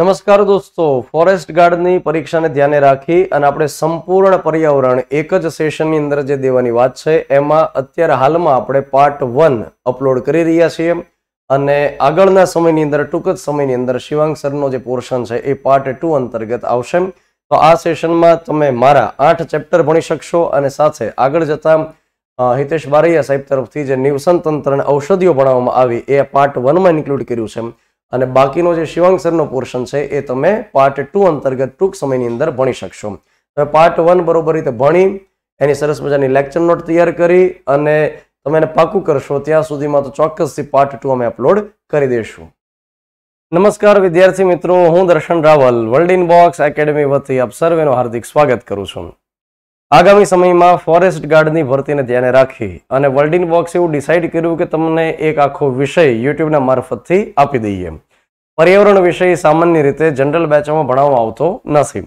નમસ્કાર દોસ્તો ફોરેસ્ટ ગાર્ડની પરીક્ષાને ધ્યાને રાખી અને આપણે સંપૂર્ણ પર્યાવરણ એક જ સેશનની અંદર જે દેવાની વાત છે એમાં અત્યારે હાલમાં આપણે પાર્ટ વન અપલોડ કરી રહ્યા છીએ અને આગળના સમયની અંદર ટૂંક જ સમયની અંદર શિવાંગ સરનો જે પોર્શન છે એ પાર્ટ ટુ અંતર્ગત આવશે તો આ સેશનમાં તમે મારા આઠ ચેપ્ટર ભણી શકશો અને સાથે આગળ જતા હિતેશ બારૈયા સાહેબ તરફથી જે નિવસન તંત્ર ઔષધિઓ ભણવામાં આવી એ પાર્ટ વનમાં ઇન્ક્લુડ કર્યું છે અને બાકીનો જે શિવાંગસરનો પોર્શન છે એ તમે પાર્ટ ટુ અંતર્ગત ટૂંક સમયની અંદર ભણી શકશો તમે પાર્ટ વન બરોબર રીતે ભણી એની સરસ મજાની લેક્ચર નોટ તૈયાર કરી અને તમે એને પાકું કરશો ત્યાં સુધીમાં તો ચોક્કસથી પાર્ટ ટુ અમે અપલોડ કરી દઈશું નમસ્કાર વિદ્યાર્થી મિત્રો હું Darshan Raval world in box academy વતી આપ સર્વેનું હાર્દિક સ્વાગત કરું છું આગામી સમયમાં ફોરેસ્ટ ગાર્ડની ભરતીને ધ્યાને રાખી અને વર્લ્ડિન બોક્સ એવું ડિસાઇડ કર્યું કે તમને એક આખો વિષય યુટ્યુબના મારફતથી આપી દઈએ પર્યાવરણ વિષય સામાન્ય રીતે જનરલ બેચમાં ભણાવવામાં આવતો નથી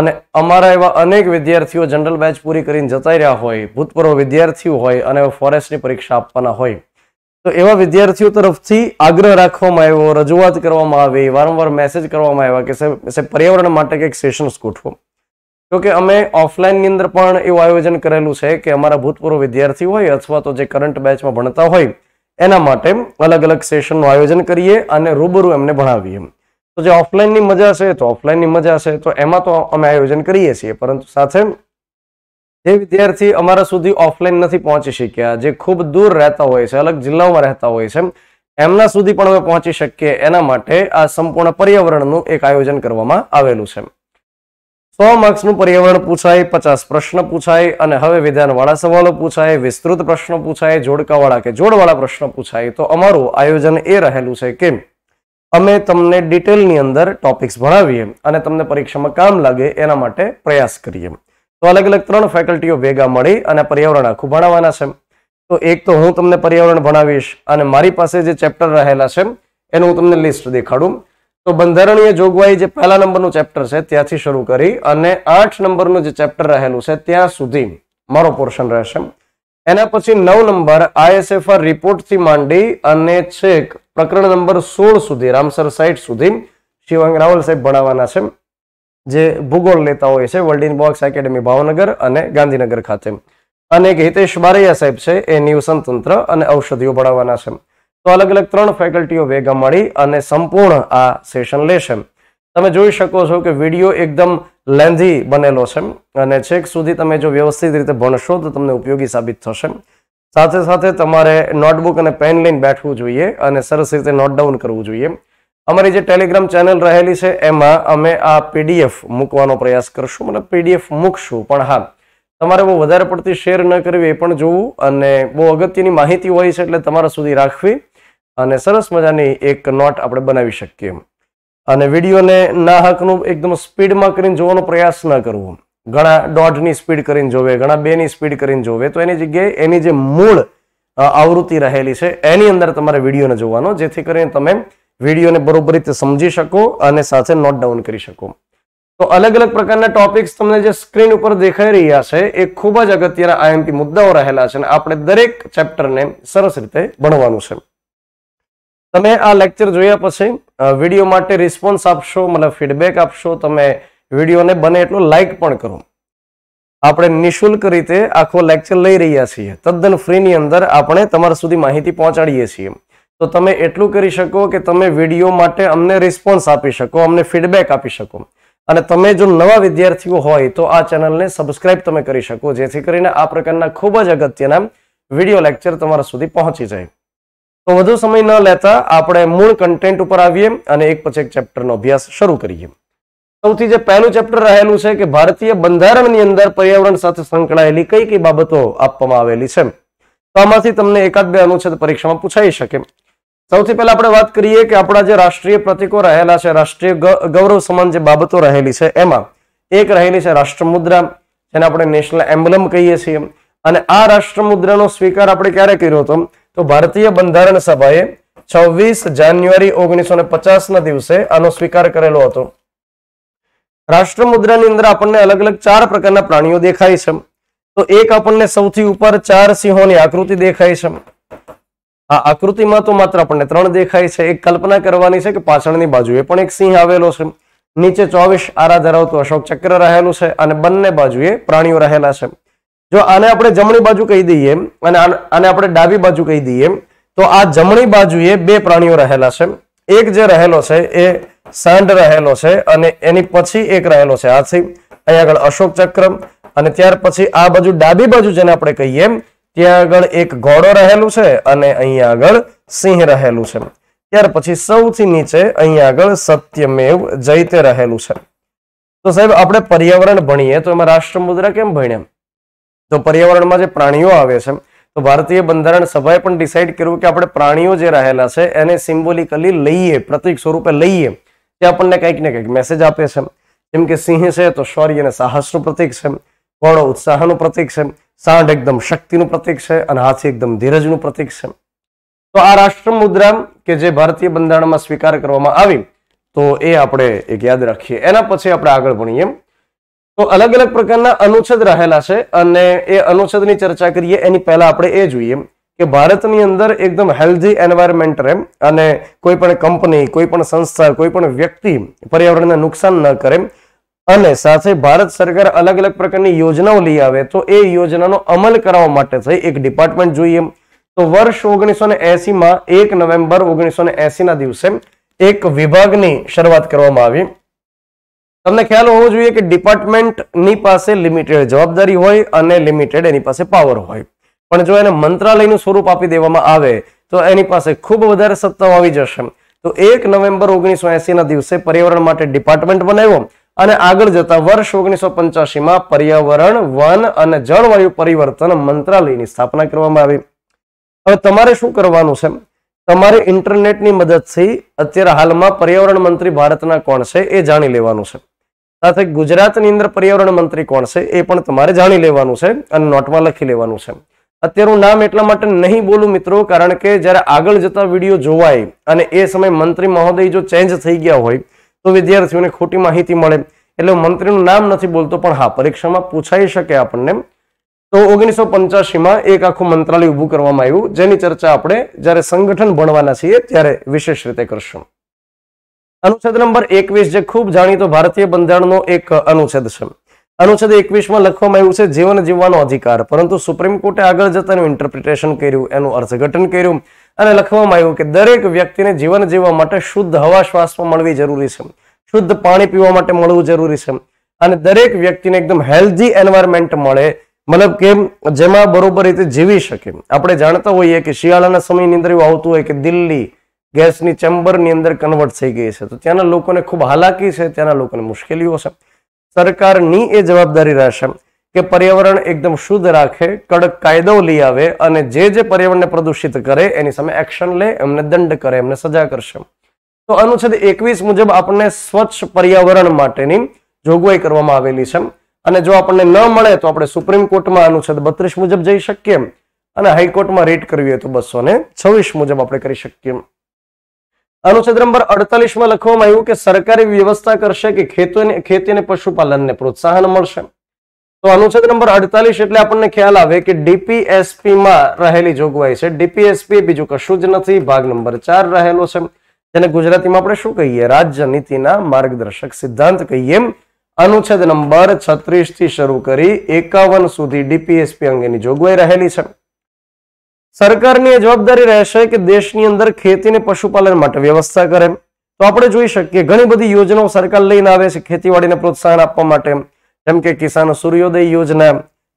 અને અમારા એવા અનેક વિદ્યાર્થીઓ જનરલ બેચ પૂરી કરીને જતા રહ્યા હોય ભૂતપૂર્વ વિદ્યાર્થીઓ હોય અને ફોરેસ્ટની પરીક્ષા આપવાના હોય તો એવા વિદ્યાર્થીઓ તરફથી આગ્રહ રાખવામાં આવ્યો રજૂઆત કરવામાં આવી વારંવાર મેસેજ કરવામાં આવ્યા કે સાહેબ પર્યાવરણ માટે કંઈક સેશન્સ ગોઠવો જોકે અમે ઓફલાઈનની અંદર પણ એવું આયોજન કરેલું છે કે અમારા ભૂતપૂર્વ વિદ્યાર્થી હોય અથવા તો જે કરંટ બેચમાં ભણતા હોય એના માટે અલગ અલગ સેશનનું આયોજન કરીએ અને રૂબરૂ એમને ભણાવીએ તો જે ઓફલાઈનની મજા છે તો ઓફલાઈનની મજા છે તો એમાં તો અમે આયોજન કરીએ છીએ પરંતુ સાથે જે વિદ્યાર્થી અમારા સુધી ઓફલાઈન નથી પહોંચી શક્યા જે ખૂબ દૂર રહેતા હોય છે અલગ જિલ્લાઓમાં રહેતા હોય છે એમના સુધી પણ અમે પહોંચી શકીએ એના માટે આ સંપૂર્ણ પર્યાવરણનું એક આયોજન કરવામાં આવેલું છે સો માર્ક્સનું પર્યાવરણ પૂછાય પચાસ પ્રશ્ન પૂછાય અને હવે વિધાનવાળા સવાલો પૂછાય વિસ્તૃત પ્રશ્નો પૂછાય જોડકાવાળા કે જોડવાળા પ્રશ્ન પૂછાય તો અમારું આયોજન એ રહેલું છે કે અમે તમને ડિટેલની અંદર ટોપિક્સ ભણાવીએ અને તમને પરીક્ષામાં કામ લાગે એના માટે પ્રયાસ કરીએ તો અલગ અલગ ત્રણ ફેકલ્ટીઓ ભેગા મળી અને પર્યાવરણ આખું ભણાવવાના છે તો એક તો હું તમને પર્યાવરણ ભણાવીશ અને મારી પાસે જે ચેપ્ટર રહેલા છે એનું હું તમને લિસ્ટ દેખાડું તો બંધારણીય જોગવાઈ જે પહેલા નંબરનું ચેપ્ટર છે ત્યાંથી શરૂ કરી અને આઠ નંબરનું જે ચેપ્ટર રહેલું છે ત્યાં સુધી મારો પોર્શન રહેશે એના પછી નવ નંબર આઈએસએફઆર રિપોર્ટથી માંડી અને છેક પ્રકરણ નંબર સોળ સુધી રામસર સાઇટ સુધી શિવાંગ રાવલ સાહેબ ભણાવવાના છે જે ભૂગોળ લેતા હોય છે world in box academy Bhavnagar અને ગાંધીનગર ખાતે અને એક હિતેશ બારૈયા સાહેબ છે એ નિવસન તંત્ર અને ઔષધિઓ ભણાવવાના છે તો અલગ અલગ ત્રણ ફેકલ્ટીઓ ભેગા મળી અને સંપૂર્ણ આ સેશન લેશે તમે જોઈ શકો છો કે વિડીયો એકદમ લેન્ધી બનેલો છે અને છેક સુધી તમે જો વ્યવસ્થિત રીતે ભણશો તો તમને ઉપયોગી સાબિત થશે સાથે સાથે તમારે નોટબુક અને પેન લઈને બેઠવું જોઈએ અને સરસ રીતે નોટ ડાઉન કરવું જોઈએ અમારી જે ટેલિગ્રામ ચેનલ રહેલી છે એમાં અમે આ પીડીએફ મૂકવાનો પ્રયાસ કરશું મતલબ પીડીએફ મૂકશું પણ હા તમારે બહુ વધારે પડતી શેર ન કરવી એ પણ જોવું અને બહુ અગત્યની માહિતી હોય છે એટલે તમારા સુધી રાખવી અને સરસ મજાની એક નોટ આપણે બનાવી શકીએ અને વિડીયોને ના હકનું એકદમ સ્પીડમાં કરીને જોવાનો પ્રયાસ ન કરવો ઘણા દોઢની સ્પીડ કરીને જોવે ઘણા બેની સ્પીડ કરીને જોવે તો એની જગ્યાએ એની જે મૂળ આવૃત્તિ રહેલી છે એની અંદર તમારે વિડીયોને જોવાનો જેથી કરીને તમે વિડીયોને બરોબર રીતે સમજી શકો અને સાથે નોટ ડાઉન કરી શકો તો અલગ અલગ પ્રકારના ટોપિક્સ તમને જે સ્ક્રીન ઉપર દેખાઈ રહ્યા છે એ ખૂબ જ અગત્યના આઈએમપી મુદ્દાઓ રહેલા છે અને આપણે દરેક ચેપ્ટરને સરસ રીતે ભણવાનું છે તમે આ લેક્ચર જોયા પછી વિડીયો માટે રિસ્પોન્સ આપશો મતલબ ફીડબેક આપશો તમે વિડીયોને બને એટલો લાઇક પણ કરો આપણે નિઃશુલ્ક રીતે આખો લેક્ચર લઈ રહ્યા છીએ તદ્દન ફ્રીની અંદર આપણે તમારા સુધી માહિતી પહોંચાડીએ છીએ તો તમે એટલું કરી શકો કે તમે વિડીયો માટે અમને રિસ્પોન્સ આપી શકો અમને ફીડબેક આપી શકો અને તમે જો નવા વિદ્યાર્થીઓ હોય તો આ ચેનલને સબસ્ક્રાઇબ તમે કરી શકો જેથી કરીને આ પ્રકારના ખૂબ જ અગત્યના વિડીયો લેક્ચર તમારા સુધી પહોંચી જાય તો વધુ સમય ન લેતા આપણે મૂળ કન્ટેન્ટ ઉપર આવીએ અને એક પછી એક ચેપ્ટરનો અભ્યાસ શરૂ કરીએ સૌથી જે પહેલું ચેપ્ટર રહેલું છે કે ભારતીય બંધારણની અંદર પર્યાવરણ સાથે સંકળાયેલી કઈ કઈ બાબતો આપવામાં આવેલી છે તો આમાંથી તમને એકાદ બે અનુચ્છેદ પરીક્ષામાં પૂછાઈ શકે સૌથી પહેલા આપણે વાત કરીએ કે આપણા જે રાષ્ટ્રીય પ્રતિકો રહેલા છે રાષ્ટ્રીય ગૌરવ સમાન જે બાબતો રહેલી છે એમાં એક રહેલી છે રાષ્ટ્ર મુદ્રા જેને આપણે નેશનલ એમ્બલમ કહીએ છીએ અને આ રાષ્ટ્ર મુદ્રાનો સ્વીકાર આપણે ક્યારે કર્યો હતો તો ભારતીય બંધારણ સભાએ છવ્વીસ જાન્યુઆરી ઓગણીસો ને પચાસના દિવસે આનો સ્વીકાર કરેલો હતો રાષ્ટ્ર મુદ્રાની અંદર આપણને અલગ અલગ ચાર પ્રકારના પ્રાણીઓ દેખાય છે તો એક આપણને સૌથી ઉપર ચાર સિંહોની આકૃતિ દેખાય છે આ આકૃતિમાં તો માત્ર આપણને ત્રણ દેખાય છે એક કલ્પના કરવાની છે કે પાછળની બાજુએ પણ એક સિંહ આવેલો છે નીચે ચોવીસ આરા ધરાવતું અશોક ચક્ર રહેલું છે અને બંને બાજુએ પ્રાણીઓ રહેલા છે જો આને આપણે જમણી બાજુ કહી દઈએ અને આને આપણે ડાબી બાજુ કહી દઈએ તો આ જમણી બાજુએ બે પ્રાણીઓ રહેલા છે એક જે રહેલો છે એ સાંડ રહેલો છે અને એની પછી એક રહેલો છે હાથી અહીંયા આગળ અશોક ચક્ર અને ત્યાર પછી આ બાજુ ડાબી બાજુ જેને આપણે કહીએ ત્યાં આગળ એક ઘોડો રહેલું છે અને અહીંયા આગળ સિંહ રહેલું છે ત્યાર પછી સૌથી નીચે અહીંયા આગળ સત્યમેવ જયતે રહેલું છે તો સાહેબ આપણે પર્યાવરણ ભણીએ તો એમાં રાષ્ટ્ર મુદ્રા કેમ ભણ્યા તો પર્યાવરણમાં જે પ્રાણીઓ આવે છે તો ભારતીય બંધારણ સભાએ પણ ડિસાઇડ કર્યું કે આપણે પ્રાણીઓ જે રહેલા છે એને સિમ્બોલિકલી લઈએ પ્રતિક સ્વરૂપે લઈએ તે આપણને કંઈક ને કંઈક મેસેજ આપે છે જેમ કે સિંહ છે તો શૌર્ય અને સાહસનું પ્રતિક છે ઘોડો ઉત્સાહનું પ્રતિક છે સાંઢ એકદમ શક્તિનું પ્રતિક છે અને હાથી એકદમ ધીરજનું પ્રતિક છે તો આ રાષ્ટ્ર મુદ્રા કે જે ભારતીય બંધારણમાં સ્વીકાર કરવામાં આવી તો એ આપણે એક યાદ રાખીએ એના પછી આપણે આગળ ભણીએ તો અલગ અલગ પ્રકારના અનુચ્છેદ રહેલા છે અને એ અનુચ્છેદની ચર્ચા કરીએ એની પહેલા આપણે એ જોઈએ કે ભારતની અંદર એકદમ હેલ્ધી એન્વાયરમેન્ટ રહે અને કોઈ પણ કંપની કોઈ પણ સંસ્થા કોઈ પણ વ્યક્તિ પર્યાવરણને નુકસાન ન કરે અને સાથે ભારત સરકાર અલગ અલગ પ્રકારની યોજનાઓ લઈ આવે તો એ યોજનાનો અમલ કરાવવા માટે થઈ એક ડિપાર્ટમેન્ટ જોઈએ તો વર્ષ ઓગણીસો ને એસીમાં એક નવેમ્બર ઓગણીસો ને એસીના દિવસે એક વિભાગની શરૂઆત કરવામાં આવી તમને ખ્યાલ હોવો જોઈએ કે ડિપાર્ટમેન્ટની પાસે લિમિટેડ જવાબદારી હોય અને લિમિટેડ એની પાસે પાવર હોય પણ જો એને મંત્રાલયનું સ્વરૂપ આપી દેવામાં આવે તો એની પાસે ખૂબ વધારે સત્તાઓ આવી જશે તો એક નવેમ્બર ઓગણીસો ના દિવસે પર્યાવરણ માટે ડિપાર્ટમેન્ટ બનાવ્યો અને આગળ જતા વર્ષ ઓગણીસો પંચ્યાસીમાં પર્યાવરણ વન અને જળવાયુ પરિવર્તન મંત્રાલયની સ્થાપના કરવામાં આવી હવે તમારે શું કરવાનું છે તમારે ઇન્ટરનેટની મદદથી અત્યારે હાલમાં પર્યાવરણ મંત્રી ભારતના કોણ છે એ જાણી લેવાનું છે સાથે ગુજરાતની અંદર પર્યાવરણ મંત્રી કોણ છે એ પણ તમારે જાણી લેવાનું છે અને નોટમાં લખી લેવાનું છે અત્યારે હું નામ એટલા માટે નહીં બોલું મિત્રો કારણ કે જ્યારે આગળ જતા વિડીયો જોવાય અને એ સમયે મંત્રી મહોદય જો ચેન્જ થઈ ગયા હોય તો વિદ્યાર્થીઓને ખોટી માહિતી મળે એટલે મંત્રીનું નામ નથી બોલતો પણ હા પરીક્ષામાં પૂછાઈ શકે આપણને તો ઓગણીસો પંચ્યાસીમાં એક આખું મંત્રાલય ઊભું કરવામાં આવ્યું જેની ચર્ચા આપણે જ્યારે સંગઠન ભણવાના છીએ ત્યારે વિશેષ રીતે કરશું અનુચ્છેદ નંબર એકવીસ જે ખૂબ જાણીતો ભારતીય બંધારણનો એક અનુચ્છેદ છે અનુચ્છેદ એકવીસમાં લખવામાં આવ્યું છે જીવન જીવવાનો અધિકાર પરંતુ સુપ્રીમ કોર્ટે આગળ જતા એનું ઇન્ટરપ્રિટેશન કર્યું એનું અર્થઘટન કર્યું અને લખવામાં આવ્યું કે દરેક વ્યક્તિને જીવન જીવવા માટે શુદ્ધ હવા શ્વાસમાં મળવી જરૂરી છે શુદ્ધ પાણી પીવા માટે મળવું જરૂરી છે અને દરેક વ્યક્તિને એકદમ હેલ્ધી એન્વાયરમેન્ટ મળે મતલબ કે જેમાં બરોબર રીતે જીવી શકે આપણે જાણતા હોઈએ કે શિયાળાના સમયની અંદર એવું આવતું હોય કે દિલ્હી ગેસની ચેમ્બરની અંદર કન્વર્ટ થઈ ગઈ છે તો ત્યાંના લોકોને ખૂબ હાલાકી છે ત્યાંના લોકોને મુશ્કેલીઓ છે સરકારની એ જવાબદારી રહેશે કે પર્યાવરણ એકદમ શુદ્ધ રાખે કડક કાયદો લઈ આવે અને જે જે પર્યાવરણને પ્રદૂષિત કરે એની સામે એક્શન લે એમને દંડ કરે એમને સજા કરશે તો અનુચ્છેદ એકવીસ મુજબ આપણને સ્વચ્છ પર્યાવરણ માટેની જોગવાઈ કરવામાં આવેલી છે અને જો આપણને ન મળે તો આપણે સુપ્રીમ કોર્ટમાં અનુચ્છેદ બત્રીસ મુજબ જઈ શકીએ અને હાઈકોર્ટમાં રીટ કરવી હોય તો બસો ને છવ્વીસ મુજબ આપણે કરી શકીએ અનુચ્છેદ નંબર અડતાલીસમાં લખવામાં આવ્યું કે સરકારી વ્યવસ્થા કરશે કે ખેતીને ખેતી અને પશુપાલનને પ્રોત્સાહન મળશે તો અનુચ્છેદ નંબર અડતાલીસ એટલે આપણને ખ્યાલ આવે કે ડીપીએસપીમાં રહેલી જોગવાઈ છે ડીપીએસપી બીજું કશું જ નથી ભાગ નંબર ચાર રહેલો છે જેને ગુજરાતીમાં આપણે શું કહીએ રાજ્ય નીતિના માર્ગદર્શક સિદ્ધાંત કહીએ અનુચ્છેદ નંબર છત્રીસ થી શરૂ કરી એકાવન સુધી ડીપીએસપી અંગેની જોગવાઈ રહેલી છે સરકારની એ જવાબદારી રહેશે કે દેશની અંદર ખેતીને પશુપાલન માટે વ્યવસ્થા કરે તો આપણે જોઈ શકીએ ઘણી બધી યોજનાઓ સરકાર લઈને આવે છે ખેતીવાડીને પ્રોત્સાહન આપવા માટે જેમ કે કિસાન સૂર્યોદય યોજના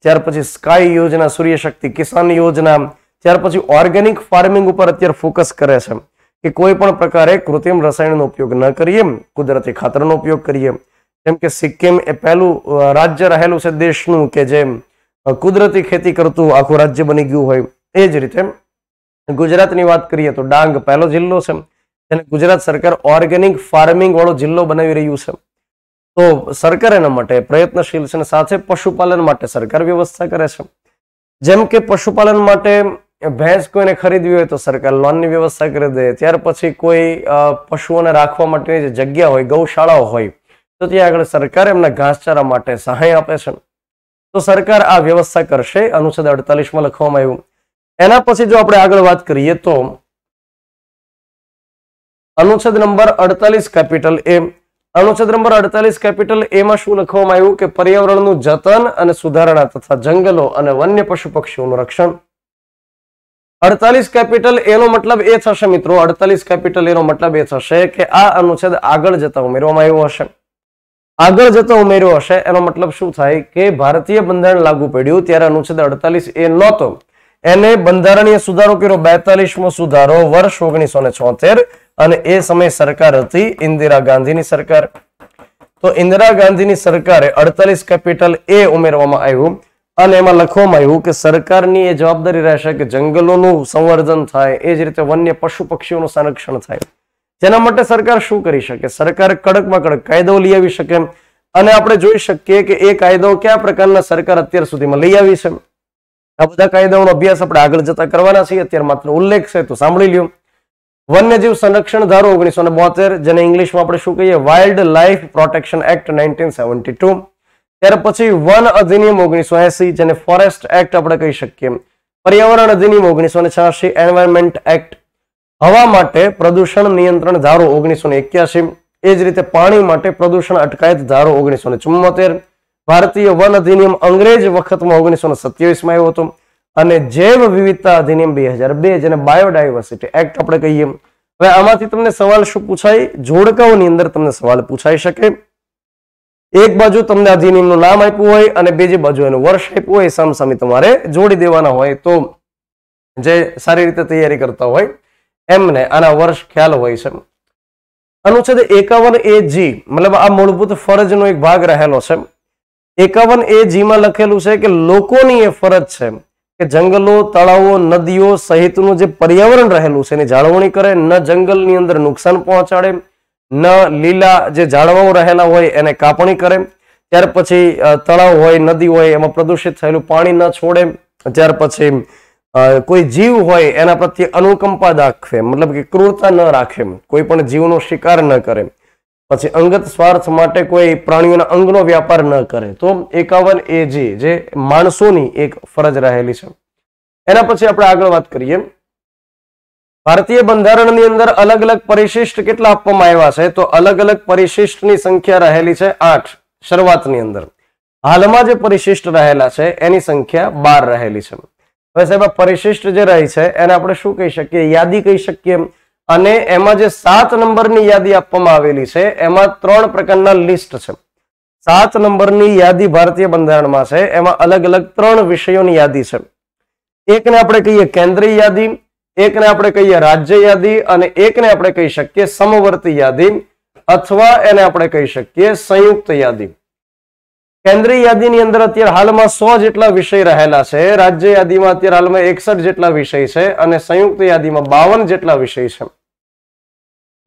ત્યાર પછી સ્કાય યોજના સૂર્યશક્તિ કિસાન યોજના ત્યાર પછી ઓર્ગેનિક ફાર્મિંગ ઉપર અત્યારે ફોકસ કરે છે કે કોઈ પણ પ્રકારે કૃત્રિમ રસાયણનો ઉપયોગ ન કરીએ કુદરતી ખાતરનો ઉપયોગ કરીએ જેમ કે સિક્કિમ એ પહેલું રાજ્ય રહેલું છે દેશનું કે જે કુદરતી ખેતી કરતું આખું રાજ્ય બની ગયું હોય એ જ રીતે ગુજરાતની વાત કરીએ તો ડાંગ પહેલો જિલ્લો છે જેને ગુજરાત સરકાર ઓર્ગેનિક ફાર્મિંગ વાળો જિલ્લો બનાવી રહ્યું છે તો સરકાર એના માટે પ્રયત્નશીલ છે અને સાથે પશુપાલન માટે સરકાર વ્યવસ્થા કરે છે જેમ કે પશુપાલન માટે ભેંસ કોઈને ખરીદવી હોય તો સરકાર લોનની વ્યવસ્થા કરી દે ત્યાર પછી કોઈ પશુઓને રાખવા માટેની જે જગ્યા હોય ગૌશાળાઓ હોય તો ત્યાં આગળ સરકાર એમના ઘાસચારા માટે સહાય આપે છે તો સરકાર આ વ્યવસ્થા કરશે અનુચ્છેદ અડતાલીસમાં લખવામાં આવ્યું એના પછી જો આપણે આગળ વાત કરીએ તો અનુચ્છેદ નંબર અડતાલીસ કેપિટલ એ અનુચ્છેદ નંબર અડતાલીસ કેપિટલ એમાં શું લખવામાં આવ્યું કે પર્યાવરણનું જતન અને સુધારણા તથા જંગલો અને વન્ય પશુ પક્ષીઓનું રક્ષણ અડતાલીસ કેપિટલ એનો મતલબ એ થશે મિત્રો અડતાલીસ કેપિટલ એનો મતલબ એ થશે કે આ અનુચ્છેદ આગળ જતા ઉમેરવામાં આવ્યો હશે આગળ જતો ઉમેર્યો હશે એનો મતલબ શું થાય કે ભારતીય બંધારણ લાગુ પડ્યું ત્યારે અનુચ્છેદ અડતાલીસ એ નહોતો એને બંધારણીય સુધારો કર્યો બેતાલીસમો સુધારો વર્ષ ઓગણીસો છોતેર અને એ સમય સરકાર હતી ઇન્દિરા ગાંધીની સરકાર તો ઇન્દિરા ગાંધીની સરકારે અડતાલીસ કેપિટલ એ ઉમેરવામાં આવ્યું અને એમાં લખવામાં આવ્યું કે સરકારની એ જવાબદારી રહેશે કે જંગલોનું સંવર્ધન થાય એ જ રીતે વન્ય પશુ પક્ષીઓનું સંરક્ષણ થાય જેના માટે સરકાર શું કરી શકે સરકાર કડકમાં કડક કાયદો લઈ આવી શકે અને આપણે જોઈ શકીએ કે એ કાયદો કયા પ્રકારના સરકાર અત્યાર સુધીમાં લઈ આવી છે આ બધા કાયદાઓનો અભ્યાસ આપણે આગળ જતા કરવાના છીએ અત્યારે માત્ર ઉલ્લેખ છે તો સાંભળી લ્યો વન્યજીવ સંરક્ષણ ધારો ઓગણીસો ને બોતેર જેને ઇંગ્લિશમાં આપણે શું કહીએ wildlife protection act nineteen seventy two ત્યાર પછી વન અધિનિયમ ઓગણીસો એસી જેને ફોરેસ્ટ એક્ટ આપણે કહી શકીએ પર્યાવરણ અધિનિયમ ઓગણીસો ને છ્યાસી એન્વાયરમેન્ટ એક્ટ હવા માટે પ્રદૂષણ નિયંત્રણ ધારો ઓગણીસો ને એક્યાસી એ જ રીતે પાણી માટે પ્રદૂષણ અટકાયત ધારો ઓગણીસો ને ચુમ્મોતેર ભારતીય વન અધિનિયમ અંગ્રેજ વખતમાં ઓગણીસો ને સત્યાવીસમાં આવ્યો હતો અને જૈવ વિવિધતા અધિનિયમ બે હજાર બે જેને બાયોડાયવર્સિટી એક્ટ આપણે કહીએ હવે આમાંથી તમને સવાલ શું પૂછાય જોડકાઓની અંદર તમને સવાલ પૂછાઈ શકે એક બાજુ તમને અધિનિયમનું નામ આપ્યું હોય અને બીજી બાજુ એનું વર્ષ આપ્યું હોય સામ સામે તમારે જોડી દેવાના હોય તો જે સારી રીતે તૈયારી કરતા હોય એમને આના વર્ષ ખ્યાલ હોય છે અનુચ્છેદ એકાવન એ જી મતલબ આ મૂળભૂત ફરજનો એક ભાગ રહેલો છે એકાવન એ જીમાં લખેલું છે કે લોકોની એ ફરજ છે કે જંગલો તળાવો નદીઓ સહિતનું જે પર્યાવરણ રહેલું છે એની જાળવણી કરે ન જંગલની અંદર નુકસાન પહોંચાડે ન લીલા જે ઝાડવાઓ રહેલા હોય એને કાપણી કરે ત્યાર પછી તળાવ હોય નદી હોય એમાં પ્રદૂષિત થયેલું પાણી ન છોડે ત્યાર પછી કોઈ જીવ હોય એના પ્રત્યે અનુકંપા દાખવે મતલબ કે ક્રૂરતા ન રાખે કોઈ પણ જીવનો શિકાર ન કરે પછી અંગત સ્વાર્થ માટે કોઈ પ્રાણીઓના અંગનો વ્યાપાર ન કરે તો એકાવન એજી જે માણસોની એક ફરજ રહેલી છે એના પછી આપણે આગળ વાત કરીએ ભારતીય બંધારણની અંદર અલગ અલગ પરિશિષ્ટ કેટલા આપવામાં આવ્યા છે તો અલગ અલગ પરિશિષ્ટની સંખ્યા રહેલી છે આઠ શરૂઆતની અંદર હાલમાં જે પરિશિષ્ટ રહેલા છે એની સંખ્યા બાર રહેલી છે હવે સાહેબ પરિશિષ્ટ જે રહી છે એને આપણે શું કહી શકીએ યાદી કહી શકીએ એમ અને એમાં જે સાત નંબરની યાદી આપવામાં આવેલી છે એમાં ત્રણ પ્રકારના લિસ્ટ છે સાત નંબરની યાદી ભારતીય બંધારણમાં છે એમાં અલગ અલગ ત્રણ વિષયોની યાદી છે એકને આપણે કહીએ કેન્દ્રીય યાદી એકને આપણે કહીએ રાજ્ય યાદી અને એકને આપણે કહી શકીએ સમવર્તી યાદી અથવા એને આપણે કહી શકીએ સંયુક્ત યાદી કેન્દ્રીય યાદીની અંદર અત્યારે હાલમાં સો જેટલા વિષય રહેલા છે રાજ્ય યાદીમાં અત્યારે હાલમાં એકસઠ જેટલા વિષય છે અને સંયુક્ત યાદીમાં બાવન જેટલા વિષય છે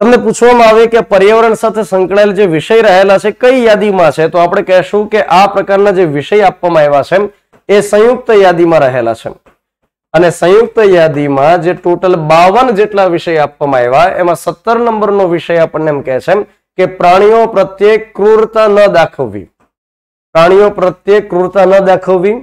તમને પૂછવામાં આવે કે પર્યાવરણ સાથે સંકળાયેલ જે વિષય રહેલા છે કઈ યાદીમાં છે તો આપણે કહેશું કે આ પ્રકારના જે વિષય આપવામાં આવ્યા છે એ સંયુક્ત યાદીમાં રહેલા છે અને સંયુક્ત યાદીમાં જે ટોટલ બાવન જેટલા વિષય આપવામાં આવ્યા એમાં સત્તર નંબરનો વિષય આપણને એમ કહે છે કે પ્રાણીઓ પ્રત્યે ક્રૂરતા ન દાખવવી પ્રાણીઓ પ્રત્યે ક્રૂરતા ન દાખવવી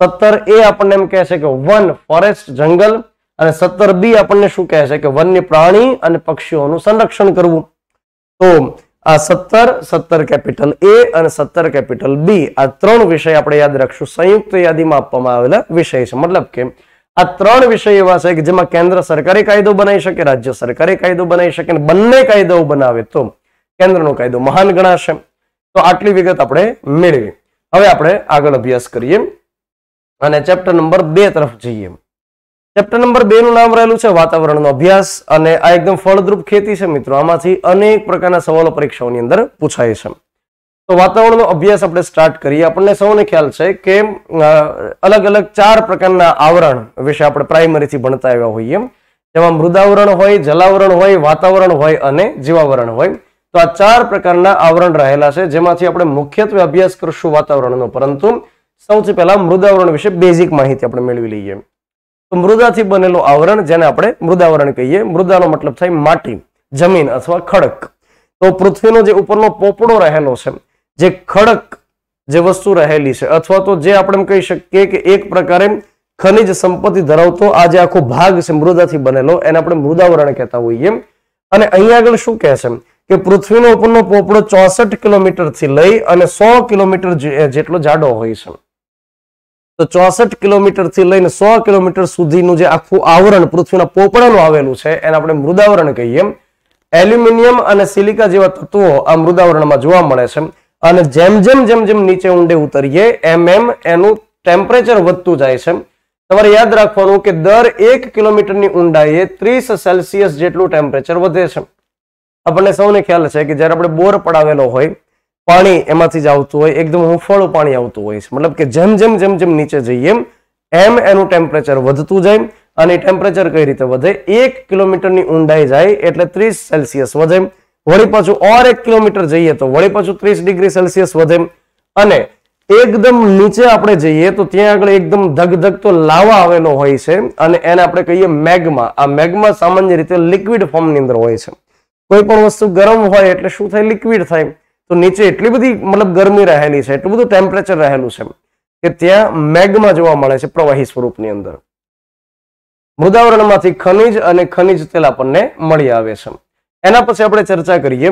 સત્તર એ આપણને એમ કહે છે કે વન ફોરેસ્ટ જંગલ અને સત્તર બી આપણને શું કહે છે કે વન્ય પ્રાણી અને પક્ષીઓનું સંરક્ષણ કરવું તો આ સત્તર સત્તર કેપિટલ એ અને સત્તર કેપિટલ બી આ ત્રણ વિષય આપણે યાદ રાખશું સંયુક્ત યાદીમાં આપવામાં આવેલા વિષય છે મતલબ કે આ ત્રણ વિષય એવા છે કે જેમાં કેન્દ્ર સરકારી કાયદો બનાવી શકે રાજ્ય સરકારી કાયદો બનાવી શકે અને બંને કાયદાઓ બનાવે તો કેન્દ્રનો કાયદો મહાન ગણાશે તો આટલી વિગત આપણે મેળવી હવે આપણે આગળ અભ્યાસ કરીએ અને ચેપ્ટર નંબર બે તરફ જઈએ ચેપ્ટર નંબર બે નું નામ રહેલું છે વાતાવરણનો અભ્યાસ અને આ એકદમ ફળદ્રુપ ખેતી છે મિત્રો આમાંથી અનેક પ્રકારના સવાલો પરીક્ષાઓની અંદર પૂછાય છે તો વાતાવરણનો અભ્યાસ આપણે સ્ટાર્ટ કરીએ આપણને સૌને ખ્યાલ છે કે અલગ અલગ ચાર પ્રકારના આવરણ વિશે આપણે પ્રાઇમરીથી ભણતા આવ્યા હોઈએ જેમાં મૃદાવરણ હોય જલાવરણ હોય વાતાવરણ હોય અને જીવાવરણ હોય તો આ ચાર પ્રકારના આવરણ રહેલા છે જેમાંથી આપણે મુખ્યત્વે અભ્યાસ કરશું વાતાવરણનો પરંતુ સૌથી પહેલા મૃદાવરણ વિશે બેઝિક માહિતી આપણે મેળવી લઈએ તો મૃદાથી બનેલું આવરણ જેને આપણે મૃદાવરણ કહીએ મૃદાનો મતલબ થાય માટી જમીન અથવા ખડક તો પૃથ્વીનો જે ઉપરનો પોપડો રહેલો છે જે ખડક જે વસ્તુ રહેલી છે અથવા તો જે આપણે એમ કહી શકીએ કે એક પ્રકારે ખનિજ સંપત્તિ ધરાવતો આ જે આખો ભાગ છે મૃદાથી બનેલો એને આપણે મૃદાવરણ કહેતા હોઈએ અને અહીંયા આગળ શું કહે છે કે પૃથ્વીનો ઉપરનો પોપડો ચોસઠ કિલોમીટરથી લઈ અને સો કિલોમીટર જેટલો જાડો હોય છે તો ચોસઠ કિલોમીટરથી લઈને સો કિલોમીટર સુધીનું જે આખું આવરણ પૃથ્વીના પોપડાનું આવેલું છે એને આપણે મૃદાવરણ કહીએ એલ્યુમિનિયમ અને સિલિકા જેવા તત્વો આ મૃદાવરણમાં જોવા મળે છે અને જેમ જેમ જેમ જેમ નીચે ઊંડે ઉતરીએ એમ એમ એનું ટેમ્પરેચર વધતું જાય છે તમારે યાદ રાખવાનું કે દર એક કિલોમીટરની ઊંડાઈએ ત્રીસ સેલ્સિયસ જેટલું ટેમ્પરેચર વધે છે આપણને સૌને ખ્યાલ છે કે જ્યારે આપણે બોર પડાવેલો હોય પાણી એમાંથી જ આવતું હોય એકદમ હુંફાળું પાણી આવતું હોય છે મતલબ કે જેમ જેમ જેમ જેમ નીચે જઈએ એમ એનું ટેમ્પરેચર વધતું જાય અને ટેમ્પરેચર કઈ રીતે વધે એક કિલોમીટરની ઊંડાઈ જાય એટલે ત્રીસ સેલ્સિયસ વધે વળી પાછું ઓર એક કિલોમીટર જઈએ તો વળી પાછું ત્રીસ ડિગ્રી સેલ્સિયસ વધે અને એકદમ નીચે આપણે જઈએ તો ત્યાં આગળ એકદમ ધગધગ તો લાવા આવેલો હોય છે અને એને આપણે કહીએ મેગમા આ મેગમા સામાન્ય રીતે લિક્વિડ ફોર્મની અંદર હોય છે કોઈ પણ વસ્તુ ગરમ હોય એટલે શું થાય લિક્વિડ થાય તો નીચે એટલી બધી મતલબ ગરમી રહેલી છે એટલું બધું ટેમ્પરેચર રહેલું છે કે ત્યાં મેગમાં જોવા મળે છે પ્રવાહી સ્વરૂપની અંદર મૃદાવરણમાંથી ખનિજ અને ખનિજ તેલ આપણને મળી આવે છે એના પછી આપણે ચર્ચા કરીએ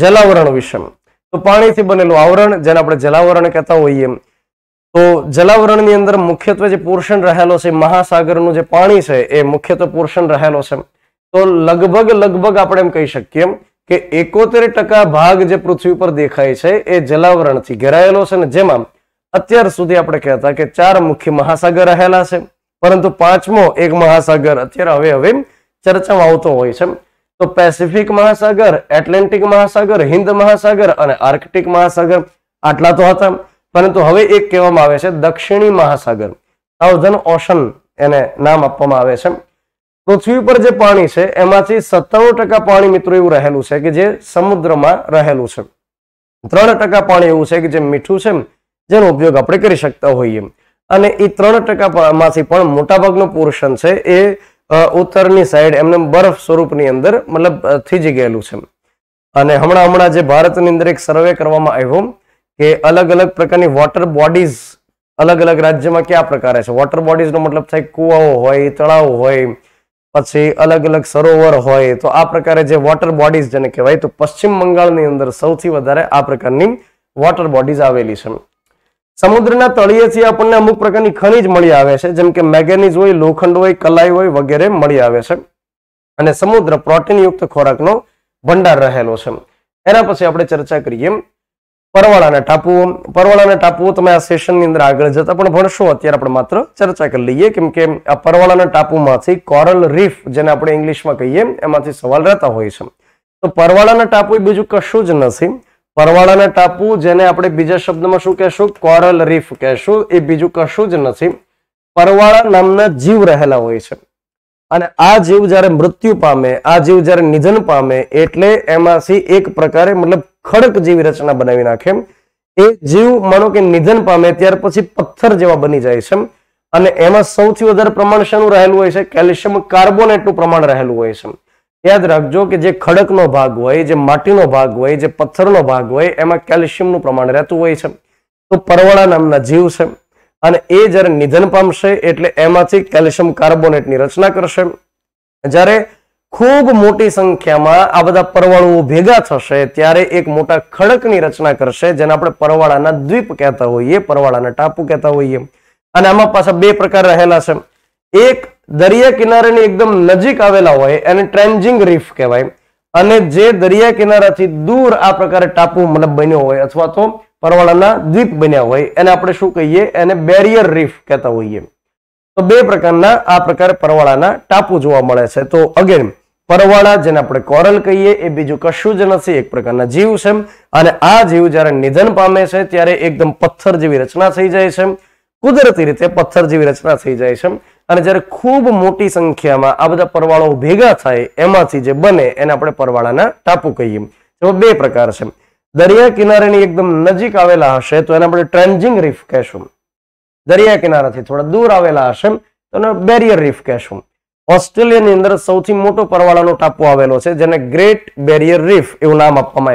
જલાવરણ વિશે તો પાણીથી બનેલું આવરણ જેને આપણે જલાવરણ કહેતા હોઈએ તો જલાવરણની અંદર મુખ્યત્વે જે પોર્શન રહેલો છે મહાસાગરનું જે પાણી છે એ મુખ્યત્વે પોર્શન રહેલો છે તો લગભગ લગભગ આપણે એમ કહી શકીએ કે એકોતેર ટકા ભાગ જે પૃથ્વી પર દેખાય છે એ જલાવરણથી ઘેરાયેલો છે ને જેમાં અત્યાર સુધી આપણે કહેતા કે ચાર મુખ્ય મહાસાગર રહેલા છે પરંતુ પાંચમો એક મહાસાગર અત્યારે હવે હવે ચર્ચામાં આવતો હોય છે તો પેસિફિક મહાસાગર એટલાન્ટિક મહાસાગર હિન્દ મહાસાગર અને આર્કટિક મહાસાગર આટલા તો હતા પરંતુ હવે એક કહેવામાં આવે છે દક્ષિણી મહાસાગર સાઉધન ઓશન એને નામ આપવામાં આવે છે પૃથ્વી પર જે પાણી છે એમાંથી સત્તાણું ટકા પાણી મિત્રો એવું રહેલું છે કે જે સમુદ્રમાં રહેલું છે ત્રણ ટકા પાણી એવું છે કે જે મીઠું છે જેનો ઉપયોગ આપણે કરી શકતા હોઈએ અને એ ત્રણ ટકા માંથી પણ મોટાભાગનું પોર્શન છે એ ઉત્તરની સાઈડ એમને બરફ સ્વરૂપની અંદર મતલબ થીજી ગયેલું છે અને હમણાં હમણાં જે ભારતની અંદર એક સર્વે કરવામાં આવ્યો કે અલગ અલગ પ્રકારની વોટર બોડીઝ અલગ અલગ રાજ્યમાં કયા પ્રકારે છે વોટર બોડીઝનો મતલબ થાય કુવાઓ હોય તળાવ હોય પછી અલગ અલગ સરોવર હોય તો આ પ્રકારે જે વોટર બોડીઝ જેને કહેવાય તો પશ્ચિમ બંગાળની અંદર સૌથી વધારે આ પ્રકારની વોટર બોડીઝ આવેલી છે સમુદ્રના તળિયેથી આપણને અમુક પ્રકારની ખનિજ મળી આવે છે જેમ કે મેગેનીઝ હોય લોખંડ હોય કલાઈ હોય વગેરે મળી આવે છે અને સમુદ્ર પ્રોટીનયુક્ત ખોરાકનો ભંડાર રહેલો છે એના પછી આપણે ચર્ચા કરીએ પરવાળાના ટાપુઓ પરવાળાના ટાપુઓ તમે આ સેશનની અંદર આગળ જતા પણ ભણશો અત્યારે આપણે માત્ર ચર્ચા કરી લઈએ કેમ કે આ પરવાળાના ટાપુમાંથી કોરલ રીફ જેને આપણે ઇંગ્લિશમાં કહીએ એમાંથી સવાલ રહેતા હોય છે તો પરવાળાના ટાપુ એ બીજું કશું જ નથી પરવાળાના ટાપુ જેને આપણે બીજા શબ્દમાં શું કહેશું કોરલ રીફ કહેશું એ બીજું કશું જ નથી પરવાળા નામના જીવ રહેલા હોય છે અને આ જીવ જ્યારે મૃત્યુ પામે આ જીવ જ્યારે નિધન પામે એટલે એમાંથી એક પ્રકારે મતલબ ખડક જેવી રચના બનાવી નાખે એ જીવ માનો કે નિધન પામે ત્યાર પછી પથ્થર જેવા બની જાય છે અને એમાં સૌથી વધારે પ્રમાણ શેનું રહેલું હોય છે કેલ્શિયમ કાર્બોનેટનું પ્રમાણ રહેલું હોય છે યાદ રાખજો કે જે ખડકનો ભાગ હોય જે માટીનો ભાગ હોય જે પથ્થરનો ભાગ હોય એમાં કેલ્શિયમનું પ્રમાણ રહેતું હોય છે તો પરવાળા નામના જીવ છે અને એ જ્યારે નિધન પામશે એટલે એમાંથી કેલ્શિયમ કાર્બોનેટની રચના કરશે જ્યારે ખૂબ મોટી સંખ્યામાં આ બધા પરવાળુઓ ભેગા થશે ત્યારે એક મોટા ખડકની રચના કરશે જેને આપણે પરવાળાના દ્વીપ કહેતા હોઈએ પરવાળાના ટાપુ કહેતા હોઈએ અને આમાં પાછા બે પ્રકાર રહેલા છે એક દરિયા કિનારાની એકદમ નજીક આવેલા હોય એને ટ્રેન્જિંગ રીફ કહેવાય અને જે દરિયા કિનારાથી દૂર આ પ્રકારે ટાપુ મતલબ બન્યો હોય અથવા તો પરવાળાના દ્વીપ બન્યા હોય એને આપણે શું કહીએ એને બેરિયર રીફ કહેતા હોઈએ તો બે પ્રકારના આ પ્રકારે પરવાળાના ટાપુ જોવા મળે છે તો અગેન પરવાળા જેને આપણે કોરલ કહીએ એ બીજું કશું જ નથી એક પ્રકારના જીવ છે અને આ જીવ જ્યારે નિધન પામે છે ત્યારે એકદમ પથ્થર જેવી રચના થઈ જાય છે કુદરતી રીતે પથ્થર જેવી રચના થઈ જાય છે અને જ્યારે ખૂબ મોટી સંખ્યામાં આ બધા પરવાળાઓ ભેગા થાય એમાંથી જે બને એને આપણે પરવાળાના ટાપુ કહીએ એમાં બે પ્રકાર છે દરિયા કિનારાની એકદમ નજીક આવેલા હશે તો એને આપણે ટ્રેન્જિંગ રીફ કહેશું દરિયા કિનારાથી થોડા દૂર આવેલા હશે તો એને બેરિયર રીફ કહેશું ઓસ્ટ્રેલિયાની અંદર સૌથી મોટો પરવાળાનો ટાપુ આવેલો છે જેને ગ્રેટ બેરિયર રીફ એવું નામ આપવામાં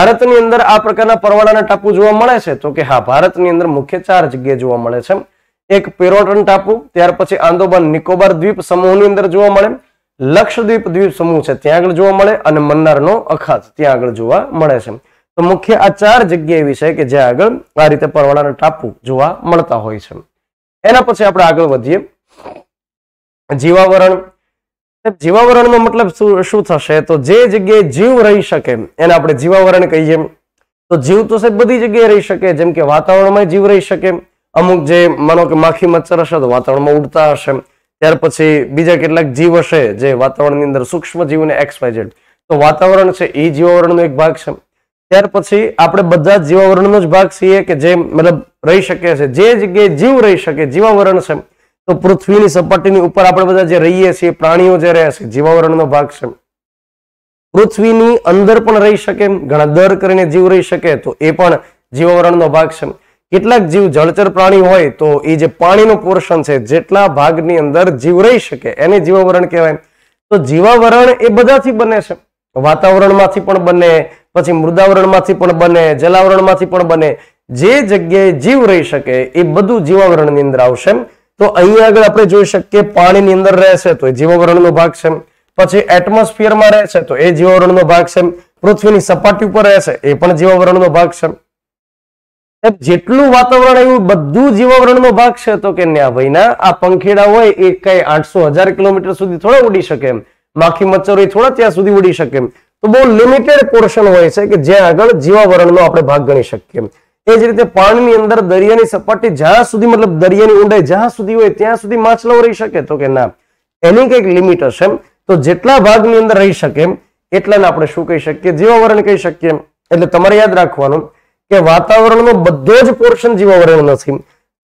આવ્યું છે ભારતની અંદર આ પ્રકારના પરવાળાના ટાપુ જોવા મળે છે તો કે હા ભારતની અંદર મુખ્ય ચાર જગ્યાએ જોવા મળે છે એક પેરોટન ટાપુ ત્યાર પછી આંદોબાન નિકોબાર દ્વીપ સમૂહની અંદર જોવા મળે છે લક્ષદ્વીપ દ્વીપ સમૂહ છે ત્યાં આગળ જોવા મળે અને મન્નારનો અખાત ત્યાં આગળ જોવા મળે છે તો મુખ્ય આ ચાર જગ્યા એવી છે કે જ્યાં આગળ આ રીતે પરવાળાના ટાપુ જોવા મળતા હોય છે એના પછી આપણે આગળ વધીએ જીવાવરણ જીવાવરણનો મતલબ શું થશે તો જે જગ્યાએ જીવ રહી શકે એને આપણે જીવાવરણ કહીએ તો જીવ તો સાહેબ બધી જગ્યાએ રહી શકે જેમ કે વાતાવરણમાં જીવ રહી શકે અમુક જે માનો કે માખી મચ્છર હશે તો વાતાવરણમાં ઉડતા હશે ત્યાર પછી બીજા કેટલાક જીવ હશે જે વાતાવરણની અંદર સૂક્ષ્મ જીવ અને એક્સ તો વાતાવરણ છે એ જીવાવરણનો એક ભાગ છે ત્યાર પછી આપણે બધા જીવાવરણનો જ ભાગ છીએ કે જે મતલબ રહી શકે છે જે જગ્યાએ જીવ રહી શકે જીવાવરણ છે તો પૃથ્વીની સપાટીની ઉપર આપણે બધા જે રહીએ છીએ પ્રાણીઓ જે રહ્યા છે જીવાવરણનો ભાગ છે પૃથ્વીની અંદર પણ રહી શકે ઘણા દર કરીને જીવ રહી શકે તો એ પણ જીવાવરણનો ભાગ છે કેટલાક જીવ જળચર પ્રાણી હોય તો એ જે પાણીનું પોર્શન છે જેટલા ભાગની અંદર જીવ રહી શકે એને જીવાવરણ કહેવાય તો જીવાવરણ એ બધાથી બને છે વાતાવરણમાંથી પણ બને પછી મૃદાવરણમાંથી પણ બને જલાવરણમાંથી પણ બને જે જગ્યાએ જીવ રહી શકે એ બધું જીવાવરણની અંદર આવશે તો અહીંયા આગળ આપણે જોઈ શકીએ પાણીની અંદર રહેશે તો એ જીવાવરણનો ભાગ છે પછી એટમોસ્ફિયરમાં રહેશે તો એ જીવાવરણનો ભાગ છે પૃથ્વીની સપાટી ઉપર રહેશે એ પણ જીવાવરણનો ભાગ છે જેટલું વાતાવરણ એવું બધું જીવાવરણનો ભાગ છે તો કે ન્યા ભાઈના આ પંખેડા હોય એ કઈ આઠસો હજાર કિલોમીટર સુધી થોડા ઉડી શકે એમ માખી મચ્છરો થોડા ત્યાં સુધી ઉડી શકે એમ તો બહુ લિમિટેડ પોર્શન હોય છે કે જ્યાં આગળ જીવાવરણનો આપણે ભાગ ગણી શકીએ એ જ રીતે પાણીની અંદર દરિયાની સપાટી જ્યાં સુધી મતલબ દરિયાની ઊંડાઈ જ્યાં સુધી હોય ત્યાં સુધી માછલો રહી શકે તો કે ના એની કંઈક લિમિટ હશે તો જેટલા ભાગની અંદર રહી શકે એટલાને આપણે શું કહી શકીએ જીવાવરણ કહી શકીએ એટલે તમારે યાદ રાખવાનું કે વાતાવરણનો બધો જ પોર્શન જીવાવરણ નથી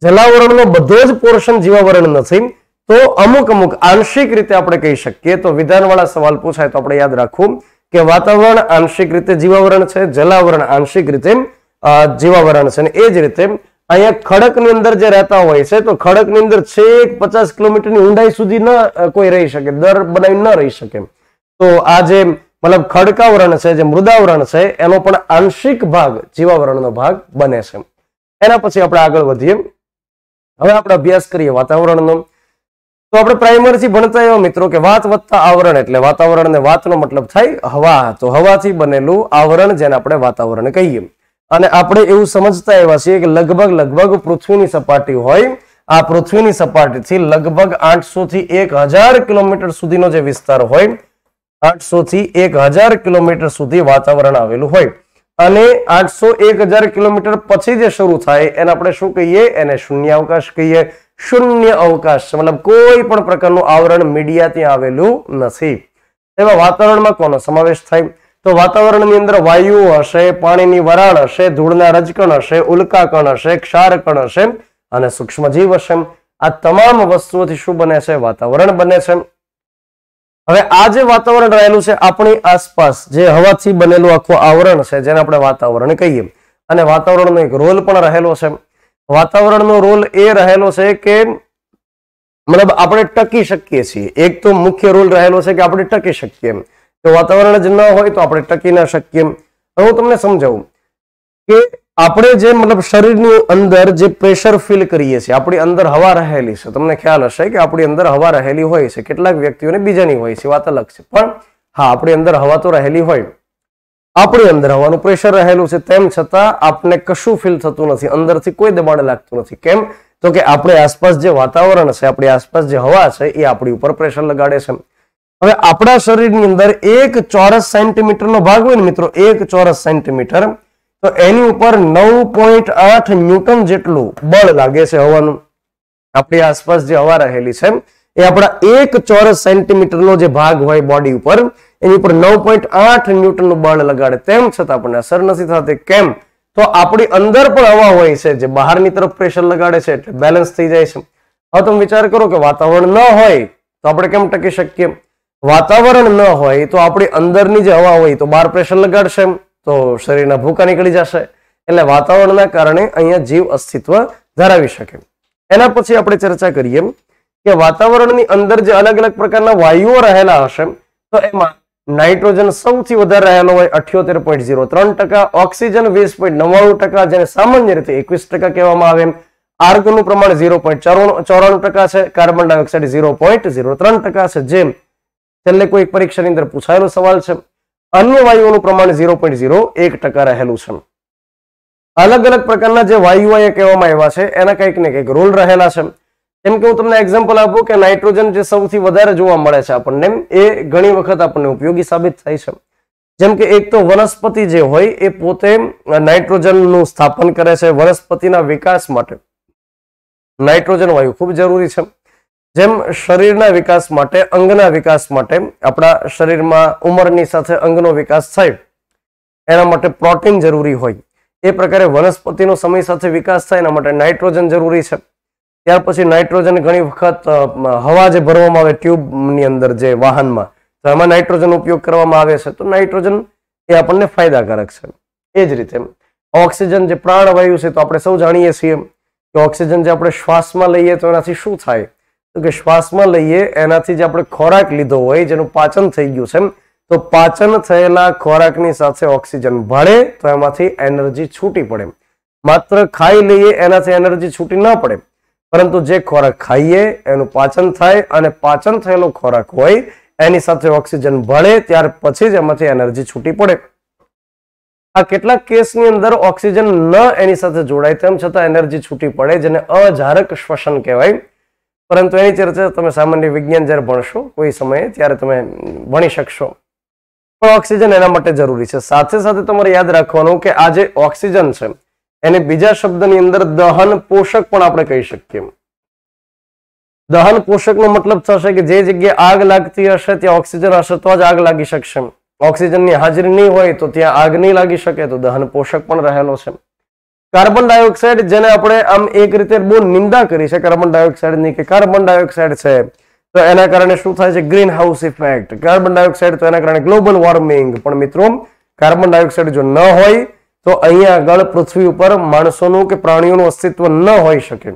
જલાવરણનો બધો જ પોર્શન જીવાવરણ નથી તો અમુક અમુક આંશિક રીતે આપણે કહી શકીએ તો વિધાનવાળા સવાલ પૂછાય તો આપણે યાદ રાખવું કે વાતાવરણ આંશિક રીતે જીવાવરણ છે જલાવરણ આંશિક રીતે જીવાવરણ છે અને એ જ રીતે અહીંયા ખડકની અંદર જે રહેતા હોય છે તો ખડકની અંદર છેક પચાસ કિલોમીટરની ઊંડાઈ સુધી ન કોઈ રહી શકે દર બનાવી ન રહી શકે તો આ જે મતલબ ખડકાવરણ છે જે મૃદાવરણ છે એનો પણ આંશિક ભાગ જીવાવરણનો ભાગ બને છે એના પછી આપણે આગળ વધીએ હવે આપણે અભ્યાસ કરીએ વાતાવરણનો તો આપણે પ્રાઇમરીથી ભણતા એવા મિત્રો કે વાત વધતા આવરણ એટલે વાતાવરણ ને વાતનો મતલબ થાય હવા તો હવાથી બનેલું આવરણ જેને આપણે વાતાવરણ કહીએ અને આપણે એવું સમજતા એવા છીએ કે લગભગ લગભગ પૃથ્વીની સપાટી હોય આ પૃથ્વીની સપાટીથી લગભગ આઠસો થી એક કિલોમીટર સુધીનો જે વિસ્તાર હોય આઠસો થી એક હજાર કિલોમીટર સુધી વાતાવરણ આવેલું હોય અને આઠસો એક હજાર કિલોમીટર પછી જે શરૂ થાય એને આપણે શું કહીએ એને શૂન્ય અવકાશ કહીએ શૂન્ય અવકાશ મતલબ કોઈ પણ પ્રકારનું આવરણ મીડિયા ત્યાં આવેલું નથી એવા વાતાવરણમાં કોનો સમાવેશ થાય તો વાતાવરણની અંદર વાયુ હશે પાણીની વરાળ હશે ધૂળના રજકણ હશે ઉલ્કાકણ હશે ક્ષારકણ હશે અને સૂક્ષ્મજીવ હશે આ તમામ વસ્તુઓથી શું બને છે વાતાવરણ બને છે હવે આ જે વાતાવરણ રહેલું છે આપણી આસપાસ જે હવાથી બનેલું આખું આવરણ છે જેને આપણે વાતાવરણ કહીએ અને વાતાવરણનો એક રોલ પણ રહેલો છે વાતાવરણનો રોલ એ રહેલો છે કે મતલબ આપણે ટકી શકીએ છીએ એક તો મુખ્ય રોલ રહેલો છે કે આપણે ટકી શકીએ એમ તો વાતાવરણ જ ન હોય તો આપણે ટકી ના શકીએ એમ હું તમને સમજાવું કે આપણે જે મતલબ શરીરની અંદર જે પ્રેશર ફીલ કરીએ છીએ આપણી અંદર હવા રહેલી છે તમને ખ્યાલ હશે કે આપણી અંદર હવા રહેલી હોય છે કેટલાક વ્યક્તિઓને બીજાની હોય છે વાત અલગ છે પણ હા આપણી અંદર હવા તો રહેલી હોય આપણી અંદર હવાનું પ્રેશર રહેલું છે તેમ છતાં આપણને કશું ફીલ થતું નથી અંદરથી કોઈ દબાણ લાગતું નથી કેમ તો કે આપણે આસપાસ જે વાતાવરણ છે આપણી આસપાસ જે હવા છે એ આપણી ઉપર પ્રેશર લગાડે છે હવે આપણા શરીરની અંદર એક ચોરસ સેન્ટીમીટરનો ભાગ હોય ને મિત્રો એક ચોરસ સેન્ટીમીટર તો એની ઉપર નવ પોઈન્ટ આઠ ન્યૂટન જેટલું બળ લાગે છે હવાનું આપણી આસપાસ જે હવા રહેલી છે એ આપણા એક ચોરસ સેન્ટીમીટરનો જે ભાગ હોય બોડી ઉપર એની ઉપર નવ પોઈન્ટ આઠ ન્યૂટનનું બળ લગાડે તેમ છતાં પણ અસર નથી થતી કેમ તો આપણી અંદર પણ હવા હોય છે જે બહારની તરફ પ્રેશર લગાડે છે એટલે બેલેન્સ થઈ જાય છે હવે તમે વિચાર કરો કે વાતાવરણ ન હોય તો આપણે કેમ ટકી શકીએ વાતાવરણ ન હોય તો આપણી અંદરની જે હવા હોય તો બહાર પ્રેશર લગાડશે એમ તો શરીરના ભૂકા નીકળી જશે એટલે વાતાવરણના કારણે અહીંયા જીવ અસ્તિત્વ ધરાવી શકે એના પછી આપણે ચર્ચા કરીએ કે વાતાવરણની અંદર જે અલગ અલગ પ્રકારના વાયુઓ રહેલા હશે તો એમાં નાઇટ્રોજન સૌથી વધારે રહેલો હોય અઠ્યોતેર પોઈન્ટ ઝીરો ત્રણ ટકા ઓક્સિજન વીસ પોઈન્ટ નવ્વાણું ટકા જેને સામાન્ય રીતે એકવીસ ટકા કહેવામાં આવે આર્ગનું પ્રમાણ ઝીરો પોઈન્ટ ચોરાણું ટકા છે carbon dioxide zero point zero ત્રણ ટકા છે જેમ છેલ્લે કોઈ પરીક્ષાની અંદર પૂછાયેલો સવાલ છે અન્ય વાયુઓનું પ્રમાણ ઝીરો પોઈન્ટ ઝીરો એક ટકા રહેલું છે અલગ અલગ પ્રકારના જે વાયુઓ અહીંયા કહેવામાં આવ્યા છે એના કંઈક ને કંઈક રોલ રહેલા છે એમ કે હું તમને એક્ઝામ્પલ આપું કે નાઇટ્રોજન જે સૌથી વધારે જોવા મળે છે આપણને એ ઘણી વખત આપણને ઉપયોગી સાબિત થાય છે જેમ કે એક તો વનસ્પતિ જે હોય એ પોતે નાઇટ્રોજનનું સ્થાપન કરે છે વનસ્પતિના વિકાસ માટે નાઇટ્રોજન વાયુ ખૂબ જરૂરી છે જેમ શરીરના વિકાસ માટે અંગના વિકાસ માટે આપણા શરીરમાં ઉંમરની સાથે અંગનો વિકાસ થાય એના માટે પ્રોટીન જરૂરી હોય એ પ્રકારે વનસ્પતિનો સમય સાથે વિકાસ થાય એના માટે નાઇટ્રોજન જરૂરી છે ત્યાર પછી નાઇટ્રોજન ઘણી વખત હવા જે ભરવામાં આવે ટ્યુબની અંદર જે વાહનમાં તો એમાં નાઇટ્રોજન ઉપયોગ કરવામાં આવે છે તો નાઇટ્રોજન એ આપણને ફાયદાકારક છે એ જ રીતે ઓક્સિજન જે પ્રાણવાયુ છે તો આપણે સૌ જાણીએ છીએ કે ઓક્સિજન જે આપણે શ્વાસમાં લઈએ તો એનાથી શું થાય તો કે શ્વાસમાં લઈએ એનાથી જે આપણે ખોરાક લીધો હોય જેનું પાચન થઈ ગયું છે તો પાચન થયેલા ખોરાકની સાથે ઓક્સિજન ભળે તો એમાંથી એનર્જી છૂટી પડે માત્ર ખાઈ લઈએ એનાથી એનર્જી છૂટી ન પડે પરંતુ જે ખોરાક ખાઈએ એનું પાચન થાય અને પાચન થયેલો ખોરાક હોય એની સાથે ઓક્સિજન ભળે ત્યાર પછી જ એમાંથી એનર્જી છૂટી પડે આ કેટલાક કેસની અંદર ઓક્સિજન ન એની સાથે જોડાય તેમ છતાં એનર્જી છૂટી પડે જેને અજારક શ્વસન કહેવાય પરંતુ એની ચર્ચા તમે સામાન્ય વિજ્ઞાન જ્યારે ભણશો કોઈ સમયે ત્યારે તમે ભણી શકશો પણ ઓક્સિજન એના માટે જરૂરી છે સાથે સાથે તમારે યાદ રાખવાનું કે આ જે ઓક્સિજન છે એને બીજા શબ્દની અંદર દહન પોષક પણ આપણે કહી શકીએ દહન પોષકનો મતલબ થશે કે જે જગ્યાએ આગ લાગતી હશે ત્યાં ઓક્સિજન હશે તો જ આગ લાગી શકશે ઓક્સિજનની હાજરી નહીં હોય તો ત્યાં આગ નહીં લાગી શકે તો દહન પોષક પણ રહેલો છે કાર્બન ડાયોક્સાઇડ જેને આપણે આમ એક રીતે બહુ નિંદા કરી છે કાર્બન ડાયોક્સાઇડની કે કાર્બન ડાયોક્સાઇડ છે તો એના કારણે શું થાય છે greenhouse effect carbon dioxide તો એના કારણે ગ્લોબલ વોર્મિંગ પણ મિત્રો કાર્બન ડાયોક્સાઇડ જો ન હોય તો અહીંયા આગળ પૃથ્વી ઉપર માણસોનું કે પ્રાણીઓનું અસ્તિત્વ ન હોઈ શકે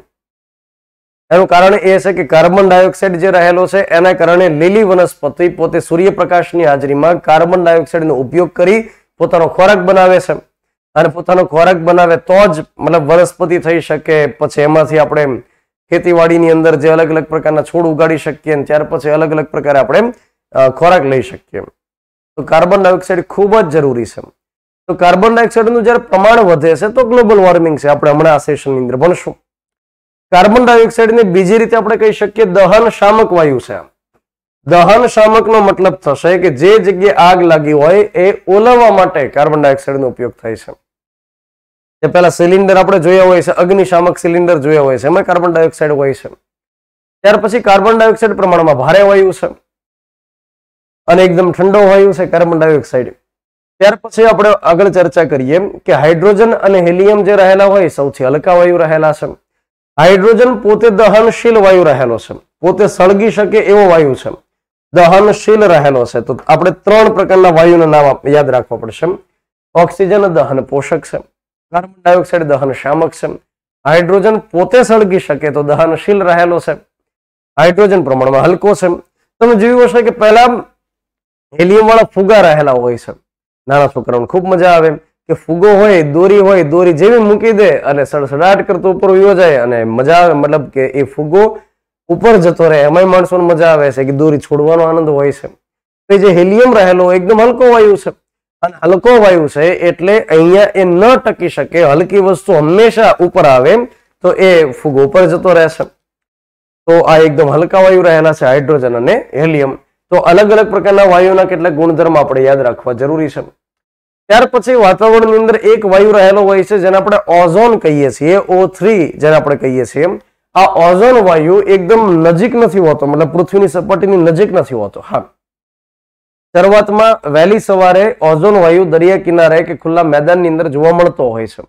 એનું કારણ એ છે કે કાર્બન ડાયોક્સાઇડ જે રહેલો છે એના કારણે લીલી વનસ્પતિ પોતે સૂર્યપ્રકાશની હાજરીમાં કાર્બન ડાયોક્સાઇડનો ઉપયોગ કરી પોતાનો ખોરાક બનાવે છે અને પોતાનો ખોરાક બનાવે તો જ મતલબ વનસ્પતિ થઈ શકે પછી એમાંથી આપણે ખેતીવાડીની અંદર જે અલગ અલગ પ્રકારના છોડ ઉગાડી શકીએ અને ત્યાર પછી અલગ અલગ પ્રકારે આપણે ખોરાક લઈ શકીએ તો કાર્બન ડાયોક્સાઇડ ખૂબ જ જરૂરી છે તો કાર્બન ડાયોક્સાઇડનું જ્યારે પ્રમાણ વધે છે તો ગ્લોબલ વોર્મિંગ છે આપણે હમણાં આ સેશનની અંદર ભણશું કાર્બન ડાયોક્સાઇડને બીજી રીતે આપણે કહી શકીએ દહન શામક વાયુ છે દહન શામકનો મતલબ થશે કે જે જગ્યાએ આગ લાગી હોય એ ઓલવવા માટે કાર્બન ડાયોક્સાઇડનો ઉપયોગ થાય છે જે પહેલા સિલિન્ડર આપણે જોયા હોય છે અગ્નિશામક સિલિન્ડર જોયા હોય છે એમાં કાર્બન ડાયોક્સાઇડ હોય છે ત્યાર પછી કાર્બન ડાયોક્સાઇડ પ્રમાણમાં ભારે વાયુ છે અને એકદમ ઠંડો વાયુ છે કાર્બન ડાયોક્સાઇડ ત્યાર પછી આપણે આગળ ચર્ચા કરીએ કે હાઇડ્રોજન અને હેલિયમ જે રહેલા હોય સૌથી હલકા વાયુ રહેલા છે હાઇડ્રોજન પોતે દહનશીલ વાયુ રહેલો છે પોતે સળગી શકે એવો વાયુ છે દહનશીલ રહેલો છે તો આપણે ત્રણ પ્રકારના વાયુના નામ યાદ રાખવા પડશે ઓક્સિજન દહન પોષક છે કાર્બન ડાયોક્સાઇડ દહન શામક છે હાઇડ્રોજન પોતે સળગી શકે તો દહનશીલ રહેલો છે હાઇડ્રોજન પ્રમાણમાં હલકો છે તમે જોયું હશે કે પહેલા હેલિયમ વાળા ફુગા રહેલા હોય છે નાના છોકરાઓને ખૂબ મજા આવે કે ફુગો હોય દોરી હોય દોરી જેવી મૂકી દે અને સડસડાટ કરતો ઉપર યોજાય અને મજા આવે મતલબ કે એ ફુગો ઉપર જતો રહે એમાંય માણસોને મજા આવે છે કે દોરી છોડવાનો આનંદ હોય છે તો જે હેલિયમ રહેલો એકદમ હલકો વાયુ છે અને હલકો વાયુ છે એટલે અહીંયા એ ન ટકી શકે હલકી વસ્તુ હંમેશા ઉપર આવે તો એ ફૂગો ઉપર જતો રહેશે તો આ એકદમ હલકા વાયુ રહેલા છે હાઇડ્રોજન અને હેલિયમ તો અલગ અલગ પ્રકારના વાયુના કેટલાક ગુણધર્મ આપણે યાદ રાખવા જરૂરી છે ત્યાર પછી વાતાવરણની અંદર એક વાયુ રહેલો હોય છે જેને આપણે ઓઝોન કહીએ છીએ ઓ થ્રી જેને આપણે કહીએ છીએ આ ઓઝોન વાયુ એકદમ નજીક નથી હોતો મતલબ પૃથ્વીની સપાટીની નજીક નથી હોતો હા શરૂઆતમાં વહેલી સવારે ઓઝોન વાયુ દરિયા કિનારે કે ખુલ્લા મેદાનની અંદર જોવા મળતો હોય છે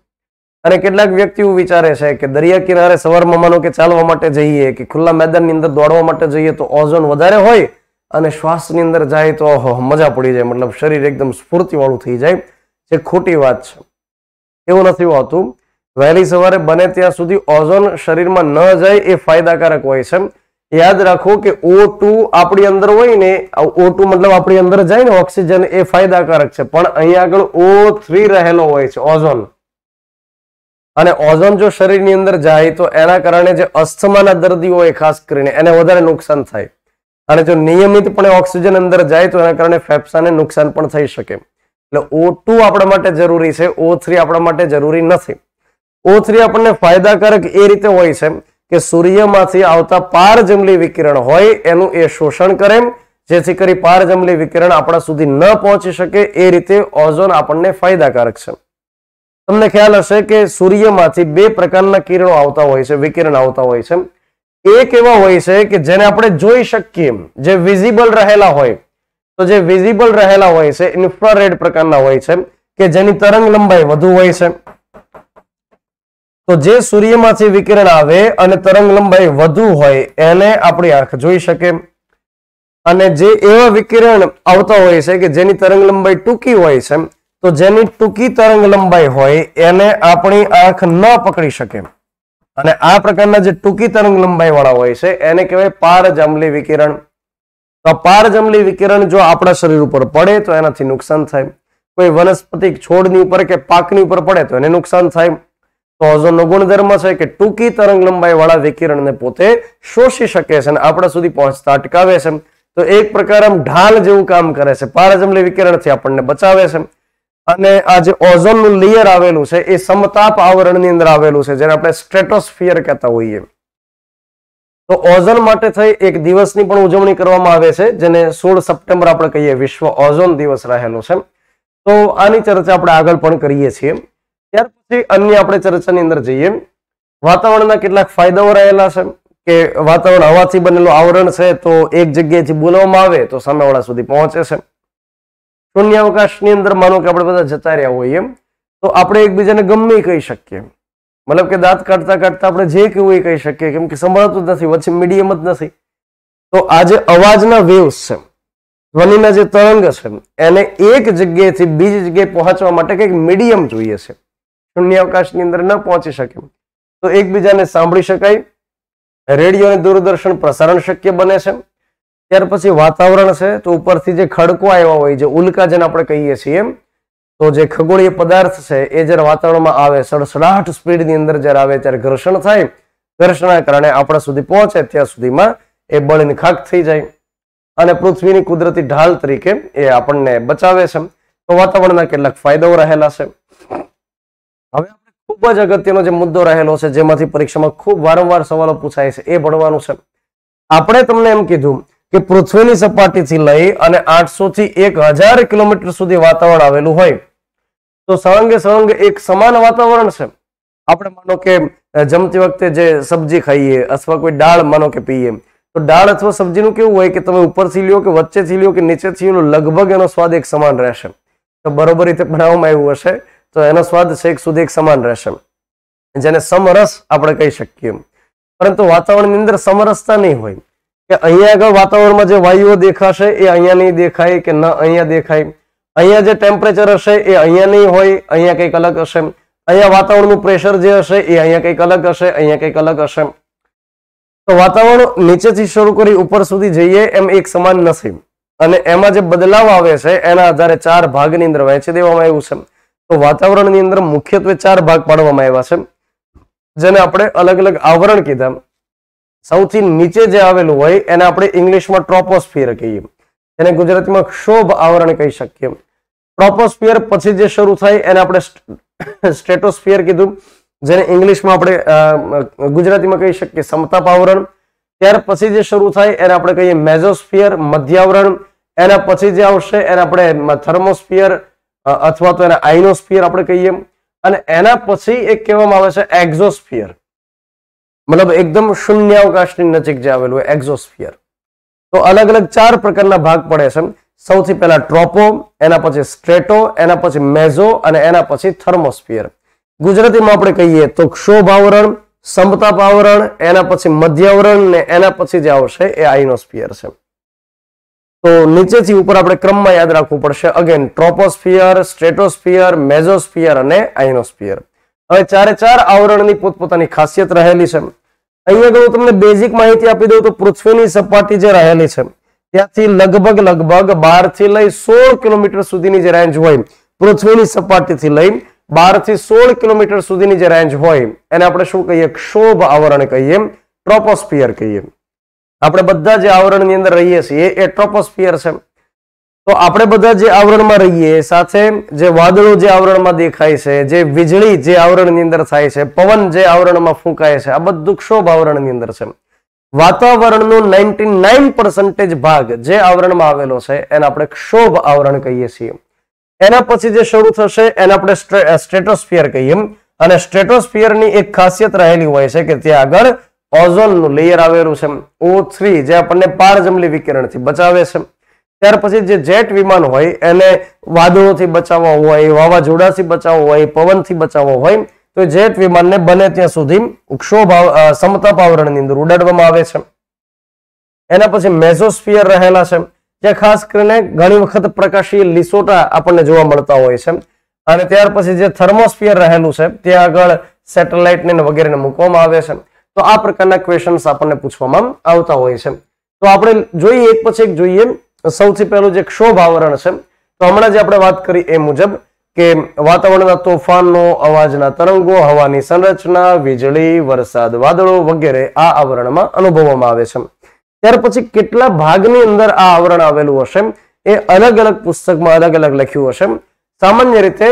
અને કેટલાક વ્યક્તિઓ વિચારે છે કે દરિયા કિનારે સવારમાં માનો કે ચાલવા માટે જઈએ કે ખુલ્લા મેદાનની અંદર દોડવા માટે જઈએ તો ઓઝોન વધારે હોય અને શ્વાસની અંદર જાય તો મજા પડી જાય મતલબ શરીર એકદમ સ્ફૂર્તિવાળું થઈ જાય જે ખોટી વાત છે એવું નથી હોતું વહેલી સવારે બને ત્યાં સુધી ઓઝોન શરીરમાં ન જાય એ ફાયદાકારક હોય છે યાદ રાખો કે ઓ આપણી અંદર હોય ને ઓ મતલબ આપણી અંદર જાય ને ઓક્સિજન એ ફાયદાકારક છે પણ અહીંયા આગળ ઓ થ્રી રહેલો હોય છે ઓઝોન અને ઓઝોન જો શરીરની અંદર જાય તો એના કારણે જે અસ્થમાના દર્દીઓ હોય ખાસ કરીને એને વધારે નુકસાન થાય અને જો નિયમિતપણે ઓક્સિજન અંદર જાય તો એના કારણે ફેફસાને નુકસાન પણ થઈ શકે એટલે ઓ આપણા માટે જરૂરી છે ઓ થ્રી આપણા માટે જરૂરી નથી ઓ થ્રી આપણને ફાયદાકારક એ રીતે હોય છે કે સૂર્યમાંથી આવતા પારજમલી વિકિરણ હોય એનું એ શોષણ કરે જેથી કરી પારજમલી વિકિરણ આપણા સુધી ન પહોંચી શકે એ રીતે ઓઝોન આપણને ફાયદાકારક છે તમને ખ્યાલ હશે કે સૂર્યમાંથી બે પ્રકારના કિરણો આવતા હોય છે વિકિરણ આવતા હોય છે એક એવા હોય છે કે જેને આપણે જોઈ શકીએ જે વિઝિબલ રહેલા હોય તો જે વિઝિબલ રહેલા હોય છે ઇન્ફ્રારેડ પ્રકારના હોય છે કે જેની તરંગ લંબાઈ વધુ હોય છે તો જે સૂર્યમાંથી વિકિરણ આવે અને તરંગ લંબાઈ વધુ હોય એને આપણી આંખ જોઈ શકે અને જે એવા વિકિરણ આવતા હોય છે કે જેની તરંગ લંબાઈ ટૂંકી હોય છે તો જેની ટૂંકી તરંગ લંબાઈ હોય એને આપણી આંખ ન પકડી શકે અને આ પ્રકારના જે ટૂંકી તરંગ લંબાઈ વાળા હોય છે એને કહેવાય પારજમલી વિકિરણ તો પારજમલી વિકિરણ જો આપણા શરીર ઉપર પડે તો એનાથી નુકસાન થાય કોઈ વનસ્પતિક છોડની ઉપર કે પાકની ઉપર પડે તો એને નુકસાન થાય તો ઓઝોનનો ગુણધર્મ છે કે ટૂંકી તરંગ લંબાઈવાળા વિકિરણને પોતે શોષી શકે છે અને આપણા સુધી પહોંચતા અટકાવે છે તો એક પ્રકાર આમ ઢાલ જેવું કામ કરે છે પારજમલી વિકિરણથી આપણને બચાવે છે અને આ જે ઓઝોનનું લેયર આવેલું છે એ સમતાપ આવરણની અંદર આવેલું છે જેને આપણે સ્ટ્રેટોસ્ફિયર કહેતા હોઈએ તો ઓઝોન માટે થઈ એક દિવસની પણ ઉજવણી કરવામાં આવે છે જેને સોળ સપ્ટેમ્બર આપણે કહીએ વિશ્વ ઓઝોન દિવસ રહેલો છે તો આની ચર્ચા આપણે આગળ પણ કરીએ છીએ ત્યાર પછી અન્ય આપણે ચર્ચાની અંદર જઈએ વાતાવરણના કેટલાક ફાયદાઓ રહેલા છે કે વાતાવરણ હવાથી બનેલું આવરણ છે તો એક જગ્યાએથી બોલવામાં આવે તો સામેવાળા સુધી પહોંચે છે શૂન્યાવકાશની અંદર માનો કે આપણે બધા જતા રહ્યા હોઈએ તો આપણે એકબીજાને ગમે કહી શકીએ મતલબ કે દાંત કાઢતા કાઢતા આપણે જે કહેવું એ કહી શકીએ કેમ કે સંભળાતું નથી વચ્ચે મીડિયમ જ નથી તો આજે અવાજના વેવ્સ છે ધ્વનિના જે તરંગ છે એને એક જગ્યાએથી બીજી જગ્યાએ પહોંચવા માટે કંઈક મીડિયમ જોઈએ છે શૂન્યાવકાશની અંદર ન પહોંચી શકે તો એકબીજાને સાંભળી શકાય રેડિયો અને દૂરદર્શન પ્રસારણ શક્ય બને છે ત્યાર પછી વાતાવરણ છે તો ઉપરથી જે ખડકો આવ્યા હોય જે ઉલ્કા જેને આપણે કહીએ છીએ તો જે ખગોળીય પદાર્થ છે એ જયારે વાતાવરણમાં આવે સડસડાટ સ્પીડની અંદર જ્યારે આવે ત્યારે ઘર્ષણ થાય ઘર્ષણના કારણે આપણા સુધી પહોંચે ત્યાં સુધીમાં એ બળીને ખાક થઈ જાય અને પૃથ્વીની કુદરતી ઢાલ તરીકે એ આપણને બચાવે છે તો વાતાવરણના કેટલાક ફાયદાઓ રહેલા છે હવે આપણે ખૂબ જ અગત્યનો જે મુદ્દો રહેલો છે જેમાંથી પરીક્ષામાં ખૂબ વારંવાર સવાલો પૂછાય છે એ ભણવાનું છે આપણે તમને એમ કીધું કે પૃથ્વીની સપાટીથી લઈ અને આઠસો થી એક હજાર કિલોમીટર સુધી વાતાવરણ આવેલું હોય તો સળંગે સળંગ એક સમાન વાતાવરણ છે આપણે માનો કે જમતી વખતે જે સબ્જી ખાઈએ અથવા કોઈ દાળ માનો કે પીએ તો દાળ અથવા સબ્જીનું કેવું હોય કે તમે ઉપરથી લ્યો કે વચ્ચેથી લ્યો કે નીચેથી લ્યો લગભગ એનો સ્વાદ એક સમાન રહેશે તો બરોબર રીતે બનાવવામાં આવ્યું હશે તો એનો સ્વાદ શેક સુધી એક સમાન રહેશે જેને સમરસ આપણે કહી શકીએ પરંતુ વાતાવરણની અંદર સમરસતા નહીં હોય કે અહીંયા આગળ વાતાવરણમાં જે વાયુઓ દેખાશે એ અહીંયા નહીં દેખાય કે ન અહીંયા દેખાય અહીંયા જે ટેમ્પરેચર હશે એ અહીંયા નહીં હોય અહીંયા કંઈક અલગ હશે અહીંયા વાતાવરણનું પ્રેશર જે હશે એ અહીંયા કંઈક અલગ હશે અહીંયા કંઈક અલગ હશે તો વાતાવરણ નીચેથી શરૂ કરી ઉપર સુધી જઈએ એમ એક સમાન નથી અને એમાં જે બદલાવ આવે છે એના આધારે ચાર ભાગની અંદર વહેંચી દેવામાં આવ્યું છે તો વાતાવરણની અંદર મુખ્યત્વે ચાર ભાગ પાડવામાં આવ્યા છે જેને આપણે અલગ અલગ આવરણ કીધા સૌથી નીચે જે આવેલું હોય એને આપણે ઇંગ્લિશમાં ટ્રોપોસ્ફિયર કહીએ એને ગુજરાતીમાં ક્ષોભ આવરણ કહી શકીએ ટ્રોપોસ્ફિયર પછી જે શરૂ થાય એને આપણે સ્ટેટોસ્ફિયર કીધું જેને ઇંગ્લિશમાં આપણે ગુજરાતીમાં કહી શકીએ સમતાપ આવરણ ત્યાર પછી જે શરૂ થાય એને આપણે કહીએ મેઝોસ્ફિયર મધ્યાવરણ એના પછી જે આવશે એને આપણે થર્મોસ્ફિયર અથવા તો એને આઇનોસ્ફિયર આપણે કહીએ અને એના પછી એક કહેવામાં આવે છે એક્ઝોસ્ફિયર મતલબ એકદમ શૂન્યાવકાશની નજીક જે આવેલું હોય એક્ઝોસ્ફિયર તો અલગ અલગ ચાર પ્રકારના ભાગ પડે છે સૌથી પહેલા ટ્રોપો એના પછી સ્ટ્રેટો એના પછી મેઝો અને એના પછી થર્મોસ્ફિયર ગુજરાતીમાં આપણે કહીએ તો ક્ષોભાવરણ સમતાપ આવરણ એના પછી મધ્યાવરણ ને એના પછી જે આવશે એ આઇનોસ્ફિયર છે તો નીચેથી ઉપર આપણે ક્રમમાં યાદ રાખવું પડશે અગેન ટ્રોપોસ્ફિયર સ્ટ્રેટોસ્ફિયર મેઝોસ્ફિયર અને આઇનોસ્ફિયર હવે ચારે ચાર આવરણની પોતપોતાની ખાસિયત રહેલી છે અહીંયા હું તમને બેઝિક માહિતી આપી દઉં તો પૃથ્વીની સપાટી જે રહેલી છે ત્યાંથી લગભગ લગભગ બાર થી લઈ સોળ કિલોમીટર સુધીની જે રેન્જ હોય પૃથ્વીની સપાટીથી લઈ બાર થી સોળ કિલોમીટર સુધીની જે રેન્જ હોય એને આપણે શું કહીએ ક્ષોભ આવરણ કહીએ ટ્રોપોસ્ફિયર કહીએ આપણે બધા જે આવરણની અંદર રહીએ છીએ એ ટ્રોપોસ્ફિયર છે તો આપણે બધા જે આવરણમાં રહીએ સાથે જે વાદળો જે આવરણમાં દેખાય છે જે વીજળી જે આવરણની અંદર થાય છે પવન જે આવરણમાં ફૂંકાય છે આ બધું ક્ષોભ આવરણની અંદર છે વાતાવરણનો નાઇન્ટી નાઇન પર્સન્ટેજ ભાગ જે આવરણમાં આવેલો છે એને આપણે ક્ષોભ આવરણ કહીએ છીએ એના પછી જે શરૂ થશે એને આપણે સ્ટ્રેટોસ્ફિયર કહીએ અને સ્ટ્રેટોસ્ફિયરની એક ખાસિયત રહેલી હોય છે કે ત્યાં આગળ ઓઝોનનું લેયર આવેલું છે ઓ થ્રી જે આપણને પારજમલી વિકિરણથી બચાવે છે ત્યાર પછી જે જેટ વિમાન હોય એને વાદળોથી બચાવવા હોય વાવાઝોડાથી બચાવવો હોય પવનથી બચાવવો હોય તો જેટ વિમાનને બને ત્યાં સુધી ક્ષોભાવ સમતાપ આવરણની અંદર ઉડાડવામાં આવે છે એના પછી મેઝોસ્ફિયર રહેલા છે જે ખાસ કરીને ઘણી વખત પ્રકાશીય લિસોટા આપણને જોવા મળતા હોય છે અને ત્યાર પછી જે થર્મોસ્ફિયર રહેલું છે ત્યાં આગળ સેટેલાઇટને વગેરેને મૂકવામાં આવે છે તો આ પ્રકારના ક્વેશ્ચન્સ આપણને પૂછવામાં આવતા હોય છે તો આપણે જોઈએ એક પછી એક જોઈએ સૌથી પહેલું જે ક્ષોભ આવરણ છે તો હમણાં જે આપણે વાત કરી એ મુજબ કે વાતાવરણના તોફાનનો અવાજના તરંગો હવાની સંરચના વીજળી વરસાદ વાદળો વગેરે આ આવરણમાં અનુભવવામાં આવે છે ત્યાર પછી કેટલા ભાગની અંદર આ આવરણ આવેલું હશે એ અલગ અલગ પુસ્તકમાં અલગ અલગ લખ્યું હશે સામાન્ય રીતે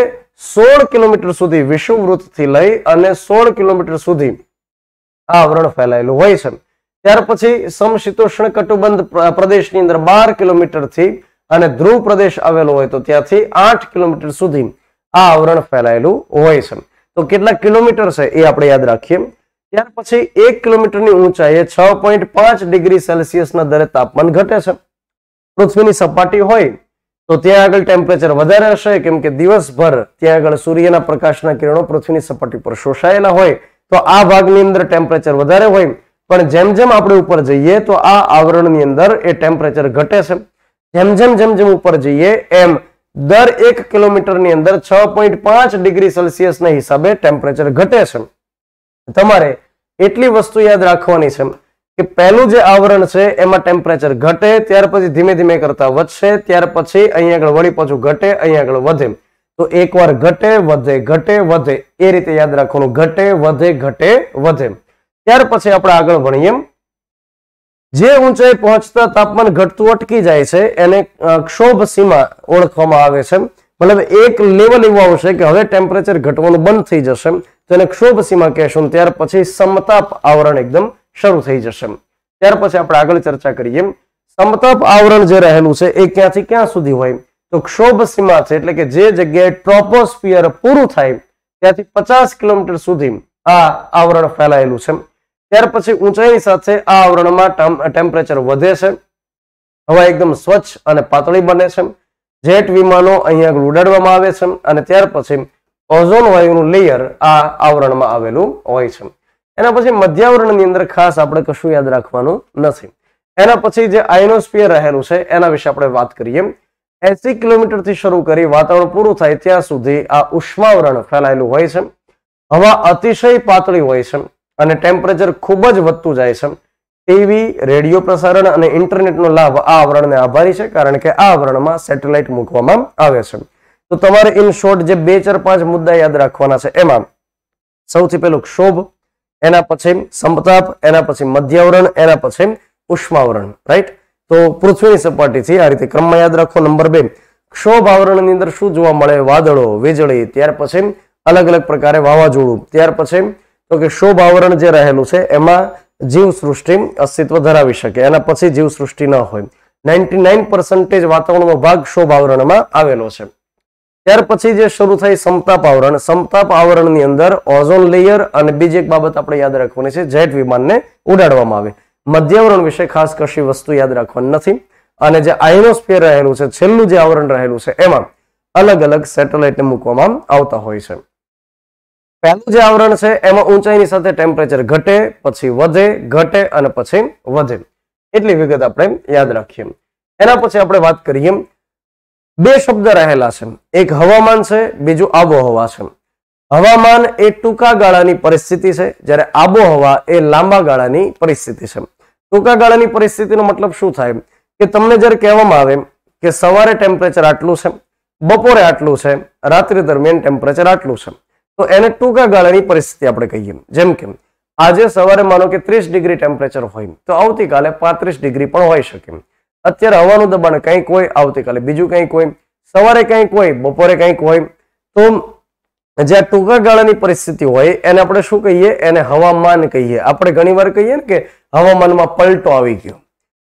સોળ કિલોમીટર સુધી વિષુવવૃત્તથી લઈ અને સોળ કિલોમીટર સુધી આ આવરણ ફેલાયેલું હોય છે ત્યાર પછી સમશીતોષ્ણ કટુબંધ પ્રદેશની અંદર બાર કિલોમીટરથી અને ધ્રુવ પ્રદેશ આવેલો હોય તો ત્યાંથી આઠ કિલોમીટર સુધી આ આવરણ ફેલાયેલું હોય છે તો કેટલા કિલોમીટર છે એ આપણે યાદ રાખીએ ત્યાર પછી એક કિલોમીટરની ઊંચાઈએ છ પોઈન્ટ પાંચ ડિગ્રી સેલ્સિયસના દરે તાપમાન ઘટે છે પૃથ્વીની સપાટી હોય તો ત્યાં આગળ ટેમ્પરેચર વધારે હશે કેમ કે દિવસભર ત્યાં આગળ સૂર્યના પ્રકાશના કિરણો પૃથ્વીની સપાટી પર શોષાયેલા હોય તો આ ભાગની અંદર ટેમ્પરેચર વધારે હોય પણ જેમ જેમ આપણે ઉપર જઈએ તો આ આવરણની અંદર એ ટેમ્પરેચર ઘટે છે જેમ જેમ જેમ જેમ ઉપર જઈએ એમ દર એક કિલોમીટરની અંદર છ પોઈન્ટ પાંચ ડિગ્રી સેલ્સિયસના હિસાબે ટેમ્પરેચર ઘટે છે તમારે એટલી વસ્તુ યાદ રાખવાની છે કે પહેલું જે આવરણ છે એમાં ટેમ્પરેચર ઘટે ત્યાર પછી ધીમે ધીમે કરતા વધશે ત્યાર પછી અહીંયા આગળ વળી પાછું ઘટે અહીંયા આગળ વધે તો એકવાર ઘટે વધે ઘટે વધે એ રીતે યાદ રાખવાનું ઘટે વધે ઘટે વધે ત્યાર પછી આપણે આગળ ભણીએ જે ઊંચાઈ પહોંચતા તાપમાન ઘટતું અટકી જાય છે એને ક્ષોભ સીમા ઓળખવામાં આવે છે મતલબ એક લેવલ એવું આવશે કે હવે ટેમ્પરેચર ઘટવાનું બંધ થઈ જશે તો એને ક્ષોભ સીમા કહેશું ત્યાર પછી સમતાપ આવરણ એકદમ શરૂ થઈ જશે ત્યાર પછી આપણે આગળ ચર્ચા કરીએ સમતાપ આવરણ જે રહેલું છે એ ક્યાંથી ક્યાં સુધી હોય તો ક્ષોભ સીમા છે એટલે કે જે જગ્યાએ ટ્રોપોસ્ફિયર પૂરું થાય ત્યાંથી પચાસ કિલોમીટર સુધી આ આવરણ ફેલાયેલું છે ત્યાર પછી ઊંચાઈ સાથે આ આવરણમાં ટેમ્પરેચર વધે છે હવા એકદમ સ્વચ્છ અને પાતળી બને છે જેટ વિમાનો અહીંયા આગળ ઉડાડવામાં આવે છે અને ત્યાર પછી ઓઝોન વાયુનું લેયર આ આવરણમાં આવેલું હોય છે એના પછી મધ્યાવરણની અંદર ખાસ આપણે કશું યાદ રાખવાનું નથી એના પછી જે આયનોસ્ફિયર રહેલું છે એના વિશે આપણે વાત કરીએ એસી કિલોમીટરથી શરૂ કરી વાતાવરણ પૂરું થાય ત્યાં સુધી આ ઉષ્માવરણ ફેલાયેલું હોય છે હવા અતિશય પાતળી હોય છે અને ટેમ્પરેચર ખૂબ જ વધતું જાય છે ટીવી રેડિયો પ્રસારણ અને ઇન્ટરનેટનો લાભ આ આવરણને આભારી છે કારણ કે આ આવરણમાં સેટેલાઇટ મૂકવામાં આવે છે તો તમારે ઇન શોર્ટ જે બે ચાર પાંચ મુદ્દા યાદ રાખવાના છે એમાં સૌથી પહેલું ક્ષોભ એના પછી સમતાપ એના પછી મધ્યાવરણ એના પછી ઉષ્માવરણ રાઈટ તો પૃથ્વીની સપાટી છે આ રીતે ક્રમમાં યાદ રાખો નંબર બે ક્ષોભ આવરણની અંદર શું જોવા મળે વાદળો વીજળી ત્યાર પછી અલગ અલગ પ્રકારે વાવાઝોડું ત્યાર પછી તો કે શોભ આવરણ જે રહેલું છે એમાં જીવસૃષ્ટિ અસ્તિત્વ ધરાવી શકે એના પછી જીવ સૃષ્ટિ ન હોય નાઇન્ટી નાઇન પર્સન્ટેજ વાતાવરણનો ભાગ શોભ આવરણમાં આવેલો છે ત્યાર પછી જે શરૂ થઈ સમતાપ આવરણ સમતાપ આવરણની અંદર ઓઝોન લેયર અને બીજી એક બાબત આપણે યાદ રાખવાની છે જેટ વિમાનને ઉડાડવામાં આવે મધ્યાવરણ વિશે ખાસ કશી વસ્તુ યાદ રાખવાની નથી અને જે આયનોસ્ફિયર રહેલું છે છેલ્લું જે આવરણ રહેલું છે એમાં અલગ અલગ સેટેલાઇટને મૂકવામાં આવતા હોય છે પહેલું જે આવરણ છે એમાં ઊંચાઈની સાથે ટેમ્પરેચર ઘટે પછી વધે ઘટે અને પછી વધે એટલી વિગત આપણે યાદ રાખીએ એના પછી આપણે વાત કરીએ બે શબ્દ રહેલા છે એક હવામાન છે બીજું આબોહવા છે હવામાન એ ટૂંકા ગાળાની પરિસ્થિતિ છે જ્યારે આબોહવા એ લાંબા ગાળાની પરિસ્થિતિ છે ટૂંકા ગાળાની પરિસ્થિતિનો મતલબ શું થાય કે તમને જ્યારે કહેવામાં આવે કે સવારે ટેમ્પરેચર આટલું છે બપોરે આટલું છે રાત્રિ દરમિયાન ટેમ્પરેચર આટલું છે તો એને ટૂંકા ગાળાની પરિસ્થિતિ આપણે કહીએ જેમ કે આજે સવારે માનો કે ત્રીસ ડિગ્રી ટેમ્પરેચર હોય તો આવતીકાલે પાંત્રીસ ડિગ્રી પણ હોઈ શકે અત્યારે હવાનું દબાણ કંઈક હોય આવતીકાલે બીજું કંઈક હોય સવારે કંઈક હોય બપોરે કંઈક હોય તો જ્યાં ટૂંકા ગાળાની પરિસ્થિતિ હોય એને આપણે શું કહીએ એને હવામાન કહીએ આપણે ઘણીવાર કહીએ ને કે હવામાનમાં પલટો આવી ગયો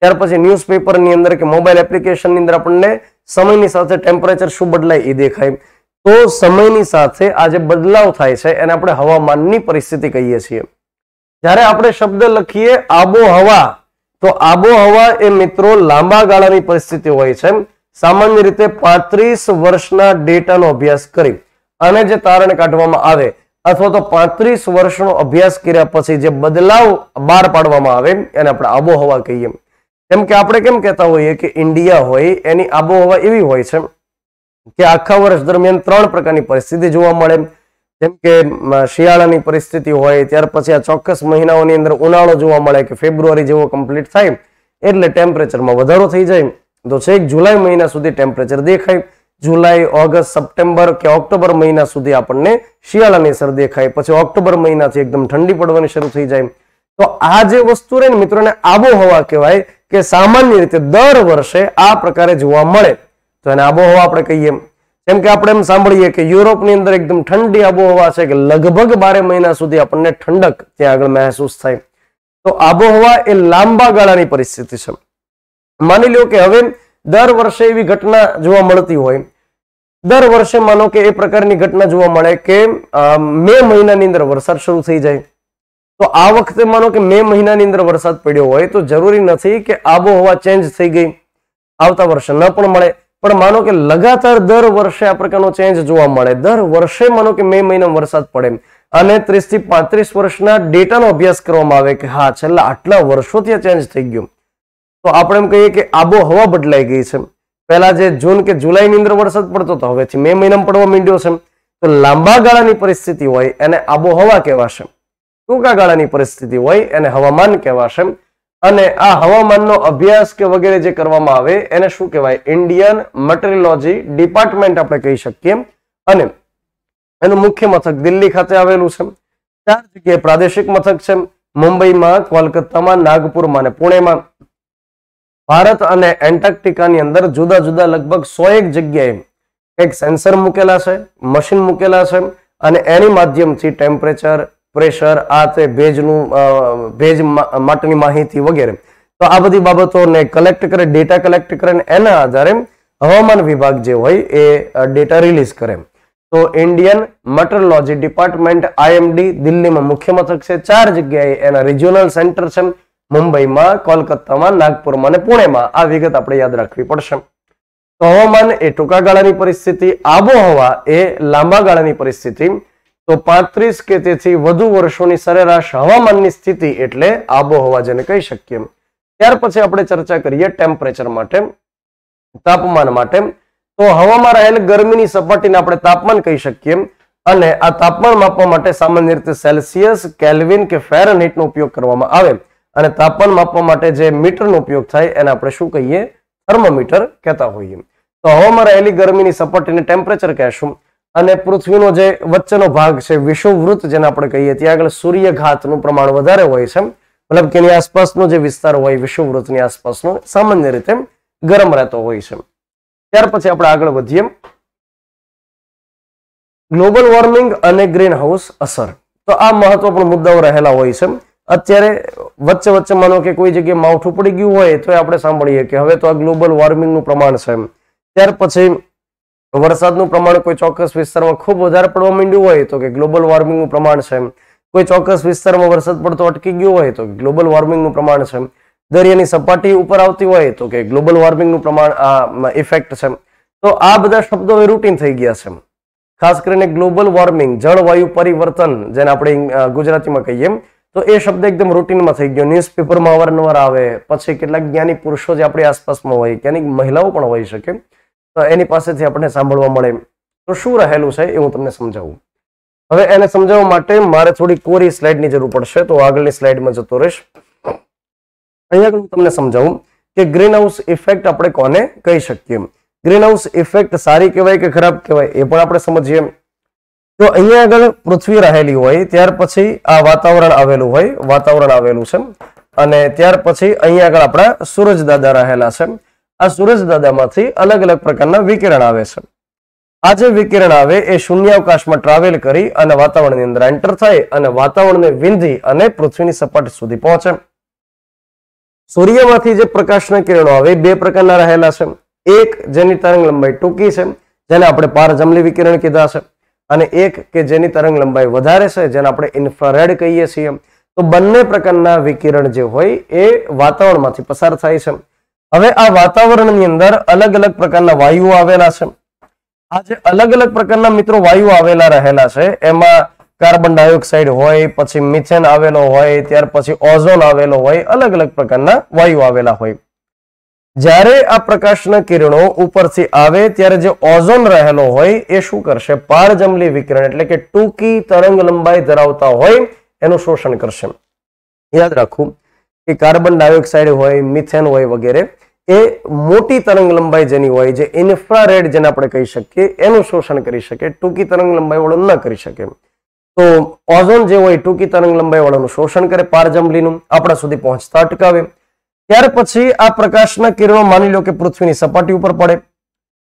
ત્યાર પછી ન્યૂઝપેપરની અંદર કે મોબાઈલ એપ્લિકેશનની અંદર આપણને સમયની સાથે ટેમ્પરેચર શું બદલાય એ દેખાય તો સમયની સાથે આ જે બદલાવ થાય છે એને આપણે હવામાનની પરિસ્થિતિ કહીએ છીએ જ્યારે આપણે શબ્દ લખીએ આબોહવા તો આબોહવા એ મિત્રો લાંબા ગાળાની પરિસ્થિતિ હોય છે સામાન્ય રીતે પાંત્રીસ વર્ષના ડેટાનો અભ્યાસ કરી અને જે તારણ કાઢવામાં આવે અથવા તો પાંત્રીસ વર્ષનો અભ્યાસ કર્યા પછી જે બદલાવ બહાર પાડવામાં આવે એને આપણે આબોહવા કહીએ કેમ કે આપણે કેમ કહેતા હોઈએ કે ઇન્ડિયા હોય એની આબોહવા એવી હોય છે કે આખા વર્ષ દરમિયાન ત્રણ પ્રકારની પરિસ્થિતિ જોવા મળે જેમ કે શિયાળાની પરિસ્થિતિ હોય ત્યાર પછી આ ચોક્કસ મહિનાઓની અંદર ઉનાળો જોવા મળે કે ફેબ્રુઆરી જેવો કમ્પ્લીટ થાય એટલે ટેમ્પરેચરમાં વધારો થઈ જાય તો છેક જુલાઈ મહિના સુધી ટેમ્પરેચર દેખાય જુલાઈ ઓગસ્ટ સપ્ટેમ્બર કે ઓક્ટોબર મહિના સુધી આપણને શિયાળાની અસર દેખાય પછી ઓક્ટોબર મહિનાથી એકદમ ઠંડી પડવાની શરૂ થઈ જાય તો આ જે વસ્તુ રહે ને મિત્રોને આબોહવા કહેવાય કે સામાન્ય રીતે દર વર્ષે આ પ્રકારે જોવા મળે તો એને આબોહવા આપણે કહીએ જેમ કે આપણે એમ સાંભળીએ કે યુરોપની અંદર એકદમ ઠંડી આબોહવા છે કે લગભગ બારે મહિના સુધી આપણને ઠંડક ત્યાં આગળ મહેસૂસ થાય તો આબોહવા એ લાંબા ગાળાની પરિસ્થિતિ છે માની લો કે હવે દર વર્ષે એવી ઘટના જોવા મળતી હોય દર વર્ષે માનો કે એ પ્રકારની ઘટના જોવા મળે કે મે મહિનાની અંદર વરસાદ શરૂ થઈ જાય તો આ વખતે માનો કે મે મહિનાની અંદર વરસાદ પડ્યો હોય તો જરૂરી નથી કે આબોહવા ચેન્જ થઈ ગઈ આવતા વર્ષે ન પણ મળે પણ માનો કે લગાતાર દર વર્ષે આ પ્રકારનો ચેન્જ જોવા મળે દર વર્ષે માનો કે મે મહિનામાં વરસાદ પડે અને ત્રીસ થી પાંત્રીસ વર્ષના ડેટાનો અભ્યાસ કરવામાં આવે કે હા છેલ્લા આટલા વર્ષોથી આ ચેન્જ થઈ ગયું તો આપણે એમ કહીએ કે આબોહવા બદલાઈ ગઈ છે પહેલા જે જૂન કે જુલાઈની અંદર વરસાદ પડતો હતો હવેથી મે મહિનામાં પડવા માંડ્યો છે તો લાંબા ગાળાની પરિસ્થિતિ હોય એને આબોહવા કહેવાશે ટૂંકા ગાળાની પરિસ્થિતિ હોય એને હવામાન કહેવાશે અને આ હવામાનનો અભ્યાસ કે વગેરે જે કરવામાં આવે એને શું કહેવાય ઇન્ડિયન મટેરિયોલોજી ડિપાર્ટમેન્ટ આપણે કહી શકીએ અને એનું મુખ્ય મથક દિલ્હી ખાતે આવેલું છે ચાર જગ્યાએ પ્રાદેશિક મથક છે મુંબઈમાં કોલકાતામાં નાગપુરમાં અને પુણેમાં ભારત અને એન્ટાર્કટિકાની અંદર જુદા જુદા લગભગ સો એક જગ્યાએ એક સેન્સર મૂકેલા છે મશીન મૂકેલા છે અને એની માધ્યમથી ટેમ્પરેચર પ્રેશર આ તે ભેજનું ભેજ માટેની માહિતી વગેરે તો આ બધી બાબતોને કલેક્ટ કરે ડેટા કલેક્ટ કરે એના આધારે હવામાન વિભાગ જે હોય એ ડેટા રિલીઝ કરે તો ઇન્ડિયન મેટ્રોલોજી ડિપાર્ટમેન્ટ આઈએમડી દિલ્હીમાં મુખ્ય મથક છે ચાર જગ્યાએ એના રિજિયોનલ સેન્ટર છે મુંબઈમાં કોલકાતામાં નાગપુરમાં અને પુણેમાં આ વિગત આપણે યાદ રાખવી પડશે તો હવામાન એ ટૂંકા ગાળાની પરિસ્થિતિ આબોહવા એ લાંબા ગાળાની પરિસ્થિતિ તો પાંત્રીસ કે તેથી વધુ વર્ષોની સરેરાશ હવામાનની સ્થિતિ એટલે આબોહવા જેને કહી શકીએ ત્યાર પછી આપણે ચર્ચા કરીએ ટેમ્પરેચર માટે તાપમાન માટે તો હવામાં રહેલ ગરમીની સપાટીને આપણે તાપમાન કહી શકીએ અને આ તાપમાન માપવા માટે સામાન્ય રીતે સેલ્સિયસ કેલ્વિન કે ફેરનહીટનો ઉપયોગ કરવામાં આવે અને તાપમાન માપવા માટે જે મીટરનો ઉપયોગ થાય એને આપણે શું કહીએ થર્મોમીટર કહેતા હોઈએ તો હવામાં રહેલી ગરમીની સપાટીને ટેમ્પરેચર કહેશું અને પૃથ્વીનો જે વચ્ચેનો ભાગ છે વિષુવવૃત્ત જેને આપણે કહીએ ત્યાં આગળ સૂર્યઘાતનું પ્રમાણ વધારે હોય છે મતલબ કે એની આસપાસનો જે વિસ્તાર હોય વિષુવવૃત્તની આસપાસનો સામાન્ય રીતે ગરમ રહેતો હોય છે ત્યાર પછી આપણે આગળ વધીએ ગ્લોબલ વોર્મિંગ અને ગ્રીન હાઉસ અસર તો આ મહત્વપૂર્ણ મુદ્દાઓ રહેલા હોય છે અત્યારે વચ્ચે વચ્ચે માનો કે કોઈ જગ્યાએ માવઠું પડી ગયું હોય તો આપણે સાંભળીએ કે હવે તો આ ગ્લોબલ વોર્મિંગનું પ્રમાણ છે ત્યાર પછી વરસાદનું પ્રમાણ કોઈ ચોક્કસ વિસ્તારમાં ખૂબ વધારે પડવા માંડ્યું હોય તો કે ગ્લોબલ વોર્મિંગનું પ્રમાણ છે કોઈ ચોક્કસ વિસ્તારમાં વરસાદ પડતો અટકી ગયો હોય તો ગ્લોબલ વોર્મિંગનું પ્રમાણ છે દરિયાની સપાટી ઉપર આવતી હોય તો કે ગ્લોબલ વોર્મિંગનું પ્રમાણ આ ઇફેક્ટ છે તો આ બધા શબ્દો હવે રૂટીન થઈ ગયા છે ખાસ કરીને ગ્લોબલ વોર્મિંગ જળવાયુ પરિવર્તન જેને આપણે ગુજરાતીમાં કહીએ તો એ શબ્દ એકદમ રૂટીનમાં થઈ ગયો ન્યૂઝપેપરમાં અવારનવાર આવે પછી કેટલાક જ્ઞાની પુરુષો જે આપણી આસપાસમાં હોય ક્યાંની મહિલાઓ પણ હોઈ શકે તો એની પાસેથી આપણને સાંભળવા મળે તો શું રહેલું છે એ હું તમને સમજાવું હવે એને સમજાવવા માટે મારે થોડી કોરી સ્લાઇડની જરૂર પડશે તો આગળની સ્લાઇડમાં જતો રહીશ અહીંયા હું તમને સમજાવું કે ગ્રીન હાઉસ ઇફેક્ટ આપણે કોને કહી શકીએ ગ્રીન હાઉસ ઇફેક્ટ સારી કહેવાય કે ખરાબ કહેવાય એ પણ આપણે સમજીએ તો અહીંયા આગળ પૃથ્વી રહેલી હોય ત્યાર પછી આ વાતાવરણ આવેલું હોય વાતાવરણ આવેલું છે અને ત્યાર પછી અહીંયા આગળ આપણા સૂરજદાદા રહેલા છે આ સૂરજદાદામાંથી અલગ અલગ પ્રકારના વિકિરણ આવે છે આ જે વિકિરણ આવે એ શૂન્યાવકાશમાં ટ્રાવેલ કરી અને વાતાવરણની અંદર એન્ટર થાય અને વાતાવરણને વિંધી અને પૃથ્વીની સપાટી સુધી પહોંચે સૂર્યમાંથી જે પ્રકાશના કિરણો આવે બે પ્રકારના રહેલા છે એક જેની તરંગ લંબાઈ ટૂંકી છે જેને આપણે પારજમલી વિકિરણ કીધા છે અને એક કે જેની તરંગ લંબાઈ વધારે છે જેને આપણે ઇન્ફ્રારેડ કહીએ છીએ તો બંને પ્રકારના વિકિરણ જે હોય એ વાતાવરણમાંથી પસાર થાય છે હવે આ વાતાવરણની અંદર અલગ અલગ પ્રકારના વાયુઓ આવેલા છે આ જે અલગ અલગ પ્રકારના મિત્રો વાયુ આવેલા રહેલા છે એમાં કાર્બન ડાયોક્સાઇડ હોય પછી મિથેન આવેલો હોય ત્યાર પછી ઓઝોન આવેલો હોય અલગ અલગ પ્રકારના વાયુ આવેલા હોય જ્યારે આ પ્રકાશના કિરણો ઉપરથી આવે ત્યારે જે ઓઝોન રહેલો હોય એ શું કરશે પારજમલી વિકિરણ એટલે કે ટૂંકી તરંગ લંબાઈ ધરાવતા હોય એનું શોષણ કરશે યાદ રાખવું કે કાર્બન ડાયોક્સાઇડ હોય મિથેન હોય વગેરે એ મોટી તરંગ લંબાઈ જેની હોય જે ઇન્ફ્રારેડ જેને આપણે કહી શકીએ એનું શોષણ કરી શકે ટૂંકી તરંગ લંબાઈ વાળું ન કરી શકે તો ઓઝોન જે હોય ટૂંકી તરંગ લંબાઈ વાળાનું શોષણ કરે પારજમલીનું આપણા સુધી પહોંચતા અટકાવે ત્યાર પછી આ પ્રકાશના કિરણો માની લો કે પૃથ્વીની સપાટી ઉપર પડે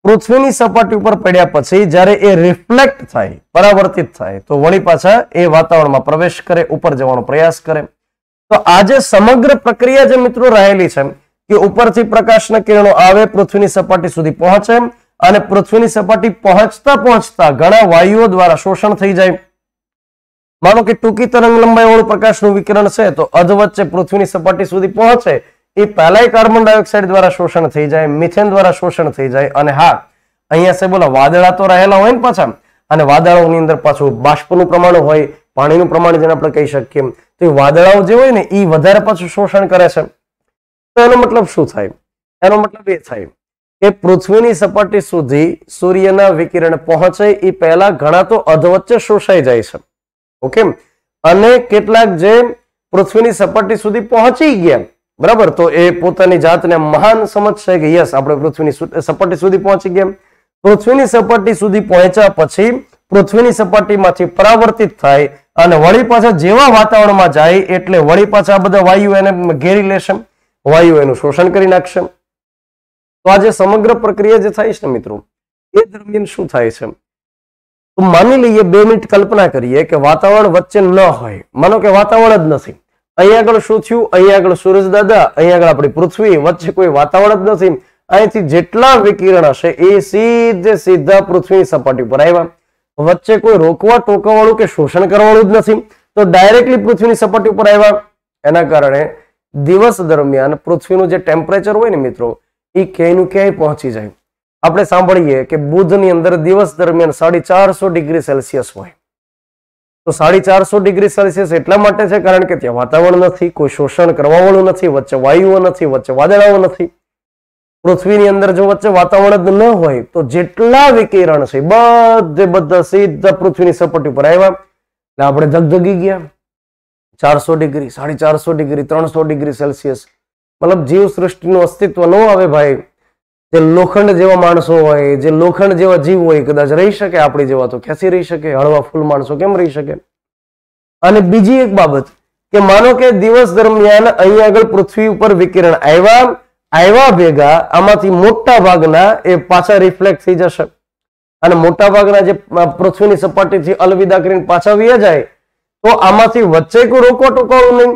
પૃથ્વીની સપાટી ઉપર પડ્યા પછી જ્યારે એ રિફ્લેક્ટ થાય પરાવર્તિત થાય તો વળી પાછા એ વાતાવરણમાં પ્રવેશ કરે ઉપર જવાનો પ્રયાસ કરે તો આજે સમગ્ર પ્રક્રિયા જે મિત્રો રહેલી છે કે ઉપરથી પ્રકાશના કિરણો આવે પૃથ્વીની સપાટી સુધી પહોંચે અને પૃથ્વીની સપાટી પહોંચતા પહોંચતા ઘણા વાયુઓ દ્વારા શોષણ થઈ જાય માનો કે ટૂંકી તરંગ લંબાઈ વાળું પ્રકાશનું વિકિરણ છે તો અધ વચ્ચે પૃથ્વીની સપાટી સુધી પહોંચે એ પહેલાય કાર્બન ડાયોક્સાઇડ દ્વારા શોષણ થઈ જાય મિથેન દ્વારા શોષણ થઈ જાય અને હા અહીંયા છે બોલો વાદળા તો રહેલા હોય ને પાછા અને વાદળાઓની અંદર પાછું બાષ્પનું પ્રમાણ હોય પાણીનું પ્રમાણ જેને આપણે કહી શકીએ તો એ વાદળાઓ જે હોય ને એ વધારે પાછું શોષણ કરે છે તો એનો મતલબ શું થાય એનો મતલબ એ થાય કે પૃથ્વીની સપાટી સુધી સૂર્યના વિકિરણ પહોંચે એ પહેલા ઘણા તો અધવચ્ચે શોષાઈ જાય છે ઓકે અને કેટલાક જે પૃથ્વીની સપાટી સુધી પહોંચી ગયા બરાબર તો એ પોતાની જાતને મહાન સમજશે કે યસ આપણે પૃથ્વીની સપાટી સુધી પહોંચી ગયા પૃથ્વીની સપાટી સુધી પહોંચ્યા પછી પૃથ્વીની સપાટીમાંથી પરાવર્તિત થાય અને વળી પાછા જેવા વાતાવરણમાં જાય એટલે વળી પાછા બધા વાયુ એને ઘેરી લેશે વાયુ એનું શોષણ કરી નાખશે તો આજે સમગ્ર પ્રક્રિયા જે થાય છે મિત્રો એ દરમિયાન શું થાય છે તો માની લઈએ બે મિનિટ કલ્પના કરીએ કે વાતાવરણ વચ્ચે ન હોય માનો કે વાતાવરણ જ નથી અહીંયા આગળ શું થયું અહીંયા આગળ સૂરજ દાદા અહીંયા આગળ આપણી પૃથ્વી વચ્ચે કોઈ વાતાવરણ જ નથી અહીંથી જેટલા વિકિરણ હશે એ સીધે સીધા પૃથ્વીની સપાટી પર આવ્યા વચ્ચે કોઈ રોકવા ટોકવા કે શોષણ કરવાનું જ નથી તો ડાયરેક્ટલી પૃથ્વીની સપાટી ઉપર આવ્યા એના કારણે દિવસ દરમિયાન પૃથ્વીનું જે ટેમ્પરેચર હોય ને મિત્રો એ ક્યાંયનું ક્યાંય પહોંચી જાય આપણે સાંભળીએ કે બુધની અંદર દિવસ દરમિયાન સાડી ચારસો ડિગ્રી સેલ્સિયસ હોય તો સાડી ચારસો ડિગ્રી સેલ્સિયસ એટલા માટે છે કારણ કે ત્યાં વાતાવરણ નથી કોઈ શોષણ કરવાવાળું નથી વચ્ચે વાયુઓ નથી વચ્ચે વાદળાઓ નથી પૃથ્વીની અંદર જો વચ્ચે વાતાવરણ જ ન હોય તો જેટલા વિકિરણ છે બધે બધા સીધા પૃથ્વીની સપાટી ઉપર આવ્યા એટલે આપણે ધગધગી ગયા ચારસો ડિગ્રી સાડી ચારસો ડિગ્રી ત્રણસો ડિગ્રી સેલ્સિયસ મતલબ જીવ સૃષ્ટિનું અસ્તિત્વ ન આવે ભાઈ કે લોખંડ જેવા માણસો હોય જે લોખંડ જેવા જીવ હોય કદાચ રહી શકે આપણી જેવા તો ખેસી રહી શકે હળવા ફૂલ માણસો કેમ રહી શકે અને બીજી એક બાબત કે માનો કે દિવસ દરમિયાન અહીંયા આગળ પૃથ્વી ઉપર વિકિરણ આવ્યા આવ્યા ભેગા આમાંથી મોટા ભાગના એ પાછા રિફ્લેક્ટ થઈ જશે અને મોટા ભાગના જે પૃથ્વીની સપાટીથી અલવિદા કરીને પાછા વ્યા જાય તો આમાંથી વચ્ચે કોઈ રોકો ટોકાવું નહીં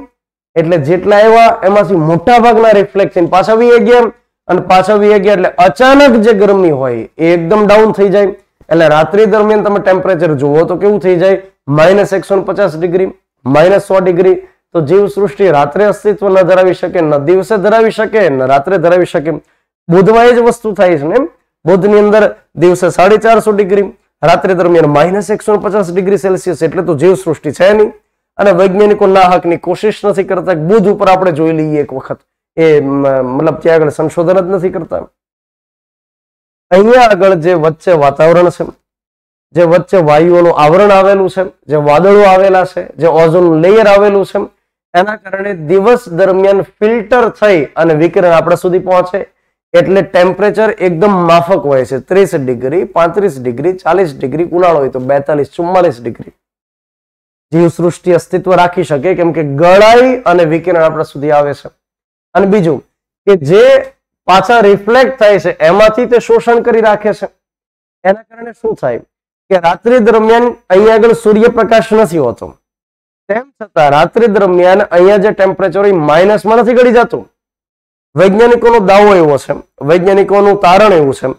એટલે જેટલા આવ્યા એમાંથી મોટા ભાગના રિફ્લેક્શન પાછા વી ગયા અને પાછા વીએ ગયા એટલે અચાનક જે ગરમી હોય એ એકદમ ડાઉન થઈ જાય એટલે રાત્રિ દરમિયાન તમે ટેમ્પરેચર જુઓ તો કેવું થઈ જાય માઇનસ એકસો પચાસ ડિગ્રી માઇનસ સો ડિગ્રી તો સૃષ્ટિ રાત્રે અસ્તિત્વ ન ધરાવી શકે ન દિવસે ધરાવી શકે ન રાત્રે ધરાવી શકે બુધમાં એ જ વસ્તુ થાય છે ને બુધની અંદર દિવસે સાડી ચારસો ડિગ્રી રાત્રે દરમિયાન માઇનસ એકસો પચાસ ડિગ્રી સેલ્સિયસ એટલે તો જીવ સૃષ્ટિ છે નહીં અને વૈજ્ઞાનિકો ના હકની કોશિશ નથી કરતા બુધ ઉપર આપણે જોઈ લઈએ એક વખત એ મતલબ ત્યાં આગળ સંશોધન જ નથી કરતા અહીંયા આગળ જે વચ્ચે વાતાવરણ છે જે વચ્ચે વાયુઓનું આવરણ આવેલું છે જે વાદળો આવેલા છે જે ઓઝોન લેયર આવેલું છે એના કારણે દિવસ દરમિયાન ફિલ્ટર થઈ અને વિકિરણ આપણા સુધી પહોંચે એટલે ટેમ્પરેચર એકદમ માફક હોય છે ત્રીસ ડિગ્રી પાંત્રીસ ડિગ્રી ચાલીસ ડિગ્રી ઉનાળો હોય તો બેતાલીસ ચુમ્માલીસ ડિગ્રી સૃષ્ટિ અસ્તિત્વ રાખી શકે કેમ કે ગળાઈ અને વિકિરણ આપણા સુધી આવે છે અને બીજું કે જે પાછા રિફ્લેક્ટ થાય છે એમાંથી તે શોષણ કરી રાખે છે એના કારણે શું થાય કે રાત્રિ દરમિયાન અહીંયા આગળ સૂર્યપ્રકાશ નથી હોતો તેમ છતાં રાત્રિ દરમિયાન અહીંયા જે ટેમ્પરેચર માઇનસમાં નથી ગળી જતું વૈજ્ઞાનિકોનો દાવો એવો છે વૈજ્ઞાનિકોનું તારણ એવું છે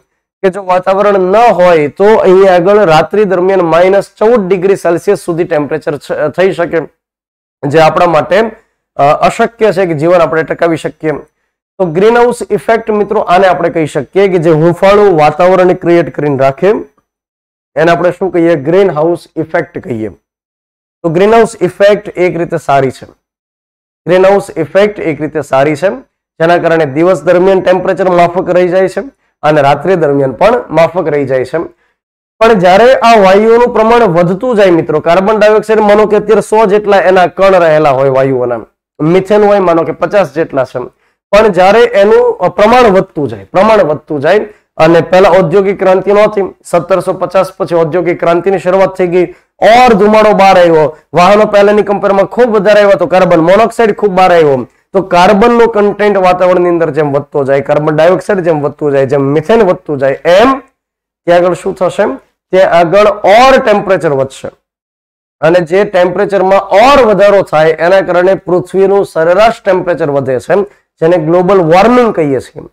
કે જો વાતાવરણ ન હોય તો અહીંયા આગળ રાત્રિ દરમિયાન માઇનસ ચૌદ ડિગ્રી સેલ્સિયસ સુધી ટેમ્પરેચર થઈ શકે જે આપણા માટે અશક્ય છે કે જીવન આપણે ટકાવી શકીએ તો ગ્રીન હાઉસ ઇફેક્ટ મિત્રો આને આપણે કહી શકીએ કે જે હુંફાળું વાતાવરણ ક્રિએટ કરીને રાખે એને આપણે શું કહીએ ગ્રીન હાઉસ ઇફેક્ટ કહીએ તો ગ્રીન હાઉસ ઇફેક્ટ એક રીતે સારી છે ગ્રીન હાઉસ ઇફેક્ટ એક રીતે સારી છે જેના કારણે દિવસ દરમિયાન ટેમ્પરેચર માફક રહી જાય છે અને રાત્રિ દરમિયાન પણ માફક રહી જાય છે પણ જ્યારે આ વાયુઓનું પ્રમાણ વધતું જાય મિત્રો કાર્બન ડાયોક્સાઇડ મનો કે અત્યારે સો જેટલા એના કણ રહેલા હોય વાયુઓના મિથેન હોય માનો કે પચાસ જેટલા છે પણ જ્યારે એનું પ્રમાણ વધતું જાય પ્રમાણ વધતું જાય અને પહેલા ઔદ્યોગિક ક્રાંતિ નહોતી સત્તરસો પચાસ પછી ઔદ્યોગિક ક્રાંતિની શરૂઆત થઈ ગઈ ઓર ધુમાડો બહાર આવ્યો વાહનો પહેલાની કમ્પેરમાં ખૂબ વધારે આવ્યો તો કાર્બન મોનોક્સાઇડ ખૂબ બહાર આવ્યો તો કાર્બનનો કન્ટેન્ટ વાતાવરણની અંદર જેમ વધતો જાય કાર્બન ડાયોક્સાઇડ જેમ વધતું જાય જેમ મિથેન વધતું જાય એમ ત્યાં આગળ શું થશે ત્યાં આગળ ઓર ટેમ્પરેચર વધશે અને જે ટેમ્પરેચરમાં ઓર વધારો થાય એના કારણે પૃથ્વીનું સરેરાશ ટેમ્પરેચર વધે છે જેને ગ્લોબલ વોર્મિંગ કહીએ છીએ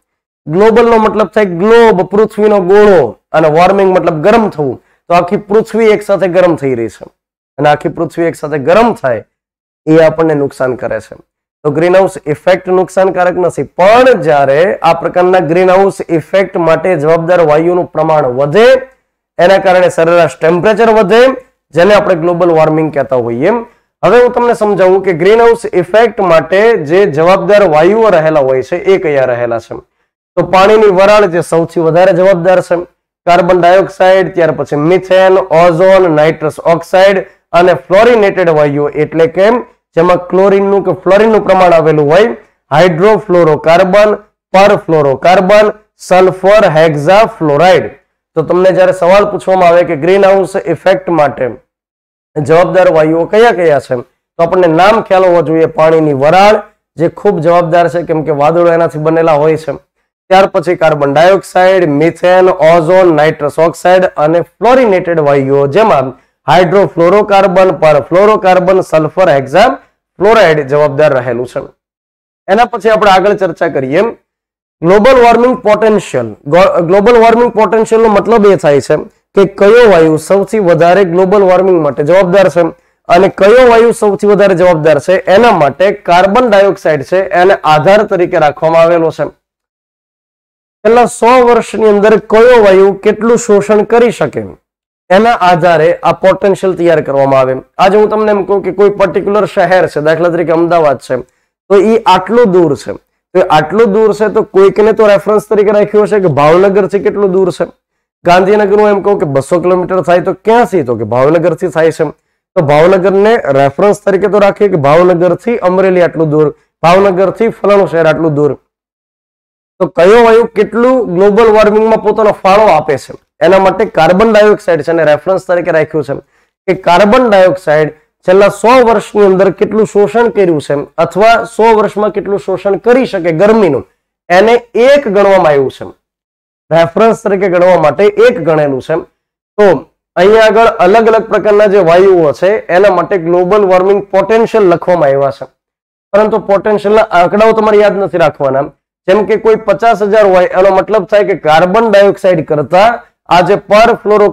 ગ્લોબલનો મતલબ થાય ગ્લોબ પૃથ્વીનો ગોળો અને વોર્મિંગ મતલબ ગરમ થવું તો આખી પૃથ્વી એકસાથે ગરમ થઈ રહી છે અને આખી પૃથ્વી એક સાથે ગરમ થાય એ આપણને નુકસાન કરે છે તો ગ્રીન હાઉસ ઇફેક્ટ નુકસાનકારક નથી પણ જ્યારે આ પ્રકારના ગ્રીન હાઉસ ઇફેક્ટ માટે જવાબદાર વાયુનું પ્રમાણ વધે એના કારણે સરેરાશ ટેમ્પરેચર વધે જેને આપણે ગ્લોબલ વોર્મિંગ કહેતા હોઈએ એમ હવે હું તમને સમજાવું કે ગ્રીન હાઉસ ઇફેક્ટ માટે જે જવાબદાર વાયુઓ રહેલા હોય છે એ કયા રહેલા છે તો પાણીની વરાળ જે સૌથી વધારે જવાબદાર છે કાર્બન ડાયોક્સાઇડ ત્યાર પછી મિથેન ઓઝોન નાઇટ્રસ ઓક્સાઇડ અને ફ્લોરિનેટેડ વાયુઓ એટલે કે જેમાં ક્લોરિનનું કે ફ્લોરિનનું પ્રમાણ આવેલું હોય hydrofluorocarbon perfluorocarbon sulphur hexafluoride તો તમને જ્યારે સવાલ પૂછવામાં આવે કે ગ્રીન હાઉસ ઇફેક્ટ માટે જવાબદાર વાયુઓ કયા કયા છે તો આપણને નામ ખ્યાલ હોવો જોઈએ પાણીની વરાળ જે ખૂબ જવાબદાર છે કેમ કે વાદળો એનાથી બનેલા હોય છે ત્યાર પછી carbon dioxide methane ozone nitrous oxide અને ફ્લોરિનેટેડ વાયુઓ જેમાં હાઇડ્રોફ્લોરોકાર્બન પર ફ્લોરોકાર્બન સલ્ફર એક્ઝામ ફ્લોરાઇડ જવાબદાર રહેલું છે એના પછી આપણે આગળ ચર્ચા કરીએ global warming potential global warming પોટેન્શિયલનો મતલબ એ થાય છે કે કયો વાયુ સૌથી વધારે ગ્લોબલ વોર્મિંગ માટે જવાબદાર છે અને કયો વાયુ સૌથી વધારે જવાબદાર છે એના માટે કાર્બન ડાયોક્સાઇડ છે એને આધાર તરીકે રાખવામાં આવેલો છે છેલ્લા સો વર્ષની અંદર કયો વાયુ કેટલું શોષણ કરી શકે એના આધારે આ પોટેન્શિયલ તૈયાર કરવામાં આવે આજે હું તમને એમ કહું કે કોઈ પર્ટિક્યુલર શહેર છે દાખલા તરીકે અમદાવાદ છે તો એ આટલું દૂર છે આટલું દૂર છે તો કોઈકને તો રેફરન્સ તરીકે રાખ્યો હશે કે ભાવનગર છે કેટલું દૂર છે ગાંધીનગર હું એમ કહું કે બસો કિલોમીટર થાય તો ક્યાંથી તો કે ભાવનગરથી થાય છે તો ભાવનગરને રેફરન્સ તરીકે તો રાખીએ કે ભાવનગર થી અમરેલી આટલું દૂર ભાવનગર થી ફલાણું શહેર આટલું દૂર તો કયો વાયુ કેટલું ગ્લોબલ વોર્મિંગમાં પોતાનો ફાળો આપે છે એના માટે કાર્બન ડાયોક્સાઇડ છે અને રેફરન્સ તરીકે રાખ્યું છે કે કાર્બન ડાયોક્સાઇડ છેલ્લા સો વર્ષની અંદર કેટલું શોષણ કર્યું છે અથવા સો વર્ષમાં કેટલું શોષણ કરી શકે ગરમીનું એને એક ગણવામાં આવ્યું છે રેફરન્સ તરીકે ગણવા માટે એક ગણેલું છે તો અહીંયા આગળ અલગ અલગ પ્રકારના જે વાયુઓ છે એના માટે ગ્લોબલ વોર્મિંગ પોટેન્શિયલ લખવામાં આવ્યા છે પરંતુ પોટેન્શિયલના આંકડાઓ તમારે યાદ નથી રાખવાના જેમ કે કોઈ પચાસ હજાર હોય એનો મતલબ થાય કે કાર્બન ડાયોક્સાઇડ કરતા આ જે પર ફ્લોરો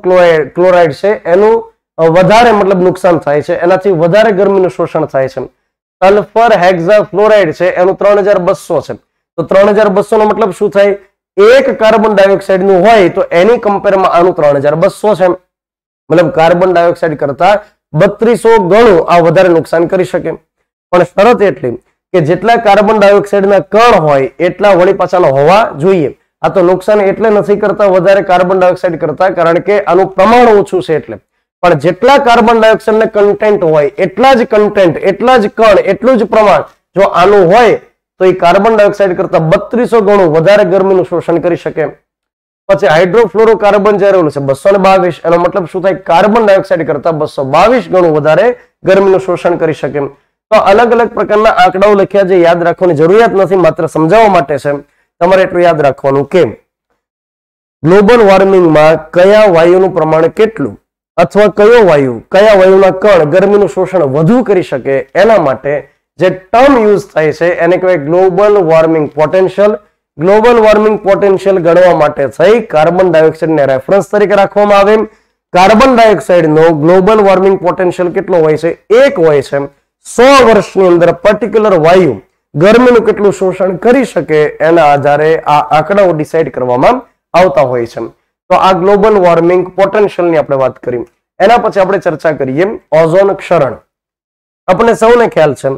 ક્લોરાઇડ છે એનું વધારે મતલબ નુકસાન થાય છે એનાથી વધારે ગરમીનું શોષણ થાય છે સલ્ફર હેક્ઝા ફ્લોરાઇડ છે એનું ત્રણ હજાર બસો છે તો ત્રણ હજાર બસો નો મતલબ શું થાય એક કાર્બન ડાયોક્સાઇડનું હોય તો એની કમ્પેરમાં આનું ત્રણ હજાર બસો છે મતલબ કાર્બન ડાયોક્સાઇડ કરતા બત્રીસો ગણું આ વધારે નુકસાન કરી શકે પણ શરત એટલી કે જેટલા કાર્બન ડાયોક્સાઇડના કણ હોય એટલા વળી પાછાના હોવા જોઈએ આ તો નુકસાન એટલે નથી કરતા વધારે કાર્બન ડાયોક્સાઇડ કરતા કારણ કે આનું પ્રમાણ ઓછું છે એટલે પણ જેટલા કાર્બન ડાયોક્સાઇડ ને કન્ટેન્ટ હોય એટલા જ કન્ટેન્ટ એટલા જ કણ એટલું જ પ્રમાણ જો આનું હોય તો એ કાર્બન ડાયોક્સાઇડ કરતા બત્રીસો ગણું વધારે ગરમીનું શોષણ કરી શકે પછી હાઇડ્રોફ્લોરોકાર્બન જે રહેલું છે બસો બાવીસ એનો મતલબ શું થાય કાર્બન ડાયોક્સાઇડ કરતા બસો બાવીસ ગણું વધારે ગરમીનું શોષણ કરી શકે તો અલગ અલગ પ્રકારના આંકડાઓ લખ્યા જે યાદ રાખવાની જરૂરિયાત નથી માત્ર સમજાવવા માટે છે તમારે એટલું યાદ રાખવાનું કેમ ગ્લોબલ વોર્મિંગમાં કયા વાયુનું પ્રમાણ કેટલું અથવા કયો વાયુ કયા વાયુના કણ ગરમીનું શોષણ વધુ કરી શકે એના માટે જે ટર્મ યુઝ થાય છે એને કહેવાય global warming potential global warming potential ગણવા માટે થઈ કાર્બન ડાયોક્સાઇડને રેફરન્સ તરીકે રાખવામાં આવે કાર્બન ડાયોક્સાઇડનો ગ્લોબલ વોર્મિંગ પોટેન્શિયલ કેટલો હોય છે એક હોય છે સો વર્ષની અંદર પર્ટિક્યુલર વાયુ ગરમીનું કેટલું શોષણ કરી શકે એના આધારે આ આંકડાઓ ડિસાઇડ કરવામાં આવતા હોય છે તો આ ગ્લોબલ વોર્મિંગ પોટેન્શિયલની આપણે વાત કરી એના પછી આપણે ચર્ચા કરીએ ઓઝોન ક્ષરણ આપણને સૌને ખ્યાલ છે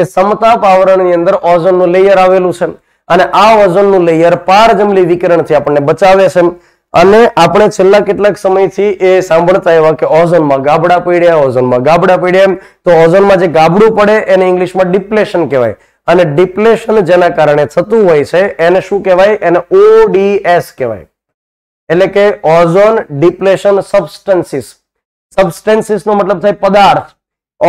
કે સમતાપ આવરણની અંદર ઓઝોનનું લેયર આવેલું છે અને આ ઓઝોનનું લેયર પારજમલી વિકરણથી આપણને બચાવે છે અને આપણે છેલ્લા કેટલાક સમયથી એ સાંભળતા એવા કે ઓઝોનમાં ગાબડા પીડ્યા ઓઝોનમાં ગાબડા પડ્યા તો ઓઝોનમાં જે ગાબડું પડે એને ઇંગ્લિશમાં ડિપ્લેશન કહેવાય અને ડિપ્લેશન જેના કારણે થતું હોય છે એને શું કહેવાય એને ઓડીએસ કહેવાય એટલે કે ઓઝોન ડિપ્લેશન સબસ્ટન્સીસ સબસ્ટન્સીસ નો મતલબ થાય પદાર્થ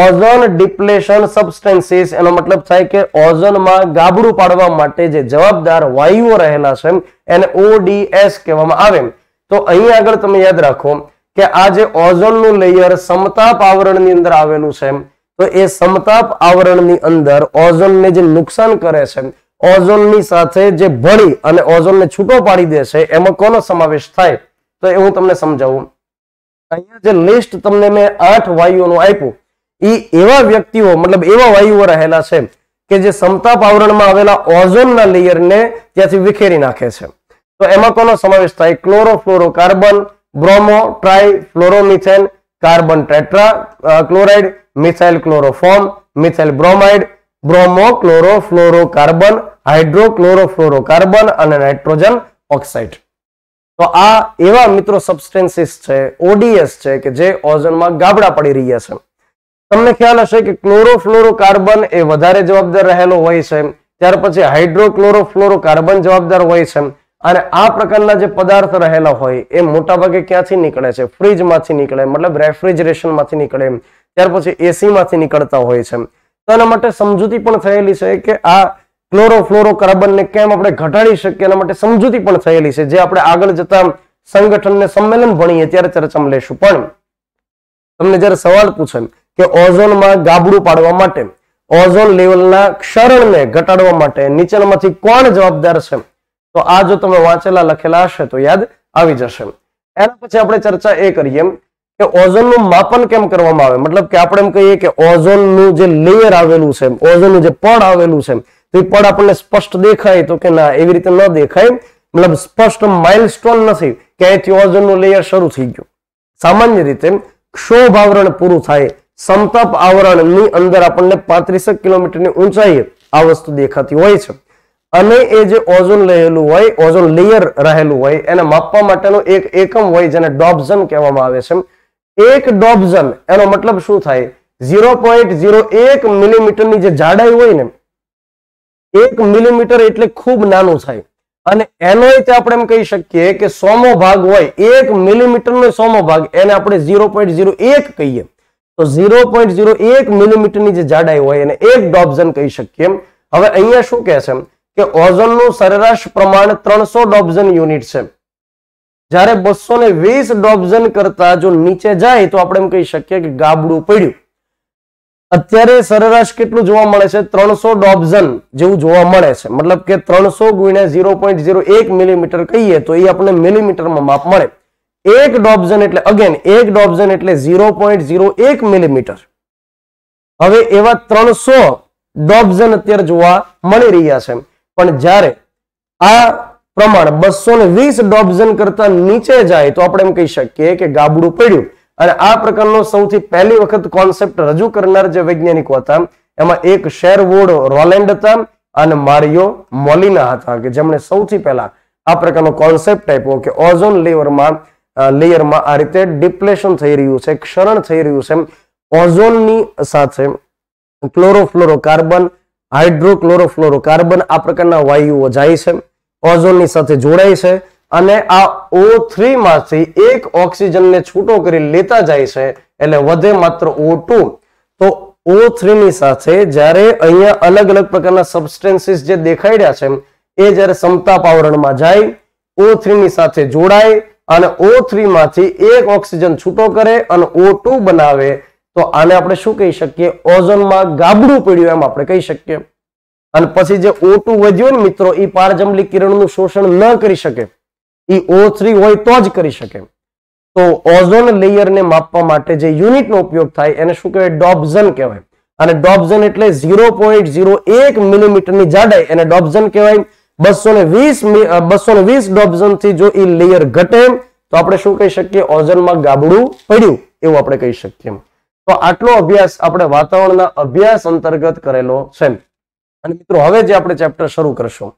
ઓઝોન ડિપ્લેશન સબસ્ટન્સીસ એનો મતલબ થાય કે ઓઝોનમાં ગાબડું પાડવા માટે જે જવાબદાર વાયુઓ રહેલા છે એને ઓડીએસ કહેવામાં આવે તો અહીં આગળ તમે યાદ રાખો કે આ જે ઓઝોનનું લેયર સમતાપ આવરણની અંદર આવેલું છે તો એ સમતાપ આવરણની અંદર ઓઝોનને જે નુકસાન કરે છે ઓઝોનની સાથે જે ભળી અને ઓઝોનને છૂટો પાડી દે છે એમાં કોનો સમાવેશ થાય તો એ હું તમને સમજાવું અહીંયા જે લિસ્ટ તમને મેં આઠ વાયુઓનું આપ્યું એ એવા વ્યક્તિઓ મતલબ એવા વાયુઓ રહેલા છે કે જે સમતાપ આવરણમાં આવેલા ઓઝોનના લેયરને ત્યાંથી વિખેરી નાખે છે તો એમાં કોનો સમાવેશ થાય chlorofluorocarbon bromotrifluoromethane carbon tetrachloride methyl chloroform methyl bromide bromochlorofluorocarbon carbon અને નાઇટ્રોજન ઓક્સાઇડ તો આ એવા મિત્રો સબસ્ટેન્સીસ છે ઓડીએસ છે કે જે ઓઝોનમાં ગાબડા પડી રહ્યા છે તમને ખ્યાલ હશે કે કાર્બન એ વધારે જવાબદાર રહેલો હોય છે ત્યાર પછી કાર્બન જવાબદાર હોય છે અને આ પ્રકારના જે પદાર્થ રહેલા હોય એ મોટાભાગે ક્યાંથી નીકળે છે ફ્રીજમાંથી નીકળે મતલબ રેફ્રિજરેશનમાંથી નીકળે ત્યાર પછી એસીમાંથી નીકળતા હોય છે તો માટે સમજૂતી પણ થયેલી છે કે આ ક્લોરોફ્લોરોકાર્બનને કેમ આપણે ઘટાડી શકીએ એના માટે સમજૂતી પણ થયેલી છે જે આપણે આગળ જતા સંગઠનને સંમેલન ભણીએ ત્યારે ચર્ચામાં લેશું પણ તમને જ્યારે સવાલ પૂછે કે ઓઝોનમાં ગાબડું પાડવા માટે ઓઝોન લેવલના ક્ષરણને ઘટાડવા માટે નીચેનામાંથી કોણ જવાબદાર છે તો આ જો તમે વાંચેલા લખેલા હશે તો યાદ આવી જશે એના પછી આપણે ચર્ચા એ કરીએ કે ઓઝોનનું માપન કેમ કરવામાં આવે મતલબ કે આપણે એમ કહીએ કે ઓઝોનનું જે લેયર આવેલું છે ઓઝોનનું જે પડ આવેલું છે તો એ પડ આપણને સ્પષ્ટ દેખાય તો કે ના એવી રીતે ન દેખાય મતલબ સ્પષ્ટ માઇલસ્ટોન નથી કે અહીંથી ઓઝોનનું લેયર શરૂ થઈ ગયું સામાન્ય રીતે ક્ષોભ આવરણ પૂરું થાય સમતપ આવરણની અંદર આપણને પાંત્રીસેક કિલોમીટરની ઊંચાઈ આ વસ્તુ દેખાતી હોય છે અને એ જે ઓઝોન રહેલું હોય ઓઝોન લેયર રહેલું હોય એને માપવા માટેનો એક એકમ હોય જેને ડોબ્ઝન કહેવામાં આવે છે એક ડોબઝન એનો મતલબ શું થાય ઝીરો પોઈન્ટ ઝીરો એક મિલીમીટરની જે જાડાઈ હોય ને એક મિલીમીટર એટલે ખૂબ નાનું થાય અને એનો તે આપણે એમ કહી શકીએ કે સોમો ભાગ હોય એક મિલીમીટરનો સોમો ભાગ એને આપણે ઝીરો પોઈન્ટ ઝીરો એક કહીએ તો ઝીરો પોઈન્ટ ઝીરો એક મિલીમીટરની જે જાડાઈ હોય એને એક ડોબઝન કહી શકીએ એમ હવે અહીંયા શું કહે છે કે ઓઝોનનું સરેરાશ પ્રમાણ ત્રણસો ડોબઝન યુનિટ છે જ્યારે બસો ને વીસ ડોબઝન કરતા જો નીચે જાય તો આપણે એમ કહી શકીએ કે ગાબડું પડ્યું અત્યારે સરેરાશ કેટલું જોવા મળે છે ત્રણસો ડોબઝન જેવું જોવા મળે છે મતલબ કે ત્રણસો ગુણ્યા ઝીરો પોઈન્ટ ઝીરો એક મિલીમીટર કહીએ તો એ આપણને મિલીમીટરમાં માપ મળે એક ડોબઝન એટલે અગેન એક ડોબઝન એટલે ઝીરો પોઈન્ટ ઝીરો એક મિલીમીટર હવે એવા ત્રણસો ડોબઝન અત્યારે જોવા મળી રહ્યા છે પણ જ્યારે આ પ્રમાણ બસો ને વીસ ડોબઝન કરતા નીચે જાય તો આપણે એમ કહી શકીએ કે ગાબડું પડ્યું અને આ પ્રકારનો સૌથી પહેલી વખત કોન્સેપ્ટ રજૂ કરનાર જે વૈજ્ઞાનિકો હતા એમાં એક શેરવોડ રોલેન્ડ હતા અને મારિયો મોલિના હતા કે જેમણે સૌથી પહેલા આ પ્રકારનો કોન્સેપ્ટ આપ્યો કે ઓઝોન લેવરમાં લેયરમાં આ રીતે ડિપ્લેશન થઈ રહ્યું છે ક્ષરણ થઈ રહ્યું છે ઓઝોનની સાથે ક્લોરોફ્લોરો કાર્બન હાઇડ્રોક્લોરોફ્લોરો કાર્બન આ પ્રકારના વાયુઓ જાય છે ઓઝોનની સાથે જોડાય છે અને આ ઓ માંથી એક ઓક્સિજનને છૂટો કરી લેતા જાય છે એટલે વધે માત્ર ઓ તો ઓ ની સાથે જ્યારે અહીંયા અલગ અલગ પ્રકારના સબસ્ટેન્સીસ જે દેખાઈ રહ્યા છે એ જ્યારે સમતા પાવરણમાં જાય ઓ ની સાથે જોડાય અને ઓ માંથી એક ઓક્સિજન છૂટો કરે અને ઓ બનાવે તો આને આપણે શું કહી શકીએ ઓઝોનમાં ગાબડું પડ્યું એમ આપણે કહી શકીએ અને પછી જે ઓ ટુ વધ્યું ને મિત્રો એ પારજમલી કિરણનું શોષણ ન કરી શકે એ ઓ થ્રી હોય તો જ કરી શકે તો ઓઝોન લેયરને માપવા માટે જે યુનિટનો ઉપયોગ થાય એને શું કહેવાય ડોબઝન કહેવાય અને ડોબઝન એટલે ઝીરો પોઈન્ટ ઝીરો એક મિલીમીટરની જાડાઈ એને ડોબઝન કહેવાય બસો ને વીસ બસો ને વીસ ડોબઝનથી જો એ લેયર ઘટે તો આપણે શું કહી શકીએ ઓઝોનમાં ગાબડું પડ્યું એવું આપણે કહી શકીએ તો આટલો અભ્યાસ આપણે વાતાવરણના અભ્યાસ અંતર્ગત કરેલો છે અને મિત્રો હવે જે આપણે ચેપ્ટર શરૂ કરશું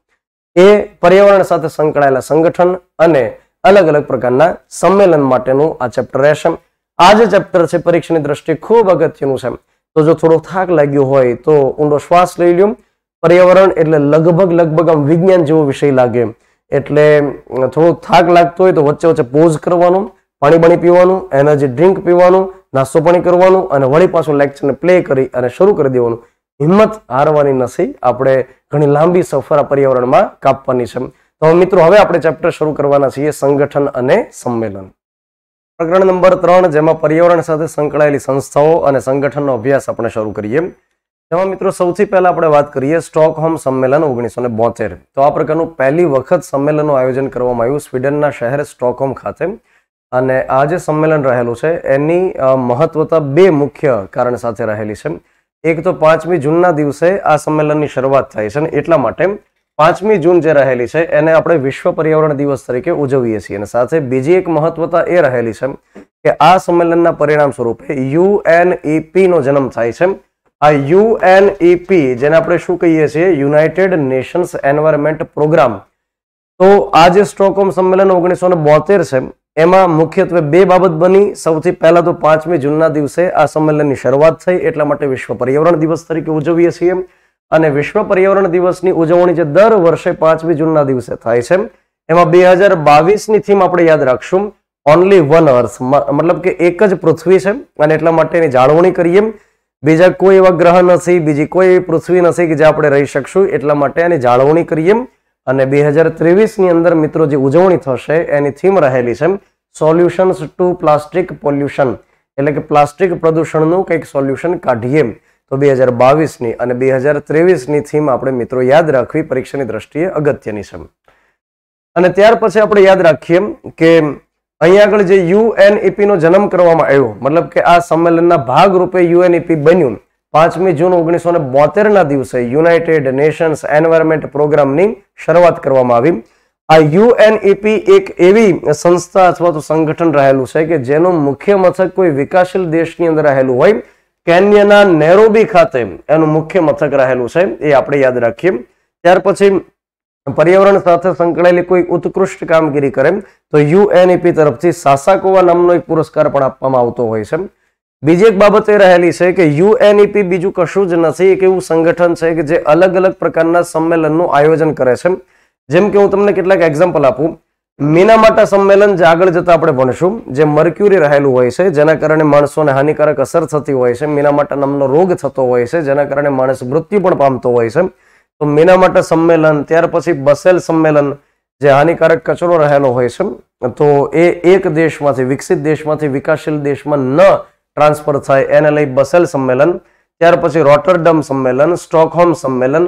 એ પર્યાવરણ સાથે સંકળાયેલા સંગઠન અને અલગ અલગ પ્રકારના સંમેલન માટેનું આ ચેપ્ટર રહેશે આ જે ચેપ્ટર છે પરીક્ષાની દ્રષ્ટિએ ખૂબ અગત્યનું છે તો જો થોડો થાક લાગ્યો હોય તો ઊંડો શ્વાસ લઈ લ્યો પર્યાવરણ એટલે લગભગ લગભગ આમ વિજ્ઞાન જેવો વિષય લાગે એટલે થોડો થાક લાગતો હોય તો વચ્ચે વચ્ચે પોઝ કરવાનું પાણી બાણી પીવાનું એનર્જી ડ્રિંક પીવાનું નાસ્તો પાણી કરવાનું અને વળી પાછું લેક્ચરને પ્લે કરી અને શરૂ કરી દેવાનું હિંમત હારવાની નથી આપણે ઘણી લાંબી સફર આ પર્યાવરણમાં કાપવાની છે તો મિત્રો હવે આપણે ચેપ્ટર શરૂ કરવાના છીએ સંગઠન અને સંમેલન પ્રકરણ નંબર ત્રણ જેમાં પર્યાવરણ સાથે સંકળાયેલી સંસ્થાઓ અને સંગઠનનો અભ્યાસ આપણે શરૂ કરીએ જેમાં મિત્રો સૌથી પહેલા આપણે વાત કરીએ સ્ટોકહોમ સંમેલન ઓગણીસો ને બોતેર તો આ પ્રકારનું પહેલી વખત સંમેલનનું આયોજન કરવામાં આવ્યું સ્વીડનના શહેર સ્ટોકહોમ ખાતે અને આ જે સંમેલન રહેલું છે એની મહત્વતા બે મુખ્ય કારણ સાથે રહેલી છે એક તો પાંચમી જૂનના દિવસે આ સંમેલનની શરૂઆત થાય છે અને એટલા માટે પાંચમી જૂન જે રહેલી છે એને આપણે વિશ્વ પર્યાવરણ દિવસ તરીકે ઉજવીએ છીએ અને સાથે બીજી એક મહત્વતા એ રહેલી છે કે આ સંમેલનના પરિણામ સ્વરૂપે યુએનઈપીનો જન્મ થાય છે આ યુએનઈપી જેને આપણે શું કહીએ છીએ યુનાઇટેડ નેશન્સ એન્વાયરમેન્ટ પ્રોગ્રામ તો આ જે સ્ટોકહોમ સંમેલન ઓગણીસો ને બોતેર છે એમાં મુખ્યત્વે બે બાબત બની સૌથી પહેલા તો પાંચમી જૂનના દિવસે આ સંમેલનની શરૂઆત થઈ એટલા માટે વિશ્વ પર્યાવરણ દિવસ તરીકે ઉજવીએ છીએ અને વિશ્વ પર્યાવરણ દિવસની ઉજવણી જે દર વર્ષે પાંચમી જૂનના દિવસે થાય છે એમાં બે હજાર બાવીસની થીમ આપણે યાદ રાખશું ઓનલી વન અર્થ મતલબ કે એક જ પૃથ્વી છે અને એટલા માટે એની જાળવણી કરીએ બીજા કોઈ એવા ગ્રહ નથી બીજી કોઈ પૃથ્વી નથી કે જે આપણે રહી શકશું એટલા માટે એની જાળવણી કરીએ અને બે હજાર ત્રેવીસની અંદર મિત્રો જે ઉજવણી થશે એની થીમ રહેલી છે સોલ્યુશન્સ ટુ પ્લાસ્ટિક પોલ્યુશન એટલે કે પ્લાસ્ટિક પ્રદૂષણનું કંઈક સોલ્યુશન કાઢીએ તો બે હજાર બાવીસની અને બે હજાર ત્રેવીસની થીમ આપણે મિત્રો યાદ રાખવી પરીક્ષાની દ્રષ્ટિએ અગત્યની છે અને ત્યાર પછી આપણે યાદ રાખીએ કે અહીંયા આગળ જે યુએનઈપીનો જન્મ કરવામાં આવ્યો મતલબ કે આ સંમેલનના ભાગરૂપે યુએનઈપી બન્યું પાંચમી જૂન ઓગણીસો ને બોતેરના દિવસે યુનાઇટેડ નેશન્સ એન્વાયરમેન્ટ પ્રોગ્રામની શરૂઆત કરવામાં આવી આ યુએનઈપી એક એવી સંસ્થા અથવા તો સંગઠન રહેલું છે કે જેનું મુખ્ય મથક કોઈ વિકાસશીલ દેશની અંદર રહેલું હોય કેન્યાના નેરોબી ખાતે એનું મુખ્ય મથક રહેલું છે એ આપણે યાદ રાખીએ ત્યાર પછી પર્યાવરણ સાથે સંકળાયેલી કોઈ ઉત્કૃષ્ટ કામગીરી કરે તો યુએનઈપી તરફથી સાસાકોવા નામનો એક પુરસ્કાર પણ આપવામાં આવતો હોય છે બીજી એક બાબત એ રહેલી છે કે યુએનઈપી બીજું કશું જ નથી એક એવું સંગઠન છે કે જે અલગ અલગ પ્રકારના સંમેલનનું આયોજન કરે છે જેમ કે હું તમને કેટલાક એક્ઝામ્પલ આપું મીનામાટા સંમેલન જે આગળ જતા આપણે ભણશું જે મર્ક્યુરી રહેલું હોય છે જેના કારણે માણસોને હાનિકારક અસર થતી હોય છે મીનામાટા નામનો રોગ થતો હોય છે જેના કારણે માણસ મૃત્યુ પણ પામતો હોય છે તો મીનામાટા સંમેલન ત્યાર પછી બસેલ સંમેલન જે હાનિકારક કચરો રહેલો હોય છે તો એ એક દેશમાંથી વિકસિત દેશમાંથી વિકાસશીલ દેશમાં ન ટ્રાન્સફર થાય એને લઈ બસેલ સંમેલન ત્યાર પછી રોટરડમ સંમેલન સ્ટોકહોમ સંમેલન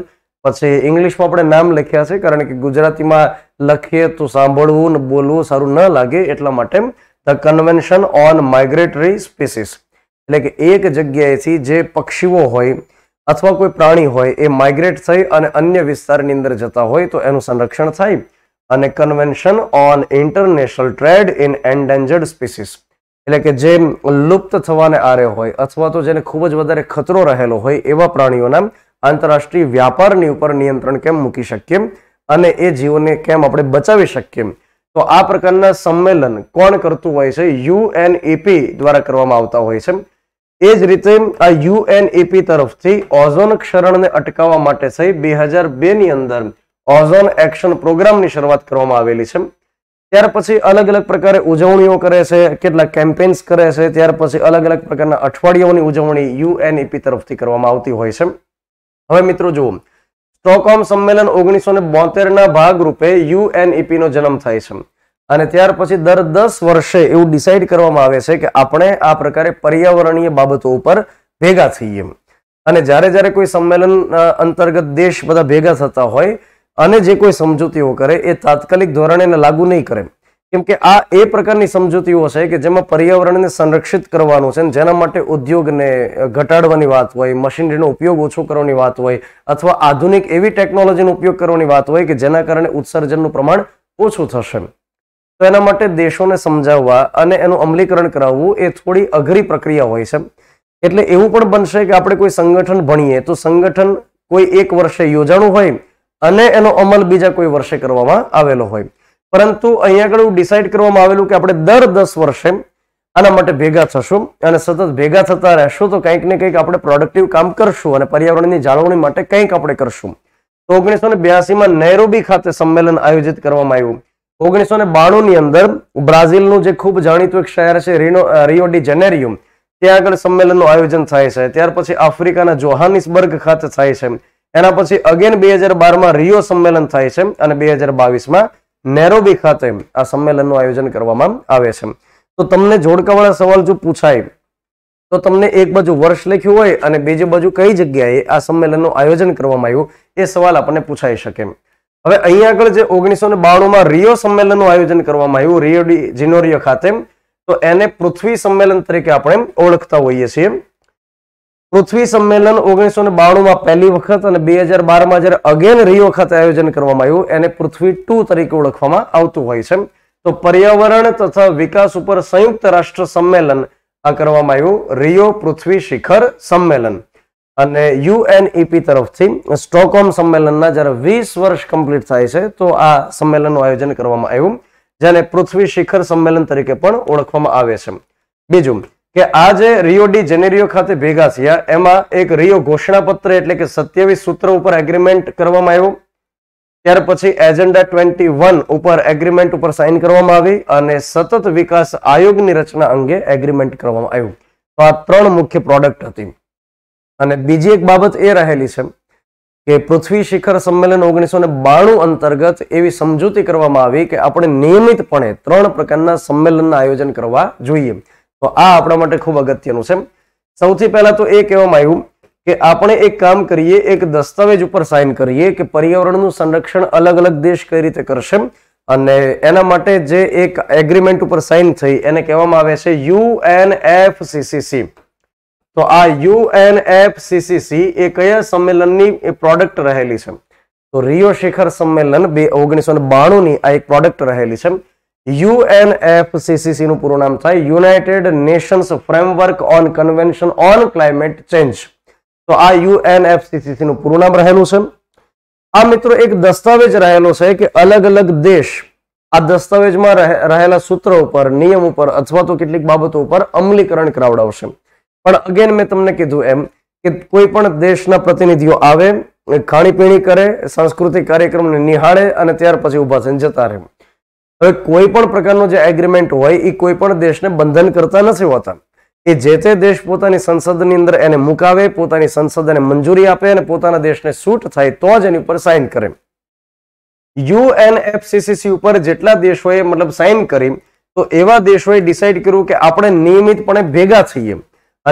પછી ઇંગ્લિશમાં આપણે નામ લખ્યા છે કારણ કે ગુજરાતીમાં લખીએ તો સાંભળવું ને બોલવું સારું ન લાગે એટલા માટે the convention on migratory species એટલે કે એક જગ્યાએથી જે પક્ષીઓ હોય અથવા કોઈ પ્રાણી હોય એ માઇગ્રેટ થઈ અને અન્ય વિસ્તારની અંદર જતા હોય તો એનું સંરક્ષણ થાય અને convention on international trade in endangered species એટલે કે જે લુપ્ત થવાને આરે હોય અથવા તો જેને ખૂબ જ વધારે ખતરો રહેલો હોય એવા પ્રાણીઓના આંતરરાષ્ટ્રીય વ્યાપારની ઉપર નિયંત્રણ કેમ મૂકી શકીએ અને એ જીવોને કેમ આપણે બચાવી શકીએ તો આ પ્રકારના સંમેલન કોણ કરતું હોય છે યુએનઈપી દ્વારા કરવામાં આવતા હોય છે એ જ રીતે આ યુએનઈપી તરફથી ઓઝોન ક્ષરણને અટકાવવા માટે થઈ બે હજાર બેની અંદર ઓઝોન એક્શન પ્રોગ્રામની શરૂઆત કરવામાં આવેલી છે ત્યાર પછી અલગ અલગ પ્રકારે ઉજવણીઓ કરે છે કેટલાક કેમ્પેન્સ કરે છે ત્યાર પછી અલગ અલગ પ્રકારના અઠવાડિયાઓની ઉજવણી યુએનઈપી તરફથી કરવામાં આવતી હોય છે હવે મિત્રો જુઓ સ્ટોકહોમ સંમેલન ઓગણીસો ને બોતેરના ભાગરૂપે યુએનઈપી નો જન્મ થાય છે અને ત્યાર પછી દર દસ વર્ષે એવું ડિસાઇડ કરવામાં આવે છે કે આપણે આ પ્રકારે પર્યાવરણીય બાબતો ઉપર ભેગા થઈએ અને જ્યારે જ્યારે કોઈ સંમેલન અંતર્ગત દેશ બધા ભેગા થતા હોય અને જે કોઈ સમજૂતીઓ કરે એ તાત્કાલિક ધોરણે લાગુ નહીં કરે કેમ કે આ એ પ્રકારની સમજૂતીઓ છે કે જેમાં પર્યાવરણને સંરક્ષિત કરવાનું છે જેના માટે ઉદ્યોગને ઘટાડવાની વાત હોય મશીનરીનો ઉપયોગ ઓછો કરવાની વાત હોય અથવા આધુનિક એવી ટેકનોલોજીનો ઉપયોગ કરવાની વાત હોય કે જેના કારણે ઉત્સર્જનનું પ્રમાણ ઓછું થશે તો એના માટે દેશોને સમજાવવા અને એનું અમલીકરણ કરાવવું એ થોડી અઘરી પ્રક્રિયા હોય છે એટલે એવું પણ બનશે કે આપણે કોઈ સંગઠન ભણીએ તો સંગઠન કોઈ એક વર્ષે યોજાણું હોય અને એનો અમલ બીજા કોઈ વર્ષે કરવામાં આવેલો હોય પરંતુ અહીંયા આગળ ડિસાઇડ કરવામાં આવેલું કે આપણે દર દસ વર્ષે આના માટે ભેગા થશું અને સતત ભેગા થતા રહેશું તો કંઈક ને કંઈક આપણે પ્રોડક્ટિવ કામ કરશું અને પર્યાવરણની જાળવણી માટે કંઈક આપણે કરશું તો ઓગણીસો ને બ્યાસીમાં નૈરોબી ખાતે સંમેલન આયોજિત કરવામાં આવ્યું ઓગણીસો ને બાણુંની અંદર બ્રાઝિલનું જે ખૂબ જાણીતું એક શહેર છે રિનો રિયો ડી ત્યાં આગળ સંમેલનનું આયોજન થાય છે ત્યાર પછી આફ્રિકાના જોહાનિસબર્ગ ખાતે થાય છે એના પછી અગેન બે હજાર બારમાં રિયો સંમેલન થાય છે અને બે હજાર બાવીસમાં નેરોબી ખાતે આ સંમેલનનું આયોજન કરવામાં આવે છે તો તમને જોડકાવાળા સવાલ જો પૂછાય તો તમને એક બાજુ વર્ષ લખ્યું હોય અને બીજી બાજુ કઈ જગ્યાએ આ સંમેલનનું આયોજન કરવામાં આવ્યું એ સવાલ આપણને પૂછાઈ શકે હવે અહીંયા આગળ જે ઓગણીસો ને બાણુંમાં રિયો સંમેલનનું આયોજન કરવામાં આવ્યું રિયો ડી જિનોરિયો ખાતે તો એને પૃથ્વી સંમેલન તરીકે આપણે ઓળખતા હોઈએ છીએ પૃથ્વી સંમેલન ઓગણીસો ને બાણુંમાં પહેલી વખત અને બે હજાર બારમાં જ્યારે અગેન રી વખત આયોજન કરવામાં આવ્યું એને પૃથ્વી ટુ તરીકે ઓળખવામાં આવતું હોય છે તો પર્યાવરણ તથા વિકાસ ઉપર સંયુક્ત રાષ્ટ્ર સંમેલન આ કરવામાં આવ્યું રિયો પૃથ્વી શિખર સંમેલન અને યુએનઈપી તરફથી સ્ટોકહોમ સંમેલનના જ્યારે વીસ વર્ષ કમ્પ્લીટ થાય છે તો આ સંમેલનનું આયોજન કરવામાં આવ્યું જેને પૃથ્વી શિખર સંમેલન તરીકે પણ ઓળખવામાં આવે છે બીજું કે આ જે રિયો ડી જેનેરિયો ખાતે ભેગા થયા એમાં એક રિયો ઘોષણાપત્ર એટલે કે સત્યાવીસ સૂત્ર ઉપર એગ્રીમેન્ટ કરવામાં આવ્યું ત્યાર પછી એજન્ડા ટ્વેન્ટી વન ઉપર એગ્રીમેન્ટ ઉપર સાઇન કરવામાં આવી અને સતત વિકાસ આયોગની રચના અંગે એગ્રીમેન્ટ કરવામાં આવ્યું તો આ ત્રણ મુખ્ય પ્રોડક્ટ હતી અને બીજી એક બાબત એ રહેલી છે કે પૃથ્વી શિખર સંમેલન ઓગણીસો ને બાણું અંતર્ગત એવી સમજૂતી કરવામાં આવી કે આપણે નિયમિતપણે ત્રણ પ્રકારના સંમેલનના આયોજન કરવા જોઈએ તો આ આપણા માટે ખૂબ અગત્યનું છે સૌથી પહેલા તો એ કહેવામાં આવ્યું કે આપણે એક કામ કરીએ એક દસ્તાવેજ ઉપર સાઇન કરીએ કે પર્યાવરણનું સંરક્ષણ અલગ અલગ દેશ કઈ રીતે કરશે અને એના માટે જે એક એગ્રીમેન્ટ ઉપર સાઇન થઈ એને કહેવામાં આવે છે યુએનએફસીસીસી તો આ યુએનએફસીસીસી એ કયા સંમેલનની પ્રોડક્ટ રહેલી છે તો રિયો શિખર સંમેલન બે ઓગણીસો ની આ એક પ્રોડક્ટ રહેલી છે યુએનએફસીસીસીનું પૂરું નામ થાય United Nations framework on convention on climate change તો આ યુએનએફસીસીસીનું પૂરું નામ રહેલું છે આ મિત્રો એક દસ્તાવેજ રહેલો છે કે અલગ અલગ દેશ આ દસ્તાવેજમાં રહેલા સૂત્રો ઉપર નિયમ ઉપર અથવા તો કેટલીક બાબતો ઉપર અમલીકરણ કરાવડાવશે પણ અગેન મેં તમને કીધું એમ કે કોઈ પણ દેશના પ્રતિનિધિઓ આવે ખાણીપીણી કરે સાંસ્કૃતિક કાર્યક્રમને નિહાળે અને ત્યાર પછી ઉભા થઈને જતા રહે હવે કોઈ પણ પ્રકારનો જે એગ્રીમેન્ટ હોય એ કોઈ પણ દેશને બંધન કરતા નથી હોતા એ જે તે દેશ પોતાની સંસદની અંદર એને મુકાવે પોતાની સંસદને મંજૂરી આપે અને પોતાના દેશને સૂટ થાય તો જ એની ઉપર સાઇન કરે યુએનએફસીસીસી ઉપર જેટલા દેશોએ મતલબ સાઇન કરી તો એવા દેશોએ ડિસાઇડ કર્યું કે આપણે નિયમિતપણે ભેગા થઈએ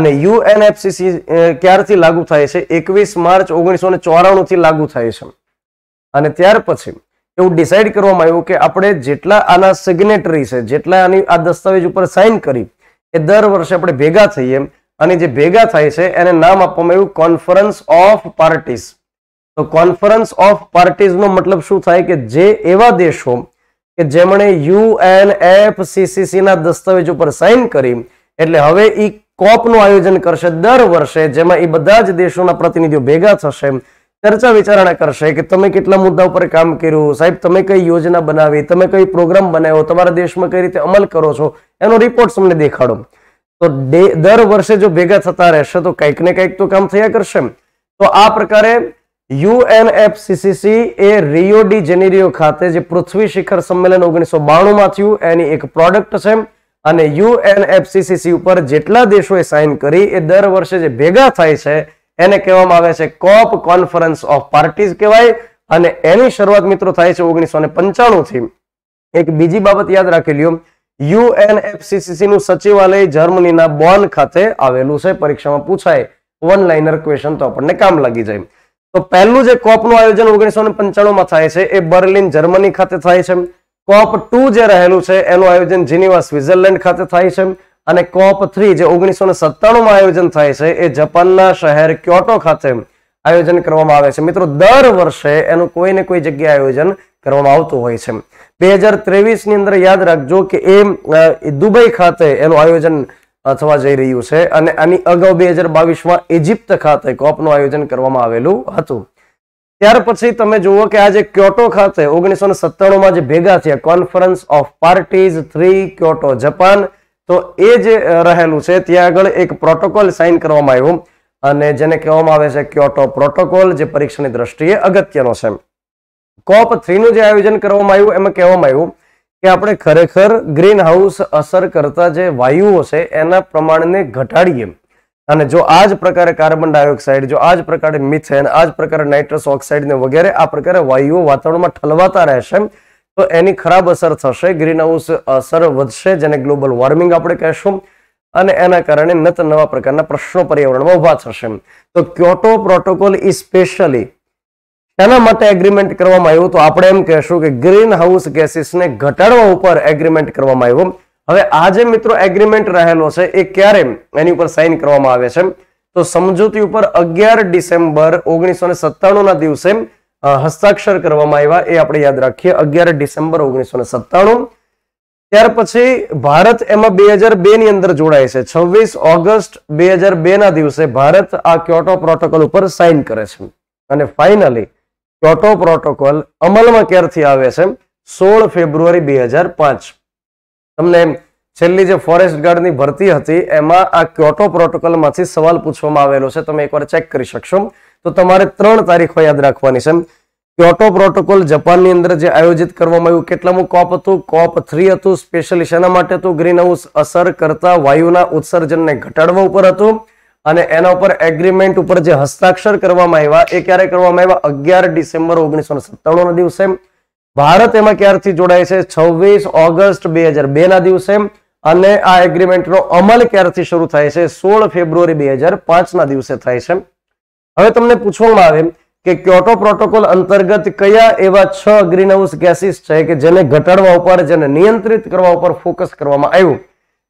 અને યુએનએફસીસી ક્યારથી લાગુ થાય છે એકવીસ માર્ચ ઓગણીસો ચોરાણુંથી લાગુ થાય છે અને ત્યાર પછી એવું ડિસાઇડ કરવામાં આવ્યું કે આપણે જેટલા આના સિગ્નેટરી છે જેટલા આની આ દસ્તાવેજ ઉપર સાઇન કરી એ દર વર્ષે આપણે ભેગા થઈએ અને જે ભેગા થાય છે એને નામ આપવામાં આવ્યું કોન્ફરન્સ ઓફ પાર્ટીસ તો કોન્ફરન્સ ઓફ પાર્ટીઝ નો મતલબ શું થાય કે જે એવા દેશો કે જેમણે યુએનએફસીસીસી ના દસ્તાવેજ ઉપર સાઇન કરી એટલે હવે ઈ કોપનું આયોજન કરશે દર વર્ષે જેમાં એ બધા જ દેશોના પ્રતિનિધિઓ ભેગા થશે ચર્ચા વિચારણા કરશે કે તમે કેટલા મુદ્દા ઉપર કામ કર્યું સાહેબ તમે કઈ યોજના બનાવી તમે કઈ પ્રોગ્રામ બનાવ્યો તમારા દેશમાં કઈ રીતે અમલ કરો છો એનો રિપોર્ટ તમને દેખાડો તો દર વર્ષે જો ભેગા થતા રહેશે તો કંઈક ને કંઈક તો કામ થયા કરશે તો આ પ્રકારે યુએનએફસીસીસી એ રિયો ડી જેનેરિયો ખાતે જે પૃથ્વી શિખર સંમેલન ઓગણીસો બાણુંમાં થયું એની એક પ્રોડક્ટ છે અને યુએનએફસીસીસી ઉપર જેટલા દેશોએ સાઇન કરી એ દર વર્ષે જે ભેગા થાય છે એને કહેવામાં આવે છે કોપ કોન્ફરન્સ ઓફ પાર્ટીઝ કહેવાય અને એની શરૂઆત મિત્રો થાય છે ઓગણીસો ને પંચાણું એક બીજી બાબત યાદ રાખી લ્યો યુએનએફસીસીસી નું સચિવાલય જર્મનીના બોન ખાતે આવેલું છે પરીક્ષામાં પૂછાય વન લાઇનર ક્વેશ્ચન તો આપણને કામ લાગી જાય તો પહેલું જે કોપનું આયોજન ઓગણીસો ને પંચાણુંમાં થાય છે એ બર્લિન જર્મની ખાતે થાય છે કોપ ટુ જે રહેલું છે એનું આયોજન જીનીવા સ્વિટરલેન્ડ ખાતે થાય છે અને કોપ થ્રી જે ઓગણીસો ને સત્તાણુંમાં આયોજન થાય છે એ જાપાનના શહેર ક્યોટો ખાતે આયોજન કરવામાં આવે છે મિત્રો દર વર્ષે એનું કોઈ ને કોઈ જગ્યાએ આયોજન કરવામાં આવતું હોય છે બે હજાર ત્રેવીસની અંદર યાદ રાખજો કે એ દુબઈ ખાતે એનું આયોજન થવા જઈ રહ્યું છે અને આની અગાઉ બે હજાર બાવીસમાં ઇજિપ્ત ખાતે કોપનું આયોજન કરવામાં આવેલું હતું ત્યાર પછી તમે જુઓ કે આજે ક્યોટો ખાતે ઓગણીસો ને સત્તાણુંમાં જે ભેગા થયા conference of parties three Kyoto Japan તો એ જે રહેલું છે ત્યાં આગળ એક પ્રોટોકોલ સાઇન કરવામાં આવ્યું અને જેને કહેવામાં આવે છે ક્યોટો પ્રોટોકોલ જે પરીક્ષાની દ્રષ્ટિએ અગત્યનો છે કોપ થ્રીનું જે આયોજન કરવામાં આવ્યું એમાં કહેવામાં આવ્યું કે આપણે ખરેખર ગ્રીન હાઉસ અસર કરતા જે વાયુઓ છે એના પ્રમાણને ઘટાડીએ અને જો આ જ પ્રકારે કાર્બન ડાયોક્સાઇડ જો આ જ પ્રકારે મિથેન આ જ પ્રકારે નાઇટ્રસ ઓક્સાઇડ ને વગેરે આ પ્રકારે વાયુઓ વાતાવરણમાં ઠલવાતા રહેશે તો એની ખરાબ અસર થશે ગ્રીન હાઉસ અસર વધશે જેને ગ્લોબલ વોર્મિંગ આપણે કહેશું અને એના કારણે નત નવા પ્રકારના પ્રશ્નો પર્યાવરણમાં ઉભા થશે તો ક્યોટો પ્રોટોકોલ ઈ સ્પેશિયલી એના માટે એગ્રીમેન્ટ કરવામાં આવ્યું તો આપણે એમ કહેશું કે ગ્રીન હાઉસ ગેસીસને ઘટાડવા ઉપર એગ્રીમેન્ટ કરવામાં આવ્યું હવે આ જે મિત્રો એગ્રીમેન્ટ રહેલો છે એ ક્યારે એની ઉપર સાઇન કરવામાં આવે છે તો સમજૂતી ઉપર અગિયાર ડિસેમ્બર ઓગણીસો ના દિવસે હસ્તાક્ષર કરવામાં આવ્યા એ આપણે યાદ રાખીએ અગિયાર ડિસેમ્બર ઓગણીસો સત્તાણું ત્યાર પછી ભારત એમાં બે હજાર બે ની અંદર જોડાય છે છવ્વીસ ઓગસ્ટ બે હજાર બે ના દિવસે ભારત આ ક્યોટો પ્રોટોકોલ ઉપર સાઇન કરે છે અને ફાઇનલી ક્યોટો પ્રોટોકોલ અમલમાં ક્યારથી આવે છે સોળ ફેબ્રુઆરી બે હજાર પાંચ તમને છેલ્લી જે ફોરેસ્ટ ગાર્ડની ભરતી હતી એમાં આ ક્યોટો પ્રોટોકોલમાંથી સવાલ પૂછવામાં આવેલો છે તમે એકવાર ચેક કરી શકશો તો તમારે ત્રણ તારીખો યાદ રાખવાની છે ક્યોટો પ્રોટોકોલ જપાનની અંદર જે આયોજિત કરવામાં આવ્યું કેટલામું કોપ હતું કોપ થ્રી હતું સ્પેશિયલી શેના માટે હતું ગ્રીન હાઉસ અસર કરતા વાયુના ઉત્સર્જનને ઘટાડવા ઉપર હતું અને એના ઉપર એગ્રીમેન્ટ ઉપર જે હસ્તાક્ષર કરવામાં આવ્યા એ ક્યારે કરવામાં આવ્યા અગિયાર ડિસેમ્બર ઓગણીસો સત્તાણું ના દિવસે ભારત એમાં ક્યારથી જોડાય છે છવ્વીસ ઓગસ્ટ બે હજાર બે ના દિવસે અને આ એગ્રીમેન્ટનો અમલ ક્યારથી શરૂ થાય છે સોળ ફેબ્રુઆરી બે હજાર પાંચ ના દિવસે થાય છે હવે તમને પૂછવામાં આવે કે ક્યોટો પ્રોટોકોલ અંતર્ગત કયા એવા છ ગ્રીનહાઉસ ગેસીસ છે કે જેને ઘટાડવા ઉપર જેને નિયંત્રિત કરવા ઉપર ફોકસ કરવામાં આવ્યું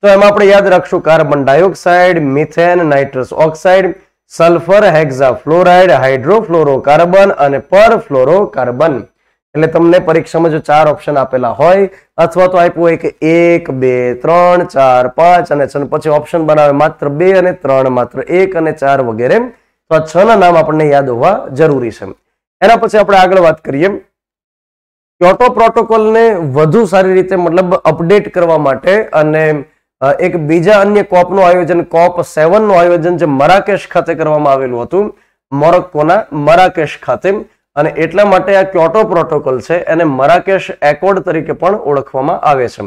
તો એમાં આપણે યાદ રાખશું carbon dioxide methane nitrous oxide sulphur hexafluoride hydrofluorocarbon અને પર પરફ્લોરોકાર્બન એટલે તમને પરીક્ષામાં જો ચાર ઓપ્શન આપેલા હોય અથવા તો આપ્યું હોય કે એક બે ત્રણ ચાર પાંચ અને પછી ઓપ્શન બનાવે માત્ર બે અને ત્રણ માત્ર એક અને ચાર વગેરે તો આ છ ના નામ આપણને યાદ હોવા જરૂરી છે એના પછી આપણે આગળ વાત કરીએ ક્યોટો પ્રોટોકોલને વધુ સારી રીતે મતલબ અપડેટ કરવા માટે અને એક બીજા અન્ય કોપનું આયોજન કોપ સેવનનું આયોજન જે મરાકેશ ખાતે કરવામાં આવેલું હતું મોરક્કોના મરાકેશ ખાતે અને એટલા માટે આ ક્યોટો પ્રોટોકોલ છે એને મરાકેશ એકોર્ડ તરીકે પણ ઓળખવામાં આવે છે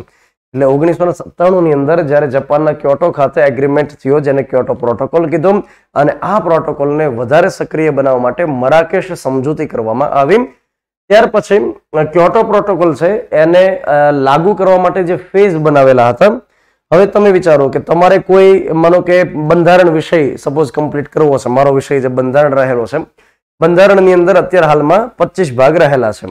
એટલે ઓગણીસો ને સત્તાણુંની અંદર જ્યારે જપાનના ક્યોટો ખાતે એગ્રીમેન્ટ થયો જેને ક્યોટો પ્રોટોકોલ કીધું અને આ પ્રોટોકોલને વધારે સક્રિય બનાવવા માટે મરાકેશ સમજૂતી કરવામાં આવી ત્યાર પછી ક્યોટો પ્રોટોકોલ છે એને લાગુ કરવા માટે જે ફેઝ બનાવેલા હતા હવે તમે વિચારો કે તમારે કોઈ માનો કે બંધારણ વિષય સપોઝ કમ્પ્લીટ કરવો છે મારો વિષય જે બંધારણ રહેલો છે બંધારણની અંદર અત્યારે હાલમાં પચીસ ભાગ રહેલા છે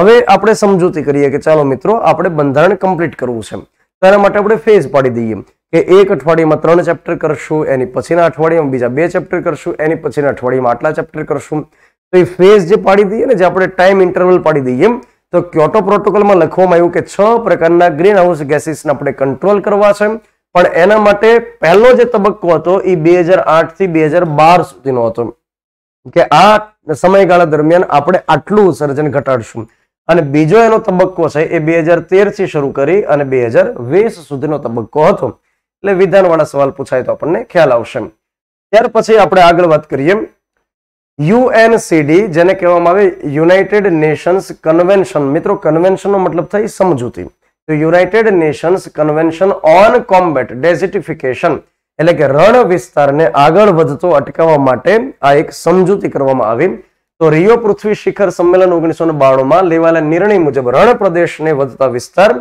હવે આપણે સમજૂતી કરીએ કે ચાલો મિત્રો આપણે બંધારણ કમ્પ્લીટ કરવું છે તેના માટે આપણે ફેઝ પાડી દઈએ કે એક અઠવાડિયામાં ત્રણ ચેપ્ટર કરશું એની પછીના અઠવાડિયામાં બીજા બે ચેપ્ટર કરશું એની પછીના અઠવાડિયામાં આટલા ચેપ્ટર કરશું તો એ ફેઝ જે પાડી દઈએ ને જે આપણે ટાઈમ ઇન્ટરવલ પાડી દઈએ તો ક્યોટો પ્રોટોકોલમાં લખવામાં આવ્યું કે છ પ્રકારના ગ્રીન હાઉસ ગેસીસને આપણે કંટ્રોલ કરવા છે પણ એના માટે પહેલો જે તબક્કો હતો એ બે થી બે સુધીનો હતો કે આ સમયગાળા દરમિયાન આપણે આટલું ઉત્સર્જન ઘટાડશું અને બીજો એનો તબક્કો છે એ બે હજાર તેરથી શરૂ કરી અને બે હજાર વીસ સુધીનો તબક્કો હતો એટલે વિધાનવાળા સવાલ પૂછાય તો આપણને ખ્યાલ આવશે ત્યાર પછી આપણે આગળ વાત કરીએ યુએનસીડી જેને કહેવામાં આવે યુનાઇટેડ નેશન્સ કન્વેન્શન મિત્રો કન્વેન્શનનો મતલબ થાય સમજૂતી તો United Nations convention on combat desertification એટલે કે રણ વિસ્તારને આગળ વધતો અટકાવવા માટે આ એક સમજૂતી કરવામાં આવી તો રિયો પૃથ્વી શિખર સંમેલન ઓગણીસો બાણુંમાં લેવાયેલા નિર્ણય મુજબ રણ પ્રદેશને વધતા વિસ્તાર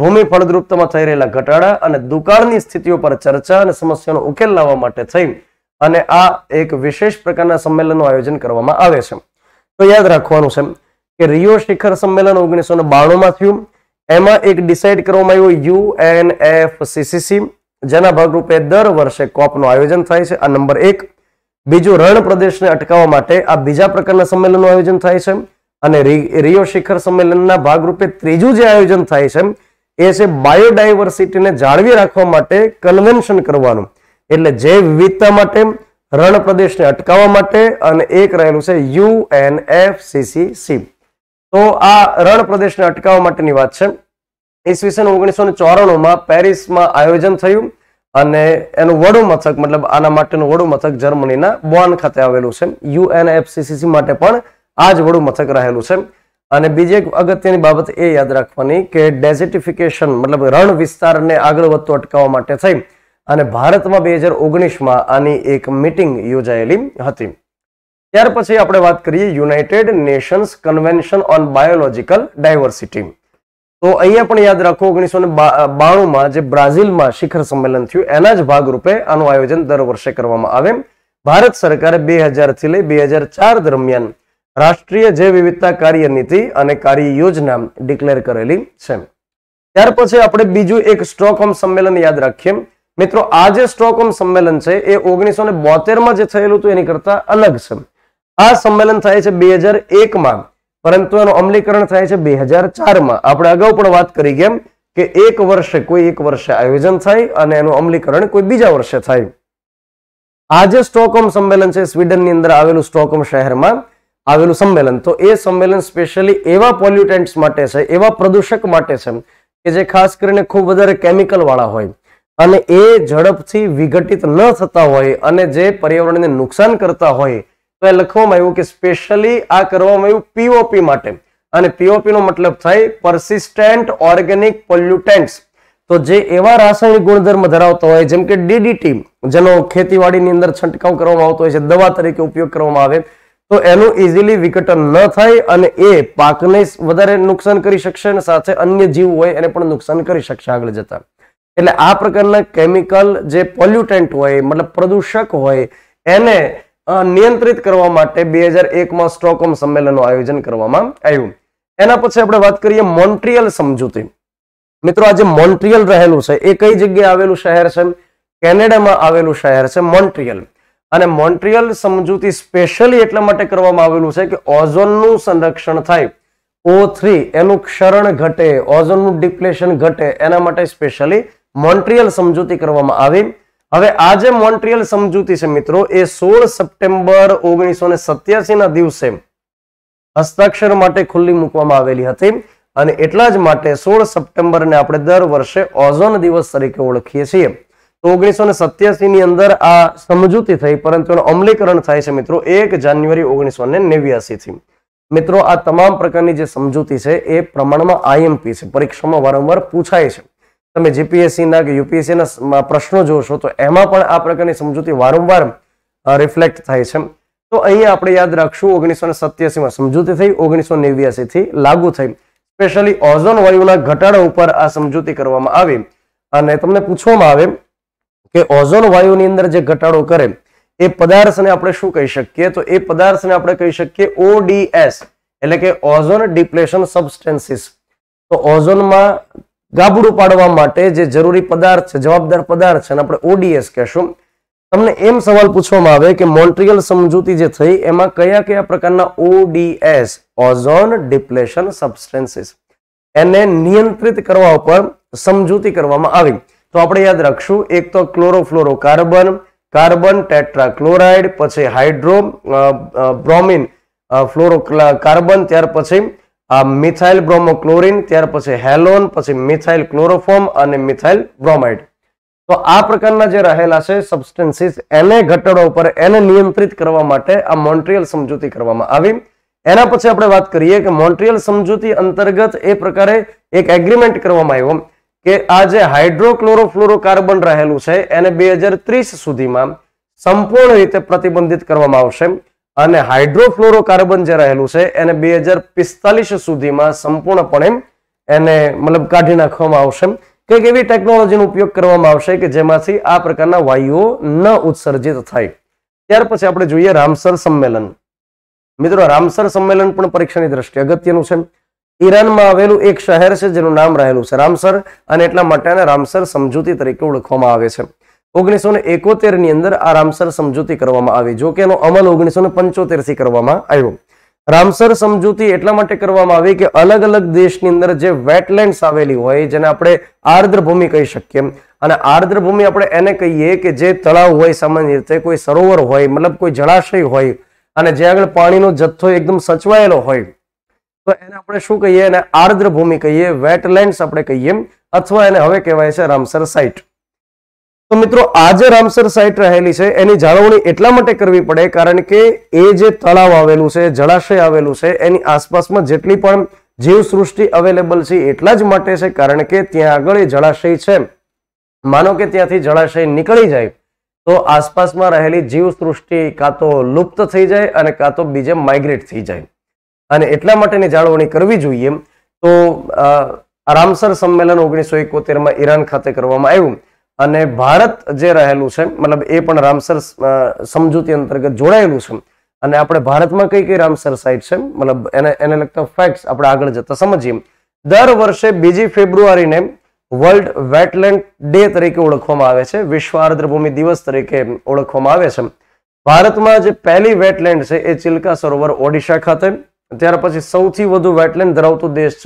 ભૂમિ ફળદ્રુપતામાં થઈ રહેલા ઘટાડા અને દુકાળની સ્થિતિઓ પર ચર્ચા અને સમસ્યાનો ઉકેલ લાવવા માટે થઈ અને આ એક વિશેષ પ્રકારના સંમેલનનું આયોજન કરવામાં આવે છે તો યાદ રાખવાનું છે કે રિયો શિખર સંમેલન ઓગણીસો ને બાણુંમાં થયું એમાં એક ડિસાઇડ કરવામાં આવ્યું સીસીસી જેના ભાગરૂપે દર વર્ષે કોપનું આયોજન થાય છે આ નંબર એક બીજું રણ પ્રદેશને અટકાવવા માટે આ બીજા પ્રકારના સંમેલનનું આયોજન થાય છે અને રિયો શિખર સંમેલનના ભાગરૂપે ત્રીજું જે આયોજન થાય છે એ છે બાયોડાયવર્સિટીને જાળવી રાખવા માટે કન્વેન્શન કરવાનું એટલે જૈવ વિવિધતા માટે રણ પ્રદેશને અટકાવવા માટે અને એક રહેલું છે યુએનએફસીસીસી તો આ રણ પ્રદેશને અટકાવવા માટેની વાત છે ઈસવીસન ઓગણીસો ને ચોરાણુંમાં પેરિસમાં આયોજન થયું અને એનું વડું મથક મતલબ આના માટેનું વડું મથક જર્મનીના બોન ખાતે આવેલું છે યુએનએફસીસીસી માટે પણ આ જ વડું મથક રહેલું છે અને બીજી એક અગત્યની બાબત એ યાદ રાખવાની કે ડેઝિટિફિકેશન મતલબ રણ વિસ્તારને આગળ વધતો અટકાવવા માટે થઈ અને ભારતમાં બે હજાર ઓગણીસમાં આની એક મિટિંગ યોજાયેલી હતી ત્યાર પછી આપણે વાત કરીએ United Nations convention on biological diversity તો અહીંયા પણ યાદ રાખો ઓગણીસો ને બાણુંમાં જે બ્રાઝિલમાં શિખર સંમેલન થયું એના જ ભાગરૂપે આનું આયોજન દર વર્ષે કરવામાં આવે ભારત સરકારે બે હજારથી લઈ બે હજાર ચાર દરમિયાન રાષ્ટ્રીય જૈવ વિવિધતા કાર્યનીતિ અને કાર્ય યોજના ડિક્લેર કરેલી છે ત્યાર પછી આપણે બીજું એક સ્ટોકહોમ સંમેલન યાદ રાખીએ મિત્રો આ જે સ્ટોકહોમ સંમેલન છે એ ઓગણીસો ને બોતેરમાં જે થયેલું હતું એની કરતા અલગ છે આ સંમેલન થાય છે બે હજાર એકમાં પરંતુ એનું અમલીકરણ થાય છે બે હજાર ચારમાં આપણે અગાઉ પણ વાત કરી કેમ કે એક વર્ષે કોઈ એક વર્ષે આયોજન થાય અને એનું અમલીકરણ કોઈ બીજા વર્ષે થાય આજે સ્ટોકહોમ સંમેલન છે સ્વીડનની અંદર આવેલું સ્ટોકહોમ શહેરમાં આવેલું સંમેલન તો એ સંમેલન સ્પેશિયલી એવા પોલ્યુટન્ટ્સ માટે છે એવા પ્રદૂષક માટે છે કે જે ખાસ કરીને ખૂબ વધારે કેમિકલ વાળા હોય અને એ ઝડપથી વિઘટિત ન થતા હોય અને જે પર્યાવરણને નુકસાન કરતા હોય તો એ લખવામાં આવ્યું કે સ્પેશિયલી આ કરવામાં આવ્યું પીઓપી માટે અને પીઓપી નો મતલબ થાય પરસિસ્ટન્ટ ઓર્ગેનિક પોલ્યુટન્ટ્સ તો જે એવા રાસાયણિક ગુણધર્મ ધરાવતા હોય જેમ કે ડીડીટી જેનો ખેતીવાડીની અંદર છંટકાવ કરવામાં આવતો હોય છે દવા તરીકે ઉપયોગ કરવામાં આવે તો એનું ઇઝીલી વિઘટન ન થાય અને એ પાકને વધારે નુકસાન કરી શકશે અને સાથે અન્ય જીવ હોય એને પણ નુકસાન કરી શકશે આગળ જતા એટલે આ પ્રકારના કેમિકલ જે પોલ્યુટન્ટ હોય મતલબ પ્રદૂષક હોય એને નિયંત્રિત કરવા માટે બે હજાર એકમાં સ્ટોકહોમ સંમેલનનું આયોજન કરવામાં આવ્યું એના પછી આપણે વાત કરીએ મોન્ટ્રિયલ સમજૂતી મિત્રો આજે મોન્ટ્રિયલ રહેલું છે એ કઈ જગ્યાએ આવેલું શહેર છે કેનેડામાં આવેલું શહેર છે મોન્ટ્રિયલ અને મોન્ટ્રિયલ સમજૂતી સ્પેશિયલી એટલા માટે કરવામાં આવેલું છે કે ઓઝોનનું સંરક્ષણ થાય ઓ થ્રી એનું ક્ષરણ ઘટે ઓઝોનનું ડિપ્લેશન ઘટે એના માટે સ્પેશિયલી મોન્ટ્રિયલ સમજૂતી કરવામાં આવી હવે આ જે મોન્ટ્રિયલ સમજૂતી છે મિત્રો એ સોળ સપ્ટેમ્બર ઓગણીસો ના દિવસે હસ્તાક્ષર માટે ખુલ્લી મૂકવામાં આવેલી હતી અને એટલા જ માટે સોળ સપ્ટેમ્બરને આપણે દર વર્ષે ઓઝોન દિવસ તરીકે ઓળખીએ છીએ તો ઓગણીસો ની અંદર આ સમજૂતી થઈ પરંતુ એનું અમલીકરણ થાય છે મિત્રો એક જાન્યુઆરી ઓગણીસો ને નેવ્યાસી થી મિત્રો આ તમામ પ્રકારની જે સમજૂતી છે એ પ્રમાણમાં આઈએમપી છે પરીક્ષામાં વારંવાર પૂછાય છે તમે જીપીએસસીના કે યુપીએસસીના પ્રશ્નો જોશો તો એમાં પણ આ પ્રકારની સમજૂતી વારંવાર રિફ્લેક્ટ થાય છે તો અહીંયા આપણે યાદ રાખશું ઓગણીસો ને સત્યાસીમાં સમજૂતી થઈ ઓગણીસો નેવ્યાસીથી લાગુ થઈ સ્પેશિયલી ઓઝોન વાયુના ઘટાડા ઉપર આ સમજૂતી કરવામાં આવી અને તમને પૂછવામાં આવે કે ઓઝોન વાયુની અંદર જે ઘટાડો કરે એ પદાર્થને આપણે શું કહી શકીએ તો એ પદાર્થને આપણે કહી શકીએ ઓડીએસ એટલે કે ઓઝોન ડિપ્લેશન સબસ્ટેન્સીસ તો ઓઝોનમાં ગાબડું પાડવા માટે જે જરૂરી પદાર્થ જવાબદાર પદાર્થ છે અને આપણે ઓડીએસ કહેશું તમને એમ સવાલ પૂછવામાં આવે કે મોન્ટ્રિયલ સમજૂતી જે થઈ એમાં કયા કયા પ્રકારના ઓડીએસ ઓઝોન ડિપ્લેશન સબસ્ટેન્સીસ એને નિયંત્રિત કરવા ઉપર સમજૂતી કરવામાં આવી તો આપણે યાદ રાખશું એક તો ક્લોરોફ્લોરો કાર્બન કાર્બન ટેટ્રાક્લોરાઇડ પછી હાઇડ્રો બ્રોમિન ફ્લોરો કાર્બન ત્યાર પછી આ મિથાઇલ બ્રોમોક્લોરિન ત્યાર પછી હેલોન પછી મિથાઇલ ક્લોરોફોર્મ અને મિથાઇલ બ્રોમાઇડ તો આ પ્રકારના જે રહેલા છે સબસ્ટન્સીસ એને ઘટાડો ઉપર એને નિયંત્રિત કરવા માટે આ મોન્ટ્રિયલ સમજૂતી કરવામાં આવી એના પછી આપણે વાત કરીએ કે મોન્ટ્રિયલ સમજૂતી અંતર્ગત એ પ્રકારે એક એગ્રીમેન્ટ કરવામાં આવ્યો કે આ જે હાઇડ્રોક્લોરોફ્લોરોકાર્બન રહેલું છે એને બે સુધીમાં સંપૂર્ણ રીતે પ્રતિબંધિત કરવામાં આવશે અને હાઇડ્રોફ્લોરોકાર્બન જે રહેલું છે એને બે હજાર પિસ્તાલીસ સુધીમાં સંપૂર્ણપણે એને મતલબ કાઢી નાખવામાં આવશે કંઈક એવી ટેકનોલોજીનો ઉપયોગ કરવામાં આવશે કે જેમાંથી આ પ્રકારના વાયુઓ ન ઉત્સર્જિત થાય ત્યાર પછી આપણે જોઈએ રામસર સંમેલન મિત્રો રામસર સંમેલન પણ પરીક્ષાની દ્રષ્ટિએ અગત્યનું છે ઈરાનમાં આવેલું એક શહેર છે જેનું નામ રહેલું છે રામસર અને એટલા માટે રામસર સમજૂતી તરીકે ઓળખવામાં આવે છે ઓગણીસો ને એકોતેરની અંદર આ રામસર સમજૂતી કરવામાં આવી જો કે એનો અમલ ઓગણીસો ને પંચોતેરથી કરવામાં આવ્યો રામસર સમજૂતી એટલા માટે કરવામાં આવી કે અલગ અલગ દેશની અંદર જે વેટલેન્ડ્સ આવેલી હોય જેને આપણે આર્દ્રભૂમિ કહી શકીએ અને આર્દ્રભૂમિ આપણે એને કહીએ કે જે તળાવ હોય સામાન્ય રીતે કોઈ સરોવર હોય મતલબ કોઈ જળાશય હોય અને જ્યાં આગળ પાણીનો જથ્થો એકદમ સચવાયેલો હોય તો એને આપણે શું કહીએ એને આર્દ્રભૂમિ કહીએ વેટલેન્ડ્સ આપણે કહીએ અથવા એને હવે કહેવાય છે રામસર સાઇટ તો મિત્રો આ જે રામસર સાઇટ રહેલી છે એની જાળવણી એટલા માટે કરવી પડે કારણ કે એ જે તળાવ આવેલું છે જળાશય આવેલું છે એની આસપાસમાં જેટલી પણ જીવસૃષ્ટિ અવેલેબલ છે એટલા જ માટે છે કારણ કે ત્યાં આગળ એ જળાશય છે માનો કે ત્યાંથી જળાશય નીકળી જાય તો આસપાસમાં રહેલી જીવસૃષ્ટિ કાં તો લુપ્ત થઈ જાય અને કાં તો બીજે માઇગ્રેટ થઈ જાય અને એટલા માટેની જાળવણી કરવી જોઈએ તો રામસર સંમેલન ઓગણીસો એકોતેરમાં ઈરાન ખાતે કરવામાં આવ્યું અને ભારત જે રહેલું છે મતલબ એ પણ રામસર સમજૂતી અંતર્ગત જોડાયેલું છે અને આપણે ભારતમાં કઈ કઈ રામસર સાઇટ છે મતલબ એને એને લગતા ફેક્ટ્સ આપણે આગળ જતા સમજીએ દર વર્ષે બીજી ફેબ્રુઆરીને વર્લ્ડ વેટલેન્ડ ડે તરીકે ઓળખવામાં આવે છે વિશ્વ આર્દ્રભૂમિ દિવસ તરીકે ઓળખવામાં આવે છે ભારતમાં જે પહેલી વેટલેન્ડ છે એ ચિલ્કા સરોવર ઓડિશા ખાતે ત્યાર પછી સૌથી વધુ વેટલેન્ડ ધરાવતો દેશ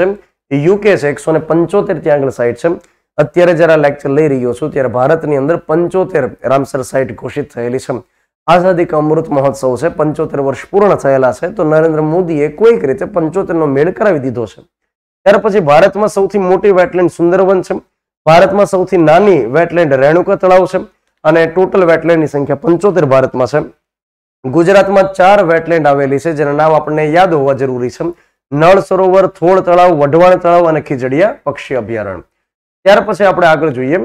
છે યુકે છે એકસો પંચોતેર ત્યાં આગળ સાઇટ છે અત્યારે જ્યારે આ લેક્ચર લઈ રહ્યો છું ત્યારે ભારતની અંદર પંચોતેર રામસર સાઇટ ઘોષિત થયેલી છે આઝાદી કા અમૃત મહોત્સવ છે પંચોતેર વર્ષ પૂર્ણ થયેલા છે તો નરેન્દ્ર મોદીએ કોઈક રીતે પંચોતેરનો મેળ કરાવી દીધો છે ત્યાર પછી ભારતમાં સૌથી મોટી વેટલેન્ડ સુંદરવન છે ભારતમાં સૌથી નાની વેટલેન્ડ રેણુકા તળાવ છે અને ટોટલ વેટલેન્ડની સંખ્યા પંચોતેર ભારતમાં છે ગુજરાતમાં ચાર વેટલેન્ડ આવેલી છે જેના નામ આપણને યાદ હોવા જરૂરી છે નળ સરોવર થોળ તળાવ વઢવાણ તળાવ અને ખીજડીયા પક્ષી અભયારણ્ય ત્યાર પછી આપણે આગળ જોઈએ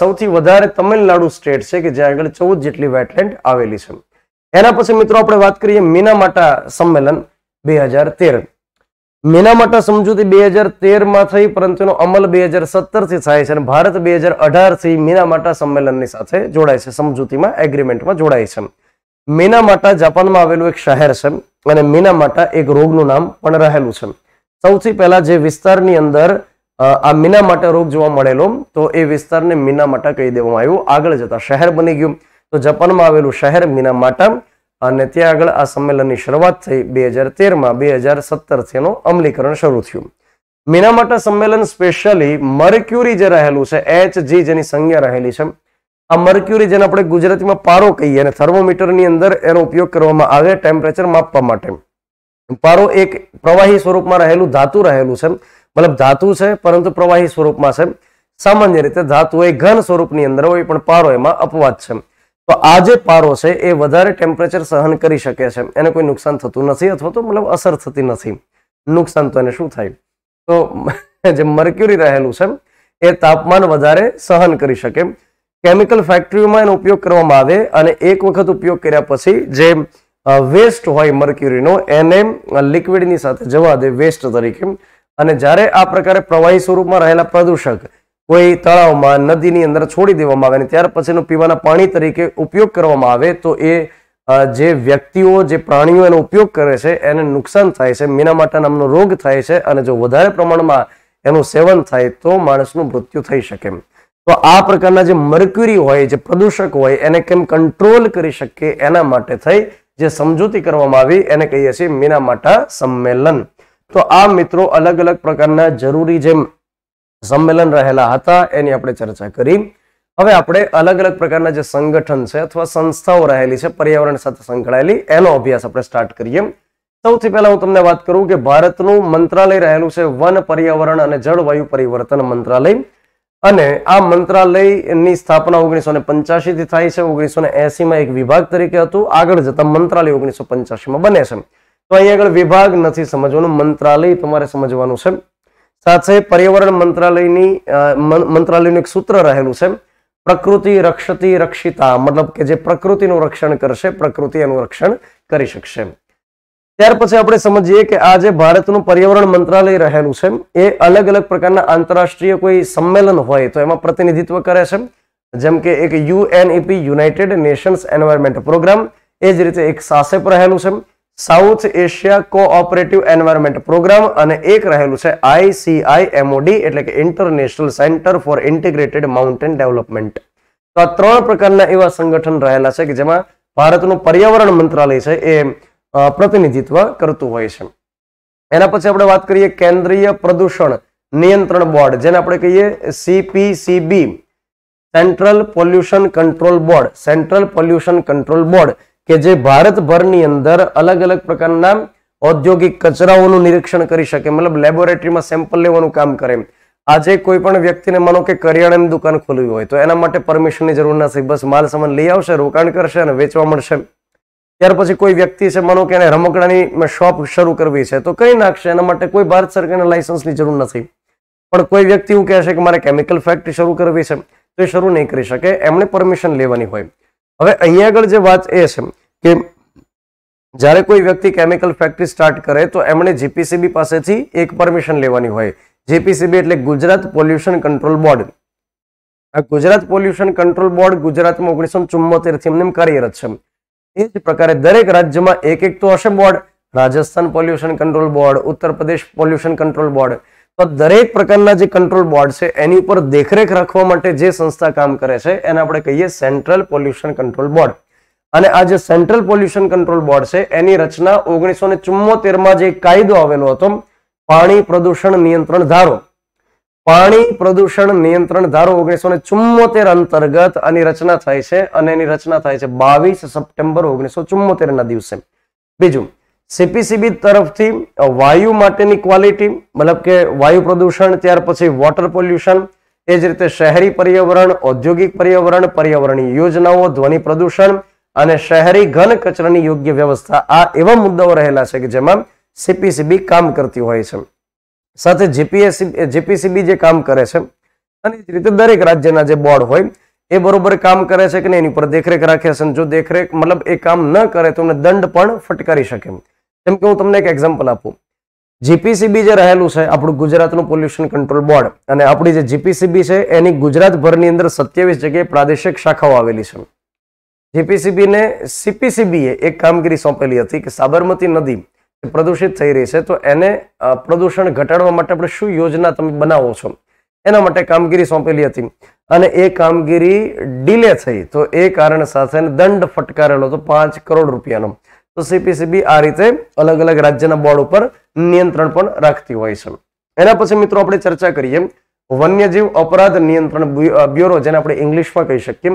સૌથી વધારે તમિલનાડુ સ્ટેટ છે કે જ્યાં આગળ ચૌદ જેટલી વેટલેન્ડ આવેલી છે એના પછી મિત્રો આપણે વાત કરીએ મીનામાટા સંમેલન બે હજાર તેર મીનામાટા સમજૂતી બે હજાર તેરમાં થઈ પરંતુ એનો અમલ બે હજાર સત્તરથી થાય છે અને ભારત બે હજાર અઢારથી મીનામાટા સંમેલનની સાથે જોડાય છે સમજૂતીમાં એગ્રીમેન્ટમાં જોડાય છે મીનામાટા જાપાનમાં આવેલું એક શહેર છે અને મીનામાટા એક રોગનું નામ પણ રહેલું છે સૌથી પહેલા જે વિસ્તારની અંદર આ મીનામાટા રોગ જોવા મળેલો તો એ વિસ્તારને મીનામાટા કહી દેવામાં આવ્યું આગળ જતા શહેર બની ગયું તો જપાનમાં આવેલું શહેર મીનામાટા અને ત્યાં આગળ આ સંમેલનની શરૂઆત થઈ બે હજાર તેરમાં બે હજાર સત્તરથી એનું અમલીકરણ શરૂ થયું મીનામાટા સંમેલન સ્પેશિયલી મર્ક્યુરી જે રહેલું છે એચ જી જેની સંજ્ઞા રહેલી છે આ મર્ક્યુરી જેને આપણે ગુજરાતીમાં પારો કહીએ અને થર્મોમીટરની અંદર એનો ઉપયોગ કરવામાં આવે ટેમ્પરેચર માપવા માટે પારો એક પ્રવાહી સ્વરૂપમાં રહેલું ધાતુ રહેલું છે મતલબ ધાતુ છે પરંતુ પ્રવાહી સ્વરૂપમાં છે સામાન્ય રીતે ધાતુ એ ઘન સ્વરૂપની અંદર હોય પણ પારો એમાં અપવાદ છે તો આ જે પારો છે એ વધારે ટેમ્પરેચર સહન કરી શકે છે એને કોઈ નુકસાન થતું નથી અથવા તો મતલબ અસર થતી નથી નુકસાન તો એને શું થાય તો જે મર્ક્યુરી રહેલું છે એ તાપમાન વધારે સહન કરી શકે કેમિકલ ફેક્ટરીઓમાં એનો ઉપયોગ કરવામાં આવે અને એક વખત ઉપયોગ કર્યા પછી જે વેસ્ટ હોય મર્ક્યુરીનો એને લિક્વિડની સાથે જવા દે વેસ્ટ તરીકે અને જ્યારે આ પ્રકારે પ્રવાહી સ્વરૂપમાં રહેલા પ્રદૂષક કોઈ તળાવમાં નદીની અંદર છોડી દેવામાં આવે ને ત્યાર પછીનો પીવાના પાણી તરીકે ઉપયોગ કરવામાં આવે તો એ જે વ્યક્તિઓ જે પ્રાણીઓ એનો ઉપયોગ કરે છે એને નુકસાન થાય છે મીનામાટા નામનો રોગ થાય છે અને જો વધારે પ્રમાણમાં એનું સેવન થાય તો માણસનું મૃત્યુ થઈ શકે તો આ પ્રકારના જે મર્ક્યુરી હોય જે પ્રદૂષક હોય એને કેમ કંટ્રોલ કરી શકીએ એના માટે થઈ જે સમજૂતી કરવામાં આવી એને કહીએ છીએ મીનામાટા સંમેલન તો આ મિત્રો અલગ અલગ પ્રકારના જરૂરી જેમ સંમેલન રહેલા હતા એની આપણે ચર્ચા કરી હવે આપણે અલગ અલગ પ્રકારના જે સંગઠન છે અથવા સંસ્થાઓ રહેલી છે પર્યાવરણ સાથે સંકળાયેલી એનો અભ્યાસ આપણે સ્ટાર્ટ કરીએ સૌથી પહેલા હું તમને વાત કરું કે ભારતનું મંત્રાલય રહેલું છે વન પર્યાવરણ અને જળવાયુ પરિવર્તન મંત્રાલય અને આ મંત્રાલયની સ્થાપના ઓગણીસો ને પંચ્યાસી થી થાય છે ઓગણીસો ને એસી માં એક વિભાગ તરીકે હતું આગળ જતા મંત્રાલય ઓગણીસો પંચ્યાસી માં બને છે તો અહીંયા આગળ વિભાગ નથી સમજવાનું મંત્રાલય તમારે સમજવાનું છે સાથે પર્યાવરણ મંત્રાલયની મંત્રાલયનું એક સૂત્ર રહેલું છે પ્રકૃતિ રક્ષતી રક્ષિતા મતલબ કે જે પ્રકૃતિનું રક્ષણ કરશે પ્રકૃતિ એનું રક્ષણ કરી શકશે ત્યાર પછી આપણે સમજીએ કે આ જે ભારતનું પર્યાવરણ મંત્રાલય રહેલું છે એ અલગ અલગ પ્રકારના આંતરરાષ્ટ્રીય કોઈ સંમેલન હોય તો એમાં પ્રતિનિધિત્વ કરે છે જેમ કે એક UNEP United Nations environment programme એ જ રીતે એક સાસેપ રહેલું છે South Asia cooperative environment programme અને એક રહેલું છે આઈસીઆઈએમઓડી એટલે કે international centre for integrated mountain development તો આ ત્રણ પ્રકારના એવા સંગઠન રહેલા છે કે જેમાં ભારતનું પર્યાવરણ મંત્રાલય છે એ પ્રતિનિધિત્વ કરતું હોય છે એના પછી આપણે વાત કરીએ કેન્દ્રીય પ્રદૂષણ નિયંત્રણ બોર્ડ જેને આપણે કહીએ CPCB central pollution control board central pollution control board કે જે ભારતભરની અંદર અલગ અલગ પ્રકારના ઔદ્યોગિક કચરાઓનું નિરીક્ષણ કરી શકે મતલબ લેબોરેટરીમાં સેમ્પલ લેવાનું કામ કરે આજે કોઈ પણ વ્યક્તિને માનો કે કરિયાણાની દુકાન ખોલવી હોય તો એના માટે પરમિશનની જરૂર નથી બસ માલ સામાન લઈ આવશે રોકાણ કરશે અને વેચવા મળશે ત્યાર પછી કોઈ વ્યક્તિ છે માનો કે એને રમકડાની શોપ શરૂ કરવી છે તો કરી નાખશે એના માટે કોઈ ભારત સરકારના લાયસન્સની જરૂર નથી પણ કોઈ વ્યક્તિ એવું કહેશે કે મારે કેમિકલ ફેક્ટરી શરૂ કરવી છે તો એ શરૂ નહીં કરી શકે એમણે પરમિશન લેવાની હોય હવે અહીંયા આગળ જે વાત એ છે કે જ્યારે કોઈ વ્યક્તિ કેમિકલ ફેક્ટરી સ્ટાર્ટ કરે તો એમણે જીપીસીબી પાસેથી એક પરમિશન લેવાની હોય જીપીસીબી એટલે ગુજરાત પોલ્યુશન કંટ્રોલ બોર્ડ આ ગુજરાત પોલ્યુશન કંટ્રોલ બોર્ડ ગુજરાતમાં ઓગણીસો ચુમ્મોતેરથી એમને કાર્યરત છે એ જ પ્રકારે દરેક રાજ્યમાં એક એક તો હશે board Rajasthan pollution control board Uttar Pradesh pollution control board તો દરેક પ્રકારના જે કંટ્રોલ બોર્ડ છે એની ઉપર દેખરેખ રાખવા માટે જે સંસ્થા કામ કરે છે એને આપણે કહીએ સેન્ટ્રલ પોલ્યુશન કંટ્રોલ બોર્ડ અને આ જે સેન્ટ્રલ પોલ્યુશન કંટ્રોલ બોર્ડ છે એની રચના ઓગણીસો ને માં જે કાયદો આવેલો હતો પાણી પ્રદૂષણ નિયંત્રણ ધારો પાણી પ્રદૂષણ નિયંત્રણ ધારો ઓગણીસો ને ચુમ્મોતેર અંતર્ગત આની રચના થાય છે અને એની રચના થાય છે બાવીસ સપ્ટેમ્બર ઓગણીસો ચુમ્મોતેર ના દિવસે બીજું सीपीसीबी तरफ से वायु माटेनी क्वालिटी मतलब के वायु प्रदूषण ત્યાર પછી વોટર પોલ્યુશન એ જ રીતે શહેરી પર્યાવરણ ઔદ્યોગિક પર્યાવરણ પર્યાવરણીય યોજનાઓ ધ્વનિ પ્રદૂષણ અને શહેરી ઘન કચરાની યોગ્ય વ્યવસ્થા આ એવા મુદ્દો વરેલા છે કે જેમ સીપીસીબી કામ કરતી હોય છે સાથે જીપીસીબી જે કામ કરે છે અને જ રીતે દરેક રાજ્યના જે બોર્ડ હોય એ બરોબર કામ કરે છે કે નહી ઉપર દેખરેખ રાખે છે જો દેખરેખ મતલબ એ કામ ન કરે તોને દંડ પણ ફટકારી શકે જેમ કે હું તમને એક એક્ઝામ્પલ આપું જીપીસીબી જે રહેલું છે આપણું ગુજરાતનું પોલ્યુશન કંટ્રોલ બોર્ડ અને આપણી જે જીપીસીબી છે એની ગુજરાતભરની અંદર સત્યાવીસ જગ્યાએ પ્રાદેશિક શાખાઓ આવેલી છે જીપીસીબીને સીપીસીબીએ એક કામગીરી સોંપેલી હતી કે સાબરમતી નદી પ્રદૂષિત થઈ રહી છે તો એને પ્રદૂષણ ઘટાડવા માટે આપણે શું યોજના તમે બનાવો છો એના માટે કામગીરી સોંપેલી હતી અને એ કામગીરી ડીલે થઈ તો એ કારણ સાથે દંડ ફટકારેલો હતો પાંચ કરોડ રૂપિયાનો તો સીપીસીબી આ રીતે અલગ અલગ રાજ્યના બોર્ડ ઉપર નિયંત્રણ પણ રાખતી હોય છે એના પછી મિત્રો આપણે ચર્ચા કરીએ વન્યજીવ અપરાધ નિયંત્રણ બ્યુરો જેને આપણે ઇંગ્લિશમાં કહી શકીએ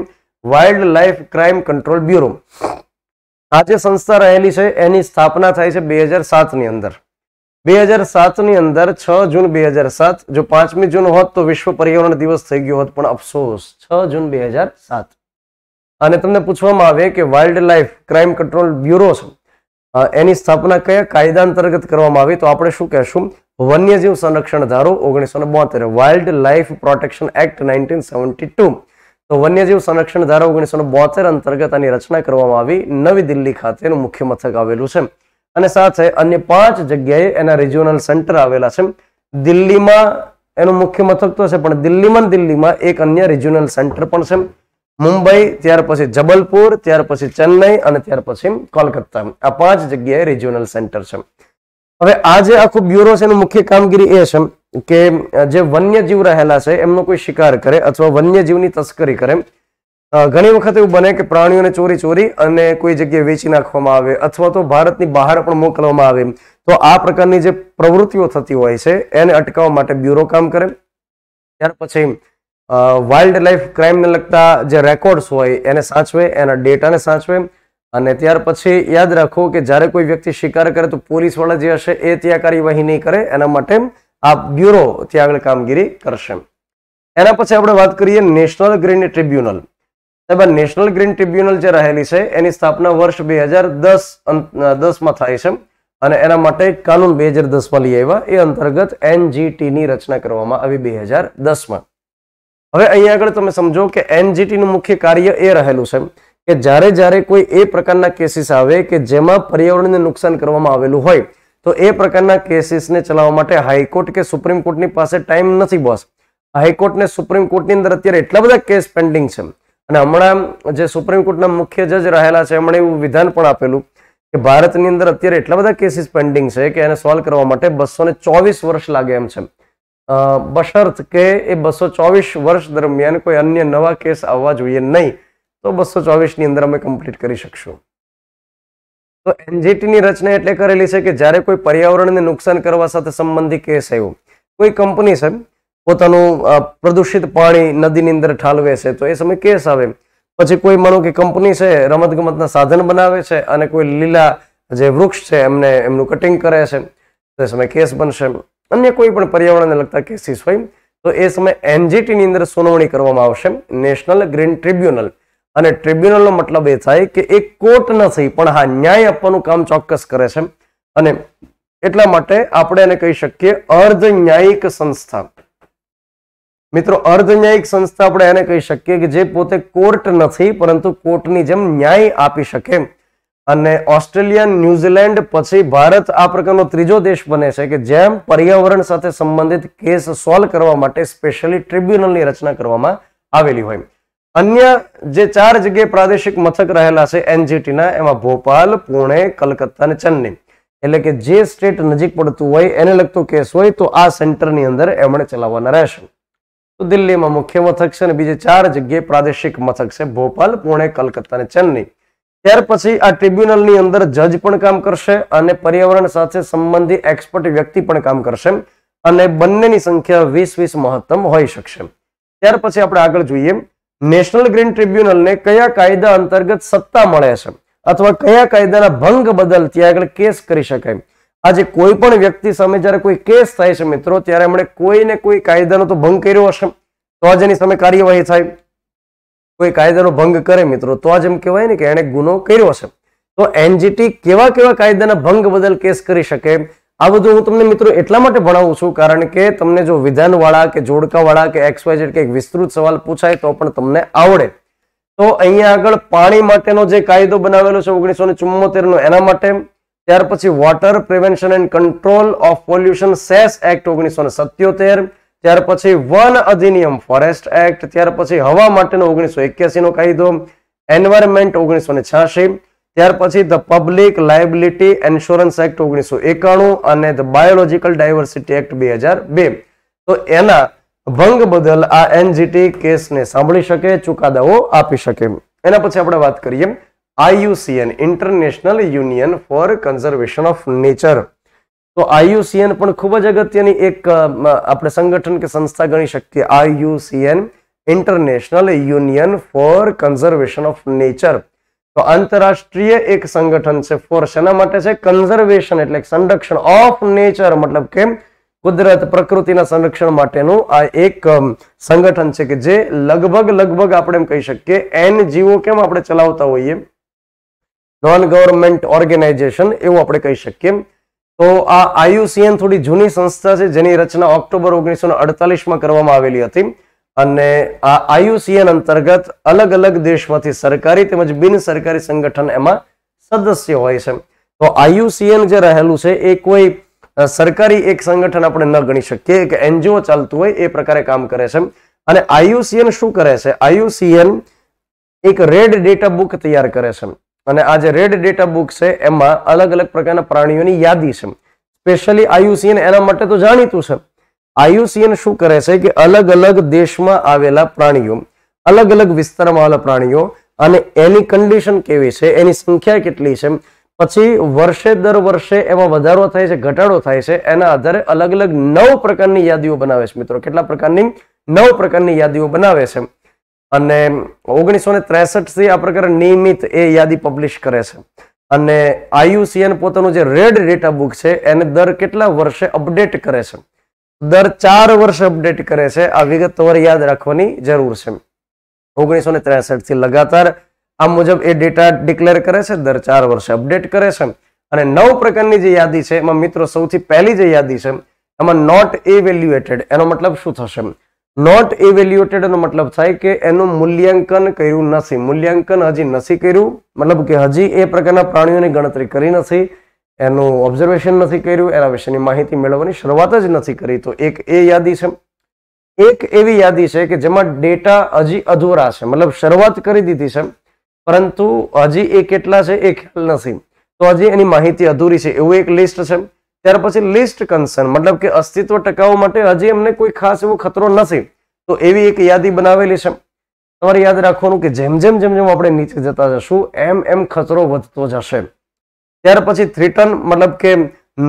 wildlife crime control bureau આ જે સંસ્થા રહેલી છે એની સ્થાપના થાય છે બે ની અંદર બે ની અંદર છ જૂન બે જો પાંચમી જૂન હોત તો વિશ્વ પર્યાવરણ દિવસ થઈ ગયો હોત પણ અફસોસ છ જૂન બે અને તમને પૂછવામાં આવે કે wildlife crime control bureau છે એની સ્થાપના કયા કાયદા અંતર્ગત કરવામાં આવી તો આપણે શું કહેશું વન્યજીવ સંરક્ષણ ધારો ઓગણીસો ને બોતેર wildlife protection act nineteen seventy two તો વન્યજીવ સંરક્ષણ ધારો ઓગણીસો ને બોતેર અંતર્ગત આની રચના કરવામાં આવી નવી દિલ્હી ખાતેનું મુખ્ય મથક આવેલું છે અને સાથે અન્ય પાંચ જગ્યાએ એના રિજિયોનલ સેન્ટર આવેલા છે દિલ્હીમાં એનું મુખ્ય મથક તો છે પણ દિલ્હીમાં દિલ્હીમાં એક અન્ય રિજિયોનલ સેન્ટર પણ છે મુંબઈ ત્યાર પછી જબલપુર ત્યાર પછી ચેન્નઈ અને ત્યાર પછી કોલકાતા આ પાંચ જગ્યાએ રિજિયોનલ સેન્ટર છે હવે આ જે આખું બ્યુરો છે એનું મુખ્ય કામગીરી એ છે કે જે વન્યજીવ રહેલા છે એમનો કોઈ શિકાર કરે અથવા વન્યજીવની તસ્કરી કરે ઘણી વખત એવું બને કે પ્રાણીઓને ચોરી ચોરી અને કોઈ જગ્યાએ વેચી નાખવામાં આવે અથવા તો ભારતની બહાર પણ મોકલવામાં આવે તો આ પ્રકારની જે પ્રવૃત્તિઓ થતી હોય છે એને અટકાવવા માટે બ્યુરો કામ કરે ત્યાર પછી વાઇલ્ડ લાઈફ ક્રાઇમને લગતા જે રેકોર્ડ્સ હોય એને સાચવે એના ડેટાને સાચવે અને ત્યાર પછી યાદ રાખો કે જ્યારે કોઈ વ્યક્તિ શિકાર કરે તો પોલીસવાળા જે હશે એ ત્યાં કાર્યવાહી નહીં કરે એના માટે આ બ્યુરો ત્યાં આગળ કામગીરી કરશે એના પછી આપણે વાત કરીએ નેશનલ ગ્રીન ટ્રિબ્યુનલ સાહેબ નેશનલ ગ્રીન ટ્રિબ્યુનલ જે રહેલી છે એની સ્થાપના વર્ષ બે હજાર દસ દસમાં થાય છે અને એના માટે કાનૂન બે હજાર દસમાં લઈ આવ્યા એ અંતર્ગત એનજીટીની રચના કરવામાં આવી બે હજાર દસમાં હવે અહીંયા આગળ તમે સમજો કે એનજીટીનું મુખ્ય કાર્ય એ રહેલું છે કે જ્યારે જ્યારે કોઈ એ પ્રકારના કેસીસ આવે કે જેમાં પર્યાવરણને નુકસાન કરવામાં આવેલું હોય તો એ પ્રકારના કેસીસને ચલાવવા માટે હાઈકોર્ટ કે સુપ્રીમ કોર્ટની પાસે ટાઈમ નથી બોસ હાઈકોર્ટને સુપ્રીમ કોર્ટની અંદર અત્યારે એટલા બધા કેસ પેન્ડિંગ છે અને હમણાં જે સુપ્રીમ કોર્ટના મુખ્ય જજ રહેલા છે એમણે એવું વિધાન પણ આપેલું કે ભારતની અંદર અત્યારે એટલા બધા કેસીસ પેન્ડિંગ છે કે એને સોલ્વ કરવા માટે બસો ચોવીસ વર્ષ લાગે એમ છે બશર્ત કે એ બસો ચોવીસ વર્ષ દરમિયાન કોઈ અન્ય નવા કેસ આવવા જોઈએ નહીં તો બસો ચોવીસની અંદર અમે કમ્પ્લીટ કરી શકશું તો એનજીટીની રચના એટલે કરેલી છે કે જ્યારે કોઈ પર્યાવરણને નુકસાન કરવા સાથે સંબંધિત કેસ આવ્યો કોઈ કંપની છે પોતાનું પ્રદૂષિત પાણી નદીની અંદર ઠાલવે છે તો એ સમયે કેસ આવે પછી કોઈ માનો કે કંપની છે રમતગમતના સાધન બનાવે છે અને કોઈ લીલા જે વૃક્ષ છે એમને એમનું કટિંગ કરે છે તો એ સમયે કેસ બનશે અન્ય કોઈ પણ પર્યાવરણને લગતા કેસીસ હોય તો એ સમયે એનજીટીની અંદર સુનાવણી કરવામાં આવશે નેશનલ ગ્રીન ટ્રિબ્યુનલ અને ટ્રિબ્યુનલનો મતલબ એ થાય કે એ કોર્ટ નથી પણ હા ન્યાય આપવાનું કામ ચોક્કસ કરે છે અને એટલા માટે આપણે એને કહી શકીએ અર્ધ ન્યાયિક સંસ્થા મિત્રો અર્ધ ન્યાયિક સંસ્થા આપણે એને કહી શકીએ કે જે પોતે કોર્ટ નથી પરંતુ કોર્ટની જેમ ન્યાય આપી શકે એમ અને ઓસ્ટ્રેલિયા ન્યુઝીલેન્ડ પછી ભારત આ પ્રકારનો ત્રીજો દેશ બને છે કે જેમ પર્યાવરણ સાથે સંબંધિત કેસ સોલ્વ કરવા માટે સ્પેશિયલી ટ્રિબ્યુનલની રચના કરવામાં આવેલી હોય અન્ય જે ચાર જગ્યાએ પ્રાદેશિક મથક રહેલા છે એનજીટીના એમાં ભોપાલ પુણે કલકત્તા અને ચેન્નઈ એટલે કે જે સ્ટેટ નજીક પડતું હોય એને લગતો કેસ હોય તો આ સેન્ટરની અંદર એમણે ચલાવવાના રહેશે તો દિલ્હીમાં મુખ્ય મથક છે અને બીજે ચાર જગ્યાએ પ્રાદેશિક મથક છે ભોપાલ પુણે કલકત્તા અને ચેન્નઈ ત્યાર પછી આ ટ્રિબ્યુનલની અંદર જજ પણ કામ કરશે અને પર્યાવરણ સાથે સંબંધિત એક્સપર્ટ વ્યક્તિ પણ કામ કરશે અને બંનેની સંખ્યા વીસ વીસ મહત્તમ હોઈ શકશે ત્યાર પછી આપણે આગળ જોઈએ નેશનલ ગ્રીન ટ્રિબ્યુનલને કયા કાયદા અંતર્ગત સત્તા મળે છે અથવા કયા કાયદાના ભંગ બદલ ત્યાં આગળ કેસ કરી શકાય આજે કોઈ પણ વ્યક્તિ સામે જ્યારે કોઈ કેસ થાય છે મિત્રો ત્યારે એમણે કોઈ ને કોઈ કાયદાનો તો ભંગ કર્યો હશે તો આજે એની સામે કાર્યવાહી થાય કોઈ કાયદાનો ભંગ કરે મિત્રો તો જ એમ કહેવાય ને કે એણે ગુનો કર્યો છે તો એનજીટી કેવા કેવા કાયદાના ભંગ બદલ કેસ કરી શકે આ બધું હું તમને મિત્રો એટલા માટે ભણાવું છું કારણ કે તમને જો વિધાનવાળા કે જોડકાવાળા કે એક્સ વાય જેડ કે વિસ્તૃત સવાલ પૂછાય તો પણ તમને આવડે તો અહીંયા આગળ પાણી માટેનો જે કાયદો બનાવેલો છે ઓગણીસો ને ચુમ્મોતેર નો એના માટે ત્યાર પછી water prevention and control of pollution cess act ઓગણીસો ને સત્યોતેર ત્યાર પછી વન અધિનિયમ ફોરેસ્ટ એક્ટ ત્યાર પછી હવા માટેનો ઓગણીસો એક્યાસીનો કાયદો એન્વાયરમેન્ટ ઓગણીસો ને છ્યાસી ત્યાર પછી the public liability insurance act ઓગણીસો એકાણું અને ધ બાયોલોજીકલ ડાયવર્સિટી એક્ટ બે હજાર બે તો એના ભંગ બદલ આ એનજીટી કેસને સાંભળી શકે ચુકાદાઓ આપી શકે એના પછી આપણે વાત કરીએ IUCN international union for conservation of nature તો આયુસીએન પણ ખૂબ જ અગત્યની એક આપણે સંગઠન કે સંસ્થા ગણી શકીએ IUCN international union for conservation of nature તો આંતરરાષ્ટ્રીય એક સંગઠન છે ફોર શેના માટે છે કન્ઝર્વેશન એટલે સંરક્ષણ ઓફ નેચર મતલબ કે કુદરત પ્રકૃતિના સંરક્ષણ માટેનું આ એક સંગઠન છે કે જે લગભગ લગભગ આપણે એમ કહી શકીએ એનજીઓ કેમ આપણે ચલાવતા હોઈએ નોન ગવર્મેન્ટ ઓર્ગેનાઇઝેશન એવું આપણે કહી શકીએ તો આ આયુસીએન થોડી જૂની સંસ્થા છે જેની રચના ઓક્ટોબર ઓગણીસો અડતાલીસમાં કરવામાં આવેલી હતી અને આ આયુસીએન અંતર્ગત અલગ અલગ દેશમાંથી સરકારી તેમજ બિન સરકારી સંગઠન એમાં સદસ્ય હોય છે તો આયુસીએન જે રહેલું છે એ કોઈ સરકારી એક સંગઠન આપણે ન ગણી શકીએ કે એનજીઓ ચાલતું હોય એ પ્રકારે કામ કરે છે અને આયુસીએન શું કરે છે આયુસીએન એક રેડ ડેટા બુક તૈયાર કરે છે અને આ જે રેડ ડેટા બુક છે એમાં અલગ અલગ પ્રકારના પ્રાણીઓની યાદી છે સ્પેશિયલી આયુસીએન એના માટે તો જાણીતું છે આયુસીએન શું કરે છે કે અલગ અલગ દેશમાં આવેલા પ્રાણીઓ અલગ અલગ વિસ્તારમાં આવેલા પ્રાણીઓ અને એની કન્ડિશન કેવી છે એની સંખ્યા કેટલી છે પછી વર્ષે દર વર્ષે એમાં વધારો થાય છે ઘટાડો થાય છે એના આધારે અલગ અલગ નવ પ્રકારની યાદીઓ બનાવે છે મિત્રો કેટલા પ્રકારની નવ પ્રકારની યાદીઓ બનાવે છે અને ઓગણીસો ને ત્રેસઠથી આ પ્રકારે નિયમિત એ યાદી પબ્લિશ કરે છે અને આયુસીએન પોતાનું જે રેડ ડેટા બુક છે એને દર કેટલા વર્ષે અપડેટ કરે છે દર ચાર વર્ષે અપડેટ કરે છે આ વિગત તમારે યાદ રાખવાની જરૂર છે ઓગણીસો ને ત્રેસઠથી લગાતાર આ મુજબ એ ડેટા ડિક્લેર કરે છે દર ચાર વર્ષે અપડેટ કરે છે અને નવ પ્રકારની જે યાદી છે એમાં મિત્રો સૌથી પહેલી જે યાદી છે એમાં નોટ ઇવેલ્યુએટેડ એનો મતલબ શું થશે નોટ ઇવેલ્યુએટેડ નો મતલબ થાય કે એનું મૂલ્યાંકન કર્યું નથી મૂલ્યાંકન હજી નથી કર્યું મતલબ કે હજી એ પ્રકારના પ્રાણીઓની ગણતરી કરી નથી એનું ઓબ્ઝર્વેશન નથી કર્યું એના વિશેની માહિતી મેળવવાની શરૂઆત જ નથી કરી તો એક એ યાદી છે એક એવી યાદી છે કે જેમાં ડેટા હજી અધૂરા છે મતલબ શરૂઆત કરી દીધી છે પરંતુ હજી એ કેટલા છે એ ખ્યાલ નથી તો હજી એની માહિતી અધૂરી છે એવું એક લિસ્ટ છે ત્યાર પછી લિસ્ટ કન્સર્ન મતલબ કે અસ્તિત્વ ટકાવવા માટે હજી એમને કોઈ ખાસ એવો ખતરો નથી તો એવી એક યાદી બનાવેલી છે તમારે યાદ રાખવાનું કે જેમ જેમ જેમ જેમ આપણે નીચે જતા જશું એમ એમ ખતરો વધતો જશે ત્યાર પછી થ્રીટન મતલબ કે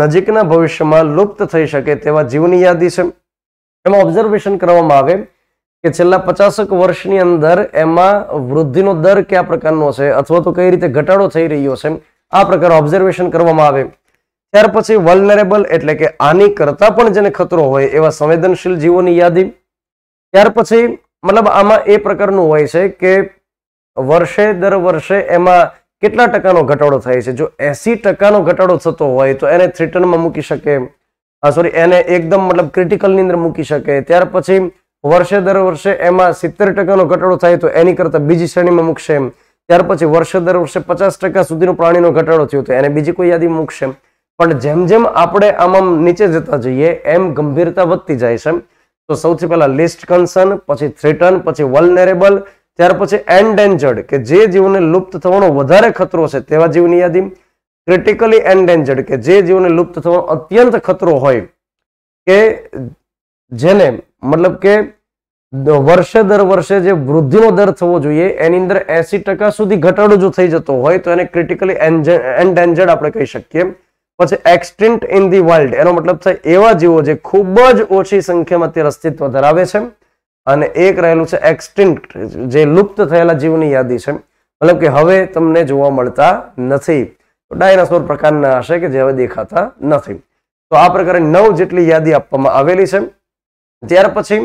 નજીકના ભવિષ્યમાં લુપ્ત થઈ શકે તેવા જીવની યાદી છે એમાં ઓબ્ઝર્વેશન કરવામાં આવે કે છેલ્લા પચાસક વર્ષની અંદર એમાં વૃદ્ધિનો દર કયા પ્રકારનો છે અથવા તો કઈ રીતે ઘટાડો થઈ રહ્યો છે આ પ્રકાર ઓબ્ઝર્વેશન કરવામાં આવે ત્યાર પછી વલનરેબલ એટલે કે આની કરતાં પણ જેને ખતરો હોય એવા સંવેદનશીલ જીવોની યાદી ત્યાર પછી મતલબ આમાં એ પ્રકારનું હોય છે કે વર્ષે દર વર્ષે એમાં કેટલા ટકાનો ઘટાડો થાય છે જો એસી ટકાનો ઘટાડો થતો હોય તો એને થ્રીટનમાં મૂકી શકે સોરી એને એકદમ મતલબ ક્રિટિકલની અંદર મૂકી શકે ત્યાર પછી વર્ષે દર વર્ષે એમાં સિત્તેર ટકાનો ઘટાડો થાય તો એની કરતાં બીજી શ્રેણીમાં મૂકશે ત્યાર પછી વર્ષે દર વર્ષે પચાસ ટકા સુધીનો પ્રાણીનો ઘટાડો થયો તો એને બીજી કોઈ યાદી મૂકશે પણ જેમ જેમ આપણે આમ આમ નીચે જતા જઈએ એમ ગંભીરતા વધતી જાય છે તો સૌથી પહેલા લિસ્ટ કન્સર્ન પછી થ્રીટન પછી વલનેરેબલ ત્યાર પછી એન્ડેન્જર્ડ કે જે જીવને લુપ્ત થવાનો વધારે ખતરો છે તેવા જીવની યાદી ક્રિટિકલી એન્ડેન્જર્ડ કે જે જીવને લુપ્ત થવાનો અત્યંત ખતરો હોય કે જેને મતલબ કે વર્ષે દર વર્ષે જે વૃદ્ધિનો દર થવો જોઈએ એની અંદર એસી સુધી ઘટાડો જો થઈ જતો હોય તો એને ક્રિટિકલી એન્ડેન્જર્ડ આપણે કહી શકીએ પછી એક્સટિન્ટ ઇન ધી વર્લ્ડ એનો મતલબ છે એવા જીવો જે ખૂબ જ ઓછી સંખ્યામાં અત્યારે અસ્તિત્વ ધરાવે છે અને એક રહેલું છે એક્સટિન્ટ જે લુપ્ત થયેલા જીવની યાદી છે મતલબ કે હવે તમને જોવા મળતા નથી ડાયનાસોર પ્રકારના હશે કે જે હવે દેખાતા નથી તો આ પ્રકારે નવ જેટલી યાદી આપવામાં આવેલી છે ત્યાર પછી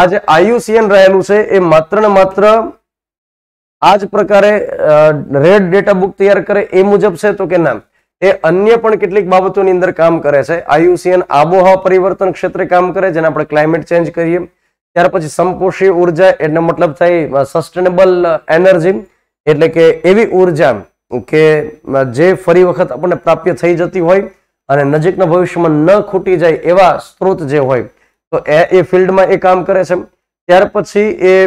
આ જે આયુસીએન રહેલું છે એ માત્ર ને માત્ર આ જ પ્રકારે રેડ ડેટા બુક તૈયાર કરે એ મુજબ છે તો કે ના એ અન્ય પણ કેટલીક બાબતોની અંદર કામ કરે છે આયુસીએન આબોહવા પરિવર્તન ક્ષેત્રે કામ કરે જેને આપણે ક્લાઇમેટ ચેન્જ કહીએ ત્યાર પછી સંપોષી ઉર્જા એટલે મતલબ થાય સસ્ટેનેબલ એનર્જી એટલે કે એવી ઉર્જા કે જે ફરી વખત આપણને પ્રાપ્ય થઈ જતી હોય અને નજીકના ભવિષ્યમાં ન ખૂટી જાય એવા સ્ત્રોત જે હોય તો એ એ ફિલ્ડમાં એ કામ કરે છે ત્યાર પછી એ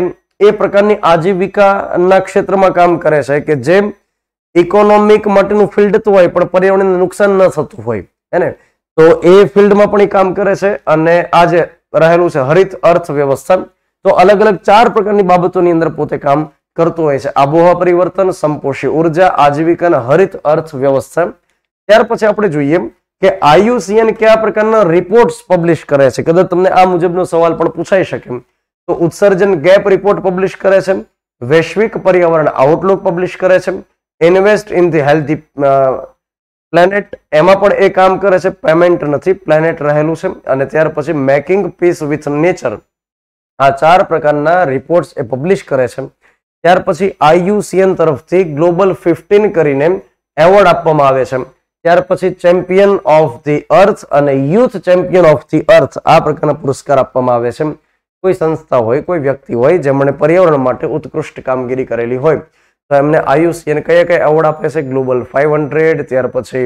એ પ્રકારની આજીવિકાના ક્ષેત્રમાં કામ કરે છે કે જેમ ઇકોનોમિક માટેનું ફિલ્ડ તો હોય પણ પર્યાવરણને નુકસાન ન થતું હોય હેને તો એ ફિલ્ડમાં પણ એ કામ કરે છે અને આજે રહેલું છે હરિત અર્થવ્યવસ્થા તો અલગ અલગ ચાર પ્રકારની બાબતોની અંદર પોતે કામ કરતું હોય છે આબોહવા પરિવર્તન સંપોષી ઉર્જા આજીવિકા અને હરિત અર્થવ્યવસ્થા ત્યાર પછી આપણે જોઈએ કે આયુસીએન કયા પ્રકારના રિપોર્ટ્સ પબ્લિશ કરે છે કદાચ તમને આ મુજબનો સવાલ પણ પૂછાઈ શકે તો ઉત્સર્જન ગેપ રિપોર્ટ પબ્લિશ કરે છે વૈશ્વિક પર્યાવરણ આઉટલુક પબ્લિશ કરે છે invest in the healthy planet એમાં પણ એ કામ કરે છે પેમેન્ટ નથી પ્લેનેટ રહેલું છે અને ત્યાર પછી મેકિંગ પીસ વિથ નેચર આ ચાર પ્રકારના રિપોર્ટ્સ એ પબ્લિશ કરે છે ત્યાર પછી આઈયુસીએન તરફથી ગ્લોબલ ફિફ્ટીન કરીને એવોર્ડ આપવામાં આવે છે ત્યાર પછી ચેમ્પિયન ઓફ ધી અર્થ અને youth champion of the earth આ પ્રકારના પુરસ્કાર આપવામાં આવે છે કોઈ સંસ્થા હોય કોઈ વ્યક્તિ હોય જેમણે પર્યાવરણ માટે ઉત્કૃષ્ટ કામગીરી કરેલી હોય તો એમને આયુષ્ય આયુસીએન કયા કયા એવોર્ડ આપે છે ગ્લોબલ ફાઇવ હંડ્રેડ ત્યાર પછી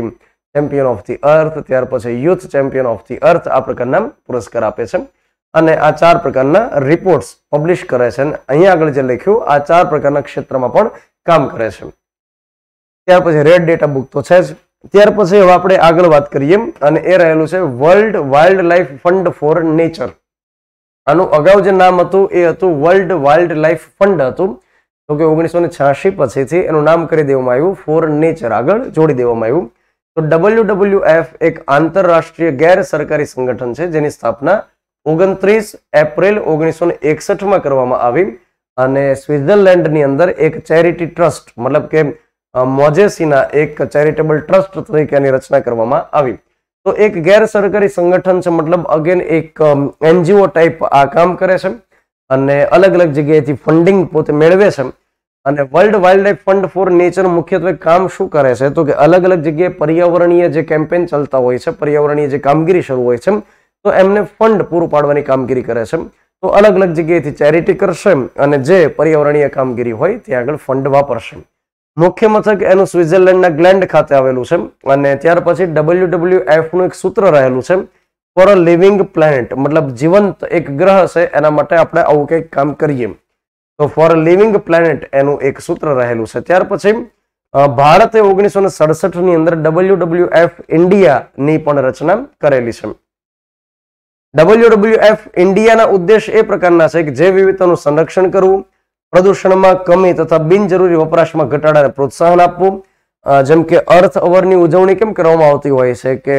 ચેમ્પિયન ઓફ ધી અર્થ ત્યાર પછી youth champion of the earth આ પ્રકારના પુરસ્કાર આપે છે અને આ ચાર પ્રકારના રિપોર્ટ્સ પબ્લિશ કરે છે અને અહીંયા આગળ જે લખ્યું આ ચાર પ્રકારના ક્ષેત્રમાં પણ કામ કરે છે ત્યાર પછી રેડ ડેટા બુક તો છે જ ત્યાર પછી હવે આપણે આગળ વાત કરીએ અને એ રહેલું છે world wildlife fund for nature આનું અગાઉ જે નામ હતું એ હતું વર્લ્ડ વાઇલ્ડ લાઈફ ફંડ હતું તો કે ઓગણીસો ને છ્યાસી પછીથી એનું નામ કરી દેવામાં આવ્યું ફોર નેચર આગળ જોડી દેવામાં આવ્યું તો ડબલ્યુ ડબલ્યુ એફ એક આંતરરાષ્ટ્રીય ગેર સરકારી સંગઠન છે જેની સ્થાપના ઓગણત્રીસ એપ્રિલ ઓગણીસો ને એકસઠમાં કરવામાં આવી અને સ્વિટ્ઝરલેન્ડની અંદર એક ચેરિટી ટ્રસ્ટ મતલબ કે મોજેસીના એક ચેરિટેબલ ટ્રસ્ટ તરીકે એની રચના કરવામાં આવી તો એક ગેર સરકારી સંગઠન છે મતલબ અગેન એક એનજીઓ ટાઈપ આ કામ કરે છે અને અલગ અલગ જગ્યાએથી ફંડિંગ પોતે મેળવે છે અને world wildlife fund for nature મુખ્યત્વે કામ શું કરે છે તો કે અલગ અલગ જગ્યાએ પર્યાવરણીય જે કેમ્પેન ચાલતા હોય છે પર્યાવરણીય જે કામગીરી શરૂ હોય છે તો એમને ફંડ પૂરું પાડવાની કામગીરી કરે છે તો અલગ અલગ જગ્યાએથી ચેરિટી કરશે અને જે પર્યાવરણીય કામગીરી હોય ત્યાં આગળ ફંડ વાપરશે મુખ્ય મથક એનું સ્વિટરલેન્ડના ગ્લેન્ડ ખાતે આવેલું છે અને ત્યાર પછી ડબલ્યુ ડબલ્યુ એફનું એક સૂત્ર રહેલું છે ફોર અ લિવિંગ પ્લેનેટ મતલબ જીવંત એક ગ્રહ છે એના માટે આપણે આવું કંઈક કામ કરીએ તો ફોર અ લિવિંગ પ્લેનેટ એનું એક સૂત્ર રહેલું છે ત્યાર પછી ભારતે ઓગણીસો ને સડસઠની અંદર ડબલ્યુ ડબલ્યુ એફ ઇન્ડિયાની પણ રચના કરેલી છે ડબલ્યુ ડબલ્યુ એફ ઇન્ડિયાના ઉદ્દેશ એ પ્રકારના છે કે જે વિવિધતાનું સંરક્ષણ કરવું પ્રદૂષણમાં કમી તથા બિનજરૂરી વપરાશમાં ઘટાડાને પ્રોત્સાહન આપવું જેમ કે અર્થ અવરની ઉજવણી કેમ કરવામાં આવતી હોય છે કે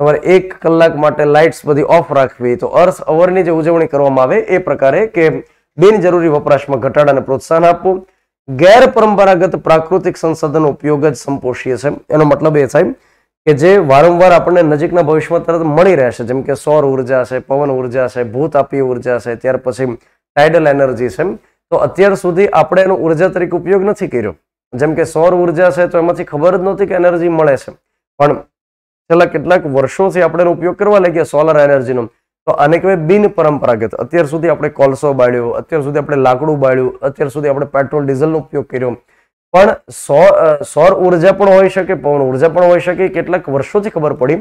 તમારે એક કલાક માટે લાઇટ્સ બધી ઓફ રાખવી તો અર્થ અવરની જે ઉજવણી કરવામાં આવે એ પ્રકારે કે બિનજરૂરી વપરાશમાં ઘટાડાને પ્રોત્સાહન આપવું ગેરપરંપરાગત પ્રાકૃતિક સંસાધનનો ઉપયોગ જ સંપોષીએ છે એનો મતલબ એ થાય કે જે વારંવાર આપણને નજીકના ભવિષ્યમાં તરત મળી રહેશે જેમ કે સૌર ઉર્જા છે પવન ઉર્જા છે ભૂતાપીય ઉર્જા છે ત્યાર પછી ટાઇડલ એનર્જી છે તો અત્યાર સુધી આપણે એનો ઉર્જા તરીકે ઉપયોગ નથી કર્યો જેમ કે સૌર ઉર્જા છે તો એમાંથી ખબર જ નહોતી કે એનર્જી મળે છે પણ છેલ્લા કેટલાક વર્ષોથી આપણે ઉપયોગ કરવા લાગ્યા સોલર એનર્જીનો તો આને કહેવાય બિન પરંપરાગત અત્યાર સુધી આપણે કોલસો બાળ્યો અત્યાર સુધી આપણે લાકડું બાળ્યું અત્યાર સુધી આપણે પેટ્રોલ ડીઝલનો ઉપયોગ કર્યો પણ સૌર ઉર્જા પણ હોઈ શકે પવન ઉર્જા પણ હોઈ શકે કેટલાક વર્ષોથી ખબર પડી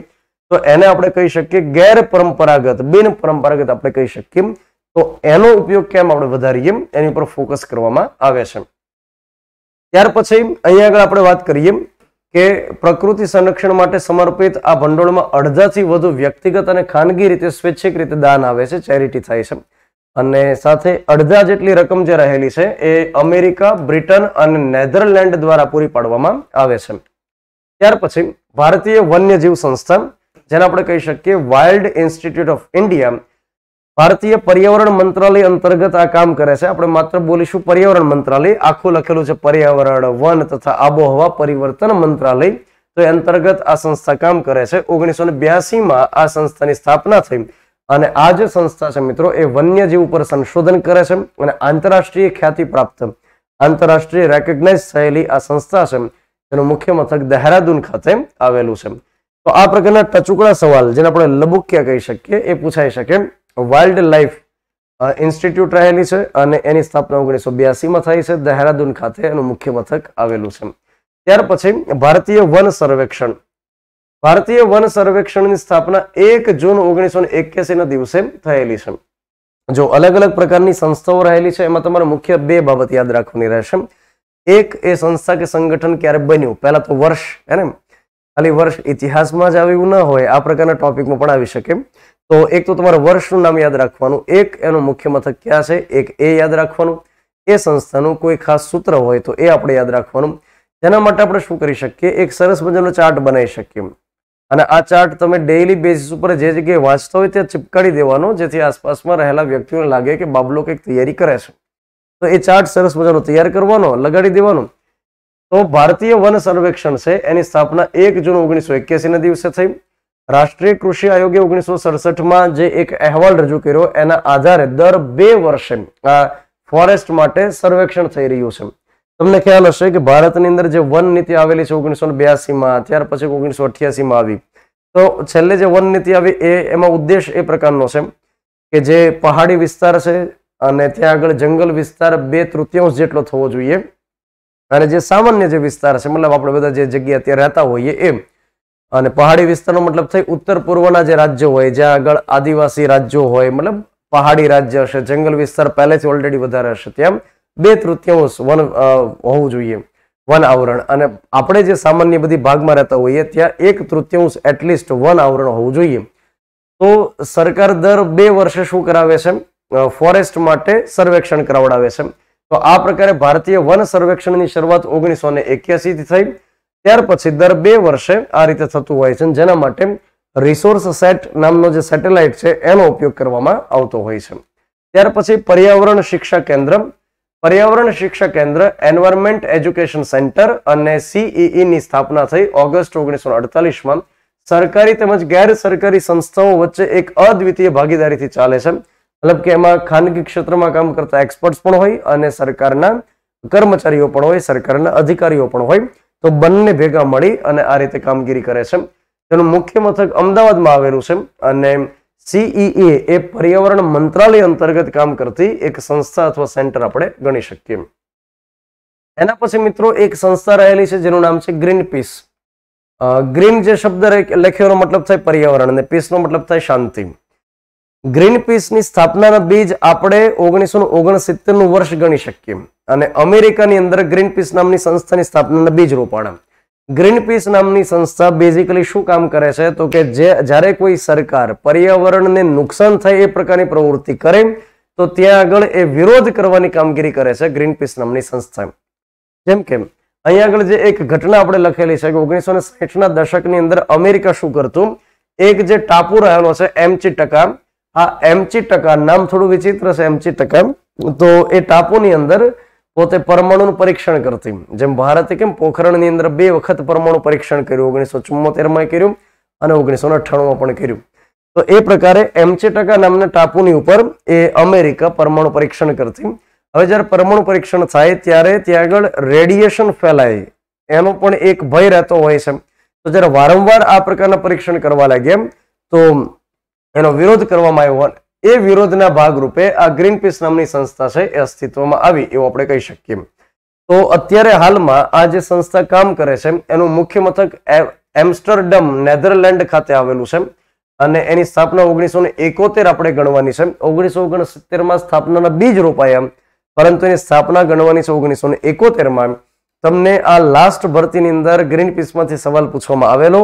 તો એને આપણે કહી શકીએ ગેરપરંપરાગત પરંપરાગત બિન પરંપરાગત આપણે કહી શકીએ તો એનો ઉપયોગ કેમ આપણે વધારીએ એની ઉપર ફોકસ કરવામાં આવે છે ત્યાર પછી અહીંયા આગળ આપણે વાત કરીએ કે પ્રકૃતિ સંરક્ષણ માટે સમર્પિત આ ભંડોળમાં અડધાથી વધુ વ્યક્તિગત અને ખાનગી રીતે સ્વૈચ્છિક રીતે દાન આવે છે ચેરિટી થાય છે અને સાથે અડધા જેટલી રકમ જે રહેલી છે એ અમેરિકા બ્રિટન અને નેધરલેન્ડ દ્વારા પૂરી પાડવામાં આવે છે ત્યાર પછી ભારતીય વન્યજીવ સંસ્થા જેને આપણે કહી શકીએ વાઇલ્ડ ઇન્સ્ટિટ્યૂટ ઓફ ઇન્ડિયા ભારતીય પર્યાવરણ મંત્રાલય અંતર્ગત આ કામ કરે છે આપણે માત્ર બોલીશું પર્યાવરણ મંત્રાલય આખું લખેલું છે પર્યાવરણ વન તથા આબોહવા પરિવર્તન મંત્રાલય તો એ અંતર્ગત આ સંસ્થા કામ કરે છે ઓગણીસો માં આ સંસ્થાની સ્થાપના થઈ અને આ જે સંસ્થા છે મિત્રો એ વન્યજીવ ઉપર સંશોધન કરે છે અને આંતરરાષ્ટ્રીય ખ્યાતિ પ્રાપ્ત આંતરરાષ્ટ્રીય રેકોગ્નાઇઝ થયેલી આ સંસ્થા છે એનું મુખ્ય મથક દહેરાદૂન ખાતે આવેલું છે તો આ પ્રકારના ટચુકડા સવાલ જેને આપણે લબુક્યા કહી શકીએ એ પૂછાઈ શકે વાઇલ્ડ લાઈફ ઇન્સ્ટિટ્યૂટ રહેલી છે અને એની સ્થાપના ઓગણીસો બ્યાસીમાં થઈ છે દહેરાદૂન ખાતે એનું મુખ્ય મથક આવેલું છે ત્યાર પછી ભારતીય વન સર્વેક્ષણ ભારતીય વન સર્વેક્ષણની સ્થાપના એક જૂન ઓગણીસો એક્યાસીના દિવસે થયેલી છે જો અલગ અલગ પ્રકારની સંસ્થાઓ રહેલી છે એમાં તમારે મુખ્ય બે બાબત યાદ રાખવાની રહેશે એક એ સંસ્થા કે સંગઠન ક્યારે બન્યું પહેલા તો વર્ષ એને ખાલી વર્ષ ઇતિહાસમાં જ આવ્યું ન હોય આ પ્રકારના ટોપિકમાં પણ આવી શકે તો એક તો તમારે વર્ષનું નામ યાદ રાખવાનું એક એનું મુખ્ય મથક ક્યાં છે એક એ યાદ રાખવાનું એ સંસ્થાનું કોઈ ખાસ સૂત્ર હોય તો એ આપણે યાદ રાખવાનું તેના માટે આપણે શું કરી શકીએ એક સરસ મજાનો ચાર્ટ બનાવી શકીએ અને આ ચાર્ટ તમે ડેઇલી બેઝિસ ઉપર જે જગ્યાએ વાંચતો હોય ત્યાં ચિપકાડી દેવાનો જેથી આસપાસમાં રહેલા વ્યક્તિઓને લાગે કે બાબલો કંઈક તૈયારી કરે છે તો એ ચાર્ટ સરસ મજાનો તૈયાર કરવાનો લગાડી દેવાનો તો ભારતીય વન સર્વેક્ષણ છે એની સ્થાપના એક જૂન ઓગણીસો એક્યાસીના દિવસે થઈ રાષ્ટ્રીય કૃષિ આયોગે ઓગણીસો સડસઠમાં જે એક અહેવાલ રજૂ કર્યો એના આધારે દર બે વર્ષે આ ફોરેસ્ટ માટે સર્વેક્ષણ થઈ રહ્યું છે તમને ખ્યાલ હશે કે ભારતની અંદર જે વન નીતિ આવેલી છે ઓગણીસો બ્યાસીમાં ત્યાર પછી ઓગણીસો અઠ્યાસીમાં આવી તો છેલ્લે જે વન નીતિ આવી એ એમાં ઉદ્દેશ એ પ્રકારનો છે કે જે પહાડી વિસ્તાર છે અને ત્યાં આગળ જંગલ વિસ્તાર બે તૃતીયાંશ જેટલો થવો જોઈએ અને જે સામાન્ય જે વિસ્તાર છે મતલબ આપણે બધા જે જગ્યા ત્યાં રહેતા હોઈએ એમ અને પહાડી વિસ્તારનો મતલબ થઈ ઉત્તર પૂર્વના જે રાજ્યો હોય જ્યાં આગળ આદિવાસી રાજ્યો હોય મતલબ પહાડી રાજ્ય હશે જંગલ વિસ્તાર પહેલેથી ઓલરેડી વધારે હશે ત્યાં બે તૃતીયાંશ વન હોવું જોઈએ વન આવરણ અને આપણે જે સામાન્ય બધી ભાગમાં રહેતા હોઈએ ત્યાં એક તૃતીયાંશ એટલીસ્ટ વન આવરણ હોવું જોઈએ તો સરકાર દર બે વર્ષે શું કરાવે છે ફોરેસ્ટ માટે સર્વેક્ષણ કરાવડાવે છે તો આ પ્રકારે ભારતીય વન સર્વેક્ષણની શરૂઆત ઓગણીસો ને એક્યાસીથી થઈ ત્યાર પછી દર બે વર્ષે આ રીતે થતું હોય છે જેના માટે રિસોર્સ સેટ નામનો જે સેટેલાઇટ છે એનો ઉપયોગ કરવામાં આવતો હોય છે ત્યાર પછી પર્યાવરણ શિક્ષા કેન્દ્ર પર્યાવરણ શિક્ષા કેન્દ્ર એન્વાયરમેન્ટ એજ્યુકેશન સેન્ટર અને સીઈઈની e e સ્થાપના થઈ ઓગસ્ટ ઓગણીસો અડતાલીસમાં સરકારી તેમજ ગેર સરકારી સંસ્થાઓ વચ્ચે એક અદ્વિતીય ભાગીદારીથી ચાલે છે મતલબ કે એમાં ખાનગી ક્ષેત્રમાં કામ કરતા એક્સપર્ટ્સ પણ હોય અને સરકારના કર્મચારીઓ પણ હોય સરકારના અધિકારીઓ પણ હોય તો બંને ભેગા મળી અને આ રીતે કામગીરી કરે છે તેનું મુખ્ય મથક અમદાવાદમાં આવેલું છે અને સીઈએ e એ પર્યાવરણ મંત્રાલય અંતર્ગત કામ કરતી એક સંસ્થા અથવા સેન્ટર આપણે ગણી શકીએ એના પછી મિત્રો એક સંસ્થા રહેલી છે જેનું નામ છે ગ્રીન પીસ ગ્રીન જે શબ્દ લખ્યો મતલબ થાય પર્યાવરણ અને પીસનો મતલબ થાય શાંતિ ગ્રીનપીસની સ્થાપનાના બીજ આપણે ઓગણીસો ઓગણસિત્તેરનું વર્ષ ગણી શકીએ અને અમેરિકાની અંદર ગ્રીનપીસ નામની સંસ્થાની સ્થાપનાના બીજ રોપાણા ગ્રીનપીસ નામની સંસ્થા બેઝિકલી શું કામ કરે છે તો કે જે જ્યારે કોઈ સરકાર પર્યાવરણને નુકસાન થાય એ પ્રકારની પ્રવૃત્તિ કરે તો ત્યાં આગળ એ વિરોધ કરવાની કામગીરી કરે છે ગ્રીનપીસ નામની સંસ્થા જેમ કે અહીંયા આગળ જે એક ઘટના આપણે લખેલી છે કે ઓગણીસો ને સાહીઠના દશકની અંદર અમેરિકા શું કરતું એક જે ટાપુ રહેલો છે એમચી ટકા આ એમચી ટકા નામ થોડું વિચિત્ર છે એમચી ટકા તો એ ટાપુની અંદર પોતે પરમાણુનું પરીક્ષણ કરતી જેમ ભારતે કેમ પોખરણની અંદર બે વખત પરમાણુ પરીક્ષણ કર્યું ઓગણીસો ચુમ્મોતેરમાં કર્યું અને ઓગણીસો અઠ્ઠાણુંમાં પણ કર્યું તો એ પ્રકારે એમચી ટકા નામના ટાપુની ઉપર એ અમેરિકા પરમાણુ પરીક્ષણ કરતી હવે જ્યારે પરમાણુ પરીક્ષણ થાય ત્યારે ત્યાં આગળ રેડિયેશન ફેલાય એનો પણ એક ભય રહેતો હોય છે તો જ્યારે વારંવાર આ પ્રકારના પરીક્ષણ કરવા લાગ્યા તો એનો વિરોધ કરવામાં આવ્યો અને એ વિરોધના ભાગરૂપે આ ગ્રીન પીસ નામની સંસ્થા છે એ અસ્તિત્વમાં આવી એવું આપણે કહી શકીએ તો અત્યારે હાલમાં આ જે સંસ્થા કામ કરે છે એનું મુખ્ય મથક એમ્સ્ટરડમ નેધરલેન્ડ ખાતે આવેલું છે અને એની સ્થાપના ઓગણીસો ને એકોતેર આપણે ગણવાની છે ઓગણીસો ઓગણસિત્તેરમાં સ્થાપનાના બીજ રોપાયા પરંતુ એની સ્થાપના ગણવાની છે ઓગણીસો ને એકોતેરમાં તમને આ લાસ્ટ ભરતીની અંદર ગ્રીન પીસમાંથી સવાલ પૂછવામાં આવેલો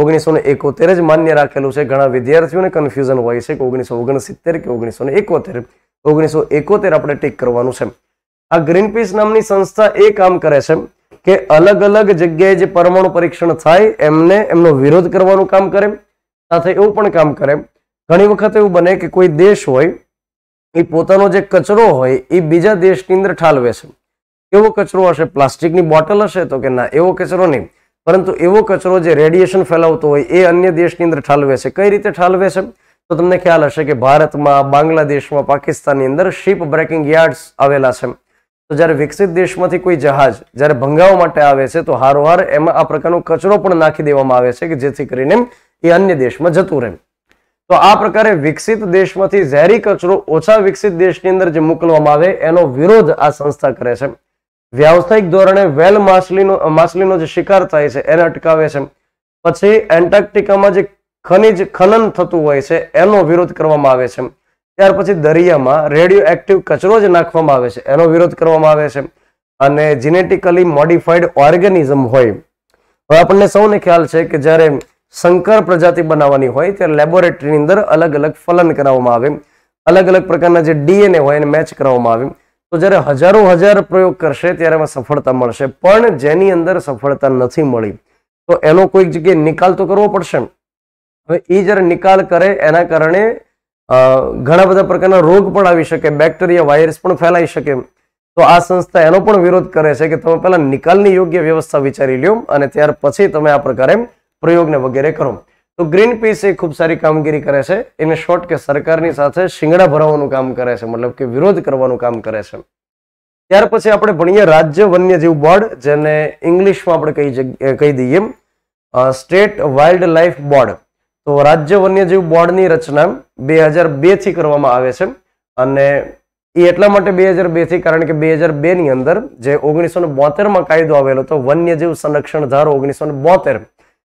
ઓગણીસો ને એકોતેર જ માન્ય રાખેલું છે ઘણા વિદ્યાર્થીઓને કન્ફ્યુઝન હોય છે કે ઓગણીસો ઓગણસિત્તેર કે ઓગણીસો ને એકોતેર ઓગણીસો એકોતેર આપણે ટીક કરવાનું છે આ ગ્રીન પીસ નામની સંસ્થા એ કામ કરે છે કે અલગ અલગ જગ્યાએ જે પરમાણુ પરીક્ષણ થાય એમને એમનો વિરોધ કરવાનું કામ કરે સાથે એવું પણ કામ કરે ઘણી વખત એવું બને કે કોઈ દેશ હોય એ પોતાનો જે કચરો હોય એ બીજા દેશની અંદર ઠાલવે છે એવો કચરો હશે પ્લાસ્ટિકની બોટલ હશે તો કે ના એવો કચરો નહીં પરંતુ એવો કચરો જે રેડિયેશન ફેલાવતો હોય એ અન્ય દેશની અંદર ઠાલવે છે કઈ રીતે ઠાલવે છે તો તમને ખ્યાલ હશે કે ભારતમાં બાંગ્લાદેશમાં પાકિસ્તાનની અંદર શિપ બ્રેકિંગ યાર્ડ્સ આવેલા છે તો જ્યારે વિકસિત દેશમાંથી કોઈ જહાજ જ્યારે ભંગાવવા માટે આવે છે તો હારોહાર એમાં આ પ્રકારનો કચરો પણ નાખી દેવામાં આવે છે કે જેથી કરીને એ અન્ય દેશમાં જતું રહે તો આ પ્રકારે વિકસિત દેશમાંથી ઝેરી કચરો ઓછા વિકસિત દેશની અંદર જે મોકલવામાં આવે એનો વિરોધ આ સંસ્થા કરે છે વ્યાવસાયિક ધોરણે વેલ માછલીનો માછલીનો જે શિકાર થાય છે એને અટકાવે છે પછી એન્ટાર્કટિકામાં જે ખનિજ ખનન થતું હોય છે એનો વિરોધ કરવામાં આવે છે ત્યાર પછી દરિયામાં રેડિયો એક્ટિવ કચરો જ નાખવામાં આવે છે એનો વિરોધ કરવામાં આવે છે અને જીનેટિકલી મોડિફાઈડ ઓર્ગેનિઝમ હોય હવે આપણને સૌને ખ્યાલ છે કે જ્યારે શંકર પ્રજાતિ બનાવવાની હોય ત્યારે લેબોરેટરીની અંદર અલગ અલગ ફલન કરાવવામાં આવે અલગ અલગ પ્રકારના જે ડીએનએ હોય એને મેચ કરાવવામાં આવે તો જ્યારે હજારો હજાર પ્રયોગ કરશે ત્યારે એમાં સફળતા મળશે પણ જેની અંદર સફળતા નથી મળી તો એનો કોઈક જગ્યાએ નિકાલ તો કરવો પડશે હવે એ જ્યારે નિકાલ કરે એના કારણે ઘણા બધા પ્રકારના રોગ પણ આવી શકે બેક્ટેરિયા વાયરસ પણ ફેલાઈ શકે તો આ સંસ્થા એનો પણ વિરોધ કરે છે કે તમે પહેલા નિકાલની યોગ્ય વ્યવસ્થા વિચારી લ્યો અને ત્યાર પછી તમે આ પ્રકારે પ્રયોગને વગેરે કરો તો ગ્રીન પીસ એ ખૂબ સારી કામગીરી કરે છે એને શોર્ટ કે સરકારની સાથે શિંગડા ભરવાનું કામ કરે છે મતલબ કે વિરોધ કરવાનું કામ કરે છે ત્યાર પછી આપણે ભણીએ રાજ્ય વન્યજીવ બોર્ડ જેને ઇંગ્લિશમાં આપણે કહી કહી દઈએ સ્ટેટ વાઇલ્ડ લાઇફ બોર્ડ તો રાજ્ય વન્યજીવ બોર્ડની રચના બે હજાર થી કરવામાં આવે છે અને એ એટલા માટે બે હજાર થી કારણ કે બે હજાર બેની અંદર જે ઓગણીસો ને બોતેરમાં કાયદો આવેલો હતો વન્યજીવ સંરક્ષણ ધારો ઓગણીસો બોતેર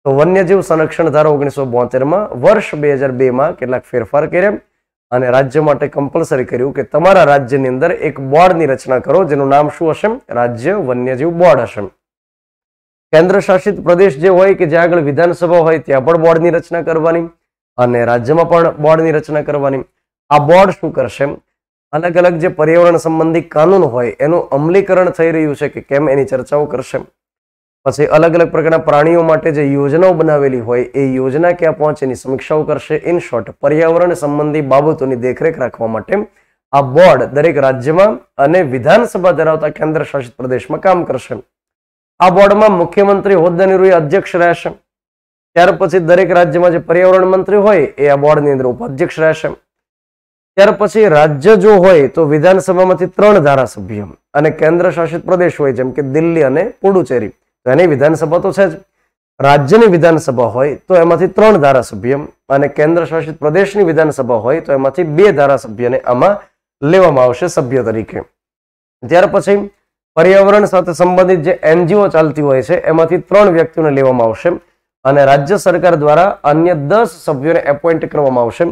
તો વન્યજીવ સંરક્ષણ ધારો ઓગણીસો બોતેરમાં વર્ષ બે હજાર બેમાં કેટલાક ફેરફાર કર્યા અને રાજ્ય માટે કમ્પલસરી કર્યું કે તમારા રાજ્યની અંદર એક બોર્ડની રચના કરો જેનું નામ શું હશે રાજ્ય વન્યજીવ બોર્ડ હશે કેન્દ્ર શાસિત પ્રદેશ જે હોય કે જ્યાં આગળ વિધાનસભા હોય ત્યાં પણ બોર્ડની રચના કરવાની અને રાજ્યમાં પણ બોર્ડની રચના કરવાની આ બોર્ડ શું કરશે અલગ અલગ જે પર્યાવરણ સંબંધી કાનૂન હોય એનું અમલીકરણ થઈ રહ્યું છે કે કેમ એની ચર્ચાઓ કરશે પછી અલગ અલગ પ્રકારના પ્રાણીઓ માટે જે યોજનાઓ બનાવેલી હોય એ યોજના ક્યાં પહોંચે એની સમીક્ષાઓ કરશે ઇન શોર્ટ પર્યાવરણ સંબંધી બાબતોની દેખરેખ રાખવા માટે આ બોર્ડ દરેક રાજ્યમાં અને વિધાનસભા ધરાવતા કેન્દ્ર શાસિત પ્રદેશમાં કામ કરશે આ બોર્ડમાં મુખ્યમંત્રી હોદ્દાની રૂએ અધ્યક્ષ રહેશે ત્યાર પછી દરેક રાજ્યમાં જે પર્યાવરણ મંત્રી હોય એ આ બોર્ડની અંદર ઉપાધ્યક્ષ રહેશે ત્યાર પછી રાજ્ય જો હોય તો વિધાનસભામાંથી ત્રણ ધારાસભ્ય અને કેન્દ્ર શાસિત પ્રદેશ હોય જેમ કે દિલ્હી અને પુડુચેરી તો એની વિધાનસભા તો છે જ રાજ્યની વિધાનસભા હોય તો એમાંથી ત્રણ ધારાસભ્ય અને કેન્દ્ર શાસિત પ્રદેશની વિધાનસભા હોય તો એમાંથી બે ધારાસભ્યને આમાં લેવામાં આવશે સભ્ય તરીકે ત્યાર પછી પર્યાવરણ સાથે સંબંધિત જે એનજીઓ ચાલતી હોય છે એમાંથી ત્રણ વ્યક્તિઓને લેવામાં આવશે અને રાજ્ય સરકાર દ્વારા અન્ય દસ સભ્યોને એપોઇન્ટ કરવામાં આવશે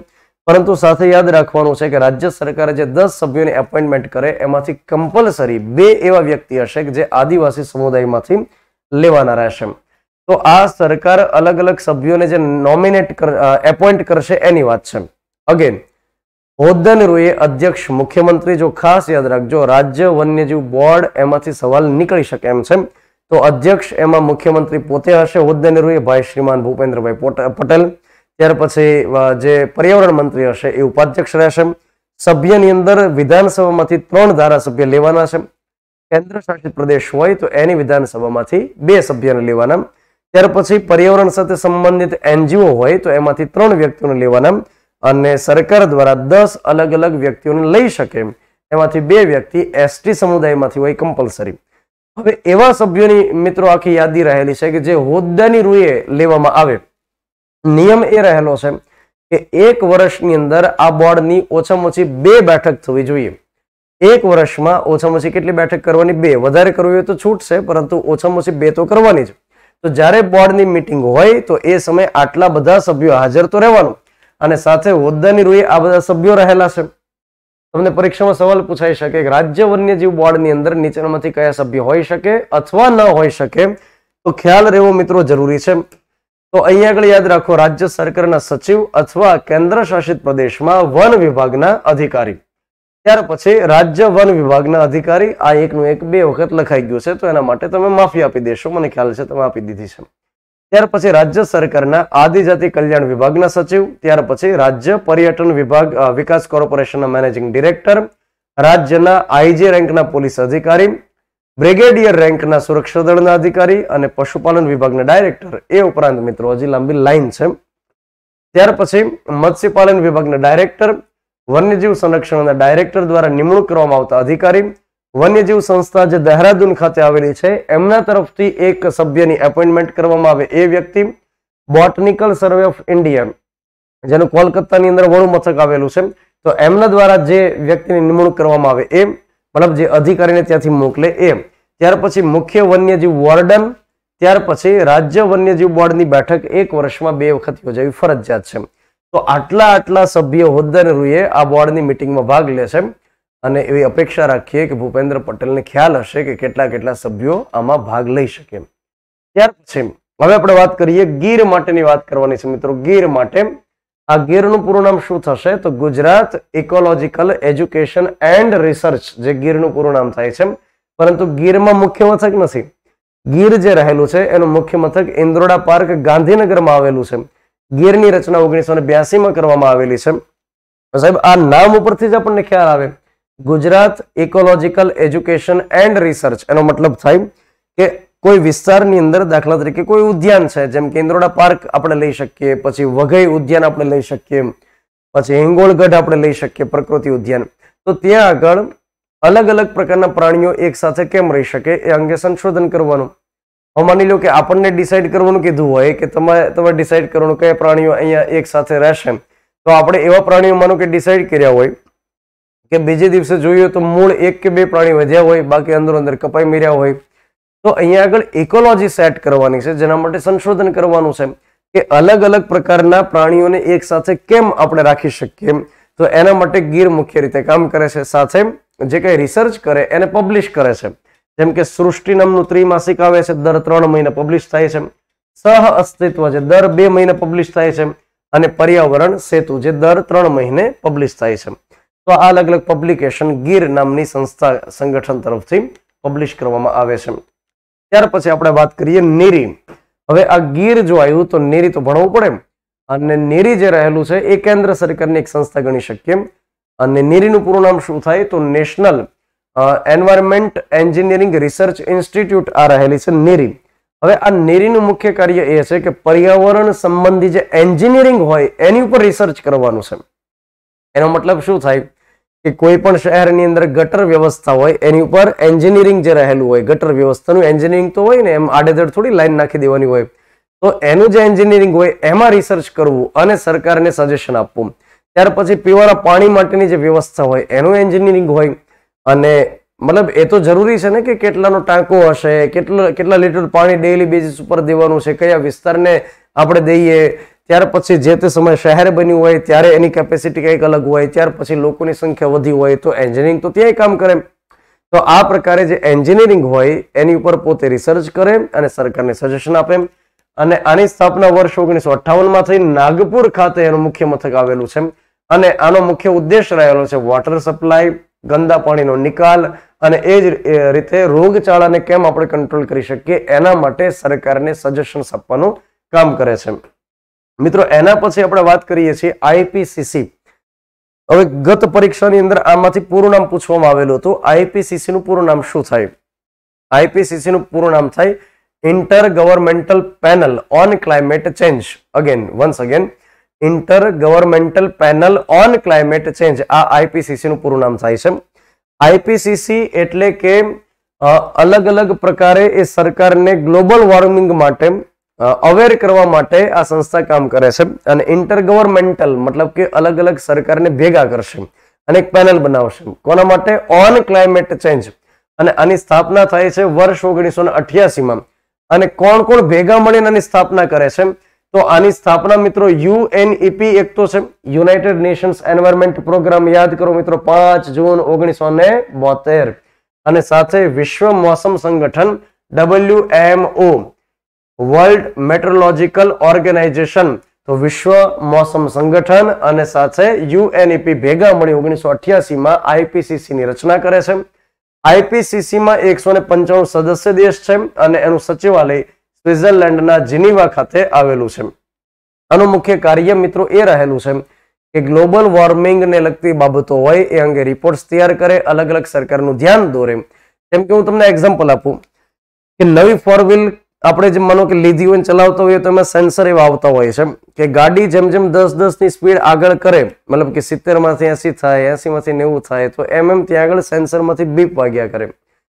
પરંતુ સાથે યાદ રાખવાનું છે કે રાજ્ય સરકારે જે દસ સભ્યોની એપોઇન્ટમેન્ટ કરે એમાંથી કમ્પલસરી બે એવા વ્યક્તિ હશે કે જે આદિવાસી સમુદાયમાંથી લેવાના રહેશે તો આ સરકાર અલગ અલગ સભ્યોને જે નોમિનેટ એપોઇન્ટ કરશે એની વાત છે અગેન હોદ્દનરૂએ અધ્યક્ષ મુખ્યમંત્રી જો ખાસ યાદ રાખજો રાજ્ય વન્યજીવ બોર્ડ એમાંથી સવાલ નીકળી શકે એમ છે તો અધ્યક્ષ એમાં મુખ્યમંત્રી પોતે હશે હોદ્દનરૂએ ભાઈ શ્રીમાન ભૂપેન્દ્રભાઈ પટેલ ત્યાર પછી જે પર્યાવરણ મંત્રી હશે એ ઉપાધ્યક્ષ રહેશે સભ્યની અંદર વિધાનસભામાંથી ત્રણ ધારાસભ્ય લેવાના છે કેન્દ્ર શાસિત પ્રદેશ હોય તો એની વિધાનસભામાંથી બે સભ્યને લેવાના ત્યાર પછી પર્યાવરણ સાથે સંબંધિત એનજીઓ હોય તો એમાંથી ત્રણ વ્યક્તિઓને લેવાના અને સરકાર દ્વારા દસ અલગ અલગ વ્યક્તિઓને લઈ શકે એમાંથી બે વ્યક્તિ એસટી સમુદાયમાંથી હોય કમ્પલસરી હવે એવા સભ્યોની મિત્રો આખી યાદી રહેલી છે કે જે હોદ્દાની રૂએ લેવામાં આવે નિયમ એ રહેલો છે કે એક વર્ષની અંદર આ બોર્ડની ઓછામાં ઓછી બે બેઠક થવી જોઈએ એક વર્ષમાં ઓછામાં ઓછી કેટલી બેઠક કરવાની બે વધારે કરવી હોય તો છૂટશે પરંતુ ઓછામાં ઓછી બે તો કરવાની જ તો જ્યારે બોર્ડની મિટિંગ હોય તો એ સમયે આટલા બધા સભ્યો હાજર તો રહેવાનું અને સાથે હોદ્દાની રૂએ આ બધા સભ્યો રહેલા છે તમને પરીક્ષામાં સવાલ પૂછાઈ શકે કે રાજ્ય વન્યજીવ બોર્ડની અંદર નીચેનામાંથી કયા સભ્ય હોઈ શકે અથવા ન હોઈ શકે તો ખ્યાલ રહેવો મિત્રો જરૂરી છે તો અહીંયા આગળ યાદ રાખો રાજ્ય સરકારના સચિવ અથવા કેન્દ્ર શાસિત પ્રદેશમાં વન વિભાગના અધિકારી ત્યાર પછી રાજ્ય વન વિભાગના અધિકારી આ એકનું એક બે વખત લખાઈ ગયું છે તો એના માટે તમે માફી આપી દેશો મને ખ્યાલ છે તમે આપી દીધી છે ત્યાર પછી રાજ્ય સરકારના આદિજાતિ કલ્યાણ વિભાગના સચિવ ત્યાર પછી રાજ્ય પર્યટન વિભાગ વિકાસ કોર્પોરેશનના મેનેજિંગ ડિરેક્ટર રાજ્યના આઈજી રેન્કના પોલીસ અધિકારી બ્રિગેડિયર રેન્કના સુરક્ષા દળના અધિકારી અને પશુપાલન વિભાગના ડાયરેક્ટર એ ઉપરાંત મિત્રો હજી લાંબી લાઇન છે ત્યાર પછી મત્સ્યપાલન વિભાગના ડાયરેક્ટર વન્યજીવ સંરક્ષણના ડાયરેક્ટર દ્વારા નિમણૂક કરવામાં આવતા અધિકારી વન્યજીવ સંસ્થા જે દહેરાદૂન ખાતે આવેલી છે એમના તરફથી એક સભ્યની એપોઇન્ટમેન્ટ કરવામાં આવે એ વ્યક્તિ બોટનિકલ સર્વે ઓફ ઇન્ડિયા જેનું કોલકાતાની અંદર વણુ મથક આવેલું છે તો એમના દ્વારા જે વ્યક્તિની નિમણૂક કરવામાં આવે એ મતલબ જે અધિકારીને ત્યાંથી મોકલે એ ત્યાર પછી મુખ્ય વન્યજીવ વોર્ડન ત્યાર પછી રાજ્ય વન્યજીવ બોર્ડની બેઠક એક વર્ષમાં બે વખત યોજાવી ફરજિયાત છે તો આટલા આટલા સભ્ય હોદ્દાને રૂએ આ બોર્ડની મિટિંગમાં ભાગ લેશે અને એવી અપેક્ષા રાખીએ કે ભૂપેન્દ્ર પટેલને ખ્યાલ હશે કે કેટલા કેટલા સભ્યો આમાં ભાગ લઈ શકે ત્યાર પછી હવે આપણે વાત કરીએ ગીર માટેની વાત કરવાની છે મિત્રો ગીર માટે આ ગીરનું પૂરું નામ શું થશે તો Gujarat ecological education and research જે ગીરનું પૂરું નામ થાય છે પરંતુ ગીરમાં મુખ્ય મથક નથી ગીર જે રહેલું છે એનું મુખ્ય મથક ઇન્દ્રોડા પાર્ક ગાંધીનગરમાં આવેલું છે ગીરની રચના ઓગણીસો ને બ્યાસીમાં કરવામાં આવેલી છે સાહેબ આ નામ ઉપરથી જ આપણને ખ્યાલ આવે Gujarat ecological education and research એનો મતલબ થાય કે કોઈ વિસ્તારની અંદર દાખલા તરીકે કોઈ ઉદ્યાન છે જેમ કે ઇન્દ્રોડા પાર્ક આપણે લઈ શકીએ પછી વઘઈ ઉદ્યાન આપણે લઈ શકીએ પછી હિંગોળગઢ આપણે લઈ શકીએ પ્રકૃતિ ઉદ્યાન તો ત્યાં આગળ અલગ અલગ પ્રકારના પ્રાણીઓ એક સાથે કેમ રહી શકે એ અંગે સંશોધન કરવાનું હવે માની લો કે આપણને ડિસાઈડ કરવાનું કીધું હોય કે તમે તમે ડિસાઈડ કરવાનું કયા પ્રાણીઓ અહીંયા એક સાથે રહેશે તો આપણે એવા પ્રાણીઓ માનો કે ડિસાઈડ કર્યા હોય કે બીજે દિવસે જોઈએ તો મૂળ એક કે બે પ્રાણી વધ્યા હોય બાકી અંદર અંદર કપાઈ મર્યા હોય તો અહીંયા આગળ ઇકોલોજી સેટ કરવાની છે જેના માટે સંશોધન કરવાનું છે કે અલગ અલગ પ્રકારના પ્રાણીઓને એક સાથે કેમ આપણે રાખી શકીએ તો એના માટે ગીર મુખ્ય રીતે કામ કરે છે સાથે જે કંઈ રિસર્ચ કરે એને પબ્લિશ કરે છે જેમ કે સૃષ્ટિ નામનું ત્રિમાસિક આવે છે દર ત્રણ મહિને પબ્લિશ થાય છે સહ અસ્તિત્વ છે દર બે મહિને પબ્લિશ થાય છે અને પર્યાવરણ સેતુ જે દર ત્રણ મહિને પબ્લિશ થાય છે તો આ અલગ અલગ પબ્લિકેશન ગીર નામની સંસ્થા સંગઠન તરફથી પબ્લિશ કરવામાં આવે છે ત્યાર પછી આપણે વાત કરીએ નીરી હવે આ ગીર જો આવ્યું તો નીરી તો ભણવું પડે અને નીરી જે રહેલું છે એ કેન્દ્ર સરકારની એક સંસ્થા ગણી શકીએ અને નીરીનું પૂરું નામ શું થાય તો national uh environment engineering research institute આ રહેલી છે નીરી હવે આ નીરી નું મુખ્ય કાર્ય એ છે કે પર્યાવરણ સંબંધિત જે એન્જિનિયરિંગ હોય એની ઉપર રિસર્ચ કરવાનું છે એનો મતલબ શું થાય કે કોઈ પણ શહેરની અંદર ગટર વ્યવસ્થા હોય એની ઉપર એન્જિનિયરિંગ જે રહેલું હોય ગટર વ્યવસ્થાનું એન્જિનિયરિંગ તો હોય ને એમ આડેધડ થોડી લાઈન રાખી દેવાની હોય તો એનું જે એન્જિનિયરિંગ હોય એમાં રિસર્ચ કરવું અને સરકારને સજેસ્ટન આપવું ત્યાર પછી પીવાળું પાણી માટેની જે વ્યવસ્થા હોય એનું એન્જિનિયરિંગ હોય અને મતલબ એ તો જરૂરી છે ને કે કેટલાનો ટાંકો હશે કેટલો કેટલા લીટર પાણી ડેઇલી બેઝિસ ઉપર દેવાનું છે કયા વિસ્તારને આપણે દઈએ ત્યાર પછી જે તે સમયે શહેર બન્યું હોય ત્યારે એની કેપેસિટી કંઈક અલગ હોય ત્યાર પછી લોકોની સંખ્યા વધી હોય તો એન્જિનિયરિંગ તો ત્યાંય કામ કરે તો આ પ્રકારે જે એન્જિનિયરિંગ હોય એની ઉપર પોતે રિસર્ચ કરે અને સરકારને સજેશન આપે અને આની સ્થાપના વર્ષ ઓગણીસો અઠ્ઠાવનમાં થઈ નાગપુર ખાતે એનું મુખ્ય મથક આવેલું છે અને આનો મુખ્ય ઉદ્દેશ રહેલો છે વોટર સપ્લાય ગંદા પાણીનો નિકાલ અને એ જ રીતે રોગચાળાને કેમ આપણે કંટ્રોલ કરી શકીએ એના માટે સરકારને સજેશન આપવાનું કામ કરે છે મિત્રો એના પછી આપણે વાત કરીએ છીએ આઈપીસીસી હવે ગત પરીક્ષાની અંદર આમાંથી પૂરું નામ પૂછવામાં આવેલું હતું આઈપીસીસી નું પૂરું નામ શું થાય આઈપીસીસી નું પૂરું નામ થાય intergovernmental panel on climate change again once again intergovernmental panel on climate change આ આઈપીસીસીનું પૂરું નામ થાય છે આઈપીસીસી એટલે કે અલગ અલગ પ્રકારે એ સરકારને ગ્લોબલ વોર્મિંગ માટે અવેર કરવા માટે આ સંસ્થા કામ કરે છે અને ઇન્ટર ગવર્મેન્ટલ મતલબ કે અલગ અલગ સરકારને ભેગા કરશે અને એક પેનલ બનાવશે કોના માટે ઓન ક્લાઇમેટ ચેન્જ અને આની સ્થાપના થાય છે વર્ષ ઓગણીસો માં અને કોણ કોણ ભેગા મળીને આની સ્થાપના કરે છે તો આની સ્થાપના મિત્રો યુએનઈપી એક તો છે યુનાઇટેડ નેશન્સ એન્વાયરમેન્ટ પ્રોગ્રામ યાદ કરો મિત્રો પાંચ જૂન ઓગણીસો ને બોતેર અને સાથે વિશ્વ મોસમ સંગઠન ડબલ્યુએમઓ વર્લ્ડ મેટ્રોલોજીકલ ઓર્ગેનાઇઝેશન તો વિશ્વ મોસમ સંગઠન અને સાથે યુએનઈપી ભેગા મળી ઓગણીસો અઠ્યાસીમાં આઈપીસીસીની રચના કરે છે આઈપીસીસીમાં એકસો ને પંચાણું સદસ્ય દેશ છે અને એનું સચિવાલય સ્વિટ્ઝરલેન્ડના જીનીવા ખાતે આવેલું છે આનું મુખ્ય કાર્ય મિત્રો એ રહેલું છે કે ગ્લોબલ વોર્મિંગને લગતી બાબતો હોય એ અંગે રિપોર્ટ્સ તૈયાર કરે અલગ અલગ સરકારનું ધ્યાન દોરે જેમ કે હું તમને એક્ઝામ્પલ આપું કે નવી ફોર વ્હીલ આપણે જેમ માનો કે લીધી હોય ચલાવતા હોઈએ તો એમાં સેન્સર એવા આવતા હોય છે કે ગાડી જેમ જેમ દસ દસની સ્પીડ આગળ કરે મતલબ કે સિત્તેરમાંથી એસી થાય એસીમાંથી નેવું થાય તો એમ એમ ત્યાં આગળ સેન્સરમાંથી બીપ વાગ્યા કરે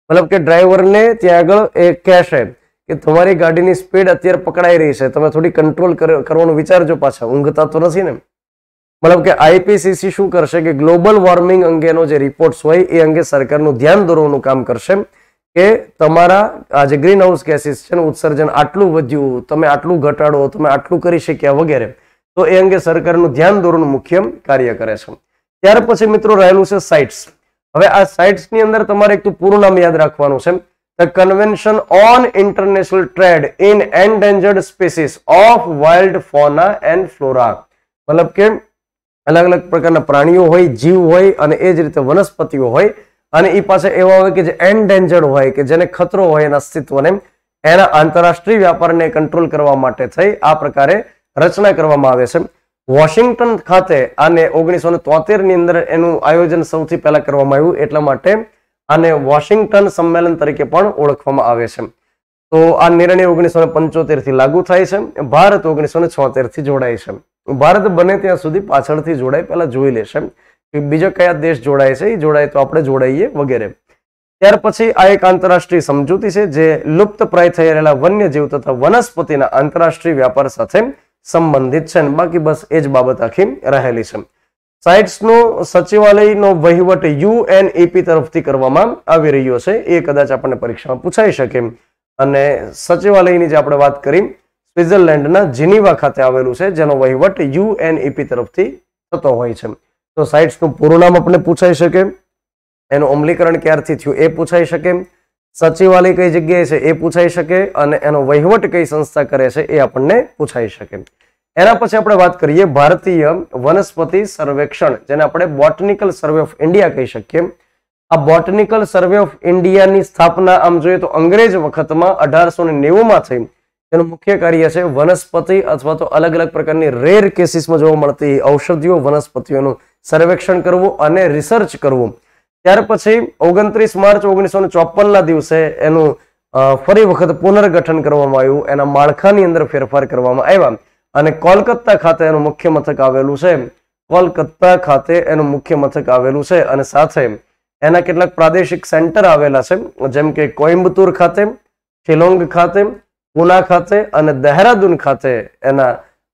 મતલબ કે ડ્રાઈવરને ત્યાં આગળ એ કહેશે કે તમારી ગાડીની સ્પીડ અત્યારે પકડાઈ રહી છે તમે થોડી કંટ્રોલ કરવાનું વિચારજો પાછા ઊંઘતા તો નથી ને મતલબ કે આઈપીસીસી શું કરશે કે ગ્લોબલ વોર્મિંગ અંગેનો જે રિપોર્ટ્સ હોય એ અંગે સરકારનું ધ્યાન દોરવાનું કામ કરશે કે તમારા આ જે ગ્રીન હાઉસ ગેસીસ છે ને ઉત્સર્જન આટલું વધ્યું તમે આટલું ઘટાડો તમે આટલું કરી શક્યા વગેરે તો એ અંગે સરકારનું ધ્યાન દોરવાનું મુખ્ય કાર્ય કરે છે ત્યાર પછી મિત્રો રહેલું છે સાઇટ્સ હવે આ સાઇટ્સની અંદર તમારે એક તો પૂરું નામ યાદ રાખવાનું છે the Convention on International Trade in Endangered Species of Wild Fauna and Flora મતલબ કે અલગ અલગ પ્રકારના પ્રાણીઓ હોય જીવ હોય અને એ જ રીતે વનસ્પતિઓ હોય અને એ પાસે એવા હોય કે જે એન્ડેન્જર્ડ હોય કે જેને ખતરો હોય એના અસ્તિત્વને એના આંતરરાષ્ટ્રીય વ્યાપારને કંટ્રોલ કરવા માટે થઈ આ પ્રકારે રચના કરવામાં આવે છે વોશિંગ્ટન ખાતે આને ઓગણીસો ની અંદર એનું આયોજન સૌથી પહેલા કરવામાં આવ્યું એટલા માટે આને વોશિંગ્ટન સંમેલન તરીકે પણ ઓળખવામાં આવે છે તો આ નિર્ણય ઓગણીસો પંચોતેર થી લાગુ થાય છે ભારત ઓગણીસો ને છોતેર થી જોડાય છે ભારત બને ત્યાં સુધી પાછળથી જોડાય પહેલા જોઈ લેશે કે બીજા કયા દેશ જોડાય છે એ જોડાય તો આપણે જોડાઈએ વગેરે ત્યાર પછી આ એક આંતરરાષ્ટ્રીય સમજૂતી છે જે લુપ્ત પ્રાય થઈ રહેલા વન્યજીવ તથા વનસ્પતિના આંતરરાષ્ટ્રીય વ્યાપાર સાથે સંબંધિત છે બાકી બસ એ જ બાબત આખી રહેલી છે સાઇટ્સનો સચિવાલયનો વહીવટ યુએનઈપી તરફથી કરવામાં આવી રહ્યો છે એ કદાચ આપણને પરીક્ષામાં પૂછાઈ શકે અને સચિવાલયની જે આપણે વાત કરી સ્વિટ્ઝરલેન્ડના જીનીવા ખાતે આવેલું છે જેનો વહીવટ યુએનઈપી તરફથી થતો હોય છે તો સાઇટ્સનું પૂરું નામ આપણને પૂછાઈ શકે એનું અમલીકરણ ક્યારથી થયું એ પૂછાઈ શકે સચિવાલય કઈ જગ્યાએ છે એ પૂછાઈ શકે અને એનો વહીવટ કઈ સંસ્થા કરે છે એ આપણને પૂછાઈ શકે એના પછી આપણે વાત કરીએ ભારતીય વનસ્પતિ સર્વેક્ષણ જેને આપણે બોટનિકલ સર્વે ઓફ ઇન્ડિયા કહી શકીએ આ બોટનિકલ સર્વે ઓફ ઇન્ડિયાની સ્થાપના આમ જોઈએ તો અંગ્રેજ વખતમાં અઢારસો ને નેવુંમાં થઈ એનું મુખ્ય કાર્ય છે વનસ્પતિ અથવા તો અલગ અલગ પ્રકારની રેર કેસીસમાં જોવા મળતી ઔષધિઓ વનસ્પતિઓનું સર્વેક્ષણ કરવું અને રિસર્ચ કરવું ત્યાર પછી ઓગણત્રીસ માર્ચ ઓગણીસો ને ચોપનના દિવસે એનું ફરી વખત પુનર્ગઠન કરવામાં આવ્યું એના માળખાની અંદર ફેરફાર કરવામાં આવ્યા અને કોલકત્તા ખાતે એનું મુખ્ય મથક આવેલું છે કોલકત્તા ખાતે એનું મુખ્ય મથક આવેલું છે અને સાથે એના કેટલાક પ્રાદેશિક સેન્ટર આવેલા છે જેમ કે કોઇમ્બતુર ખાતે શિલોંગ ખાતે પુના ખાતે અને દહેરાદૂન ખાતે એના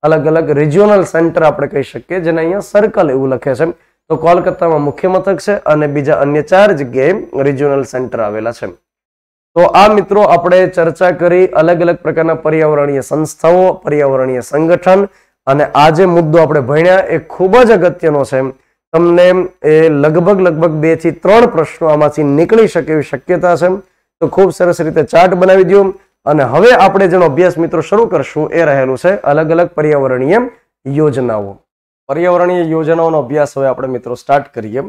અલગ અલગ રિજિયોનલ સેન્ટર આપણે કહી શકીએ જેને અહીંયા સર્કલ એવું લખે છે તો કોલકાતામાં મુખ્ય મથક છે અને બીજા અન્ય ચાર જગ્યાએ રિજિયોનલ સેન્ટર આવેલા છે તો આ મિત્રો આપણે ચર્ચા કરી અલગ અલગ પ્રકારના પર્યાવરણીય સંસ્થાઓ પર્યાવરણીય સંગઠન અને આ જે મુદ્દો આપણે ભણ્યા એ ખૂબ જ અગત્યનો છે તમને એ લગભગ લગભગ બે થી ત્રણ પ્રશ્નો આમાંથી નીકળી શકે એવી શક્યતા છે તો ખૂબ સરસ રીતે ચાર્ટ બનાવી દો અને હવે આપણે જેનો અભ્યાસ મિત્રો શરૂ કરશું એ રહેલું છે અલગ અલગ પર્યાવરણીય યોજનાઓ પર્યાવરણીય યોજનાઓનો અભ્યાસ હવે આપણે મિત્રો સ્ટાર્ટ કરીએ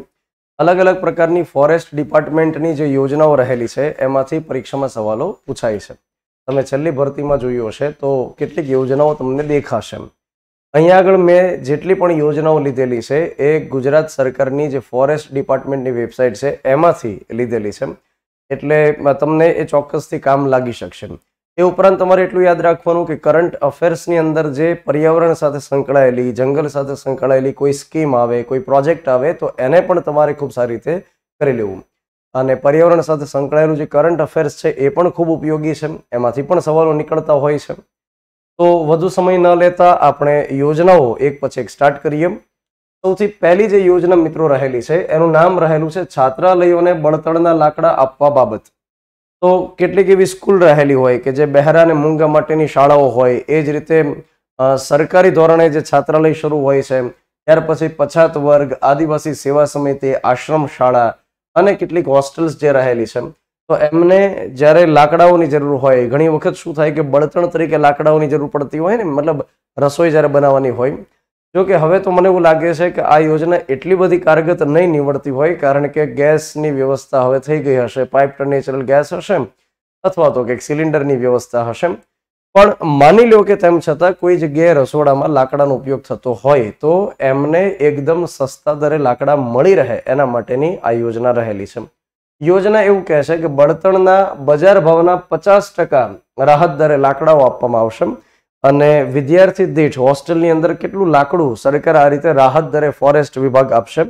અલગ અલગ પ્રકારની ફોરેસ્ટ ડિપાર્ટમેન્ટની જે યોજનાઓ રહેલી છે એમાંથી પરીક્ષામાં સવાલો પૂછાય છે તમે છેલ્લી ભરતીમાં જોયું હશે તો કેટલીક યોજનાઓ તમને દેખાશે અહીંયા આગળ મેં જેટલી પણ યોજનાઓ લીધેલી છે એ ગુજરાત સરકારની જે ફોરેસ્ટ ડિપાર્ટમેન્ટની વેબસાઇટ છે એમાંથી લીધેલી છે એટલે તમને એ ચોક્કસથી કામ લાગી શકશે એ ઉપરાંત તમારે એટલું યાદ રાખવાનું કે કરંટ અફેર્સની અંદર જે પર્યાવરણ સાથે સંકળાયેલી જંગલ સાથે સંકળાયેલી કોઈ સ્કીમ આવે કોઈ પ્રોજેક્ટ આવે તો એને પણ તમારે ખૂબ સારી રીતે કરી લેવું અને પર્યાવરણ સાથે સંકળાયેલું જે કરંટ અફેર્સ છે એ પણ ખૂબ ઉપયોગી છે એમાંથી પણ સવાલો નીકળતા હોય છે તો વધુ સમય ન લેતા આપણે યોજનાઓ એક પછી એક સ્ટાર્ટ કરીએ સૌથી પહેલી જે યોજના મિત્રો રહેલી છે એનું નામ રહેલું છે છાત્રાલયોને બળતણના લાકડા આપવા બાબત તો કેટલીક એવી સ્કૂલ રહેલી હોય કે જે બહેરા અને મૂંગા માટેની શાળાઓ હોય એ જ રીતે સરકારી ધોરણે જે છાત્રાલય શરૂ હોય છે ત્યાર પછી પછાત વર્ગ આદિવાસી સેવા સમિતિ આશ્રમ શાળા અને કેટલીક હોસ્ટેલ્સ જે રહેલી છે તો એમને જ્યારે લાકડાઓની જરૂર હોય ઘણી વખત શું થાય કે બળતણ તરીકે લાકડાઓની જરૂર પડતી હોય ને મતલબ રસોઈ જ્યારે બનાવવાની હોય જો કે હવે તો મને એવું લાગે છે કે આ યોજના એટલી બધી કારગત નહીં નીવડતી હોય કારણ કે ગેસની વ્યવસ્થા હવે થઈ ગઈ હશે પાઇપ ટુ નેચરલ ગેસ હશે અથવા તો કંઈક સિલિન્ડરની વ્યવસ્થા હશે પણ માની લો કે તેમ છતાં કોઈ જગ્યાએ રસોડામાં લાકડાનો ઉપયોગ થતો હોય તો એમને એકદમ સસ્તા દરે લાકડા મળી રહે એના માટેની આ યોજના રહેલી છે યોજના એવું કહે છે કે બળતણના બજાર ભાવના પચાસ ટકા રાહત દરે લાકડાઓ આપવામાં આવશે અને વિદ્યાર્થી દીઠ હોસ્ટેલની અંદર કેટલું લાકડું સરકાર આ રીતે રાહત દરે ફોરેસ્ટ વિભાગ આપશે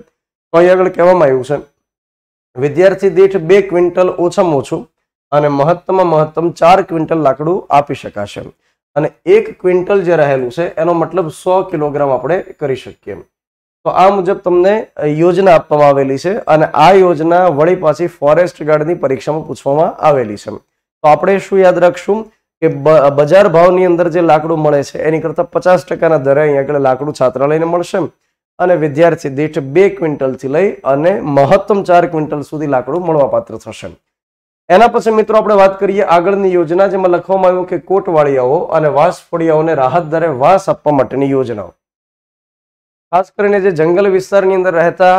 તો અહીં આગળ કહેવામાં આવ્યું છે વિદ્યાર્થી દીઠ બે ક્વિન્ટલ ઓછામાં ઓછું અને મહત્તમમાં મહત્તમ ચાર ક્વિન્ટલ લાકડું આપી શકાશે અને એક ક્વિન્ટલ જે રહેલું છે એનો મતલબ સો કિલોગ્રામ આપણે કરી શકીએ તો આ મુજબ તમને યોજના આપવામાં આવેલી છે અને આ યોજના વળી પાછી ફોરેસ્ટ ગાર્ડની પરીક્ષામાં પૂછવામાં આવેલી છે તો આપણે શું યાદ રાખશું કે બજાર ભાવની અંદર જે લાકડું મળે છે એની કરતાં પચાસ ટકાના દરે અહીંયા આગળ લાકડું છાત્રાલયને મળશે અને વિદ્યાર્થી દીઠ બે ક્વિન્ટલથી લઈ અને મહત્તમ ચાર ક્વિન્ટલ સુધી લાકડું મળવાપાત્ર થશે એના પછી મિત્રો આપણે વાત કરીએ આગળની યોજના જેમાં લખવામાં આવ્યું કે કોટવાળિયાઓ અને વાંસફોડિયાઓને રાહત દરે વાસ આપવા માટેની યોજનાઓ ખાસ કરીને જે જંગલ વિસ્તારની અંદર રહેતા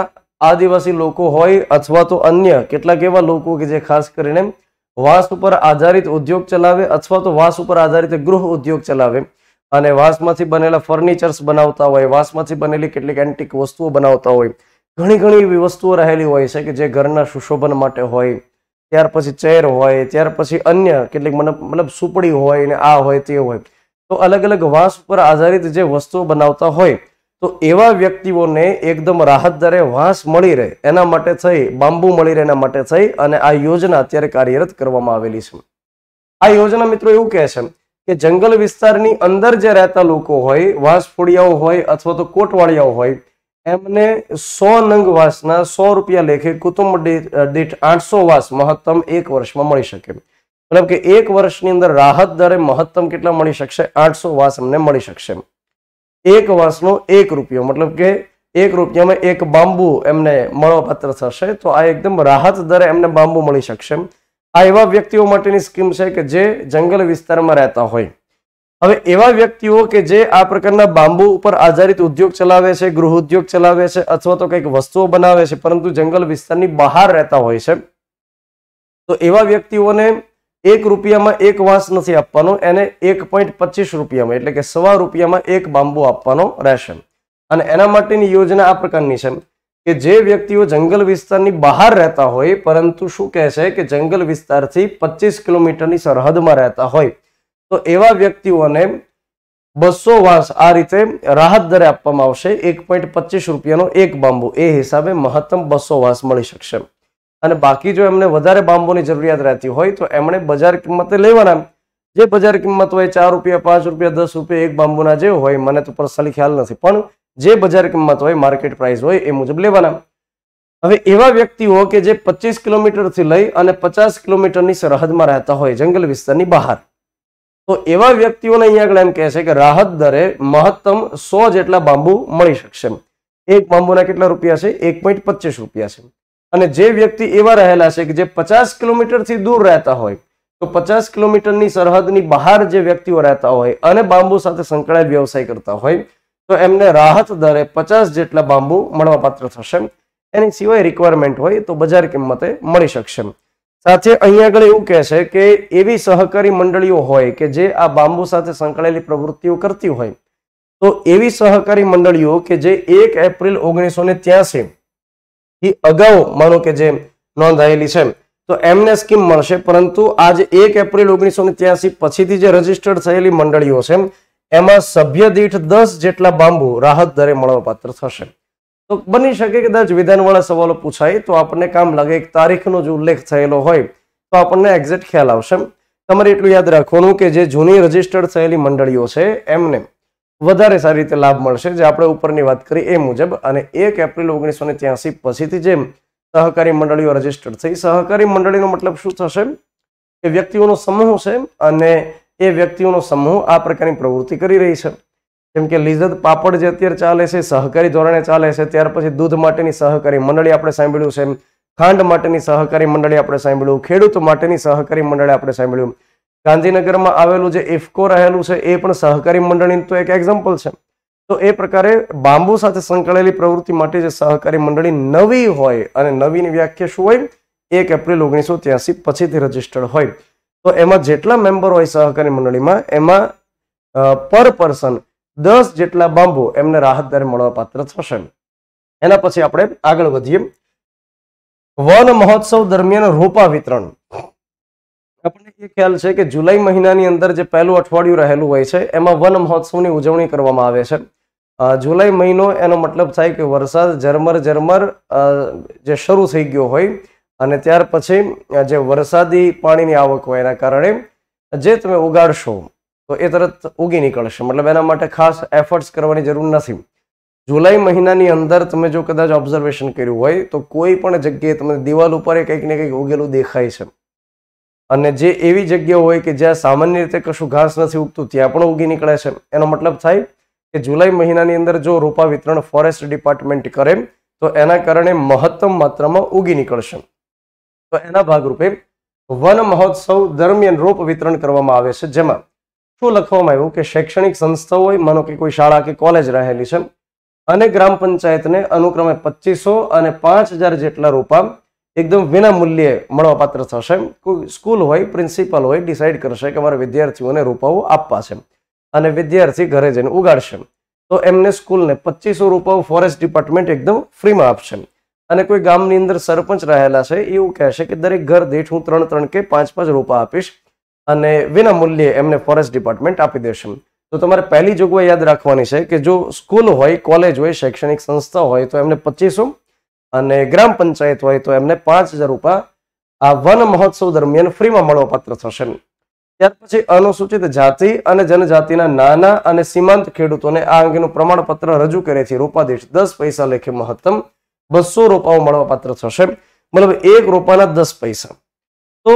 આદિવાસી લોકો હોય અથવા તો અન્ય કેટલાક એવા લોકો કે જે ખાસ કરીને વાસ ઉપર આધારિત ઉદ્યોગ ચલાવે અથવા તો વાસ ઉપર આધારિત ગૃહ ઉદ્યોગ ચલાવે અને વાંસમાંથી બનેલા ફર્નિચર્સ બનાવતા હોય વાંસમાંથી બનેલી કેટલીક એન્ટિક વસ્તુઓ બનાવતા હોય ઘણી ઘણી એવી વસ્તુઓ રહેલી હોય છે કે જે ઘરના સુશોભન માટે હોય ત્યાર પછી ચેર હોય ત્યાર પછી અન્ય કેટલીક મતલબ સુપડી હોય ને આ હોય તે હોય તો અલગ અલગ વાંસ ઉપર આધારિત જે વસ્તુઓ બનાવતા હોય તો એવા વ્યક્તિઓને એકદમ રાહત દરે વાંસ મળી રહે એના માટે થઈ બાંબુ મળી રહે એના માટે થઈ અને આ યોજના અત્યારે કાર્યરત કરવામાં આવેલી છે આ યોજના મિત્રો એવું કહે છે કે જંગલ વિસ્તારની અંદર જે રહેતા લોકો હોય વાંસ વાંસફોડિયાઓ હોય અથવા તો કોટવાળિયાઓ હોય એમને સો નંગ વાસના સો રૂપિયા લેખે કુટુંબ દીઠ આઠસો વાસ મહત્તમ એક વર્ષમાં મળી શકે મતલબ કે એક વર્ષની અંદર રાહત દરે મહત્તમ કેટલા મળી શકશે આઠસો વાસ અમને મળી શકશે એક વર્ષનો એક રૂપિયો મતલબ કે એક રૂપિયામાં એક બાંબુ એમને મળવાપાત્ર થશે તો આ એકદમ રાહત દરે એમને બાંબુ મળી શકશે આ એવા વ્યક્તિઓ માટેની સ્કીમ છે કે જે જંગલ વિસ્તારમાં રહેતા હોય હવે એવા વ્યક્તિઓ કે જે આ પ્રકારના બાંબુ ઉપર આધારિત ઉદ્યોગ ચલાવે છે ગૃહ ઉદ્યોગ ચલાવે છે અથવા તો કંઈક વસ્તુઓ બનાવે છે પરંતુ જંગલ વિસ્તારની બહાર રહેતા હોય છે તો એવા વ્યક્તિઓને એક રૂપિયામાં એક વાંસ નથી આપવાનો એને એક પોઈન્ટ પચીસ રૂપિયામાં એટલે કે સવા રૂપિયામાં એક બાંબુ આપવાનો રહેશે અને એના માટેની યોજના આ પ્રકારની છે કે જે વ્યક્તિઓ જંગલ વિસ્તારની બહાર રહેતા હોય પરંતુ શું કહે છે કે જંગલ વિસ્તારથી પચીસ કિલોમીટરની સરહદમાં રહેતા હોય તો એવા વ્યક્તિઓને બસો વાંસ આ રીતે રાહત દરે આપવામાં આવશે એક પોઈન્ટ પચીસ રૂપિયાનો એક બાંબુ એ હિસાબે મહત્તમ બસો વાંસ મળી શકશે અને બાકી જો એમને વધારે બાંબોની જરૂરિયાત રહેતી હોય તો એમણે બજાર કિંમતે લેવાના જે બજાર કિંમત હોય ચાર રૂપિયા પાંચ રૂપિયા દસ રૂપિયા એક બાંબુના જે હોય મને તો પર્સનલી ખ્યાલ નથી પણ જે બજાર કિંમત હોય માર્કેટ પ્રાઇસ હોય એ મુજબ લેવાના હવે એવા વ્યક્તિઓ કે જે પચીસ કિલોમીટરથી લઈ અને પચાસ કિલોમીટરની સરહદમાં રહેતા હોય જંગલ વિસ્તારની બહાર તો એવા વ્યક્તિઓને અહીંયા આગળ એમ કહે છે કે રાહત દરે મહત્તમ સો જેટલા બાંબુ મળી શકશે એક બાંબુના કેટલા રૂપિયા છે એક રૂપિયા છે અને જે વ્યક્તિ એવા રહેલા છે કે જે પચાસ કિલોમીટરથી દૂર રહેતા હોય તો પચાસ કિલોમીટરની સરહદની બહાર જે વ્યક્તિઓ રહેતા હોય અને બાંબુ સાથે સંકળાયેલ વ્યવસાય કરતા હોય તો એમને રાહત દરે પચાસ જેટલા બાંબુ મળવાપાત્ર થશે એની સિવાય રિક્વાયરમેન્ટ હોય તો બજાર કિંમતે મળી શકશે સાથે અહીંયા આગળ એવું કહે છે કે એવી સહકારી મંડળીઓ હોય કે જે આ બાંબુ સાથે સંકળાયેલી પ્રવૃત્તિઓ કરતી હોય તો એવી સહકારી મંડળીઓ કે જે એક એપ્રિલ ઓગણીસો ને ત્યાસી થી અગાઉ માનો કે જે નોંધાયેલી છે તો એમને સ્કીમ મળશે પરંતુ આજ એક એપ્રિલ ઓગણીસો ને પછીથી જે રજીસ્ટર્ડ થયેલી મંડળીઓ છે એમાં સભ્ય દીઠ દસ જેટલા બાંબુ રાહત દરે મળવાપાત્ર થશે તો બની શકે કદાચ વિધાનવાળા સવાલો પૂછાય તો આપણને કામ લાગે એક તારીખનો જ ઉલ્લેખ થયેલો હોય તો આપણને એક્ઝેક્ટ ખ્યાલ આવશે તમારે એટલું યાદ રાખવાનું કે જે જૂની રજીસ્ટર્ડ થયેલી મંડળીઓ છે એમને વધારે સારી રીતે લાભ મળશે જે આપણે ઉપરની વાત કરી એ મુજબ અને એક એપ્રિલ ઓગણીસો ને ત્યાંસી પછીથી જેમ સહકારી મંડળીઓ રજીસ્ટર્ડ થઈ સહકારી મંડળીનો મતલબ શું થશે કે વ્યક્તિઓનો સમૂહ છે અને એ વ્યક્તિઓનો સમૂહ આ પ્રકારની પ્રવૃત્તિ કરી રહી છે જેમ કે લિઝત પાપડ જે અત્યારે ચાલે છે સહકારી ધોરણે ચાલે છે ત્યાર પછી દૂધ માટેની સહકારી મંડળી આપણે સાંભળ્યું છે ખાંડ માટેની સહકારી મંડળી આપણે સાંભળ્યું ખેડૂત માટેની સહકારી મંડળી આપણે સાંભળ્યું ગાંધીનગરમાં આવેલું જે ઇફકો રહેલું છે એ પણ સહકારી મંડળીનું તો એક એક્ઝામ્પલ છે તો એ પ્રકારે બાંબુ સાથે સંકળાયેલી પ્રવૃત્તિ માટે જે સહકારી મંડળી નવી હોય અને નવીની વ્યાખ્યા શું હોય એક એપ્રિલ ઓગણીસો ત્યાસી પછીથી રજીસ્ટર્ડ હોય તો એમાં જેટલા મેમ્બર હોય સહકારી મંડળીમાં એમાં પર પર્સન દસ જેટલા બાંબુ એમને રાહતદારી મળવાપાત્ર થશે એના પછી આપણે આગળ વધીએ વન મહોત્સવ દરમિયાન રોપા વિતરણ એ ખ્યાલ છે કે જુલાઈ મહિનાની અંદર જે પહેલું અઠવાડિયું રહેલું હોય છે એમાં વન મહોત્સવની ઉજવણી કરવામાં આવે છે જુલાઈ મહિનો એનો મતલબ થાય કે વરસાદ ઝરમર ઝરમર જે શરૂ થઈ ગયો હોય અને ત્યાર પછી જે વરસાદી પાણીની આવક હોય એના કારણે જે તમે ઉગાડશો તો એ તરત ઉગી નીકળશે મતલબ એના માટે ખાસ એફર્ટ્સ કરવાની જરૂર નથી જુલાઈ મહિનાની અંદર તમે જો કદાચ ઓબ્ઝર્વેશન કર્યું હોય તો કોઈ પણ જગ્યાએ તમને દિવાલ ઉપર કંઈક ને કંઈક ઉગેલું દેખાય છે અને જે એવી જગ્યા હોય કે જ્યાં સામાન્ય રીતે કશું ઘાસ નથી ઉગતું ત્યાં પણ ઉગી નીકળે છે એનો મતલબ થાય કે જુલાઈ મહિનાની અંદર જો રોપા વિતરણ ફોરેસ્ટ ડિપાર્ટમેન્ટ કરે તો એના કારણે મહત્તમ માત્રામાં ઉગી નીકળશે તો એના ભાગરૂપે વન મહોત્સવ દરમિયાન રોપ વિતરણ કરવામાં આવે છે જેમાં શું લખવામાં આવ્યું કે શૈક્ષણિક સંસ્થાઓ હોય માનો કે કોઈ શાળા કે કોલેજ રહેલી છે અને ગ્રામ પંચાયતને અનુક્રમે પચીસો અને પાંચ જેટલા રોપા એકદમ વિના મૂલ્યે મળવાપાત્ર થશે કોઈ સ્કૂલ હોય પ્રિન્સિપલ હોય ડિસાઇડ કરશે કે મારા વિદ્યાર્થીઓને રૂપાઓ આપવા છે અને વિદ્યાર્થી ઘરે જઈને ઉગાડશે તો એમને સ્કૂલને પચીસો રૂપાઓ ફોરેસ્ટ ડિપાર્ટમેન્ટ એકદમ ફ્રીમાં આપશે અને કોઈ ગામની અંદર સરપંચ રહેલા છે એવું કહેશે કે દરેક ઘર દીઠ હું ત્રણ ત્રણ કે પાંચ પાંચ રૂપા આપીશ અને વિના મૂલ્યે એમને ફોરેસ્ટ ડિપાર્ટમેન્ટ આપી દેશે તો તમારે પહેલી જોગવાઈ યાદ રાખવાની છે કે જો સ્કૂલ હોય કોલેજ હોય શૈક્ષણિક સંસ્થા હોય તો એમને પચીસો અને ગ્રામ પંચાયત હોય તો એમને પાંચ હજાર રૂપિયા આ વન મહોત્સવ દરમિયાન ફ્રીમાં મળવાપાત્ર થશે ત્યાર પછી અનુસૂચિત જાતિ અને જનજાતિના નાના અને સીમાંત ખેડૂતોને આ અંગેનું પ્રમાણપત્ર રજૂ કરે છે રૂપાદેશ દસ પૈસા લેખે મહત્તમ બસો રૂપાઓ મળવા પાત્ર થશે મતલબ એક રૂપાના દસ પૈસા તો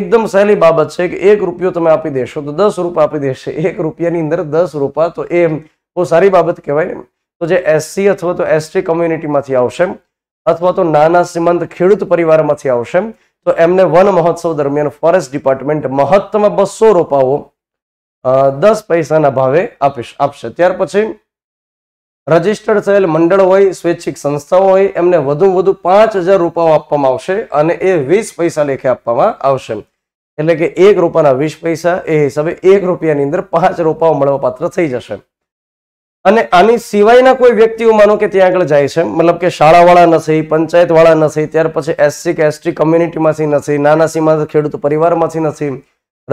એકદમ સહેલી બાબત છે કે એક રૂપિયો તમે આપી દેશો તો દસ રૂપિયા આપી દેશે એક રૂપિયાની અંદર દસ રૂપિયા તો એ બહુ સારી બાબત કહેવાય ને તો જે એસસી અથવા તો એસટી કમ્યુનિટીમાંથી આવશે અથવા તો નાના શ્રીમંત ખેડૂત પરિવારમાંથી આવશે તો એમને વન મહોત્સવ દરમિયાન ફોરેસ્ટ ડિપાર્ટમેન્ટ મહત્તમ બસો રોપાઓ દસ પૈસાના ભાવે આપીશ આપશે ત્યાર પછી રજીસ્ટર્ડ થયેલ મંડળ હોય સ્વૈચ્છિક સંસ્થાઓ હોય એમને વધુ વધુ પાંચ હજાર રૂપાઓ આપવામાં આવશે અને એ વીસ પૈસા લેખે આપવામાં આવશે એટલે કે એક રૂપાના વીસ પૈસા એ હિસાબે એક રૂપિયાની અંદર પાંચ રૂપાઓ મળવાપાત્ર થઈ જશે અને આની સિવાયના કોઈ વ્યક્તિઓ માનો કે ત્યાં આગળ જાય છે મતલબ કે શાળાવાળા નથી પંચાયતવાળા નથી ત્યાર પછી એસસી કે એસટી કમ્યુનિટીમાંથી નથી નાના સીમા ખેડૂત પરિવારમાંથી નથી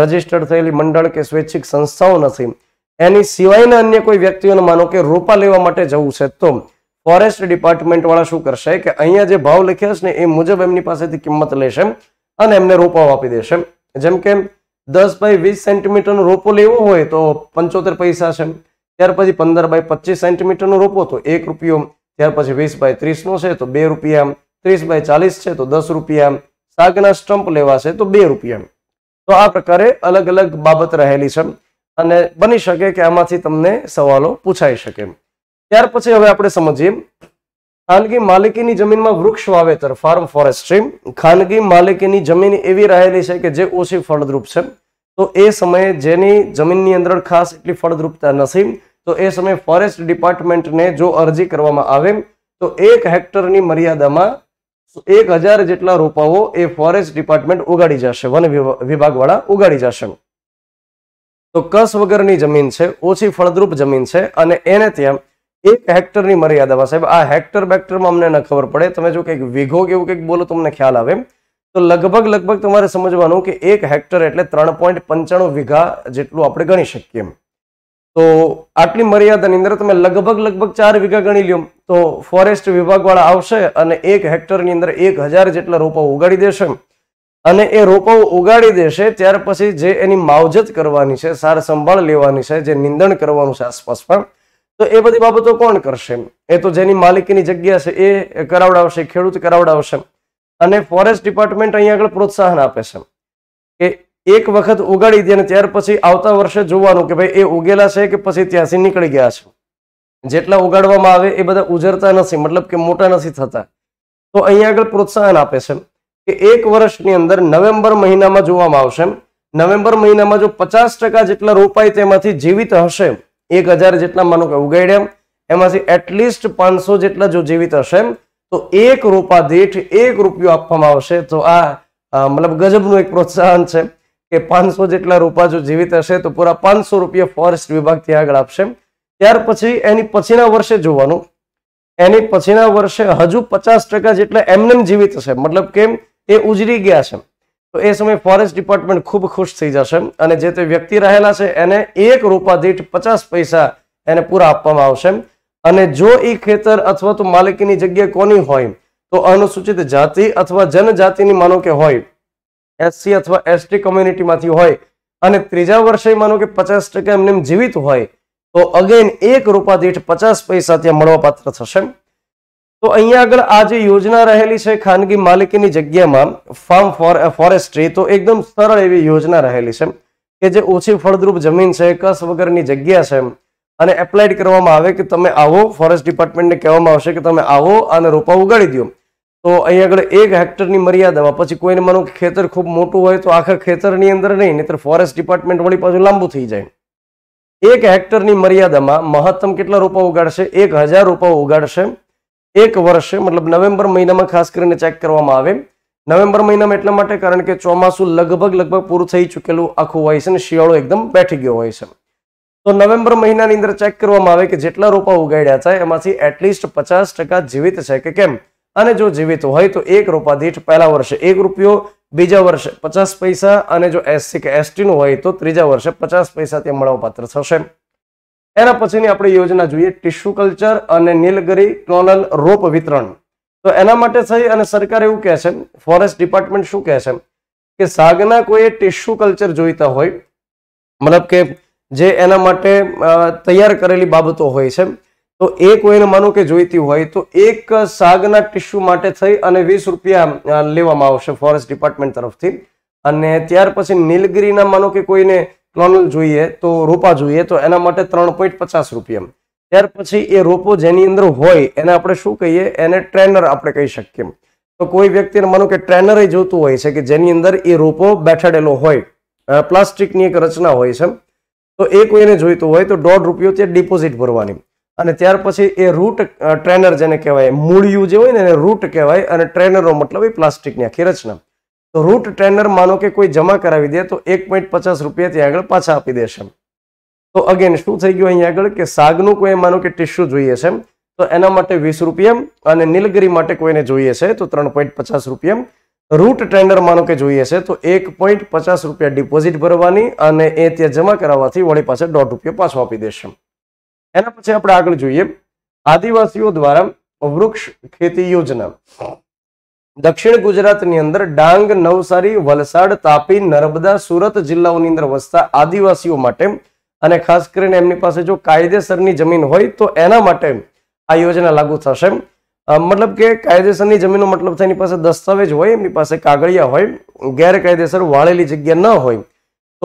રજીસ્ટર્ડ થયેલી મંડળ કે સ્વૈચ્છિક સંસ્થાઓ નથી એની સિવાયના અન્ય કોઈ વ્યક્તિઓને માનો કે રોપા લેવા માટે જવું છે તો ફોરેસ્ટ ડિપાર્ટમેન્ટવાળા શું કરશે કે અહીંયા જે ભાવ લખ્યા છે ને એ મુજબ એમની પાસેથી કિંમત લેશે અને એમને રોપાઓ આપી દેશે જેમ કે દસ બાય વીસ સેન્ટીમીટરનો રોપો લેવો હોય તો પંચોતેર પૈસા છે ત્યાર પછી પંદર બાય પચીસ સેન્ટીમીટરનો રોપો તો એક રૂપિયો ત્યાર પછી વીસ બાય ત્રીસનો છે તો બે રૂપિયા ત્રીસ બાય ચાલીસ છે તો દસ રૂપિયા સાગના સ્ટમ્પ લેવા છે તો બે રૂપિયા તો આ પ્રકારે અલગ અલગ બાબત રહેલી છે અને બની શકે કે આમાંથી તમને સવાલો પૂછાઈ શકે ત્યાર પછી હવે આપણે સમજીએ ખાનગી માલિકીની જમીનમાં વૃક્ષ વાવેતર ફાર્મ ફોરેસ્ટ્રી ખાનગી માલિકીની જમીન એવી રહેલી છે કે જે ઓછી ફળદ્રુપ છે તો એ સમયે જેની જમીનની અંદર ખાસ એટલી ફળદ્રુપતા નથી તો એ સમયે ફોરેસ્ટ ડિપાર્ટમેન્ટને જો અરજી કરવામાં આવે તો એક હેક્ટરની મર્યાદામાં એક હજાર જેટલા રોપાઓ એ ફોરેસ્ટ ડિપાર્ટમેન્ટ ઉગાડી જશે વન વિભાગવાળા ઉગાડી જશે તો કસ વગરની જમીન છે ઓછી ફળદ્રુપ જમીન છે અને એને ત્યાં એક હેક્ટરની મર્યાદામાં સાહેબ આ હેક્ટર બેક્ટરમાં અમને ન ખબર પડે તમે જો કંઈક વીઘો કે એવું કંઈક બોલો તમને ખ્યાલ આવે તો લગભગ લગભગ તમારે સમજવાનું કે એક હેક્ટર એટલે ત્રણ પોઈન્ટ પંચાણું વીઘા જેટલું આપણે ગણી શકીએ એમ તો આટલી મર્યાદાની અંદર તમે લગભગ લગભગ ચાર વીઘા ગણી લો તો ફોરેસ્ટ વિભાગવાળા આવશે અને એક હેક્ટરની અંદર એક હજાર જેટલા રોપાઓ ઉગાડી દેશે અને એ રોપાઓ ઉગાડી દેશે ત્યાર પછી જે એની માવજત કરવાની છે સાર સંભાળ લેવાની છે જે નિંદણ કરવાનું છે આસપાસમાં તો એ બધી બાબતો કોણ કરશે એ તો જેની માલિકીની જગ્યા છે એ કરાવડાવશે ખેડૂત કરાવડાવશે અને ફોરેસ્ટ ડિપાર્ટમેન્ટ અહીંયા આગળ પ્રોત્સાહન આપે છે કે એક વખત ઉગાડી દે અને ત્યાર પછી આવતા વર્ષે જોવાનું કે ભાઈ એ ઉગેલા છે કે પછી ત્યાંથી નીકળી ગયા છે જેટલા ઉગાડવામાં આવે એ બધા ઉજરતા નથી મતલબ કે મોટા નથી થતા તો અહીંયા આગળ પ્રોત્સાહન આપે છે કે એક વર્ષની અંદર નવેમ્બર મહિનામાં જોવામાં આવશે નવેમ્બર મહિનામાં જો પચાસ ટકા જેટલા રોપાય તેમાંથી જીવિત હશે એક હજાર જેટલા માનો કે ઉગાડ્યા એમાંથી એટલીસ્ટ પાંચસો જેટલા જો જીવિત હશે તો એક રોપા દીઠ એક રૂપિયો આપવામાં આવશે તો આ મતલબ ગજબનું એક પ્રોત્સાહન છે કે પાંચસો જેટલા રૂપા જો જીવિત હશે તો પૂરા પાંચસો રૂપિયા ફોરેસ્ટ વિભાગ વિભાગથી આગળ આપશે ત્યાર પછી એની પછીના વર્ષે જોવાનું એની પછીના વર્ષે હજુ પચાસ ટકા જેટલા એમનેમ જીવિત હશે મતલબ કે એ ઉજરી ગયા છે તો એ સમયે ફોરેસ્ટ ડિપાર્ટમેન્ટ ખૂબ ખુશ થઈ જશે અને જે તે વ્યક્તિ રહેલા છે એને એક રૂપા દીઠ પચાસ પૈસા એને પૂરા આપવામાં આવશે અને જો એ ખેતર અથવા તો માલિકીની જગ્યા કોની હોય તો અનુસૂચિત જાતિ અથવા જનજાતિની માનો કે હોય એસસી અથવા એસટી કોમ્યુનિટીમાંથી હોય અને ત્રીજા વર્ષે માનો કે પચાસ ટકા એમને જીવિત હોય તો અગેન એક રૂપા દીઠ પચાસ પૈસા ત્યાં મળવાપાત્ર થશે તો અહીંયા આગળ આ જે યોજના રહેલી છે ખાનગી માલિકીની જગ્યામાં ફાર્મ ફોર ફોરેસ્ટ્રી તો એકદમ સરળ એવી યોજના રહેલી છે કે જે ઓછી ફળદ્રુપ જમીન છે કસ વગરની જગ્યા છે અને એપ્લાઇડ કરવામાં આવે કે તમે આવો ફોરેસ્ટ ડિપાર્ટમેન્ટને કહેવામાં આવશે કે તમે આવો અને રોપા ઉગાડી દો તો અહીં આગળ એક હેક્ટરની મર્યાદામાં પછી કોઈને માનું ખેતર ખૂબ મોટું હોય તો આખા ખેતરની અંદર નહીં નહીતર ફોરેસ્ટ ડિપાર્ટમેન્ટ વળી પાછું લાંબુ થઈ જાય એક હેક્ટરની મર્યાદામાં મહત્તમ કેટલા રૂપા ઉગાડશે એક હજાર રૂપા ઉગાડશે એક વર્ષે મતલબ નવેમ્બર મહિનામાં ખાસ કરીને ચેક કરવામાં આવે નવેમ્બર મહિનામાં એટલા માટે કારણ કે ચોમાસું લગભગ લગભગ પૂરું થઈ ચૂકેલું આખું હોય છે અને શિયાળો એકદમ બેઠી ગયો હોય છે તો નવેમ્બર મહિનાની અંદર ચેક કરવામાં આવે કે જેટલા રોપા ઉગાડ્યા છે એમાંથી એટલીસ્ટ પચાસ જીવિત છે કે કેમ અને જો જીવિત હોય તો એક રોપા દીઠ પહેલા વર્ષે એક રૂપિયો બીજા વર્ષે પચાસ પૈસા અને જો એસસી કે એસટીનું હોય તો ત્રીજા વર્ષે પચાસ પૈસા તે મળવાપાત્ર થશે એના પછીની આપણે યોજના જોઈએ ટીશ્યુ કલ્ચર અને નીલગરી ક્લોનલ રોપ વિતરણ તો એના માટે થઈ અને સરકાર એવું કહે છે ફોરેસ્ટ ડિપાર્ટમેન્ટ શું કહે છે કે સાગના કોઈ ટીશ્યુ કલ્ચર જોઈતા હોય મતલબ કે જે એના માટે તૈયાર કરેલી બાબતો હોય છે તો એ કોઈને માનો કે જોઈતી હોય તો એક સાગના ટીશ્યુ માટે થઈ અને વીસ રૂપિયા લેવામાં આવશે ફોરેસ્ટ ડિપાર્ટમેન્ટ તરફથી અને ત્યાર પછી નીલગીરીના માનો કે કોઈને ક્લોનલ જોઈએ તો રોપા જોઈએ તો એના માટે ત્રણ પોઈન્ટ પચાસ રૂપિયા ત્યાર પછી એ રોપો જેની અંદર હોય એને આપણે શું કહીએ એને ટ્રેનર આપણે કહી શકીએ તો કોઈ વ્યક્તિને માનો કે ટ્રેનર એ જોતું હોય છે કે જેની અંદર એ રોપો બેઠાડેલો હોય પ્લાસ્ટિકની એક રચના હોય છે તો એ કોઈને જોઈતું હોય તો દોઢ રૂપિયો તે ડિપોઝિટ ભરવાની અને ત્યાર પછી એ રૂટ ટ્રેનર જેને કહેવાય મૂળિયું જે હોય ને એને રૂટ કહેવાય અને ટ્રેનરો મતલબ એ પ્લાસ્ટિકની આખી રચના તો રૂટ ટ્રેનર માનો કે કોઈ જમા કરાવી દે તો એક પોઈન્ટ પચાસ રૂપિયા ત્યાં આગળ પાછા આપી દેશે તો અગેન શું થઈ ગયું અહીંયા આગળ કે સાગનું કોઈ માનો કે ટીશ્યુ જોઈએ છે તો એના માટે વીસ રૂપિયા અને નીલગીરી માટે કોઈને જોઈએ છે તો ત્રણ પોઈન્ટ પચાસ રૂપિયા રૂટ ટેન્ડર માનો કે જોઈએ છે તો એક પોઈન્ટ પચાસ રૂપિયા ડિપોઝિટ ભરવાની અને એ ત્યાં જમા કરાવવાથી વળી પાસે દોઢ રૂપિયા પાછો આપી દેશે એના પછી આપણે આગળ જોઈએ આદિવાસીઓ દ્વારા વૃક્ષ ખેતી યોજના દક્ષિણ ગુજરાતની અંદર ડાંગ નવસારી વલસાડ તાપી નર્મદા સુરત જિલ્લાઓની અંદર વસતા આદિવાસીઓ માટે અને ખાસ કરીને એમની પાસે જો કાયદેસરની જમીન હોય તો એના માટે આ યોજના લાગુ થશે મતલબ કે કાયદેસરની જમીનનો મતલબ થાય એની પાસે દસ્તાવેજ હોય એમની પાસે કાગળિયા હોય ગેરકાયદેસર વાળેલી જગ્યા ન હોય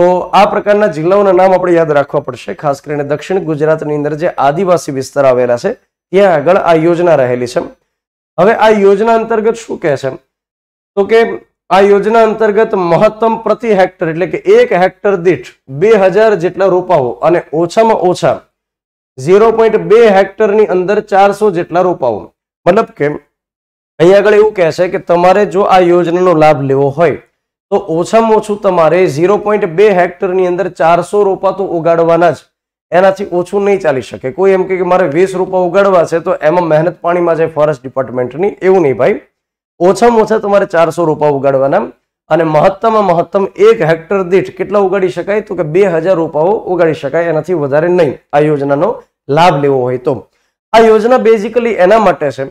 તો આ પ્રકારના જિલ્લાઓના નામ આપણે યાદ રાખવા પડશે ખાસ કરીને દક્ષિણ ગુજરાતની અંદર જે આદિવાસી વિસ્તાર આવેલા છે ત્યાં આગળ આ યોજના રહેલી છે હવે આ યોજના અંતર્ગત શું કહે છે તો કે આ યોજના અંતર્ગત મહત્તમ પ્રતિ હેક્ટર એટલે કે એક હેક્ટર દીઠ બે હજાર જેટલા રોપાઓ અને ઓછામાં ઓછા ઝીરો પોઈન્ટ બે હેક્ટરની અંદર ચારસો જેટલા રોપાઓ મતલબ કે અહીંયા આગળ એવું કહેશે કે તમારે જો આ યોજનાનો લાભ લેવો હોય તો ઓછામાં ઓછું તમારે ઝીરો પોઈન્ટ બે હેક્ટરની અંદર ચારસો રોપા તો ઉગાડવાના જ એનાથી ઓછું નહીં ચાલી શકે કોઈ એમ કે મારે વીસ રૂપા ઉગાડવા છે તો એમાં મહેનત પાણીમાં છે ફોરેસ્ટ ડિપાર્ટમેન્ટની એવું નહીં ભાઈ ઓછામાં ઓછા તમારે ચારસો રૂપા ઉગાડવાના અને મહત્તમમાં મહત્તમ એક હેક્ટર દીઠ કેટલા ઉગાડી શકાય તો કે બે હજાર રૂપાઓ ઉગાડી શકાય એનાથી વધારે નહીં આ યોજનાનો લાભ લેવો હોય તો આ યોજના બેઝિકલી એના માટે છે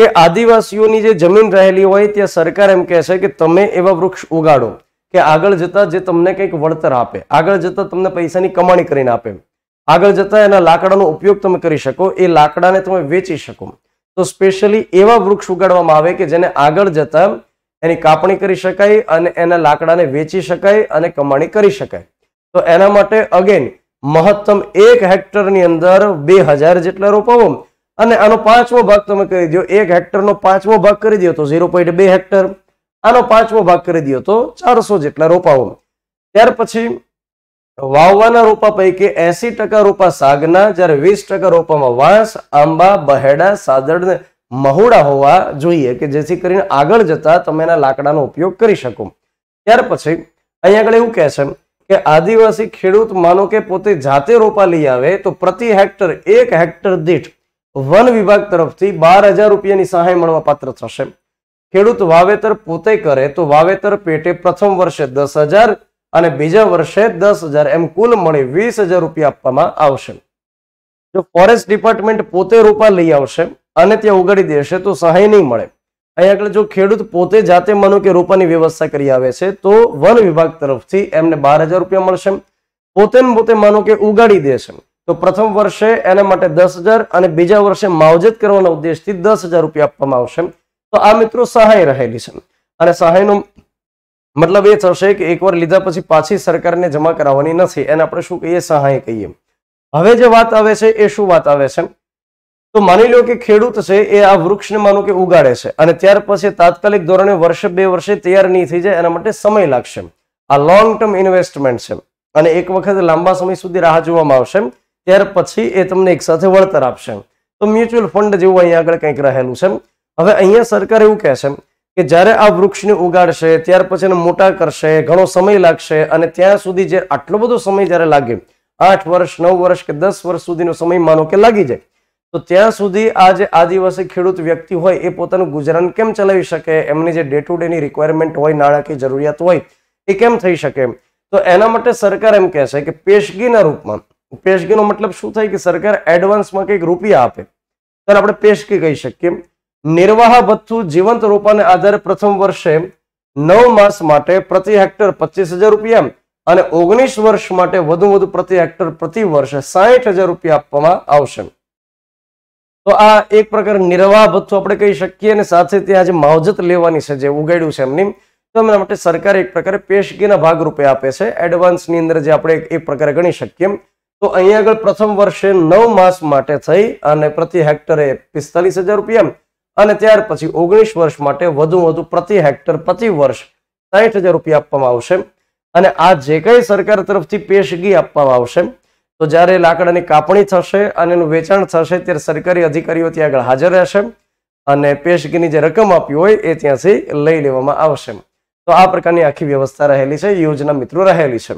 કે આદિવાસીઓની જે જમીન રહેલી હોય ત્યાં સરકાર એમ કહેશે કે તમે એવા વૃક્ષ ઉગાડો કે આગળ જતાં જે તમને કંઈક વળતર આપે આગળ જતાં તમને પૈસાની કમાણી કરીને આપે આગળ જતાં એના લાકડાનો ઉપયોગ તમે કરી શકો એ લાકડાને તમે વેચી શકો તો સ્પેશિયલી એવા વૃક્ષ ઉગાડવામાં આવે કે જેને આગળ જતાં એની કાપણી કરી શકાય અને એના લાકડાને વેચી શકાય અને કમાણી કરી શકાય તો એના માટે અગેન મહત્તમ એક હેક્ટરની અંદર બે હજાર જેટલા રોપાવો અને આનો પાંચમો ભાગ તમે કરી દો એક હેક્ટરનો પાંચમો ભાગ કરી દો તો ઝીરો પોઈન્ટ બે હેક્ટર આનો પાંચમો ભાગ કરી દો તો ચારસો જેટલા રોપાઓ ત્યાર પછી વાવવાના રોપા પૈકી એસી ટકા રોપા સાગના જ્યારે વીસ ટકા રોપામાં વાંસ આંબા બહેડા સાદડ મહુડા હોવા જોઈએ કે જેથી કરીને આગળ જતા તમે એના લાકડાનો ઉપયોગ કરી શકો ત્યાર પછી અહીંયા આગળ એવું કહે છે કે આદિવાસી ખેડૂત માનો કે પોતે જાતે રોપા લઈ આવે તો પ્રતિ હેક્ટર એક હેક્ટર દીઠ વન વિભાગ તરફથી બાર હજાર રૂપિયાની સહાય મળવા પાત્ર થશે ખેડૂત વાવેતર પોતે કરે તો વાવેતર પેટે પ્રથમ વર્ષે દસ હજાર અને બીજા વર્ષે દસ હજાર એમ કુલ મળી વીસ હજાર રૂપિયા આપવામાં આવશે જો ફોરેસ્ટ ડિપાર્ટમેન્ટ પોતે રોપા લઈ આવશે અને ત્યાં ઉગાડી દેશે તો સહાય નહીં મળે અહીંયા આગળ જો ખેડૂત પોતે જાતે માનો કે રોપાની વ્યવસ્થા કરી આવે છે તો વન વિભાગ તરફથી એમને બાર હજાર રૂપિયા મળશે પોતે પોતે માનો કે ઉગાડી દેશે તો પ્રથમ વર્ષે એના માટે દસ હજાર અને બીજા વર્ષે માવજત કરવાના ઉદ્દેશથી દસ હજાર રૂપિયા આપવામાં આવશે તો આ મિત્રો સહાય રહેલી છે અને સહાયનો મતલબ એ થશે કે એકવાર લીધા પછી પાછી સરકારને જમા કરાવવાની નથી એને આપણે શું કહીએ સહાય કહીએ હવે જે વાત આવે છે એ શું વાત આવે છે તો માની લો કે ખેડૂત છે એ આ વૃક્ષને માનો કે ઉગાડે છે અને ત્યાર પછી તાત્કાલિક ધોરણે વર્ષે બે વર્ષે તૈયાર નહીં થઈ જાય એના માટે સમય લાગશે આ લોંગ ટર્મ ઇન્વેસ્ટમેન્ટ છે અને એક વખત લાંબા સમય સુધી રાહ જોવામાં આવશે ત્યાર પછી એ તમને એક સાથે વળતર આપશે તો મ્યુચ્યુઅલ ફંડ જેવું અહીંયા આગળ કંઈક રહેલું છે હવે અહીંયા સરકાર એવું કહે છે કે જ્યારે આ વૃક્ષને ઉગાડશે ત્યાર પછી એને મોટા કરશે ઘણો સમય લાગશે અને ત્યાં સુધી જે આટલો બધો સમય જ્યારે લાગે આઠ વર્ષ નવ વર્ષ કે દસ વર્ષ સુધીનો સમય માનો કે લાગી જાય તો ત્યાં સુધી આ જે આદિવાસી ખેડૂત વ્યક્તિ હોય એ પોતાનું ગુજરાન કેમ ચલાવી શકે એમની જે ડે ટુ ડેની રિક્વાયરમેન્ટ હોય નાણાકીય જરૂરિયાત હોય એ કેમ થઈ શકે તો એના માટે સરકાર એમ કહે છે કે પેશગીના રૂપમાં પેશગીનો મતલબ શું થાય કે સરકાર એડવાન્સમાં કંઈક રૂપિયા આપે ત્યારે આપણે પેશગી કહી શકીએ નિર્વાહ ભથ્થું જીવંત રોપાને આધારે પ્રથમ વર્ષે નવ માસ માટે પ્રતિ હેક્ટર પચીસ હજાર રૂપિયા અને ઓગણીસ વર્ષ માટે વધુ વધુ પ્રતિ હેક્ટર પ્રતિ વર્ષે સાહીઠ હજાર રૂપિયા આપવામાં આવશે તો આ એક પ્રકાર નિર્વાહ ભથ્થું આપણે કહી શકીએ અને સાથે ત્યાં જે માવજત લેવાની છે જે ઉગાડ્યું છે એમની તો એમના માટે સરકાર એક પ્રકારે પેશગીના રૂપે આપે છે એડવાન્સની અંદર જે આપણે એક પ્રકારે ગણી શકીએ તો અહીંયા આગળ પ્રથમ વર્ષે નવ માસ માટે થઈ અને પ્રતિ હેક્ટરે પિસ્તાલીસ રૂપિયા અને ત્યાર પછી ઓગણીસ વર્ષ માટે વધુ વધુ પ્રતિ હેક્ટર પ્રતિ વર્ષ સાહીઠ રૂપિયા આપવામાં આવશે અને આ જે કંઈ સરકાર તરફથી પેશગી આપવામાં આવશે તો જ્યારે લાકડાની કાપણી થશે અને એનું વેચાણ થશે ત્યારે સરકારી અધિકારીઓ ત્યાં આગળ હાજર રહેશે અને પેશગીની જે રકમ આપી હોય એ ત્યાંથી લઈ લેવામાં આવશે તો આ પ્રકારની આખી વ્યવસ્થા રહેલી છે યોજના મિત્રો રહેલી છે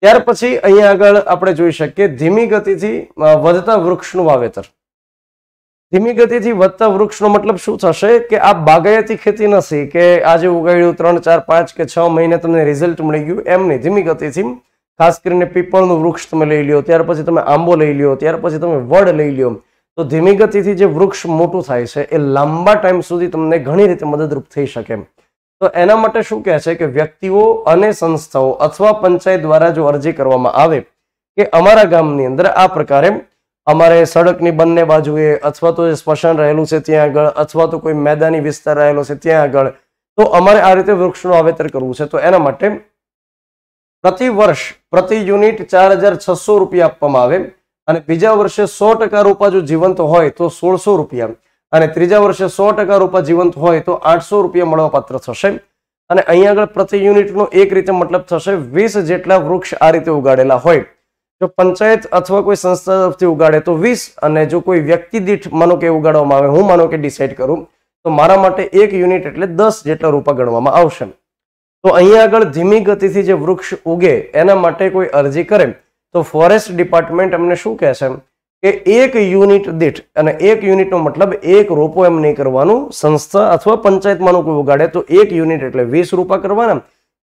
ત્યાર પછી અહીંયા આગળ આપણે જોઈ શકીએ ધીમી ગતિથી વધતા વૃક્ષનું વાવેતર ધીમી ગતિથી વધતા વૃક્ષનો મતલબ શું થશે કે આ બાગાયતી ખેતી નથી કે આજે ઉગાડ્યું ત્રણ ચાર પાંચ કે છ મહિને તમને રિઝલ્ટ મળી ગયું એમ નહીં ધીમી ગતિથી ખાસ કરીને પીપળનું વૃક્ષ તમે લઈ લ્યો ત્યાર પછી તમે આંબો લઈ લ્યો ત્યાર પછી તમે વડ લઈ લ્યો તો ધીમી ગતિથી જે વૃક્ષ મોટું થાય છે એ લાંબા ટાઈમ સુધી તમને ઘણી રીતે મદદરૂપ થઈ શકે તો એના માટે શું કહે છે કે વ્યક્તિઓ અને સંસ્થાઓ અથવા પંચાયત દ્વારા જો અરજી કરવામાં આવે કે અમારા ગામની અંદર આ પ્રકારે અમારે સડકની બંને બાજુએ અથવા તો સ્મશાન રહેલું છે ત્યાં આગળ અથવા તો કોઈ મેદાની વિસ્તાર રહેલો છે ત્યાં આગળ તો અમારે આ રીતે વૃક્ષનું આવેતર કરવું છે તો એના માટે પ્રતિ વર્ષ પ્રતિ યુનિટ ચાર હજાર છસો રૂપિયા આપવામાં આવે અને બીજા વર્ષે સો ટકા રૂપા જો જીવંત હોય તો સોળસો રૂપિયા અને ત્રીજા વર્ષે સો ટકા રૂપા જીવંત હોય તો આઠસો રૂપિયા મળવાપાત્ર થશે અને અહીં આગળ પ્રતિ યુનિટનો એક રીતે મતલબ થશે વીસ જેટલા વૃક્ષ આ રીતે ઉગાડેલા હોય જો પંચાયત અથવા કોઈ સંસ્થા તરફથી ઉગાડે તો વીસ અને જો કોઈ વ્યક્તિ દીઠ માનો કે ઉગાડવામાં આવે હું માનો કે ડિસાઇડ કરું તો મારા માટે એક યુનિટ એટલે દસ જેટલા રૂપા ગણવામાં આવશે તો અહીંયા આગળ ધીમી ગતિથી જે વૃક્ષ ઉગે એના માટે કોઈ અરજી કરે તો ફોરેસ્ટ ડિપાર્ટમેન્ટ એમને શું કહેશે કે એક યુનિટ દીઠ અને એક યુનિટનો મતલબ એક રોપો એમ નહીં કરવાનું સંસ્થા અથવા પંચાયતમાંનું કોઈ ઉગાડે તો એક યુનિટ એટલે વીસ રૂપા કરવાના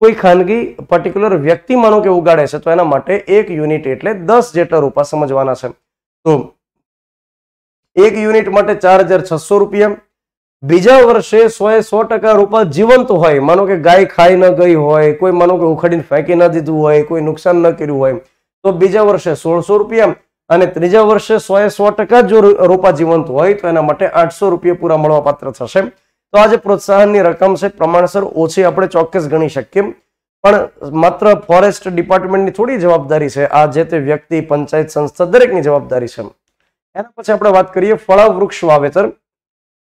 કોઈ ખાનગી પર્ટિક્યુલર વ્યક્તિ માનો કે ઉગાડે છે તો એના માટે એક યુનિટ એટલે દસ જેટલા રૂપા સમજવાના છે તો એક યુનિટ માટે ચાર રૂપિયા બીજા વર્ષે સો એ સો ટકા રૂપા જીવંત હોય માનો કે ગાય ખાઈ ન ગઈ હોય કોઈ માનો કે ઉખડીને ફેંકી ન દીધું હોય કોઈ નુકસાન ન કર્યું હોય તો બીજા વર્ષે સોળસો રૂપિયા અને ત્રીજા વર્ષે સોએ સો ટકા જો રૂપા જીવંત હોય તો એના માટે આઠસો રૂપિયા પૂરા મળવા પાત્ર થશે તો આજે પ્રોત્સાહનની રકમ છે પ્રમાણસર ઓછી આપણે ચોક્કસ ગણી શકીએ પણ માત્ર ફોરેસ્ટ ડિપાર્ટમેન્ટની થોડી જવાબદારી છે આ જે તે વ્યક્તિ પંચાયત સંસ્થા દરેકની જવાબદારી છે એના પછી આપણે વાત કરીએ ફળા વૃક્ષ વાવેતર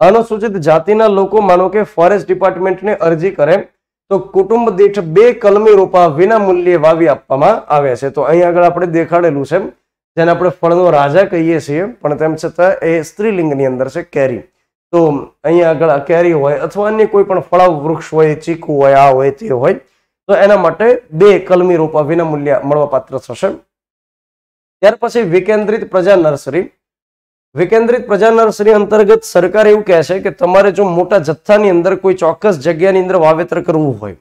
અનુસૂચિત જાતિના લોકો માનો કે ફોરેસ્ટ ડિપાર્ટમેન્ટને અરજી કરે તો કુટુંબ દીઠ બે કલમી રોપા વિના મૂલ્યે વાવી આપવામાં આવે છે તો અહીં આગળ આપણે દેખાડેલું છે જેને આપણે ફળનો રાજા કહીએ છીએ પણ તેમ છતાં એ સ્ત્રીલિંગની અંદર છે કેરી તો અહીંયા આગળ કેરી હોય અથવા અન્ય કોઈ પણ ફળા વૃક્ષ હોય ચીકુ હોય આ હોય તે હોય તો એના માટે બે કલમી રોપા વિના મૂલ્ય મળવાપાત્ર થશે ત્યાર પછી વિકેન્દ્રિત પ્રજા નર્સરી વિકેન્દ્રિત પ્રજા નર્સરી અંતર્ગત સરકાર એવું કહે છે કે તમારે જો મોટા જથ્થાની અંદર કોઈ ચોક્કસ જગ્યાની અંદર વાવેતર કરવું હોય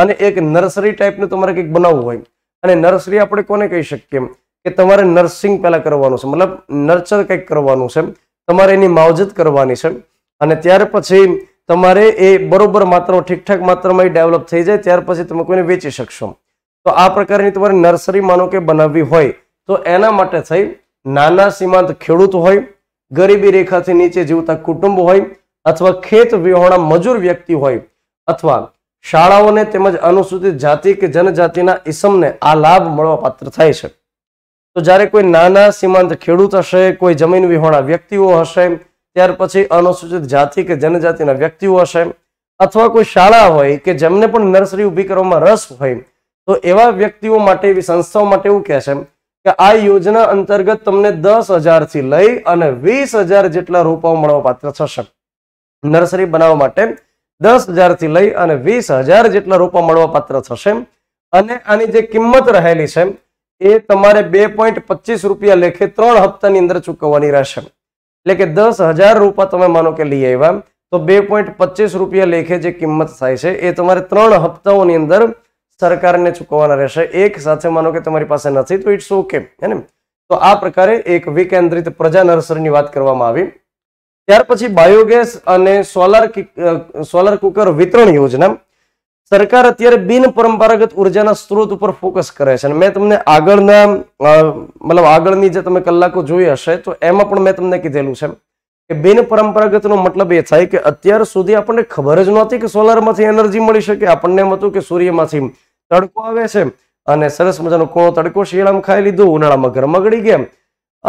અને એક નર્સરી ટાઈપનું તમારે કંઈક બનાવવું હોય અને નર્સરી આપણે કોને કહી શકીએ કે તમારે નર્સિંગ પહેલાં કરવાનું છે મતલબ નર્ચર કંઈક કરવાનું છે તમારે એની માવજત કરવાની છે અને ત્યાર પછી તમારે એ બરોબર માત્રામાં ઠીકઠાક માત્રામાં એ ડેવલપ થઈ જાય ત્યાર પછી તમે કોઈને વેચી શકશો તો આ પ્રકારની તમારે નર્સરી માનો કે બનાવવી હોય તો એના માટે થઈ નાના સીમાંત ખેડૂત હોય ગરીબી રેખાથી નીચે જીવતા કુટુંબ હોય અથવા ખેત વિહોણા મજૂર વ્યક્તિ હોય અથવા શાળાઓને તેમજ અનુસૂચિત જાતિ કે જનજાતિના ઇસમને આ લાભ મળવા પાત્ર થાય છે તો જ્યારે કોઈ નાના સીમાંત ખેડૂત હશે કોઈ જમીન વિહોણા વ્યક્તિઓ હશે ત્યાર પછી અનુસૂચિત જાતિ કે જનજાતિના વ્યક્તિઓ હશે અથવા કોઈ શાળા હોય કે જેમને પણ નર્સરી ઊભી કરવામાં રસ હોય તો એવા વ્યક્તિઓ માટે એવી સંસ્થાઓ માટે એવું કહે છે કે આ યોજના અંતર્ગત તમને દસ હજારથી લઈ અને વીસ હજાર જેટલા રોપાઓ પાત્ર થશે નર્સરી બનાવવા માટે દસ હજારથી લઈ અને વીસ હજાર જેટલા રોપા પાત્ર થશે અને આની જે કિંમત રહેલી છે એ તમારે બે પોઈન્ટ પચીસ રૂપિયા લેખે ત્રણ હપ્તાની અંદર ચૂકવવાની રહેશે એટલે કે દસ હજાર રૂપા તમે માનો કે લઈ આવ્યા તો બે પોઈન્ટ પચીસ રૂપિયા લેખે જે કિંમત થાય છે એ તમારે ત્રણ હપ્તાઓની અંદર સરકારને ચૂકવવાના રહેશે એક સાથે માનો કે તમારી પાસે નથી તો ઇટ્સ ઓકે હે ને તો આ પ્રકારે એક વિકેન્દ્રિત પ્રજા નર્સરીની વાત કરવામાં આવી ત્યાર પછી બાયોગેસ અને સોલાર સોલાર કુકર વિતરણ યોજના સરકાર અત્યારે બિન પરંપરાગત ઉર્જાના સ્ત્રોત ઉપર ફોકસ કરે છે અને મેં તમને આગળના મતલબ આગળની જે તમે કલાકો જોઈ હશે તો એમાં પણ મેં તમને કીધેલું છે કે બિન પરંપરાગતનો મતલબ એ થાય કે અત્યાર સુધી આપણને ખબર જ નહોતી કે સોલારમાંથી એનર્જી મળી શકે આપણને એમ હતું કે સૂર્યમાંથી તડકો આવે છે અને સરસ મજાનો કોણો તડકો શિયાળામાં ખાઈ લીધો ઉનાળામાં ઘરમાં ગળી ગયા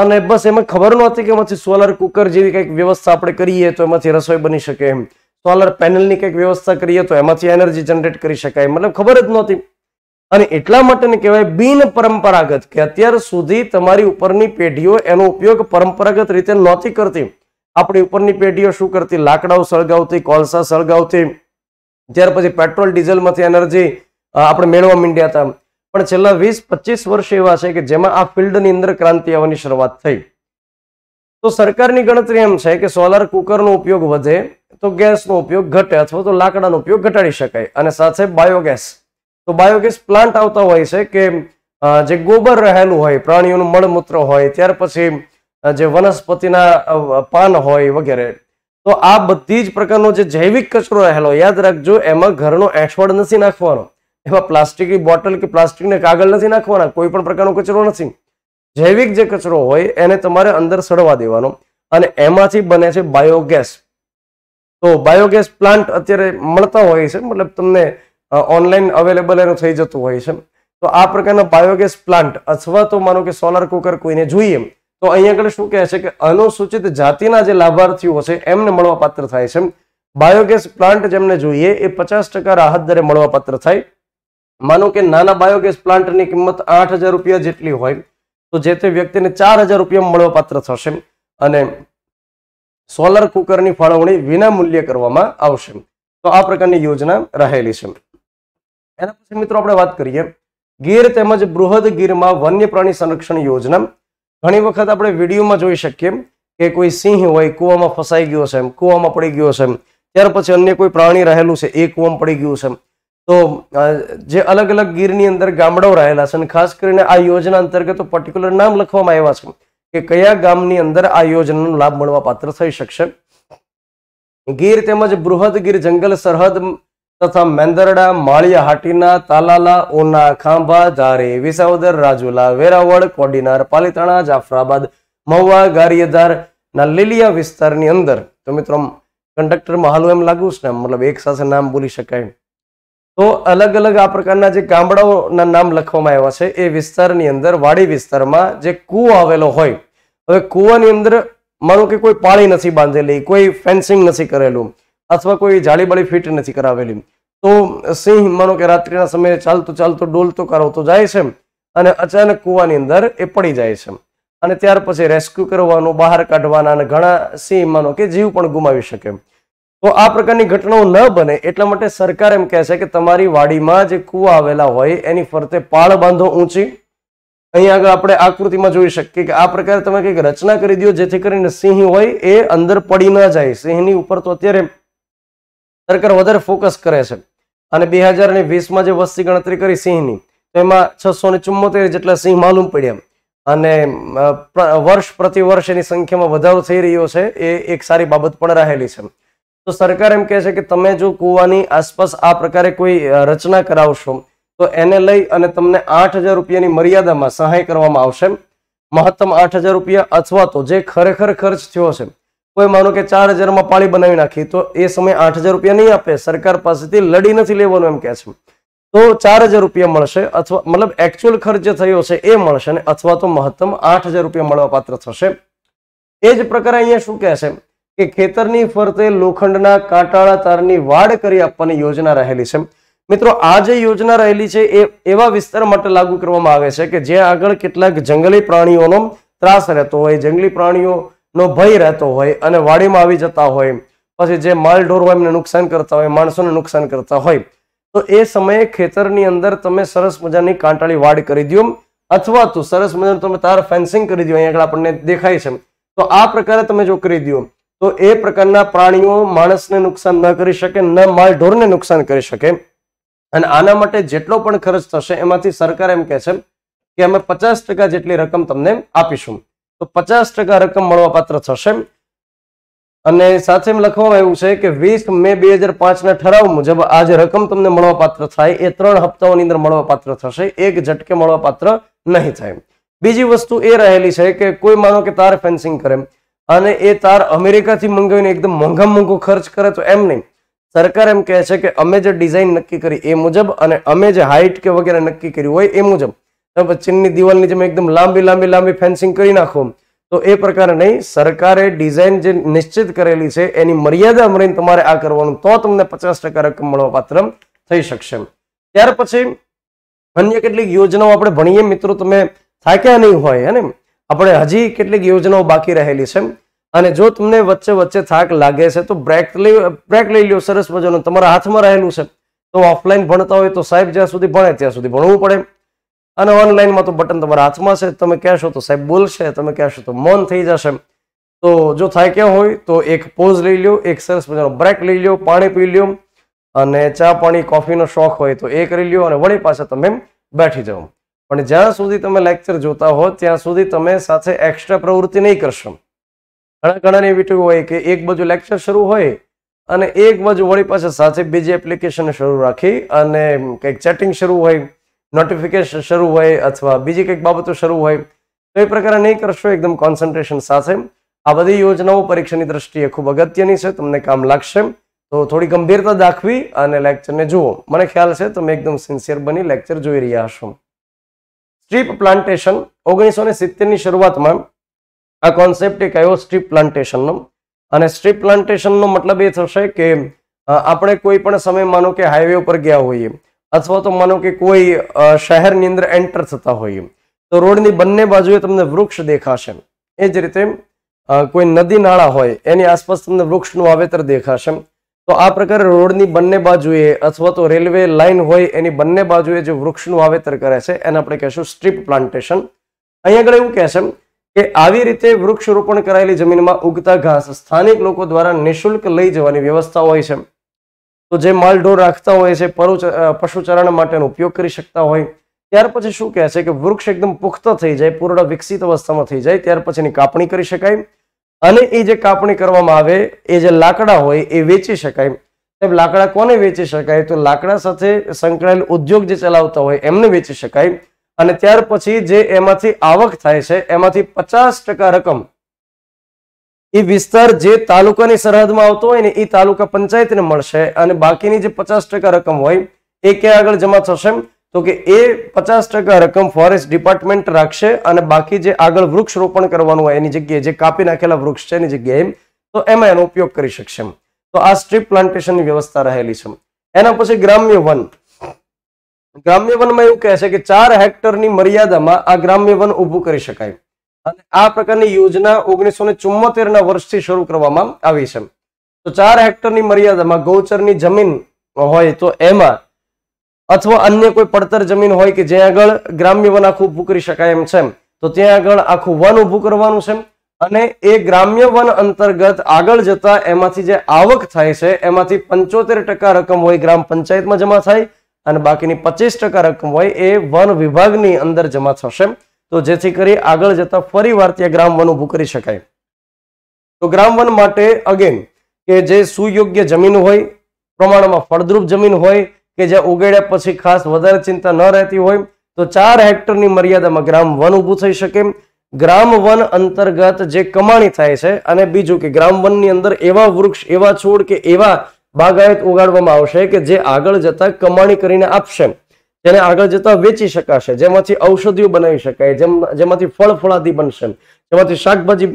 અને બસ એમાં ખબર નહોતી કે એમાંથી સોલર કુકર જેવી કંઈક વ્યવસ્થા આપણે કરીએ તો એમાંથી રસોઈ બની શકે એમ સોલર પેનલની કંઈક વ્યવસ્થા કરીએ તો એમાંથી એનર્જી જનરેટ કરી શકાય મતલબ ખબર જ નહોતી અને એટલા માટેને કહેવાય બિન પરંપરાગત કે અત્યાર સુધી તમારી ઉપરની પેઢીઓ એનો ઉપયોગ પરંપરાગત રીતે નહોતી કરતી આપણી ઉપરની પેઢીઓ શું કરતી લાકડાઓ સળગાવતી કોલસા સળગાવતી ત્યાર પછી પેટ્રોલ ડીઝલમાંથી એનર્જી આપણે મેળવવા માંડ્યા હતા પણ છેલ્લા વીસ પચીસ વર્ષ એવા છે કે જેમાં આ ફિલ્ડની અંદર ક્રાંતિ આવવાની શરૂઆત થઈ તો સરકારની ગણતરી એમ છે કે સોલાર કુકરનો ઉપયોગ વધે તો ગેસનો ઉપયોગ ઘટે અથવા તો લાકડાનો ઉપયોગ ઘટાડી શકાય અને સાથે બાયોગેસ તો બાયોગેસ પ્લાન્ટ આવતા હોય છે કે જે ગોબર રહેલું હોય પ્રાણીઓનું મળમૂત્ર હોય ત્યાર પછી જે વનસ્પતિના પાન હોય વગેરે તો આ બધી જ પ્રકારનો જે જૈવિક કચરો રહેલો યાદ રાખજો એમાં ઘરનો એઠવાડ નથી નાખવાનો એમાં પ્લાસ્ટિકની બોટલ કે પ્લાસ્ટિકને કાગળ નથી નાખવાના કોઈ પણ પ્રકારનો કચરો નથી જૈવિક જે કચરો હોય એને તમારે અંદર સડવા દેવાનો અને એમાંથી બને છે બાયોગેસ તો બાયોગેસ પ્લાન્ટ અત્યારે મળતા હોય છે મતલબ તમને ઓનલાઈન અવેલેબલ એનું થઈ જતું હોય છે તો આ પ્રકારના બાયોગેસ પ્લાન્ટ અથવા તો માનો કે સોલાર કુકર કોઈને જોઈએ તો અહીંયા આગળ શું કહે છે કે અનુસૂચિત જાતિના જે લાભાર્થીઓ છે એમને મળવાપાત્ર થાય છે બાયોગેસ પ્લાન્ટ જેમને જોઈએ એ પચાસ ટકા રાહત દરે મળવાપાત્ર થાય માનો કે નાના બાયોગેસ પ્લાન્ટની કિંમત આઠ રૂપિયા જેટલી હોય તો જે તે વ્યક્તિને ચાર રૂપિયા મળવાપાત્ર થશે અને સોલર કુકરની ફાળવણી વિના મૂલ્યે કરવામાં આવશે તો આ પ્રકારની યોજના રહેલી છે એના પછી મિત્રો આપણે વાત કરીએ ગીર તેમજ બૃહદ ગીરમાં વન્ય પ્રાણી સંરક્ષણ યોજના ઘણી વખત આપણે વિડીયોમાં જોઈ શકીએ કે કોઈ સિંહ હોય કૂવામાં ફસાઈ ગયો છે કૂવામાં પડી ગયો છે ત્યાર પછી અન્ય કોઈ પ્રાણી રહેલું છે એ કૂવામાં પડી ગયું છે તો જે અલગ અલગ ગીરની અંદર ગામડાઓ રહેલા છે અને ખાસ કરીને આ યોજના અંતર્ગત પર્ટિક્યુલર નામ લખવામાં આવ્યા છે કે કયા ગામની અંદર આ યોજનાનો લાભ મળવા પાત્ર થઈ શકશે ગીર તેમજ બૃહદ ગીર જંગલ સરહદ તથા મેંદરડા માળિયા હાટીના તાલાલા ઓના ખાંભા ધારે વિસાવદર રાજુલા વેરાવળ કોડીનાર પાલીતાણા જાફરાબાદ મહુવા ગારિયદાર ના લીલિયા વિસ્તારની અંદર તો મિત્રો કંડક્ટર હાલું એમ લાગુ છે મતલબ એક સાથે નામ બોલી શકાય તો અલગ અલગ આ પ્રકારના જે ગામડાઓના નામ લખવામાં આવ્યા છે એ વિસ્તારની અંદર વાડી વિસ્તારમાં જે કૂવો આવેલો હોય હવે કૂવાની અંદર માનો કે કોઈ પાળી નથી બાંધેલી કોઈ ફેન્સિંગ નથી કરેલું અથવા કોઈ જાળીબાળી ફિટ નથી કરાવેલી તો સિંહ માનો કે રાત્રિના સમયે ચાલતો ચાલતો ડોલતો કરાવતો જાય છે અને અચાનક કૂવાની અંદર એ પડી જાય છે અને ત્યાર પછી રેસ્ક્યુ કરવાનું બહાર કાઢવાના અને ઘણા સિંહ માનો કે જીવ પણ ગુમાવી શકે એમ તો આ પ્રકારની ઘટનાઓ ન બને એટલા માટે સરકાર એમ કહે છે કે તમારી વાડીમાં જે કૂવા આવેલા હોય એની ફરતે પાળ બાંધો ઊંચી અહીંયા આગળ આપણે આકૃતિમાં જોઈ શકીએ કે આ પ્રકારે તમે કંઈક રચના કરી દો જેથી કરીને સિંહ હોય એ અંદર પડી ના જાય સિંહની ઉપર તો અત્યારે સરકાર વધારે ફોકસ કરે છે અને બે હજાર ને વીસમાં જે વસ્તી ગણતરી કરી સિંહની તો એમાં છસો ને ચુમ્મોતેર જેટલા સિંહ માલુમ પડ્યા અને વર્ષ પ્રતિ વર્ષ એની સંખ્યામાં વધારો થઈ રહ્યો છે એ એક સારી બાબત પણ રહેલી છે તો સરકાર એમ કહે છે કે તમે જો કૂવાની આસપાસ આ પ્રકારે કોઈ રચના કરાવશો તો એને લઈ અને તમને આઠ રૂપિયાની મર્યાદામાં સહાય કરવામાં આવશે મહત્તમ આઠ રૂપિયા અથવા તો જે ખરેખર ખર્ચ થયો છે કોઈ માનો કે ચાર હજારમાં પાળી બનાવી નાખી તો એ સમયે આઠ રૂપિયા નહીં આપે સરકાર પાસેથી લડી નથી લેવાનું એમ કહે છે તો ચાર રૂપિયા મળશે અથવા મતલબ એકચ્યુઅલ ખર્ચ જે થયો છે એ મળશે ને અથવા તો મહત્તમ આઠ રૂપિયા મળવા પાત્ર થશે એ જ પ્રકારે અહીંયા શું કહે છે કે ખેતરની ફરતે લોખંડના કાંટાળા તારની વાડ કરી આપવાની યોજના રહેલી છે મિત્રો આ જે યોજના રહેલી છે એ એવા વિસ્તાર માટે લાગુ કરવામાં આવે છે કે જ્યાં આગળ કેટલાક જંગલી પ્રાણીઓનો ત્રાસ રહેતો હોય જંગલી પ્રાણીઓનો ભય રહેતો હોય અને વાડીમાં આવી જતા હોય પછી જે માલઢોર હોય એમને નુકસાન કરતા હોય માણસોને નુકસાન કરતા હોય તો એ સમયે ખેતરની અંદર તમે સરસ મજાની કાંટાળી વાડ કરી દો અથવા તો સરસ મજાનું તમે તાર ફેન્સિંગ કરી દો અહીંયા આગળ આપણને દેખાય છે તો આ પ્રકારે તમે જો કરી દો તો એ પ્રકારના પ્રાણીઓ માણસને નુકસાન ન કરી શકે ન માલ ઢોરને નુકસાન કરી શકે અને આના માટે જેટલો પણ ખર્ચ થશે એમાંથી સરકાર એમ કહે છે કે અમે પચાસ ટકા જેટલી રકમ તમને આપીશું તો પચાસ ટકા રકમ મળવાપાત્ર થશે અને સાથે એમ લખવામાં આવ્યું છે કે વીસ મે બે હજાર પાંચના ઠરાવ મુજબ આ જે રકમ તમને મળવાપાત્ર થાય એ ત્રણ હપ્તાઓની અંદર મળવાપાત્ર થશે એક ઝટકે મળવાપાત્ર નહીં થાય બીજી વસ્તુ એ રહેલી છે કે કોઈ માનો કે તાર ફેન્સિંગ કરે અને એ તાર અમેરિકાથી મંગાવીને એકદમ મોંઘા મોંઘો ખર્ચ કરે તો એમ નહીં સરકાર એમ કહે છે કે અમે જે ડિઝાઇન નક્કી કરી એ મુજબ અને અમે જે હાઇટ કે વગેરે નક્કી કર્યું હોય એ મુજબ તમે ચીનની દિવાલની જેમ એકદમ લાંબી લાંબી લાંબી ફેન્સિંગ કરી નાખો તો એ પ્રકારે નહીં સરકારે ડિઝાઇન જે નિશ્ચિત કરેલી છે એની મર્યાદા મળીને તમારે આ કરવાનું તો તમને પચાસ ટકા રકમ મળવા પાત્ર થઈ શકશે ત્યાર પછી અન્ય કેટલીક યોજનાઓ આપણે ભણીએ મિત્રો તમે થાક્યા નહીં હોય હે ને આપણે હજી કેટલીક યોજનાઓ બાકી રહેલી છે અને જો તમને વચ્ચે વચ્ચે થાક લાગે છે તો બ્રેક લઈ બ્રેક લઈ લ્યો સરસ મજાનો તમારા હાથમાં રહેલું છે તો ઓફલાઈન ભણતા હોય તો સાહેબ જ્યાં સુધી ભણે ત્યાં સુધી ભણવું પડે અને ઓનલાઈનમાં તો બટન તમારા હાથમાં છે તમે કહેશો તો સાહેબ બોલશે તમે કહેશો તો મૌન થઈ જશે તો જો ક્યાં હોય તો એક પોઝ લઈ લો એક સરસ મજાનો બ્રેક લઈ લ્યો પાણી પી લ્યો અને ચા પાણી કોફીનો શોખ હોય તો એ કરી લ્યો અને વળી પાછા તમે બેઠી જાઓ પણ જ્યાં સુધી તમે લેક્ચર જોતા હો ત્યાં સુધી તમે સાથે એક્સ્ટ્રા પ્રવૃત્તિ નહીં કરશો ઘણા ઘણા એવી હોય કે એક બાજુ લેક્ચર શરૂ હોય અને એક બાજુ વળી પાસે સાથે બીજી એપ્લિકેશન શરૂ રાખી અને કંઈક ચેટિંગ શરૂ હોય નોટિફિકેશન શરૂ હોય અથવા બીજી કંઈક બાબતો શરૂ હોય તો એ પ્રકારે નહીં કરશો એકદમ કોન્સન્ટ્રેશન સાથે આ બધી યોજનાઓ પરીક્ષાની દ્રષ્ટિએ ખૂબ અગત્યની છે તમને કામ લાગશે તો થોડી ગંભીરતા દાખવી અને લેક્ચરને જુઓ મને ખ્યાલ છે તમે એકદમ સિન્સિયર બની લેક્ચર જોઈ રહ્યા હશો સ્ટ્રીપ પ્લાન્ટેશન ઓગણીસો ને સિત્તેરની શરૂઆતમાં આ કોન્સેપ્ટ એ કયો સ્ટ્રીપ પ્લાન્ટેશનનો અને સ્ટ્રીપ પ્લાન્ટેશનનો મતલબ એ થશે કે આપણે કોઈ પણ સમય માનો કે હાઈવે ઉપર ગયા હોઈએ અથવા તો માનો કે કોઈ શહેરની અંદર એન્ટર થતા હોઈએ તો રોડની બંને બાજુએ તમને વૃક્ષ દેખાશે એ જ રીતે કોઈ નદી નાળા હોય એની આસપાસ તમને વૃક્ષનું વાવેતર દેખાશે તો આ પ્રકારે રોડની બંને બાજુએ અથવા તો રેલવે લાઇન હોય એની બંને બાજુએ જે વૃક્ષનું વાવેતર કરે છે એને આપણે કહેશું સ્ટ્રીપ પ્લાન્ટેશન અહીંયા આગળ એવું કહેશે કે આવી રીતે વૃક્ષરોપણ કરાયેલી જમીનમાં ઉગતા ઘાસ સ્થાનિક લોકો દ્વારા નિઃશુલ્ક લઈ જવાની વ્યવસ્થા હોય છે તો જે માલઢોર રાખતા હોય છે પશુચરણ માટેનો ઉપયોગ કરી શકતા હોય ત્યાર પછી શું કહે છે કે વૃક્ષ એકદમ પુખ્ત થઈ જાય પૂર્ણ વિકસિત અવસ્થામાં થઈ જાય ત્યાર પછીની કાપણી કરી શકાય અને એ જે કાપણી કરવામાં આવે એ જે લાકડા હોય એ વેચી શકાય સાહેબ લાકડા કોને વેચી શકાય તો લાકડા સાથે સંકળાયેલ ઉદ્યોગ જે ચલાવતા હોય એમને વેચી શકાય અને ત્યાર પછી જે એમાંથી આવક થાય છે એમાંથી પચાસ રકમ એ વિસ્તાર જે તાલુકાની સરહદમાં આવતો હોય ને એ તાલુકા પંચાયતને મળશે અને બાકીની જે પચાસ રકમ હોય એ ક્યાં આગળ જમા થશે તો કે એ પચાસ રકમ ફોરેસ્ટ ડિપાર્ટમેન્ટ રાખશે અને બાકી જે આગળ વૃક્ષરોપણ કરવાનું હોય એની જગ્યાએ જે કાપી નાખેલા વૃક્ષ છે એની જગ્યાએ તો એમાં એનો ઉપયોગ કરી શકશે તો આ સ્ટ્રીપ પ્લાન્ટેશનની વ્યવસ્થા રહેલી છે એના પછી ગ્રામ્ય વન ગ્રામ્ય વનમાં એવું કહે છે કે ચાર હેક્ટરની મર્યાદામાં આ ગ્રામ્ય વન ઉભું કરી શકાય અને આ પ્રકારની યોજના ઓગણીસો ને ચુમ્મોતેરના વર્ષથી શરૂ કરવામાં આવી છે તો ચાર હેક્ટરની મર્યાદામાં ગૌચરની જમીન હોય તો એમાં અથવા અન્ય કોઈ પડતર જમીન હોય કે જ્યાં આગળ ગ્રામ્ય વન આખું ઉભું કરી શકાય એમ છે તો ત્યાં આગળ આખું વન ઉભું કરવાનું છે અને એ ગ્રામ્ય વન અંતર્ગત આગળ જતા એમાંથી જે આવક થાય છે એમાંથી પંચોતેર ટકા રકમ હોય ગ્રામ પંચાયતમાં જમા થાય અને બાકીની પચીસ રકમ હોય એ વન વિભાગની અંદર જમા થશે તો જેથી કરી આગળ જતા ફરી વાર ત્યાં ગ્રામ વન ઊભું કરી શકાય તો ગ્રામ વન માટે અગેન કે જે સુયોગ્ય જમીન હોય પ્રમાણમાં ફળદ્રુપ જમીન હોય કે જે ઉગેડ્યા પછી ખાસ વધારે ચિંતા ન રહેતી હોય તો ચાર હેક્ટરની મર્યાદામાં ગ્રામ વન ઊભું થઈ શકે ગ્રામ વન અંતર્ગત જે કમાણી થાય છે અને બીજું કે ગ્રામ વનની અંદર એવા વૃક્ષ એવા છોડ કે એવા બાગાયત ઉગાડવામાં આવશે કે જે આગળ જતા કમાણી કરીને આપશે તેને આગળ જતા વેચી શકાશે જેમાંથી ઔષધિઓ બનાવી શકાય જેમ જેમાંથી ફળ ફળાદી બનશે જેમાંથી શાકભાજી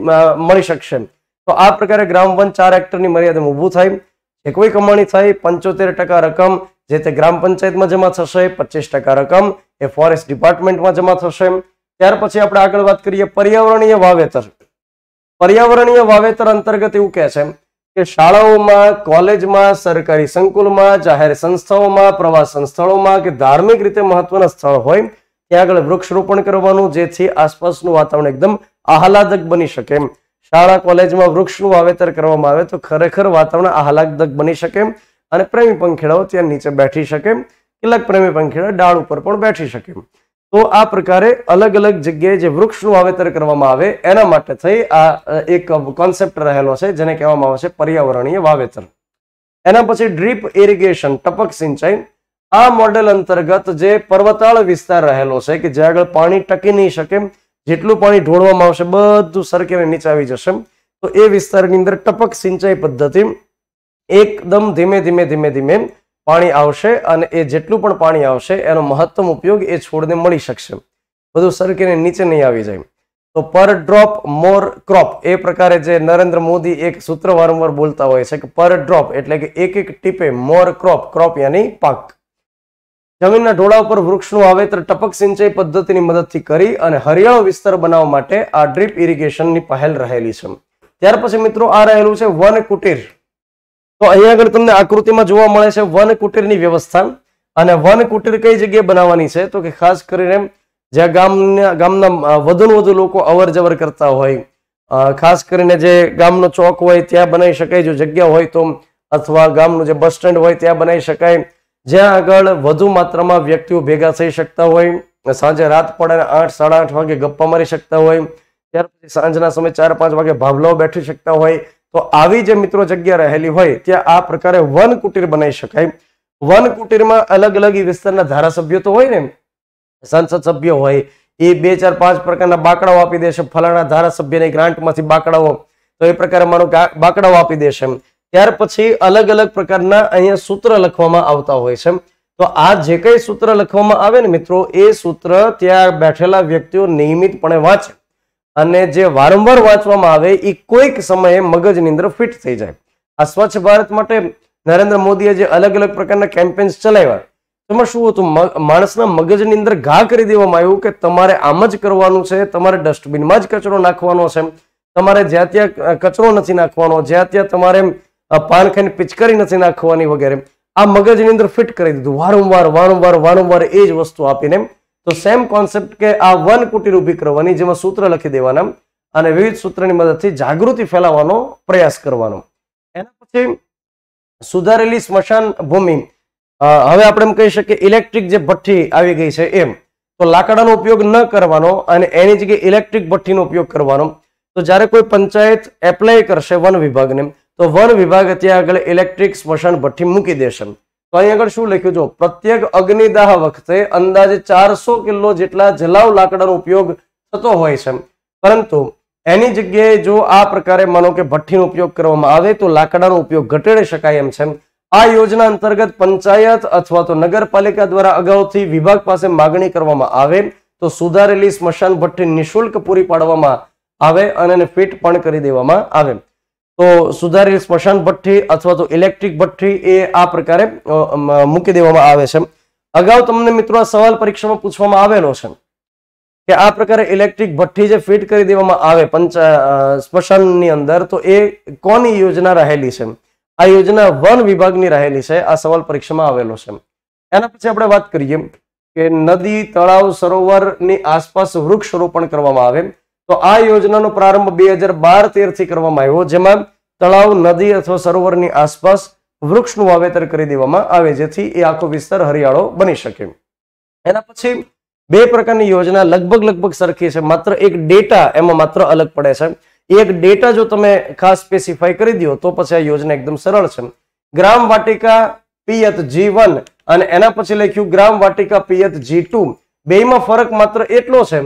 મળી શકશે તો આ પ્રકારે ગ્રામ વન ચાર હેક્ટરની મર્યાદામાં ઊભું થાય જે કોઈ કમાણી થાય પંચોતેર ટકા રકમ જે તે ગ્રામ પંચાયતમાં જમા થશે પચીસ ટકા રકમ એ ફોરેસ્ટ ડિપાર્ટમેન્ટમાં જમા થશે ત્યાર પછી આપણે આગળ વાત કરીએ પર્યાવરણીય વાવેતર પર્યાવરણીય વાવેતર અંતર્ગત એવું કહે છે કે શાળાઓમાં કોલેજમાં સરકારી સંકુલમાં જાહેર સંસ્થાઓમાં પ્રવાસન સ્થળોમાં કે ધાર્મિક રીતે મહત્વના સ્થળ હોય ત્યાં આગળ વૃક્ષરોપણ કરવાનું જેથી આસપાસનું વાતાવરણ એકદમ આહલાદક બની શકે શાળા કોલેજમાં વૃક્ષનું વાવેતર કરવામાં આવે તો ખરેખર વાતાવરણ આહલાદક બની શકે અને પ્રેમી પંખીડાઓ ત્યાં નીચે બેઠી શકે કેટલાક પ્રેમી પંખીડા ડાળ ઉપર પણ બેઠી શકે તો આ પ્રકારે અલગ અલગ જગ્યાએ જે વૃક્ષનું વાવેતર કરવામાં આવે એના માટે થઈ આ એક કોન્સેપ્ટ રહેલો છે જેને કહેવામાં આવે છે પર્યાવરણીય વાવેતર એના પછી ડ્રીપ ઇરિગેશન ટપક સિંચાઈ આ મોડેલ અંતર્ગત જે પર્વતાળ વિસ્તાર રહેલો છે કે જ્યાં આગળ પાણી ટકી નહીં શકે જેટલું પાણી ઢોળવામાં આવશે બધું સરકીને નીચે આવી જશે તો એ વિસ્તારની અંદર ટપક સિંચાઈ પદ્ધતિ એકદમ ધીમે ધીમે ધીમે ધીમે પાણી આવશે અને એ જેટલું પણ પાણી આવશે એનો મહત્તમ ઉપયોગ એ છોડને મળી શકશે બધું સરકીને નીચે નહીં આવી જાય તો પર ડ્રોપ મોર ક્રોપ એ પ્રકારે જે નરેન્દ્ર મોદી એક સૂત્ર વારંવાર બોલતા હોય છે કે પર ડ્રોપ એટલે કે એક એક ટીપે મોર ક્રોપ ક્રોપ યાની પાક જમીનના ઢોળા ઉપર વૃક્ષનું વાવેતર ટપક સિંચાઈ પદ્ધતિની મદદથી કરી અને હરિયાળો વિસ્તાર બનાવવા માટે આ ડ્રીપ ઇરિગેશનની પહેલ રહેલી છે ત્યાર પછી મિત્રો આ રહેલું છે વન કુટીર તો અહીંયા આગળ તમને આકૃતિમાં જોવા મળે છે વન કુટીરની વ્યવસ્થા અને વન કુટીર કઈ જગ્યાએ બનાવવાની છે તો કે ખાસ કરીને જ્યાં ગામના ગામના વધુને વધુ લોકો અવર જવર કરતા હોય ખાસ કરીને જે ગામનો ચોક હોય ત્યાં બનાવી શકાય જો જગ્યા હોય તો અથવા ગામનું જે બસ સ્ટેન્ડ હોય ત્યાં બનાવી શકાય જ્યાં આગળ વધુ માત્રામાં વ્યક્તિઓ ભેગા થઈ શકતા હોય સાંજે રાત પડે આઠ સાડા આઠ વાગે ગપ્પા મારી શકતા હોય ત્યાર પછી સાંજના સમયે ચાર પાંચ વાગે ભાવલાઓ બેઠી શકતા હોય તો આવી જે મિત્રો જગ્યા રહેલી હોય ત્યાં આ પ્રકારે વન કુટીર બનાવી શકાય વન કુટીરમાં અલગ અલગ વિસ્તારના ધારાસભ્યો તો હોય ને સંસદ સભ્ય હોય એ બે ચાર પાંચ પ્રકારના બાકડાઓ આપી દેશે ફલાણા ધારાસભ્યને ગ્રાન્ટમાંથી બાકડાઓ તો એ પ્રકારે મારો બાકડાઓ આપી દેશે ત્યાર પછી અલગ અલગ પ્રકારના અહીંયા સૂત્ર લખવામાં આવતા હોય છે તો આ જે કઈ સૂત્ર લખવામાં આવે ને મિત્રો એ સૂત્ર ત્યાં બેઠેલા વ્યક્તિઓ નિયમિતપણે વાંચે અને જે વારંવાર વાંચવામાં આવે એ કોઈક સમયે મગજની અંદર ફિટ થઈ જાય આ સ્વચ્છ ભારત માટે નરેન્દ્ર મોદીએ જે અલગ અલગ પ્રકારના કેમ્પેન્સ ચલાવ્યા એમાં શું હતું માણસના મગજની અંદર ઘા કરી દેવામાં આવ્યું કે તમારે આમ જ કરવાનું છે તમારે ડસ્ટબિનમાં જ કચરો નાખવાનો છે તમારે જ્યાં ત્યાં કચરો નથી નાખવાનો જ્યાં ત્યાં તમારે પાન ખાઈને પિચકારી નથી નાખવાની વગેરે આ મગજની અંદર ફિટ કરી દીધું વારંવાર વારંવાર વારંવાર એ જ વસ્તુ આપીને તો સેમ કોન્સેપ્ટ કે આ વન કુટીર ઉભી કરવાની જેમાં સૂત્ર લખી દેવાના અને વિવિધ સૂત્રની મદદથી જાગૃતિ ફેલાવવાનો પ્રયાસ કરવાનો એના પછી સુધારેલી સ્મશાન ભૂમિ હવે આપણે એમ કહી શકીએ ઇલેક્ટ્રિક જે ભઠ્ઠી આવી ગઈ છે એમ તો લાકડાનો ઉપયોગ ન કરવાનો અને એની જગ્યાએ ઇલેક્ટ્રિક ભઠ્ઠીનો ઉપયોગ કરવાનો તો જ્યારે કોઈ પંચાયત એપ્લાય કરશે વન વિભાગને તો વન વિભાગ ત્યાં આગળ ઇલેક્ટ્રિક સ્મશાન ભઠ્ઠી મૂકી દેશે તો અહીં આગળ શું લખ્યું જો પ્રત્યેક અગ્નિદાહ વખતે અંદાજે ચારસો કિલો જેટલા જલાવ લાકડાનો ઉપયોગ થતો હોય છે પરંતુ એની જગ્યાએ જો આ પ્રકારે માનો કે ભઠ્ઠીનો ઉપયોગ કરવામાં આવે તો લાકડાનો ઉપયોગ ઘટાડી શકાય એમ છે આ યોજના અંતર્ગત પંચાયત અથવા તો નગરપાલિકા દ્વારા અગાઉથી વિભાગ પાસે માગણી કરવામાં આવે તો સુધારેલી સ્મશાન ભઠ્ઠી નિઃશુલ્ક પૂરી પાડવામાં આવે અને ફિટ પણ કરી દેવામાં આવે તો સુધારેલ સ્મશાન ભઠ્ઠી અથવા તો ઇલેક્ટ્રિક ભઠ્ઠી એ આ પ્રકારે મૂકી દેવામાં આવે છે અગાઉ તમને મિત્રો આ સવાલ પરીક્ષામાં પૂછવામાં આવેલો છે કે આ પ્રકારે ઇલેક્ટ્રિક ભઠ્ઠી જે ફિટ કરી દેવામાં આવે પંચ સ્મશાનની અંદર તો એ કોની યોજના રહેલી છે આ યોજના વન વિભાગની રહેલી છે આ સવાલ પરીક્ષામાં આવેલો છે એના પછી આપણે વાત કરીએ કે નદી તળાવ સરોવરની આસપાસ વૃક્ષ રોપણ કરવામાં આવે તો આ યોજનાનો પ્રારંભ બે હજાર બાર તેરથી કરવામાં આવ્યો જેમાં તળાવ નદી અથવા સરોવરની આસપાસ વૃક્ષનું વાવેતર કરી દેવામાં આવે જેથી એ આખો વિસ્તાર હરિયાળો બની શકે એના પછી બે પ્રકારની યોજના લગભગ લગભગ સરખી છે માત્ર એક ડેટા એમાં માત્ર અલગ પડે છે એક ડેટા જો તમે ખાસ સ્પેસિફાઈ કરી દો તો પછી આ યોજના એકદમ સરળ છે ગ્રામ વાટિકા પિયત જી અને એના પછી લખ્યું ગ્રામ વાટિકા પિયત જી ટુ બેમાં ફરક માત્ર એટલો છે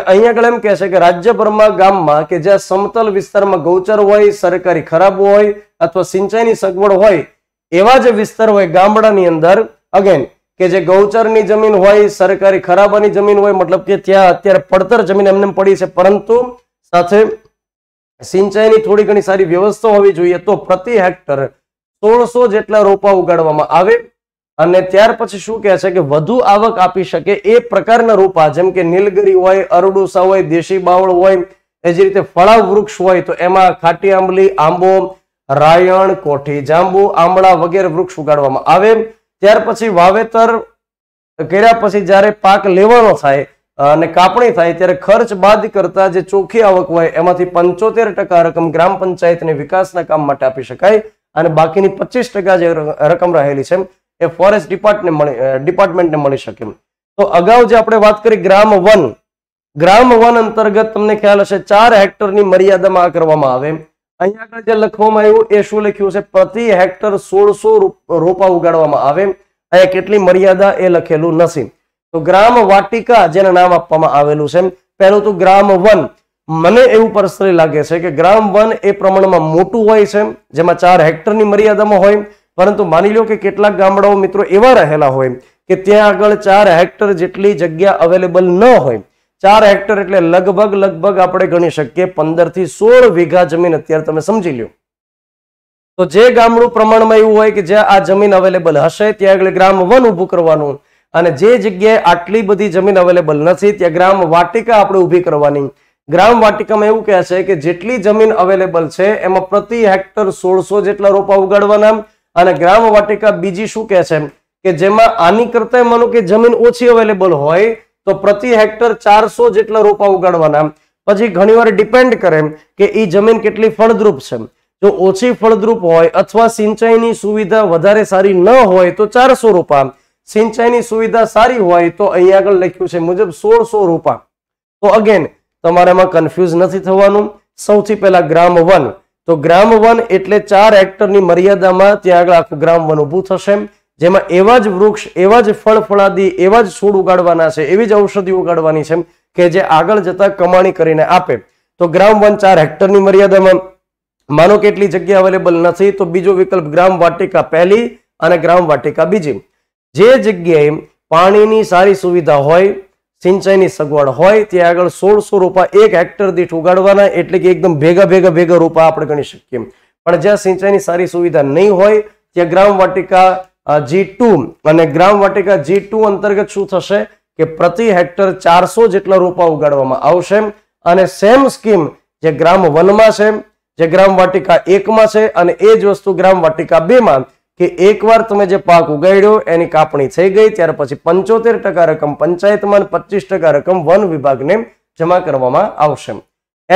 અહીંયા આગળ એમ કહે છે કે રાજ્યભરમાં ગામમાં કે જ્યાં સમતલ વિસ્તારમાં ગૌચર હોય સરકારી ખરાબ હોય અથવા સિંચાઈની સગવડ હોય એવા જે વિસ્તાર હોય ગામડાની અંદર અગેન કે જે ગૌચરની જમીન હોય સરકારી ખરાબાની જમીન હોય મતલબ કે ત્યાં અત્યારે પડતર જમીન એમને પડી છે પરંતુ સાથે સિંચાઈની થોડી ઘણી સારી વ્યવસ્થા હોવી જોઈએ તો પ્રતિ હેક્ટર સોળસો જેટલા રોપા ઉગાડવામાં આવે અને ત્યાર પછી શું કહે છે કે વધુ આવક આપી શકે એ પ્રકારના રૂપા જેમ કે નીલગરી હોય અરડુસા હોય દેશી બાવળ હોય એ જ રીતે ફળાવ વૃક્ષ હોય તો એમાં ખાટી આંબલી આંબો રાયણ કોઠી જાંબુ આંબળા વગેરે વૃક્ષ ઉગાડવામાં આવે ત્યાર પછી વાવેતર કર્યા પછી જ્યારે પાક લેવાનો થાય અને કાપણી થાય ત્યારે ખર્ચ બાદ કરતા જે ચોખ્ખી આવક હોય એમાંથી પંચોતેર ટકા રકમ ગ્રામ પંચાયતને વિકાસના કામ માટે આપી શકાય અને બાકીની પચીસ ટકા જે રકમ રહેલી છે એ ફોરેસ્ટ ડિપાર્ટમેન્ટ ડિપાર્ટમેન્ટને મળી શકે તો અગાઉ જે આપણે વાત કરી ગ્રામ વન ગ્રામ વન અંતર્ગત તમને ખ્યાલ હશે ચાર હેક્ટરની મર્યાદામાં આ કરવામાં આવે અહીંયા આગળ જે લખવામાં આવ્યું એ શું લખ્યું છે પ્રતિ હેક્ટર સોળસો રોપા ઉગાડવામાં આવે અહીંયા કેટલી મર્યાદા એ લખેલું નથી તો ગ્રામ વાટિકા જેને નામ આપવામાં આવેલું છે પહેલું તો ગ્રામ વન મને એવું પર્સનલી લાગે છે કે ગ્રામ વન એ પ્રમાણમાં મોટું હોય છે જેમાં ચાર હેક્ટરની મર્યાદામાં હોય પરંતુ માની લો કે કેટલાક ગામડાઓ મિત્રો એવા રહેલા હોય કે ત્યાં આગળ ચાર હેક્ટર જેટલી જગ્યા અવેલેબલ ન હોય ચાર હેક્ટર એટલે લગભગ લગભગ આપણે ગણી શકીએ પંદર થી સોળ વીઘા જમીન અત્યારે તમે સમજી લ્યો તો જે ગામડું પ્રમાણમાં એવું હોય કે જ્યાં આ જમીન અવેલેબલ હશે ત્યાં આગળ ગ્રામ વન ઊભું કરવાનું અને જે જગ્યાએ આટલી બધી જમીન અવેલેબલ નથી ત્યાં ગ્રામ વાટિકા આપણે ઊભી કરવાની ગ્રામ વાટિકામાં એવું કહે છે કે જેટલી જમીન અવેલેબલ છે એમાં પ્રતિ હેક્ટર સોળસો જેટલા રોપા ઉગાડવાના અને ગ્રામ વાટિકા બીજી શું કહે છે કે જેમાં આની કરતા માનો કે જમીન ઓછી અવેલેબલ હોય તો પ્રતિ હેક્ટર ચારસો જેટલા રોપા ઉગાડવાના પછી ઘણીવાર ડિપેન્ડ કરે કે એ જમીન કેટલી ફળદ્રુપ છે જો ઓછી ફળદ્રુપ હોય અથવા સિંચાઈની સુવિધા વધારે સારી ન હોય તો ચારસો રૂપા સિંચાઈની સુવિધા સારી હોય તો અહીંયા આગળ લખ્યું છે મુજબ સોળસો રૂપા તો અગેન તમારામાં કન્ફ્યુઝ નથી થવાનું સૌથી પહેલા ગ્રામ વન તો ગ્રામ વન એટલે ચાર હેક્ટરની મર્યાદામાં ત્યાં આગળ આખું ગ્રામ વન ઊભું થશે જેમાં એવા જ વૃક્ષ એવા જ ફળ ફળાદી એવા જ છોડ ઉગાડવાના છે એવી જ ઔષધિ ઉગાડવાની છે કે જે આગળ જતા કમાણી કરીને આપે તો ગ્રામ વન ચાર હેક્ટરની મર્યાદામાં માનો કેટલી જગ્યા અવેલેબલ નથી તો બીજો વિકલ્પ ગ્રામ વાટિકા પહેલી અને ગ્રામ વાટિકા બીજી જે જગ્યાએ પાણીની સારી સુવિધા હોય સિંચાઈની સગવડ હોય ત્યાં આગળ સોળસો રોપા એક હેક્ટર દીઠ ઉગાડવાના એટલે કે એકદમ ભેગા ભેગા ભેગા રોપા આપણે ગણી શકીએ પણ જ્યાં સિંચાઈની સારી સુવિધા નહીં હોય ત્યાં ગ્રામ વાટિકા જી ટુ અને ગ્રામ વાટિકા જી ટુ અંતર્ગત શું થશે કે પ્રતિ હેક્ટર ચારસો જેટલા રોપા ઉગાડવામાં આવશે અને સેમ સ્કીમ જે ગ્રામ વનમાં છે જે ગ્રામ વાટિકા એકમાં છે અને એ જ વસ્તુ ગ્રામ વાટિકા બેમાં કે એકવાર તમે જે પાક ઉગાડ્યો એની કાપણી થઈ ગઈ ત્યાર પછી પંચોતેર ટકા રકમ પંચાયતમાં અને પચીસ ટકા રકમ વન વિભાગને જમા કરવામાં આવશે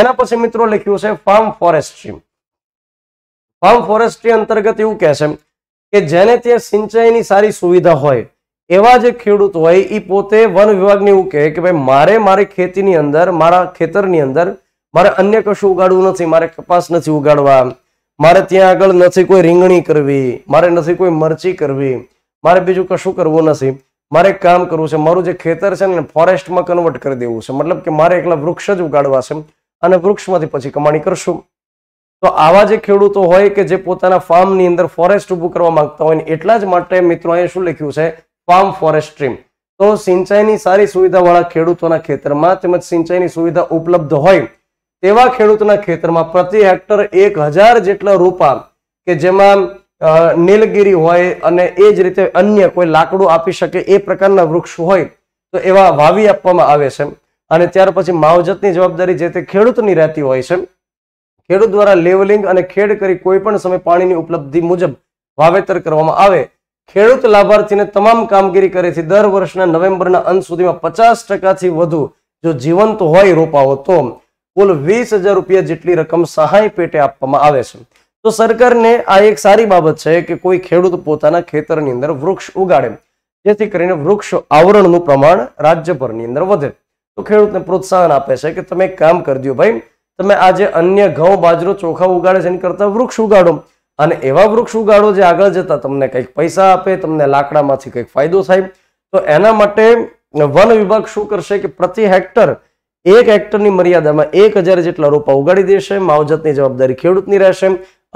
એના પછી મિત્રો લખ્યું છે ફાર્મ ફોરેસ્ટ્રી ફાર્મ ફોરેસ્ટ્રી અંતર્ગત એવું કહે છે કે જેને ત્યાં સિંચાઈની સારી સુવિધા હોય એવા જે ખેડૂત હોય એ પોતે વન વિભાગને એવું કહે કે ભાઈ મારે મારી ખેતીની અંદર મારા ખેતરની અંદર મારે અન્ય કશું ઉગાડવું નથી મારે કપાસ નથી ઉગાડવા મારે ત્યાં આગળ નથી કોઈ રીંગણી કરવી મારે નથી કોઈ મરચી કરવી મારે બીજું કશું કરવું નથી મારે કામ કરવું છે મારું જે ખેતર છે ને ફોરેસ્ટમાં કન્વર્ટ કરી દેવું છે મતલબ કે મારે એકલા વૃક્ષ જ ઉગાડવા છે અને વૃક્ષમાંથી પછી કમાણી કરશું તો આવા જે ખેડૂતો હોય કે જે પોતાના ફાર્મની અંદર ફોરેસ્ટ ઊભું કરવા માંગતા હોય ને એટલા જ માટે મિત્રો અહીંયા શું લખ્યું છે ફાર્મ ફોરેસ્ટ્રી તો સિંચાઈની સારી સુવિધાવાળા ખેડૂતોના ખેતરમાં તેમજ સિંચાઈની સુવિધા ઉપલબ્ધ હોય તેવા ખેડૂતના ખેતરમાં પ્રતિ હેક્ટર એક હજાર જેટલા રોપા કે જેમાં નીલગીરી હોય અને એ જ રીતે અન્ય કોઈ લાકડું આપી શકે એ પ્રકારના વૃક્ષ હોય તો એવા વાવી આપવામાં આવે છે અને ત્યાર પછી માવજતની જવાબદારી જે તે ખેડૂતની રહેતી હોય છે ખેડૂત દ્વારા લેવલિંગ અને ખેડ કરી કોઈ પણ સમય પાણીની ઉપલબ્ધિ મુજબ વાવેતર કરવામાં આવે ખેડૂત લાભાર્થીને તમામ કામગીરી કરે છે દર વર્ષના નવેમ્બરના અંત સુધીમાં પચાસ ટકાથી વધુ જો જીવંત હોય રોપાઓ તો કુલ વીસ હજાર રૂપિયા જેટલી રકમ સહાય પેટે આપવામાં આવે છે તો સરકારને આ એક સારી બાબત છે કે કોઈ ખેડૂત પોતાના ખેતરની અંદર વૃક્ષ ઉગાડે જેથી કરીને વૃક્ષ આવરણનું પ્રમાણ રાજ્યભરની અંદર વધે તો ખેડૂતને પ્રોત્સાહન આપે છે કે તમે એક કામ કરી કરજો ભાઈ તમે આજે અન્ય ઘઉં બાજરો ચોખા ઉગાડે છે એની કરતાં વૃક્ષ ઉગાડો અને એવા વૃક્ષ ઉગાડો જે આગળ જતા તમને કંઈક પૈસા આપે તમને લાકડામાંથી કંઈક ફાયદો થાય તો એના માટે વન વિભાગ શું કરશે કે પ્રતિ હેક્ટર એક હેક્ટરની મર્યાદામાં એક હજાર જેટલા રોપા ઉગાડી દેશે માવજતની જવાબદારી ખેડૂતની રહેશે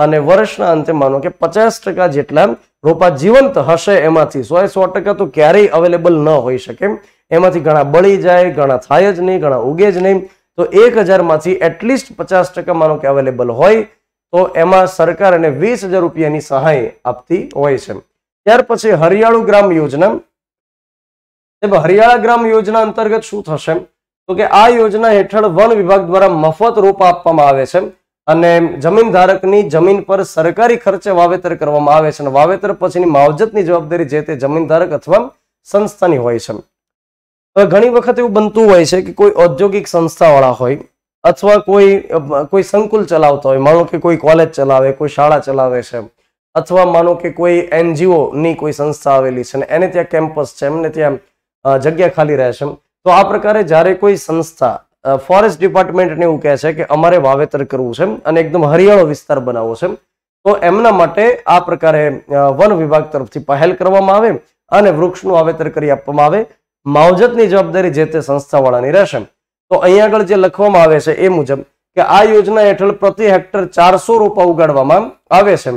અને વર્ષના અંતે માનો કે પચાસ ટકા જેટલા રોપા જીવંત હશે એમાંથી સો એ સો ટકા તો ક્યારેય અવેલેબલ ન હોઈ શકે એમાંથી ઘણા બળી જાય ઘણા થાય જ નહીં ઘણા ઉગે જ નહીં તો એક હજારમાંથી એટલીસ્ટ પચાસ ટકા માનો કે અવેલેબલ હોય તો એમાં સરકાર અને વીસ હજાર રૂપિયાની સહાય આપતી હોય છે ત્યાર પછી હરિયાળુ ગ્રામ યોજના હરિયાળા ગ્રામ યોજના અંતર્ગત શું થશે તો કે આ યોજના હેઠળ વન વિભાગ દ્વારા મફત રોપ આપવામાં આવે છે અને જમીન ધારકની જમીન પર સરકારી ખર્ચે વાવેતર કરવામાં આવે છે અને વાવેતર પછીની માવજતની જવાબદારી જે તે જમીન ધારક અથવા સંસ્થાની હોય છે ઘણી વખત એવું બનતું હોય છે કે કોઈ ઔદ્યોગિક સંસ્થાવાળા હોય અથવા કોઈ કોઈ સંકુલ ચલાવતા હોય માનો કે કોઈ કોલેજ ચલાવે કોઈ શાળા ચલાવે છે અથવા માનો કે કોઈ એનજીઓની કોઈ સંસ્થા આવેલી છે અને એને ત્યાં કેમ્પસ છે એમને ત્યાં જગ્યા ખાલી રહે છે તો આ પ્રકારે જ્યારે કોઈ સંસ્થા ફોરેસ્ટ ડિપાર્ટમેન્ટને એવું કહે છે કે અમારે વાવેતર કરવું છે અને એકદમ હરિયાળો વિસ્તાર બનાવવો છે તો એમના માટે આ પ્રકારે વન વિભાગ તરફથી પહેલ કરવામાં આવે અને વૃક્ષનું વાવેતર કરી આપવામાં આવે માવજતની જવાબદારી જે તે સંસ્થાવાળાની રહેશે તો અહીંયા આગળ જે લખવામાં આવે છે એ મુજબ કે આ યોજના હેઠળ પ્રતિ હેક્ટર ચારસો રૂપા ઉગાડવામાં આવે છે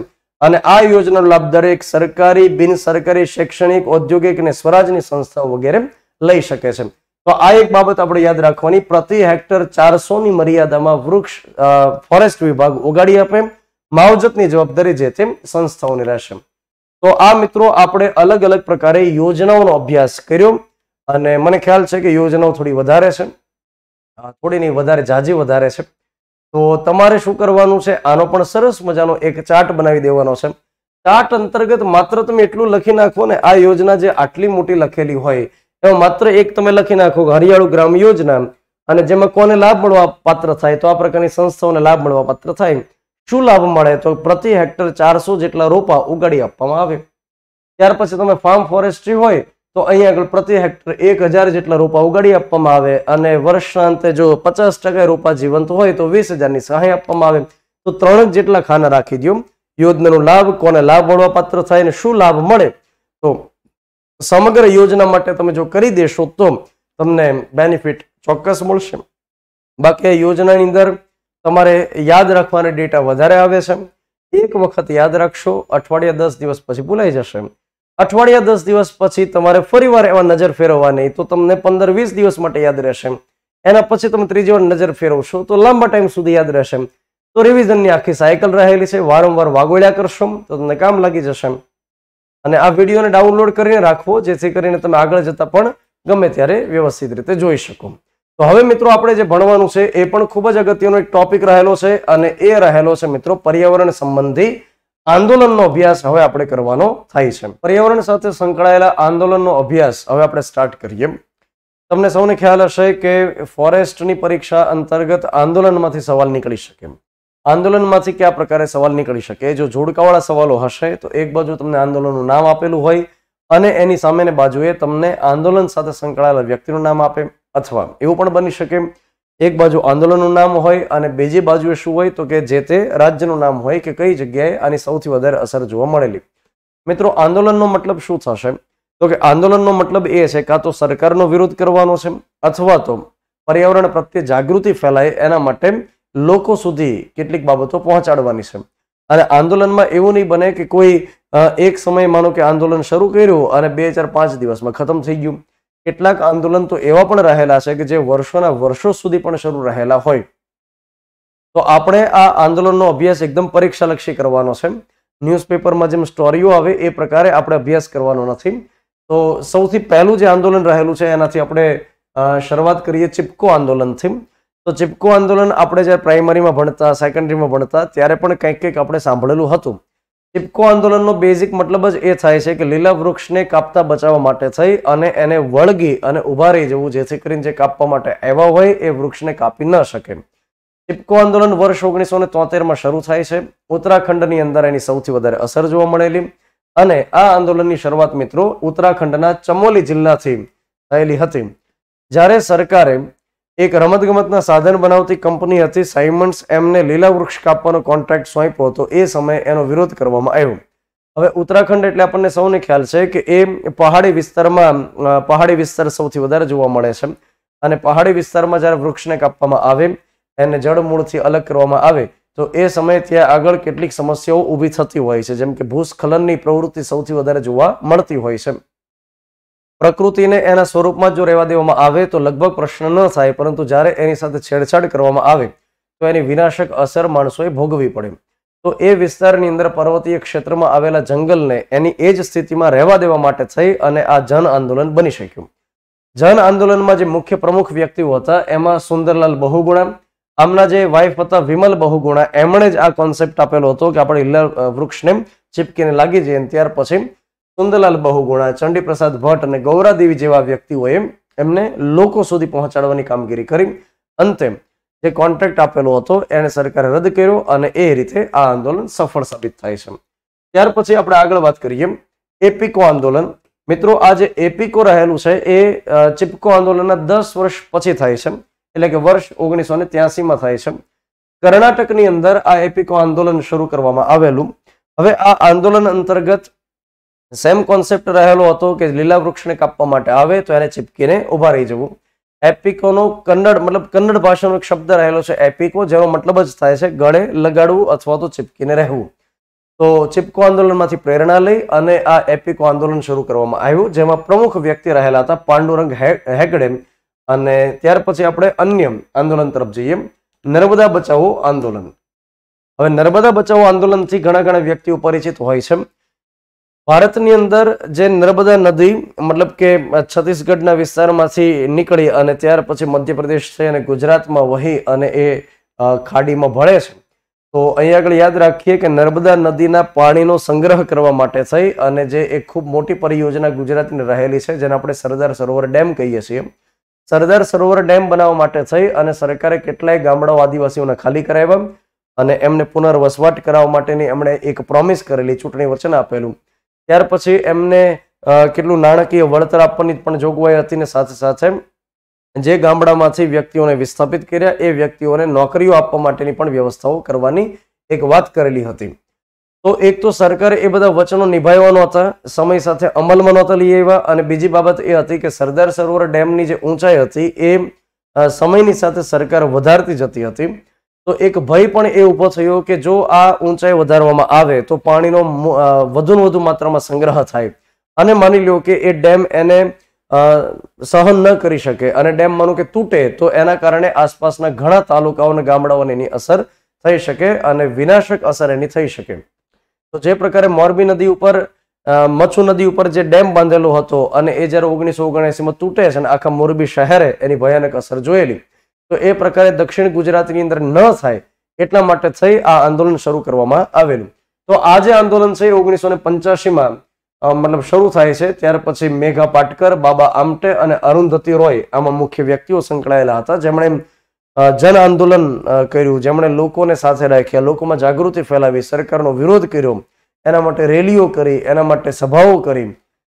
અને આ યોજનાનો લાભ દરેક સરકારી બિન સરકારી શૈક્ષણિક ઔદ્યોગિક અને સ્વરાજની સંસ્થાઓ વગેરે લઈ શકે છે તો આ એક બાબત આપણે યાદ રાખવાની પ્રતિ હેક્ટર ચારસો ની મર્યાદામાં વૃક્ષ ફોરેસ્ટ વિભાગ ઉગાડી આપે માવજતની જવાબદારી જે તે સંસ્થાઓને રહેશે તો આ મિત્રો આપણે અલગ અલગ પ્રકારે યોજનાઓનો અભ્યાસ કર્યો અને મને ખ્યાલ છે કે યોજનાઓ થોડી વધારે છે થોડી નહીં વધારે જાજી વધારે છે તો તમારે શું કરવાનું છે આનો પણ સરસ મજાનો એક ચાર્ટ બનાવી દેવાનો છે ચાર્ટ અંતર્ગત માત્ર તમે એટલું લખી નાખો ને આ યોજના જે આટલી મોટી લખેલી હોય એમાં માત્ર એક તમે લખી નાખો હરિયાળું ગ્રામ યોજના અને જેમાં કોને લાભ મળવા પાત્ર થાય તો આ પ્રકારની સંસ્થાઓને લાભ મળવા પાત્ર થાય શું લાભ મળે તો પ્રતિ હેક્ટર ચારસો જેટલા રોપા ઉગાડી આપવામાં આવે ત્યાર પછી તમે ફાર્મ ફોરેસ્ટ્રી હોય તો અહીંયા આગળ પ્રતિ હેક્ટર એક હજાર જેટલા રોપા ઉગાડી આપવામાં આવે અને વર્ષાંતે જો પચાસ ટકા રોપા જીવંત હોય તો વીસ હજારની સહાય આપવામાં આવે તો ત્રણ જેટલા ખાના રાખી દો યોજનાનો લાભ કોને લાભ મળવા પાત્ર થાય અને શું લાભ મળે તો સમગ્ર યોજના માટે તમે જો કરી દેશો તો તમને બેનિફિટ ચોક્કસ મળશે બાકી યોજનાની અંદર તમારે યાદ રાખવાના ડેટા વધારે આવે છે એક વખત યાદ રાખશો અઠવાડિયા દસ દિવસ પછી ભૂલાઈ જશે અઠવાડિયા દસ દિવસ પછી તમારે ફરીવાર એવા નજર ફેરવવાની તો તમને પંદર વીસ દિવસ માટે યાદ રહેશે એના પછી તમે ત્રીજી વાર નજર ફેરવશો તો લાંબા ટાઈમ સુધી યાદ રહેશે તો રિવિઝનની આખી સાયકલ રહેલી છે વારંવાર વાગોળ્યા કરશો તો તમને કામ લાગી જશે અને આ વિડીયોને ડાઉનલોડ કરીને રાખવો જેથી કરીને તમે આગળ જતાં પણ ગમે ત્યારે વ્યવસ્થિત રીતે જોઈ શકો તો હવે મિત્રો આપણે જે ભણવાનું છે એ પણ ખૂબ જ અગત્યનો એક ટોપિક રહેલો છે અને એ રહેલો છે મિત્રો પર્યાવરણ સંબંધી આંદોલનનો અભ્યાસ હવે આપણે કરવાનો થાય છે પર્યાવરણ સાથે સંકળાયેલા આંદોલનનો અભ્યાસ હવે આપણે સ્ટાર્ટ કરીએ તમને સૌને ખ્યાલ હશે કે ફોરેસ્ટની પરીક્ષા અંતર્ગત આંદોલનમાંથી સવાલ નીકળી શકે એમ આંદોલનમાંથી કયા પ્રકારે સવાલ નીકળી શકે જો જોડકાવાળા સવાલો હશે તો એક બાજુ તમને આંદોલનનું નામ આપેલું હોય અને એની સામેની બાજુએ તમને આંદોલન સાથે સંકળાયેલા વ્યક્તિનું નામ આપે અથવા એવું પણ બની શકે એક બાજુ આંદોલનનું નામ હોય અને બીજી બાજુએ શું હોય તો કે જે તે રાજ્યનું નામ હોય કે કઈ જગ્યાએ આની સૌથી વધારે અસર જોવા મળેલી મિત્રો આંદોલનનો મતલબ શું થશે તો કે આંદોલનનો મતલબ એ છે કાં તો સરકારનો વિરોધ કરવાનો છે અથવા તો પર્યાવરણ પ્રત્યે જાગૃતિ ફેલાય એના માટે લોકો સુધી કેટલીક બાબતો પહોંચાડવાની છે અને આંદોલનમાં એવું નહીં બને કે કોઈ એક સમય માનો કે આંદોલન શરૂ કર્યું અને બે ચાર પાંચ દિવસમાં ખતમ થઈ ગયું કેટલાક આંદોલન તો એવા પણ રહેલા છે કે જે વર્ષોના વર્ષો સુધી પણ શરૂ રહેલા હોય તો આપણે આ આંદોલનનો અભ્યાસ એકદમ પરીક્ષાલક્ષી કરવાનો છે ન્યૂઝપેપરમાં જેમ સ્ટોરીઓ આવે એ પ્રકારે આપણે અભ્યાસ કરવાનો નથી તો સૌથી પહેલું જે આંદોલન રહેલું છે એનાથી આપણે શરૂઆત કરીએ ચિપકો આંદોલનથી તો ચીપકો આંદોલન આપણે જ્યારે પ્રાઇમરીમાં ભણતા સેકન્ડરીમાં ભણતા ત્યારે પણ કંઈક કંઈક આપણે સાંભળેલું હતું ચિપકો આંદોલનનો બેઝિક મતલબ જ એ થાય છે કે લીલા વૃક્ષને કાપતા બચાવવા માટે થઈ અને એને વળગી અને ઊભા રહી જવું જેથી કરીને જે કાપવા માટે આવ્યા હોય એ વૃક્ષને કાપી ન શકે ચિપકો આંદોલન વર્ષ ઓગણીસો ને તોતેરમાં શરૂ થાય છે ઉત્તરાખંડની અંદર એની સૌથી વધારે અસર જોવા મળેલી અને આ આંદોલનની શરૂઆત મિત્રો ઉત્તરાખંડના ચમોલી જિલ્લાથી થયેલી હતી જ્યારે સરકારે એક રમતગમતના સાધન બનાવતી કંપની હતી સાયમન્ડ્સ એમને લીલા વૃક્ષ કાપવાનો કોન્ટ્રાક્ટ સોંપ્યો હતો એ સમયે એનો વિરોધ કરવામાં આવ્યો હવે ઉત્તરાખંડ એટલે આપણને સૌને ખ્યાલ છે કે એ પહાડી વિસ્તારમાં પહાડી વિસ્તાર સૌથી વધારે જોવા મળે છે અને પહાડી વિસ્તારમાં જ્યારે વૃક્ષને કાપવામાં આવે એને જળમૂળથી અલગ કરવામાં આવે તો એ સમયે ત્યાં આગળ કેટલીક સમસ્યાઓ ઊભી થતી હોય છે જેમ કે ભૂસ્ખલનની પ્રવૃત્તિ સૌથી વધારે જોવા મળતી હોય છે પ્રકૃતિને એના સ્વરૂપમાં જો રહેવા દેવામાં આવે તો લગભગ પ્રશ્ન ન થાય પરંતુ જ્યારે એની સાથે છેડછાડ કરવામાં આવે તો એની વિનાશક અસર માણસોએ ભોગવી પડે તો એ વિસ્તારની અંદર પર્વતીય ક્ષેત્રમાં આવેલા જંગલને એની એ જ સ્થિતિમાં રહેવા દેવા માટે થઈ અને આ જન આંદોલન બની શક્યું જન આંદોલનમાં જે મુખ્ય પ્રમુખ વ્યક્તિઓ હતા એમાં સુંદરલાલ બહુગુણા આમના જે વાઈફ હતા વિમલ બહુગુણા એમણે જ આ કોન્સેપ્ટ આપેલો હતો કે આપણે ઇલ્લર વૃક્ષને ચીપકીને લાગી જઈએ ત્યાર પછી કુંદલાલ બહુગુણા ચંડીપ્રસાદ ભટ્ટ અને ગૌરાદેવી જેવા વ્યક્તિઓએ એમને લોકો સુધી પહોંચાડવાની કામગીરી કરી અંતે જે કોન્ટ્રાક્ટ આપેલો હતો એને સરકારે રદ કર્યો અને એ રીતે આ આંદોલન સફળ સાબિત થાય છે ત્યાર પછી આપણે આગળ વાત કરીએ એપિકો આંદોલન મિત્રો આ જે એપિકો રહેલું છે એ ચિપકો આંદોલનના દસ વર્ષ પછી થાય છે એટલે કે વર્ષ ઓગણીસો ને ત્યાસીમાં થાય છે કર્ણાટકની અંદર આ એપિકો આંદોલન શરૂ કરવામાં આવેલું હવે આ આંદોલન અંતર્ગત સેમ કોન્સેપ્ટ રહેલો હતો કે લીલા વૃક્ષને કાપવા માટે આવે તો એને ચીપકીને ઊભા રહી જવું એપિકોનો કન્નડ મતલબ કન્નડ ભાષાનો એક શબ્દ રહેલો છે એપિકો જેનો મતલબ જ થાય છે ગળે લગાડવું અથવા તો ચીપકીને રહેવું તો ચીપકો આંદોલનમાંથી પ્રેરણા લઈ અને આ એપિકો આંદોલન શરૂ કરવામાં આવ્યું જેમાં પ્રમુખ વ્યક્તિ રહેલા હતા પાંડુરંગ હેગડે અને ત્યાર પછી આપણે અન્ય આંદોલન તરફ જઈએ નર્મદા બચાવો આંદોલન હવે નર્મદા બચાવો આંદોલનથી ઘણા ઘણા વ્યક્તિઓ પરિચિત હોય છે ભારતની અંદર જે નર્મદા નદી મતલબ કે છત્તીસગઢના વિસ્તારમાંથી નીકળી અને ત્યાર પછી મધ્યપ્રદેશ છે અને ગુજરાતમાં વહી અને એ ખાડીમાં ભળે છે તો અહીંયા આગળ યાદ રાખીએ કે નર્મદા નદીના પાણીનો સંગ્રહ કરવા માટે થઈ અને જે એક ખૂબ મોટી પરિયોજના ગુજરાતની રહેલી છે જેને આપણે સરદાર સરોવર ડેમ કહીએ છીએ સરદાર સરોવર ડેમ બનાવવા માટે થઈ અને સરકારે કેટલાય ગામડાઓ આદિવાસીઓને ખાલી કરાવ્યા અને એમને પુનર્વસવાટ કરાવવા માટેની એમણે એક પ્રોમિસ કરેલી ચૂંટણી વચન આપેલું ત્યાર પછી એમને કેટલું નાણાકીય વળતર આપવાની પણ જોગવાઈ હતી ને સાથે સાથે જે ગામડામાંથી વ્યક્તિઓને વિસ્થાપિત કર્યા એ વ્યક્તિઓને નોકરીઓ આપવા માટેની પણ વ્યવસ્થાઓ કરવાની એક વાત કરેલી હતી તો એક તો સરકારે એ બધા વચનો નિભાવવાનો હતા સમય સાથે અમલમાં નહોતા લઈ આવ્યા અને બીજી બાબત એ હતી કે સરદાર સરોવર ડેમની જે ઊંચાઈ હતી એ સમયની સાથે સરકાર વધારતી જતી હતી તો એક ભય પણ એ ઊભો થયો કે જો આ ઊંચાઈ વધારવામાં આવે તો પાણીનો વધુ વધુ માત્રામાં સંગ્રહ થાય અને માની લો કે એ ડેમ એને સહન ન કરી શકે અને ડેમ માનું કે તૂટે તો એના કારણે આસપાસના ઘણા તાલુકાઓ અને ગામડાઓને એની અસર થઈ શકે અને વિનાશક અસર એની થઈ શકે તો જે પ્રકારે મોરબી નદી ઉપર મચ્છુ નદી ઉપર જે ડેમ બાંધેલો હતો અને એ જ્યારે ઓગણીસો ઓગણસીમાં તૂટે છે અને આખા મોરબી શહેરે એની ભયાનક અસર જોયેલી તો એ પ્રકારે દક્ષિણ ગુજરાતની અંદર ન થાય એટલા માટે થઈ આ આંદોલન શરૂ કરવામાં આવેલું તો આ જે આંદોલન છે ઓગણીસો ને પંચ્યાસીમાં મતલબ શરૂ થાય છે ત્યાર પછી મેઘા પાટકર બાબા આમટે અને અરુંધતી રોય આમાં મુખ્ય વ્યક્તિઓ સંકળાયેલા હતા જેમણે જન આંદોલન કર્યું જેમણે લોકોને સાથે રાખ્યા લોકોમાં જાગૃતિ ફેલાવી સરકારનો વિરોધ કર્યો એના માટે રેલીઓ કરી એના માટે સભાઓ કરી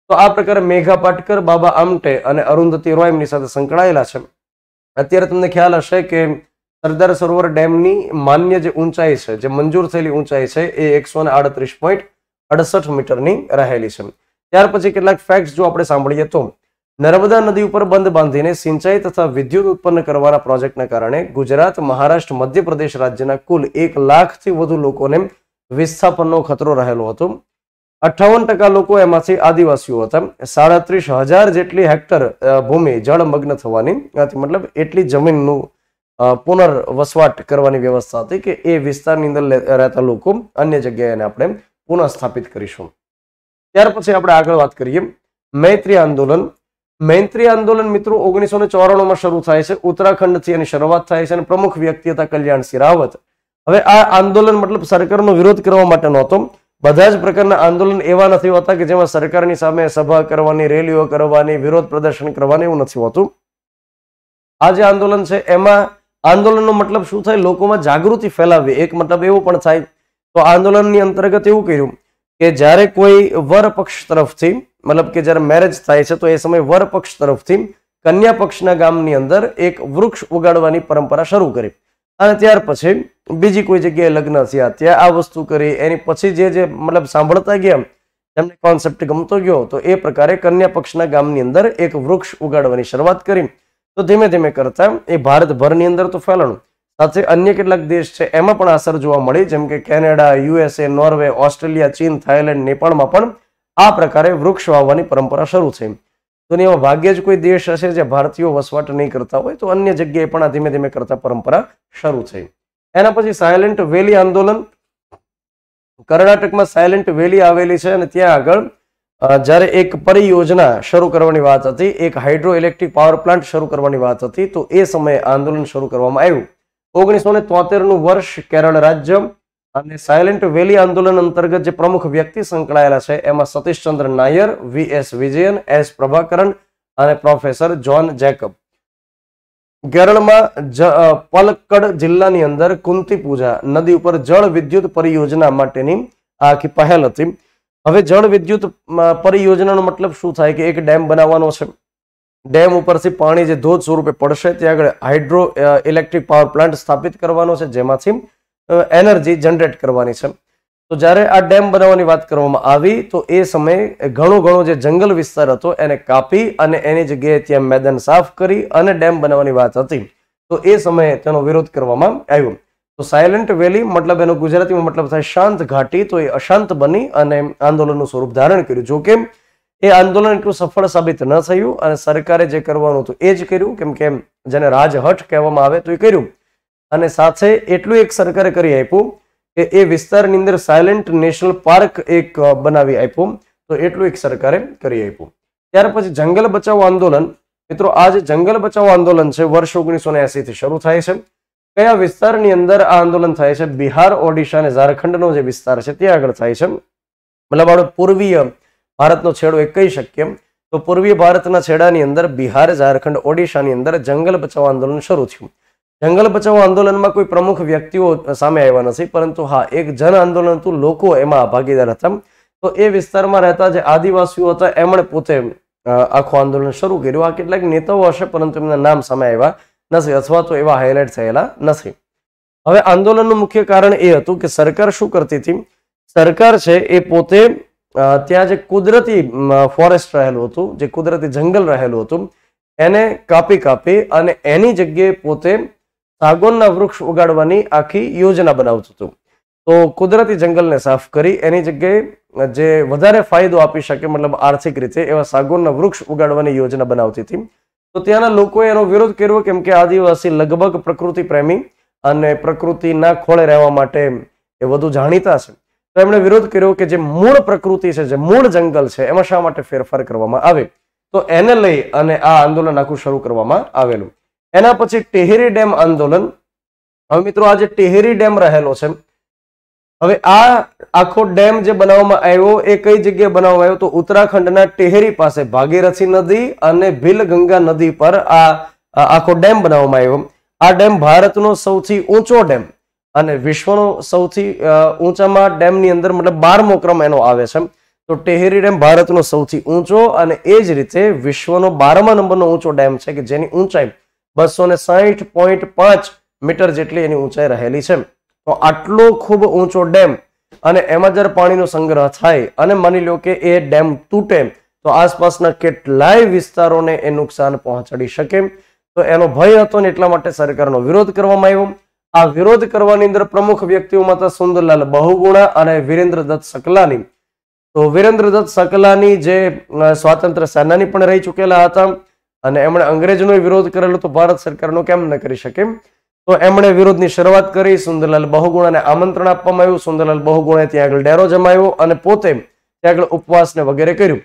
તો આ પ્રકારે મેઘા પાટકર બાબા આમટે અને અરુંધતી રોય એમની સાથે સંકળાયેલા છે અત્યારે તમને ખ્યાલ હશે કે સરદાર સરોવર ડેમની માન્ય જે ઊંચાઈ છે જે મંજૂર થયેલી ઊંચાઈ છે એ એકસો આડત્રીસ પોઈન્ટ અડસઠ મીટરની રહેલી છે ત્યાર પછી કેટલાક ફેક્ટ્સ જો આપણે સાંભળીએ તો નર્મદા નદી ઉપર બંધ બાંધીને સિંચાઈ તથા વિદ્યુત ઉત્પન્ન કરવાના પ્રોજેક્ટના કારણે ગુજરાત મહારાષ્ટ્ર મધ્યપ્રદેશ રાજ્યના કુલ એક લાખથી વધુ લોકોને વિસ્થાપનનો ખતરો રહેલો હતો અઠ્ઠાવન ટકા લોકો એમાંથી આદિવાસીઓ હતા સાડત્રીસ હજાર જેટલી હેક્ટર ભૂમિ જળમગ્ન થવાની મતલબ એટલી જમીનનું પુનર્વસવાટ કરવાની વ્યવસ્થા હતી કે એ વિસ્તારની અંદર રહેતા લોકો અન્ય જગ્યાએ આપણે પુનઃસ્થાપિત કરીશું ત્યાર પછી આપણે આગળ વાત કરીએ મૈત્રી આંદોલન મૈત્રી આંદોલન મિત્રો ઓગણીસો ને ચોરાણુંમાં શરૂ થાય છે ઉત્તરાખંડથી એની શરૂઆત થાય છે અને પ્રમુખ વ્યક્તિ હતા કલ્યાણ કલ્યાણસિંહ રાવત હવે આ આંદોલન મતલબ સરકારનો વિરોધ કરવા માટે નહોતો બધા જ પ્રકારના આંદોલન એવા નથી હોતા કે જેમાં સરકારની સામે સભા કરવાની રેલીઓ કરવાની વિરોધ પ્રદર્શન કરવાની એવું નથી હોતું આ જે આંદોલન છે એમાં આંદોલનનો મતલબ શું થાય લોકોમાં જાગૃતિ ફેલાવવી એક મતલબ એવું પણ થાય તો આંદોલનની અંતર્ગત એવું કર્યું કે જ્યારે કોઈ વર પક્ષ તરફથી મતલબ કે જ્યારે મેરેજ થાય છે તો એ સમયે વર પક્ષ તરફથી કન્યા પક્ષના ગામની અંદર એક વૃક્ષ ઉગાડવાની પરંપરા શરૂ કરી અને ત્યાર પછી બીજી કોઈ જગ્યાએ લગ્ન થયા ત્યાં આ વસ્તુ કરી એની પછી જે જે મતલબ સાંભળતા ગયા એમને કોન્સેપ્ટ ગમતો ગયો તો એ પ્રકારે કન્યા પક્ષના ગામની અંદર એક વૃક્ષ ઉગાડવાની શરૂઆત કરી તો ધીમે ધીમે કરતા એ ભારતભરની અંદર તો ફેલાણું સાથે અન્ય કેટલાક દેશ છે એમાં પણ અસર જોવા મળી જેમ કે કેનેડા યુએસએ નોર્વે ઓસ્ટ્રેલિયા ચીન થાઇલેન્ડ નેપાળમાં પણ આ પ્રકારે વૃક્ષ વાવવાની પરંપરા શરૂ થઈ દુનિયામાં ભાગ્યે જ કોઈ દેશ હશે જે ભારતીયો વસવાટ નહીં કરતા હોય તો અન્ય જગ્યાએ પણ આ ધીમે ધીમે કરતા પરંપરા શરૂ થઈ એના પછી સાયલેન્ટ વેલી આંદોલન કર્ણાટકમાં સાયલેન્ટ વેલી આવેલી છે અને ત્યાં આગળ જ્યારે એક પરિયોજના શરૂ કરવાની વાત હતી એક હાઇડ્રો ઇલેક્ટ્રિક પાવર પ્લાન્ટ શરૂ કરવાની વાત હતી તો એ સમયે આંદોલન શરૂ કરવામાં આવ્યું ઓગણીસો ને તોતેરનું વર્ષ કેરળ રાજ્ય અને સાયલેન્ટ વેલી આંદોલન અંતર્ગત જે પ્રમુખ વ્યક્તિ સંકળાયેલા છે એમાં Satishchandra Nair V S Vijayan S Prabhakaran અને પ્રોફેસર જ્હોન જેકબ કેરળમાં પલક્કડ જિલ્લાની અંદર કુંતી પૂજા નદી ઉપર જળ વિદ્યુત પરિયોજના માટેની આખી પહેલ હતી હવે જળ વિદ્યુત પરિયોજનાનો મતલબ શું થાય કે એક ડેમ બનાવવાનો છે ડેમ ઉપરથી પાણી જે ધોધ સ્વરૂપે પડશે ત્યાં આગળ હાઇડ્રો ઇલેક્ટ્રિક પાવર પ્લાન્ટ સ્થાપિત કરવાનો છે જેમાંથી એનર્જી જનરેટ કરવાની છે તો જ્યારે આ ડેમ બનાવવાની વાત કરવામાં આવી તો એ સમયે ઘણો ઘણો જે જંગલ વિસ્તાર હતો એને કાપી અને એની જગ્યાએ ત્યાં મેદાન સાફ કરી અને ડેમ બનાવવાની વાત હતી તો એ સમયે તેનો વિરોધ કરવામાં આવ્યો તો સાયલન્ટ વેલી મતલબ એનો ગુજરાતીમાં મતલબ થાય શાંત ઘાટી તો એ અશાંત બની અને આંદોલનનું સ્વરૂપ ધારણ કર્યું જો કે એ આંદોલન એટલું સફળ સાબિત ન થયું અને સરકારે જે કરવાનું હતું એ જ કર્યું કેમ કે જેને રાજહઠ કહેવામાં આવે તો એ કર્યું અને સાથે એટલું એક સરકારે કરી આપ્યું કે એ વિસ્તારની અંદર સાયલન્ટ નેશનલ પાર્ક એક બનાવી આપ્યું તો એટલું એક સરકારે કરી આપ્યું ત્યાર પછી જંગલ બચાવો આંદોલન મિત્રો આ જે જંગલ બચાવો આંદોલન છે વર્ષ ઓગણીસો થી શરૂ થાય છે કયા વિસ્તારની અંદર આ આંદોલન થાય છે બિહાર ઓડિશા અને ઝારખંડનો જે વિસ્તાર છે ત્યાં આગળ થાય છે મતલબ આપણે પૂર્વીય ભારતનો છેડો એ કહી શકીએ તો પૂર્વીય ભારતના છેડાની અંદર બિહાર ઝારખંડ ઓડિશાની અંદર જંગલ બચાવો આંદોલન શરૂ થયું જંગલ બચાવ આંદોલનમાં કોઈ પ્રમુખ વ્યક્તિઓ સામે આવ્યા નથી પરંતુ હા એક જન આંદોલન હતું લોકો એમાં ભાગીદાર હતા તો એ વિસ્તારમાં રહેતા જે આદિવાસીઓ હતા એમણે પોતે આખું આંદોલન શરૂ કર્યું આ કેટલાક નેતાઓ હશે પરંતુ એમના નામ સામે આવ્યા નથી અથવા તો એવા હાઇલાઇટ થયેલા નથી હવે આંદોલનનું મુખ્ય કારણ એ હતું કે સરકાર શું કરતી હતી સરકાર છે એ પોતે ત્યાં જે કુદરતી ફોરેસ્ટ રહેલું હતું જે કુદરતી જંગલ રહેલું હતું એને કાપી કાપી અને એની જગ્યાએ પોતે સાગોનના વૃક્ષ ઉગાડવાની આખી યોજના બનાવતું હતું તો કુદરતી જંગલને સાફ કરી એની જગ્યાએ જે વધારે ફાયદો આપી શકે મતલબ આર્થિક રીતે એવા સાગોનના વૃક્ષ ઉગાડવાની યોજના બનાવતી હતી તો ત્યાંના લોકોએ એનો વિરોધ કર્યો કેમ કે આદિવાસી લગભગ પ્રકૃતિ પ્રેમી અને પ્રકૃતિના ખોળે રહેવા માટે એ વધુ જાણીતા છે તો એમણે વિરોધ કર્યો કે જે મૂળ પ્રકૃતિ છે જે મૂળ જંગલ છે એમાં શા માટે ફેરફાર કરવામાં આવે તો એને લઈ અને આ આંદોલન આખું શરૂ કરવામાં આવેલું એના પછી ટેહેરી ડેમ આંદોલન હવે મિત્રો આ જે ટેહેરી ડેમ રહેલો છે હવે આ આખો ડેમ જે બનાવવામાં આવ્યો એ કઈ જગ્યાએ બનાવવામાં આવ્યો તો ઉત્તરાખંડના ટેહેરી પાસે ભાગીરથી નદી અને ભીલગંગા નદી પર આ આખો ડેમ બનાવવામાં આવ્યો આ ડેમ ભારતનો સૌથી ઊંચો ડેમ અને વિશ્વનો સૌથી ઊંચામાં ડેમની અંદર મતલબ બારમો ક્રમ એનો આવે છે તો ટેહેરી ડેમ ભારતનો સૌથી ઊંચો અને એ જ રીતે વિશ્વનો બારમા નંબરનો ઊંચો ડેમ છે કે જેની ઊંચાઈ બસો ને સાહીઠ પોઈન્ટ પાંચ મીટર જેટલી એની ઊંચાઈ રહેલી છે તો આટલો ખૂબ ઊંચો ડેમ અને એમાં જ્યારે પાણીનો સંગ્રહ થાય અને માની લો કે એ ડેમ તૂટે તો આસપાસના કેટલાય વિસ્તારોને એ નુકસાન પહોંચાડી શકે તો એનો ભય હતો ને એટલા માટે સરકારનો વિરોધ કરવામાં આવ્યો આ વિરોધ કરવાની અંદર પ્રમુખ વ્યક્તિઓમાં હતા સુંદરલાલ બહુગુણા અને વિરેન્દ્ર દત્ત સકલાની તો વિરેન્દ્ર દત્ત સકલાની જે સ્વાતંત્ર્ય સેનાની પણ રહી ચૂકેલા હતા અને એમણે અંગ્રેજનો વિરોધ કરેલો તો ભારત સરકારનો કેમ ન કરી શકે તો એમણે વિરોધની શરૂઆત કરી સુંદરલાલ બહુગુણાને આમંત્રણ આપવામાં આવ્યું સુંદરલાલ બહુગુણાએ ત્યાં આગળ ડેરો જમાવ્યો અને પોતે ત્યાં આગળ ઉપવાસ ને વગેરે કર્યું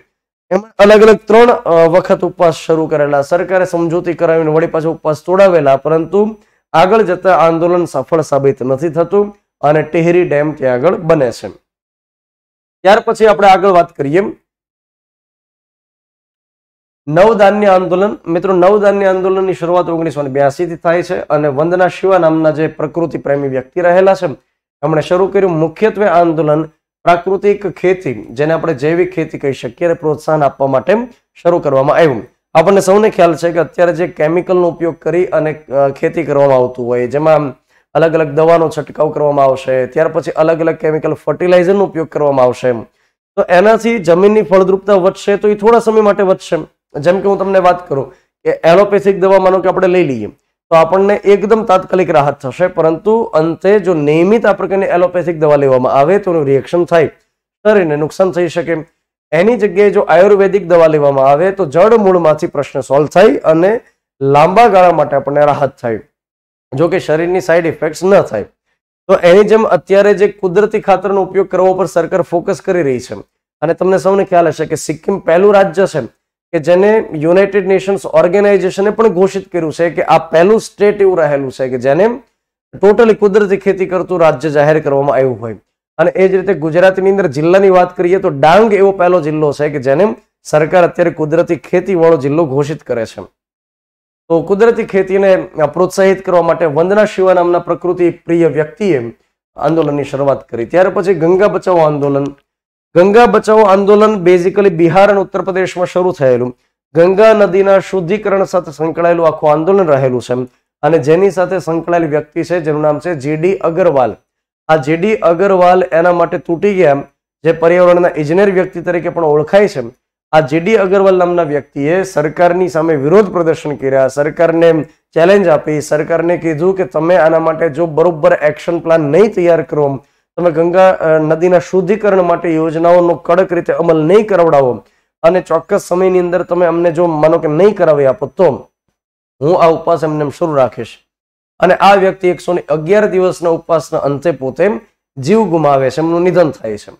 એમણે અલગ અલગ ત્રણ વખત ઉપવાસ શરૂ કરેલા સરકારે સમજૂતી કરાવીને વળી પાછો ઉપવાસ તોડાવેલા પરંતુ આગળ જતા આંદોલન સફળ સાબિત નથી થતું અને ટેહરી ડેમ ત્યાં આગળ બને છે ત્યાર પછી આપણે આગળ વાત કરીએ નવધાન્ય આંદોલન મિત્રો નવધાન્ય આંદોલનની શરૂઆત ઓગણીસો ને બ્યાસીથી થાય છે અને વંદના શિવા નામના જે પ્રકૃતિ પ્રેમી વ્યક્તિ રહેલા છે એમણે શરૂ કર્યું મુખ્યત્વે આંદોલન પ્રાકૃતિક ખેતી જેને આપણે જૈવિક ખેતી કહી શકીએ અને પ્રોત્સાહન આપવા માટે શરૂ કરવામાં આવ્યું આપણને સૌને ખ્યાલ છે કે અત્યારે જે કેમિકલનો ઉપયોગ કરી અને ખેતી કરવામાં આવતું હોય જેમાં અલગ અલગ દવાનો છંટકાવ કરવામાં આવશે ત્યાર પછી અલગ અલગ કેમિકલ ફર્ટિલાઇઝરનો ઉપયોગ કરવામાં આવશે તો એનાથી જમીનની ફળદ્રુપતા વધશે તો એ થોડા સમય માટે વધશે જેમ કે હું તમને વાત કરું કે એલોપેથિક દવા માનો કે આપણે લઈ લઈએ તો આપણને એકદમ તાત્કાલિક રાહત થશે પરંતુ અંતે જો નિયમિત આ પ્રકારની એલોપેથિક દવા લેવામાં આવે તો એનું રિએક્શન થાય શરીરને નુકસાન થઈ શકે એની જગ્યાએ જો આયુર્વેદિક દવા લેવામાં આવે તો જડ મૂળમાંથી પ્રશ્ન સોલ્વ થાય અને લાંબા ગાળા માટે આપણને રાહત થાય જો કે શરીરની સાઈડ ઇફેક્ટ્સ ન થાય તો એની જેમ અત્યારે જે કુદરતી ખાતરનો ઉપયોગ કરવા પર સરકાર ફોકસ કરી રહી છે અને તમને સૌને ખ્યાલ હશે કે સિક્કિમ પહેલું રાજ્ય છે કે જેને યુનાઇટેડ નેશન્સ ઓર્ગેનાઇઝેશને પણ ઘોષિત કર્યું છે કે આ પહેલું સ્ટેટ એવું રહેલું છે કે જેને ટોટલી કુદરતી ખેતી કરતું રાજ્ય જાહેર કરવામાં આવ્યું હોય અને એ જ રીતે ગુજરાતની અંદર જિલ્લાની વાત કરીએ તો ડાંગ એવો પહેલો જિલ્લો છે કે જેને સરકાર અત્યારે કુદરતી ખેતી વાળો જિલ્લો ઘોષિત કરે છે તો કુદરતી ખેતીને પ્રોત્સાહિત કરવા માટે વંદના શિવા નામના પ્રકૃતિ પ્રિય વ્યક્તિએ આંદોલનની શરૂઆત કરી ત્યાર પછી ગંગા બચાવો આંદોલન ગંગા બચાવો આંદોલન બેઝિકલી બિહાર અને ઉત્તર પ્રદેશમાં શરૂ થયેલું ગંગા નદીના શુદ્ધિકરણ સાથે સંકળાયેલું આખું આંદોલન રહેલું છે અને જેની સાથે સંકળાયેલ વ્યક્તિ છે જેનું નામ છે જીડી અગરવાલ આ જીડી અગરવાલ એના માટે તૂટી ગયા જે પર્યાવરણના ઇજનેર વ્યક્તિ તરીકે પણ ઓળખાય છે આ જીડી અગરવાલ નામના વ્યક્તિએ સરકારની સામે વિરોધ પ્રદર્શન કર્યા સરકારને ચેલેન્જ આપી સરકારને કીધું કે તમે આના માટે જો બરોબર એક્શન પ્લાન નહીં તૈયાર કરો તમે ગંગા નદીના શુદ્ધિકરણ માટે યોજનાઓનો કડક રીતે અમલ નહીં કરાવડાવો અને ચોક્કસ સમયની અંદર તમે અમને જો માનો કે નહીં કરાવી આપો તો હું આ ઉપવાસ એમને શરૂ રાખીશ અને આ વ્યક્તિ એકસો ને અગિયાર દિવસના ઉપવાસના અંતે પોતે જીવ ગુમાવે છે એમનું નિધન થાય છે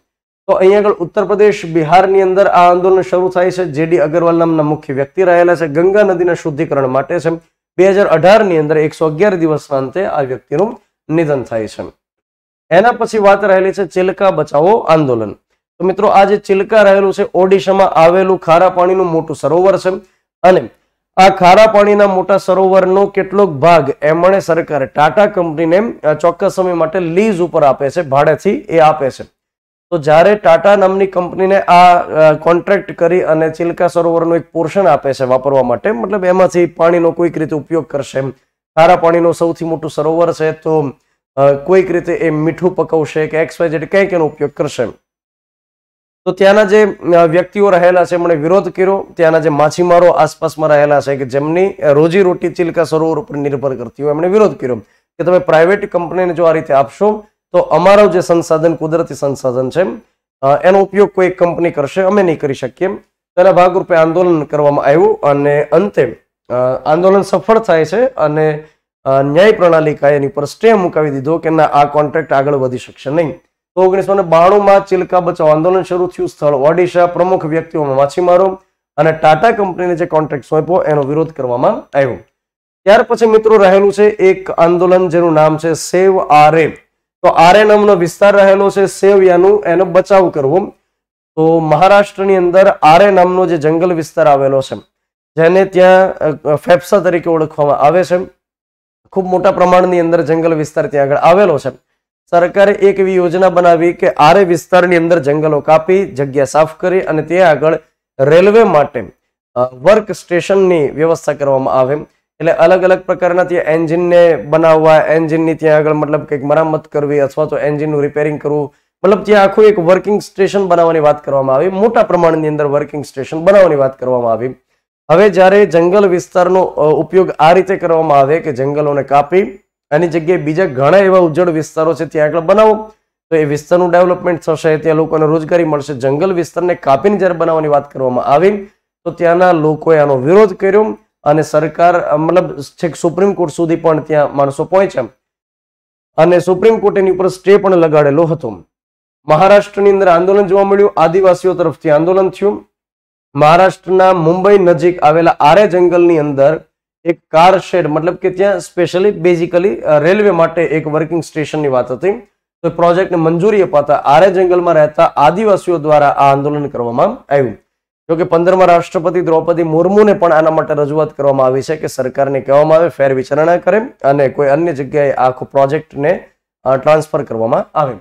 તો અહીંયા આગળ ઉત્તર પ્રદેશ બિહારની અંદર આ આંદોલન શરૂ થાય છે જેડી અગરવાલ નામના મુખ્ય વ્યક્તિ રહેલા છે ગંગા નદીના શુદ્ધિકરણ માટે છે બે હજાર અઢારની અંદર એકસો અગિયાર દિવસના અંતે આ વ્યક્તિનું નિધન થાય છે એના પછી વાત રહેલી છે ચિલકા બચાવો આંદોલન તો મિત્રો આ જે ચિલકા રહેલું છે ઓડિશામાં આવેલું ખારા પાણીનું મોટું સરોવર છે અને આ ખારા પાણીના મોટા સરોવરનો કેટલોક ભાગ એમણે સરકારે ટાટા કંપનીને ચોક્કસ સમય માટે લીઝ ઉપર આપે છે ભાડેથી એ આપે છે તો જ્યારે ટાટા નામની કંપનીને આ કોન્ટ્રાક્ટ કરી અને ચિલકા સરોવરનું એક પોર્શન આપે છે વાપરવા માટે મતલબ એમાંથી પાણીનો કોઈક રીતે ઉપયોગ કરશે ખારા પાણીનો સૌથી મોટું સરોવર છે તો કોઈક રીતે એ મીઠું પકવશે કે એક્સ વાય ઝેડ કંઈક એનો ઉપયોગ કરશે તો ત્યાંના જે વ્યક્તિઓ રહેલા છે એમણે વિરોધ કર્યો ત્યાંના જે માછીમારો આસપાસમાં રહેલા છે કે જેમની રોજી રોટી ચિલ્કા સરોવર ઉપર નિર્ભર કરતી હોય એમણે વિરોધ કર્યો કે તમે પ્રાઇવેટ કંપનીને જો આ રીતે આપશો તો અમારો જે સંસાધન કુદરતી સંસાધન છે એનો ઉપયોગ કોઈ કંપની કરશે અમે નહીં કરી શકીએ તેના ભાગરૂપે આંદોલન કરવામાં આવ્યું અને અંતે આંદોલન સફળ થાય છે અને ન્યાય પ્રણાલિકાએ એની પર સ્ટે મુકાવી દીધો કે ના આ કોન્ટ્રાક્ટ આગળ વધી શકશે નહીં તો ઓગણીસો ને બાણુંમાં ચિલકા બચાવ આંદોલન શરૂ થયું સ્થળ ઓડિશા પ્રમુખ વ્યક્તિઓમાં માછીમારો અને ટાટા કંપનીને જે કોન્ટ્રાક્ટ સોંપ્યો એનો વિરોધ કરવામાં આવ્યો ત્યાર પછી મિત્રો રહેલું છે એક આંદોલન જેનું નામ છે સેવ આરે તો આરે નામનો વિસ્તાર રહેલો છે સેવિયાનું એનો બચાવ કરવો તો મહારાષ્ટ્રની અંદર આરે નામનો જે જંગલ વિસ્તાર આવેલો છે જેને ત્યાં ફેફસા તરીકે ઓળખવામાં આવે છે ખૂબ મોટા પ્રમાણની અંદર જંગલ વિસ્તાર ત્યાં આગળ આવેલો છે સરકારે એક એવી યોજના બનાવી કે આરે વિસ્તારની અંદર જંગલો કાપી જગ્યા સાફ કરી અને ત્યાં આગળ રેલવે માટે વર્ક સ્ટેશનની વ્યવસ્થા કરવામાં આવે એટલે અલગ અલગ પ્રકારના ત્યાં એન્જિનને બનાવવા એન્જિનની ત્યાં આગળ મતલબ કંઈક મરામત કરવી અથવા તો એન્જિનનું રિપેરિંગ કરવું મતલબ ત્યાં આખું એક વર્કિંગ સ્ટેશન બનાવવાની વાત કરવામાં આવી મોટા પ્રમાણની અંદર વર્કિંગ સ્ટેશન બનાવવાની વાત કરવામાં આવી હવે જ્યારે જંગલ વિસ્તારનો ઉપયોગ આ રીતે કરવામાં આવે કે જંગલોને કાપી એની જગ્યાએ બીજા ઘણા એવા ઉજ્જડ વિસ્તારો છે ત્યાં આગળ બનાવો તો એ વિસ્તારનું ડેવલપમેન્ટ થશે ત્યાં લોકોને રોજગારી મળશે જંગલ વિસ્તારને કાપીને જ્યારે બનાવવાની વાત કરવામાં આવી તો ત્યાંના લોકોએ આનો વિરોધ કર્યો અને સરકાર મતલબ છેક સુપ્રીમ કોર્ટ સુધી પણ ત્યાં માણસો પહોંચ્યા અને સુપ્રીમ કોર્ટ એની ઉપર સ્ટે પણ લગાડેલો હતો મહારાષ્ટ્રની અંદર આંદોલન જોવા મળ્યું આદિવાસીઓ તરફથી આંદોલન થયું મહારાષ્ટ્રના મુંબઈ નજીક આવેલા આરે જંગલની અંદર એક કાર શેડ મતલબ કે ત્યાં સ્પેશિયલી બેઝિકલી રેલવે માટે એક વર્કિંગ સ્ટેશનની વાત હતી તો પ્રોજેક્ટને મંજૂરી અપાતા આરે જંગલમાં રહેતા આદિવાસીઓ દ્વારા આ આંદોલન કરવામાં આવ્યું જો કે પંદરમા રાષ્ટ્રપતિ દ્રૌપદી મુર્મુને પણ આના માટે રજૂઆત કરવામાં આવી છે કે સરકારને કહેવામાં આવે ફેર વિચારણા કરે અને કોઈ અન્ય જગ્યાએ આખો પ્રોજેક્ટને ટ્રાન્સફર કરવામાં આવે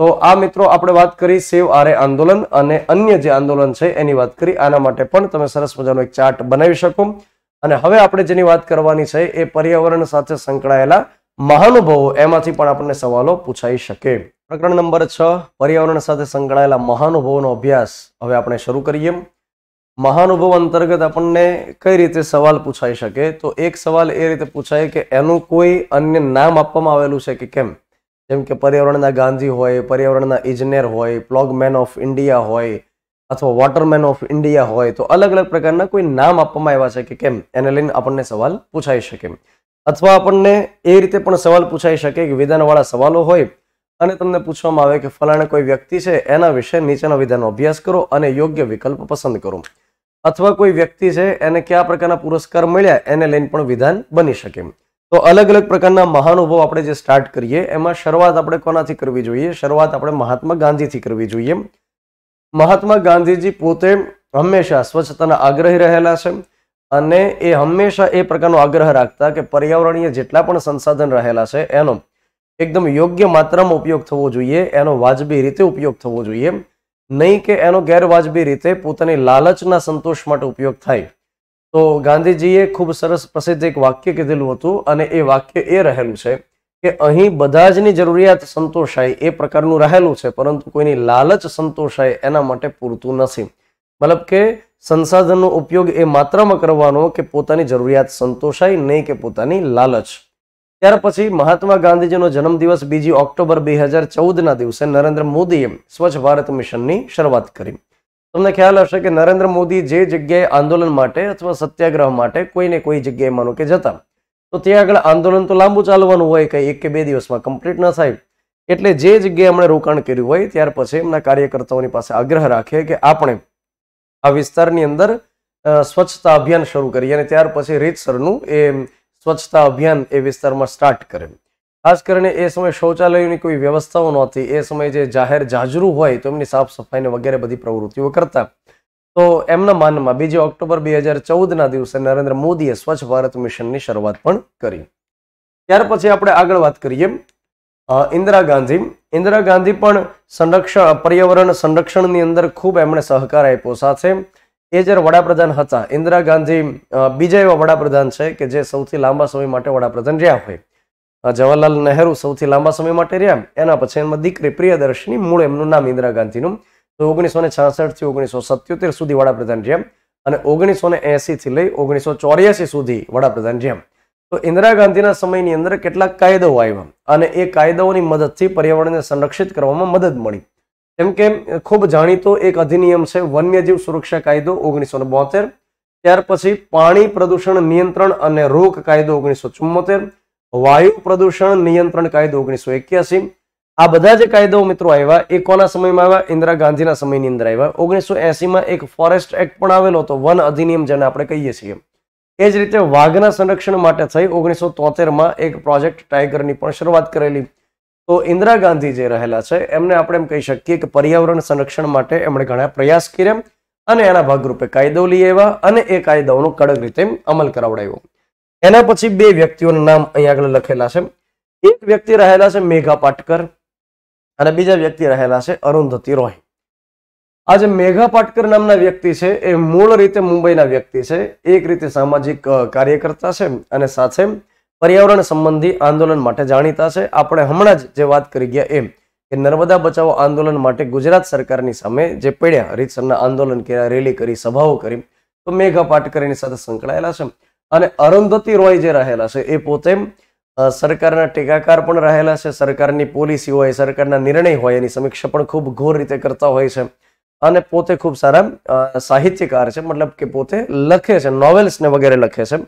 તો આ મિત્રો આપણે વાત કરી સેવ આરે આંદોલન અને અન્ય જે આંદોલન છે એની વાત કરી આના માટે પણ તમે સરસ મજાનો એક ચાર્ટ બનાવી શકો અને હવે આપણે જેની વાત કરવાની છે એ પર્યાવરણ સાથે સંકળાયેલા મહાનુભવો એમાંથી પણ આપણને સવાલો પૂછાઈ શકે પ્રકરણ નંબર છ પર્યાવરણ સાથે સંકળાયેલા મહાનુભવોનો અભ્યાસ હવે આપણે શરૂ કરીએ મહાનુભવ અંતર્ગત આપણને કઈ રીતે સવાલ પૂછાઈ શકે તો એક સવાલ એ રીતે પૂછાય કે એનું કોઈ અન્ય નામ આપવામાં આવેલું છે કે કેમ જેમ કે પર્યાવરણના ગાંધી હોય પર્યાવરણના ઇજનેર હોય પ્લોગમેન ઓફ ઇન્ડિયા હોય અથવા વોટરમેન ઓફ ઇન્ડિયા હોય તો અલગ અલગ પ્રકારના કોઈ નામ આપવામાં આવ્યા છે કે કેમ એને લઈને આપણને સવાલ પૂછાઈ શકે અથવા આપણને એ રીતે પણ સવાલ પૂછાઈ શકે કે વિધાનવાળા સવાલો હોય અને તમને પૂછવામાં આવે કે ફલાણે કોઈ વ્યક્તિ છે એના વિશે નીચેના વિધાનનો અભ્યાસ કરો અને યોગ્ય વિકલ્પ પસંદ કરો અથવા કોઈ વ્યક્તિ છે એને કયા પ્રકારના પુરસ્કાર મળ્યા એને લઈને પણ વિધાન બની શકે તો અલગ અલગ પ્રકારના મહાનુભાવ આપણે જે સ્ટાર્ટ કરીએ એમાં શરૂઆત આપણે કોનાથી કરવી જોઈએ શરૂઆત આપણે મહાત્મા ગાંધીથી કરવી જોઈએ મહાત્મા ગાંધીજી પોતે હંમેશા સ્વચ્છતાના આગ્રહી રહેલા છે અને એ હંમેશા એ પ્રકારનો આગ્રહ રાખતા કે પર્યાવરણીય જેટલા પણ સંસાધન રહેલા છે એનો એકદમ યોગ્ય માત્રામાં ઉપયોગ થવો જોઈએ એનો વાજબી રીતે ઉપયોગ થવો જોઈએ નહીં કે એનો ગેરવાજબી રીતે પોતાની લાલચના સંતોષ માટે ઉપયોગ થાય તો ગાંધીજીએ ખૂબ સરસ પ્રસિદ્ધ એક વાક્ય કીધેલું હતું અને એ વાક્ય એ રહેલું છે કે અહીં બધા જની જરૂરિયાત સંતોષાય એ પ્રકારનું રહેલું છે પરંતુ કોઈની લાલચ સંતોષાય એના માટે પૂરતું નથી મતલબ કે સંસાધનનો ઉપયોગ એ માત્રામાં કરવાનો કે પોતાની જરૂરિયાત સંતોષાય નહીં કે પોતાની લાલચ ત્યાર પછી મહાત્મા ગાંધીજીનો જન્મદિવસ બીજી ઓક્ટોબર બે હજાર ચૌદના દિવસે નરેન્દ્ર મોદીએ સ્વચ્છ ભારત મિશનની શરૂઆત કરી તમને ખ્યાલ હશે કે નરેન્દ્ર મોદી જે જગ્યાએ આંદોલન માટે અથવા સત્યાગ્રહ માટે કોઈને કોઈ જગ્યાએ માનો કે જતા તો ત્યાં આગળ આંદોલન તો લાંબુ ચાલવાનું હોય કે એક કે બે દિવસમાં કમ્પ્લીટ ન થાય એટલે જે જગ્યાએ એમણે રોકાણ કર્યું હોય ત્યાર પછી એમના કાર્યકર્તાઓની પાસે આગ્રહ રાખે કે આપણે આ વિસ્તારની અંદર સ્વચ્છતા અભિયાન શરૂ કરીએ અને ત્યાર પછી રીતસરનું એ સ્વચ્છતા અભિયાન એ વિસ્તારમાં સ્ટાર્ટ કરે ખાસ કરીને એ સમયે શૌચાલયોની કોઈ વ્યવસ્થાઓ નહોતી એ સમયે જે જાહેર જાજરૂ હોય તો એમની સાફ સફાઈને વગેરે બધી પ્રવૃત્તિઓ કરતા તો એમના માનમાં બીજી ઓક્ટોબર બે હજાર ચૌદના દિવસે નરેન્દ્ર મોદીએ સ્વચ્છ ભારત મિશનની શરૂઆત પણ કરી ત્યાર પછી આપણે આગળ વાત કરીએ ઇન્દિરા ગાંધી ઇન્દિરા ગાંધી પણ સંરક્ષણ પર્યાવરણ સંરક્ષણની અંદર ખૂબ એમણે સહકાર આપ્યો સાથે એ જ્યારે વડાપ્રધાન હતા ઇન્દિરા ગાંધી બીજા એવા વડાપ્રધાન છે કે જે સૌથી લાંબા સમય માટે વડાપ્રધાન રહ્યા હોય જવાહરલાલ નહેરુ સૌથી લાંબા સમય માટે રહ્યા એના પછી એમાં દીકરી પ્રિયદર્શની મૂળ એમનું નામ ઇન્દિરા ગાંધીનું તો ઓગણીસો ને છાસઠથી ઓગણીસો સત્યોતેર સુધી વડાપ્રધાન રહ્યા અને ઓગણીસો ને એંસીથી લઈ ઓગણીસો ચોર્યાસી સુધી વડાપ્રધાન રહ્યા તો ઇન્દિરા ગાંધીના સમયની અંદર કેટલાક કાયદાઓ આવ્યા અને એ કાયદાઓની મદદથી પર્યાવરણને સંરક્ષિત કરવામાં મદદ મળી કેમ કે ખૂબ જાણીતો એક અધિનિયમ છે વન્યજીવ સુરક્ષા કાયદો ઓગણીસો ને ત્યાર પછી પાણી પ્રદૂષણ નિયંત્રણ અને રોક કાયદો ઓગણીસો ચુમ્મોતેર વાયુ પ્રદૂષણ નિયંત્રણ કાયદો ઓગણીસો એક્યાસી આ બધા જે કાયદો મિત્રો આવ્યા એ કોના સમયમાં આવ્યા ઇન્દિરા ગાંધીના સમયની અંદર આવ્યા ઓગણીસો એસીમાં એક ફોરેસ્ટ એક્ટ પણ આવેલો હતો વન અધિનિયમ જેને આપણે કહીએ છીએ એ જ રીતે વાઘના સંરક્ષણ માટે થઈ ઓગણીસો તોતેરમાં એક પ્રોજેક્ટ ટાઈગરની પણ શરૂઆત કરેલી તો ઇન્દિરા ગાંધી જે રહેલા છે એમને આપણે એમ કહી શકીએ કે પર્યાવરણ સંરક્ષણ માટે એમણે ઘણા પ્રયાસ કર્યા અને એના ભાગરૂપે કાયદો લઈ આવ્યા અને એ કાયદાઓનો કડક રીતે અમલ કરાવડાવ્યો એના પછી બે વ્યક્તિઓના નામ અહીંયા આગળ લખેલા છે એક વ્યક્તિ રહેલા છે મેઘા પાટકર અને બીજા વ્યક્તિ રહેલા છે અરુંધતી રોય આ જે મેઘા પાટકર નામના વ્યક્તિ છે એ મૂળ રીતે મુંબઈના વ્યક્તિ છે એક રીતે સામાજિક કાર્યકર્તા છે અને સાથે પર્યાવરણ સંબંધી આંદોલન માટે જાણીતા છે આપણે હમણાં જ જે વાત કરી ગયા એમ કે નર્મદા બચાવો આંદોલન માટે ગુજરાત સરકારની સામે જે પડ્યા રીતસરના આંદોલન કર્યા રેલી કરી સભાઓ કરી તો મેઘા પાટકર એની સાથે સંકળાયેલા છે અને અરુંધતી રોય જે રહેલા છે એ પોતે સરકારના ટેકાકાર પણ રહેલા છે સરકારની પોલિસી હોય સરકારના નિર્ણય હોય એની સમીક્ષા પણ ખૂબ ઘોર રીતે કરતા હોય છે અને પોતે ખૂબ સારા સાહિત્યકાર છે મતલબ કે પોતે લખે છે નોવેલ્સ ને વગેરે લખે છે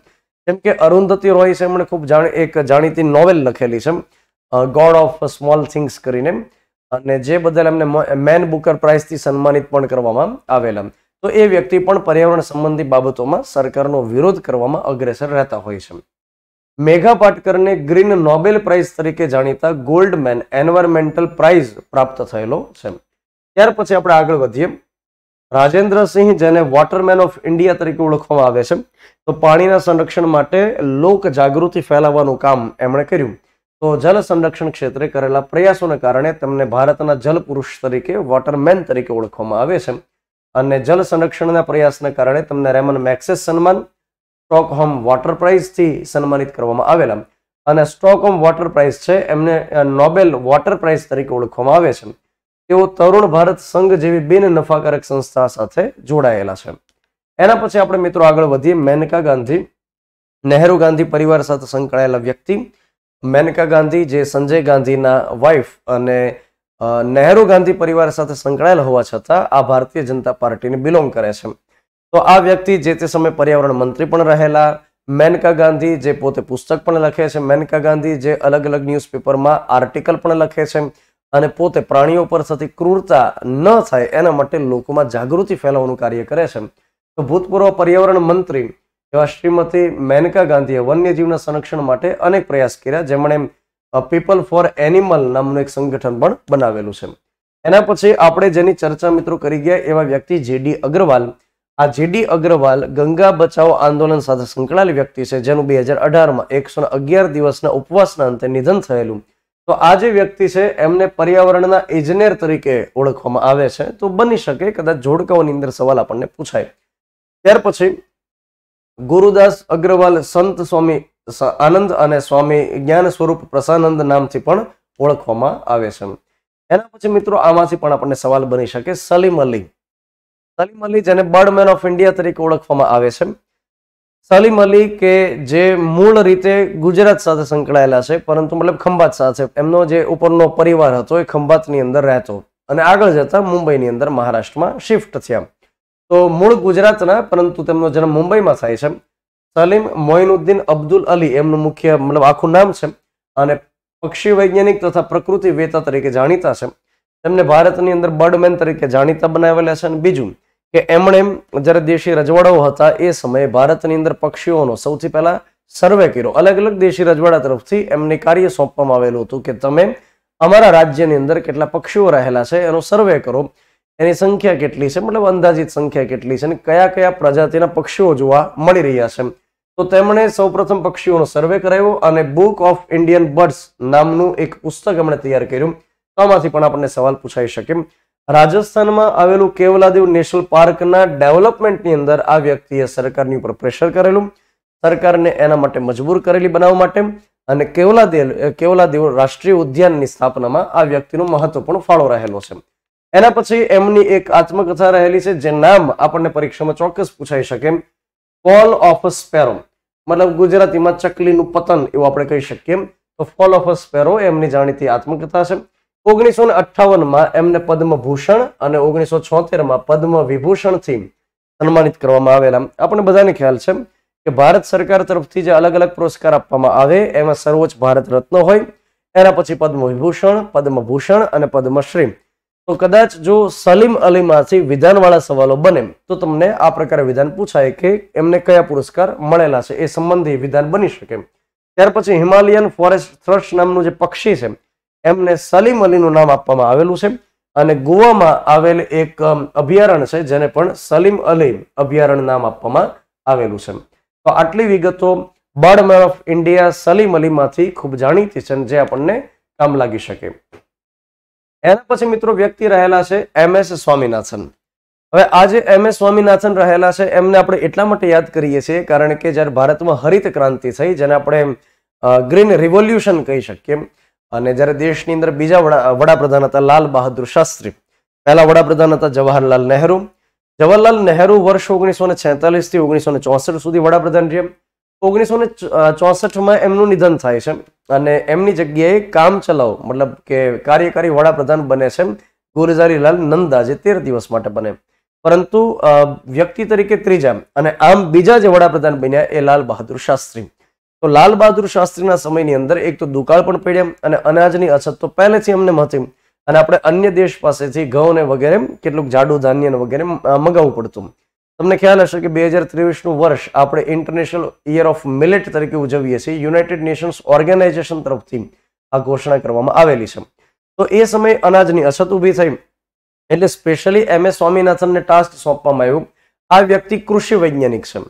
જેમ કે અરુંધતી રોય છે એમણે ખૂબ જાણ એક જાણીતી નોવેલ લખેલી છે ગોડ ઓફ સ્મોલ થિંગ્સ કરીને અને જે બદલ એમને મેન બુકર પ્રાઇઝથી સન્માનિત પણ કરવામાં આવેલા તો એ વ્યક્તિ પણ પર્યાવરણ સંબંધી બાબતોમાં સરકારનો વિરોધ કરવામાં અગ્રેસર રહેતા હોય છે મેઘા પાટકરને ગ્રીન નોબેલ પ્રાઇઝ તરીકે જાણીતા ગોલ્ડમેન એન્વાયરમેન્ટલ પ્રાઇઝ પ્રાપ્ત થયેલો છે ત્યાર પછી આપણે આગળ વધીએ રાજેન્દ્રસિંહ જેને વોટરમેન ઓફ ઇન્ડિયા તરીકે ઓળખવામાં આવે છે તો પાણીના સંરક્ષણ માટે લોક જાગૃતિ ફેલાવવાનું કામ એમણે કર્યું તો જલ સંરક્ષણ ક્ષેત્રે કરેલા પ્રયાસોને કારણે તેમને ભારતના જલ પુરુષ તરીકે વોટરમેન તરીકે ઓળખવામાં આવે છે અને જલ સંરક્ષણના પ્રયાસના કારણે તમને રેમન મેક્સેસ સન્માન સ્ટોકહોમ વોટર પ્રાઇઝથી સન્માનિત કરવામાં આવેલા અને સ્ટોકહોમ વોટર પ્રાઇઝ છે એમને નોબેલ વોટર પ્રાઇઝ તરીકે ઓળખવામાં આવે છે તેઓ તરુણ ભારત સંઘ જેવી બિન નફાકારક સંસ્થા સાથે જોડાયેલા છે એના પછી આપણે મિત્રો આગળ વધીએ મેનકા ગાંધી નહેરુ ગાંધી પરિવાર સાથે સંકળાયેલા વ્યક્તિ મેનકા ગાંધી જે સંજય ગાંધીના વાઇફ અને નહેરુ ગાંધી પરિવાર સાથે સંકળાયેલ હોવા છતાં આ ભારતીય જનતા પાર્ટીને બિલોંગ કરે છે તો આ વ્યક્તિ જે તે સમયે પર્યાવરણ મંત્રી પણ રહેલા મેનકા ગાંધી જે પોતે પુસ્તક પણ લખે છે મેનકા ગાંધી જે અલગ અલગ ન્યૂઝપેપરમાં આર્ટિકલ પણ લખે છે અને પોતે પ્રાણીઓ પર થતી ક્રૂરતા ન થાય એના માટે લોકોમાં જાગૃતિ ફેલાવવાનું કાર્ય કરે છે તો ભૂતપૂર્વ પર્યાવરણ મંત્રી એવા શ્રીમતી મેનકા ગાંધીએ વન્યજીવના સંરક્ષણ માટે અનેક પ્રયાસ કર્યા જેમણે એમ પીપલ ફોર એનિમલ નામનું એક સંગઠન પણ બનાવેલું છે એના પછી આપણે જેની ચર્ચા મિત્રો કરી ગયા એવા વ્યક્તિ જેડી અગ્રવાલ આ જેડી અગ્રવાલ ગંગા બચાવો આંદોલન સાથે સંકળાયેલ વ્યક્તિ છે જેનું બે હજાર અઢારમાં એકસો અગિયાર દિવસના ઉપવાસના અંતે નિધન થયેલું તો આ જે વ્યક્તિ છે એમને પર્યાવરણના ઇજનેર તરીકે ઓળખવામાં આવે છે તો બની શકે કદાચ જોડકાઓની અંદર સવાલ આપણને પૂછાય ત્યાર પછી ગુરુદાસ અગ્રવાલ સંત સ્વામી આનંદ અને સ્વામી જ્ઞાન સ્વરૂપ પ્રસાનંદ નામથી પણ ઓળખવામાં આવે છે એના પછી મિત્રો આમાંથી પણ આપણને સવાલ બની શકે સલીમ અલી સલીમ અલી જેને બર્ડમેન ઓફ ઇન્ડિયા તરીકે ઓળખવામાં આવે છે સલીમ અલી કે જે મૂળ રીતે ગુજરાત સાથે સંકળાયેલા છે પરંતુ મતલબ ખંભાત સાથે એમનો જે ઉપરનો પરિવાર હતો એ ખંભાતની અંદર રહેતો અને આગળ જતા મુંબઈની અંદર મહારાષ્ટ્રમાં શિફ્ટ થયા તો મૂળ ગુજરાતના પરંતુ તેમનો જન્મ મુંબઈમાં થાય છે સલીમ મોઇનુદ્દીન અબ્દુલ અલી એમનું મુખ્ય મતલબ આખું નામ છે અને પક્ષી વૈજ્ઞાનિક તથા પ્રકૃતિ વેતા તરીકે જાણીતા છે તેમને ભારતની અંદર બર્ડમેન તરીકે જાણીતા બનાવેલા છે અને બીજું કે એમણે જ્યારે દેશી રજવાડાઓ હતા એ સમયે ભારતની અંદર પક્ષીઓનો સૌથી પહેલા સર્વે કર્યો અલગ અલગ દેશી રજવાડા તરફથી એમને કાર્ય સોંપવામાં આવેલું હતું કે તમે અમારા રાજ્યની અંદર કેટલા પક્ષીઓ રહેલા છે એનો સર્વે કરો એની સંખ્યા કેટલી છે મતલબ અંદાજિત સંખ્યા કેટલી છે અને કયા કયા પ્રજાતિના પક્ષીઓ જોવા મળી રહ્યા છે એમ તો તેમણે સૌપ્રથમ પક્ષીઓનો સર્વે કરાવ્યો અને બુક ઓફ ઇન્ડિયન બર્ડ્સ નામનું એક પુસ્તક એમણે તૈયાર કર્યું તો પણ આપણને સવાલ પૂછાઈ શકે રાજસ્થાનમાં આવેલું કેવલાદેવ નેશનલ પાર્કના ડેવલપમેન્ટની અંદર આ વ્યક્તિએ સરકારની ઉપર પ્રેશર કરેલું સરકારને એના માટે મજબૂર કરેલી બનાવવા માટે અને કેવલાદેવ કેવલાદેવ રાષ્ટ્રીય ઉદ્યાનની સ્થાપનામાં આ વ્યક્તિનો મહત્વપૂર્ણ ફાળો રહેલો છે એના પછી એમની એક આત્મકથા રહેલી છે જે નામ આપણને પરીક્ષામાં ચોક્કસ પૂછાઈ શકે કોલ ઓફ સ્પેરો મતલબ ગુજરાતીમાં ચકલીનું પતન એવું આપણે કહી શકીએ તો ફોલ ઓફ અ સ્પેરો એમની જાણીતી આત્મકથા છે ઓગણીસો ને અઠાવનમાં એમને પદ્મભૂષણ અને ઓગણીસો છોતેરમાં પદ્મ વિભૂષણથી સન્માનિત કરવામાં આવેલા આપણે બધાને ખ્યાલ છે કે ભારત સરકાર તરફથી જે અલગ અલગ પુરસ્કાર આપવામાં આવે એમાં સર્વોચ્ચ ભારત રત્ન હોય એના પછી પદ્મ વિભૂષણ પદ્મભૂષણ અને પદ્મશ્રી તો કદાચ જો સલીમ અલીમાંથી વિધાનવાળા સવાલો બને તો તમને આ પ્રકારે વિધાન પૂછાય કે એમને કયા પુરસ્કાર મળેલા છે એ સંબંધી વિધાન બની શકે ત્યાર પછી હિમાલયન ફોરેસ્ટ થ્રસ્ટ નામનું જે પક્ષી છે એમને સલીમ અલીનું નામ આપવામાં આવેલું છે અને ગોવામાં આવેલ એક અભયારણ્ય છે જેને પણ સલીમ અલી અભયારણ્ય નામ આપવામાં આવેલું છે તો આટલી વિગતો બર્ડ ઓફ ઇન્ડિયા સલીમ અલીમાંથી ખૂબ જાણીતી છે જે આપણને કામ લાગી શકે એના પછી મિત્રો વ્યક્તિ રહેલા છે એમ એસ સ્વામિનાથન હવે આજે એમ એસ સ્વામિનાથન રહેલા છે એમને આપણે એટલા માટે યાદ કરીએ છીએ કારણ કે જ્યારે ભારતમાં હરિત ક્રાંતિ થઈ જેને આપણે ગ્રીન રિવોલ્યુશન કહી શકીએ અને જ્યારે દેશની અંદર બીજા વડા વડાપ્રધાન હતા લાલ બહાદુર શાસ્ત્રી પહેલા વડાપ્રધાન હતા જવાહરલાલ નહેરુ જવાહરલાલ નહેરુ વર્ષ ઓગણીસો ને થી ઓગણીસો ને સુધી વડાપ્રધાન રહ્યા ઓગણીસો ને ચોસઠમાં એમનું નિધન થાય છે અને એમની જગ્યાએ કામ ચલાવ મતલબ કે કાર્યકારી વડાપ્રધાન બને છે ગુલઝારીલાલ નંદા જે તેર દિવસ માટે બને પરંતુ વ્યક્તિ તરીકે ત્રીજા અને આમ બીજા જે વડાપ્રધાન બન્યા એ લાલ બહાદુર શાસ્ત્રી તો લાલ બહાદુર શાસ્ત્રીના સમયની અંદર એક તો દુકાળ પણ પડ્યા અને અનાજની અછત તો પહેલેથી અમને હતી અને આપણે અન્ય દેશ પાસેથી ઘઉં ને વગેરે કેટલુંક જાડુ ધાન્ય વગેરે મગાવવું પડતું તમને ખ્યાલ હશે કે બે હજાર ત્રેવીસનું વર્ષ આપણે ઇન્ટરનેશનલ યર ઓફ મિલેટ તરીકે ઉજવીએ છીએ યુનાઇટેડ નેશન્સ ઓર્ગેનાઇઝેશન તરફથી આ ઘોષણા કરવામાં આવેલી છે તો એ સમયે અનાજની અછત ઊભી થઈ એટલે સ્પેશિયલી એમ એસ સ્વામિનાથનને ટાસ્ક સોંપવામાં આવ્યું આ વ્યક્તિ કૃષિ વૈજ્ઞાનિક છે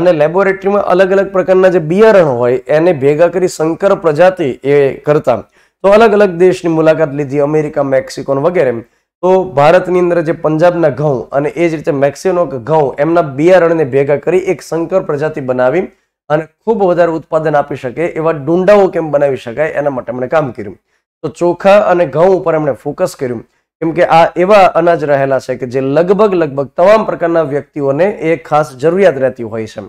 અને લેબોરેટરીમાં અલગ અલગ પ્રકારના જે બિયારણ હોય એને ભેગા કરી સંકર પ્રજાતિ એ કરતા તો અલગ અલગ દેશની મુલાકાત લીધી અમેરિકા મેક્સિકો વગેરે તો ભારતની અંદર જે પંજાબના ઘઉં અને એ જ રીતે મેક્સિનોક ઘઉં એમના બિયારણને ભેગા કરી એક સંકર પ્રજાતિ બનાવી અને ખૂબ વધારે ઉત્પાદન આપી શકે એવા ડુંડાઓ કેમ બનાવી શકાય એના માટે એમણે કામ કર્યું તો ચોખા અને ઘઉં ઉપર એમણે ફોકસ કર્યું કેમ કે આ એવા અનાજ રહેલા છે કે જે લગભગ લગભગ તમામ પ્રકારના વ્યક્તિઓને એ ખાસ જરૂરિયાત રહેતી હોય છે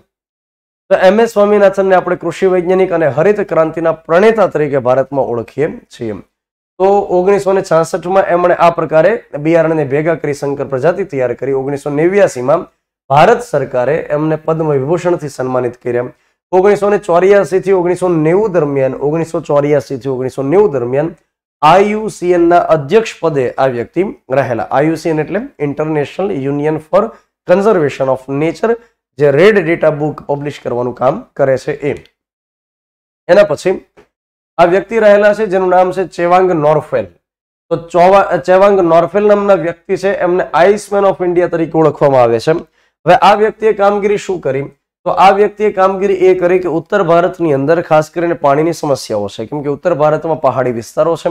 તો એમ એસ સ્વામિનાથનને આપણે કૃષિ વૈજ્ઞાનિક અને હરિત ક્રાંતિના પ્રણેતા તરીકે ભારતમાં ઓળખીએ છીએ તો ઓગણીસો ને છાસઠમાં એમણે આ પ્રકારે બિયારણને ભેગા કરી શંકર પ્રજાતિ તૈયાર કરી ઓગણીસો નેવ્યાસીમાં ભારત સરકારે એમને પદ્મ વિભૂષણથી સન્માનિત કર્યા ઓગણીસો ને ચોર્યાસી થી ઓગણીસો નેવું દરમિયાન ઓગણીસો ચોર્યાસીથી ઓગણીસો નેવું દરમિયાન આયુસીએનના અધ્યક્ષ પદે આ વ્યક્તિ રહેલા આયુસીએન એટલે international union for conservation of nature જે રેડ ડેટા બુક પબ્લિશ કરવાનું કામ કરે છે એ એના પછી આ વ્યક્તિ રહેલા છે જેનું નામ છે ચેવાંગ નોર્ફેલ તો ચેવાંગ નોર્ફેલ નામના વ્યક્તિ છે એમને આઈસમેન ઓફ ઇન્ડિયા તરીકે ઓળખવામાં આવે છે હવે આ વ્યક્તિએ કામગીરી શું કરી તો આ વ્યક્તિએ કામગીરી એ કરી કે ઉત્તર ભારતની અંદર ખાસ કરીને પાણીની સમસ્યાઓ છે કેમ કે ઉત્તર ભારતમાં પહાડી વિસ્તારો છે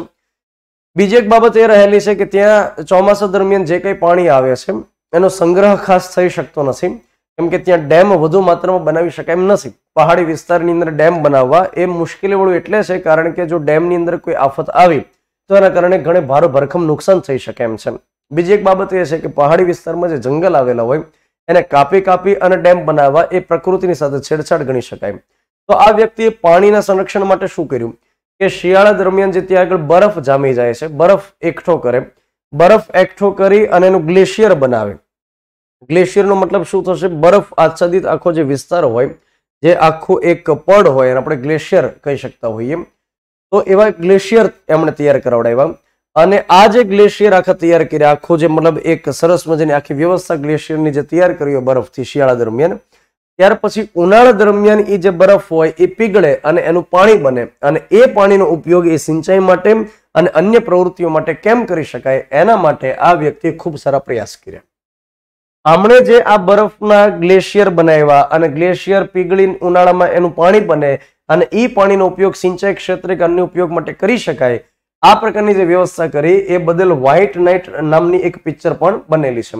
બીજી એક બાબત એ રહેલી છે કે ત્યાં ચોમાસા દરમિયાન જે કંઈ પાણી આવે છે એનો સંગ્રહ ખાસ થઈ શકતો નથી કેમ કે ત્યાં ડેમ વધુ માત્રામાં બનાવી શકાય એમ નથી પહાડી વિસ્તારની અંદર ડેમ બનાવવા એ મુશ્કેલીવાળું એટલે છે કારણ કે જો ડેમની અંદર કોઈ આફત આવી તો એના કારણે ઘણે ભારો ભરખમ નુકસાન થઈ શકે એમ છે બીજી એક બાબત એ છે કે પહાડી વિસ્તારમાં જે જંગલ આવેલા હોય એને કાપી કાપી અને ડેમ બનાવવા એ પ્રકૃતિની સાથે છેડછાડ ગણી શકાય તો આ વ્યક્તિએ પાણીના સંરક્ષણ માટે શું કર્યું કે શિયાળા દરમિયાન જે ત્યાં આગળ બરફ જામી જાય છે બરફ એકઠો કરે બરફ એકઠો કરી અને એનું ગ્લેશિયર બનાવે ગ્લેશિયરનો મતલબ શું થશે બરફ આચ્છાદિત આખો જે વિસ્તાર હોય જે આખું એક પડ હોય એને આપણે ગ્લેશિયર કહી શકતા હોઈએ તો એવા ગ્લેશિયર એમણે તૈયાર કરાવડાવ્યા અને આ જે ગ્લેશિયર આખા તૈયાર કર્યા આખું જે મતલબ એક સરસ મજાની આખી વ્યવસ્થા ગ્લેશિયરની જે તૈયાર કરી હોય બરફથી શિયાળા દરમિયાન ત્યાર પછી ઉનાળા દરમિયાન એ જે બરફ હોય એ પીગળે અને એનું પાણી બને અને એ પાણીનો ઉપયોગ એ સિંચાઈ માટે અને અન્ય પ્રવૃત્તિઓ માટે કેમ કરી શકાય એના માટે આ વ્યક્તિએ ખૂબ સારા પ્રયાસ કર્યા હમણે જે આ બરફના ગ્લેશિયર બનાવ્યા અને ગ્લેશિયર પીગળી ઉનાળામાં એનું પાણી બને અને એ પાણીનો ઉપયોગ સિંચાઈ ક્ષેત્રે અન્ય ઉપયોગ માટે કરી શકાય આ પ્રકારની જે વ્યવસ્થા કરી એ બદલ વ્હાઇટ નાઇટ નામની એક પિક્ચર પણ બનેલી છે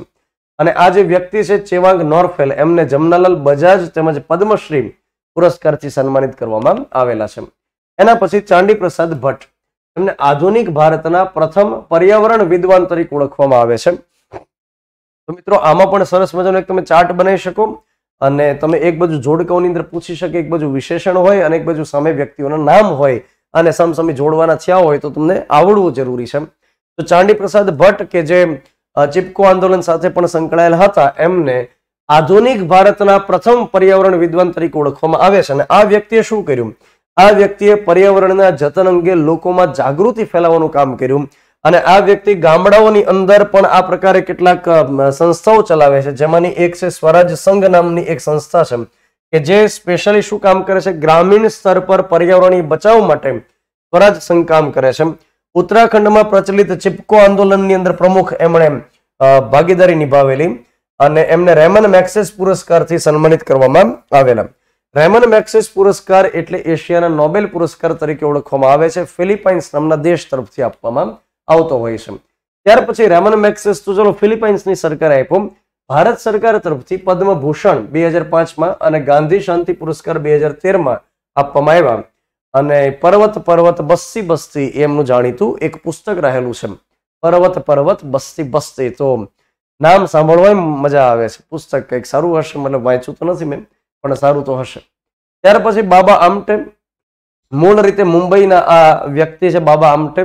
અને આ જે વ્યક્તિ છે ચેવાંગ નોર્ફેલ એમને જમનાલાલ બજાજ તેમજ પદ્મશ્રી પુરસ્કારથી સન્માનિત કરવામાં આવેલા છે એના પછી ચાંડી પ્રસાદ ભટ્ટ એમને આધુનિક ભારતના પ્રથમ પર્યાવરણ વિદ્વાન તરીકે ઓળખવામાં આવે છે તો મિત્રો આમાં પણ સરસ મજાનો એક તમે ચાર્ટ બનાવી શકો અને તમે એક બાજુ જોડકાઓની અંદર પૂછી શકે એક બાજુ વિશેષણ હોય અને એક બાજુ સમય વ્યક્તિઓના નામ હોય અને સમસમી જોડવાના થયા હોય તો તમને આવડવું જરૂરી છે તો ચાંડી પ્રસાદ ભટ્ટ કે જે ચિપકો આંદોલન સાથે પણ સંકળાયેલા હતા એમને આધુનિક ભારતના પ્રથમ પર્યાવરણ વિદ્વાન તરીકે ઓળખવામાં આવે છે અને આ વ્યક્તિએ શું કર્યું આ વ્યક્તિએ પર્યાવરણના જતન અંગે લોકોમાં જાગૃતિ ફેલાવવાનું કામ કર્યું અને આ વ્યક્તિ ગામડાઓની અંદર પણ આ પ્રકારે કેટલાક સંસ્થાઓ ચલાવે છે જેમાંની એક છે સ્વરાજ સંઘ નામની એક સંસ્થા છે કે જે સ્પેશિયલી શું કામ કરે છે ગ્રામીણ સ્તર પર પર્યાવરણીય બચાવ માટે સ્વરાજ સંઘ કામ કરે છે ઉત્તરાખંડમાં પ્રચલિત ચિપકો આંદોલનની અંદર પ્રમુખ એમણે ભાગીદારી નિભાવેલી અને એમને રેમન મેક્સેસ પુરસ્કારથી સન્માનિત કરવામાં આવેલા રેમન મેક્સેસ પુરસ્કાર એટલે એશિયાના નોબેલ પુરસ્કાર તરીકે ઓળખવામાં આવે છે ફિલિપાઇન્સ નામના દેશ તરફથી આપવામાં આવતો હોય છે ત્યાર પછી રેમન મેક્સેસ તો ચલો ફિલિપાઇન્સની સરકારે આપ્યો ભારત સરકાર તરફથી પદ્મભૂષણ બે હજાર પાંચમાં અને ગાંધી શાંતિ પુરસ્કાર બે હજાર તેરમાં આપવામાં આવ્યા અને પર્વત પર્વત બસ્તી બસ્તી એમનું જાણીતું એક પુસ્તક રહેલું છે પર્વત પર્વત બસ્તી બસ્તી તો નામ સાંભળવા મજા આવે છે પુસ્તક કંઈક સારું હશે મતલબ વાંચ્યું તો નથી મેં પણ સારું તો હશે ત્યાર પછી બાબા આમટે મૂળ રીતે મુંબઈના આ વ્યક્તિ છે બાબા આમટે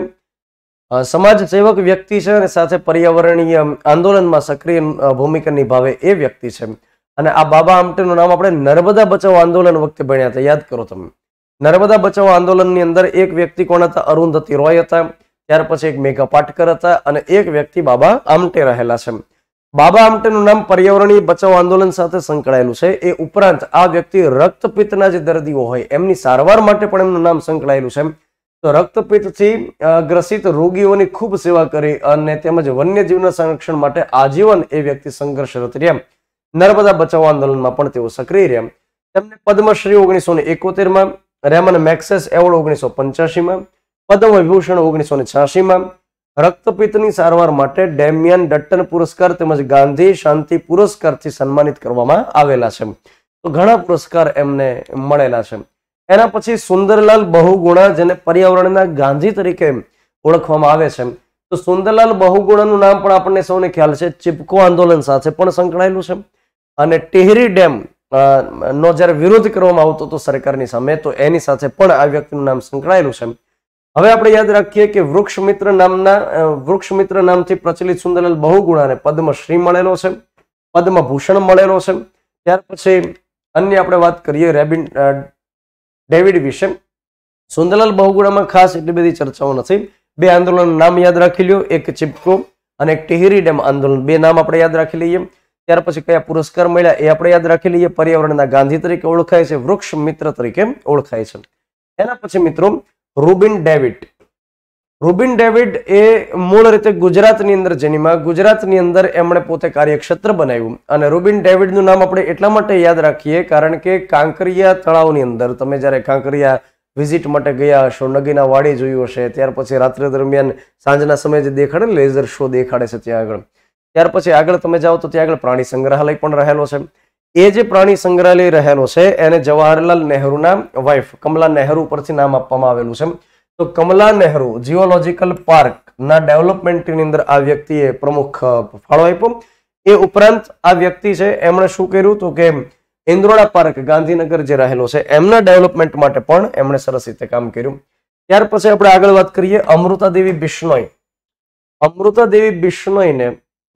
સમાજ સેવક વ્યક્તિ છે અને સાથે પર્યાવરણીય આંદોલનમાં સક્રિય ભૂમિકા નિભાવે એ વ્યક્તિ છે અને આ બાબા આમટેનું નામ આપણે નર્મદા બચાવ આંદોલન વખતે ભણ્યા હતા યાદ કરો તમે નર્મદા બચાવ આંદોલનની અંદર એક વ્યક્તિ કોણ હતા અરુંધતી રોય હતા ત્યાર પછી એક મેઘા પાટકર હતા અને એક વ્યક્તિ બાબા આમટે રહેલા છે બાબા આમટેનું નામ પર્યાવરણીય બચાવ આંદોલન સાથે સંકળાયેલું છે એ ઉપરાંત આ વ્યક્તિ રક્તપિત્તના જે દર્દીઓ હોય એમની સારવાર માટે પણ એમનું નામ સંકળાયેલું છે એમ તો રક્તપિત્તથી ગ્રસિત રોગીઓની ખૂબ સેવા કરી અને તેમજ વન્યજીવના સંરક્ષણ માટે આજીવન એ વ્યક્તિ સંઘર્ષરત રહ્યા નર્મદા બચાવ આંદોલનમાં પણ તેઓ સક્રિય રહ્યા તેમને પદ્મશ્રી ઓગણીસો ને એકોતેરમાં રેમન મેક્સેસ એવોર્ડ ઓગણીસો પંચ્યાસીમાં પદ્મ વિભૂષણ ઓગણીસો ને છ્યાસીમાં રક્તપિત્તની સારવાર માટે ડેમિયન ડટ્ટન પુરસ્કાર તેમજ ગાંધી શાંતિ પુરસ્કારથી સન્માનિત કરવામાં આવેલા છે તો ઘણા પુરસ્કાર એમને મળેલા છે એના પછી સુંદરલાલ બહુગુણા જેને પર્યાવરણના ગાંધી તરીકે ઓળખવામાં આવે છે તો સુંદરલાલ બહુગુણાનું નામ પણ આપણને સૌને ખ્યાલ છે ચીપકો આંદોલન સાથે પણ સંકળાયેલું છે અને ટેહરી ડેમ નો જ્યારે વિરોધ કરવામાં આવતો હતો સરકારની સામે તો એની સાથે પણ આ વ્યક્તિનું નામ સંકળાયેલું છે હવે આપણે યાદ રાખીએ કે વૃક્ષ મિત્ર નામના વૃક્ષ મિત્ર નામથી પ્રચલિત સુંદરલાલ બહુગુણાને પદ્મશ્રી મળેલો છે પદ્મભૂષણ મળેલો છે ત્યાર પછી અન્ય આપણે વાત કરીએ રેબિન ડેવિડ વિશે સુંદરલાલ બહુગુણામાં ખાસ એટલી બધી ચર્ચાઓ નથી બે આંદોલન નામ યાદ રાખી લ્યો એક ચિપકો અને એક ટેહરી ડેમ આંદોલન બે નામ આપણે યાદ રાખી લઈએ ત્યાર પછી કયા પુરસ્કાર મળ્યા એ આપણે યાદ રાખી લઈએ પર્યાવરણના ગાંધી તરીકે ઓળખાય છે વૃક્ષ મિત્ર તરીકે ઓળખાય છે એના પછી મિત્રો રૂબિન ડેવિડ રૂબિન ડેવિડ એ મૂળ રીતે ગુજરાતની અંદર જન્મા ગુજરાતની અંદર એમણે પોતે કાર્યક્ષેત્ર બનાવ્યું અને રૂબિન ડેવિડનું નામ આપણે એટલા માટે યાદ રાખીએ કારણ કે કાંકરિયા તળાવની અંદર તમે જ્યારે કાંકરિયા વિઝિટ માટે ગયા હશો નગીના વાડી જોયું હશે ત્યાર પછી રાત્રે દરમિયાન સાંજના સમયે જે દેખાડે લેઝર શો દેખાડે છે ત્યાં આગળ ત્યાર પછી આગળ તમે જાઓ તો ત્યાં આગળ પ્રાણી સંગ્રહાલય પણ રહેલો છે એ જે પ્રાણી સંગ્રહાલય રહેલો છે એને જવાહરલાલ નહેરુના વાઇફ કમલા નહેરુ પરથી નામ આપવામાં આવેલું છે એમ તો કમલા નહેરુ જીઓલોજીકલ પાર્કના ડેવલપમેન્ટની અંદર આ વ્યક્તિએ પ્રમુખ ફાળો આપ્યો એ ઉપરાંત આ વ્યક્તિ છે એમણે શું કર્યું તો કે ઇન્દ્રોડા પાર્ક ગાંધીનગર જે રહેલો છે એમના ડેવલપમેન્ટ માટે પણ એમણે સરસ રીતે કામ કર્યું ત્યાર પછી આપણે આગળ વાત કરીએ અમૃતાદેવી બિશ્નોઈ અમૃતાદેવી બિશ્નોઈને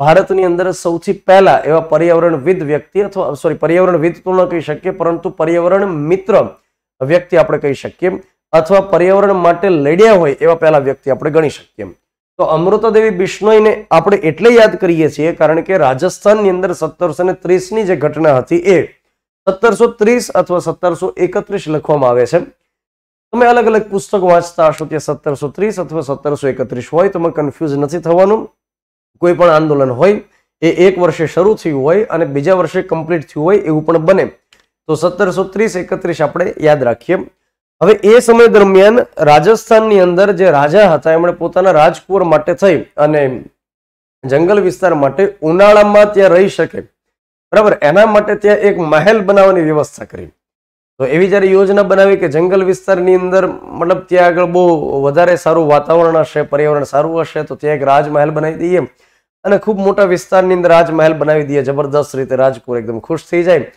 ભારતની અંદર સૌથી પહેલા એવા પર્યાવરણવિદ વ્યક્તિ અથવા સોરી પર્યાવરણવિદ તો ન કહી શકીએ પરંતુ પર્યાવરણ મિત્ર વ્યક્તિ આપણે કહી શકીએ અથવા પર્યાવરણ માટે લડ્યા હોય એવા પહેલા વ્યક્તિ આપણે ગણી શકીએ તો અમૃતાદેવી બિશ્નોઈને આપણે એટલે યાદ કરીએ છીએ કારણ કે રાજસ્થાનની અંદર સત્તરસો ને ત્રીસની જે ઘટના હતી એ સત્તરસો ત્રીસ અથવા સત્તરસો એકત્રીસ લખવામાં આવે છે તમે અલગ અલગ પુસ્તક વાંચતા હશો ત્યાં સત્તરસો ત્રીસ અથવા સત્તરસો એકત્રીસ હોય તમે કન્ફ્યુઝ નથી થવાનું કોઈ પણ આંદોલન હોય એ એક વર્ષે શરૂ થયું હોય અને બીજા વર્ષે કમ્પ્લીટ થયું હોય એવું પણ બને તો સત્તરસો ત્રીસ એકત્રીસ આપણે યાદ રાખીએ હવે એ સમય દરમિયાન રાજસ્થાનની અંદર જે રાજા હતા એમણે પોતાના રાજકુંવર માટે થઈ અને જંગલ વિસ્તાર માટે ઉનાળામાં ત્યાં રહી શકે બરાબર એના માટે ત્યાં એક મહેલ બનાવવાની વ્યવસ્થા કરી તો એવી જ્યારે યોજના બનાવી કે જંગલ વિસ્તારની અંદર મતલબ ત્યાં આગળ બહુ વધારે સારું વાતાવરણ હશે પર્યાવરણ સારું હશે તો ત્યાં એક રાજમહેલ બનાવી દઈએ અને ખૂબ મોટા વિસ્તારની અંદર રાજમહેલ બનાવી દઈએ જબરદસ્ત રીતે રાજકુંવર એકદમ ખુશ થઈ જાય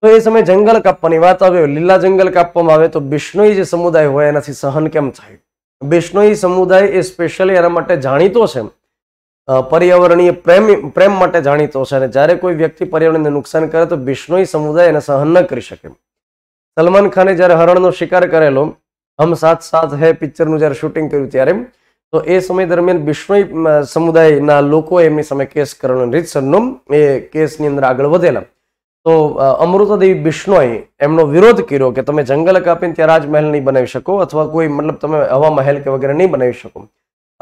તો એ સમયે જંગલ કાપવાની વાત આવે લીલા જંગલ કાપવામાં આવે તો બિશ્નોઈ જે સમુદાય હોય એનાથી સહન કેમ થાય બિશ્નોઈ સમુદાય એ સ્પેશિયલી એના માટે જાણીતો છે પર્યાવરણીય પ્રેમ પ્રેમ માટે જાણીતો છે અને જ્યારે કોઈ વ્યક્તિ પર્યાવરણને નુકસાન કરે તો બિશ્નોઈ સમુદાય એને સહન ન કરી શકે સલમાન ખાને જ્યારે હરણનો શિકાર કરેલો હમ સાથ સાથ હે પિક્ચરનું જ્યારે શૂટિંગ કર્યું ત્યારે તો એ સમય દરમિયાન બિશ્નોઈ સમુદાયના લોકો એમની સામે કેસ કરવાનો રીતસરનો એ કેસની અંદર આગળ વધેલા તો અમૃતદેવી બિષ્ણોએ એમનો વિરોધ કર્યો કે તમે જંગલ કાપીને ત્યાં રાજમહેલ નહીં બનાવી શકો અથવા કોઈ મતલબ તમે હવા મહેલ કે વગેરે નહીં બનાવી શકો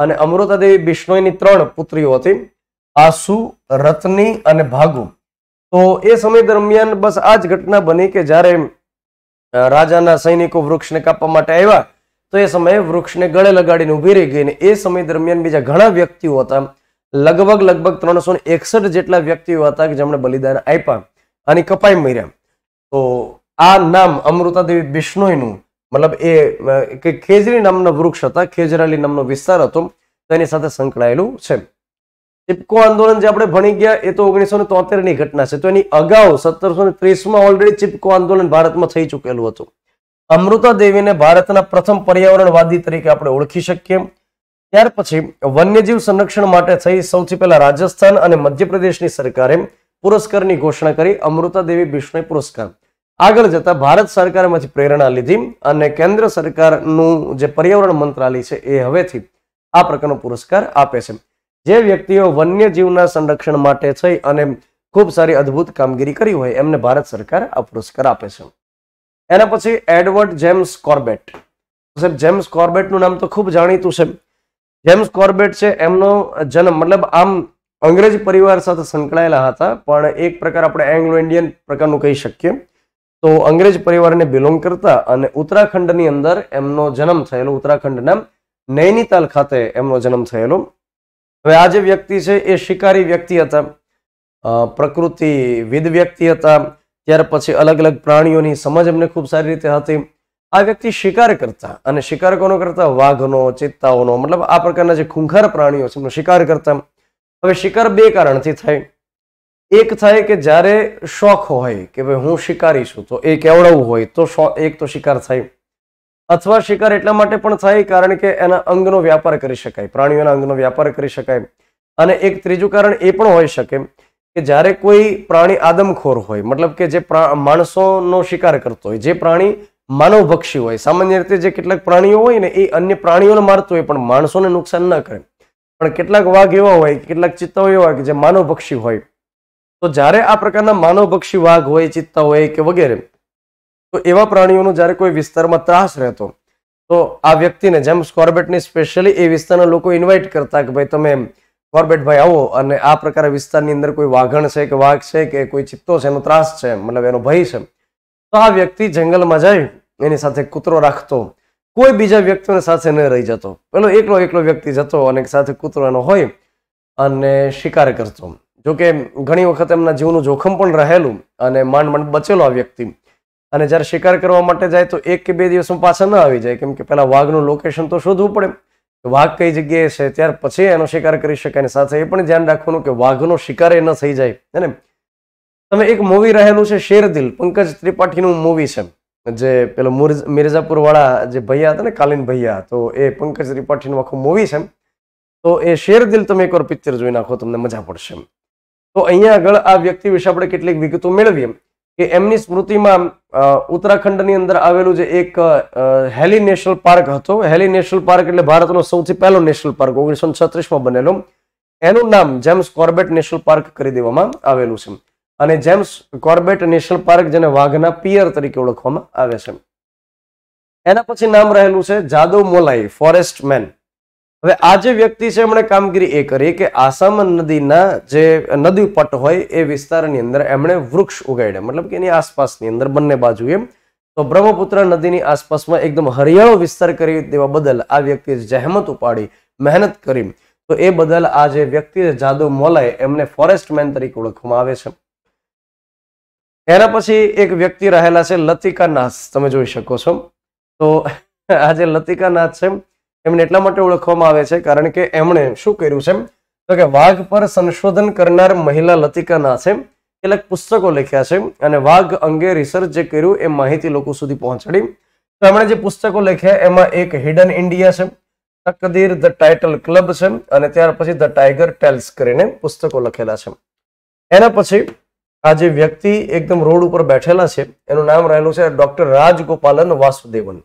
અને અમૃતાદેવી બિષ્ણોઈની ત્રણ પુત્રીઓ હતી આસુ રત્ની અને ભાગુ તો એ સમય દરમિયાન બસ આ જ ઘટના બની કે જ્યારે રાજાના સૈનિકો વૃક્ષને કાપવા માટે આવ્યા તો એ સમયે વૃક્ષને ગળે લગાડીને ઊભી રહી ગઈ ને એ સમય દરમિયાન બીજા ઘણા વ્યક્તિઓ હતા લગભગ લગભગ ત્રણસો એકસઠ જેટલા વ્યક્તિઓ હતા કે જેમણે બલિદાન આપ્યા અને કપાઈ મર્યા તો આ નામ અમૃતાદેવી બિશ્નોઈનું મતલબ એ ખેજરી નામના વૃક્ષ હતા ખેજરાલી નામનો વિસ્તાર હતો તેની સાથે સંકળાયેલું છે ચીપકો આંદોલન જે આપણે ભણી ગયા એ તો ઓગણીસો ને તોતેર ની ઘટના છે તો એની અગાઉ સત્તરસો ને ત્રીસમાં ઓલરેડી ચીપકો આંદોલન ભારતમાં થઈ ચૂકેલું હતું અમૃતા દેવીને ભારતના પ્રથમ પર્યાવરણવાદી તરીકે આપણે ઓળખી શકીએ ત્યાર પછી વન્યજીવ સંરક્ષણ માટે થઈ સૌથી પહેલા રાજસ્થાન અને મધ્યપ્રદેશની સરકારે પુરસ્કારની ઘોષણા કરી અમૃતાદેવી બિશ્નોઈ પુરસ્કાર આગળ જતા ભારત સરકારમાંથી પ્રેરણા લીધી અને કેન્દ્ર સરકારનું જે પર્યાવરણ મંત્રાલય છે એ હવેથી આ પ્રકારનો પુરસ્કાર આપે છે જે વ્યક્તિઓ વન્યજીવના સંરક્ષણ માટે થઈ અને ખૂબ સારી અદ્ભુત કામગીરી કરી હોય એમને ભારત સરકાર આ પુરસ્કાર આપે છે એના પછી એડવર્ડ જેમ્સ કોર્બેટ સાહેબ જેમ્સ કોર્બેટનું નામ તો ખૂબ જાણીતું છે જેમ્સ કોર્બેટ છે એમનો જન્મ મતલબ આમ અંગ્રેજ પરિવાર સાથે સંકળાયેલા હતા પણ એક પ્રકાર આપણે એંગ્લો ઇન્ડિયન પ્રકારનું કહી શકીએ તો અંગ્રેજ પરિવારને બિલોંગ કરતા અને ઉત્તરાખંડની અંદર એમનો જન્મ થયેલો ઉત્તરાખંડના નૈનીતાલ ખાતે એમનો જન્મ થયેલો હવે આ જે વ્યક્તિ છે એ શિકારી વ્યક્તિ હતા પ્રકૃતિ વિદ વ્યક્તિ હતા ત્યાર પછી અલગ અલગ પ્રાણીઓની સમજ એમને ખૂબ સારી રીતે હતી આ વ્યક્તિ શિકાર કરતા અને શિકાર કોનો કરતા વાઘનો ચિત્તાઓનો મતલબ આ પ્રકારના જે ખૂંખાર પ્રાણીઓ છે એમનો શિકાર કરતા હવે શિકાર બે કારણથી થાય એક થાય કે જ્યારે શોખ હોય કે ભાઈ હું શિકારી છું તો એ કેવડાવવું હોય તો એક તો શિકાર થાય અથવા શિકાર એટલા માટે પણ થાય કારણ કે એના અંગનો વ્યાપાર કરી શકાય પ્રાણીઓના અંગનો વ્યાપાર કરી શકાય અને એક ત્રીજું કારણ એ પણ હોઈ શકે કે જ્યારે કોઈ પ્રાણી આદમખોર હોય મતલબ કે જે માણસોનો શિકાર કરતો હોય જે પ્રાણી માનવભક્ષી હોય સામાન્ય રીતે જે કેટલાક પ્રાણીઓ હોય ને એ અન્ય પ્રાણીઓને મારતું હોય પણ માણસોને નુકસાન ન કરે પણ કેટલાક વાઘ એવા હોય કેટલાક ચિત્તાઓ એવા હોય કે જે માનવભક્ષી હોય તો જ્યારે આ પ્રકારના માનવભક્ષી વાઘ હોય ચિત્તા હોય કે વગેરે તો એવા પ્રાણીઓનો જ્યારે કોઈ વિસ્તારમાં ત્રાસ રહેતો તો આ વ્યક્તિને જેમ સ્કોર્બેટની સ્પેશિયલી એ વિસ્તારના લોકો ઇન્વાઇટ કરતા કે ભાઈ તમે કોર્બેટ ભાઈ આવો અને આ પ્રકારે વિસ્તારની અંદર કોઈ વાઘણ છે કે વાઘ છે કે કોઈ ચિત્તો છે એનો ત્રાસ છે મતલબ એનો ભય છે તો આ વ્યક્તિ જંગલમાં જાય એની સાથે કૂતરો રાખતો કોઈ બીજા વ્યક્તિઓને સાથે ન રહી જતો પેલો એકલો એકલો વ્યક્તિ જતો અને સાથે કૂતરાનો હોય અને શિકાર કરતો જોકે ઘણી વખત એમના જીવનું જોખમ પણ રહેલું અને માંડ માંડ બચેલો આ વ્યક્તિ અને જ્યારે શિકાર કરવા માટે જાય તો એક કે બે દિવસમાં પાછા ન આવી જાય કેમ કે પહેલાં વાઘનું લોકેશન તો શોધવું પડે વાઘ કઈ જગ્યાએ છે ત્યાર પછી એનો શિકાર કરી શકાય અને સાથે એ પણ ધ્યાન રાખવાનું કે વાઘનો શિકાર એ ન થઈ જાય હે ને તમે એક મૂવી રહેલું છે શેર દિલ પંકજ ત્રિપાઠીનું મૂવી છે જે પેલો મિર્ઝાપુર વાળા જે ભૈયા હતા ને કાલીન ભૈયા તો એ પંકજ ત્રિપાઠીનું આખું મૂવી છે તો એ શેર દિલ તમે એકવાર પિક્ચર જોઈ નાખો તમને મજા પડશે તો અહીંયા આગળ આ વ્યક્તિ વિશે આપણે કેટલીક વિગતો મેળવીએ કે એમની સ્મૃતિમાં ઉત્તરાખંડની અંદર આવેલું જે એક હેલી નેશનલ પાર્ક હતો હેલી નેશનલ પાર્ક એટલે ભારતનો સૌથી પહેલો નેશનલ પાર્ક ઓગણીસો છત્રીસમાં બનેલો એનું નામ જેમ્સ કોર્બેટ નેશનલ પાર્ક કરી દેવામાં આવેલું છે અને જેમ્સ કોર્બેટ નેશનલ પાર્ક જેને વાઘના પિયર તરીકે ઓળખવામાં આવે છે એના પછી નામ રહેલું છે જાદવ મોલાઈ ફોરેસ્ટ મેન હવે આ જે વ્યક્તિ છે એમણે કામગીરી એ કરી કે આસામ નદીના જે નદી પટ હોય એ વિસ્તારની અંદર એમણે વૃક્ષ ઉગાડ્યા મતલબ કે એની આસપાસની અંદર બંને બાજુ એમ તો બ્રહ્મપુત્ર નદીની આસપાસમાં એકદમ હરિયાળો વિસ્તાર કરી દેવા બદલ આ વ્યક્તિએ જહેમત ઉપાડી મહેનત કરી તો એ બદલ આ જે વ્યક્તિ જાદવ મોલાય એમને ફોરેસ્ટ મેન તરીકે ઓળખવામાં આવે છે એના પછી એક વ્યક્તિ રહેલા છે લતિકાનાથ તમે જોઈ શકો છો તો આ જે લતિકા છે એમને એટલા માટે ઓળખવામાં આવે છે કારણ કે એમણે શું કર્યું છે તો કે વાઘ પર સંશોધન કરનાર મહિલા લતિકા નાથે કેટલાક પુસ્તકો લખ્યા છે અને વાઘ અંગે રિસર્ચ જે કર્યું એ માહિતી લોકો સુધી પહોંચાડી તો એમણે જે પુસ્તકો લખ્યા એમાં એક હિડન ઇન્ડિયા છે તકદીર ધ ટાઇટલ ક્લબ છે અને ત્યાર પછી ધ ટાઈગર ટેલ્સ કરીને પુસ્તકો લખેલા છે એના પછી આ જે વ્યક્તિ એકદમ રોડ ઉપર બેઠેલા છે એનું નામ રહેલું છે ડોક્ટર રાજગોપાલન વાસુદેવન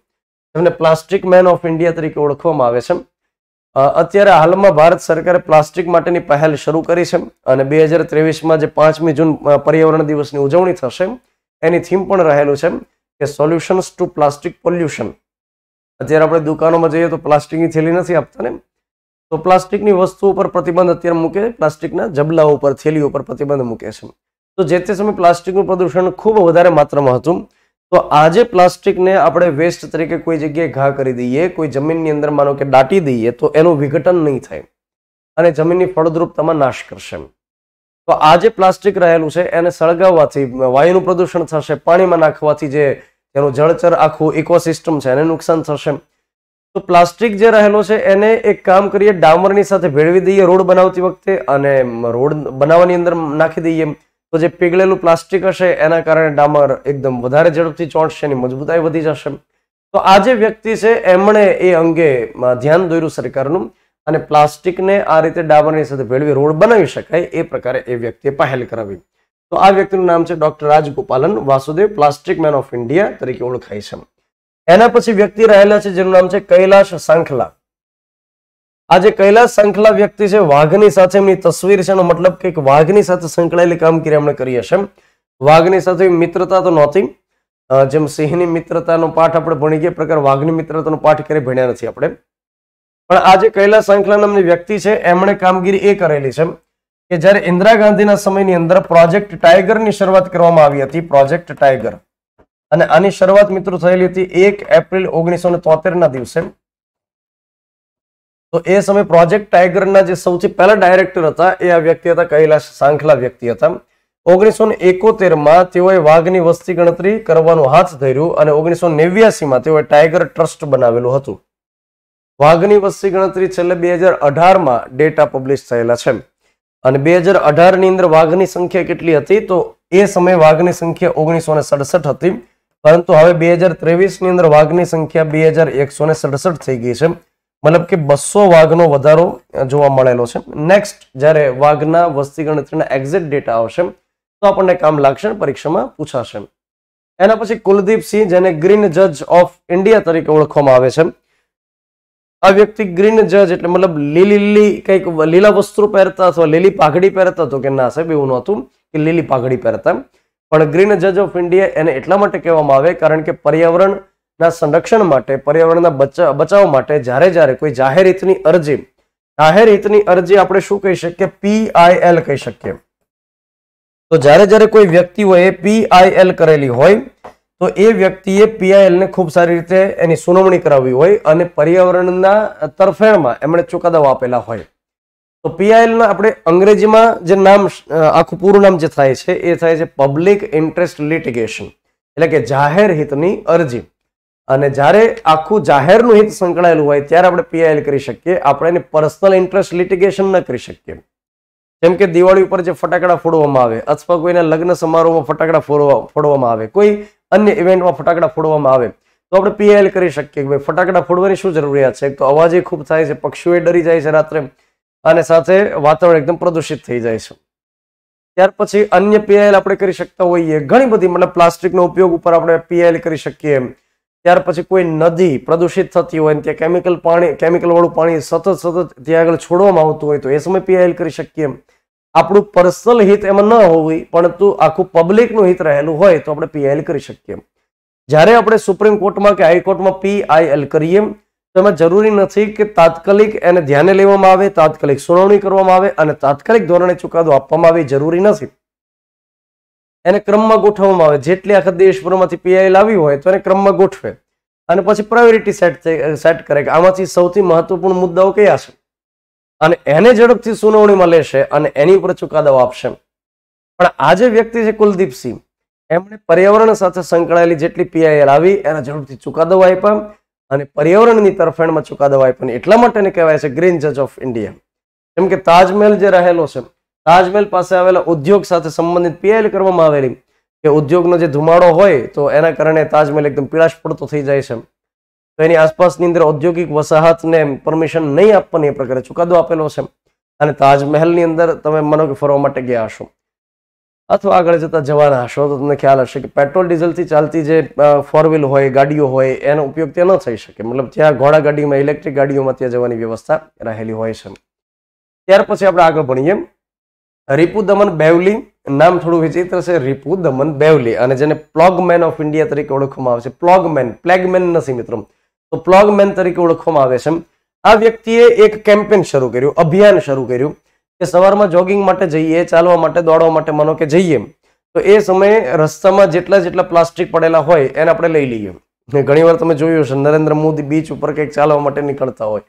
એમને પ્લાસ્ટિક મેન ઓફ ઇન્ડિયા તરીકે ઓળખવામાં આવે છે અત્યારે હાલમાં ભારત સરકારે પ્લાસ્ટિક માટેની પહેલ શરૂ કરી છે અને બે હજાર ત્રેવીસમાં જે પાંચમી જૂન પર્યાવરણ દિવસની ઉજવણી થશે એની થીમ પણ રહેલું છે કે સોલ્યુશન્સ ટુ પ્લાસ્ટિક પોલ્યુશન અત્યારે આપણે દુકાનોમાં જઈએ તો પ્લાસ્ટિકની થેલી નથી આપતા ને તો પ્લાસ્ટિકની વસ્તુ ઉપર પ્રતિબંધ અત્યારે મૂકે પ્લાસ્ટિકના જબલાઓ ઉપર થેલીઓ ઉપર પ્રતિબંધ મૂકે છે તો જે તે સમયે પ્લાસ્ટિકનું પ્રદૂષણ ખૂબ વધારે માત્રામાં હતું તો આજે પ્લાસ્ટિકને આપણે વેસ્ટ તરીકે કોઈ જગ્યાએ ઘા કરી દઈએ કોઈ જમીનની અંદર માનો કે દાટી દઈએ તો એનું વિઘટન નહીં થાય અને જમીનની ફળદ્રુપતામાં નાશ કરશે તો આ જે પ્લાસ્ટિક રહેલું છે એને સળગાવવાથી વાયુનું પ્રદૂષણ થશે પાણીમાં નાખવાથી જે એનું જળચર આખું ઇકોસિસ્ટમ છે એને નુકસાન થશે તો પ્લાસ્ટિક જે રહેલો છે એને એક કામ કરીએ ડામરની સાથે ભેળવી દઈએ રોડ બનાવતી વખતે અને રોડ બનાવવાની અંદર નાખી દઈએ તો જે પીગળેલું પ્લાસ્ટિક હશે એના કારણે ડામર એકદમ વધારે ઝડપથી ચોંટશે એની મજબૂતાઈ વધી જશે તો આ જે વ્યક્તિ છે એમણે એ અંગે ધ્યાન દોર્યું સરકારનું અને પ્લાસ્ટિકને આ રીતે ડામરની સાથે ભેળવી રોડ બનાવી શકાય એ પ્રકારે એ વ્યક્તિએ પહેલ કરાવી તો આ વ્યક્તિનું નામ છે doctor Rajagopalan Vasudev plastic man of India તરીકે ઓળખાય છે એના પછી વ્યક્તિ રહેલા છે જેનું નામ છે કૈલાશ સાંખલા આજે જે કૈલાસ સંખલા વ્યક્તિ છે વાઘની સાથે એમની તસવીર છે એનો મતલબ કે વાઘની સાથે સંકળાયેલી કામગીરી એમણે કરી હશે વાઘની સાથે મિત્રતા તો નહોતી જેમ સિંહની મિત્રતાનો પાઠ આપણે ભણી ગયા પ્રકાર વાઘની મિત્રતાનો પાઠ કરી ભણ્યા નથી આપણે પણ આજે જે કૈલાસ સંખલા નામની વ્યક્તિ છે એમણે કામગીરી એ કરેલી છે કે જ્યારે ઇન્દિરા ગાંધીના સમયની અંદર પ્રોજેક્ટ ટાઈગરની શરૂઆત કરવામાં આવી હતી પ્રોજેક્ટ ટાઈગર અને આની શરૂઆત મિત્રો થયેલી હતી એક એપ્રિલ ઓગણીસો ના દિવસે તો એ સમયે પ્રોજેક્ટ ટાઈગરના જે સૌથી પહેલા ડાયરેક્ટર હતા એ આ વ્યક્તિ હતા કૈલાશ સાંખલા વ્યક્તિ હતા ઓગણીસો ને એકોતેરમાં તેઓએ વાઘની વસ્તી ગણતરી કરવાનું હાથ ધર્યું અને ઓગણીસો નેવ્યાસીમાં તેઓએ ટાઈગર ટ્રસ્ટ બનાવેલું હતું વાઘની વસ્તી ગણતરી છેલ્લે બે હજાર અઢારમાં ડેટા પબ્લિશ થયેલા છે અને બે હજાર અઢારની અંદર વાઘની સંખ્યા કેટલી હતી તો એ સમયે વાઘની સંખ્યા ઓગણીસો ને સડસઠ હતી પરંતુ હવે બે હજાર ત્રેવીસની અંદર વાઘની સંખ્યા બે હજાર એકસો ને સડસઠ થઈ ગઈ છે મતલબ કે બસો વાઘનો વધારો જોવા મળેલો છે નેક્સ્ટ જ્યારે વાઘના વસ્તી ગણતરીના એક્ઝેક્ટ ડેટા આવશે તો આપણને કામ લાગશે પરીક્ષામાં પૂછાશે એના પછી કુલદીપસિંહ જેને ગ્રીન જજ ઓફ ઇન્ડિયા તરીકે ઓળખવામાં આવે છે આ વ્યક્તિ ગ્રીન જજ એટલે મતલબ લીલી લીલી કંઈક લીલા વસ્ત્રો પહેરતા અથવા લીલી પાઘડી પહેરતા તો કે ના સાહેબ એવું નહોતું કે લીલી પાઘડી પહેરતા પણ ગ્રીન જજ ઓફ ઇન્ડિયા એને એટલા માટે કહેવામાં આવે કારણ કે પર્યાવરણ ના સંરક્ષણ માટે પર્યાવરણના બચાવ માટે જ્યારે જ્યારે કોઈ જાહેર હિતની અરજી જાહેર હિતની અરજી આપણે શું કહી શકીએ પીઆઈએલ કહી શકીએ તો જ્યારે જ્યારે કોઈ વ્યક્તિઓએ પીઆઈએલ કરેલી હોય તો એ વ્યક્તિએ પીઆઈએલને ખૂબ સારી રીતે એની સુનાવણી કરાવી હોય અને પર્યાવરણના તરફેણમાં એમણે ચુકાદાઓ આપેલા હોય તો પીઆઈએલના આપણે અંગ્રેજીમાં જે નામ આખું પૂરું નામ જે થાય છે એ થાય છે પબ્લિક ઇન્ટરેસ્ટ લિટિગેશન એટલે કે જાહેર હિતની અરજી અને જ્યારે આખું જાહેરનું હિત સંકળાયેલું હોય ત્યારે આપણે પીઆઈએલ કરી શકીએ આપણે એની પર્સનલ ઇન્ટરેસ્ટ લિટિગેશન ન કરી શકીએ જેમ કે દિવાળી ઉપર જે ફટાકડા ફોડવામાં આવે અથવા કોઈના લગ્ન સમારોહમાં ફટાકડા ફોડવામાં આવે કોઈ અન્ય ઇવેન્ટમાં ફટાકડા ફોડવામાં આવે તો આપણે પીઆઈએલ કરી શકીએ કે ભાઈ ફટાકડા ફોડવાની શું જરૂરિયાત છે તો અવાજ ખૂબ થાય છે પક્ષીઓએ ડરી જાય છે રાત્રે અને સાથે વાતાવરણ એકદમ પ્રદૂષિત થઈ જાય છે ત્યાર પછી અન્ય પીઆઈએલ આપણે કરી શકતા હોઈએ ઘણી બધી મતલબ પ્લાસ્ટિકનો ઉપયોગ ઉપર આપણે પીઆઈએલ કરી શકીએ એમ ત્યાર પછી કોઈ નદી પ્રદૂષિત થતી હોય અને ત્યાં કેમિકલ પાણી કેમિકલ વાળું પાણી સતત સતત ત્યાં આગળ છોડવામાં આવતું હોય તો એ સમય પીઆઈએલ કરી શકીએ એમ આપણું પર્સનલ હિત એમાં ન હોવી પરંતુ આખું પબ્લિકનું હિત રહેલું હોય તો આપણે પીઆઈએલ કરી શકીએ જ્યારે આપણે સુપ્રીમ કોર્ટમાં કે હાઈકોર્ટમાં પીઆઈએલ કરીએ તો એમાં જરૂરી નથી કે તાત્કાલિક એને ધ્યાને લેવામાં આવે તાત્કાલિક સુનાવણી કરવામાં આવે અને તાત્કાલિક ધોરણે ચુકાદો આપવામાં આવે જરૂરી નથી એને ક્રમમાં ગોઠવવામાં આવે જેટલી આખા દેશભરમાંથી પીઆઈ લાવી હોય તો એને ક્રમમાં ગોઠવે અને પછી પ્રાયોરિટી સેટ સેટ કરે કે આમાંથી સૌથી મહત્વપૂર્ણ મુદ્દાઓ કયા છે અને એને ઝડપથી સુનાવણીમાં લેશે અને એની ઉપર ચુકાદો આપશે પણ આ જે વ્યક્તિ છે કુલદીપસિંહ એમણે પર્યાવરણ સાથે સંકળાયેલી જેટલી પીઆઈ લાવી એના ઝડપથી ચુકાદો આપ્યા અને પર્યાવરણની તરફેણમાં ચુકાદો આપ્યા એટલા માટે એને કહેવાય છે ગ્રીન જજ ઓફ ઇન્ડિયા કેમ કે તાજમહેલ જે રહેલો છે તાજમહેલ પાસે આવેલા ઉદ્યોગ સાથે સંબંધિત પીએલ કરવામાં આવેલી કે ઉદ્યોગનો જે ધુમાડો હોય તો એના કારણે તાજમહેલ એકદમ પીળાશ પડતો થઈ જાય છે તો એની આસપાસની અંદર ઔદ્યોગિક વસાહતને પરમિશન નહીં આપવાની એ પ્રકારે ચુકાદો આપેલો છે અને તાજમહેલની અંદર તમે મનો કે ફરવા માટે ગયા હશો અથવા આગળ જતા જવાના હશો તો તમને ખ્યાલ હશે કે પેટ્રોલ ડીઝલથી ચાલતી જે ફોર વ્હીલ હોય ગાડીઓ હોય એનો ઉપયોગ ત્યાં ન થઈ શકે મતલબ જ્યાં ઘોડા ગાડીમાં ઇલેક્ટ્રિક ગાડીઓમાં ત્યાં જવાની વ્યવસ્થા રહેલી હોય છે ત્યાર પછી આપણે આગળ ભણીએ રીપુ દમન બેવલી નામ થોડું વિચિત્ર છે રીપુ દમન બેવલી અને જેને પ્લોગમેન ઓફ ઇન્ડિયા તરીકે ઓળખવામાં આવે છે પ્લોગમેન પ્લેગમેન નથી મિત્રો તો પ્લોગમેન તરીકે ઓળખવામાં આવે છે આ વ્યક્તિએ એક કેમ્પેન શરૂ કર્યું અભિયાન શરૂ કર્યું કે સવારમાં જોગિંગ માટે જઈએ ચાલવા માટે દોડવા માટે માનો કે જઈએ તો એ સમયે રસ્તામાં જેટલા જેટલા પ્લાસ્ટિક પડેલા હોય એને આપણે લઈ લઈએ ઘણીવાર તમે જોયું હશે નરેન્દ્ર મોદી બીચ ઉપર કંઈક ચાલવા માટે નીકળતા હોય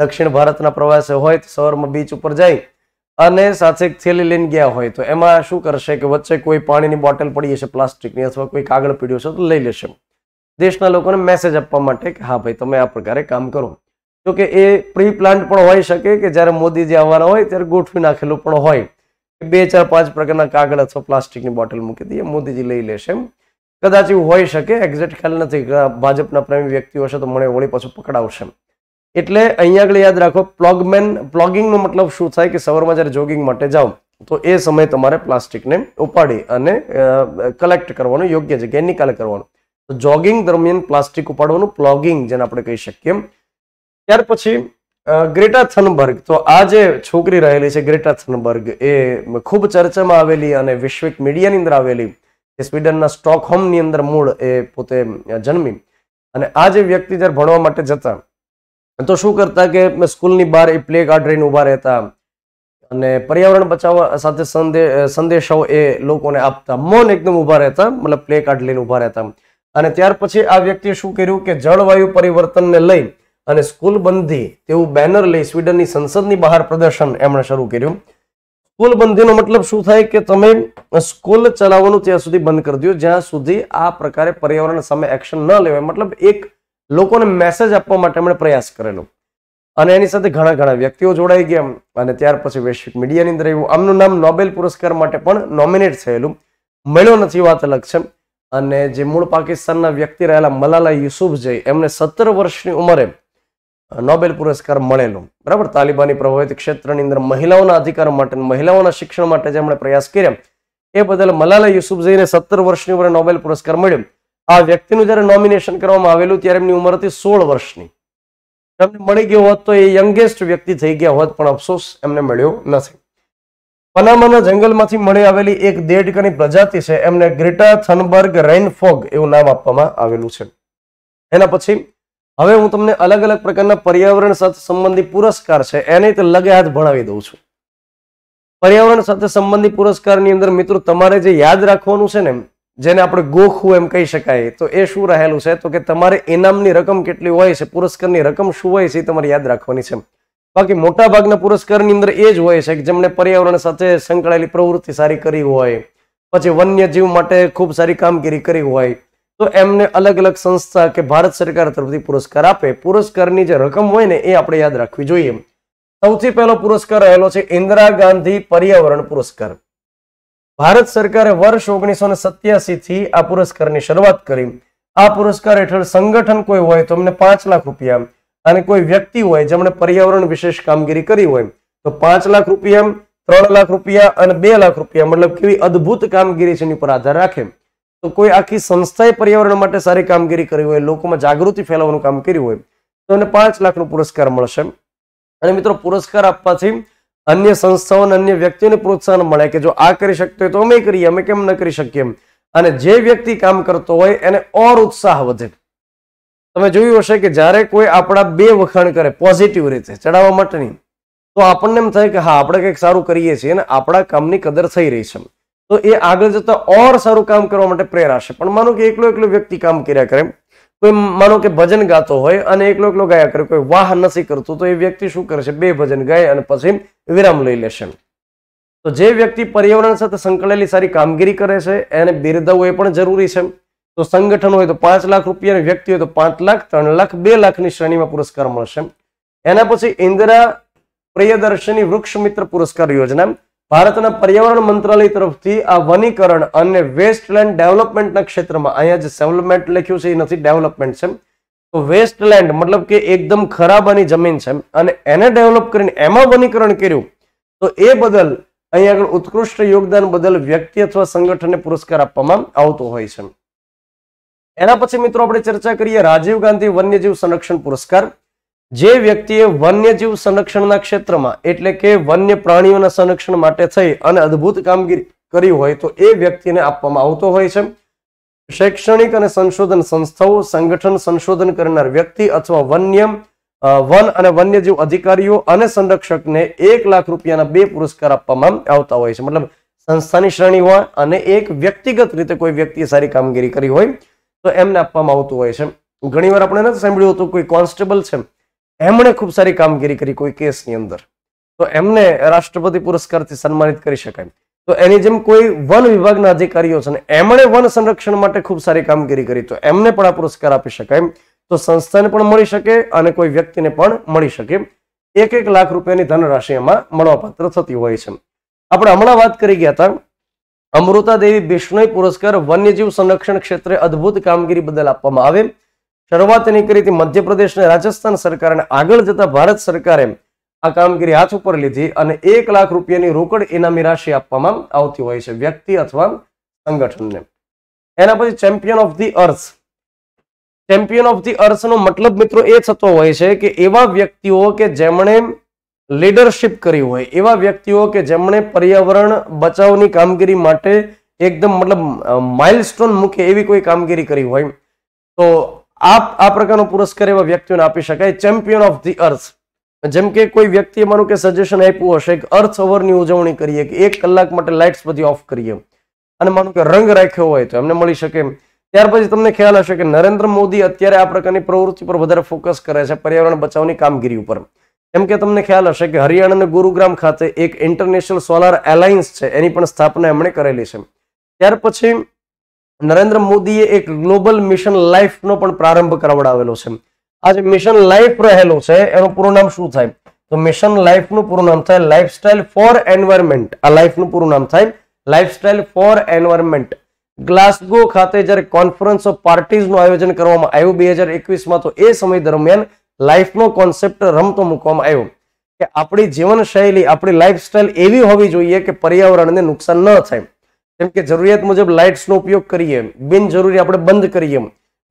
દક્ષિણ ભારતના પ્રવાસે હોય તો સવારમાં બીચ ઉપર જાય અને સાથે થેલી લઈને ગયા હોય તો એમાં શું કરશે કે વચ્ચે કોઈ પાણીની બોટલ પડી હશે પ્લાસ્ટિકની અથવા કોઈ કાગળ પડ્યો છે તો લઈ લેશે દેશના લોકોને મેસેજ આપવા માટે કે હા ભાઈ તમે આ પ્રકારે કામ કરો તો કે એ પ્રી પ્લાન્ટ પણ હોઈ શકે કે જ્યારે મોદીજી આવવાના હોય ત્યારે ગોઠવી નાખેલું પણ હોય બે ચાર પાંચ પ્રકારના કાગળ અથવા પ્લાસ્ટિકની બોટલ મૂકી દઈએ મોદીજી લઈ લેશે એમ કદાચ એવું હોઈ શકે એક્ઝેક્ટ ખ્યાલ નથી ભાજપના પ્રેમી વ્યક્તિઓ હશે તો મને વળી પાછું પકડાવશે એટલે અહીંયા આગળ યાદ રાખો પ્લોગમેન પ્લોગિંગનો મતલબ શું થાય કે સવારમાં જ્યારે જોગિંગ માટે જાઓ તો એ સમયે તમારે પ્લાસ્ટિકને ઉપાડી અને કલેક્ટ કરવાનું યોગ્ય જગ્યાએ નિકાલ કરવાનો તો જોગિંગ દરમિયાન પ્લાસ્ટિક ઉપાડવાનું પ્લોગિંગ જેને આપણે કહી શકીએ ત્યાર પછી ગ્રેટા થનબર્ગ તો આ જે છોકરી રહેલી છે ગ્રેટા થનબર્ગ એ ખૂબ ચર્ચામાં આવેલી અને વૈશ્વિક મીડિયાની અંદર આવેલી એ સ્વીડનના સ્ટોકહોમની અંદર મૂળ એ પોતે જન્મી અને આ જે વ્યક્તિ જ્યારે ભણવા માટે જતા તો શું કરતા કે મેં સ્કૂલની બહાર એ પ્લે કાર્ડ રહીને ઊભા રહેતા અને પર્યાવરણ બચાવવા સાથે સંદેશાઓ એ લોકોને આપતા મૌન એકદમ ઊભા રહેતા મતલબ પ્લે કાર્ડ લઈને ઊભા રહેતા અને ત્યાર પછી આ વ્યક્તિએ શું કર્યું કે જળવાયુ પરિવર્તનને લઈ અને સ્કૂલ બંધી તેવું બેનર લઈ સ્વીડનની સંસદની બહાર પ્રદર્શન એમણે શરૂ કર્યું સ્કૂલ બંધીનો મતલબ શું થાય કે તમે સ્કૂલ ચલાવવાનું ત્યાં સુધી બંધ કરી દો જ્યાં સુધી આ પ્રકારે પર્યાવરણ સામે એક્શન ન લેવાય મતલબ એક લોકોને મેસેજ આપવા માટે એમણે પ્રયાસ કરેલો અને એની સાથે ઘણા ઘણા વ્યક્તિઓ જોડાઈ ગયા અને ત્યાર પછી વૈશ્વિક મીડિયાની અંદર આવ્યું આમનું નામ નોબેલ પુરસ્કાર માટે પણ નોમિનેટ થયેલું મળ્યો નથી વાત અલગ છે અને જે મૂળ પાકિસ્તાનના વ્યક્તિ રહેલા મલાલા યુસુફજઈ એમને સત્તર વર્ષની ઉંમરે નોબેલ પુરસ્કાર મળેલો બરાબર તાલિબાની પ્રભાવિત ક્ષેત્રની અંદર મહિલાઓના અધિકાર માટે મહિલાઓના શિક્ષણ માટે જે એમણે પ્રયાસ કર્યા એ બદલ મલાલા યુસુફજઈને સત્તર વર્ષની ઉંમરે નોબેલ પુરસ્કાર મળ્યો આ વ્યક્તિનું જ્યારે નોમિનેશન કરવામાં આવેલું ત્યારે એમની ઉંમર હતી સોળ વર્ષની તમને મળી ગયો હોત તો એ યંગેસ્ટ વ્યક્તિ થઈ ગયા હોત પણ અફસોસ એમને મળ્યો નથી પનામાના જંગલમાંથી મળી આવેલી એક દેડકની પ્રજાતિ છે એમને ગ્રેટા થનબર્ગ રેનફોગ એવું નામ આપવામાં આવેલું છે એના પછી હવે હું તમને અલગ અલગ પ્રકારના પર્યાવરણ સાથે સંબંધિત પુરસ્કાર છે એને લગે હાથ ભણાવી દઉં છું પર્યાવરણ સાથે સંબંધિત પુરસ્કારની અંદર મિત્રો તમારે જે યાદ રાખવાનું છે ને જેને આપણે ગોખવું એમ કહી શકાય તો એ શું રહેલું છે તો કે તમારે ઇનામની રકમ કેટલી હોય છે પુરસ્કારની રકમ શું હોય છે એ તમારે યાદ રાખવાની છે બાકી મોટા ભાગના પુરસ્કારની અંદર એ જ હોય છે કે જેમણે પર્યાવરણ સાથે સંકળાયેલી પ્રવૃત્તિ સારી કરી હોય પછી વન્યજીવ માટે ખૂબ સારી કામગીરી કરી હોય તો એમને અલગ અલગ સંસ્થા કે ભારત સરકાર તરફથી પુરસ્કાર આપે પુરસ્કારની જે રકમ હોય ને એ આપણે યાદ રાખવી જોઈએ સૌથી પહેલો પુરસ્કાર રહેલો છે ઇન્દિરા ગાંધી પર્યાવરણ પુરસ્કાર ભારત સરકારે વર્ષ ઓગણીસો થી આ પુરસ્કારની શરૂઆત કરી આ પુરસ્કાર હેઠળ સંગઠન કોઈ હોય તો એમને પાંચ લાખ રૂપિયા અને કોઈ વ્યક્તિ હોય જેમણે પર્યાવરણ વિશેષ કામગીરી કરી હોય તો પાંચ લાખ રૂપિયા ત્રણ લાખ રૂપિયા અને બે લાખ રૂપિયા મતલબ કેવી અદભુત કામગીરી છે એની પર આધાર રાખે તો કોઈ આખી સંસ્થાએ પર્યાવરણ માટે સારી કામગીરી કરી હોય લોકોમાં જાગૃતિ ફેલાવવાનું કામ કર્યું હોય તો એને પાંચ લાખનો પુરસ્કાર મળશે અને મિત્રો પુરસ્કાર આપવાથી અન્ય સંસ્થાઓને અન્ય વ્યક્તિઓને પ્રોત્સાહન મળે કે જો આ કરી શકતો હોય તો અમે કરીએ અમે કેમ ન કરી શકીએ અને જે વ્યક્તિ કામ કરતો હોય એને ઓર ઉત્સાહ વધે તમે જોયું હશે કે જ્યારે કોઈ આપણા બે વખાણ કરે પોઝિટિવ રીતે ચડાવવા માટેની તો આપણને એમ થાય કે હા આપણે કંઈક સારું કરીએ છીએ અને આપણા કામની કદર થઈ રહી છે તો એ આગળ જતા ઓર સારું કામ કરવા માટે પ્રેરાશે પણ માનો કે એકલો એકલો વ્યક્તિ કામ કર્યા કરે કોઈ માનો કે ભજન ગાતો હોય અને એકલો એકલો ગાયા કરે કોઈ વાહ નથી કરતું તો એ વ્યક્તિ શું કરશે બે ભજન ગાય અને પછી વિરામ લઈ લેશે તો જે વ્યક્તિ પર્યાવરણ સાથે સંકળાયેલી સારી કામગીરી કરે છે એને બિરદવવું એ પણ જરૂરી છે તો સંગઠન હોય તો પાંચ લાખ રૂપિયાની વ્યક્તિ હોય તો પાંચ લાખ ત્રણ લાખ બે લાખની શ્રેણીમાં પુરસ્કાર મળશે એના પછી ઇન્દિરા પ્રિયદર્શની વૃક્ષ મિત્ર પુરસ્કાર યોજના ભારતના પર્યાવરણ મંત્રાલય તરફથી આ વનીકરણ અને વેસ્ટલેન્ડ ડેવલપમેન્ટના ક્ષેત્રમાં અહીંયા જે સેવલમેન્ટ લખ્યું છે એ નથી ડેવલપમેન્ટ છે તો વેસ્ટલેન્ડ મતલબ કે એકદમ ખરાબાની જમીન છે અને એને ડેવલપ કરીને એમાં વનીકરણ કર્યું તો એ બદલ અહીંયા આગળ ઉત્કૃષ્ટ યોગદાન બદલ વ્યક્તિ અથવા સંગઠનને પુરસ્કાર આપવામાં આવતો હોય છે એના પછી મિત્રો આપણે ચર્ચા કરીએ રાજીવ ગાંધી વન્યજીવ સંરક્ષણ પુરસ્કાર જે વ્યક્તિએ વન્યજીવ સંરક્ષણના ક્ષેત્રમાં એટલે કે વન્ય પ્રાણીઓના સંરક્ષણ માટે થઈ અને અદ્ભુત કામગીરી કરી હોય તો એ વ્યક્તિને આપવામાં આવતો હોય છે શૈક્ષણિક અને સંશોધન સંસ્થાઓ સંગઠન સંશોધન કરનાર વ્યક્તિ અથવા વન્ય વન અને વન્યજીવ અધિકારીઓ અને સંરક્ષકને એક લાખ રૂપિયાના બે પુરસ્કાર આપવામાં આવતા હોય છે મતલબ સંસ્થાની શ્રેણી હોય અને એક વ્યક્તિગત રીતે કોઈ વ્યક્તિએ સારી કામગીરી કરી હોય તો એમને આપવામાં આવતું હોય છે ઘણીવાર આપણે નથી સાંભળ્યું હતું કોઈ કોન્સ્ટેબલ છે એમણે ખૂબ સારી કામગીરી કરી કોઈ કેસની અંદર તો એમને રાષ્ટ્રપતિ પુરસ્કારથી સન્માનિત કરી શકાય તો એની જેમ કોઈ વન વિભાગના અધિકારીઓ છે ને એમણે વન સંરક્ષણ માટે ખૂબ સારી કામગીરી કરી તો એમને પણ આ પુરસ્કાર આપી શકાય તો સંસ્થાને પણ મળી શકે અને કોઈ વ્યક્તિને પણ મળી શકે એક એક લાખ રૂપિયાની ધનરાશિ એમાં મળવાપાત્ર થતી હોય છે આપણે હમણાં વાત કરી ગયા હતા અમૃતા દેવી બિશ્નોઈ પુરસ્કાર વન્યજીવ સંરક્ષણ ક્ષેત્રે અદભુત કામગીરી બદલ આપવામાં આવે શરૂઆત એની કરી હતી મધ્યપ્રદેશ અને રાજસ્થાન સરકાર અને આગળ જતા ભારત સરકારે આ કામગીરી હાથ ઉપર લીધી અને એક લાખ રૂપિયાની રોકડ ઇનામી રાશિ આપવામાં આવતી હોય છે વ્યક્તિ અથવા સંગઠનને એના પછી champion of the earth champion of the અર્થનો મતલબ મિત્રો એ થતો હોય છે કે એવા વ્યક્તિઓ કે જેમણે લીડરશિપ કરી હોય એવા વ્યક્તિઓ કે જેમણે પર્યાવરણ બચાવની કામગીરી માટે એકદમ મતલબ માઇલસ્ટોન મૂકે એવી કોઈ કામગીરી કરી હોય તો આ આ પ્રકારનો પુરસ્કાર એવા વ્યક્તિઓને આપી શકાય ચેમ્પિયન ઓફ ધી અર્થ જેમ કે કોઈ વ્યક્તિએ માનું કે સજેશન આપ્યું હશે કે અર્થ અવરની ઉજવણી કરીએ કે એક કલાક માટે લાઇટ્સ બધી ઓફ કરીએ અને માનું કે રંગ રાખ્યો હોય તો એમને મળી શકે ત્યાર પછી તમને ખ્યાલ હશે કે નરેન્દ્ર મોદી અત્યારે આ પ્રકારની પ્રવૃત્તિ પર વધારે ફોકસ કરે છે પર્યાવરણ બચાવની કામગીરી ઉપર એમ કે તમને ખ્યાલ હશે કે હરિયાણાના ગુરુગ્રામ ખાતે એક ઇન્ટરનેશનલ સોલાર એલાયન્સ છે એની પણ સ્થાપના એમણે કરેલી છે ત્યાર પછી નરેન્દ્ર મોદીએ એક ગ્લોબલ મિશન લાઈફનો પણ પ્રારંભ કરાવડાવેલો છે આ જે મિશન લાઈફ રહેલો છે એનું પૂરું નામ શું થાય તો મિશન લાઈફનું પૂરું નામ થાય લાઈફસ્ટાઈલ ફોર એન્વાયરમેન્ટ આ લાઈફનું પૂરું નામ થાય લાઈફસ્ટાઈલ ફોર એન્વાયરમેન્ટ ગ્લાસગો ખાતે જ્યારે કોન્ફરન્સ ઓફ પાર્ટીઝનું આયોજન કરવામાં આવ્યું બે હજાર એકવીસમાં તો એ સમય દરમિયાન લાઈફનો કોન્સેપ્ટ રમતો મૂકવામાં આવ્યો કે આપણી જીવનશૈલી આપણી લાઈફસ્ટાઈલ એવી હોવી જોઈએ કે પર્યાવરણને નુકસાન ન થાય જેમ કે જરૂરિયાત મુજબ લાઇટ્સ નો ઉપયોગ કરીએ બિનજરૂરી આપણે બંધ કરીએ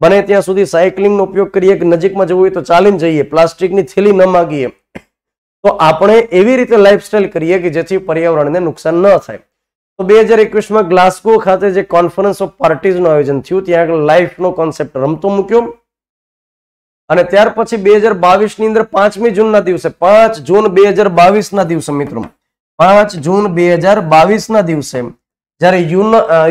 બને ત્યાં સુધી સાયકલિંગનો ઉપયોગ કરીએ કે નજીકમાં જવું હોય તો ચાલીને જઈએ પ્લાસ્ટિકની થેલી ન માગીએ તો આપણે એવી રીતે લાઇફસ્ટાઇલ કરીએ કે જેથી પર્યાવરણને નુકસાન ન થાય તો બે હજાર એકવીસમાં ગ્લાસ્કો ખાતે જે કોન્ફરન્સ ઓફ પાર્ટીઝનું આયોજન થયું ત્યાં આગળ લાઈફનો કોન્સેપ્ટ રમતો મૂક્યો અને ત્યાર પછી બે હજાર બાવીસની અંદર પાંચમી જૂનના દિવસે પાંચ જૂન બે હજાર બાવીસના દિવસે મિત્રો પાંચ જૂન બે હજાર બાવીસના દિવસે જ્યારે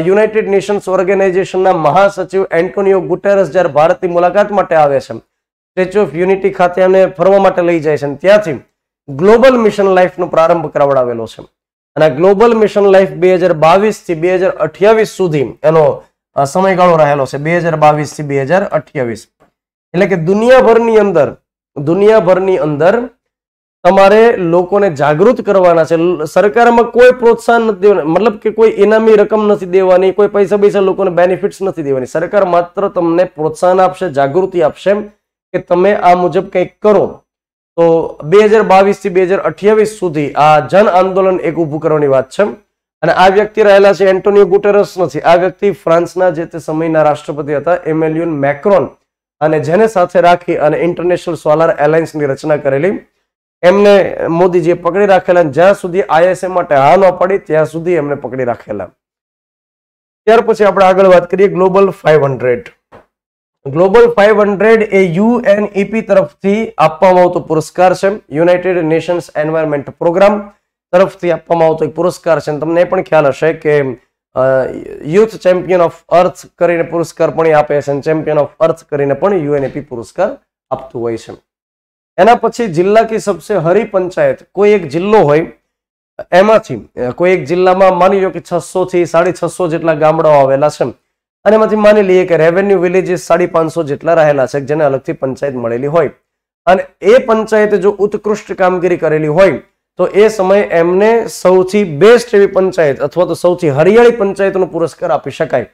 યુનાઇટેડ નેશન્સ ઓર્ગેનાઇઝેશનના મહાસચિવ એન્ટોનિયો ગુટેરસ જ્યારે ભારતની મુલાકાત માટે આવે છે સ્ટેચ્યુ ઓફ યુનિટી ખાતે એમને ફરવા માટે લઈ જાય છે ત્યાંથી ગ્લોબલ મિશન લાઈફનો પ્રારંભ કરાવડાવેલો છે અને ગ્લોબલ મિશન લાઈફ બે હજાર બાવીસથી બે હજાર અઠ્યાવીસ સુધી એનો સમયગાળો રહેલો છે બે હજાર બાવીસથી બે હજાર અઠ્યાવીસ એટલે કે દુનિયાભરની અંદર દુનિયાભરની અંદર તમારે લોકોને જાગૃત કરવાના છે સરકારમાં કોઈ પ્રોત્સાહન નથી દેવાનું મતલબ કે કોઈ ઇનામી રકમ નથી દેવાની કોઈ પૈસા પૈસા લોકોને બેનિફિટ્સ નથી દેવાની સરકાર માત્ર તમને પ્રોત્સાહન આપશે જાગૃતિ આપશે કે તમે આ મુજબ કંઈક કરો તો બે હજાર બાવીસથી બે હજાર અઠ્યાવીસ સુધી આ જન આંદોલન એક ઊભું કરવાની વાત છે અને આ વ્યક્તિ રહેલા છે એન્ટોનિયો ગુટેરસ નથી આ વ્યક્તિ ફ્રાન્સના જે તે સમયના રાષ્ટ્રપતિ હતા એમેલિયન મેક્રોન અને જેને સાથે રાખી અને ઇન્ટરનેશનલ સોલાર એલાયન્સની રચના કરેલી એમને મોદીજીએ પકડી રાખેલા જ્યાં સુધી આઈએસએ માટે હા ન પડી ત્યાં સુધી એમને પકડી રાખેલા ત્યાર પછી આપણે આગળ વાત કરીએ global five hundred global five hundred એ યુએનઈપી તરફથી આપવામાં આવતો પુરસ્કાર છે યુનાઇટેડ નેશન્સ એન્વાયરમેન્ટ પ્રોગ્રામ તરફથી આપવામાં આવતો એક પુરસ્કાર છે તમને પણ ખ્યાલ હશે કે યુથ ચેમ્પિયન ઓફ અર્થ કરીને પુરસ્કાર પણ આપે છે ચેમ્પિયન ઓફ અર્થ કરીને પણ યુએનએપી પુરસ્કાર આપતું હોય છે એના પછી જિલ્લા કે સબસે હરી પંચાયત કોઈ એક જિલ્લો હોય એમાંથી કોઈ એક જિલ્લામાં માની લો કે છસો થી સાડી છસો જેટલા ગામડાઓ આવેલા છે અને એમાંથી માની લઈએ કે રેવન્યુ વિલેજીસ સાડી પાંચસો જેટલા રહેલા છે જેને અલગથી પંચાયત મળેલી હોય અને એ પંચાયતે જો ઉત્કૃષ્ટ કામગીરી કરેલી હોય તો એ સમયે એમને સૌથી બેસ્ટ એવી પંચાયત અથવા તો સૌથી હરિયાળી પંચાયતનો પુરસ્કાર આપી શકાય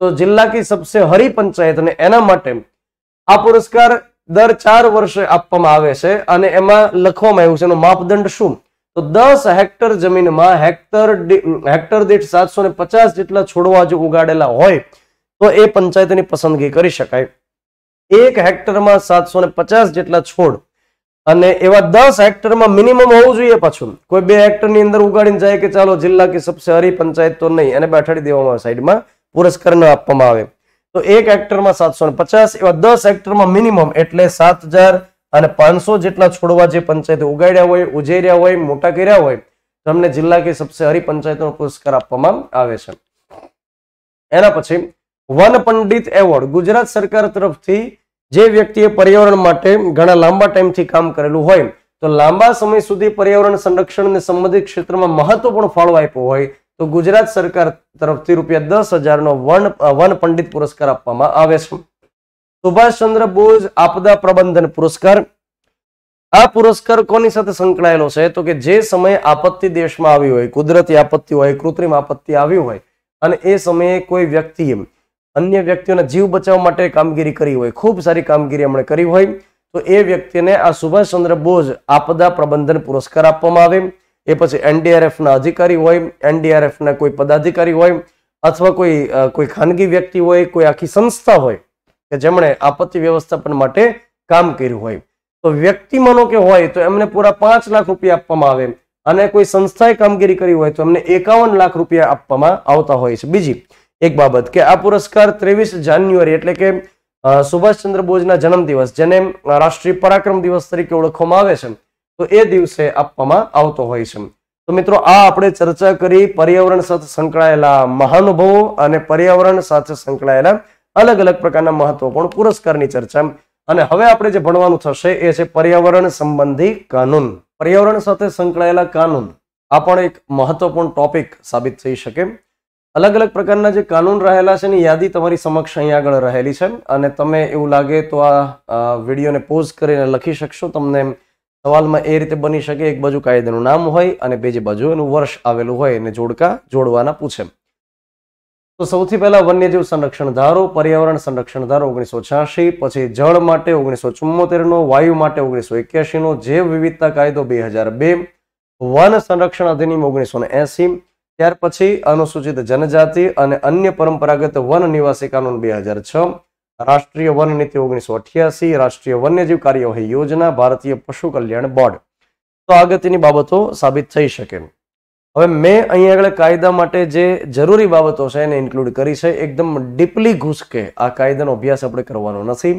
તો જિલ્લા કી સબસે હરી પંચાયત અને એના માટે આ પુરસ્કાર દર ચાર વર્ષે આપવામાં આવે છે અને એમાં લખવામાં આવ્યું છે એનો માપદંડ શું તો દસ હેક્ટર જમીનમાં હેક્ટર હેક્ટર દીઠ સાતસો પચાસ જેટલા છોડવા જો ઉગાડેલા હોય તો એ પંચાયતની પસંદગી કરી શકાય એક હેક્ટરમાં સાતસો પચાસ જેટલા છોડ અને એવા દસ હેક્ટરમાં મિનિમમ હોવું જોઈએ પાછું કોઈ બે હેક્ટરની અંદર ઉગાડીને જાય કે ચાલો જિલ્લા કે સબસે હરી પંચાયત તો નહીં એને બેઠાડી દેવામાં આવે સાઈડમાં પુરસ્કાર આપવામાં આવે તો એક હેક્ટરમાં સાતસો પચાસ એવા દસ હેક્ટરમાં મિનિમમ એટલે સાત અને પાંચસો જેટલા છોડવા જે પંચાયતે ઉગાડ્યા હોય ઉજેર્યા હોય મોટા કર્યા હોય તમને જિલ્લા કે સબસે નો પુરસ્કાર આપવામાં આવે છે એના પછી વન પંડિત એવોર્ડ ગુજરાત સરકાર તરફથી જે વ્યક્તિએ પર્યાવરણ માટે ઘણા લાંબા ટાઈમથી કામ કરેલું હોય તો લાંબા સમય સુધી પર્યાવરણ સંરક્ષણ ને સંબંધિત ક્ષેત્રમાં મહત્વપૂર્ણ ફાળો આપ્યો હોય તો ગુજરાત સરકાર તરફથી રૂપિયા દસ હજારનો વન વન પંડિત પુરસ્કાર આપવામાં આવે છે સુભાષચંદ્ર બોઝ આપદા પ્રબંધન પુરસ્કાર આ પુરસ્કાર કોની સાથે સંકળાયેલો છે તો કે જે સમયે આપત્તિ દેશમાં આવી હોય કુદરતી આપત્તિ હોય કૃત્રિમ આપત્તિ આવી હોય અને એ સમયે કોઈ વ્યક્તિએ અન્ય વ્યક્તિઓના જીવ બચાવવા માટે કામગીરી કરી હોય ખૂબ સારી કામગીરી એમણે કરી હોય તો એ વ્યક્તિને આ સુભાષચંદ્ર બોઝ આપદા પ્રબંધન પુરસ્કાર આપવામાં આવે એ પછી એનડીઆરએફના અધિકારી હોય એનડીઆરએફના કોઈ પદાધિકારી હોય અથવા કોઈ કોઈ ખાનગી વ્યક્તિ હોય કોઈ આખી સંસ્થા હોય કે જેમણે આપત્તિ વ્યવસ્થાપન માટે કામ કર્યું હોય તો વ્યક્તિ માનો કે હોય તો એમને પૂરા પાંચ લાખ રૂપિયા આપવામાં આવે અને કોઈ સંસ્થાએ કામગીરી કરી હોય તો એમને એકાવન લાખ રૂપિયા આપવામાં આવતા હોય છે બીજી એક બાબત કે આ પુરસ્કાર ત્રેવીસ જાન્યુઆરી એટલે કે સુભાષચંદ્ર બોઝના જન્મદિવસ જેને રાષ્ટ્રીય પરાક્રમ દિવસ તરીકે ઓળખવામાં આવે છે તો એ દિવસે આપવામાં આવતો હોય છે તો મિત્રો આ આપણે ચર્ચા કરી પર્યાવરણ સાથે સંકળાયેલા મહાનુભવો અને પર્યાવરણ સાથે સંકળાયેલા અલગ અલગ પ્રકારના મહત્વપૂર્ણ પુરસ્કારની ચર્ચા અને હવે આપણે જે ભણવાનું થશે એ છે પર્યાવરણ સંબંધી કાનૂન પર્યાવરણ સાથે સંકળાયેલા કાનૂન આ પણ એક મહત્વપૂર્ણ ટોપિક સાબિત થઈ શકે અલગ અલગ પ્રકારના જે કાનૂન રહેલા છે એની યાદી તમારી સમક્ષ અહીંયા આગળ રહેલી છે અને તમે એવું લાગે તો આ વિડીયોને પોઝ કરીને લખી શકશો તમને એમ સવાલમાં એ રીતે બની શકે એક બાજુ કાયદાનું નામ હોય અને બીજી બાજુ એનું વર્ષ આવેલું હોય એને જોડકા જોડવાના પૂછે તો સૌથી પહેલા વન્યજીવ સંરક્ષણ ધારો પર્યાવરણ સંરક્ષણ ધારો ઓગણીસો છ્યાસી પછી જળ માટે ઓગણીસો ચુમ્મોતેર નો વાયુ માટે ઓગણીસો નો જૈવ વિવિધતા કાયદો બે હજાર બે વન સંરક્ષણ અધિનિયમ ઓગણીસો એસી ત્યાર પછી અનુસૂચિત જનજાતિ અને અન્ય પરંપરાગત વન નિવાસી કાનૂન બે હજાર છ રાષ્ટ્રીય વન નીતિ ઓગણીસો અઠ્યાસી રાષ્ટ્રીય વન્યજીવ કાર્યવાહી યોજના ભારતીય પશુ કલ્યાણ બોર્ડ તો આ અગત્યની બાબતો સાબિત થઈ શકે હવે મેં અહીંયા આગળ કાયદા માટે જે જરૂરી બાબતો છે એને ઇન્ક્લુડ કરી છે એકદમ ડીપલી ઘૂસકે આ કાયદાનો અભ્યાસ આપણે કરવાનો નથી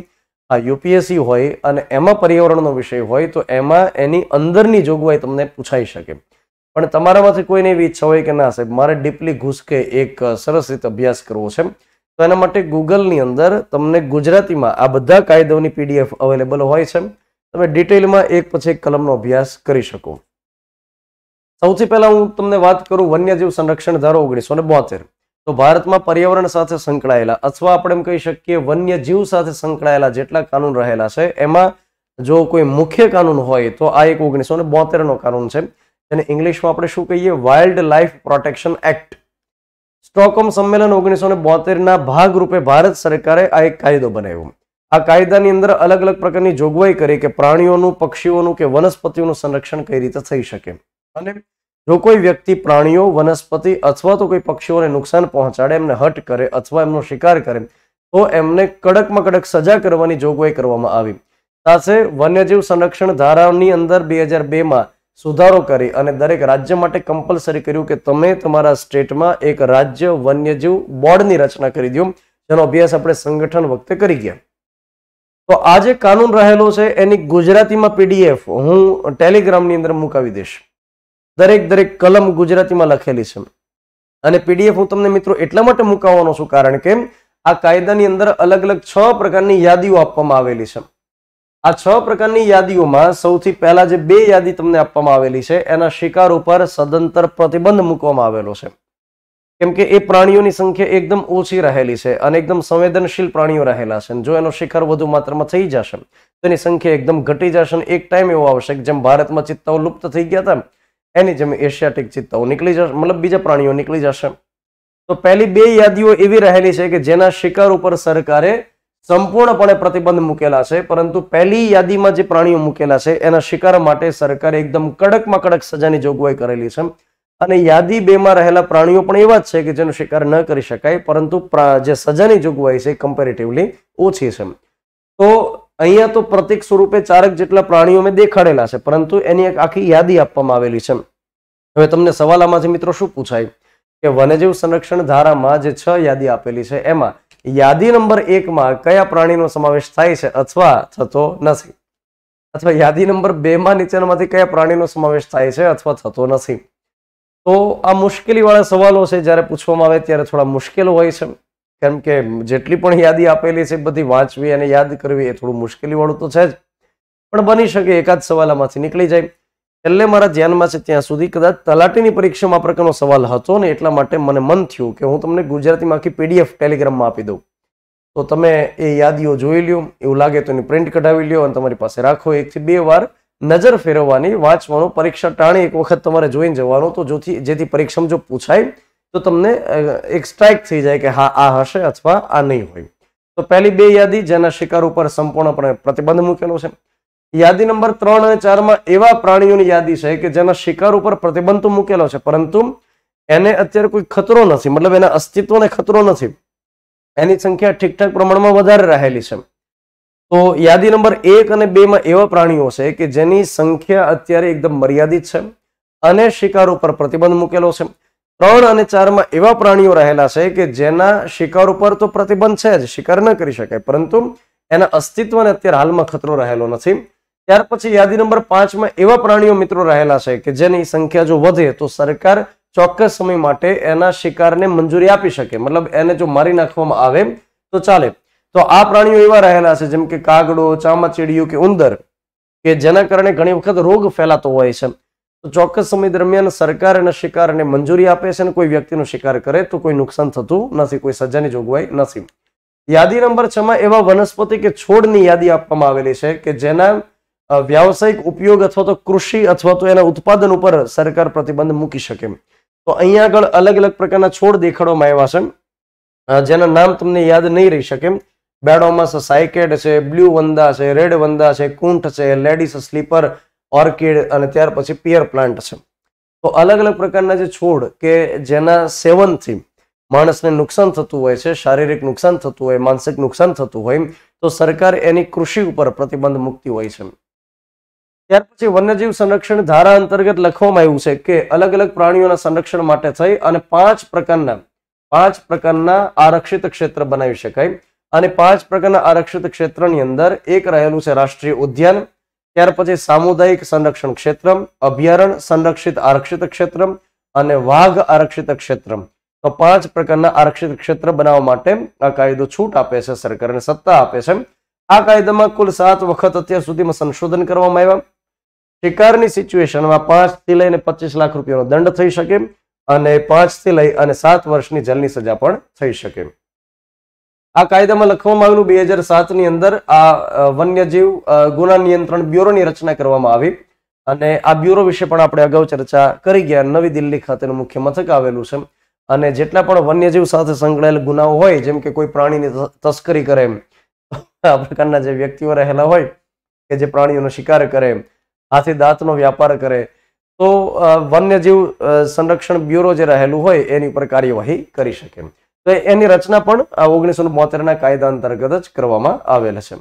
આ યુપીએસસી હોય અને એમાં પર્યાવરણનો વિષય હોય તો એમાં એની અંદરની જોગવાઈ તમને પૂછાઈ શકે પણ તમારામાંથી કોઈને એવી ઈચ્છા હોય કે ના સાહેબ મારે ડીપલી ઘૂસકે એક સરસ રીતે અભ્યાસ કરવો છે તો એના માટે ગૂગલની અંદર તમને ગુજરાતીમાં આ બધા કાયદોની પીડીએફ અવેલેબલ હોય છે તમે ડિટેલમાં એક પછી એક કલમનો અભ્યાસ કરી શકો સૌથી પહેલા હું તમને વાત કરું વન્યજીવ સંરક્ષણ ધારો ઓગણીસો ને બોતેર તો ભારતમાં પર્યાવરણ સાથે સંકળાયેલા અથવા આપણે એમ કહી શકીએ વન્યજીવ સાથે સંકળાયેલા જેટલા કાનૂન રહેલા છે એમાં જો કોઈ મુખ્ય કાનૂન હોય તો આ એક ઓગણીસો ને બોતેરનો કાનૂન છે એને ઇંગ્લિશમાં આપણે શું કહીએ wildlife protection act Stockholm સંમેલન ઓગણીસો ને બોતેરના ભાગરૂપે ભારત સરકારે આ એક કાયદો બનાવ્યો આ કાયદાની અંદર અલગ અલગ પ્રકારની જોગવાઈ કરી કે પ્રાણીઓનું પક્ષીઓનું કે વનસ્પતિઓનું સંરક્ષણ કઈ રીતે થઈ શકે અને જો કોઈ વ્યક્તિ પ્રાણીઓ વનસ્પતિ અથવા તો કોઈ પક્ષીઓને નુકસાન પહોંચાડે એમને હટ કરે અથવા એમનો શિકાર કરે તો એમને કડકમાં કડક સજા કરવાની જોગવાઈ કરવામાં આવી સાથે વન્યજીવ સંરક્ષણ ધારાની અંદર બે હજાર બેમાં સુધારો કરી અને દરેક રાજ્ય માટે કમ્પલસરી કર્યું કે તમે તમારા સ્ટેટમાં એક રાજ્ય વન્યજીવ બોર્ડની રચના કરી દો જેનો અભ્યાસ આપણે સંગઠન વખતે કરી ગયા તો આ જે કાનૂન રહેલો છે એની ગુજરાતીમાં પીડીએફ હું ટેલિગ્રામની અંદર મુકાવી દઈશ દરેક દરેક કલમ ગુજરાતીમાં લખેલી છે અને પીડીએફ હું તમને મિત્રો એટલા માટે મુકાવવાનો છું કારણ કે આ કાયદાની અંદર અલગ અલગ છ પ્રકારની યાદીઓ આપવામાં આવેલી છે આ છ પ્રકારની યાદીઓમાં સૌથી પહેલા જે બે યાદી તમને આપવામાં આવેલી છે એના શિકાર ઉપર સદંતર પ્રતિબંધ મૂકવામાં આવેલો છે કેમ કે એ પ્રાણીઓની સંખ્યા એકદમ ઓછી રહેલી છે અને એકદમ સંવેદનશીલ પ્રાણીઓ રહેલા છે જો એનો શિકાર વધુ માત્રામાં થઈ જશે તેની સંખ્યા એકદમ ઘટી જશે એક ટાઈમ એવો આવશે કે જેમ ભારતમાં ચિત્તાઓ લુપ્ત થઈ ગયા હતા એની જેમ એશિયાટિક ચિત્તાઓ નીકળી જશે મતલબ બીજા પ્રાણીઓ નીકળી જશે તો પહેલી બે યાદીઓ એવી રહેલી છે કે જેના શિકાર ઉપર સરકારે સંપૂર્ણપણે પ્રતિબંધ મૂકેલા છે પરંતુ પહેલી યાદીમાં જે પ્રાણીઓ મૂકેલા છે એના શિકાર માટે સરકારે એકદમ કડકમાં કડક સજાની જોગવાઈ કરેલી છે અને યાદી બેમાં રહેલા પ્રાણીઓ પણ એવા જ છે કે જેનો શિકાર ન કરી શકાય પરંતુ જે સજાની જોગવાઈ છે કમ્પેરેટિવલી ઓછી છે તો અહીંયા તો પ્રતિક સ્વરૂપે ચારક જેટલા પ્રાણીઓ મેં દેખાડેલા છે પરંતુ એની એક આખી યાદી આપવામાં આવેલી છે હવે તમને સવાલ આમાંથી મિત્રો શું પૂછાય કે વન્યજીવ સંરક્ષણ ધારામાં જે છ યાદી આપેલી છે એમાં યાદી નંબર એકમાં કયા પ્રાણીનો સમાવેશ થાય છે અથવા થતો નથી અથવા યાદી નંબર બેમાં નીચેનામાંથી કયા પ્રાણીનો સમાવેશ થાય છે અથવા થતો નથી તો આ મુશ્કેલીવાળા સવાલો છે જ્યારે પૂછવામાં આવે ત્યારે થોડા મુશ્કેલ હોય છે કેમ કે જેટલી પણ યાદી આપેલી છે બધી વાંચવી અને યાદ કરવી એ થોડું મુશ્કેલીવાળું તો છે જ પણ બની શકે એકાદ સવાલ આમાંથી નીકળી જાય છેલ્લે મારા ધ્યાનમાં છે ત્યાં સુધી કદાચ તલાટીની પરીક્ષામાં આ પ્રકારનો સવાલ હતો ને એટલા માટે મને મન થયું કે હું તમને ગુજરાતીમાં આખી પીડીએફ ટેલિગ્રામમાં આપી દઉં તો તમે એ યાદીઓ જોઈ લો એવું લાગે તો એની પ્રિન્ટ કઢાવી લો અને તમારી પાસે રાખો એકથી બે વાર નજર ફેરવવાની વાંચવાનું પરીક્ષા ટાણે એક વખત તમારે જોઈને જવાનું તો જોથી જેથી પરીક્ષામાં જો પૂછાય તો તમને એક સ્ટ્રાઇક થઈ જાય કે હા આ હશે અથવા આ નહીં હોય તો પહેલી બે યાદી જેના શિકાર ઉપર સંપૂર્ણપણે પ્રતિબંધ મૂકેલો છે યાદી નંબર ત્રણ અને ચારમાં એવા પ્રાણીઓની યાદી છે કે જેના શિકાર ઉપર પ્રતિબંધ મૂકેલો છે પરંતુ એને અત્યારે કોઈ ખતરો નથી મતલબ એના અસ્તિત્વને ખતરો નથી એની સંખ્યા ઠીકઠાક પ્રમાણમાં વધારે રહેલી છે તો યાદી નંબર એક અને બેમાં એવા પ્રાણીઓ છે કે જેની સંખ્યા અત્યારે એકદમ મર્યાદિત છે અને શિકાર ઉપર પ્રતિબંધ મૂકેલો છે ત્રણ અને ચારમાં એવા પ્રાણીઓ રહેલા છે કે જેના શિકાર ઉપર તો પ્રતિબંધ છે જ શિકાર ન કરી શકાય પરંતુ એના અસ્તિત્વને અત્યારે હાલમાં ખતરો રહેલો નથી ત્યાર પછી યાદી નંબર પાંચમાં એવા પ્રાણીઓ મિત્રો રહેલા છે કે જેની સંખ્યા જો વધે તો સરકાર ચોક્કસ સમય માટે એના શિકારને મંજૂરી આપી શકે મતલબ એને જો મારી નાખવામાં આવે તો ચાલે તો આ પ્રાણીઓ એવા રહેલા છે જેમ કે કાગડો ચામાચીડિયું કે ઉંદર કે જેના કારણે ઘણી વખત રોગ ફેલાતો હોય છે તો ચોક્કસ સમય દરમિયાન સરકાર એના શિકારને મંજૂરી આપે છે અને કોઈ વ્યક્તિનો શિકાર કરે તો કોઈ નુકસાન થતું નથી કોઈ સજાની જોગવાઈ નથી યાદી નંબર છમાં એવા વનસ્પતિ કે છોડની યાદી આપવામાં આવેલી છે કે જેના વ્યાવસાયિક ઉપયોગ અથવા તો કૃષિ અથવા તો એના ઉત્પાદન ઉપર સરકાર પ્રતિબંધ મૂકી શકે તો અહીં આગળ અલગ અલગ પ્રકારના છોડ દેખડો માયવાશન જેના નામ તમને યાદ નહી રહી શકે Beddome's cycads blue vandas red vandas કુંઠસે લેડીસ સ્લીપર ઓર્કિડ અને ત્યાર પછી પિયર પ્લાન્ટ છે તો અલગ અલગ પ્રકારના જે છોડ કે જેના सेवन થી માણસને નુકસાન થતું હોય છે શારીરિક નુકસાન થતું હોય માનસિક નુકસાન થતું હોય તો સરકાર એની કૃષિ ઉપર પ્રતિબંધ મૂકતી હોય છે ત્યાર પછી વન્યજીવ સંરક્ષણ ધારા અંતર્ગત લખવામાં આવ્યું છે કે અલગ અલગ પ્રાણીઓના સંરક્ષણ માટે થઈ અને પાંચ પ્રકારના પાંચ પ્રકારના આરક્ષિત ક્ષેત્ર બનાવી શકાય અને પાંચ પ્રકારના આરક્ષિત ક્ષેત્રની અંદર એક રહેલું છે રાષ્ટ્રીય ઉદ્યાન ત્યાર પછી સામુદાયિક સંરક્ષણ ક્ષેત્ર અભયારણ્ય સંરક્ષિત આરક્ષિત ક્ષેત્ર અને વાઘ આરક્ષિત ક્ષેત્ર તો પાંચ પ્રકારના આરક્ષિત ક્ષેત્ર બનાવવા માટે આ કાયદો છૂટ આપે છે સરકારને સત્તા આપે છે આ કાયદામાં કુલ સાત વખત અત્યાર સુધીમાં સંશોધન કરવામાં આવ્યા શિકારની સિચ્યુએશનમાં પાંચ થી લઈને પચીસ લાખ રૂપિયાનો દંડ થઈ શકે અને પાંચ થી લઈ અને સાત વર્ષની જેલની સજા પણ થઈ શકે આ કાયદામાં લખવામાં આવેલું બે હજાર સાતની અંદર આ વન્યજીવ ગુના નિયંત્રણ બ્યુરોની રચના કરવામાં આવી અને આ બ્યુરો વિશે પણ આપણે અગાઉ ચર્ચા કરી ગયા નવી દિલ્હી ખાતેનું મુખ્ય મથક આવેલું છે અને જેટલા પણ વન્યજીવ સાથે સંકળાયેલ ગુનાઓ હોય જેમ કે કોઈ પ્રાણીની તસ્કરી કરે આ પ્રકારના જે વ્યક્તિઓ રહેલા હોય કે જે પ્રાણીઓનો શિકાર કરે હાથી દાંતનો વ્યાપાર કરે તો વન્યજીવ સંરક્ષણ બ્યુરો જે રહેલું હોય એની ઉપર કાર્યવાહી કરી શકે તો એની રચના પણ ઓગણીસો બોતેરના કાયદા અંતર્ગત જ કરવામાં આવેલ છે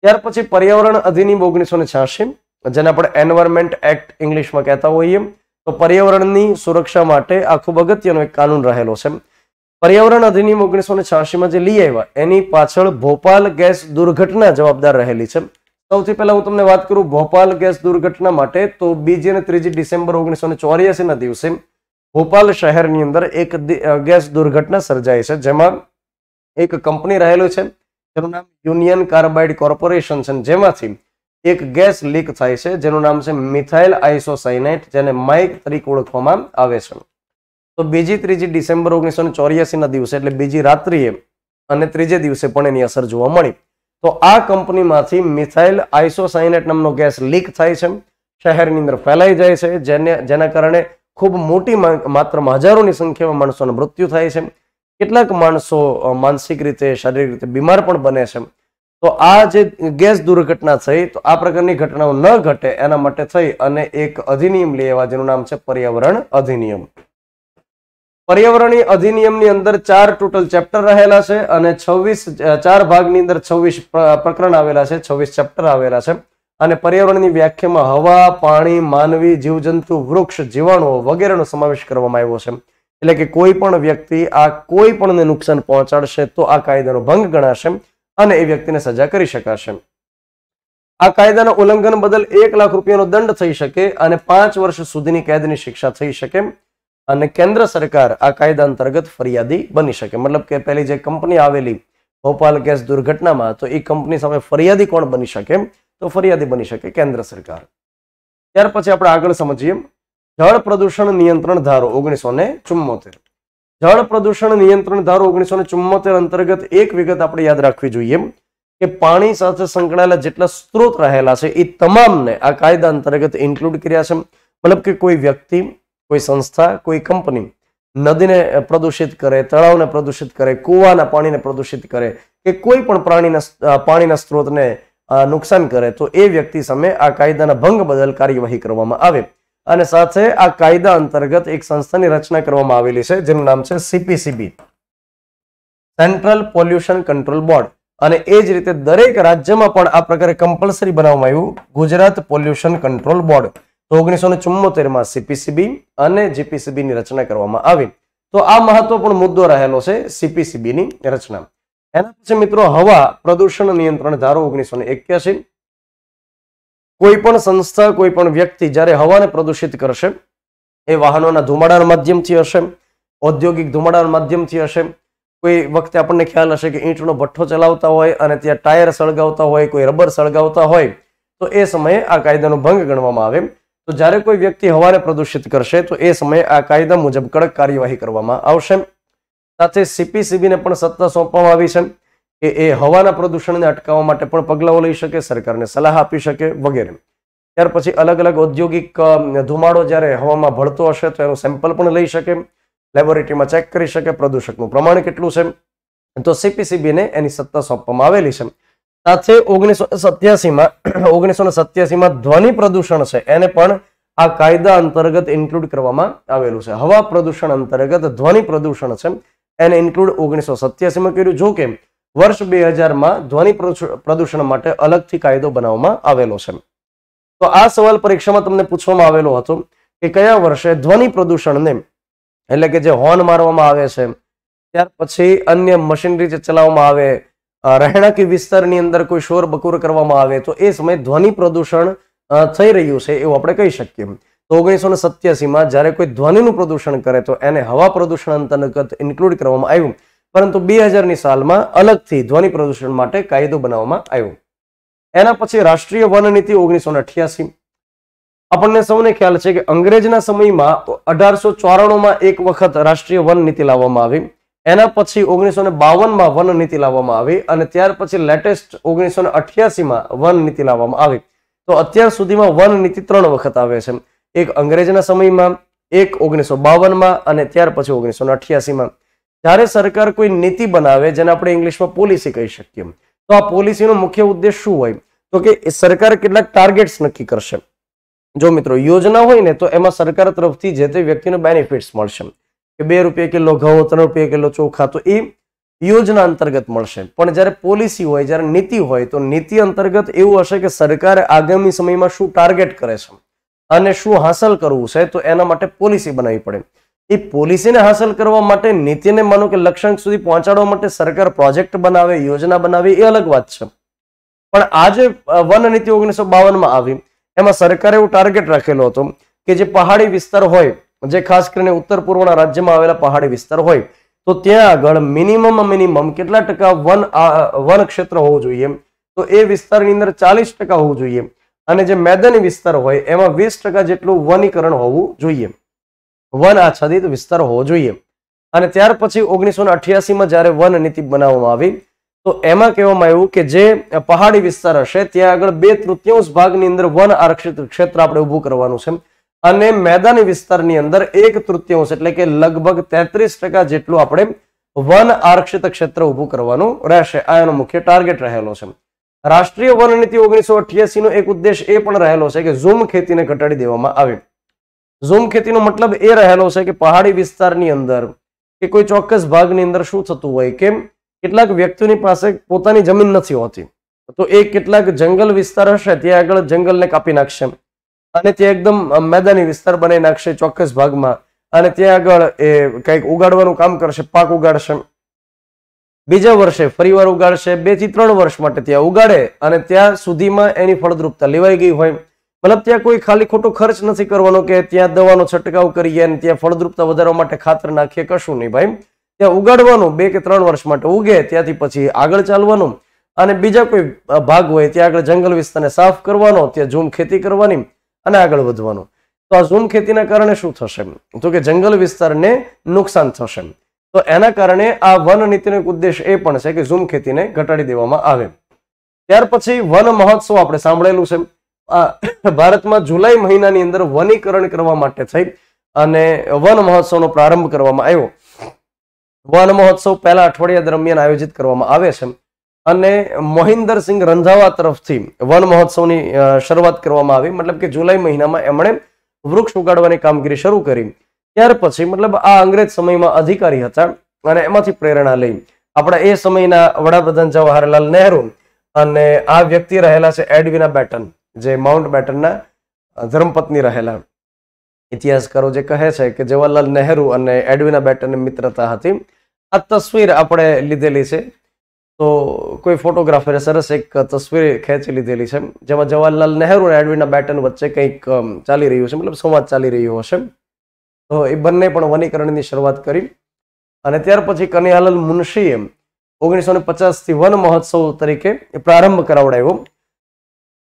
ત્યાર પછી પર્યાવરણ અધિનિયમ ઓગણીસો ને છ્યાસી જેને આપણે એન્વાયરમેન્ટ એક્ટ ઇંગ્લિશમાં કહેતા હોઈએ તો પર્યાવરણની સુરક્ષા માટે આ ખૂબ અગત્યનો એક કાનૂન રહેલો છે પર્યાવરણ અધિનિયમ ઓગણીસો ને છ્યાસીમાં જે લઈ આવ્યા એની પાછળ ભોપાલ ગેસ દુર્ઘટના જવાબદાર રહેલી છે સૌથી પહેલા હું તમને વાત કરું ભોપાલ ગેસ દુર્ઘટના માટે તો બીજી અને ત્રીજી ડિસેમ્બર ઓગણીસો ચોર્યાસીના દિવસે ભોપાલ શહેરની અંદર એક ગેસ દુર્ઘટના સર્જાઈ છે જેમાં એક કંપની રહેલું છે જેનું નામ યુનિયન કાર્બાઇડ કોર્પોરેશન છે જેમાંથી એક ગેસ લીક થાય છે જેનું નામ છે મિથાઇલ આઇસોસાઇનાઇટ જેને માઇક તરીકે ઓળખવામાં આવે છે તો બીજી ત્રીજી ડિસેમ્બર ઓગણીસો ચોર્યાસીના દિવસે એટલે બીજી રાત્રિએ અને ત્રીજે દિવસે પણ એની અસર જોવા મળી તો આ કંપનીમાંથી મિથાઇલ આઇસોસાઇનેટ નામનો ગેસ લીક થાય છે શહેરની અંદર ફેલાઈ જાય છે જેને જેના કારણે ખૂબ મોટી માત્રામાં હજારોની સંખ્યામાં માણસોનું મૃત્યુ થાય છે કેટલાક માણસો માનસિક રીતે શારીરિક રીતે બીમાર પણ બને છે તો આ જે ગેસ દુર્ઘટના થઈ તો આ પ્રકારની ઘટનાઓ ન ઘટે એના માટે થઈ અને એક અધિનિયમ લઈ એવા જેનું નામ છે પર્યાવરણ અધિનિયમ પર્યાવરણીય અધિનિયમની અંદર ચાર ટોટલ ચેપ્ટર રહેલા છે અને છવ્વીસ ચાર ભાગની અંદર છવ્વીસ પ્રકરણ આવેલા છે છવ્વીસ ચેપ્ટર આવેલા છે અને પર્યાવરણની વ્યાખ્યામાં હવા પાણી માનવી જીવજંતુ વૃક્ષ જીવાણુઓ વગેરેનો સમાવેશ કરવામાં આવ્યો છે એટલે કે કોઈ પણ વ્યક્તિ આ કોઈ પણને નુકસાન પહોંચાડશે તો આ કાયદાનો ભંગ ગણાશે અને એ વ્યક્તિને સજા કરી શકાશે આ કાયદાના ઉલ્લંઘન બદલ એક લાખ રૂપિયાનો દંડ થઈ શકે અને પાંચ વર્ષ સુધીની કેદની શિક્ષા થઈ શકે અને કેન્દ્ર સરકાર આ કાયદા અંતર્ગત ફરિયાદી બની શકે મતલબ કે પહેલી જે કંપની આવેલી ભોપાલ ગેસ દુર્ઘટનામાં તો એ કંપની સામે ફરિયાદી કોણ બની શકે તો ફરિયાદી બની શકે કેન્દ્ર સરકાર ત્યાર પછી આપણે આગળ સમજીએ જળ પ્રદૂષણ નિયંત્રણ ધારો ઓગણીસો ચુમ્મોતેર જળ પ્રદૂષણ નિયંત્રણ ધારો ઓગણીસો ને ચુમ્મોતેર અંતર્ગત એક વિગત આપણે યાદ રાખવી જોઈએ કે પાણી સાથે સંકળાયેલા જેટલા સ્ત્રોત રહેલા છે એ તમામને આ કાયદા અંતર્ગત ઇન્ક્લુડ કર્યા છે મતલબ કે કોઈ વ્યક્તિ કોઈ સંસ્થા કોઈ કંપની નદીને પ્રદૂષિત કરે તળાવને પ્રદૂષિત કરે કૂવાના પાણીને પ્રદૂષિત કરે કે કોઈ પણ પ્રાણીના પાણીના સ્ત્રોતને નુકસાન કરે તો એ વ્યક્તિ સામે આ કાયદાના ભંગ બદલ કાર્યવાહી કરવામાં આવે અને સાથે આ કાયદા અંતર્ગત એક સંસ્થાની રચના કરવામાં આવેલી છે જેનું નામ છે CPCB central pollution control board અને એ જ રીતે દરેક રાજ્યમાં પણ આ પ્રકારે કમ્પલસરી બનાવવામાં આવ્યું ગુજરાત પોલ્યુશન કંટ્રોલ બોર્ડ તો ઓગણીસો ને ચુમ્મોતેરમાં સીપીસીબી અને જીપીસીબીની રચના કરવામાં આવી તો આ મહત્વપૂર્ણ મુદ્દો રહેલો છે સીપીસીબી ની રચના એના પછી મિત્રો હવા પ્રદૂષણ નિયંત્રણ ધારો ઓગણીસો એક્યાસી કોઈ પણ સંસ્થા કોઈ પણ વ્યક્તિ જ્યારે હવાને પ્રદૂષિત કરશે એ વાહનોના ધુમાડાના માધ્યમથી હશે ઔદ્યોગિક ધુમાડાના માધ્યમથી હશે કોઈ વખતે આપણને ખ્યાલ હશે કે ઈંટનો ભઠ્ઠો ચલાવતા હોય અને ત્યાં ટાયર સળગાવતા હોય કોઈ રબર સળગાવતા હોય તો એ સમયે આ કાયદાનો ભંગ ગણવામાં આવે તો જ્યારે કોઈ વ્યક્તિ હવાને પ્રદૂષિત કરશે તો એ સમયે આ કાયદા મુજબ કડક કાર્યવાહી કરવામાં આવશે સાથે સીપીસીબીને પણ સત્તા સોંપવામાં આવી છે કે એ હવાના પ્રદૂષણને અટકાવવા માટે પણ પગલાઓ લઈ શકે સરકારને સલાહ આપી શકે વગેરે ત્યાર પછી અલગ અલગ ઔદ્યોગિક ધુમાડો જ્યારે હવામાં ભળતો હશે તો એનું સેમ્પલ પણ લઈ શકે લેબોરેટરીમાં ચેક કરી શકે પ્રદૂષકનું પ્રમાણ કેટલું છે તો સીપીસીબીને એની સત્તા સોંપવામાં આવેલી છે સાથે ઓગણીસો સત્યાસીમાં ઓગણીસો સત્યાસીમાં ધ્વનિ પ્રદૂષણ છે એને પણ આ કાયદા અંતર્ગત ઇન્ક્લુડ કરવામાં આવેલું છે હવા પ્રદૂષણ અંતર્ગત ધ્વનિ પ્રદૂષણ છે એને ઇન્ક્લુડ ઓગણીસો સત્યાસીમાં કર્યું જો કે વર્ષ બે હજારમાં ધ્વનિ પ્રદૂષણ માટે અલગથી કાયદો બનાવવામાં આવેલો છે તો આ સવાલ પરીક્ષામાં તમને પૂછવામાં આવેલો હતો કે કયા વર્ષે ધ્વનિ પ્રદૂષણને એટલે કે જે હોર્ન મારવામાં આવે છે ત્યાર પછી અન્ય મશીનરી જે ચલાવવામાં આવે રહેણાંકી વિસ્તારની અંદર કોઈ શોર બકુર કરવામાં આવે તો એ સમયે ધ્વનિ પ્રદૂષણ થઈ રહ્યું છે એવું આપણે કહી શકીએ તો ઓગણીસો સત્યાસીમાં જ્યારે કોઈ ધ્વનિનું પ્રદૂષણ કરે તો એને હવા પ્રદૂષણ અંતર્ગત ઇન્ક્લુડ કરવામાં આવ્યું પરંતુ બે હજારની સાલમાં અલગથી ધ્વનિ પ્રદૂષણ માટે કાયદો બનાવવામાં આવ્યો એના પછી રાષ્ટ્રીય વન નીતિ ઓગણીસો અઠ્યાસી આપણને સૌને ખ્યાલ છે કે અંગ્રેજના સમયમાં અઢારસો ચોરાણુંમાં એક વખત રાષ્ટ્રીય વન નીતિ લાવવામાં આવી એના પછી ઓગણીસો ને બાવનમાં વન નીતિ લાવવામાં આવી અને ત્યાર પછી લેટેસ્ટ ઓગણીસો ને અઠ્યાસીમાં વન નીતિ લાવવામાં આવી તો અત્યાર સુધીમાં વન નીતિ ત્રણ વખત આવે છે એક અંગ્રેજના સમયમાં એક ઓગણીસો બાવનમાં અને ત્યાર પછી ઓગણીસો ને અઠ્યાસીમાં જ્યારે સરકાર કોઈ નીતિ બનાવે જેને આપણે ઇંગ્લિશમાં પોલિસી કહી શકીએ તો આ પોલિસીનો મુખ્ય ઉદ્દેશ શું હોય તો કે સરકાર કેટલાક ટાર્ગેટ્સ નક્કી કરશે જો મિત્રો યોજના હોય ને તો એમાં સરકાર તરફથી જે તે વ્યક્તિને બેનિફિટ્સ મળશે કે બે રૂપિયા કિલો ઘઉં ત્રણ રૂપિયા કિલો ચોખા તો એ યોજના અંતર્ગત મળશે પણ જ્યારે પોલિસી હોય જ્યારે નીતિ હોય તો નીતિ અંતર્ગત એવું હશે કે સરકાર આગામી સમયમાં શું ટાર્ગેટ કરે છે અને શું હાંસલ કરવું છે તો એના માટે પોલિસી બનાવી પડે એ પોલિસીને હાંસલ કરવા માટે નીતિને માનો કે લક્ષ્યાંક સુધી પહોંચાડવા માટે સરકાર પ્રોજેક્ટ બનાવે યોજના બનાવે એ અલગ વાત છે પણ આજે વન નીતિ ઓગણીસો બાવનમાં આવી એમાં સરકારે એવું ટાર્ગેટ રાખેલો હતો કે જે પહાડી વિસ્તાર હોય જે ખાસ કરીને ઉત્તર પૂર્વના રાજ્યમાં આવેલા પહાડી વિસ્તાર હોય તો ત્યાં આગળ મિનિમમ મિનિમમ કેટલા ટકા વન વન ક્ષેત્ર હોવું જોઈએ તો એ વિસ્તારની અંદર ચાલીસ ટકા હોવું જોઈએ અને જે મેદાની વિસ્તાર હોય એમાં વીસ ટકા જેટલું વનીકરણ હોવું જોઈએ વન આચ્છાદિત વિસ્તાર હોવો જોઈએ અને ત્યાર પછી ઓગણીસો ને અઠ્યાસીમાં જ્યારે વન નીતિ બનાવવામાં આવી તો એમાં કહેવામાં આવ્યું કે જે પહાડી વિસ્તાર હશે ત્યાં આગળ બે તૃતીયાંશ ભાગની અંદર વન આરક્ષિત ક્ષેત્ર આપણે ઊભું કરવાનું છે એમ અને મેદાની વિસ્તારની અંદર એક તૃતીયાંશ એટલે કે લગભગ તેત્રીસ ટકા જેટલું આપણે વન આરક્ષિત ક્ષેત્ર ઊભું કરવાનું રહેશે આ એનો મુખ્ય ટાર્ગેટ રહેલો છે રાષ્ટ્રીય વન નીતિ ઓગણીસો નો એક ઉદ્દેશ એ પણ રહેલો છે કે ઝૂમ ખેતીને ઘટાડી દેવામાં આવે ઝૂમ ખેતીનો મતલબ એ રહેલો છે કે પહાડી વિસ્તારની અંદર કે કોઈ ચોક્કસ ભાગની અંદર શું થતું હોય કે કેટલાક વ્યક્તિઓની પાસે પોતાની જમીન નથી હોતી તો એ કેટલાક જંગલ વિસ્તાર હશે ત્યાં આગળ જંગલને કાપી નાખશે અને ત્યાં એકદમ મેદાની વિસ્તાર બનાવી નાખશે ચોક્કસ ભાગમાં અને ત્યાં આગળ એ કંઈક ઉગાડવાનું કામ કરશે પાક ઉગાડશે બીજા વર્ષે ફરીવાર ઉગાડશે બે થી ત્રણ વર્ષ માટે ત્યાં ઉગાડે અને ત્યાં સુધીમાં એની ફળદ્રુપતા લેવાઈ ગઈ હોય મતલબ ત્યાં કોઈ ખાલી ખોટો ખર્ચ નથી કરવાનો કે ત્યાં દવાનો છંટકાવ કરીએ અને ત્યાં ફળદ્રુપતા વધારવા માટે ખાતર નાખીએ કશું નહીં ભાઈ ત્યાં ઉગાડવાનું બે કે ત્રણ વર્ષ માટે ઉગે ત્યાંથી પછી આગળ ચાલવાનું અને બીજા કોઈ ભાગ હોય ત્યાં આગળ જંગલ વિસ્તારને સાફ કરવાનો ત્યાં ઝૂમ ખેતી કરવાની અને આગળ વધવાનું તો આ ઝૂમ ખેતીના કારણે શું થશે તો કે જંગલ વિસ્તારને નુકસાન થશે તો એના કારણે આ વન નીતિનો એક ઉદ્દેશ એ પણ છે કે ઝૂમ ખેતીને ઘટાડી દેવામાં આવે ત્યાર પછી વન મહોત્સવ આપણે સાંભળેલું છે આ ભારતમાં જુલાઈ મહિનાની અંદર વનીકરણ કરવા માટે થઈ અને વન મહોત્સવનો પ્રારંભ કરવામાં આવ્યો વન મહોત્સવ પહેલા અઠવાડિયા દરમિયાન આયોજિત કરવામાં આવે છે અને મોહિન્દરસિંહ રંધાવા તરફથી વન મહોત્સવની શરૂઆત કરવામાં આવી મતલબ કે જુલાઈ મહિનામાં એમણે વૃક્ષ ઉગાડવાની કામગીરી શરૂ કરી ત્યાર પછી મતલબ આ અંગ્રેજ સમયમાં અધિકારી હતા અને એમાંથી પ્રેરણા લઈ આપણા એ સમયના વડાપ્રધાન જવાહરલાલ નહેરુ અને આ વ્યક્તિ રહેલા છે એડવિના બેટન જે માઉન્ટ બેટનના ધર્મપત્ની રહેલા ઇતિહાસકારો જે કહે છે કે જવાહરલાલ નહેરુ અને એડવિના બેટનની મિત્રતા હતી આ તસવીર આપણે લીધેલી છે તો કોઈ ફોટોગ્રાફરે સરસ એક તસવીર ખેંચી લીધેલી છે જેમાં જવાહરલાલ નહેરુ અને એડવિના બેટન વચ્ચે કંઈક ચાલી રહ્યું છે મતલબ સંવાદ ચાલી રહ્યો હશે તો એ બંને પણ વનીકરણની શરૂઆત કરી અને ત્યાર પછી કનૈયાલાલ મુનશીએ ઓગણીસો ને પચાસથી વન મહોત્સવ તરીકે પ્રારંભ કરાવડાવ્યો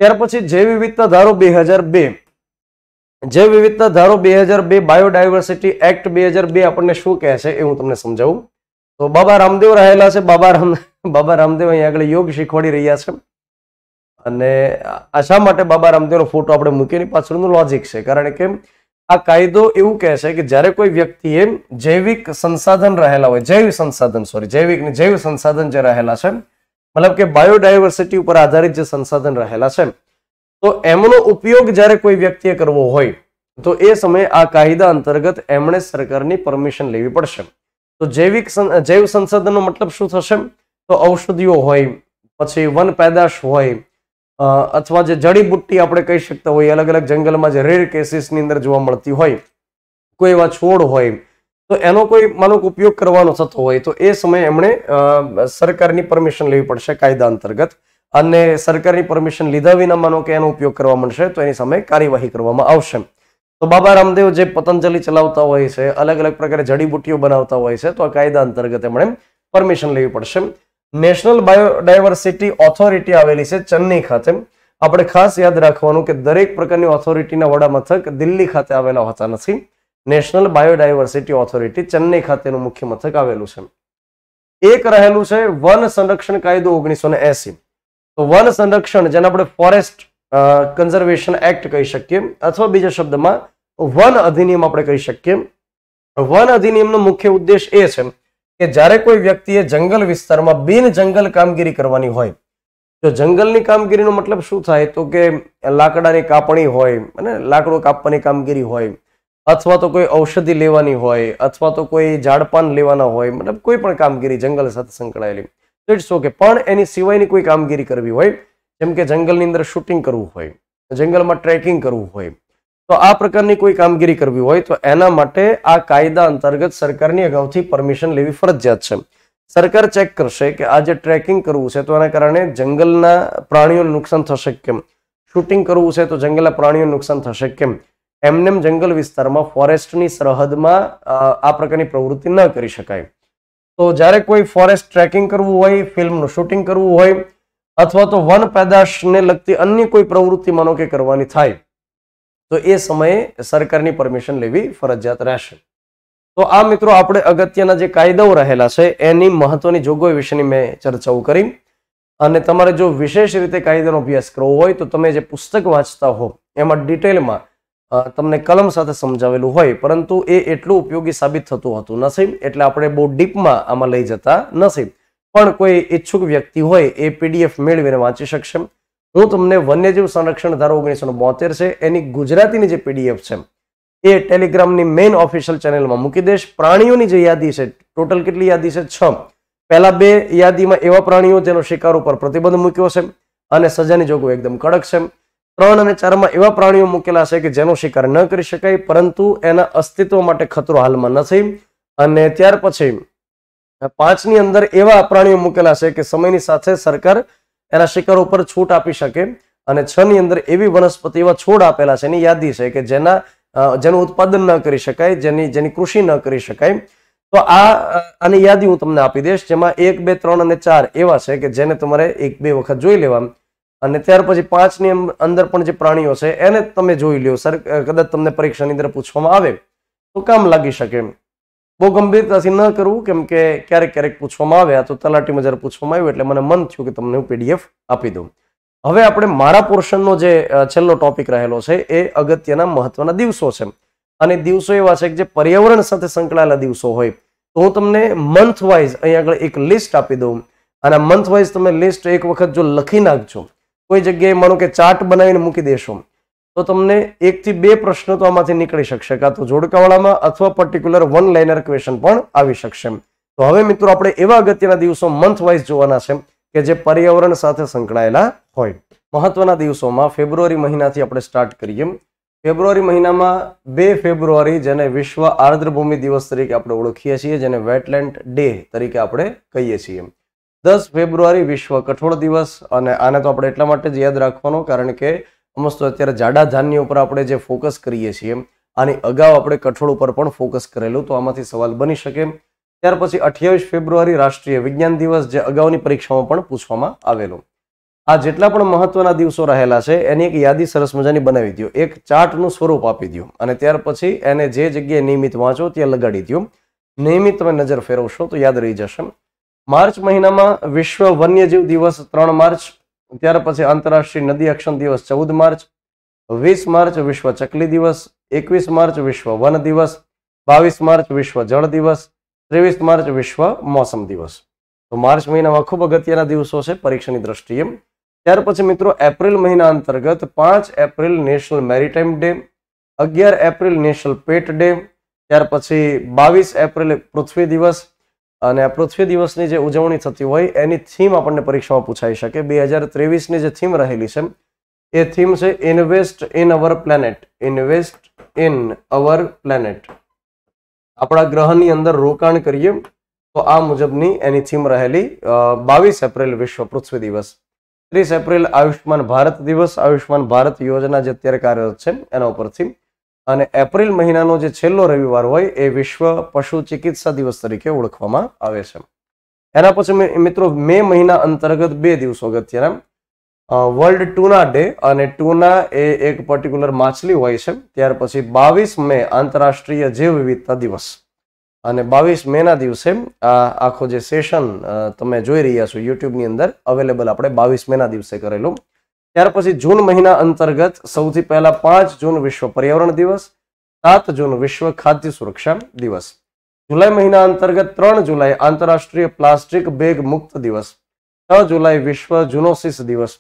ત્યાર પછી જૈવ વિવિધતા ધારો બે હજાર બે જૈવ વિવિધતા ધારો બે હજાર બે બાયોડાયવર્સિટી એક્ટ બે હજાર બે આપણને શું કહે છે એ હું તમને સમજાવું તો બાબા રામદેવ રહેલા છે બાબા રામ બાબા રામદેવ અહીંયા આગળ યોગ શીખવાડી રહ્યા છે અને આશા માટે બાબા રામદેવનો ફોટો આપણે મૂકીએ પાછળનું લોજિક છે કારણ કે આ કાયદો એવું કહે છે કે જ્યારે કોઈ વ્યક્તિએ જૈવિક સંસાધન રહેલા હોય જૈવ સંસાધન સોરી જૈવિક ને જૈવ સંસાધન જે રહેલા છે મતલબ કે બાયોડાયવર્સિટી ઉપર આધારિત જે સંસાધન રહેલા છે તો એમનો ઉપયોગ જ્યારે કોઈ વ્યક્તિએ કરવો હોય તો એ સમયે આ કાયદા અંતર્ગત એમણે સરકારની પરમિશન લેવી પડશે તો જૈવિક જૈવ સંસાધનનો મતલબ શું થશે તો ઔષધિઓ હોય પછી વન પેદાશ હોય અથવા જે જડીબુટ્ટી આપણે કહી શકતા હોઈએ અલગ અલગ જંગલમાં જે રેર કેસીસની અંદર જોવા મળતી હોય કોઈ એવા છોડ હોય તો એનો કોઈ માનો ઉપયોગ કરવાનો થતો હોય તો એ સમયે એમણે સરકારની પરમિશન લેવી પડશે કાયદા અંતર્ગત અને સરકારની પરમિશન લીધા વિના માનો કે એનો ઉપયોગ કરવા મળશે તો એની સામે કાર્યવાહી કરવામાં આવશે તો બાબા રામદેવ જે પતંજલિ ચલાવતા હોય છે અલગ અલગ પ્રકારે જડીબુટ્ટીઓ બનાવતા હોય છે તો આ કાયદા અંતર્ગત એમણે પરમિશન લેવી પડશે નેશનલ બાયોડાયવર્સિટી ઓથોરિટી આવેલી છે ચેન્નઈ ખાતે આપણે ખાસ યાદ રાખવાનું કે દરેક પ્રકારની ઓથોરિટીના વડા મથક દિલ્હી ખાતે આવેલા હોતા નથી નેશનલ બાયોડાયવર્સિટી ઓથોરિટી ચેન્નઈ ખાતેનું મુખ્ય મથક આવેલું છે એક રહેલું છે વન સંરક્ષણ કાયદો ઓગણીસો તો વન સંરક્ષણ જેને આપણે ફોરેસ્ટ કન્ઝર્વેશન એક્ટ કહી શકીએ અથવા બીજા શબ્દમાં વન અધિનિયમ આપણે કહી શકીએ વન અધિનિયમનો મુખ્ય ઉદ્દેશ એ છે કે જ્યારે કોઈ વ્યક્તિએ જંગલ વિસ્તારમાં બિન જંગલ કામગીરી કરવાની હોય તો જંગલની કામગીરીનો મતલબ શું થાય તો કે લાકડાની કાપણી હોય અને લાકડું કાપવાની કામગીરી હોય અથવા તો કોઈ ઔષધિ લેવાની હોય અથવા તો કોઈ ઝાડપાન લેવાના હોય મતલબ કોઈ પણ કામગીરી જંગલ સાથે સંકળાયેલી તો ઇટ્સ ઓકે પણ એની સિવાયની કોઈ કામગીરી કરવી હોય જેમ કે જંગલની અંદર શૂટિંગ કરવું હોય જંગલમાં ટ્રેકિંગ કરવું હોય તો આ પ્રકારની કોઈ કામગીરી કરવી હોય તો એના માટે આ કાયદા અંતર્ગત સરકારની અગાઉથી પરમિશન લેવી ફરજિયાત છે સરકાર ચેક કરશે કે આ જે ટ્રેકિંગ કરવું છે તો એના કારણે જંગલના પ્રાણીઓનું નુકસાન થશે કેમ શૂટિંગ કરવું છે તો જંગલના પ્રાણીઓનું નુકસાન થશે કેમ એમનેમ જંગલ વિસ્તારમાં ફોરેસ્ટની સરહદમાં આ પ્રકારની પ્રવૃત્તિ ન કરી શકાય તો જ્યારે કોઈ ફોરેસ્ટ ટ્રેકિંગ કરવું હોય ફિલ્મનું શૂટિંગ કરવું હોય અથવા તો વન પેદાશને લગતી અન્ય કોઈ પ્રવૃત્તિ માનો કે કરવાની થાય તો એ સમયે સરકારની પરમિશન લેવી ફરજિયાત રહેશે તો આ મિત્રો આપણે અગત્યના જે કાયદાઓ રહેલા છે એની મહત્વની જોગવાઈ વિશેની મેં ચર્ચાઓ કરી અને તમારે જો વિશેષ રીતે કાયદાનો અભ્યાસ કરવો હોય તો તમે જે પુસ્તક વાંચતા હો એમાં ડિટેલમાં તમને કલમ સાથે સમજાવેલું હોય પરંતુ એ એટલું ઉપયોગી સાબિત થતું હતું નથી એટલે આપણે બહુ ડીપમાં આમાં લઈ જતા નથી પણ કોઈ ઈચ્છુક વ્યક્તિ હોય એ પીડીએફ મેળવીને વાંચી શકશે હું તમને વન્યજીવ સંરક્ષણ ધારો ઓગણીસો બોતેર છે એની ગુજરાતીની જે પીડીએફ છે એ ટેલિગ્રામની મેઇન ઓફિશિયલ ચેનલમાં મૂકી દઈશ પ્રાણીઓની જે યાદી છે ટોટલ કેટલી યાદી છે છ પહેલા બે યાદીમાં એવા પ્રાણીઓ જેનો શિકાર ઉપર પ્રતિબંધ મૂક્યો છે અને સજાની જોગવાઈ એકદમ કડક છે ત્રણ અને ચારમાં એવા પ્રાણીઓ મૂકેલા છે કે જેનો શિકાર ન કરી શકાય પરંતુ એના અસ્તિત્વ માટે ખતરો હાલમાં નથી અને ત્યાર પછી પાંચની અંદર એવા પ્રાણીઓ મૂકેલા છે કે સમયની સાથે સરકાર એના શિખરો ઉપર છૂટ આપી શકે અને છ ની અંદર એવી વનસ્પતિ એવા છોડ આપેલા છે એની યાદી છે કે જેના જેનું ઉત્પાદન ન કરી શકાય જેની જેની કૃષિ ન કરી શકાય તો આ આની યાદી હું તમને આપી દઈશ જેમાં એક બે ત્રણ અને ચાર એવા છે કે જેને તમારે એક બે વખત જોઈ લેવા અને ત્યાર પછી પાંચની અંદર પણ જે પ્રાણીઓ છે એને તમે જોઈ લ્યો સર કદાચ તમને પરીક્ષાની અંદર પૂછવામાં આવે તો કામ લાગી શકે બહુ ગંભીરતાથી ન કરવું કેમ કે ક્યારેક ક્યારેક પૂછવામાં આવ્યા તો તલાટીમાં જ્યારે પૂછવામાં આવ્યું એટલે મને મન થયું કે તમને હું પીડીએફ આપી દઉં હવે આપણે મારા પોર્શનનો જે છેલ્લો ટોપિક રહેલો છે એ અગત્યના મહત્વના દિવસો છે અને દિવસો એવા છે કે જે પર્યાવરણ સાથે સંકળાયેલા દિવસો હોય તો હું તમને મંથ વાઇઝ અહીંયા આગળ એક લિસ્ટ આપી દઉં અને મંથ વાઇઝ તમે લિસ્ટ એક વખત જો લખી નાખજો કોઈ જગ્યાએ માનો કે ચાર્ટ બનાવીને મૂકી દેશો તો તમને એકથી બે પ્રશ્નો તો આમાંથી નીકળી શકશે કાં તો જોડકાવાળામાં અથવા પર્ટિક્યુલર વન લાઇનર ક્વેશ્ચન પણ આવી શકશે તો હવે મિત્રો આપણે એવા અગત્યના દિવસો મંથ વાઇઝ જોવાના છે કે જે પર્યાવરણ સાથે સંકળાયેલા હોય મહત્વના દિવસોમાં ફેબ્રુઆરી મહિનાથી આપણે સ્ટાર્ટ કરીએ ફેબ્રુઆરી મહિનામાં બે ફેબ્રુઆરી જેને વિશ્વ આર્દ્રભૂમિ દિવસ તરીકે આપણે ઓળખીએ છીએ જેને વેટલેન્ડ ડે તરીકે આપણે કહીએ છીએ દસ ફેબ્રુઆરી વિશ્વ કઠોળ દિવસ અને આને તો આપણે એટલા માટે જ યાદ રાખવાનો કારણ કે મસ્ત અત્યારે જાડા ધાન્ય ઉપર આપણે જે ફોકસ કરીએ છીએ આની અગાઉ આપણે કઠોળ ઉપર પણ ફોકસ કરેલું તો આમાંથી સવાલ બની શકે ત્યાર પછી અઠ્યાવીસ ફેબ્રુઆરી રાષ્ટ્રીય વિજ્ઞાન દિવસ જે અગાઉની પરીક્ષામાં પણ પૂછવામાં આવેલો આ જેટલા પણ મહત્વના દિવસો રહેલા છે એની એક યાદી સરસ મજાની બનાવી દો એક ચાર્ટનું સ્વરૂપ આપી દો અને ત્યાર પછી એને જે જગ્યાએ નિયમિત વાંચો ત્યાં લગાડી દો નિયમિત તમે નજર ફેરવશો તો યાદ રહી જશે માર્ચ મહિનામાં વિશ્વ વન્યજીવ દિવસ ત્રણ માર્ચ ત્યાર પછી આંતરરાષ્ટ્રીય નદી અક્ષર દિવસ ચૌદ માર્ચ વીસ માર્ચ વિશ્વ ચકલી દિવસ એકવીસ માર્ચ વિશ્વ વન દિવસ બાવીસ માર્ચ વિશ્વ જળ દિવસ ત્રેવીસ માર્ચ વિશ્વ મોસમ દિવસ તો માર્ચ મહિનામાં ખૂબ અગત્યના દિવસો છે પરીક્ષાની દ્રષ્ટિએ ત્યાર પછી મિત્રો એપ્રિલ મહિના અંતર્ગત પાંચ એપ્રિલ નેશનલ મેરીટાઈમ ડે અગિયાર એપ્રિલ નેશનલ પેટ ડે ત્યાર પછી બાવીસ એપ્રિલ પૃથ્વી દિવસ અને પૃથ્વી દિવસની જે ઉજવણી થતી હોય એની થીમ આપણને પરીક્ષામાં પૂછાઈ શકે બે હજાર ત્રેવીસની જે થીમ રહેલી છે એ થીમ છે invest in our planet invest in our planet આપણા ગ્રહની અંદર રોકાણ કરીએ તો આ મુજબની એની થીમ રહેલી બાવીસ એપ્રિલ વિશ્વ પૃથ્વી દિવસ ત્રીસ એપ્રિલ આયુષ્યમાન ભારત દિવસ આયુષ્યમાન ભારત યોજના જે અત્યારે કાર્યરત છે એના ઉપર થીમ અને એપ્રિલ મહિનાનો જે છેલ્લો રવિવાર હોય એ વિશ્વ પશુ ચિકિત્સા દિવસ તરીકે ઓળખવામાં આવે છે એના પછી મિત્રો મે મહિના અંતર્ગત બે દિવસો અગત્યના વર્લ્ડ ટુના ડે અને ટુના એ એક પર્ટિક્યુલર માછલી હોય છે ત્યાર પછી બાવીસ મે આંતરરાષ્ટ્રીય જૈવ વિવિધતા દિવસ અને બાવીસ મેના દિવસે આ આખો જે સેશન તમે જોઈ રહ્યા છો યુટ્યુબની અંદર અવેલેબલ આપણે બાવીસ મેના દિવસે કરેલું ત્યાર પછી જૂન મહિના અંતર્ગત સૌથી પહેલા પાંચ જૂન વિશ્વ પર્યાવરણ દિવસ સાત જૂન વિશ્વ ખાદ્ય સુરક્ષા દિવસ જુલાઈ મહિના અંતર્ગત ત્રણ જુલાઈ આંતરરાષ્ટ્રીય પ્લાસ્ટિક બેગ મુક્ત દિવસ છ જુલાઈ વિશ્વ જુનોસિસ દિવસ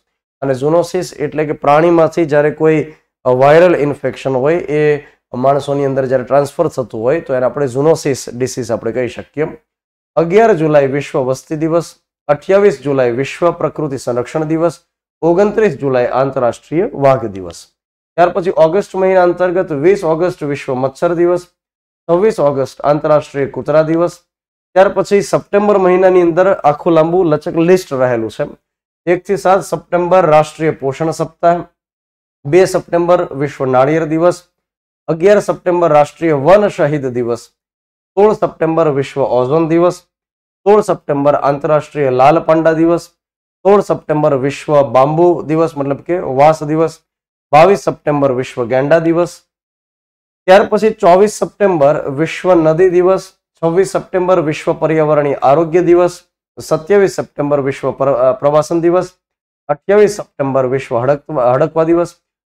અને જુનોસિસ એટલે કે પ્રાણીમાંથી જ્યારે કોઈ વાયરલ ઇન્ફેક્શન હોય એ માણસોની અંદર જ્યારે ટ્રાન્સફર થતું હોય તો એને આપણે જુનોસિસ ડિસીઝ આપણે કહી શકીએ અગિયાર જુલાઈ વિશ્વ વસ્તી દિવસ અઠ્યાવીસ જુલાઈ વિશ્વ પ્રકૃતિ સંરક્ષણ દિવસ 29 जुलाई अंतरराष्ट्रीय बाघ दिवस ત્યાર પછી ઓગસ્ટ મહિનો અંતર્ગત 20 अगस्त વિશ્વ મત્સર દિવસ 26 अगस्त अंतरराष्ट्रीय કુત્રા દિવસ ત્યાર પછી સપ્ટેમ્બર મહિનાની અંદર આખો લાંબો લિસ્ટ રહેલો છે 1 થી 7 સપ્ટેમ્બર રાષ્ટ્રીય પોષણ સપ્તાહ 2 સપ્ટેમ્બર વિશ્વ નાળિયેર દિવસ 11 સપ્ટેમ્બર રાષ્ટ્રીય વન શહીદ દિવસ 16 સપ્ટેમ્બર વિશ્વ ઓઝોન દિવસ 16 સપ્ટેમ્બર આંતરરાષ્ટ્રીય લાલ પંડા દિવસ सोल सप्टेम्बर विश्व बांबू दिवस मतलब के वास दिवस बीस सप्टेम्बर विश्व गेंडा दिवस त्यार चौबीस सप्टेम्बर विश्व नदी दिवस छवीस सप्टेम्बर विश्व पर्यावरणीय आरोग्य दिवस सत्यावीस सप्टेम्बर विश्व प्रवासन दिवस अठयावीस सप्टेम्बर विश्व हड़क हड़कवा दिवस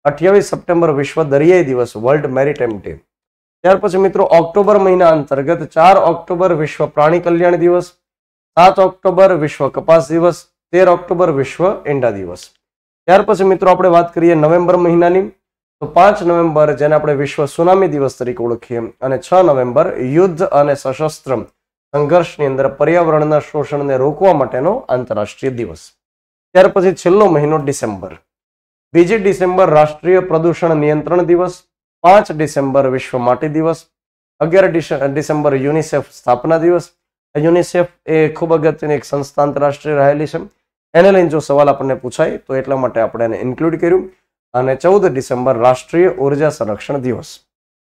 अठयावीस सप्टेम्बर विश्व दरियाई दिवस वर्ल्ड मेरिटाइम डे त्यार मित्रों ऑक्टोबर महीना अंतर्गत चार ऑक्टोबर विश्व प्राणी कल्याण दिवस सात ऑक्टोबर विश्व कपास दिवस તેર ઓક્ટોબર વિશ્વ એંડા દિવસ ત્યાર પછી મિત્રો આપણે વાત કરીએ નવેમ્બર મહિનાની તો પાંચ નવેમ્બર જેને આપણે વિશ્વ સુનામી દિવસ તરીકે ઓળખીએ અને છ નવેમ્બર યુદ્ધ અને સશસ્ત્ર સંઘર્ષની અંદર પર્યાવરણના શોષણને રોકવા માટેનો આંતરરાષ્ટ્રીય દિવસ ત્યાર પછી છેલ્લો મહિનો ડિસેમ્બર બીજી ડિસેમ્બર રાષ્ટ્રીય પ્રદૂષણ નિયંત્રણ દિવસ પાંચ ડિસેમ્બર વિશ્વ માટી દિવસ અગિયાર ડિસેમ્બર યુનિસેફ સ્થાપના દિવસ યુનિસેફ એ ખૂબ અગત્યની એક સંસ્થા આંતરરાષ્ટ્રીય રહેલી છે એને લઈને જો સવાલ આપણને પૂછાય તો એટલા માટે આપણે એને ઇન્ક્લુડ કર્યું અને ચૌદ ડિસેમ્બર રાષ્ટ્રીય ઉર્જા સંરક્ષણ દિવસ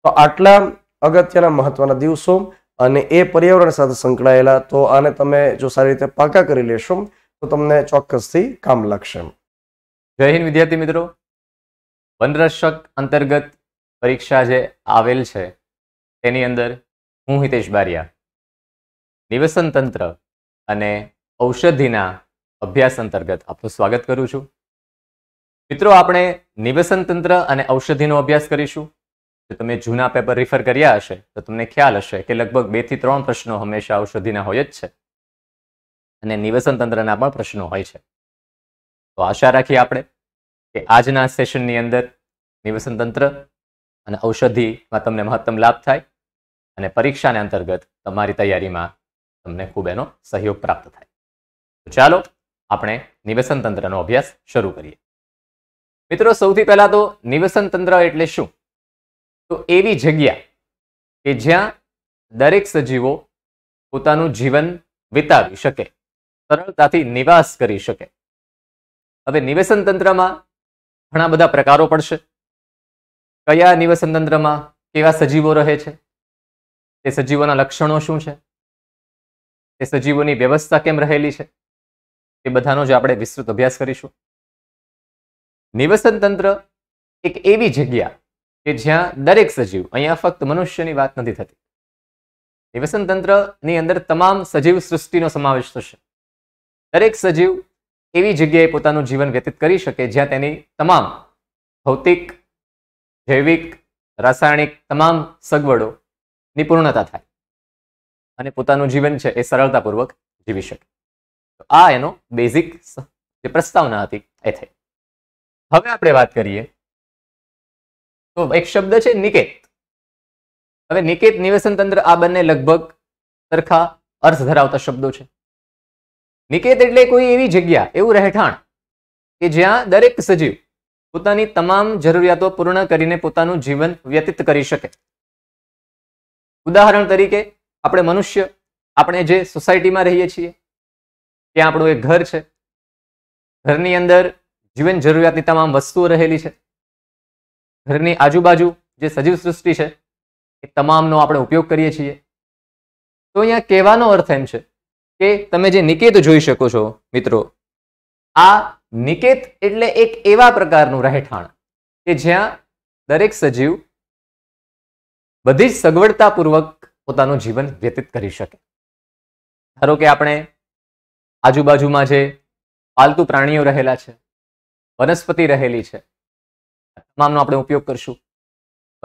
તો આટલા અગત્યના મહત્વના દિવસો અને એ પર્યાવરણ સાથે સંકળાયેલા તો આને તમે જો સારી રીતે પાકા કરી લેશો તો તમને ચોક્કસથી કામ લાગશે જય હિન્દ વિદ્યાર્થી મિત્રો વનરક્ષક અંતર્ગત પરીક્ષા જે આવેલ છે તેની અંદર હું હિતેશ બારિયા નિવસન તંત્ર અને ઔષધિના અભ્યાસ અંતર્ગત આપનું સ્વાગત કરું છું મિત્રો આપણે નિવસન તંત્ર અને ઔષધિનો અભ્યાસ કરીશું જો તમે જૂના પેપર રિફર કર્યા હશે તો તમને ખ્યાલ હશે કે લગભગ બે થી ત્રણ પ્રશ્નો હંમેશા ઔષધિના હોય જ છે અને નિવસન તંત્રના પણ પ્રશ્નો હોય છે તો આશા રાખીએ આપણે કે આજના સેશનની અંદર નિવસન તંત્ર અને ઔષધિમાં તમને મહત્તમ લાભ થાય અને પરીક્ષાને અંતર્ગત તમારી તૈયારીમાં તમને ખૂબ એનો સહયોગ પ્રાપ્ત થાય ચાલો આપણે નિવેસન તંત્રનો અભ્યાસ શરૂ કરીએ મિત્રો સૌથી પહેલા તો નિવેસન તંત્ર એટલે શું તો એવી જગ્યા કે જ્યાં દરેક સજીવો પોતાનું જીવન વિતાવી શકે સરળતાથી નિવાસ કરી શકે હવે નિવેસન તંત્રમાં ઘણા બધા પ્રકારો પડશે કયા નિવેસન તંત્રમાં કેવા સજીવો રહે છે તે સજીવોના લક્ષણો શું છે તે સજીવોની વ્યવસ્થા કેમ રહેલી છે એ બધાનો જ આપણે વિસ્તૃત અભ્યાસ કરીશું નિવસન તંત્ર એક એવી જગ્યા કે જ્યાં દરેક સજીવ અહીંયા ફક્ત મનુષ્યની વાત નથી થતી નિવસન તંત્રની અંદર તમામ સજીવ સૃષ્ટિનો સમાવેશ થશે દરેક સજીવ એવી જગ્યાએ પોતાનું જીવન વ્યતીત કરી શકે જ્યાં તેની તમામ ભૌતિક જૈવિક રાસાયણિક તમામ સગવડોની પૂર્ણતા થાય અને પોતાનું જીવન છે એ સરળતાપૂર્વક જીવી શકે આ એનો બેઝિક જે પ્રસ્તાવના હતી એ થઈ હવે આપણે વાત કરીએ તો એક શબ્દ છે નિકેત હવે નિકેત નિવેશન તંત્ર આ બંને લગભગ સરખા અર્થ ધરાવતા શબ્દો છે નિકેત એટલે કોઈ એવી જગ્યા એવું રહેઠાણ કે જ્યાં દરેક સજીવ પોતાની તમામ જરૂરિયાતો પૂર્ણ કરીને પોતાનું જીવન વ્યતીત કરી શકે ઉદાહરણ તરીકે આપણે મનુષ્ય આપણે જે સોસાયટીમાં રહીએ છીએ ત્યાં આપણું એક ઘર છે ઘરની અંદર જીવન જરૂરિયાતની તમામ વસ્તુઓ રહેલી છે ઘરની આજુબાજુ જે સજીવ સૃષ્ટિ છે એ તમામનો આપણે ઉપયોગ કરીએ છીએ તો અહીંયા કહેવાનો અર્થ એમ છે કે તમે જે નિકેત જોઈ શકો છો મિત્રો આ નિકેત એટલે એક એવા પ્રકારનું રહેઠાણ કે જ્યાં દરેક સજીવ બધી જ સગવડતાપૂર્વક પોતાનું જીવન વ્યતીત કરી શકે ધારો કે આપણે આજુબાજુમાં જે પાલતુ પ્રાણીઓ રહેલા છે વનસ્પતિ રહેલી છે તમામનો આપણે ઉપયોગ કરશું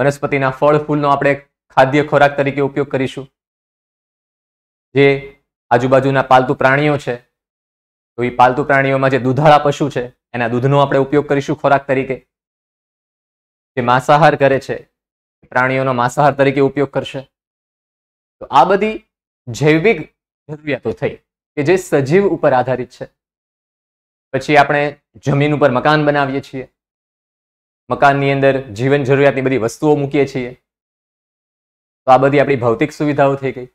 વનસ્પતિના ફળ ફૂલનો આપણે ખાદ્ય ખોરાક તરીકે ઉપયોગ કરીશું જે આજુબાજુના પાલતુ પ્રાણીઓ છે તો એ પાલતુ પ્રાણીઓમાં જે દૂધાળા પશુ છે એના દૂધનો આપણે ઉપયોગ કરીશું ખોરાક તરીકે જે માંસાહાર કરે છે પ્રાણીઓનો માંસાહાર તરીકે ઉપયોગ કરશે તો આ બધી જૈવિક જરૂરિયાતો થઈ કે જે સજીવ ઉપર આધારિત છે પછી આપણે જમીન ઉપર મકાન બનાવીએ છીએ મકાનની અંદર જીવન જરૂરિયાતની બધી વસ્તુઓ મૂકીએ છીએ તો આ બધી આપણી ભૌતિક સુવિધાઓ થઈ ગઈ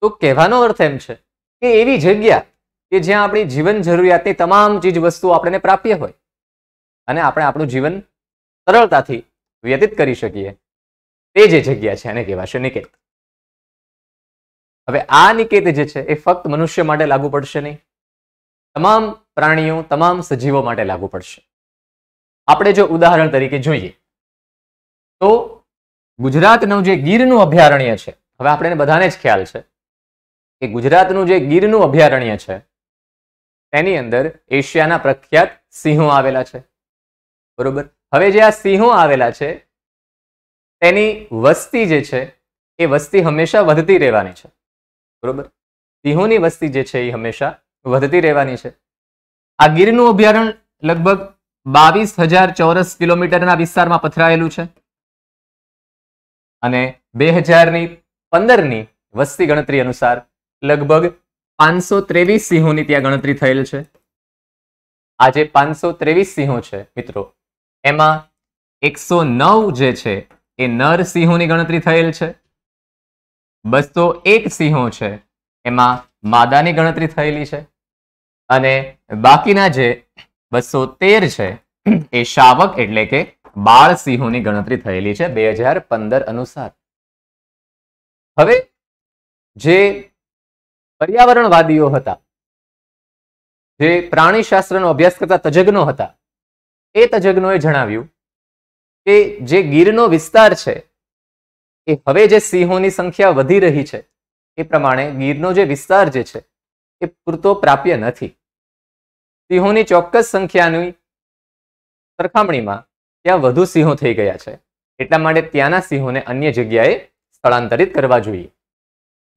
તો કહેવાનો અર્થ એમ છે કે એવી જગ્યા કે જ્યાં આપણી જીવન જરૂરિયાતની તમામ ચીજ વસ્તુઓ આપણને પ્રાપ્ય હોય અને આપણે આપણું જીવન સરળતાથી વ્યતીત કરી શકીએ તે જે જગ્યા છે એને કહેવાશે નિકેત હવે આ નિકેત જે છે એ ફક્ત મનુષ્ય માટે લાગુ પડશે નહીં તમામ પ્રાણીઓ તમામ સજીવો માટે લાગુ પડશે આપણે જો ઉદાહરણ તરીકે જોઈએ તો ગુજરાતનું જે ગીરનું અભયારણ્ય છે હવે આપણે બધાને જ ખ્યાલ છે કે ગુજરાતનું જે ગીરનું અભયારણ્ય છે તેની અંદર એશિયાના પ્રખ્યાત સિંહો આવેલા છે બરોબર હવે જે આ સિંહો આવેલા છે તેની વસ્તી જે છે એ વસ્તી હંમેશા વધતી રહેવાની છે બરોબર સિંહોની વસ્તી જે છે એ હંમેશા વધતી રહેવાની છે આ ગીરનું અભયારણ્ય લગભગ બાવીસ હજાર ચોરસ કિલોમીટરના વિસ્તારમાં પથરાયેલું છે અને બે હજારની પંદરની વસ્તી ગણતરી અનુસાર લગભગ પાંચસો ત્રેવીસ સિંહોની ત્યાં ગણતરી થયેલ છે આજે પાંચસો ત્રેવીસ સિંહો છે મિત્રો એમાં એકસો નવ જે છે એ નર સિંહોની ગણતરી થયેલ છે બસો એક સિંહો છે એમાં માદાની ગણતરી થયેલી છે અને બાકીના જે બસો તેર છે એ શાવક એટલે કે બાળ સિંહોની ગણતરી થયેલી છે બે હજાર પંદર અનુસાર હવે જે પર્યાવરણવાદીઓ હતા જે પ્રાણીશાસ્ત્રનો અભ્યાસ કરતા તજજ્ઞો હતા એ તજજ્ઞોએ જણાવ્યું કે જે ગીરનો વિસ્તાર છે કે હવે જે સિંહોની સંખ્યા વધી રહી છે એ પ્રમાણે ગીરનો જે વિસ્તાર જે છે એ પૂરતો પ્રાપ્ય નથી સિંહોની ચોક્કસ સંખ્યાની સરખામણીમાં ત્યાં વધુ સિંહો થઈ ગયા છે એટલા માટે ત્યાંના સિંહોને અન્ય જગ્યાએ સ્થળાંતરિત કરવા જોઈએ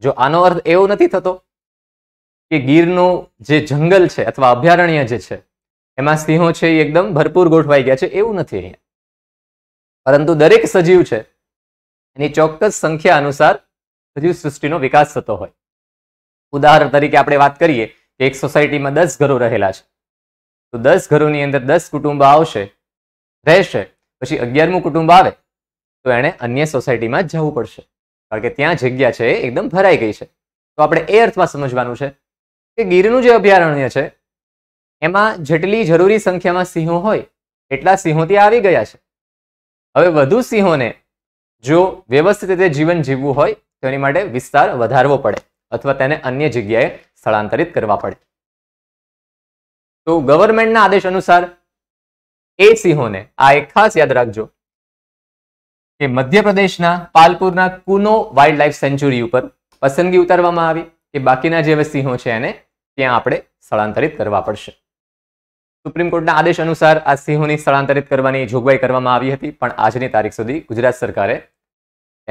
જો આનો અર્થ એવો નથી થતો કે ગીરનું જે જંગલ છે અથવા અભયારણ્ય જે છે એમાં સિંહો છે એ એકદમ ભરપૂર ગોઠવાઈ ગયા છે એવું નથી અહીંયા પરંતુ દરેક સજીવ છે એની ચોક્કસ સંખ્યા અનુસાર હજુ સૃષ્ટિનો વિકાસ થતો હોય ઉદાહરણ તરીકે આપણે વાત કરીએ કે એક સોસાયટીમાં દસ ઘરો રહેલા છે તો દસ ઘરોની અંદર દસ કુટુંબ આવશે રહેશે પછી અગિયારમું કુટુંબ આવે તો એણે અન્ય સોસાયટીમાં જવું પડશે કારણ કે ત્યાં જગ્યા છે એકદમ ભરાઈ ગઈ છે તો આપણે એ અર્થમાં સમજવાનું છે કે ગીરનું જે અભયારણ્ય છે એમાં જેટલી જરૂરી સંખ્યામાં સિંહો હોય એટલા સિંહો ત્યાં આવી ગયા છે હવે વધુ સિંહોને જો વ્યવસ્થિત રીતે જીવન જીવવું હોય તેની માટે વિસ્તાર વધારવો પડે અથવા તેને અન્ય જગ્યાએ સ્થળાંતરિત કરવા પડે તો ગવર્મેન્ટના આદેશ અનુસાર એ સિંહોને આ એક ખાસ યાદ રાખજો કે મધ્યપ્રદેશના પાલપુરના કુનો વાઇલ્ડ લાઇફ સેન્ચ્યુરી ઉપર પસંદગી ઉતારવામાં આવી કે બાકીના જે સિંહો છે એને ત્યાં આપણે સ્થળાંતરિત કરવા પડશે સુપ્રીમ કોર્ટના આદેશ અનુસાર આ સિંહોની સ્થળાંતરિત કરવાની જોગવાઈ કરવામાં આવી હતી પણ આજની તારીખ સુધી ગુજરાત સરકારે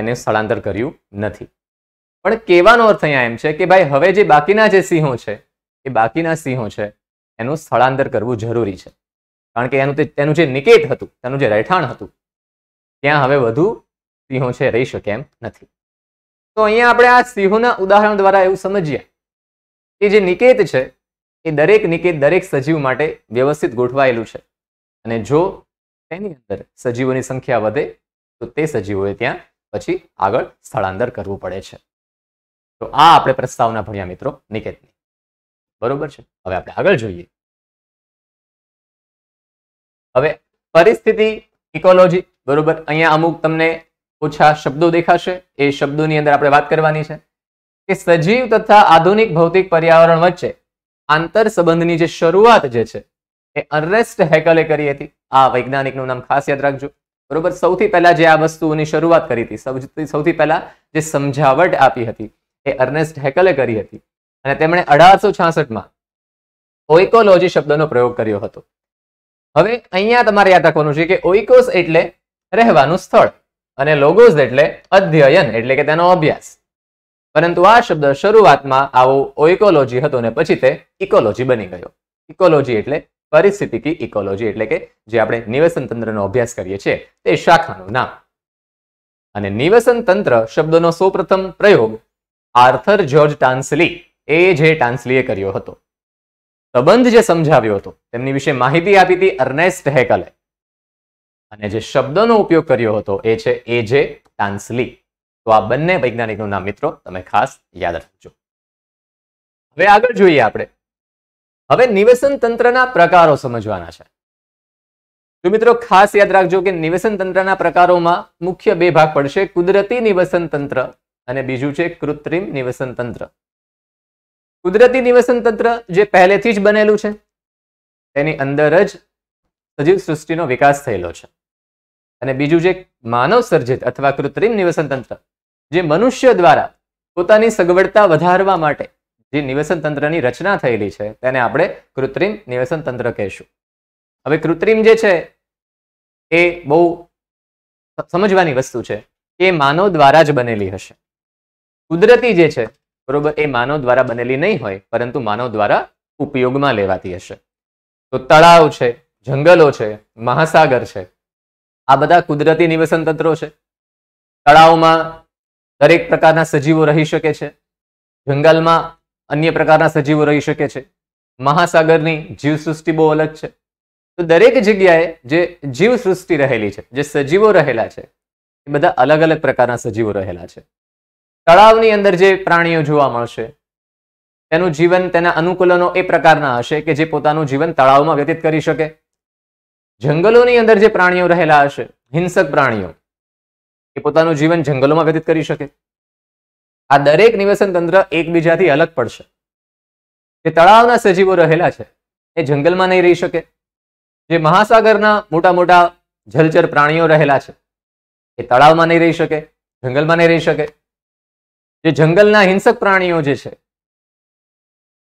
એને સ્થળાંતર કર્યું નથી પણ કહેવાનો અર્થ અહીંયા એમ છે કે ભાઈ હવે જે બાકીના જે સિંહો છે એ બાકીના સિંહો છે એનું સ્થળાંતર કરવું જરૂરી છે કારણ કે એનું તેનું જે નિકેત હતું તેનું જે રહેઠાણ હતું ત્યાં હવે વધુ સિંહો છે રહી શકે એમ નથી તો અહીંયા આપણે આ સિંહોના ઉદાહરણ દ્વારા એવું સમજીએ કે જે નિકેત છે એ દરેક નિકેત દરેક સજીવ માટે વ્યવસ્થિત ગોઠવાયેલું છે અને જો તેની અંદર સજીવોની સંખ્યા વધે તો તે સજીવોએ ત્યાં પછી આગળ સ્થળાંતર કરવું પડે છે તો આ આપણે પ્રસ્તાવના ભણ્યા મિત્રો નિકેતની બરોબર છે હવે આપણે આગળ જોઈએ હવે પરિસ્થિતિ ઇકોલોજી બરોબર અહીંયા અમુક તમને ઓછા શબ્દો દેખાશે એ શબ્દોની અંદર આપણે વાત કરવાની છે કે સજીવ તથા આધુનિક ભૌતિક પર્યાવરણ વચ્ચે આંતર સંબંધની જે શરૂઆત જે છે એ અર્નેસ્ટ હેકલે કરી હતી આ વૈજ્ઞાનિકનું નામ ખાસ યાદ રાખજો બરોબર સૌથી પહેલા જે આ વસ્તુઓની શરૂઆત કરી હતી સૌથી પહેલા જે સમજાવટ આપી હતી એ અર્નેસ્ટ હેકલે કરી હતી અને તેમણે અઢારસો છાસઠમાં ઓઇકોલોજી શબ્દનો પ્રયોગ કર્યો હતો હવે અહીંયા તમારે યાદ રાખવાનું છે કે ઓઇકોસ એટલે રહેવાનું સ્થળ અને લોગોઝ એટલે અધ્યયન એટલે કે તેનો અભ્યાસ પરંતુ આ શબ્દ શરૂઆતમાં આવો ઓઇકોલોજી હતો ને પછી તે ઇકોલોજી બની ગયો ઇકોલોજી એટલે પરિસ્થિતિકી ઇકોલોજી એટલે કે જે આપણે નિવેસન તંત્રનો અભ્યાસ કરીએ છીએ તે શાખાનું નામ અને નિવેસન તંત્ર શબ્દનો સૌપ્રથમ પ્રયોગ આર્થર જ્યોર્જ ટાન્સલી એ જે ટાન્સલીએ કર્યો હતો સંબંધ જે સમજાવ્યો હતો તેમની વિશે માહિતી આપી હતી અર્નેસ્ટ હેકલે અને જે શબ્દનો ઉપયોગ કર્યો હતો એ છે એ જે ટાન્સલી તો આ બંને વૈજ્ઞાનિકનું નામ મિત્રો તમે ખાસ યાદ રાખજો હવે આગળ જોઈએ આપણે હવે નિવેસન તંત્રના પ્રકારો સમજવાના છે તો મિત્રો ખાસ યાદ રાખજો કે નિવેશન તંત્રના પ્રકારોમાં મુખ્ય બે ભાગ પડશે કુદરતી નિવસન તંત્ર અને બીજું છે કૃત્રિમ નિવસન તંત્ર કુદરતી નિવસન તંત્ર જે પહેલેથી જ બનેલું છે તેની અંદર જ સજીવ સૃષ્ટિનો વિકાસ થયેલો છે અને બીજું જે માનવ સર્જિત અથવા કૃત્રિમ નિવસન તંત્ર જે મનુષ્ય દ્વારા પોતાની સગવડતા વધારવા માટે જે નિવેસન તંત્રની રચના થયેલી છે તેને આપણે કૃત્રિમ નિવેસન તંત્ર કહેશું હવે કૃત્રિમ જે છે એ બહુ સમજવાની વસ્તુ છે એ માનવ દ્વારા જ બનેલી હશે કુદરતી જે છે બરોબર એ માનવ દ્વારા બનેલી નહીં હોય પરંતુ માનવ દ્વારા ઉપયોગમાં લેવાતી હશે તો તળાવ છે જંગલો છે મહાસાગર છે આ બધા કુદરતી નિવેસન તંત્રો છે તળાવમાં દરેક પ્રકારના સજીવો રહી શકે છે જંગલમાં અન્ય પ્રકારના સજીવો રહી શકે છે મહાસાગરની જીવસૃષ્ટિ બહુ અલગ છે તો દરેક જગ્યાએ જે જીવસૃષ્ટિ રહેલી છે જે સજીવો રહેલા છે એ બધા અલગ અલગ પ્રકારના સજીવો રહેલા છે તળાવની અંદર જે પ્રાણીઓ જોવા મળશે તેનું જીવન તેના અનુકૂલનો એ પ્રકારના હશે કે જે પોતાનું જીવન તળાવમાં વ્યતીત કરી શકે જંગલોની અંદર જે પ્રાણીઓ રહેલા હશે હિંસક પ્રાણીઓ એ પોતાનું જીવન જંગલોમાં વ્યતીત કરી શકે આ દરેક નિવેશન તંત્ર એકબીજાથી અલગ પડશે જે તળાવના સજીવો રહેલા છે એ જંગલમાં નહીં રહી શકે જે મહાસાગરના મોટા મોટા જલચર પ્રાણીઓ રહેલા છે એ તળાવમાં નહીં રહી શકે જંગલમાં નહીં રહી શકે જે જંગલના હિંસક પ્રાણીઓ જે છે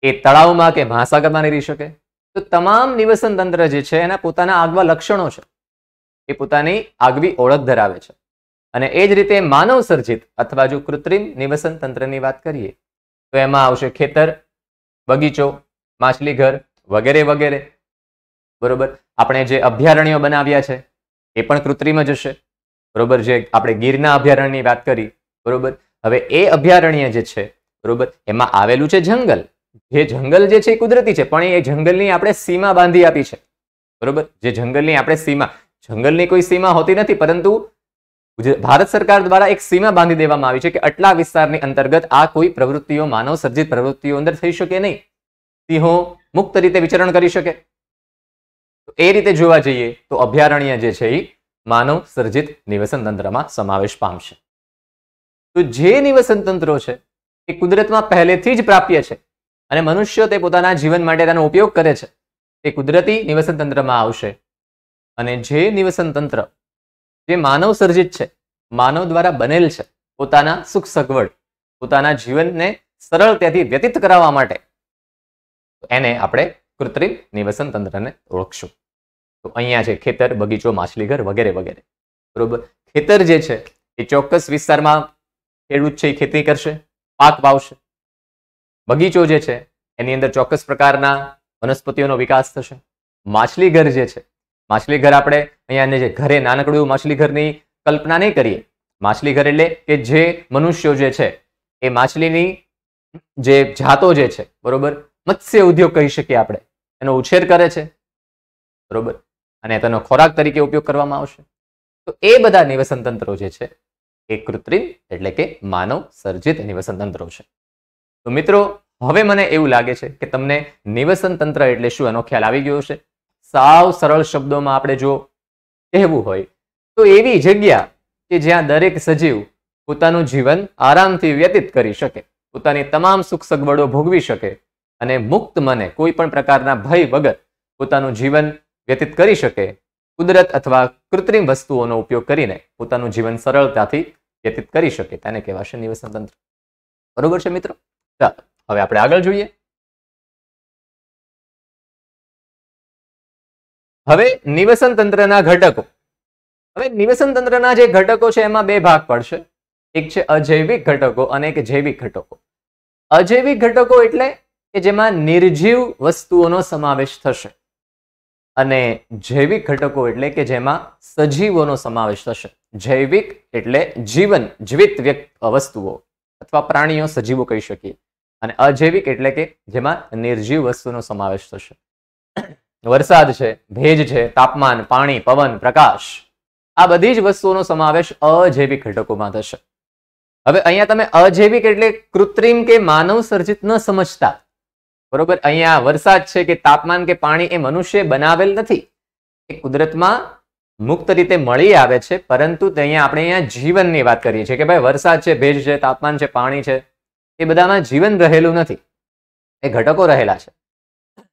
એ તળાવમાં કે મહાસાગરમાં નહીં રહી શકે તો તમામ નિવસન તંત્ર જે છે એના પોતાના આગવા લક્ષણો છે એ પોતાની આગવી ઓળખ ધરાવે છે અને એ જ રીતે માનવ સર્જિત અથવા જો કૃત્રિમ નિવસન તંત્રની વાત કરીએ તો એમાં આવશે ખેતર બગીચો માછલીઘર વગેરે વગેરે બરોબર આપણે જે અભયારણ્યો બનાવ્યા છે એ પણ કૃત્રિમ જ હશે બરોબર જે આપણે ગીરના અભયારણ્યની વાત કરી બરોબર હવે એ અભયારણ્ય જે છે બરોબર એમાં આવેલું છે જંગલ જે જંગલ જે છે એ કુદરતી છે પણ એ જંગલની આપણે સીમા બાંધી આપી છે બરોબર જે જંગલની આપણે સીમા જંગલની કોઈ સીમા હોતી નથી પરંતુ ભારત સરકાર દ્વારા એક સીમા બાંધી દેવામાં આવી છે કે આટલા વિસ્તારની અંતર્ગત આ કોઈ પ્રવૃત્તિઓ માનવ સર્જિત પ્રવૃત્તિઓ અંદર થઈ શકે નહીં સિંહો મુક્ત રીતે વિચરણ કરી શકે એ રીતે જોવા જઈએ તો અભયારણ્ય જે છે એ માનવ સર્જિત નિવસન તંત્રમાં સમાવેશ પામશે તો જે નિવસન તંત્રો છે એ કુદરતમાં પહેલેથી જ પ્રાપ્ય છે અને મનુષ્યો તે પોતાના જીવન માટે તેનો ઉપયોગ કરે છે તે કુદરતી નિવસન તંત્રમાં આવશે અને જે નિવસન તંત્ર જે માનવ સર્જિત છે માનવ દ્વારા બનેલ છે પોતાના સુખ સગવડ પોતાના જીવનને સરળતાથી વ્યતીત કરાવવા માટે એને આપણે કૃત્રિમ નિવસન તંત્રને ઓળખશું તો અહીંયા છે ખેતર બગીચો માછલીઘર વગેરે વગેરે બરોબર ખેતર જે છે એ ચોક્કસ વિસ્તારમાં ખેડૂત છે એ ખેતી કરશે પાક વાવશે બગીચો જે છે એની અંદર ચોક્કસ પ્રકારના વનસ્પતિઓનો વિકાસ થશે માછલીઘર જે છે માછલીઘર આપણે અહીંયા જે ઘરે નાનકડું માછલી ઘરની કલ્પના નહીં કરીએ માછલીઘર એટલે કે જે મનુષ્યો જે છે એ માછલીની જે જાતો જે છે બરોબર મત્સ્ય ઉદ્યોગ કહી શકીએ આપણે એનો ઉછેર કરે છે બરોબર અને તેનો ખોરાક તરીકે ઉપયોગ કરવામાં આવશે તો એ બધા નિવસન તંત્રો જે છે એ કૃત્રિમ એટલે કે માનવ સર્જિત નિવસન તંત્રો છે તો મિત્રો હવે મને એવું લાગે છે કે તમને નિવસન તંત્ર એટલે શું એનો ખ્યાલ આવી ગયો છે સાવ સરળ શબ્દોમાં આપણે જો કહેવું હોય તો એવી જગ્યા કે જ્યાં દરેક સજીવ પોતાનું જીવન આરામથી વ્યતીત કરી શકે પોતાની તમામ સુખ સગવડો ભોગવી શકે અને મુક્ત મને કોઈ પણ પ્રકારના ભય વગર પોતાનું જીવન વ્યતીત કરી શકે કુદરત અથવા કૃત્રિમ વસ્તુઓનો ઉપયોગ કરીને પોતાનું જીવન સરળતાથી વ્યતીત કરી શકે તેને કહેવાશે નિવસન બરોબર છે મિત્રો ચાલો હવે આપણે આગળ જોઈએ હવે નિવસન તંત્રના ઘટકો હવે નિવસન તંત્રના જે ઘટકો છે એમાં બે ભાગ પડશે એક છે અજૈવિક ઘટકો અને એક જૈવિક ઘટકો અજૈવિક ઘટકો એટલે કે જેમાં નિર્જીવ વસ્તુઓનો સમાવેશ થશે અને જૈવિક ઘટકો એટલે કે જેમાં સજીવોનો સમાવેશ થશે જૈવિક એટલે જીવન જીવિત વ્યક્ત વસ્તુઓ અથવા પ્રાણીઓ સજીવો કહી શકીએ અને અજૈવિક એટલે કે જેમાં નિર્જીવ વસ્તુનો સમાવેશ થશે વરસાદ છે ભેજ છે તાપમાન પાણી પવન પ્રકાશ આ બધી જ વસ્તુઓનો સમાવેશ અજૈવિક ઘટકોમાં થશે હવે અહીંયા તમે અજૈવિક એટલે કૃત્રિમ કે માનવ સર્જિત ન સમજતા બરોબર અહીંયા વરસાદ છે કે તાપમાન કે પાણી એ મનુષ્ય બનાવેલ નથી એ કુદરતમાં મુક્ત રીતે મળી આવે છે પરંતુ અહીંયા આપણે અહીંયા જીવનની વાત કરીએ છીએ કે ભાઈ વરસાદ છે ભેજ છે તાપમાન છે પાણી છે એ બધામાં જીવન રહેલું નથી એ ઘટકો રહેલા છે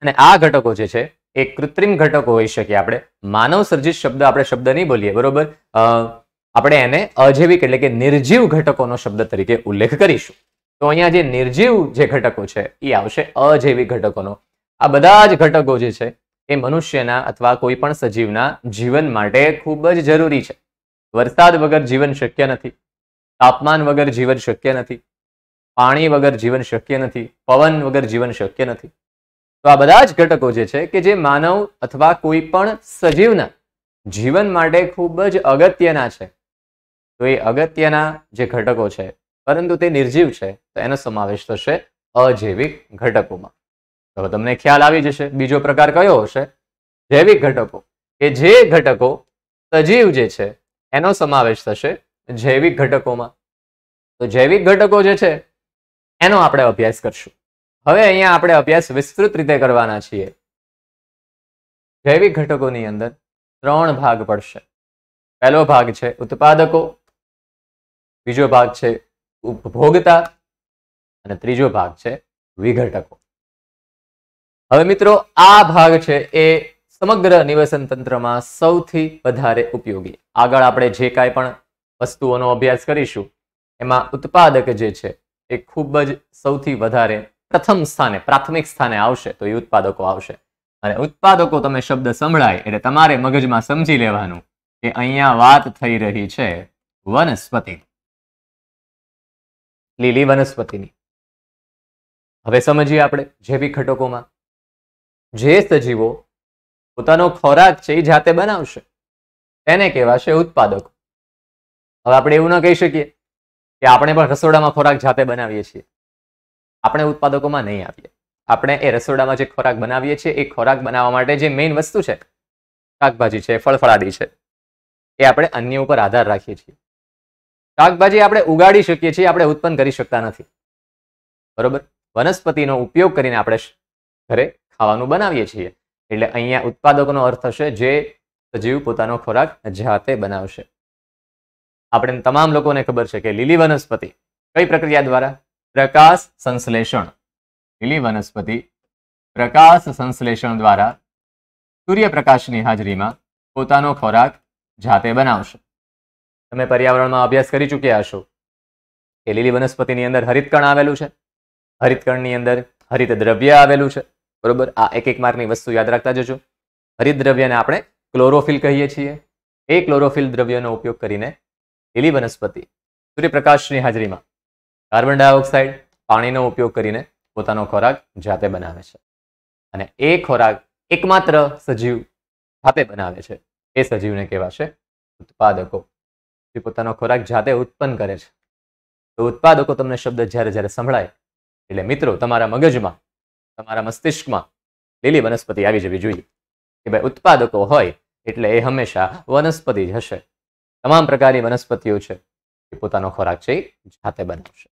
અને આ ઘટકો જે છે એક કૃત્રિમ ઘટકો હોઈ શકે આપણે માનવ સર્જિત શબ્દ આપણે શબ્દ નહીં બોલીએ બરોબર આપણે એને અજૈવિક એટલે કે નિર્જીવ ઘટકોનો શબ્દ તરીકે ઉલ્લેખ કરીશું તો અહીંયા જે નિર્જીવ જે ઘટકો છે એ આવશે અજૈવિક ઘટકોનો આ બધા જ ઘટકો જે છે એ મનુષ્યના અથવા કોઈ પણ સજીવના જીવન માટે ખૂબ જ જરૂરી છે વરસાદ વગર જીવન શક્ય નથી તાપમાન વગર જીવન શક્ય નથી પાણી વગર જીવન શક્ય નથી પવન વગર જીવન શક્ય નથી તો આ બધા જ ઘટકો જે છે કે જે માનવ અથવા કોઈ પણ સજીવના જીવન માટે ખૂબ જ અગત્યના છે તો એ અગત્યના જે ઘટકો છે પરંતુ તે નિર્જીવ છે તો એનો સમાવેશ થશે અજૈવિક ઘટકોમાં તો તમને ખ્યાલ આવી જશે બીજો પ્રકાર કયો હશે જૈવિક ઘટકો કે જે ઘટકો સજીવ જે છે એનો સમાવેશ થશે જૈવિક ઘટકોમાં તો જૈવિક ઘટકો જે છે એનો આપણે અભ્યાસ કરશું હવે અહીંયા આપણે અભ્યાસ વિસ્તૃત રીતે કરવાના છીએ જૈવિક ઘટકોની અંદર ત્રણ ભાગ પડશે પહેલો ભાગ છે ઉત્પાદકો બીજો ભાગ છે ઉપભોગતા અને ત્રીજો ભાગ છે વિઘટકો હવે મિત્રો આ ભાગ છે એ સમગ્ર નિવસન તંત્રમાં સૌથી વધારે ઉપયોગી આગળ આપણે જે કાંઈ પણ વસ્તુઓનો અભ્યાસ કરીશું એમાં ઉત્પાદક જે છે એ ખૂબ જ સૌથી વધારે પ્રથમ સ્થાને પ્રાથમિક સ્થાને આવશે તો એ ઉત્પાદકો આવશે અને ઉત્પાદકો તમે શબ્દ સંભળાય એટલે તમારે મગજમાં સમજી લેવાનું કે અહીંયા વાત થઈ રહી છે વનસ્પતિ લીલી વનસ્પતિની હવે સમજીએ આપણે જેવી ઘટકોમાં જે સજીવો પોતાનો ખોરાક છે એ જાતે બનાવશે એને કહેવાશે ઉત્પાદકો હવે આપણે એવું ન કહી શકીએ કે આપણે પણ રસોડામાં ખોરાક જાતે બનાવીએ છીએ આપણે ઉત્પાદકોમાં નહીં આપીએ આપણે એ રસોડામાં જે ખોરાક બનાવીએ છીએ એ ખોરાક બનાવવા માટે જે મેઇન વસ્તુ છે શાકભાજી છે ફળફળાદી છે એ આપણે અન્ય ઉપર આધાર રાખીએ છીએ શાકભાજી આપણે ઉગાડી શકીએ છીએ આપણે ઉત્પન્ન કરી શકતા નથી બરોબર વનસ્પતિનો ઉપયોગ કરીને આપણે ઘરે ખાવાનું બનાવીએ છીએ એટલે અહીંયા ઉત્પાદકોનો અર્થ થશે જે સજીવ પોતાનો ખોરાક જાતે બનાવશે આપણે તમામ લોકોને ખબર છે કે લીલી વનસ્પતિ કઈ પ્રક્રિયા દ્વારા પ્રકાશ સંશ્લેષણ લીલી વનસ્પતિ પ્રકાશ સંશ્લેષણ દ્વારા સૂર્યપ્રકાશની હાજરીમાં પોતાનો ખોરાક જાતે બનાવશે તમે પર્યાવરણમાં અભ્યાસ કરી ચૂક્યા હશો કે લીલી વનસ્પતિની અંદર હરિતકણ આવેલું છે હરિતકણની અંદર હરિત દ્રવ્ય આવેલું છે બરોબર આ એક એક માર્કની વસ્તુ યાદ રાખતા જજો હરિત દ્રવ્યને આપણે ક્લોરોફિલ કહીએ છીએ એ ક્લોરોફિલ દ્રવ્યનો ઉપયોગ કરીને લીલી વનસ્પતિ સૂર્યપ્રકાશની હાજરીમાં કાર્બન ડાયોક્સાઇડ પાણીનો ઉપયોગ કરીને પોતાનો ખોરાક જાતે બનાવે છે અને એ ખોરાક એકમાત્ર સજીવ જાતે બનાવે છે એ સજીવને કહેવાશે ઉત્પાદકો જે પોતાનો ખોરાક જાતે ઉત્પન્ન કરે છે તો ઉત્પાદકો તમને શબ્દ જ્યારે જ્યારે સંભળાય એટલે મિત્રો તમારા મગજમાં તમારા મસ્તિષ્કમાં લીલી વનસ્પતિ આવી જવી જોઈએ કે ભાઈ ઉત્પાદકો હોય એટલે એ હંમેશા વનસ્પતિ જ હશે તમામ પ્રકારની વનસ્પતિઓ છે એ પોતાનો ખોરાક છે જાતે બનાવશે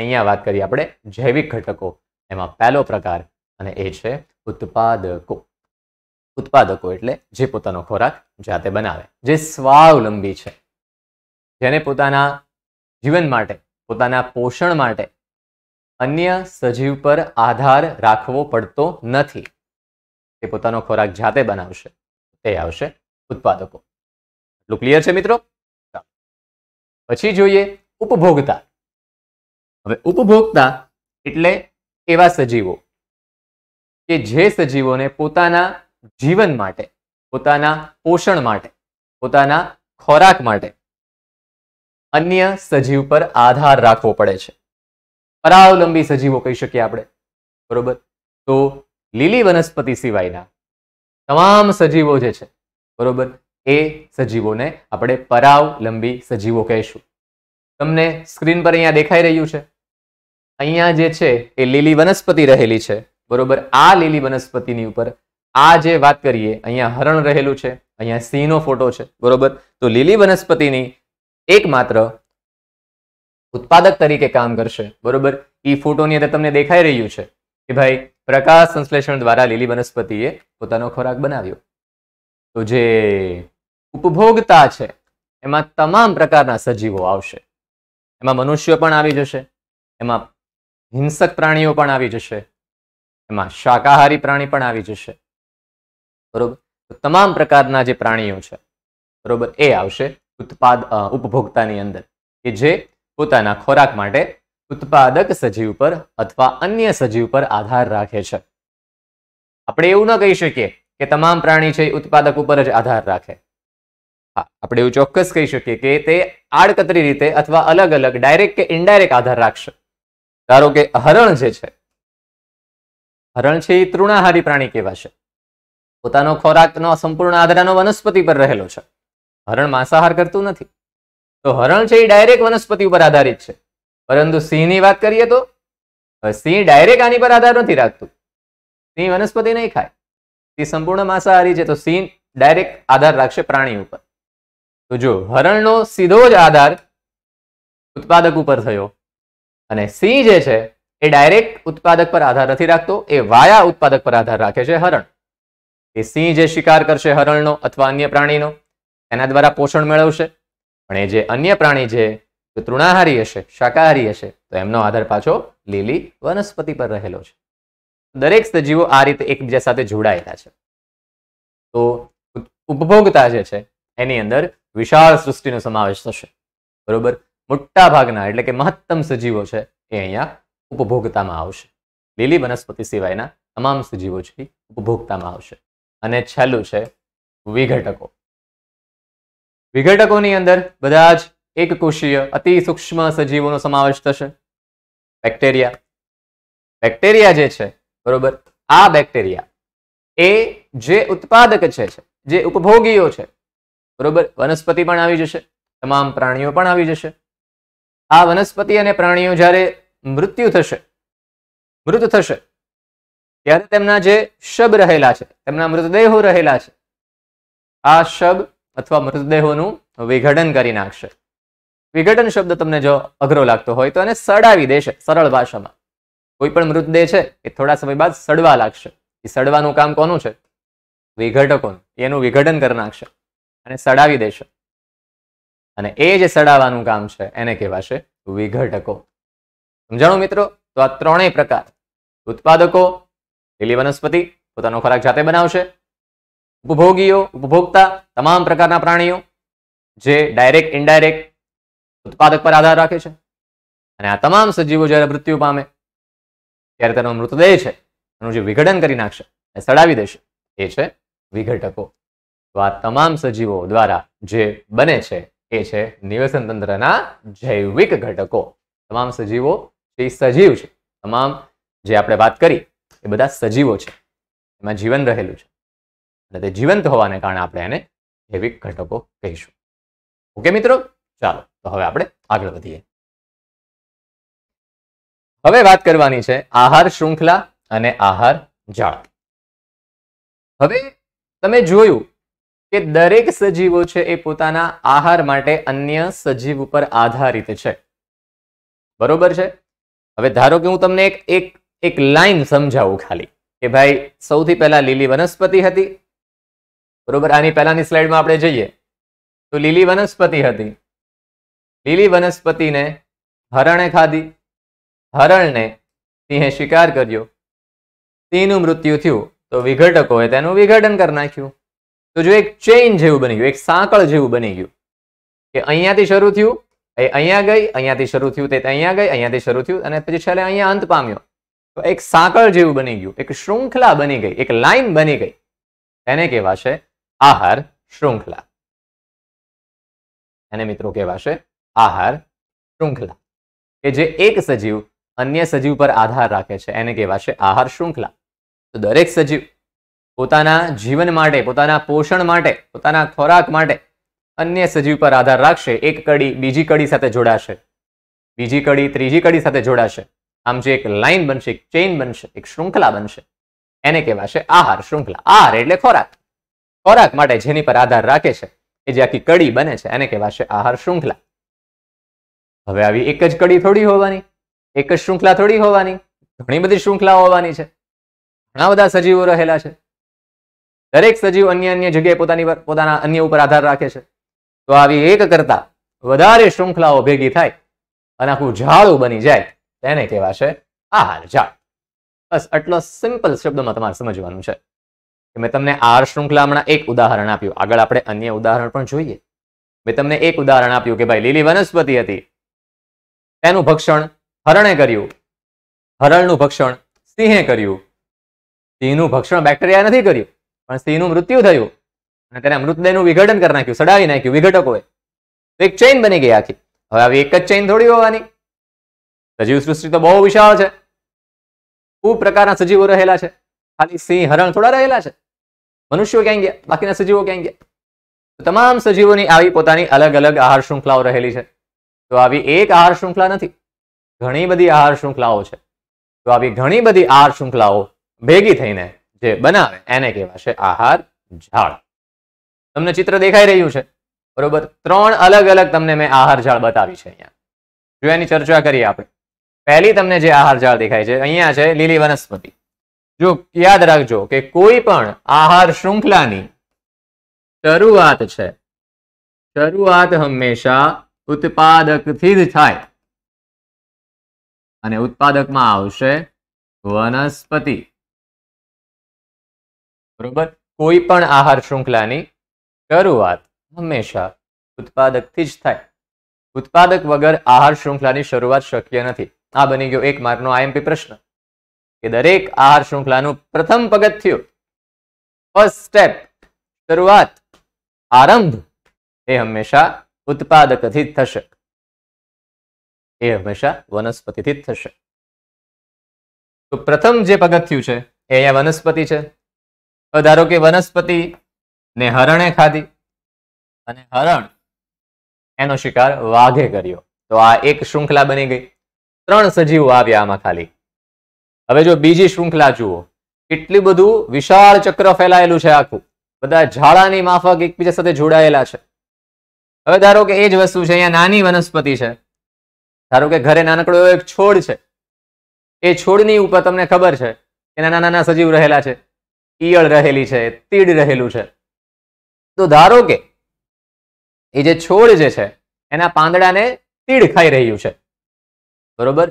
અહીંયા વાત કરીએ આપણે જૈવિક ઘટકો એમાં પહેલો પ્રકાર અને એ છે ઉત્પાદકો ઉત્પાદકો એટલે જે પોતાનો ખોરાક જાતે બનાવે જે સ્વાવલંબી છે જેને પોતાના જીવન માટે પોતાના પોષણ માટે અન્ય સજીવ પર આધાર રાખવો પડતો નથી તે પોતાનો ખોરાક જાતે બનાવશે તે આવશે ઉત્પાદકો એટલું ક્લિયર છે મિત્રો પછી જોઈએ ઉપભોગતા હવે ઉપભોક્તા એટલે એવા સજીવો કે જે સજીવોને પોતાના જીવન માટે પોતાના પોષણ માટે પોતાના ખોરાક માટે અન્ય સજીવ પર આધાર રાખવો પડે છે પરાવલંબી સજીવો કહી શકીએ આપણે બરોબર તો લીલી વનસ્પતિ સિવાયના તમામ સજીવો જે છે બરોબર એ સજીવોને આપણે પરાવલંબી સજીવો કહીશું તમને સ્ક્રીન પર અહીંયા દેખાઈ રહ્યું છે અહીંયા જે છે એ લીલી વનસ્પતિ રહેલી છે બરોબર આ લીલી વનસ્પતિની ઉપર આ જે વાત કરીએ અહીંયા હરણ રહેલું છે અહીંયા સિંહનો ફોટો છે બરોબર તો લીલી વનસ્પતિની એકમાત્ર ઉત્પાદક તરીકે કામ કરશે બરોબર એ ફોટોની અંદર તમને દેખાઈ રહ્યું છે કે ભાઈ પ્રકાશ સંશ્લેષણ દ્વારા લીલી વનસ્પતિએ પોતાનો ખોરાક બનાવ્યો તો જે ઉપભોગતા છે એમાં તમામ પ્રકારના સજીવો આવશે એમાં મનુષ્ય પણ આવી જશે એમાં હિંસક પ્રાણીઓ પણ આવી જશે એમાં શાકાહારી પ્રાણી પણ આવી જશે બરોબર તમામ પ્રકારના જે પ્રાણીઓ છે બરોબર એ આવશે ઉત્પાદ ઉપભોક્તાની અંદર કે જે પોતાના ખોરાક માટે ઉત્પાદક સજીવ પર અથવા અન્ય સજીવ પર આધાર રાખે છે આપણે એવું ન કહી શકીએ કે તમામ પ્રાણી છે ઉત્પાદક ઉપર જ આધાર રાખે આપણે એવું ચોક્કસ કહી શકીએ કે તે આડકતરી રીતે અથવા અલગ અલગ ડાયરેક્ટ કે ઇનડાયરેક્ટ આધાર રાખશે ધારો કે હરણ જે છે હરણ છે એ તૃણાહારી પ્રાણી કહેવાશે પોતાનો ખોરાકનો સંપૂર્ણ આધારનો વનસ્પતિ પર રહેલો છે હરણ માંસાહાર કરતું નથી તો હરણ છે એ ડાયરેક્ટ વનસ્પતિ ઉપર આધારિત છે પરંતુ સિંહની વાત કરીએ તો સિંહ ડાયરેક્ટ આની પર આધાર નથી રાખતું સિંહ વનસ્પતિ નહીં ખાય સિંહ સંપૂર્ણ માંસાહારી છે તો સિંહ ડાયરેક્ટ આધાર રાખશે પ્રાણી ઉપર તો જો હરણનો સીધો જ આધાર ઉત્પાદક ઉપર થયો અને સિંહ જે છે એ ડાયરેક્ટ ઉત્પાદક પર આધાર નથી રાખતો એ વાયા ઉત્પાદક પર આધાર રાખે છે હરણ એ સિંહ જે શિકાર કરશે હરણનો અથવા અન્ય પ્રાણીનો એના દ્વારા પોષણ મેળવશે પણ એ જે અન્ય પ્રાણી જે તૃણાહારી હશે શાકાહારી હશે તો એમનો આધાર પાછો લીલી વનસ્પતિ પર રહેલો છે દરેક સજીવો આ રીતે એકબીજા સાથે જોડાયેલા છે તો ઉપભોગતા જે છે એની અંદર વિશાળ સૃષ્ટિનો સમાવેશ થશે બરોબર મોટા ભાગના એટલે કે મહત્તમ સજીવો છે એ અહીંયા ઉપભોગતામાં આવશે લીલી વનસ્પતિ સિવાયના તમામ સજીવો છે ઉપભોગતામાં આવશે અને છેલ્લું છે વિઘટકો વિઘટકોની અંદર બધા જ એકકોષીય અતિ સૂક્ષ્મ સજીવોનો સમાવેશ થશે બેક્ટેરિયા બેક્ટેરિયા જે છે બરોબર આ બેક્ટેરિયા એ જે ઉત્પાદક છે જે ઉપભોગીઓ છે બરોબર વનસ્પતિ પણ આવી જશે તમામ પ્રાણીઓ પણ આવી જશે આ વનસ્પતિ અને પ્રાણીઓ જ્યારે મૃત્યુ થશે મૃત થશે ત્યારે તેમના જે શબ રહેલા છે તેમના મૃતદેહો રહેલા છે આ શબ અથવા મૃતદેહોનું વિઘટન કરી નાખશે વિઘટન શબ્દ તમને જો અઘરો લાગતો હોય તો એને સડાવી દેશે સરળ ભાષામાં કોઈ પણ મૃતદેહ છે એ થોડા સમય બાદ સડવા લાગશે એ સડવાનું કામ કોનું છે વિઘટકોનું એનું વિઘટન કરી નાખશે અને સડાવી દેશે અને એ જે સડાવવાનું કામ છે એને કહેવાશે વિઘટકો સમજાણું મિત્રો તો આ ત્રણેય પ્રકાર ઉત્પાદકો લીલી વનસ્પતિ પોતાનો ખોરાક જાતે બનાવશે ઉપભોગીઓ ઉપભોક્તા તમામ પ્રકારના પ્રાણીઓ જે ડાયરેક્ટ ઇનડાયરેક્ટ ઉત્પાદક પર આધાર રાખે છે અને આ તમામ સજીવો જ્યારે મૃત્યુ પામે ત્યારે તેનો મૃતદેહ છે એનું જે વિઘટન કરી નાખશે એ સડાવી દેશે એ છે વિઘટકો આ તમામ સજીવો દ્વારા જે બને છે એ છે નિવેસન તંત્રના જૈવિક ઘટકો તમામ સજીવો જે સજીવ છે તમામ જે આપણે વાત કરી એ બધા સજીવો છે એમાં જીવન રહેલું છે અને તે જીવંત હોવાને કારણે આપણે એને જૈવિક ઘટકો કહીશું ઓકે મિત્રો ચાલો તો હવે આપણે આગળ વધીએ હવે વાત કરવાની છે આહાર શૃંખલા અને આહાર જાળ હવે તમે જોયું કે દરેક સજીવો છે એ પોતાના આહાર માટે અન્ય સજીવ ઉપર આધારિત છે બરોબર છે હવે ધારો કે હું તમને એક એક એક લાઈન સમજાવું ખાલી કે ભાઈ સૌથી પહેલા લીલી વનસ્પતિ હતી બરોબર આની પહેલાની સ્લાઇડમાં આપણે જઈએ તો લીલી વનસ્પતિ હતી લીલી વનસ્પતિને હરણે ખાધી હરણને સિંહે શિકાર કર્યો સિંહનું મૃત્યુ થયું તો વિઘટકોએ તેનું વિઘટન કરી નાખ્યું તો જો એક ચેઇન જેવું બની ગયું એક સાંકળ જેવું બની ગયું કે અહીંયાથી શરૂ થયું એ અહીંયા ગઈ અહીંયાથી શરૂ થયું તે અહીંયા ગઈ અહીંયાથી શરૂ થયું અને પછી છેલ્લે અહીંયા અંત પામ્યો તો એક સાંકળ જેવું બની ગયું એક શૃંખલા બની ગઈ એક લાઈન બની ગઈ એને કહેવાશે આહાર શૃંખલા એને મિત્રો કહેવાશે આહાર શૃંખલા કે જે એક સજીવ અન્ય સજીવ પર આધાર રાખે છે એને કહેવાશે આહાર શૃંખલા તો દરેક સજીવ પોતાના જીવન માટે પોતાના પોષણ માટે પોતાના ખોરાક માટે અન્ય સજીવ પર આધાર રાખશે એક કડી બીજી કડી સાથે જોડાશે બીજી કડી ત્રીજી કડી સાથે જોડાશે આમ જે એક લાઈન બનશે એક ચેઇન બનશે એક શૃંખલા બનશે એને કહેવાશે આહાર શૃંખલા આહાર એટલે ખોરાક ખોરાક માટે જેની પર આધાર રાખે છે એ જે આખી કડી બને છે એને કહેવાશે આહાર શૃંખલા હવે આવી એક જ કડી થોડી હોવાની એક જ શૃંખલા થોડી હોવાની ઘણી બધી શૃંખલા હોવાની છે ઘણા બધા સજીવો રહેલા છે દરેક સજીવ અન્ય અન્ય જગ્યાએ પોતાની પોતાના અન્ય ઉપર આધાર રાખે છે તો આવી એક કરતા વધારે શૃંખલાઓ ભેગી થાય અને આખું ઝાડું બની જાય તેને કહેવાશે આહાર ઝાડ બસ આટલો સિમ્પલ શબ્દમાં તમારે સમજવાનું છે કે મેં તમને આહાર શૃંખલા હમણાં એક ઉદાહરણ આપ્યું આગળ આપણે અન્ય ઉદાહરણ પણ જોઈએ મેં તમને એક ઉદાહરણ આપ્યું કે ભાઈ લીલી વનસ્પતિ હતી તેનું ભક્ષણ હરણે કર્યું હરણનું ભક્ષણ સિંહે કર્યું સિંહનું ભક્ષણ બેક્ટેરિયા નથી કર્યું પણ સિંહનું મૃત્યુ થયું અને તેને મૃતદેહનું વિઘટન કરી નાખ્યું સડાવી નાખ્યું વિઘટકોએ તો એક ચેઇન બની ગઈ આખી હવે આવી એક જ ચેઇન થોડી હોવાની સજીવ સૃષ્ટિ તો બહુ વિશાળ છે ખૂબ પ્રકારના સજીવો રહેલા છે ખાલી સિંહ હરણ થોડા રહેલા છે મનુષ્યો ક્યાં ગયા બાકીના સજીવો ક્યાં ગયા તમામ સજીવોની આવી પોતાની અલગ અલગ આહાર શૃંખલાઓ રહેલી છે તો આવી એક આહાર શૃંખલા નથી ઘણી બધી આહાર શૃંખલાઓ છે તો આવી ઘણી બધી આહાર શૃંખલાઓ ભેગી થઈને જે બનાવે એને કહેવાશે આહાર ઝાડ તમને ચિત્ર દેખાઈ રહ્યું છે બરોબર ત્રણ અલગ અલગ તમને મેં આહાર ઝાડ બતાવી છે અહીંયા જો એની ચર્ચા કરીએ આપણે પહેલી તમને જે આહાર ઝાડ દેખાય છે અહીંયા છે લીલી વનસ્પતિ જો યાદ રાખજો કે કોઈ પણ આહાર શૃંખલાની શરૂઆત છે શરૂઆત હંમેશા ઉત્પાદકથી જ થાય અને ઉત્પાદકમાં આવશે વનસ્પતિ બરોબર કોઈ પણ આહાર શૃંખલાની શરૂઆત હંમેશા ઉત્પાદકથી જ થાય ઉત્પાદક વગર આહાર શૃંખલાની શરૂઆત શક્ય નથી આ બની ગયો એક માર્કનો આઈએમપી પ્રશ્ન કે દરેક આહાર શૃંખલાનું પ્રથમ પગથિયું ફર્સ્ટ સ્ટેપ શરૂઆત આરંભ એ હંમેશા ઉત્પાદકથી જ થશે એ હંમેશા વનસ્પતિથી જ થશે તો પ્રથમ જે પગથિયું છે એ અહીંયા વનસ્પતિ છે ધારો કે વનસ્પતિ ને હરણે ખાધી અને હરણ એનો શિકાર વાઘે કર્યો તો આ એક શૃંખલા બની ગઈ ત્રણ સજીવો આવ્યા આમાં ખાલી હવે જો બીજી શૃંખલા જુઓ એટલું બધું વિશાળ ચક્ર ફેલાયેલું છે આખું બધા ઝાડાની માફક એકબીજા સાથે જોડાયેલા છે હવે ધારો કે એ જ વસ્તુ છે અહીંયા નાની વનસ્પતિ છે ધારો કે ઘરે નાનકડો એક છોડ છે એ છોડની ઉપર તમને ખબર છે કે નાના નાના સજીવ રહેલા છે ઈયળ રહેલી છે તીડ રહેલું છે તો ધારો કે એ જે છોડ જે છે એના પાંદડાને તીડ ખાઈ રહ્યું છે બરોબર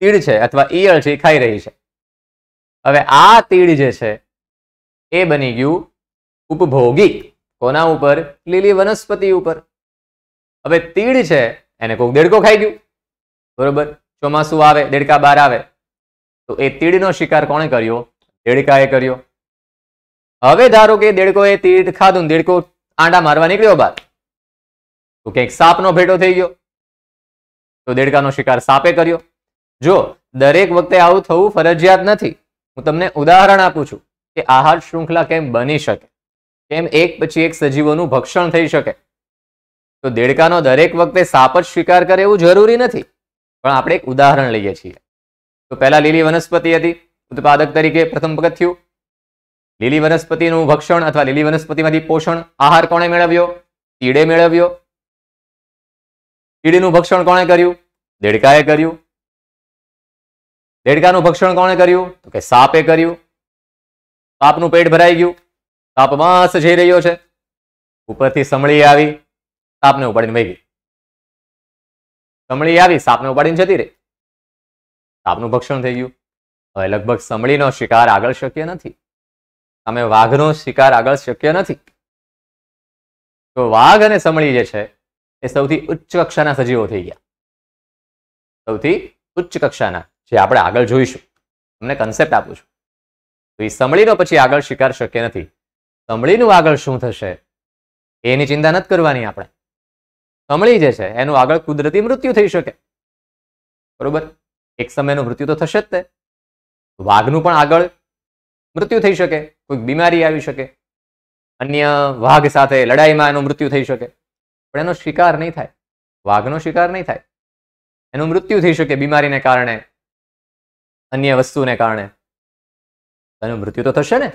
તીડ છે અથવા ઈયળ છે એ ખાઈ રહી છે હવે આ તીડ જે છે એ બની ગયું ઉપભોગી કોના ઉપર લીલી વનસ્પતિ ઉપર હવે તીડ છે એને કોઈક દેડકો ખાઈ ગયું બરોબર ચોમાસું આવે દેડકા બહાર આવે તો એ તીડનો શિકાર કોણે કર્યો દેડકાએ કર્યો હવે ધારો કે દેડકો એ તીર્થ ખાધું દેડકો આંડા મારવા નીકળ્યો બાદ તો ક્યાંક સાપનો ભેટો થઈ ગયો તો દેડકાનો શિકાર સાપે કર્યો જો દરેક વખતે આવું થવું ફરજિયાત નથી હું તમને ઉદાહરણ આપું છું કે આહાર શૃંખલા કેમ બની શકે કેમ એક પછી એક સજીવોનું ભક્ષણ થઈ શકે તો દેડકાનો દરેક વખતે સાપ જ શિકાર કરે એવું જરૂરી નથી પણ આપણે એક ઉદાહરણ લઈએ છીએ તો પહેલા લીલી વનસ્પતિ હતી ઉત્પાદક તરીકે પ્રથમ પગથિયું લીલી વનસ્પતિનું ભક્ષણ અથવા લીલી વનસ્પતિમાંથી પોષણ આહાર કોણે મેળવ્યો કીડે મેળવ્યો કીડીનું ભક્ષણ કોણે કર્યું દેડકાએ કર્યું દેડકાનું ભક્ષણ કોણે કર્યું તો કે સાપે કર્યું સાપનું પેટ ભરાઈ ગયું સાપ માંસ જઈ રહ્યો છે ઉપરથી સમળી આવી સાપને ઉપાડીને વહી ગઈ સમળી આવી સાપને ઉપાડીને જતી રહી સાપનું ભક્ષણ થઈ ગયું હવે લગભગ સમળીનો શિકાર આગળ શક્ય નથી સામે વાઘનો શિકાર આગળ શક્ય નથી તો વાઘ અને સમળી જે છે એ સૌથી ઉચ્ચ કક્ષાના સજીવો થઈ ગયા સૌથી ઉચ્ચ કક્ષાના જે આપણે આગળ જોઈશું તમને કન્સેપ્ટ આપું છું તો એ સમળીનો પછી આગળ શિકાર શક્ય નથી સમળીનું આગળ શું થશે એની ચિંતા નથી કરવાની આપણે સમળી જે છે એનું આગળ કુદરતી મૃત્યુ થઈ શકે બરોબર એક સમયનું મૃત્યુ તો થશે જ તે વાઘનું પણ આગળ મૃત્યુ થઈ શકે કોઈક બીમારી આવી શકે અન્ય વાઘ સાથે લડાઈમાં એનું મૃત્યુ થઈ શકે પણ એનો શિકાર નહીં થાય વાઘનો શિકાર નહીં થાય એનું મૃત્યુ થઈ શકે બીમારીને કારણે અન્ય વસ્તુને કારણે એનું મૃત્યુ તો થશે ને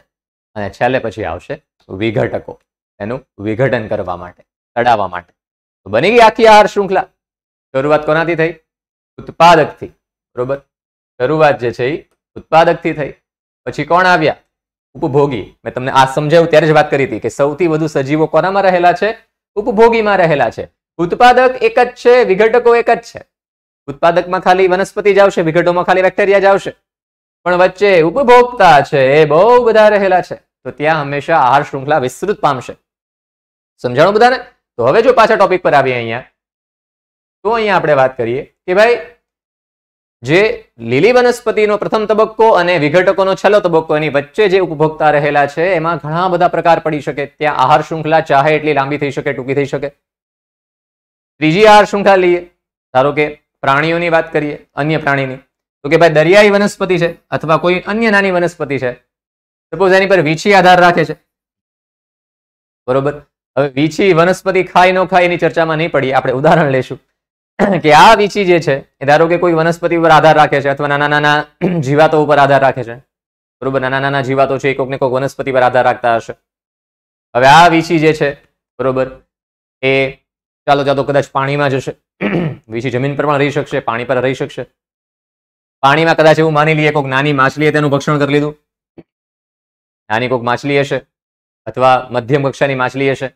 અને છેલ્લે પછી આવશે વિઘટકો એનું વિઘટન કરવા માટે તડાવવા માટે બની ગઈ આખી આહાર શૃંખલા શરૂઆત કોનાથી થઈ ઉત્પાદકથી બરોબર શરૂઆત જે છે એ ઉત્પાદકથી થઈ પછી કોણ આવ્યા ઉપભોગી મેં તમને આ સમજાવ્યું ત્યારે જ વાત કરી હતી કે સૌથી વધુ સજીવો કોનામાં રહેલા છે ઉપભોગીમાં રહેલા છે ઉત્પાદક એક જ છે વિઘટકો એક જ છે ઉત્પાદકમાં ખાલી વનસ્પતિ જ આવશે વિઘટોમાં ખાલી બેક્ટેરિયા જ આવશે પણ વચ્ચે ઉપભોક્તા છે એ બહુ બધા રહેલા છે તો ત્યાં હંમેશા આહાર શૃંખલા વિસ્તૃત પામશે સમજાણું બધાને તો હવે જો પાછા ટોપિક પર આવીએ અહીંયા તો અહીંયા આપણે વાત કરીએ કે ભાઈ જે લીલી વનસ્પતિનો પ્રથમ તબક્કો અને વિઘટકોનો છેલ્લો તબક્કો એની વચ્ચે જે ઉપભોક્તા રહેલા છે એમાં ઘણા બધા પ્રકાર પડી શકે ત્યાં આહાર શૃંખલા ચાહે એટલી લાંબી થઈ શકે ટૂંકી થઈ શકે ત્રીજી આહાર શૃંખલા લઈએ ધારો કે પ્રાણીઓની વાત કરીએ અન્ય પ્રાણીની તો કે ભાઈ દરિયાઈ વનસ્પતિ છે અથવા કોઈ અન્ય નાની વનસ્પતિ છે સપોઝ એની પર વીછી આધાર રાખે છે બરોબર હવે વીછી વનસ્પતિ ખાય ન ખાય એની ચર્ચામાં નહીં પડી આપણે ઉદાહરણ લેશું કે આ વીછી જે છે એ ધારો કે કોઈ વનસ્પતિ ઉપર આધાર રાખે છે અથવા નાના નાના જીવાતો ઉપર આધાર રાખે છે બરોબર નાના નાના જીવાતો છે કોઈક ને કોઈક વનસ્પતિ પર આધાર રાખતા હશે હવે આ વીછી જે છે બરોબર એ ચાલો ચાલો કદાચ પાણીમાં જશે વીછી જમીન પર પણ રહી શકશે પાણી પર રહી શકશે પાણીમાં કદાચ એવું માની લઈએ કોઈક નાની માછલીએ તેનું ભક્ષણ કરી લીધું નાની કોઈક માછલી હશે અથવા મધ્યમ કક્ષાની માછલી હશે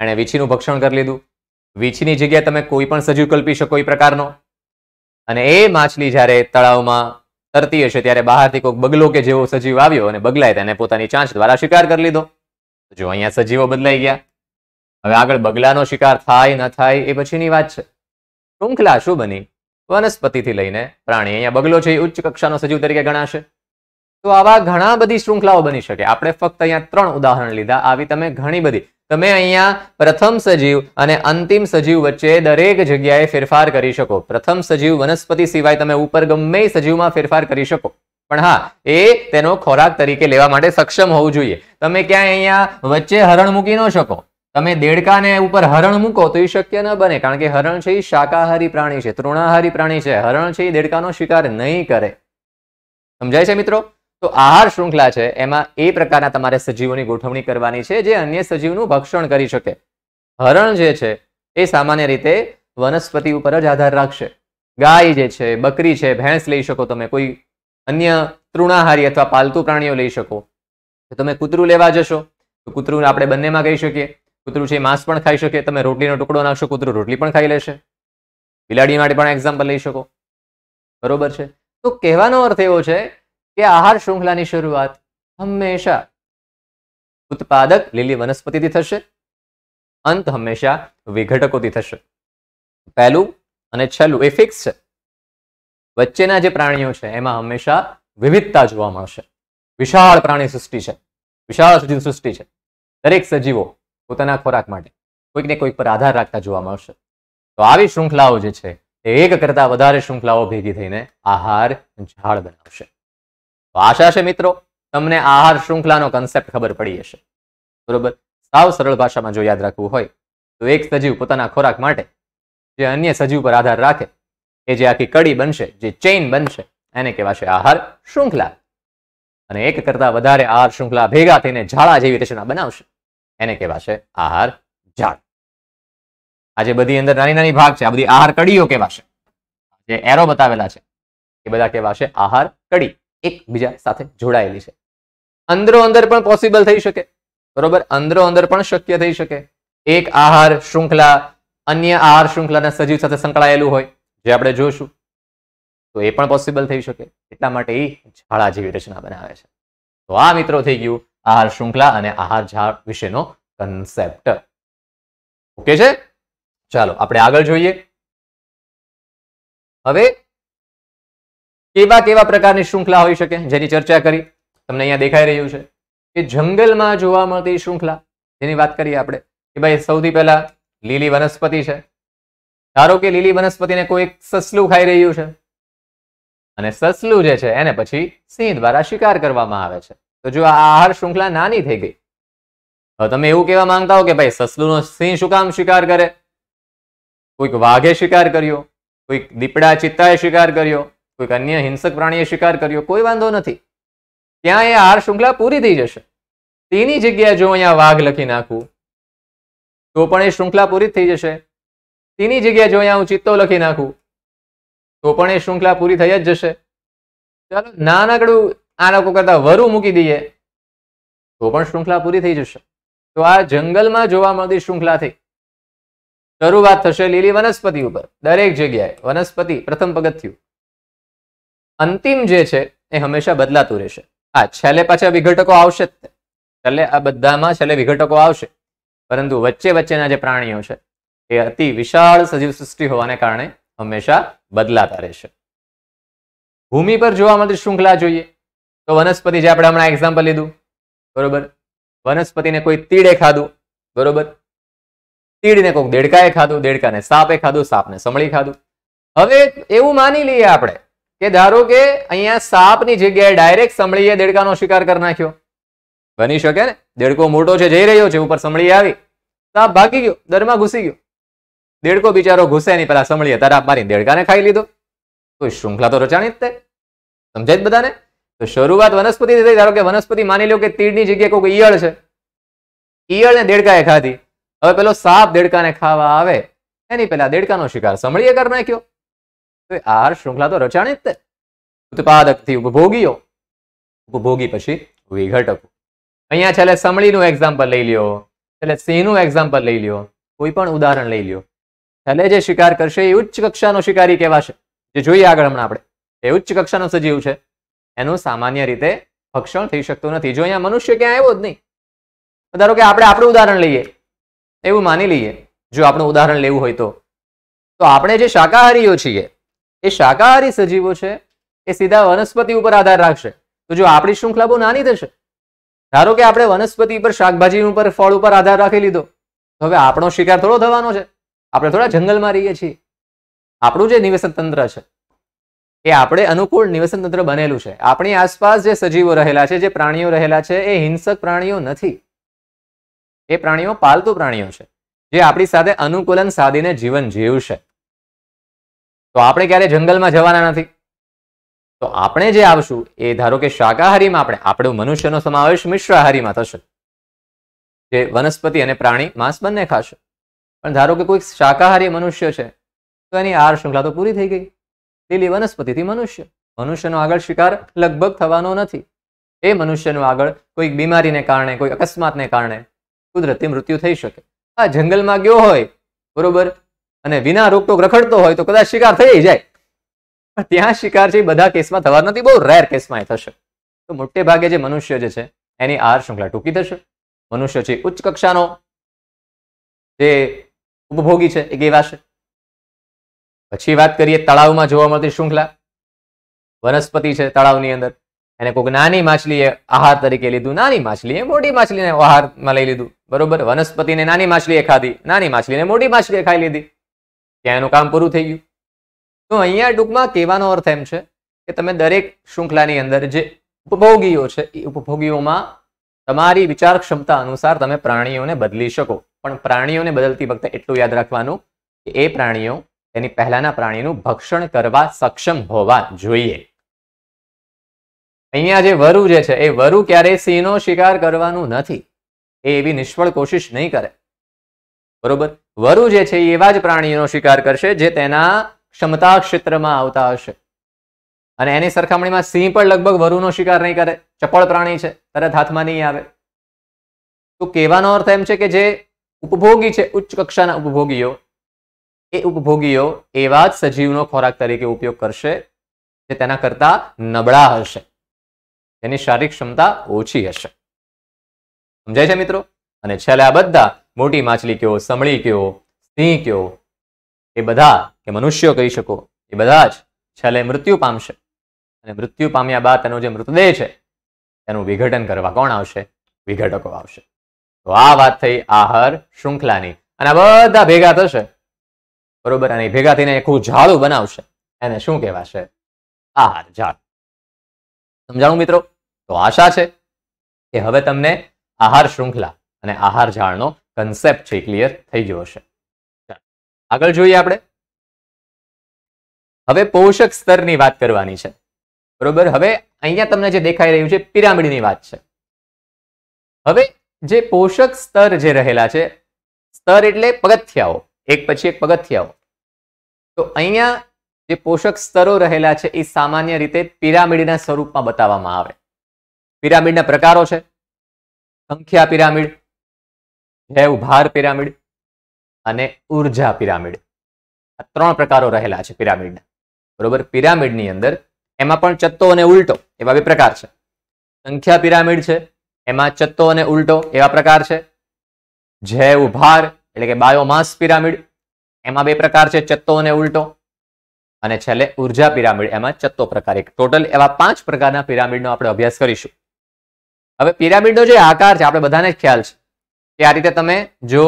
એણે વીછીનું ભક્ષણ કરી લીધું વીંછની જગ્યાએ તમે કોઈ પણ સજીવ કલ્પી શકો એ પ્રકારનો અને એ માછલી જ્યારે તળાવમાં તરતી હશે ત્યારે બહારથી કોઈક બગલો કે જેવો સજીવ આવ્યો અને બગલાય તેને પોતાની ચાંચ દ્વારા શિકાર કરી લીધો જો અહીંયા સજીવો બદલાઈ ગયા હવે આગળ બગલાનો શિકાર થાય ન થાય એ પછીની વાત છે શૃંખલા શું બની વનસ્પતિથી લઈને પ્રાણી અહીંયા બગલો છે એ ઉચ્ચ કક્ષાનો સજીવ તરીકે ગણાશે તો આવા ઘણા બધી શૃંખલાઓ બની શકે આપણે ફક્ત અહીંયા ત્રણ ઉદાહરણ લીધા આવી તમે ઘણી બધી તમે અહીંયા પ્રથમ સજીવ અને અંતિમ સજીવ વચ્ચે દરેક જગ્યાએ ફેરફાર કરી શકો પ્રથમ સજીવ વનસ્પતિ સિવાય તમે ઉપર ગમે સજીવમાં ફેરફાર કરી શકો પણ હા એ તેનો ખોરાક તરીકે લેવા માટે સક્ષમ હોવું જોઈએ તમે ક્યાંય અહીંયા વચ્ચે હરણ મૂકી ન શકો તમે દેડકાને ઉપર હરણ મૂકો તો એ શક્ય ન બને કારણ કે હરણ છે એ શાકાહારી પ્રાણી છે તૃણાહારી પ્રાણી છે હરણ છે એ દેડકાનો શિકાર નહીં કરે સમજાય છે મિત્રો તો આહાર શૃંખલા છે એમાં એ પ્રકારના તમારે સજીવોની ગોઠવણી કરવાની છે જે અન્ય સજીવનું ભક્ષણ કરી શકે હરણ જે છે એ સામાન્ય રીતે વનસ્પતિ ઉપર જ આધાર રાખશે ગાય જે છે બકરી છે ભેંસ લઈ શકો તમે કોઈ અન્ય તૃણાહારી અથવા પાલતુ પ્રાણીઓ લઈ શકો તો તમે કૂતરું લેવા જશો તો કૂતરું આપણે બંનેમાં કહી શકીએ કૂતરું છે માંસ પણ ખાઈ શકે તમે રોટલીનો ટુકડો નાખશો કૂતરું રોટલી પણ ખાઈ લેશે બિલાડી માટે પણ એક્ઝામ્પલ લઈ શકો બરોબર છે તો કહેવાનો અર્થ એવો છે કે આહાર શૃંખલાની શરૂઆત હંમેશા ઉત્પાદક લીલી વનસ્પતિથી થશે અંત હંમેશા વિઘટકોથી થશે પહેલું અને છેલ્લું એ ફિક્સ છે વચ્ચેના જે પ્રાણીઓ છે એમાં હંમેશા વિવિધતા જોવા મળશે વિશાળ પ્રાણી સૃષ્ટિ છે વિશાળ સજીવ સૃષ્ટિ છે દરેક સજીવો પોતાના ખોરાક માટે કોઈકને કોઈક પર આધાર રાખતા જોવા મળશે તો આવી શૃંખલાઓ જે છે એ એક કરતા વધારે શૃંખલાઓ ભેગી થઈને આહાર ઝાડ બનાવશે આશા છે મિત્રો તમને આહાર શૃંખલાનો કન્સેપ્ટ ખબર પડી હશે બરોબર સાવ સરળ ભાષામાં જો યાદ રાખવું હોય તો એક સજીવ પોતાના ખોરાક માટે જે અન્ય સજીવ પર આધાર રાખે એ જે આખી કડી બનશે જે ચેઇન બનશે એને કહેવાશે આહાર શૃંખલા અને એક કરતા વધારે આહાર શૃંખલા ભેગા થઈને ઝાડા જેવી રચના બનાવશે એને કહેવાશે આહાર ઝાડ આજે બધી અંદર નાની નાની ભાગ છે આ બધી આહાર કડીઓ કહેવાશે જે એરો બતાવેલા છે એ બધા કહેવાશે આહાર કડી એકબીજા સાથે જોડાયેલી છે અંદરો અંદર પણ પોસિબલ થઈ શકે બરોબર અંદરો અંદર પણ શક્ય થઈ શકે એક આહાર શૃંખલા અન્ય આહાર શૃંખલાના સજીવ સાથે સંકળાયેલું હોય જે આપણે જોશું તો એ પણ પોસિબલ થઈ શકે એટલા માટે એ ઝાડા જેવી રચના બનાવે છે તો આ મિત્રો થઈ ગયું આહાર શૃંખલા અને આહાર ઝાડ વિશેનો કન્સેપ્ટ ઓકે છે ચાલો આપણે આગળ જોઈએ હવે કેવા કેવા પ્રકારની શૃંખલા હોઈ શકે જેની ચર્ચા કરી તમને અહીંયા દેખાઈ રહ્યું છે કે જંગલમાં જોવા મળતી શૃંખલા જેની વાત કરીએ આપણે કે ભાઈ સૌથી પહેલા લીલી વનસ્પતિ છે ધારો કે લીલી વનસ્પતિને કોઈ સસલું ખાઈ રહ્યું છે અને સસલું જે છે એને પછી સિંહ દ્વારા શિકાર કરવામાં આવે છે તો જો આ આહાર શૃંખલા નાની થઈ ગઈ તમે એવું કહેવા માંગતા હો કે ભાઈ સસલુનો સિંહ શું કામ શિકાર કરે કોઈક વાઘે શિકાર કર્યો કોઈક દીપડા ચિત્તાએ શિકાર કર્યો કોઈક અન્ય હિંસક પ્રાણીએ શિકાર કર્યો કોઈ વાંધો નથી ત્યાં એ આહાર શૃંખલા પૂરી થઈ જશે તેની જગ્યાએ જો અહીંયા વાઘ લખી નાખું તો પણ એ શૃંખલા પૂરી થઈ જશે તેની જગ્યાએ જો અહીંયા હું ચિત્તો લખી નાખું તો પણ એ શૃંખલા પૂરી થઈ જ જશે ચાલો નાનકડું આ લોકો કરતા વરુ મૂકી દઈએ તો પણ શૃંખલા પૂરી થઈ જશે તો આ જંગલમાં જોવા મળતી શૃંખલાથી શરૂઆત થશે લીલી વનસ્પતિ ઉપર દરેક જગ્યાએ વનસ્પતિ પ્રથમ પગથિયું અંતિમ જે છે એ હંમેશા બદલાતું રહેશે હા છેલ્લે પાછા વિઘટકો આવશે જ છેલ્લે આ બધામાં છેલ્લે વિઘટકો આવશે પરંતુ વચ્ચે વચ્ચેના જે પ્રાણીઓ છે એ અતિ વિશાળ સજીવ સૃષ્ટિ હોવાને કારણે હંમેશા બદલાતા રહેશે ભૂમિ પર જોવા મળતી શૃંખલા જોઈએ તો વનસ્પતિ જે આપણે હમણાં એક્ઝામ્પલ લીધું બરોબર વનસ્પતિને કોઈ તીડે ખાધું બરોબર તીડને કોઈક દેડકાએ ખાધું દેડકાને સાપે ખાધું સાપને સમળી ખાધું હવે એવું માની લઈએ આપણે કે ધારો કે અહીંયા સાપની જગ્યાએ ડાયરેક્ટ સંભળીએ દેડકાનો શિકાર કરી નાખ્યો બની શકે ને દેડકો મોટો છે જઈ રહ્યો છે ઉપર સંભળી આવી સાપ ભાગી ગયો દરમાં ઘૂસી ગયો દેડકો બિચારો ઘૂસે નહીં પેલા સંભળીએ તરાપ મારી દેડકાને ખાઈ લીધો કોઈ શૃંખલા તો રચાણી જ તે સમજાય બધાને તો શરૂઆત વનસ્પતિ થઈ ધારો કે વનસ્પતિ માની લો કે તીડની જગ્યાએ કોઈ ઈયળ છે ઈયળને દેડકાએ ખાધી હવે પેલો સાપ દેડકાને ખાવા આવે એની પેલા દેડકાનો શિકાર સંભળીએ કરી નાખ્યો તો આહાર શૃંખલા તો રચાણી જ તે ઉત્પાદકથી ઉપભોગીઓ ઉપભોગી પછી વિઘટકો અહીંયા છેલ્લે સમળીનું એક્ઝામ્પલ લઈ લ્યો છેલ્લે સિંહનું એક્ઝામ્પલ લઈ લ્યો કોઈ પણ ઉદાહરણ લઈ લ્યો છેલ્લે જે શિકાર કરશે એ ઉચ્ચ કક્ષાનો શિકારી કહેવાશે જે જોઈએ આગળ હમણાં આપણે એ ઉચ્ચ કક્ષાનો સજીવ છે એનું સામાન્ય રીતે ભક્ષણ થઈ શકતું નથી જો અહીંયા મનુષ્ય ક્યાં આવ્યો જ નહીં ધારો કે આપણે આપણું ઉદાહરણ લઈએ એવું માની લઈએ જો આપણું ઉદાહરણ લેવું હોય તો તો આપણે જે શાકાહારીઓ છીએ એ શાકાહારી સજીવો છે એ સીધા વનસ્પતિ ઉપર આધાર રાખશે તો જો આપણી શૃંખલા બહુ નાની થશે ધારો કે આપણે વનસ્પતિ પર શાકભાજી ઉપર ફળ ઉપર આધાર રાખી લીધો તો હવે આપણો શિકાર થોડો થવાનો છે આપણે થોડા જંગલમાં રહીએ છીએ આપણું જે નિવેસન તંત્ર છે એ આપણે અનુકૂળ નિવેસન તંત્ર બનેલું છે આપણી આસપાસ જે સજીવો રહેલા છે જે પ્રાણીઓ રહેલા છે એ હિંસક પ્રાણીઓ નથી એ પ્રાણીઓ પાલતુ પ્રાણીઓ છે જે આપણી સાથે અનુકૂલન સાધીને જીવન જીવશે તો આપણે ક્યારે જંગલમાં જવાના નથી તો આપણે જે આવશું એ ધારો કે શાકાહારીમાં આપણે આપણો મનુષ્યનો સમાવેશ મિશ્રાહારીમાં થશે જે વનસ્પતિ અને પ્રાણી માંસ બંને ખાશે પણ ધારો કે કોઈક શાકાહારી મનુષ્ય છે તો એની આર શૃંખલા તો પૂરી થઈ ગઈ લીલી વનસ્પતિથી મનુષ્ય મનુષ્યનો આગળ શિકાર લગભગ થવાનો નથી એ મનુષ્યનો આગળ કોઈક બીમારીને કારણે કોઈ અકસ્માતને કારણે કુદરતી મૃત્યુ થઈ શકે આ જંગલમાં ગયો હોય બરોબર અને વિના રોકટોક રખડતો હોય તો કદાચ શિકાર થઈ જાય પણ ત્યાં શિકાર છે બધા કેસમાં થવા નથી બહુ રેર કેસમાં એ થશે તો મોટે ભાગે જે મનુષ્ય જે છે એની આહાર શૃંખલા ટૂંકી થશે મનુષ્ય છે ઉચ્ચ કક્ષાનો જે ઉપભોગી છે એ એવા છે પછી વાત કરીએ તળાવમાં જોવા મળતી શૃંખલા વનસ્પતિ છે તળાવની અંદર એને કોઈક નાની માછલીએ આહાર તરીકે લીધું નાની માછલીએ મોટી માછલીને આહારમાં લઈ લીધું બરોબર વનસ્પતિને નાની માછલીએ ખાધી નાની માછલીને મોટી માછલીએ ખાઈ લીધી ત્યાં એનું કામ પૂરું થઈ ગયું તો અહીંયા ટૂંકમાં કહેવાનો અર્થ એમ છે કે તમે દરેક શૃંખલાની અંદર જે ઉપભોગીઓ છે એ ઉપભોગીઓમાં તમારી વિચાર ક્ષમતા અનુસાર તમે પ્રાણીઓને બદલી શકો પણ પ્રાણીઓને બદલતી વખતે એટલું યાદ રાખવાનું કે એ પ્રાણીઓ તેની પહેલાના પ્રાણીનું ભક્ષણ કરવા સક્ષમ હોવા જોઈએ અહીંયા જે વરુ જે છે એ વરુ ક્યારેય સિંહનો શિકાર કરવાનું નથી એ એવી નિષ્ફળ કોશિશ નહીં કરે બરોબર વરુ જે છે એવા જ પ્રાણીઓનો શિકાર કરશે જે તેના ક્ષમતા ક્ષેત્રમાં આવતા હશે અને એની સરખામણીમાં સિંહ પણ લગભગ વરુનો શિકાર નહીં કરે ચપળ પ્રાણી છે તરત હાથમાં નહીં આવે તો કહેવાનો અર્થ એમ છે કે જે ઉપભોગી છે ઉચ્ચ કક્ષાના ઉપભોગીઓ એ ઉપભોગીઓ એવા જ સજીવનો ખોરાક તરીકે ઉપયોગ કરશે જે તેના કરતા નબળા હશે તેની શારીરિક ક્ષમતા ઓછી હશે સમજાય છે મિત્રો અને છેલ્લે આ બધા મોટી માછલી કયો સમળી કયો સિંહ કયો એ બધા કે મનુષ્યો કહી શકો એ બધા જ છેલ્લે મૃત્યુ પામશે અને મૃત્યુ પામ્યા બાદ તેનો જે મૃતદેહ છે તેનું વિઘટન કરવા કોણ આવશે વિઘટકો આવશે તો આ વાત થઈ આહાર શૃંખલાની અને આ બધા ભેગા થશે બરોબર અને ભેગા થઈને આખું ઝાડું બનાવશે એને શું કહેવાશે આહાર ઝાડ સમજાણું મિત્રો તો આશા છે કે હવે તમને આહાર શૃંખલા અને આહાર ઝાડનો કન્સેપ્ટ છે ક્લિયર થઈ ગયો હશે આગળ જોઈએ આપણે હવે પોષક સ્તરની વાત કરવાની છે બરોબર હવે અહીંયા તમને જે દેખાઈ રહ્યું છે પિરામિડની વાત છે હવે જે પોષક સ્તર જે રહેલા છે સ્તર એટલે પગથિયાઓ એક પછી એક પગથિયાઓ તો અહીંયા જે પોષક સ્તરો રહેલા છે એ સામાન્ય રીતે પિરામિડના સ્વરૂપમાં બતાવવામાં આવે પિરામિડના પ્રકારો છે સંખ્યા પિરામિડ જૈવ ભાર પિરામિડ અને ઉર્જા પિરામિડ આ ત્રણ પ્રકારો રહેલા છે પિરામિડના બરોબર પિરામિડની અંદર એમાં પણ ચત્તો અને ઉલટો એવા બે પ્રકાર છે સંખ્યા પિરામિડ છે એમાં ચત્તો અને ઉલટો એવા પ્રકાર છે જૈવ ભાર એટલે કે બાયોમાસ પિરામિડ એમાં બે પ્રકાર છે ચત્તો અને ઉલટો અને છેલ્લે ઉર્જા પિરામિડ એમાં ચત્તો પ્રકાર એક ટોટલ એવા પાંચ પ્રકારના પિરામિડનો આપણે અભ્યાસ કરીશું હવે પિરામિડનો જે આકાર છે આપણે બધાને જ ખ્યાલ છે કે આ રીતે તમે જો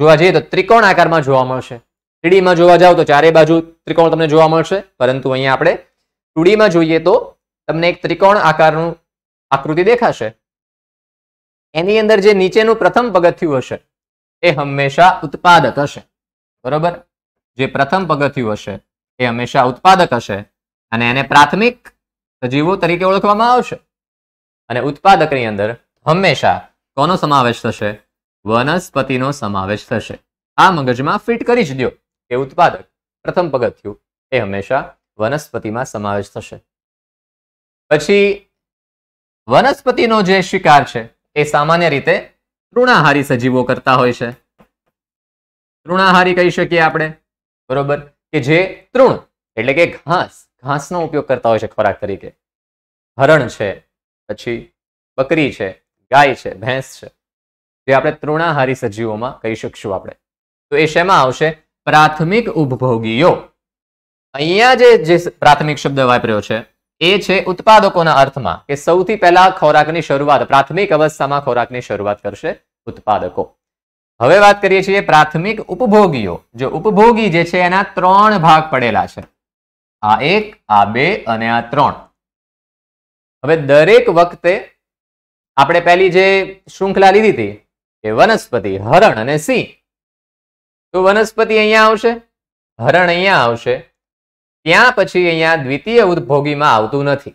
જોવા જઈએ તો ત્રિકોણ આકારમાં જોવા મળશે થ્રીડીમાં જોવા જાવ તો ચારે બાજુ ત્રિકોણ તમને જોવા મળશે પરંતુ અહીંયા આપણે ટુડીમાં જોઈએ તો તમને એક ત્રિકોણ આકારનું આકૃતિ દેખાશે એની અંદર જે નીચેનું પ્રથમ પગથિયું હશે એ હંમેશા ઉત્પાદક હશે બરોબર જે પ્રથમ પગથિયું હશે એ હંમેશા ઉત્પાદક હશે અને એને પ્રાથમિક સજીવો તરીકે ઓળખવામાં આવશે અને ઉત્પાદકની અંદર હંમેશા કોનો સમાવેશ થશે વનસ્પતિનો સમાવેશ થશે આ મગજમાં ફિટ કરી જ દો એ ઉત્પાદક પ્રથમ પગથિયું એ હંમેશા વનસ્પતિમાં સમાવેશ થશે પછી વનસ્પતિનો જે શિકાર છે એ સામાન્ય રીતે તૃણાહારી સજીવો કરતા હોય છે તૃણાહારી કહી શકીએ આપણે બરોબર કે જે તૃણ એટલે કે ઘાસ ઘાસનો ઉપયોગ કરતા હોય છે ખોરાક તરીકે હરણ છે પછી બકરી છે ગાય છે ભેંસ છે તે આપણે તૃણાહારી સજીવોમાં કહી શકશું આપણે તો એ શેમાં આવશે પ્રાથમિક ઉપભોગીઓ અહીંયા જે જે પ્રાથમિક શબ્દ વાપર્યો છે એ છે ઉત્પાદકોના અર્થમાં કે સૌથી પહેલા ખોરાકની શરૂઆત પ્રાથમિક અવસ્થામાં ખોરાકની શરૂઆત કરશે ઉત્પાદકો હવે વાત કરીએ છીએ પ્રાથમિક ઉપભોગીઓ જે ઉપભોગી જે છે એના ત્રણ ભાગ પડેલા છે આ એક આ બે અને આ ત્રણ હવે દરેક વખતે આપણે પહેલી જે શૃંખલા લીધી હતી કે વનસ્પતિ હરણ અને સિંહ તો વનસ્પતિ અહીંયા આવશે હરણ અહીંયા આવશે ત્યાં પછી અહીંયા દ્વિતીય ઉદભોગીમાં આવતું નથી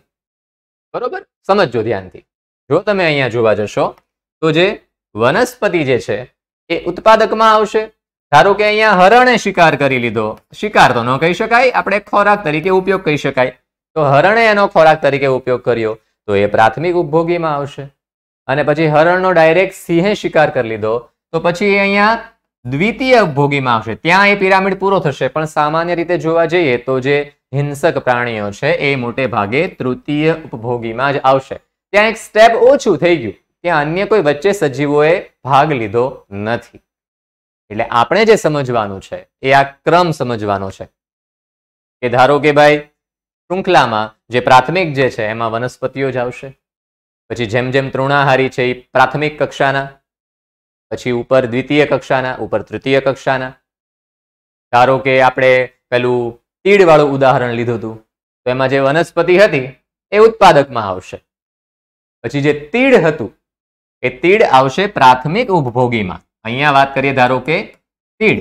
બરોબર સમજજો ધ્યાનથી જો તમે અહીંયા જોવા જશો તો જે વનસ્પતિ જે છે એ ઉત્પાદકમાં આવશે ધારો કે અહીંયા હરણે શિકાર કરી લીધો શિકાર તો ન કહી શકાય આપણે ખોરાક તરીકે ઉપયોગ કહી શકાય તો હરણે એનો ખોરાક તરીકે ઉપયોગ કર્યો તો એ પ્રાથમિક ઉપભોગીમાં આવશે અને પછી હરણનો ડાયરેક્ટ સિંહે શિકાર કરી લીધો તો પછી અહીંયા દ્વિતીય ઉપભોગીમાં આવશે ત્યાં એ પિરામિડ પૂરો થશે પણ સામાન્ય રીતે જોવા જઈએ તો જે હિંસક પ્રાણીઓ છે એ મોટે ભાગે તૃતીય ઉપભોગીમાં જ આવશે ત્યાં એક સ્ટેપ ઓછું થઈ ગયું ત્યાં અન્ય કોઈ વચ્ચે સજીવોએ ભાગ લીધો નથી એટલે આપણે જે સમજવાનું છે એ આ ક્રમ સમજવાનો છે કે ધારો કે ભાઈ શૃંખલામાં જે પ્રાથમિક જે છે એમાં વનસ્પતિઓ જ આવશે પછી જેમ જેમ તૃણાહારી છે એ પ્રાથમિક કક્ષાના પછી ઉપર દ્વિતીય કક્ષાના ઉપર તૃતીય કક્ષાના ધારો કે આપણે પેલું તીડવાળું ઉદાહરણ લીધું હતું તો એમાં જે વનસ્પતિ હતી એ ઉત્પાદકમાં આવશે પછી જે તીડ હતું એ તીડ આવશે પ્રાથમિક ઉપભોગીમાં અહીંયા વાત કરીએ ધારો કે તીડ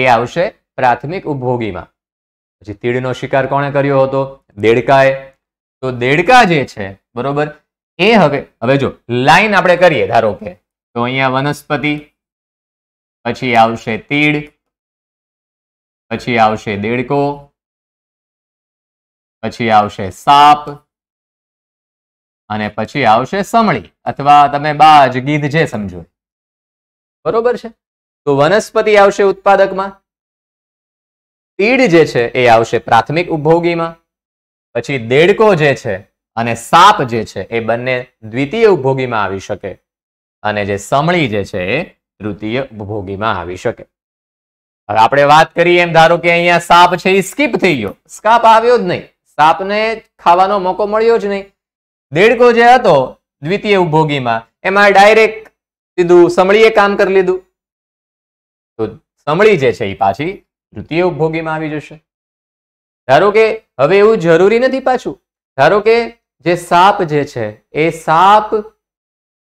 એ આવશે પ્રાથમિક ઉપભોગીમાં પછી તીડનો શિકાર કોણે કર્યો હતો દેડકાએ તો દેડકા જે છે બરોબર એ હવે હવે જો લાઈન આપણે કરીએ ધારો કે તો અહીંયા વનસ્પતિ પછી આવશે તીડ પછી આવશે દેડકો પછી આવશે સાપ અને પછી આવશે સમળી અથવા તમે બાજ ગીધ જે સમજો બરોબર છે તો વનસ્પતિ આવશે ઉત્પાદકમાં તીડ જે છે એ આવશે પ્રાથમિક ઉપભોગીમાં પછી દેડકો જે છે અને સાપ જે છે એ બંને દ્વિતીય ઉપભોગીમાં આવી શકે અને જે સમળી જે છે એ તૃતીય ઉપભોગીમાં આવી શકે હવે આપણે વાત કરીએ એમ ધારો કે અહીંયા સાપ છે એ સ્કીપ થઈ ગયો સ્કાપ આવ્યો જ નહીં સાપને ખાવાનો મોકો મળ્યો જ નહીં દેડકો જે હતો દ્વિતીય ઉપભોગીમાં એમાં ડાયરેક્ટ સીધું સમળીએ કામ કરી લીધું તો સમળી જે છે એ પાછી તૃતીય ઉપભોગીમાં આવી જશે ધારો કે હવે એવું જરૂરી નથી પાછું ધારો કે જે સાપ જે છે એ સાપ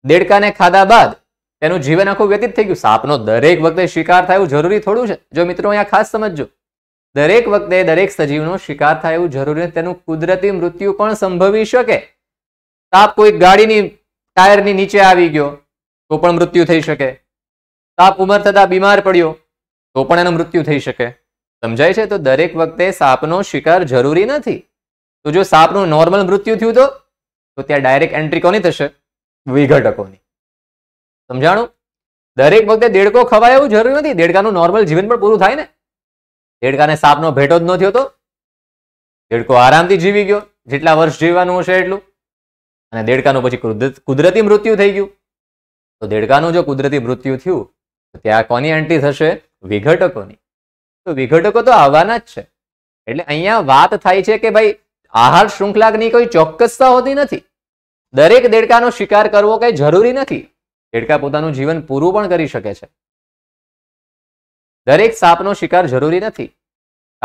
દેડકાને ખાધા બાદ તેનું જીવન આખું વ્યતીત થઈ ગયું સાપનો દરેક વખતે શિકાર થાય એવું જરૂરી થોડું છે જો મિત્રો અહીંયા ખાસ સમજજો દરેક વખતે દરેક સજીવનો શિકાર થાય એવું જરૂરી તેનું કુદરતી મૃત્યુ પણ સંભવી શકે સાપ કોઈ ગાડીની ટાયરની નીચે આવી ગયો તો પણ મૃત્યુ થઈ શકે સાપ ઉંમર થતા બીમાર પડ્યો તો પણ એનું મૃત્યુ થઈ શકે સમજાય છે તો દરેક વખતે સાપનો શિકાર જરૂરી નથી તો જો સાપનું નોર્મલ મૃત્યુ થયું તો તો ત્યાં ડાયરેક્ટ એન્ટ્રી કોની થશે વિઘટકોની સમજાણું દરેક વખતે દેડકો ખવાય એવું જરૂરી નથી દેડકાનું નોર્મલ જીવન પણ પૂરું થાય ને દેડકાને સાપનો ભેટો જ ન થયો તો દેડકો આરામથી જીવી ગયો જેટલા વર્ષ જીવવાનું હશે એટલું અને દેડકાનું પછી કુદરતી મૃત્યુ થઈ ગયું તો દેડકાનું જો કુદરતી મૃત્યુ થયું તો ત્યાં કોની એન્ટ્રી થશે વિઘટકોની તો વિઘટકો તો આવવાના જ છે એટલે અહીંયા વાત થાય છે કે ભાઈ આહાર શૃંખલાની કોઈ ચોક્કસતા હોતી નથી દરેક દેડકાનો શિકાર કરવો કંઈ જરૂરી નથી દેડકા પોતાનું જીવન પૂરું પણ કરી શકે છે દરેક સાપનો શિકાર જરૂરી નથી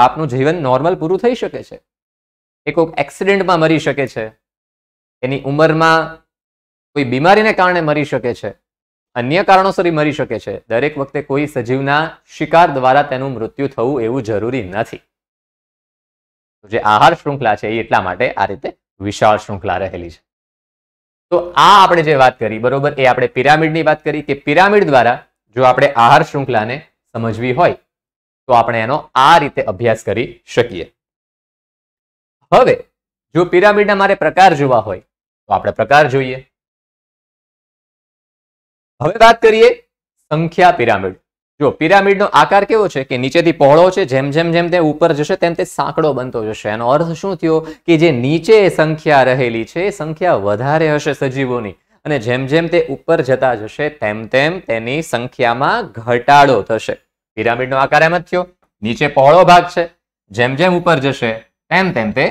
સાપનું જીવન નોર્મલ પૂરું થઈ શકે છે એ કોઈક એક્સિડેન્ટમાં મરી શકે છે એની ઉંમરમાં કોઈ બીમારીને કારણે મરી શકે છે અન્ય કારણોસર મરી શકે છે દરેક વખતે કોઈ સજીવના શિકાર દ્વારા તેનું મૃત્યુ થવું એવું જરૂરી નથી જે આહાર શૃંખલા છે એ એટલા માટે આ રીતે વિશાળ શૃંખલા રહેલી છે તો આ આપણે જે વાત કરી બરોબર એ આપણે પિરામિડની વાત કરી કે પિરામિડ દ્વારા જો આપણે આહાર શૃંખલાને સમજવી હોય તો આપણે એનો આ રીતે અભ્યાસ કરી શકીએ હવે જો પિરામિડના મારે પ્રકાર જોવા હોય તો આપણે પ્રકાર જોઈએ હવે વાત કરીએ સંખ્યા પિરામિડ જો પિરામિડનો આકાર કેવો છે કે નીચેથી પહોળો છે જેમ જેમ જેમ તે ઉપર જશે તેમ તે સાંકડો બનતો જશે એનો અર્થ શું થયો કે જે નીચે સંખ્યા રહેલી છે એ સંખ્યા વધારે હશે સજીવોની અને જેમ જેમ તે ઉપર જતા જશે તેમ તેમ તેની સંખ્યામાં ઘટાડો થશે પિરામિડનો આકાર એમ જ થયો નીચે પહોળો ભાગ છે જેમ જેમ ઉપર જશે તેમ તેમ તે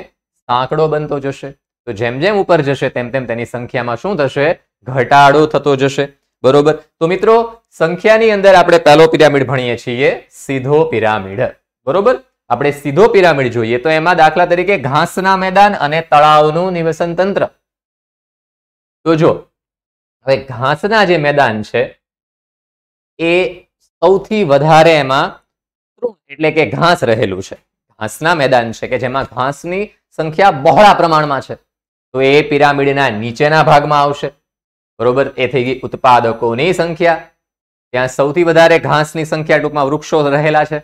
સાંકડો બનતો જશે તો જેમ જેમ ઉપર જશે તેમ તેમ તેની સંખ્યામાં શું થશે ઘટાડો થતો જશે બરોબર તો મિત્રો સંખ્યાની અંદર આપણે પહેલો પિરામિડ ભણીએ છીએ સીધો પિરામિડ બરોબર આપણે સીધો પિરામિડ જોઈએ તો એમાં દાખલા તરીકે ઘાસના મેદાન અને તળાવનું નિવસન તંત્ર તો જો હવે ઘાસના જે મેદાન છે એ સૌથી વધારે એમાં એટલે કે ઘાસ રહેલું છે ઘાસના મેદાન છે કે જેમાં ઘાસની સંખ્યા બહોળા પ્રમાણમાં છે તો એ પિરામિડના નીચેના ભાગમાં આવશે બરોબર એ થઈ ગઈ ઉત્પાદકોની સંખ્યા ત્યાં સૌથી વધારે ઘાસની સંખ્યા ટૂંકમાં વૃક્ષો રહેલા છે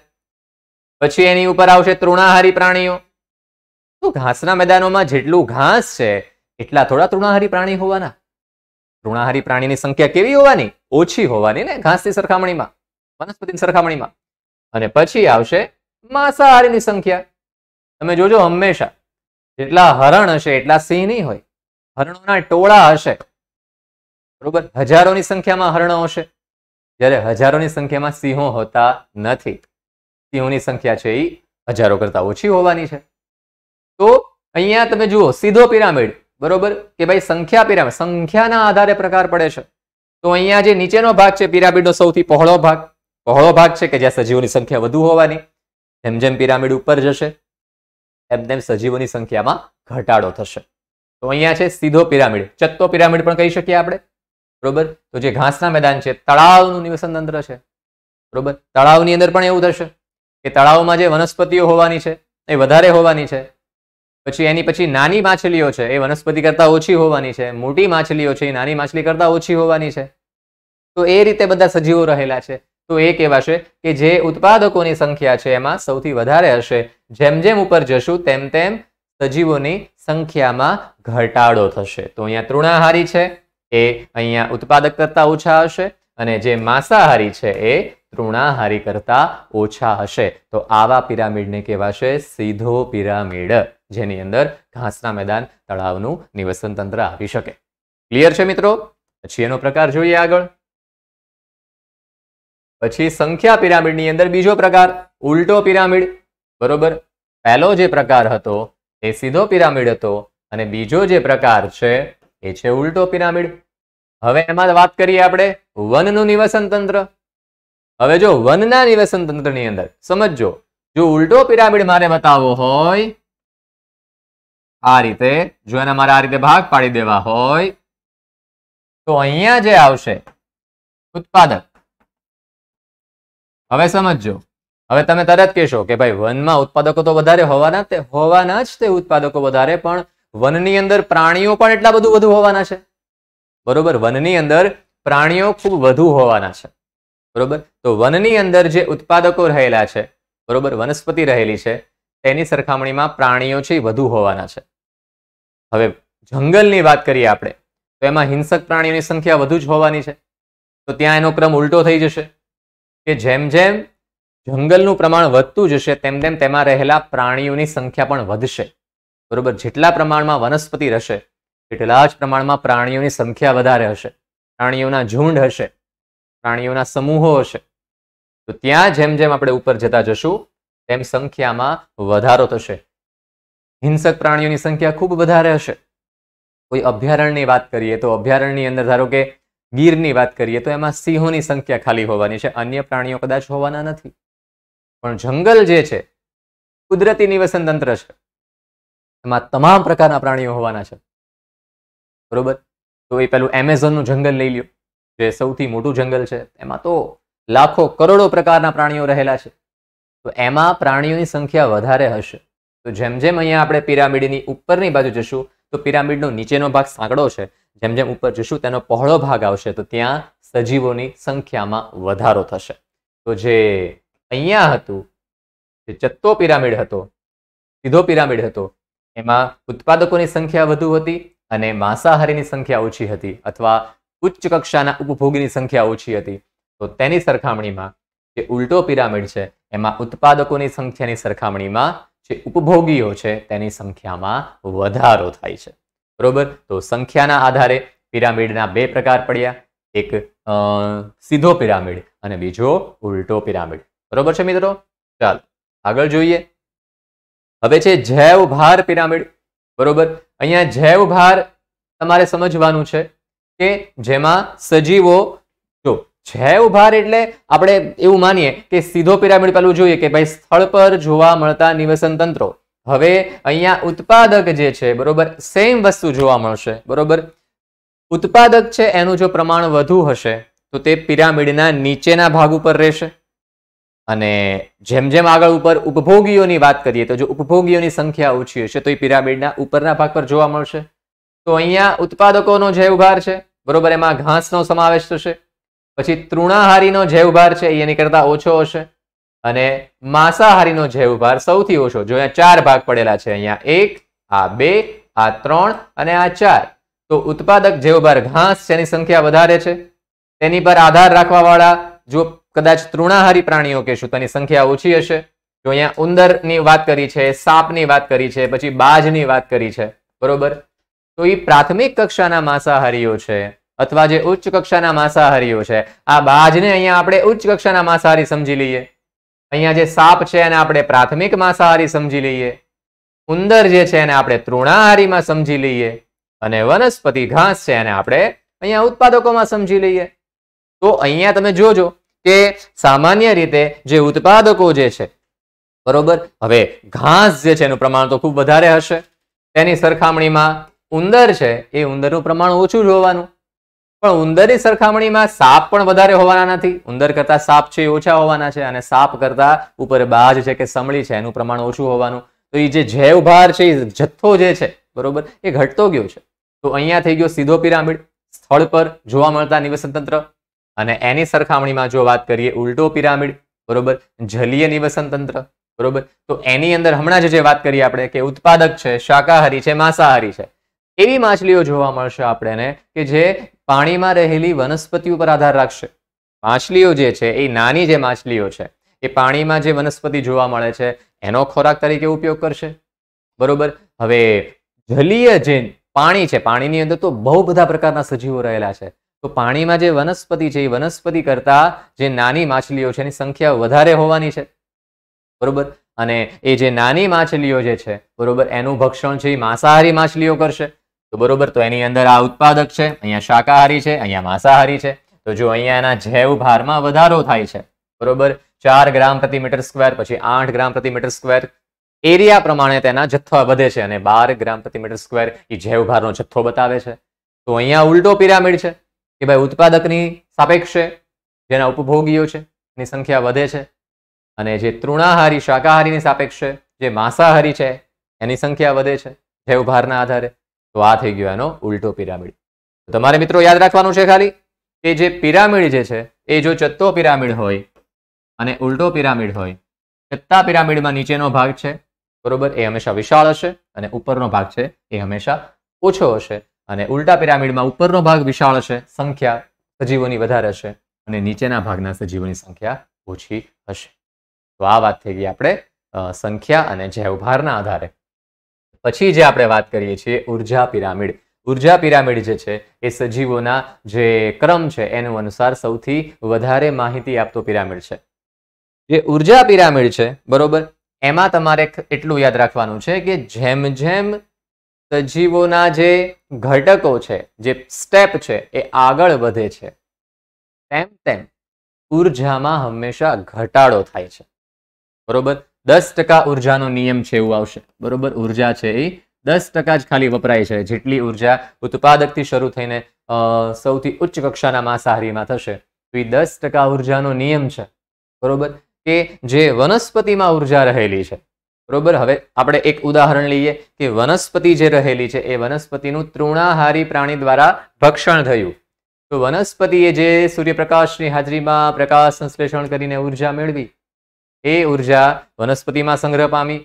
પછી એની ઉપર આવશે તૃણાહારી પ્રાણીઓ તો ઘાસના મેદાનોમાં જેટલું ઘાસ છે એટલા થોડા તૃણાહારી પ્રાણી હોવાના તૃણાહારી પ્રાણીની સંખ્યા કેવી હોવાની ઓછી હોવાની ને ઘાસની સરખામણીમાં વનસ્પતિની સરખામણીમાં અને પછી આવશે માંસાહારીની સંખ્યા તમે જોજો હંમેશા જેટલા હરણ હશે એટલા સિંહ નહીં હોય હરણોના ટોળા હશે બરોબર હજારોની સંખ્યામાં હરણો હશે જ્યારે હજારોની સંખ્યામાં સિંહો હોતા નથી સિંહોની સંખ્યા છે એ હજારો કરતા ઓછી હોવાની છે તો અહીંયા તમે જુઓ સીધો પિરામિડ બરોબર કે ભાઈ સંખ્યા પિરામિડ સંખ્યાના આધારે પ્રકાર પડે છે તો અહીંયા જે નીચેનો ભાગ છે પિરામિડનો સૌથી પહોળો ભાગ પહોળો ભાગ છે કે જ્યાં સજીવોની સંખ્યા વધુ હોવાની જેમ જેમ પિરામિડ ઉપર જશે એમ તેમ સજીવોની સંખ્યામાં ઘટાડો થશે તો અહીંયા છે સીધો પિરામિડ ચત્તો પિરામિડ પણ કહી શકીએ આપણે બરોબર તો જે ઘાસના મેદાન છે તળાવનું નિવસન તંત્ર છે બરોબર તળાવની અંદર પણ એવું થશે કે તળાવમાં જે વનસ્પતિઓ હોવાની છે એ વધારે હોવાની છે પછી એની પછી નાની માછલીઓ છે એ વનસ્પતિ કરતાં ઓછી હોવાની છે મોટી માછલીઓ છે એ નાની માછલી કરતાં ઓછી હોવાની છે તો એ રીતે બધા સજીવો રહેલા છે તો એ કહેવાશે કે જે ઉત્પાદકોની સંખ્યા છે એમાં સૌથી વધારે હશે જેમ જેમ ઉપર જશું તેમ તેમ સજીવોની સંખ્યામાં ઘટાડો થશે તો અહીંયા તૃણાહારી છે એ અહીંયા ઉત્પાદક કરતા ઓછા હશે અને જે માંસાહારી છે એ તૃણાહારી કરતા ઓછા હશે તો આવા પિરામિડને કહેવાશે સીધો પિરામિડ જેની અંદર ઘાસના મેદાન તળાવનું નિવસન તંત્ર આવી શકે ક્લિયર છે મિત્રો પછી એનો પ્રકાર જોઈએ આગળ પછી સંખ્યા પિરામિડની અંદર બીજો પ્રકાર ઉલટો પિરામિડ બરોબર પહેલો જે પ્રકાર હતો એ સીધો પિરામિડ હતો અને બીજો જે પ્રકાર છે એ છે ઉલટો પિરામિડ હવે એમાં વાત કરીએ આપણે વનનું નિવસન તંત્ર હવે જો વનના નિવસન તંત્રની અંદર સમજો જો ઉલટો પિરામિડ મારે બતાવવો હોય આ રીતે જો એને મારે આ રીતે ભાગ પાડી દેવા હોય તો અહીંયા જે આવશે ઉત્પાદક હવે સમજો હવે તમે તરત કહેશો કે ભાઈ વનમાં ઉત્પાદકો તો વધારે હોવાના હોવાના જ તે ઉત્પાદકો વધારે પણ વનની અંદર પ્રાણીઓ પણ એટલા બધું વધુ હોવાના છે બરોબર વનની અંદર પ્રાણીઓ ખૂબ વધુ હોવાના છે બરોબર તો વનની અંદર જે ઉત્પાદકો રહેલા છે બરોબર વનસ્પતિ રહેલી છે તેની સરખામણીમાં પ્રાણીઓ છે વધુ હોવાના છે હવે જંગલની વાત કરીએ આપણે તો એમાં હિંસક પ્રાણીઓની સંખ્યા વધુ જ હોવાની છે તો ત્યાં એનો ક્રમ ઉલટો થઈ જશે કે જેમ જેમ જંગલનું પ્રમાણ વધતું જશે તેમ તેમ તેમાં રહેલા પ્રાણીઓની સંખ્યા પણ વધશે બરોબર જેટલા પ્રમાણમાં વનસ્પતિ રહેશે એટલા જ પ્રમાણમાં પ્રાણીઓની સંખ્યા વધારે હશે પ્રાણીઓના ઝુંડ હશે પ્રાણીઓના સમૂહો હશે તો ત્યાં જેમ જેમ આપણે ઉપર જતા જશું તેમ સંખ્યામાં વધારો થશે હિંસક પ્રાણીઓની સંખ્યા ખૂબ વધારે હશે કોઈ અભયારણ્યની વાત કરીએ તો અભયારણ્યની અંદર ધારો કે ગીરની વાત કરીએ તો એમાં સિંહોની સંખ્યા ખાલી હોવાની છે અન્ય પ્રાણીઓ કદાચ હોવાના નથી પણ જંગલ જે છે કુદરતી નિવસન તંત્ર છે એમાં તમામ પ્રકારના પ્રાણીઓ હોવાના છે બરોબર તો એ પેલું એમેઝોનનું જંગલ લઈ લ્યો જે સૌથી મોટું જંગલ છે એમાં તો લાખો કરોડો પ્રકારના પ્રાણીઓ રહેલા છે તો એમાં પ્રાણીઓની સંખ્યા વધારે હશે તો જેમ જેમ અહીંયા આપણે પિરામિડની ઉપરની બાજુ જશું તો પિરામિડનો નીચેનો ભાગ સાંકડો છે જેમ જેમ ઉપર જશું તેનો પહોળો ભાગ આવશે તો ત્યાં સજીવોની સંખ્યામાં વધારો થશે તો જે અહીંયા હતું જે ચત્તો પિરામિડ હતો સીધો પિરામિડ હતો એમાં ઉત્પાદકોની સંખ્યા વધુ હતી અને માંસાહારીની સંખ્યા ઓછી હતી અથવા ઉચ્ચ કક્ષાના ઉપભોગીની સંખ્યા ઓછી હતી તો તેની સરખામણીમાં જે ઉલટો પિરામિડ છે એમાં ઉત્પાદકોની સંખ્યાની સરખામણીમાં જે ઉપભોગીઓ છે તેની સંખ્યામાં વધારો થાય છે બરોબર તો સંખ્યાના આધારે પિરામિડના બે પ્રકાર પડ્યા એક સીધો પિરામિડ અને બીજો ઉલટો પિરામિડ બરોબર છે મિત્રો ચાલો આગળ જોઈએ હવે છે જૈવ ભાર પિરામિડ બરોબર અહીંયા જૈવ ભાર તમારે સમજવાનું છે કે જેમાં સજીવો જો જૈવ ભાર એટલે આપણે એવું માનીએ કે સીધો પિરામિડ પેલું જોઈએ કે ભાઈ સ્થળ પર જોવા મળતા નિવસન તંત્રો હવે અહીંયા ઉત્પાદક જે છે બરોબર સેમ વસ્તુ જોવા મળશે બરોબર ઉત્પાદક છે એનું જો પ્રમાણ વધુ હશે તો તે પિરામિડના નીચેના ભાગ ઉપર રહેશે અને જેમ જેમ આગળ ઉપર ઉપભોગીઓની વાત કરીએ તો જો ઉપભોગીઓની સંખ્યા ઓછી હશે તો એ પિરામિડના ઉપરના ભાગ પર જોવા મળશે તો અહીંયા ઉત્પાદકોનો જૈવભાર છે બરોબર એમાં ઘાસનો સમાવેશ થશે પછી તૃણાહારીનો જૈવભાર છે એની કરતા ઓછો હશે અને માંસાહારીનો જૈવભાર સૌથી ઓછો જો અહીંયા ચાર ભાગ પડેલા છે અહીંયા એક આ બે આ ત્રણ અને આ ચાર તો ઉત્પાદક જૈવભાર ઘાસ જેની સંખ્યા વધારે છે તેની પર આધાર રાખવાવાળા જો કદાચ તૃણાહારી પ્રાણીઓ કહેશું તેની સંખ્યા ઓછી હશે જો અહીંયા ઉંદરની વાત કરી છે સાપની વાત કરી છે પછી બાજની વાત કરી છે બરોબર તો એ પ્રાથમિક કક્ષાના માંસાહારીઓ છે અથવા જે ઉચ્ચ કક્ષાના માંસાહારીઓ છે આ બાજને અહીંયા આપણે ઉચ્ચ કક્ષાના માંસાહારી સમજી લઈએ અહીંયા જે સાપ છે એને આપણે પ્રાથમિક માંસાહારી સમજી લઈએ ઉંદર જે છે એને આપણે તૃણાહારીમાં સમજી લઈએ અને વનસ્પતિ ઘાસ છે એને આપણે અહીંયા ઉત્પાદકોમાં સમજી લઈએ તો અહીંયા તમે જોજો કે સામાન્ય રીતે જે ઉત્પાદકો જે છે બરોબર હવે ઘાસ જે છે એનું પ્રમાણ તો ખૂબ વધારે હશે તેની સરખામણીમાં ઉંદર છે એ ઉંદરનું પ્રમાણ ઓછું જ પણ ઉંદરની સરખામણીમાં સાપ પણ વધારે હોવાના નથી ઉંદર કરતા સાપ છે એ ઓછા હોવાના છે અને સાપ કરતા ઉપર બાજ છે કે સમળી છે એનું પ્રમાણ ઓછું હોવાનું તો એ જે જૈવ ભાર છે એ જથ્થો જે છે બરોબર એ ઘટતો ગયો છે તો અહીંયા થઈ ગયો સીધો પિરામિડ સ્થળ પર જોવા મળતા નિવસન તંત્ર અને એની સરખામણીમાં જો વાત કરીએ ઉલટો પિરામિડ બરોબર જલીય નિવસન તંત્ર બરોબર તો એની અંદર હમણાં જ જે વાત કરીએ આપણે કે ઉત્પાદક છે શાકાહારી છે માંસાહારી છે એવી માછલીઓ જોવા મળશે આપણને કે જે પાણીમાં રહેલી વનસ્પતિ ઉપર આધાર રાખશે માછલીઓ જે છે એ નાની જે માછલીઓ છે એ પાણીમાં જે વનસ્પતિ જોવા મળે છે એનો ખોરાક તરીકે ઉપયોગ કરશે બરોબર હવે જલીય જે પાણી છે પાણીની અંદર તો બહુ બધા પ્રકારના સજીવો રહેલા છે તો પાણીમાં જે વનસ્પતિ છે એ વનસ્પતિ કરતાં જે નાની માછલીઓ છે એની સંખ્યા વધારે હોવાની છે બરોબર અને એ જે નાની માછલીઓ જે છે બરોબર એનું ભક્ષણ છે એ માંસાહારી માછલીઓ કરશે તો બરોબર તો એની અંદર આ ઉત્પાદક છે અહીંયા શાકાહારી છે અહીંયા માંસાહારી છે તો જો અહીંયા એના જૈવ ભારમાં વધારો થાય છે બરોબર ચાર ગ્રામ પ્રતિ મીટર સ્ક્વેર પછી આઠ ગ્રામ પ્રતિ મીટર સ્ક્વેર એરિયા પ્રમાણે તેના જથ્થા વધે છે અને બાર ગ્રામ પ્રતિ મીટર સ્ક્વેર એ જૈવ ભારનો જથ્થો બતાવે છે તો અહીંયા ઉલટો પિરામિડ છે કે ભાઈ ઉત્પાદકની સાપેક્ષે જેના ઉપભોગીઓ છે એની સંખ્યા વધે છે અને જે તૃણાહારી શાકાહારીની સાપેક્ષે જે માંસાહારી છે એની સંખ્યા વધે છે જૈવ આધારે તો આ થઈ ગયો એનો ઉલટો પિરામિડ તમારે મિત્રો યાદ રાખવાનું છે ખાલી કે જે પિરામિડ જે છે એ જો ચત્તો પિરામિડ હોય અને ઉલટો પિરામિડ હોય ચત્તા પિરામિડમાં નીચેનો ભાગ છે બરોબર એ હંમેશા વિશાળ હશે અને ઉપરનો ભાગ છે એ હંમેશા ઓછો હશે અને ઉલટા પિરામિડમાં ઉપરનો ભાગ વિશાળ છે સંખ્યા સજીવોની વધારે હશે અને નીચેના ભાગના સજીવોની સંખ્યા ઓછી હશે તો આ વાત થઈ ગઈ આપણે સંખ્યા અને જૈવભારના આધારે પછી જે આપણે વાત કરીએ છીએ ઉર્જા પિરામિડ ઉર્જા પિરામિડ જે છે એ સજીવોના જે ક્રમ છે એનો અનુસાર સૌથી વધારે માહિતી આપતો પિરામિડ છે જે ઉર્જા પિરામિડ છે બરોબર એમાં તમારે એટલું યાદ રાખવાનું છે કે જેમ જેમ સજીવોના જે ઘટકો છે જે સ્ટેપ છે એ આગળ વધે છે તેમ તેમ ઉર્જામાં હંમેશા ઘટાડો થાય છે બરોબર દસ ટકા ઉર્જાનો નિયમ છે એવું આવશે બરોબર ઉર્જા છે એ દસ ટકા જ ખાલી વપરાય છે જેટલી ઉર્જા ઉત્પાદકથી શરૂ થઈને સૌથી ઉચ્ચ કક્ષાના માંસાહારીમાં થશે તો એ દસ ટકા ઉર્જાનો નિયમ છે બરોબર કે જે વનસ્પતિમાં ઉર્જા રહેલી છે બરોબર હવે આપણે એક ઉદાહરણ લઈએ કે વનસ્પતિ જે રહેલી છે એ વનસ્પતિનું તૃણાહારી પ્રાણી દ્વારા ભક્ષણ થયું તો વનસ્પતિએ જે સૂર્યપ્રકાશની હાજરીમાં પ્રકાશ સંશ્લેષણ કરીને ઉર્જા મેળવી એ ઉર્જા વનસ્પતિમાં સંગ્રહ પામી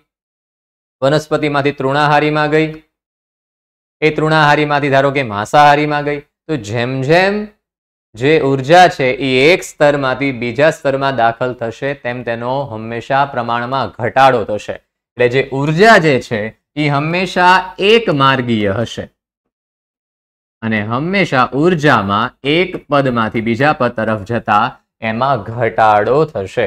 વનસ્પતિમાંથી તૃણાહારીમાં ગઈ એ તૃણાહારીમાંથી ધારો કે માંસાહારીમાં ગઈ તો જેમ જેમ જે ઉર્જા છે એ એક સ્તરમાંથી બીજા સ્તરમાં દાખલ થશે તેમ તેનો હંમેશા પ્રમાણમાં ઘટાડો થશે એટલે જે ઉર્જા જે છે એ હંમેશા એક માર્ગીય હશે અને હંમેશા ઉર્જામાં એક પદમાંથી બીજા પદ તરફ જતા એમાં ઘટાડો થશે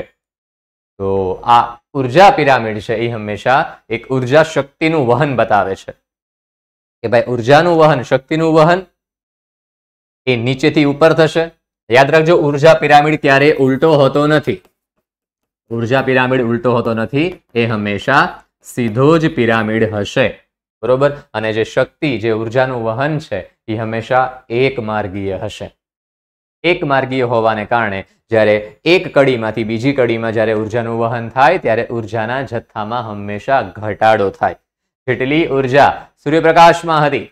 તો આ ઉર્જા પિરામિડ છે એ હંમેશા એક ઉર્જા શક્તિનું વહન બતાવે છે કે ભાઈ ઉર્જાનું વહન શક્તિનું વહન એ નીચેથી ઉપર થશે યાદ રાખજો ઉર્જા પિરામિડ ક્યારેય ઉલટો હોતો નથી ઉર્જા પિરામિડ ઉલટો હોતો નથી એ હંમેશા સીધો જ પિરામિડ હશે બરોબર અને જે શક્તિ જે ઉર્જાનું વહન છે એ હંમેશા એક માર્ગીય હશે એક માર્ગીય હોવાને કારણે જ્યારે એક કડીમાંથી બીજી કડીમાં જ્યારે ઉર્જાનું વહન થાય ત્યારે ઉર્જાના જથ્થામાં હંમેશા ઘટાડો થાય જેટલી ઉર્જા સૂર્યપ્રકાશમાં હતી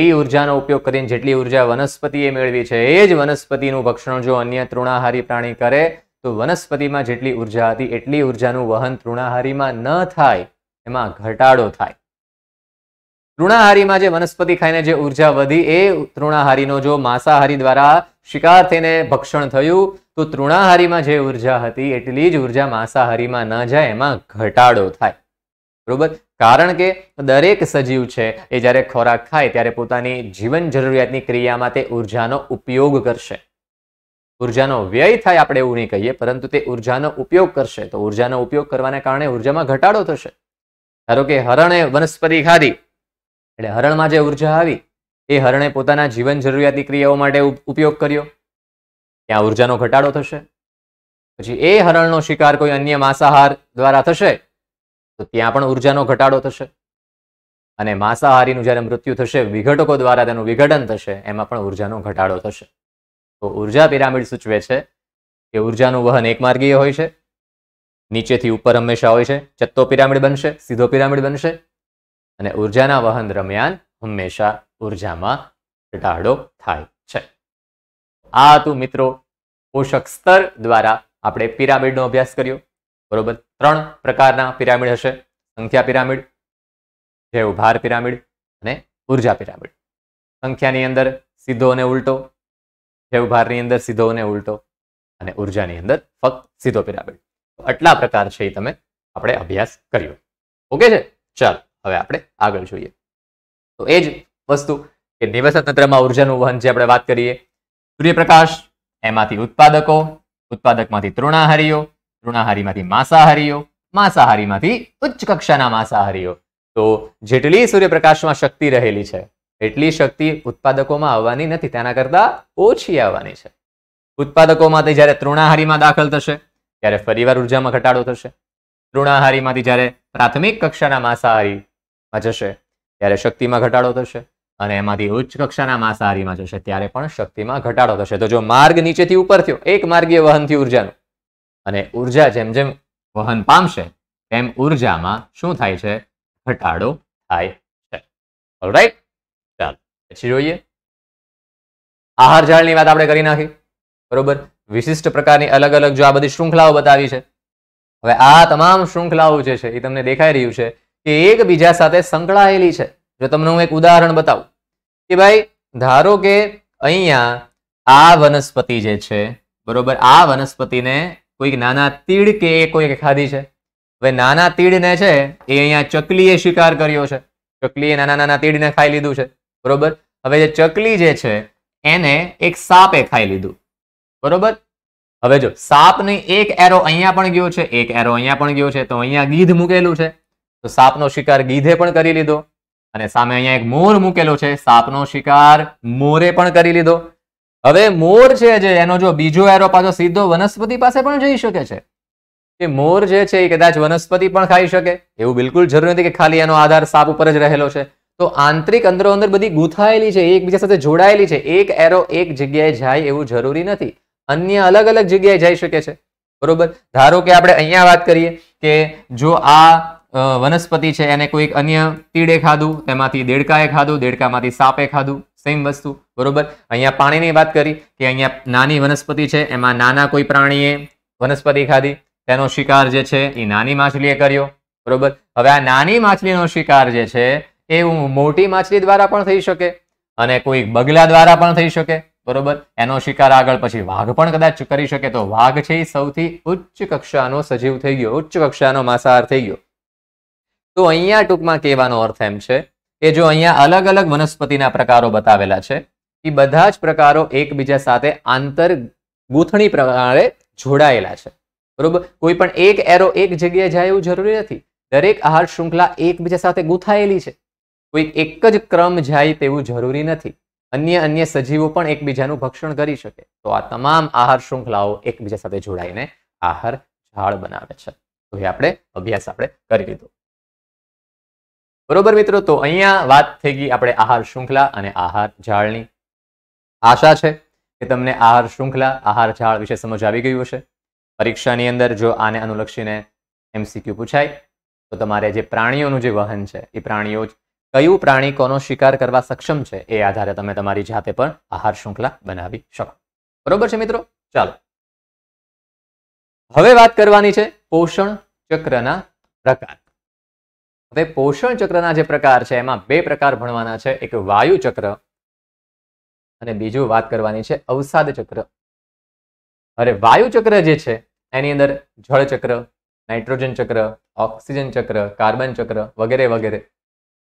એ ઉર્જાનો ઉપયોગ કરીને જેટલી ઉર્જા વનસ્પતિએ મેળવી છે એ જ વનસ્પતિનું ભક્ષણ જો અન્ય તૃણાહારી પ્રાણી કરે તો વનસ્પતિમાં જેટલી ઉર્જા હતી એટલી ઉર્જાનું વહન તૃણાહારીમાં ન થાય એમાં ઘટાડો થાય તૃણાહારીમાં જે વનસ્પતિ ખાઈને જે ઉર્જા વધી એ તૃણાહારીનો જો માંસાહારી દ્વારા શિકાર થઈને ભક્ષણ થયું તો તૃણાહારીમાં જે ઉર્જા હતી એટલી જ ઉર્જા માંસાહારીમાં ન જાય એમાં ઘટાડો થાય બરોબર કારણ કે દરેક સજીવ છે એ જ્યારે ખોરાક ખાય ત્યારે પોતાની જીવન જરૂરિયાતની ક્રિયામાં તે ઉર્જાનો ઉપયોગ કરશે ઉર્જાનો વ્યય થાય આપણે એવું નહીં કહીએ પરંતુ તે ઉર્જાનો ઉપયોગ કરશે તો ઉર્જાનો ઉપયોગ કરવાને કારણે ઉર્જામાં ઘટાડો થશે ધારો કે હરણે વનસ્પતિ ખાધી એટલે હરણમાં જે ઉર્જા આવી એ હરણે પોતાના જીવન જરૂરિયાતી ક્રિયાઓ માટે ઉપયોગ કર્યો ત્યાં ઉર્જાનો ઘટાડો થશે પછી એ હરણનો શિકાર કોઈ અન્ય માંસાહાર દ્વારા થશે તો ત્યાં પણ ઉર્જાનો ઘટાડો થશે અને માંસાહારીનું જ્યારે મૃત્યુ થશે વિઘટકો દ્વારા તેનું વિઘટન થશે એમાં પણ ઉર્જાનો ઘટાડો થશે તો ઉર્જા પિરામિડ સૂચવે છે કે ઉર્જાનું વહન એકમાર્ગીય હોય છે નીચેથી ઉપર હંમેશા હોય છે ચત્તો પિરામિડ બનશે સીધો પિરામિડ બનશે અને ઉર્જાના વહન દરમિયાન હંમેશા ઉર્જામાં ઘટાડો થાય છે આ હતું મિત્રો પોષક સ્તર દ્વારા આપણે પિરામિડનો અભ્યાસ કર્યો બરોબર ત્રણ પ્રકારના પિરામિડ હશે સંખ્યા પિરામિડ જૈવ ભાર પિરામિડ અને ઉર્જા પિરામિડ સંખ્યાની અંદર સીધો અને ઉલટો ભારની અંદર સીધો અને ઉલટો અને ઉર્જાની અંદર ફક્ત સીધો પિરામિડ આટલા પ્રકાર છે એ તમે આપણે અભ્યાસ કર્યો ઓકે છે ચાલો હવે આપણે આગળ જોઈએ તો એ જ વસ્તુ કે દિવસ તંત્રમાં ઉર્જાનું વહન જે આપણે વાત કરીએ સૂર્યપ્રકાશ એમાંથી ઉત્પાદકો ઉત્પાદકમાંથી તૃણાહારીઓ તૃણાહારીમાંથી માંસાહારીઓ માંસાહારીમાંથી ઉચ્ચ કક્ષાના માંસાહારીઓ તો જેટલી સૂર્યપ્રકાશમાં શક્તિ રહેલી છે એટલી શક્તિ ઉત્પાદકોમાં આવવાની નથી તેના કરતાં ઓછી આવવાની છે ઉત્પાદકોમાંથી જ્યારે તૃણાહારીમાં દાખલ થશે ત્યારે ફરીવાર ઉર્જામાં ઘટાડો થશે તૃણાહારીમાંથી જ્યારે પ્રાથમિક કક્ષાના માંસાહારીમાં જશે ત્યારે શક્તિમાં ઘટાડો થશે અને એમાંથી ઉચ્ચ કક્ષાના માંસાહારીમાં જશે ત્યારે પણ શક્તિમાં ઘટાડો થશે તો જો માર્ગ નીચેથી ઉપર થયો એક માર્ગીય વહનથી ઉર્જાનું અને ઉર્જા જેમ જેમ વહન પામશે એમ ઉર્જામાં શું થાય છે ઘટાડો થાય છે ઓલરાઈટ પછી જોઈએ આહાર જાળની વાત આપણે કરી નાખી બરોબર વિશિષ્ટ પ્રકારની અલગ અલગ જો આ બધી શૃંખલાઓ બતાવી છે હવે આ તમામ શૃંખલાઓ જે છે એ તમને દેખાઈ રહ્યું છે કે એકબીજા સાથે સંકળાયેલી છે જો તમને હું એક ઉદાહરણ બતાવું કે ભાઈ ધારો કે અહીંયા આ વનસ્પતિ જે છે બરોબર આ વનસ્પતિને કોઈક નાના તીડ કે કોઈક ખાધી છે હવે નાના તીડને છે એ અહીંયા ચકલીએ શિકાર કર્યો છે ચકલીએ નાના નાના તીડને ખાઈ લીધું છે બરોબર હવે જે ચકલી જે છે એને એક સાપે ખાઈ લીધું બરોબર હવે જો સાપની એક એરો અહીંયા પણ ગયો છે એક એરો અહીંયા પણ ગયો છે તો અહીંયા ગીધ મૂકેલું છે તો સાપનો શિકાર ગીધે પણ કરી લીધો અને સામે અહીંયા એક મોર મૂકેલો છે સાપનો શિકાર મોરે પણ કરી લીધો હવે મોર છે જે એનો જો બીજો એરો પાછો સીધો વનસ્પતિ પાસે પણ જઈ શકે છે કે મોર જે છે એ કદાચ વનસ્પતિ પણ ખાઈ શકે એવું બિલકુલ જરૂર નથી કે ખાલી એનો આધાર સાપ ઉપર જ રહેલો છે તો આંતરિક અંદરો અંદર બધી ગૂંથાયેલી છે એકબીજા સાથે જોડાયેલી છે એક એરો એક જગ્યાએ જાય એવું જરૂરી નથી અન્ય અલગ અલગ જગ્યાએ જઈ શકે છે બરોબર ધારો કે આપણે અહીંયા વાત કરીએ કે જો આ વનસ્પતિ છે એને કોઈક અન્ય તીડે ખાધું તેમાંથી દેડકાએ ખાધું દેડકામાંથી સાપે ખાધું સેમ વસ્તુ બરોબર અહીંયા પાણીની વાત કરી કે અહીંયા નાની વનસ્પતિ છે એમાં નાના કોઈ પ્રાણીએ વનસ્પતિ ખાધી તેનો શિકાર જે છે એ નાની માછલીએ કર્યો બરોબર હવે આ નાની માછલીનો શિકાર જે છે એ મોટી માછલી દ્વારા પણ થઈ શકે અને કોઈ બગલા દ્વારા પણ થઈ શકે બરોબર એનો શિકાર આગળ પછી વાઘ પણ કદાચ કરી શકે તો વાઘ છે એ સૌથી ઉચ્ચ કક્ષાનો સજીવ થઈ ગયો ઉચ્ચ કક્ષાનો માંસાહાર થઈ ગયો તો અહીંયા ટૂંકમાં કહેવાનો અર્થ એમ છે કે જો અહીંયા અલગ અલગ વનસ્પતિના પ્રકારો બતાવેલા છે એ બધા જ પ્રકારો એકબીજા સાથે આંતર ગૂંથણી પ્રમાણે જોડાયેલા છે બરોબર કોઈ પણ એક એરો એક જગ્યાએ જાય એવું જરૂરી નથી દરેક આહાર શૃંખલા એકબીજા સાથે ગૂંથાયેલી છે કોઈ એક જ ક્રમ જાય તેવું જરૂરી નથી અન્ય અન્ય સજીવો પણ એકબીજાનું ભક્ષણ કરી શકે તો આ તમામ આહાર શૃંખલાઓ એકબીજા સાથે જોડાઈને આહાર ઝાડ બનાવે છે તો એ આપણે અભ્યાસ આપણે કરી લીધો બરોબર મિત્રો તો અહીંયા વાત થઈ ગઈ આપણે આહાર શૃંખલા અને આહાર ઝાડની આશા છે કે તમને આહાર શૃંખલા આહાર ઝાડ વિશે સમજ આવી ગયું હશે પરીક્ષાની અંદર જો આને અનુલક્ષીને એમસીક્યુ પૂછાય તો તમારે જે પ્રાણીઓનું જે વહન છે એ પ્રાણીઓ કયું પ્રાણી કોનો શિકાર કરવા સક્ષમ છે એ આધારે તમે તમારી જાતે પણ આહાર શૃંખલા બનાવી શકો બરોબર છે મિત્રો ચાલો હવે વાત કરવાની છે પોષણ ચક્રના પ્રકાર હવે પોષણ ચક્રના જે પ્રકાર છે એમાં બે પ્રકાર ભણવાના છે એક વાયુ ચક્ર અને બીજું વાત કરવાની છે અવસાદ ચક્ર અરે વાયુ ચક્ર જે છે એની અંદર જળ ચક્ર નાઇટ્રોજન ચક્ર ઓક્સિજન ચક્ર કાર્બન ચક્ર વગેરે વગેરે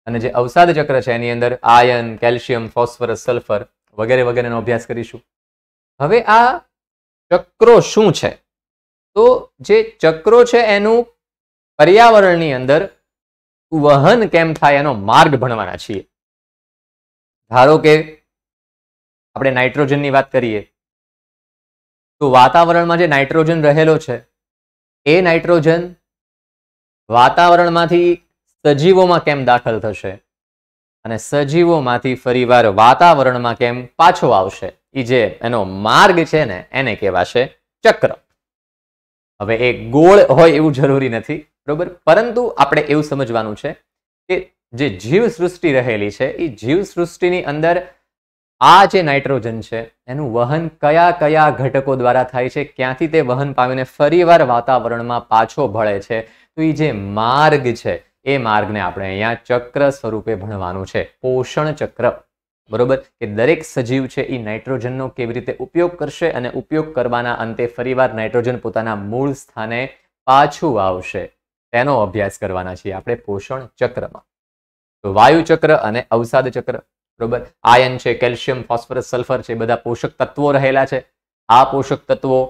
અને જે અવસાદ ચક્ર છે એની અંદર આયન કેલ્શિયમ ફોસ્ફરસ સલ્ફર વગેરે વગેરેનો અભ્યાસ કરીશું હવે આ ચક્રો શું છે તો જે ચક્રો છે એનું પર્યાવરણની અંદર વહન કેમ થાય એનો માર્ગ ભણવાના છીએ ધારો કે આપણે નાઇટ્રોજનની વાત કરીએ તો વાતાવરણમાં જે નાઇટ્રોજન રહેલો છે એ નાઇટ્રોજન વાતાવરણમાંથી સજીવોમાં કેમ દાખલ થશે અને સજીવોમાંથી ફરીવાર વાતાવરણમાં કેમ પાછો આવશે એ જે એનો માર્ગ છે ને એને કહેવાશે ચક્ર હવે એ ગોળ હોય એવું જરૂરી નથી બરોબર પરંતુ આપણે એવું સમજવાનું છે કે જે જીવ સૃષ્ટિ રહેલી છે એ જીવ સૃષ્ટિની અંદર આ જે નાઇટ્રોજન છે એનું વહન કયા કયા ઘટકો દ્વારા થાય છે ક્યાંથી તે વહન પામીને ફરીવાર વાતાવરણમાં પાછો ભળે છે તો એ જે માર્ગ છે એ માર્ગને આપણે અહીંયા ચક્ર સ્વરૂપે ભણવાનું છે પોષણ ચક્ર બરોબર કે દરેક સજીવ છે એ નાઇટ્રોજનનો કેવી રીતે ઉપયોગ કરશે અને ઉપયોગ કરવાના અંતે ફરીવાર નાઇટ્રોજન પોતાના મૂળ સ્થાને પાછું આવશે તેનો અભ્યાસ કરવાના છીએ આપણે પોષણ ચક્રમાં તો વાયુ ચક્ર અને અવસાદ ચક્ર બરોબર આયન છે કેલ્શિયમ ફોસ્ફરસ સલ્ફર છે બધા પોષક તત્વો રહેલા છે આ પોષક તત્વો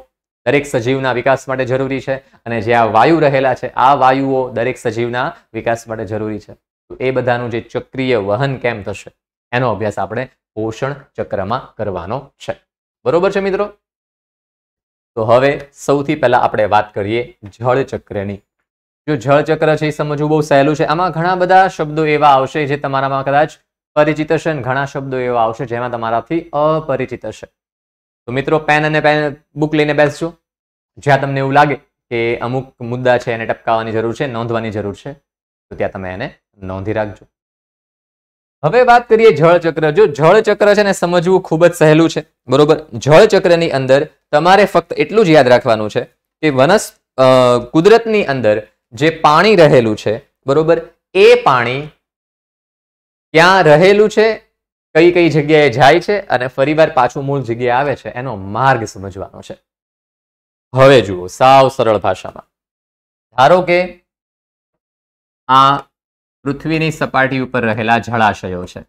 દરેક સજીવના વિકાસ માટે જરૂરી છે અને જે આ વાયુ રહેલા છે આ વાયુઓ દરેક સજીવના વિકાસ માટે જરૂરી છે તો એ બધાનું જે ચક્રીય વહન કેમ થશે એનો અભ્યાસ આપણે પોષણ ચક્રમાં કરવાનો છે બરોબર છે મિત્રો તો હવે સૌથી પહેલા આપણે વાત કરીએ જળચક્રની જો જળચક્ર છે એ સમજવું બહુ સહેલું છે આમાં ઘણા બધા શબ્દો એવા આવશે જે તમારામાં કદાચ પરિચિત હશે અને ઘણા શબ્દો એવા આવશે જેમાં તમારાથી અપરિચિત હશે તો મિત્રો પેન અને પેન બુક લઈને બેસજો જ્યાં તમને એવું લાગે કે અમુક મુદ્દા છે એને ટપકાવાની જરૂર છે નોંધવાની જરૂર છે તો ત્યાં તમે એને નોંધી રાખજો હવે વાત કરીએ જળચક્ર જો જળચક્ર છે ને સમજવું ખૂબ જ સહેલું છે બરોબર જળચક્રની અંદર તમારે ફક્ત એટલું જ યાદ રાખવાનું છે કે વનસ કુદરતની અંદર જે પાણી રહેલું છે બરોબર એ પાણી ક્યાં રહેલું છે કઈ કઈ જગ્યાએ જાય છે અને ફરી વાર પાછું મૂળ જગ્યાએ આવે છે એનો માર્ગ સમજવાનો છે હવે જુઓ સાવ સરળ ભાષામાં ધારો કે આ પૃથ્વીની સપાટી ઉપર રહેલા જળાશયો છે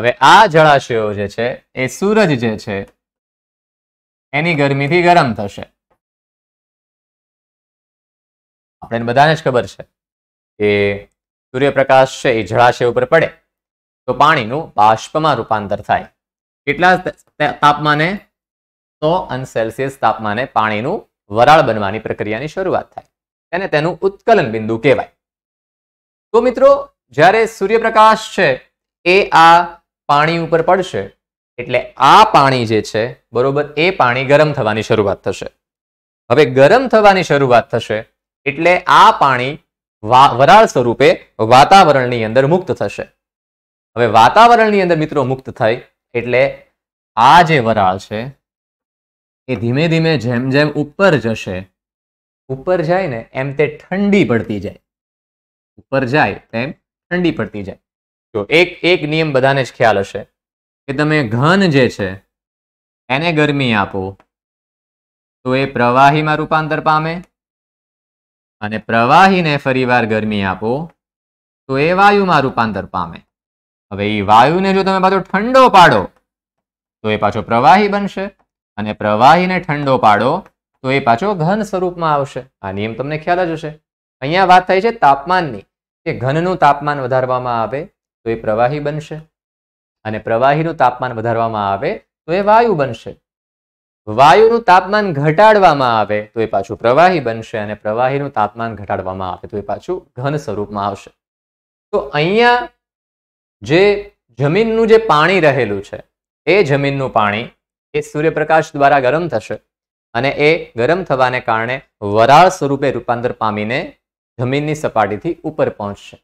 હવે આ જળાશયો જે છે એ સૂરજ જે છે એની ગરમીથી ગરમ થશે આપણે બધાને જ ખબર છે કે સૂર્યપ્રકાશ છે એ જળાશય ઉપર પડે તો પાણીનું બાષ્પમાં રૂપાંતર થાય કેટલા તાપમાને સો અંશ સેલ્સિયસ તાપમાને પાણીનું વરાળ બનવાની પ્રક્રિયાની શરૂઆત થાય એને તેનું ઉત્કલન બિંદુ કહેવાય તો મિત્રો જ્યારે સૂર્યપ્રકાશ છે એ આ પાણી ઉપર પડશે એટલે આ પાણી જે છે બરોબર એ પાણી ગરમ થવાની શરૂઆત થશે હવે ગરમ થવાની શરૂઆત થશે એટલે આ પાણી વરાળ સ્વરૂપે વાતાવરણની અંદર મુક્ત થશે હવે વાતાવરણની અંદર મિત્રો મુક્ત થઈ એટલે આ જે વરાળ છે એ ધીમે ધીમે જેમ જેમ ઉપર જશે ઉપર જાય ને એમ તે ઠંડી પડતી જાય ઉપર જાય તેમ ઠંડી પડતી જાય જો એક એક નિયમ બધાને જ ખ્યાલ હશે કે તમે ઘન જે છે એને ગરમી આપો તો એ પ્રવાહીમાં રૂપાંતર પામે અને પ્રવાહીને ફરીવાર ગરમી આપો તો એ વાયુમાં રૂપાંતર પામે હવે એ વાયુને જો તમે પાછો ઠંડો પાડો તો એ પાછો પ્રવાહી બનશે અને પ્રવાહીને ઠંડો પાડો તો એ પાછો ઘન સ્વરૂપમાં આવશે આ નિયમ તમને ખ્યાલ જ હશે અહીંયા વાત થાય છે તાપમાનની કે ઘનનું તાપમાન વધારવામાં આવે તો એ પ્રવાહી બનશે અને પ્રવાહીનું તાપમાન વધારવામાં આવે તો એ વાયુ બનશે વાયુનું તાપમાન ઘટાડવામાં આવે તો એ પાછું પ્રવાહી બનશે અને પ્રવાહીનું તાપમાન ઘટાડવામાં આવે તો એ પાછું ઘન સ્વરૂપમાં આવશે તો અહીંયા જે જમીનનું જે પાણી રહેલું છે એ જમીનનું પાણી એ સૂર્યપ્રકાશ દ્વારા ગરમ થશે અને એ ગરમ થવાને કારણે વરાળ સ્વરૂપે રૂપાંતર પામીને જમીનની સપાટીથી ઉપર પહોંચશે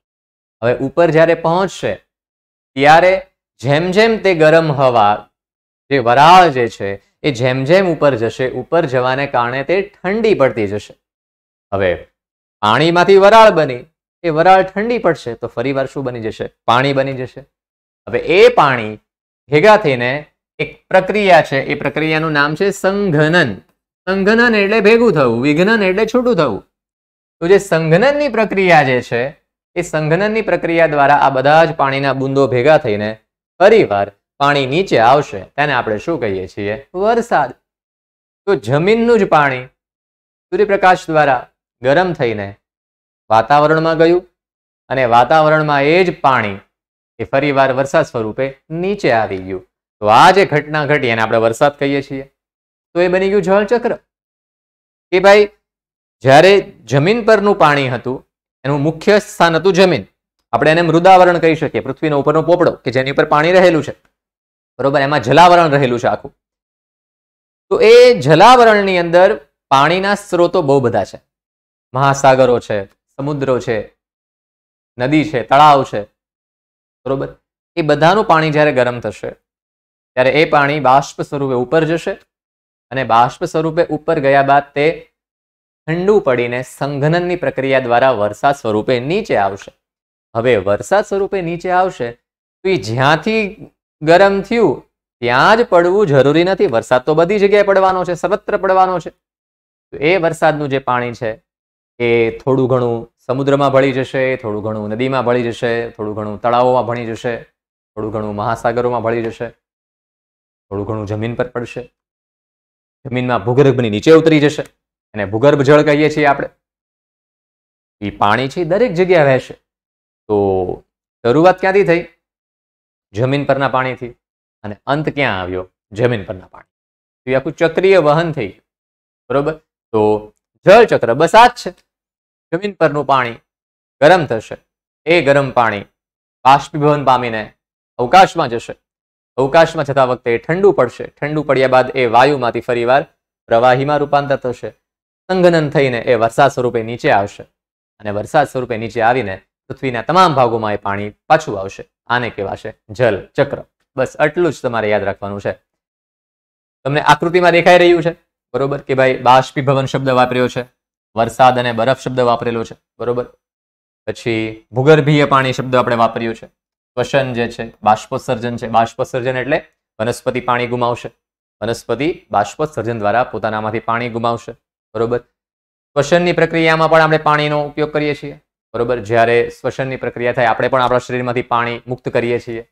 હવે ઉપર જ્યારે પહોંચશે ત્યારે જેમ જેમ તે ગરમ હવા જે વરાળ જે છે એ જેમ જેમ ઉપર જશે ઉપર જવાને કારણે તે ઠંડી પડતી જશે હવે પાણીમાંથી વરાળ બની એ વરાળ ઠંડી પડશે તો ફરીવાર શું બની જશે પાણી બની જશે હવે એ પાણી ભેગા થઈને એક પ્રક્રિયા છે એ પ્રક્રિયાનું નામ છે સંઘનન સંઘનન એટલે ભેગું થવું વિઘનન એટલે છૂટું થવું તો જે સંઘનનની પ્રક્રિયા જે છે એ સંઘનનની પ્રક્રિયા દ્વારા આ બધા જ પાણીના બુંદો ભેગા થઈને ફરીવાર પાણી નીચે આવશે તેને આપણે શું કહીએ છીએ વરસાદ તો જમીનનું જ પાણી સૂર્યપ્રકાશ દ્વારા ગરમ થઈને વાતાવરણમાં ગયું અને વાતાવરણમાં એ જ પાણી એ ફરીવાર વરસાદ સ્વરૂપે નીચે આવી ગયું તો આ જે ઘટના ઘટી એને આપણે વરસાદ કહીએ છીએ તો એ બની ગયું જળચક્ર કે ભાઈ જ્યારે જમીન પરનું પાણી હતું એનું મુખ્ય સ્થાન હતું જમીન આપણે એને મૃદાવરણ કહી શકીએ પૃથ્વીનો ઉપરનો પોપડો કે જેની ઉપર પાણી રહેલું છે બરોબર એમાં જલાવરણ રહેલું છે આખું તો એ જલાવરણની અંદર પાણીના સ્ત્રોતો બહુ બધા છે મહાસાગરો છે સમુદ્રો છે નદી છે તળાવ છે બરોબર એ બધાનું પાણી જ્યારે ગરમ થશે ત્યારે એ પાણી બાષ્પ સ્વરૂપે ઉપર જશે અને બાષ્પ સ્વરૂપે ઉપર ગયા બાદ તે ઠંડુ પડીને સંઘનનની પ્રક્રિયા દ્વારા વરસાદ સ્વરૂપે નીચે આવશે હવે વરસાદ સ્વરૂપે નીચે આવશે તો એ જ્યાંથી ગરમ થયું ત્યાં જ પડવું જરૂરી નથી વરસાદ તો બધી જગ્યાએ પડવાનો છે સર્વત્ર પડવાનો છે તો એ વરસાદનું જે પાણી છે એ થોડું ઘણું સમુદ્રમાં ભળી જશે થોડું ઘણું નદીમાં ભળી જશે થોડું ઘણું તળાવોમાં ભણી જશે થોડું ઘણું મહાસાગરોમાં ભળી જશે થોડું ઘણું જમીન પર પડશે જમીનમાં ભૂગર્ભની નીચે ઉતરી જશે એને ભૂગર્ભ જળ કહીએ છીએ આપણે એ પાણી છે દરેક જગ્યાએ વહેશે તો શરૂઆત ક્યાંથી થઈ જમીન પરના પાણીથી અને અંત ક્યાં આવ્યો જમીન પરના પાણી તો એ આખું ચક્રીય વહન થઈ ગયું બરોબર તો જળ ચક્ર બસ આ જ છે જમીન પરનું પાણી ગરમ થશે એ ગરમ પાણી બાષ્પીભવન પામીને અવકાશમાં જશે અવકાશમાં જતા વખતે ઠંડુ પડશે ઠંડુ પડ્યા બાદ એ વાયુમાંથી ફરીવાર પ્રવાહીમાં રૂપાંતર થશે સંઘનન થઈને એ વરસાદ સ્વરૂપે નીચે આવશે અને વરસાદ સ્વરૂપે નીચે આવીને પૃથ્વીના તમામ ભાગોમાં એ પાણી પાછું આવશે આને કહેવાશે જલ ચક્ર બસ આટલું જ તમારે યાદ રાખવાનું છે તમને આકૃતિમાં દેખાઈ રહ્યું છે બરોબર કે ભાઈ બાષ્પીભવન શબ્દ વાપર્યો છે વરસાદ અને બરફ શબ્દ વાપરેલો છે બરોબર પછી ભૂગર્ભીય પાણી શબ્દ આપણે વાપર્યો છે શ્વસન જે છે બાષ્પોત્સર્જન છે બાષ્પસર્જન એટલે વનસ્પતિ પાણી ગુમાવશે વનસ્પતિ બાષ્પોત્સર્જન દ્વારા પોતાનામાંથી પાણી ગુમાવશે બરોબર શ્વસનની પ્રક્રિયામાં પણ આપણે પાણીનો ઉપયોગ કરીએ છીએ બરોબર જ્યારે શ્વસનની પ્રક્રિયા થાય આપણે પણ આપણા શરીરમાંથી પાણી મુક્ત કરીએ છીએ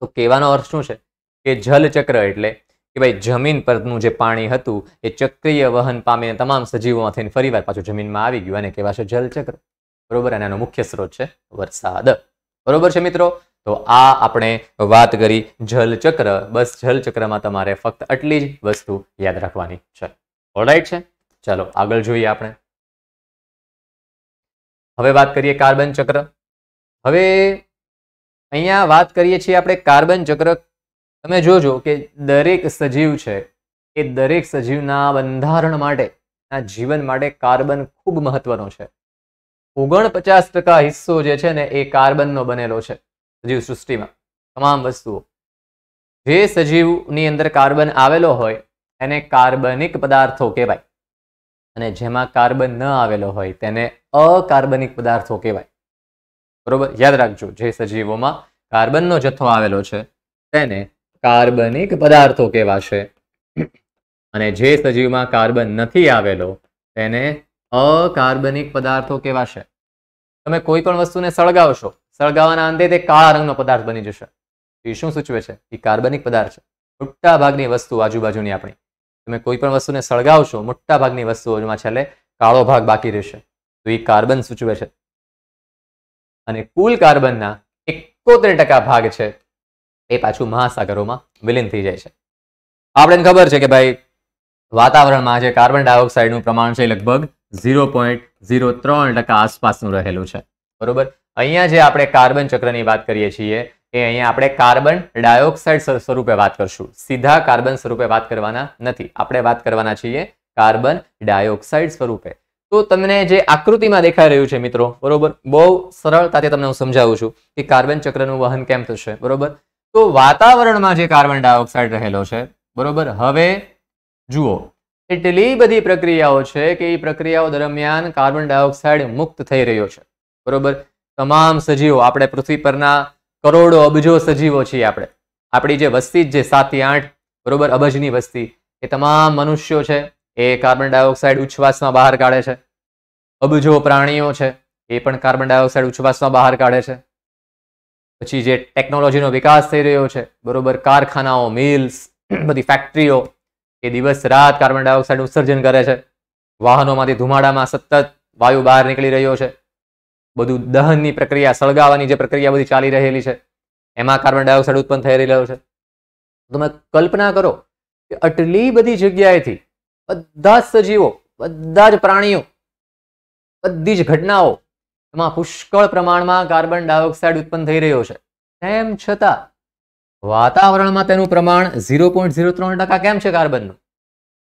તો કહેવાનો અર્થ શું છે કે જલચક્ર એટલે કે ભાઈ જમીન પરનું જે પાણી હતું એ ચક્રીય વહન પામીને તમામ સજીવોમાંથી વાર પાછું જમીનમાં આવી ગયું અને કહેવાશે જલચક્ર બરોબર અને આનો મુખ્ય સ્ત્રોત છે વરસાદ બરોબર છે મિત્રો તો આ આપણે વાત કરી જલચક્ર બસ જલચક્રમાં તમારે ફક્ત આટલી જ વસ્તુ યાદ રાખવાની છે ઓલરાઈટ છે ચાલો આગળ જોઈએ આપણે હવે વાત કરીએ કાર્બન ચક્ર હવે અહીંયા વાત કરીએ છીએ આપણે કાર્બન ચક્ર તમે જોજો કે દરેક સજીવ છે એ દરેક સજીવના બંધારણ માટે ના જીવન માટે કાર્બન ખૂબ મહત્વનો છે ઓગણપચાસ ટકા હિસ્સો જે છે ને એ કાર્બનનો બનેલો છે સજીવ સૃષ્ટિમાં તમામ વસ્તુઓ જે સજીવની અંદર કાર્બન આવેલો હોય એને કાર્બનિક પદાર્થો કહેવાય અને જેમાં કાર્બન ન આવેલો હોય તેને અકાર્બનિક પદાર્થો કહેવાય બરોબર યાદ રાખજો જે સજીવોમાં કાર્બનનો જથ્થો આવેલો છે તેને કાર્બનિક પદાર્થો કહેવાશે અને જે સજીવમાં કાર્બન નથી આવેલો તેને અકાર્બનિક પદાર્થો કહેવાશે તમે કોઈ પણ વસ્તુને સળગાવશો સળગાવવાના અંતે તે કાળા રંગનો પદાર્થ બની જશે એ શું સૂચવે છે એ કાર્બનિક પદાર્થ છે મોટા ભાગની વસ્તુ આજુબાજુની આપણી તમે કોઈ પણ વસ્તુને સળગાવશો મોટા ભાગની વસ્તુઓમાં છેલ્લે કાળો ભાગ બાકી રહેશે તો એ કાર્બન સૂચવે છે અને કુલ કાર્બનના એકોતેર ટકા ભાગ છે એ પાછું મહાસાગરોમાં વિલીન થઈ જાય છે આપણને ખબર છે કે ભાઈ વાતાવરણમાં જે કાર્બન ડાયોક્સાઇડનું પ્રમાણ છે લગભગ ઝીરો પોઈન્ટ ઝીરો ત્રણ ટકા આસપાસનું રહેલું છે બરોબર અહીંયા જે આપણે કાર્બન ચક્રની વાત કરીએ છીએ એ અહીંયા આપણે કાર્બન ડાયોક્સાઇડ સ્વરૂપે વાત કરશું સીધા કાર્બન સ્વરૂપે વાત કરવાના નથી આપણે વાત કરવાના છીએ કાર્બન ડાયોક્સાઇડ સ્વરૂપે તો તમને જે આકૃતિમાં દેખાઈ રહ્યું છે મિત્રો બરોબર બહુ સરળતાથી તમને હું સમજાવું છું કે કાર્બન ચક્રનું વહન કેમ થશે બરોબર તો વાતાવરણમાં જે કાર્બન ડાયોક્સાઇડ રહેલો છે બરોબર હવે જુઓ એટલી બધી પ્રક્રિયાઓ છે કે એ પ્રક્રિયાઓ દરમિયાન કાર્બન ડાયોક્સાઇડ મુક્ત થઈ રહ્યો છે બરોબર તમામ સજીવો આપણે પૃથ્વી પરના કરોડો અબજો સજીવો છીએ આપણે આપણી જે વસ્તી જે સાતથી આઠ બરોબર અબજની વસ્તી એ તમામ મનુષ્યો છે એ કાર્બન ડાયોક્સાઇડ ઉચ્છવાસમાં બહાર કાઢે છે અબજો પ્રાણીઓ છે એ પણ કાર્બન ડાયોક્સાઇડ ઉચ્છવાસમાં બહાર કાઢે છે પછી જે ટેકનોલોજીનો વિકાસ થઈ રહ્યો છે બરોબર કારખાનાઓ મિલ્સ બધી ફેક્ટરીઓ એ દિવસ રાત કાર્બન ડાયોક્સાઇડ ઉત્સર્જન કરે છે વાહનોમાંથી ધુમાડામાં સતત વાયુ બહાર નીકળી રહ્યો છે બધું દહનની પ્રક્રિયા સળગાવાની જે પ્રક્રિયા બધી ચાલી રહેલી છે એમાં કાર્બન ડાયોક્સાઇડ ઉત્પન્ન થઈ રહ્યો છે તમે કલ્પના કરો કે આટલી બધી જગ્યાએથી બધા જ સજીવો બધા જ પ્રાણીઓ બધી જ ઘટનાઓ એમાં પુષ્કળ પ્રમાણમાં કાર્બન ડાયોક્સાઇડ ઉત્પન્ન થઈ રહ્યો છે તેમ છતાં વાતાવરણમાં તેનું પ્રમાણ ઝીરો પોઈન્ટ ઝીરો ત્રણ ટકા કેમ છે કાર્બનનું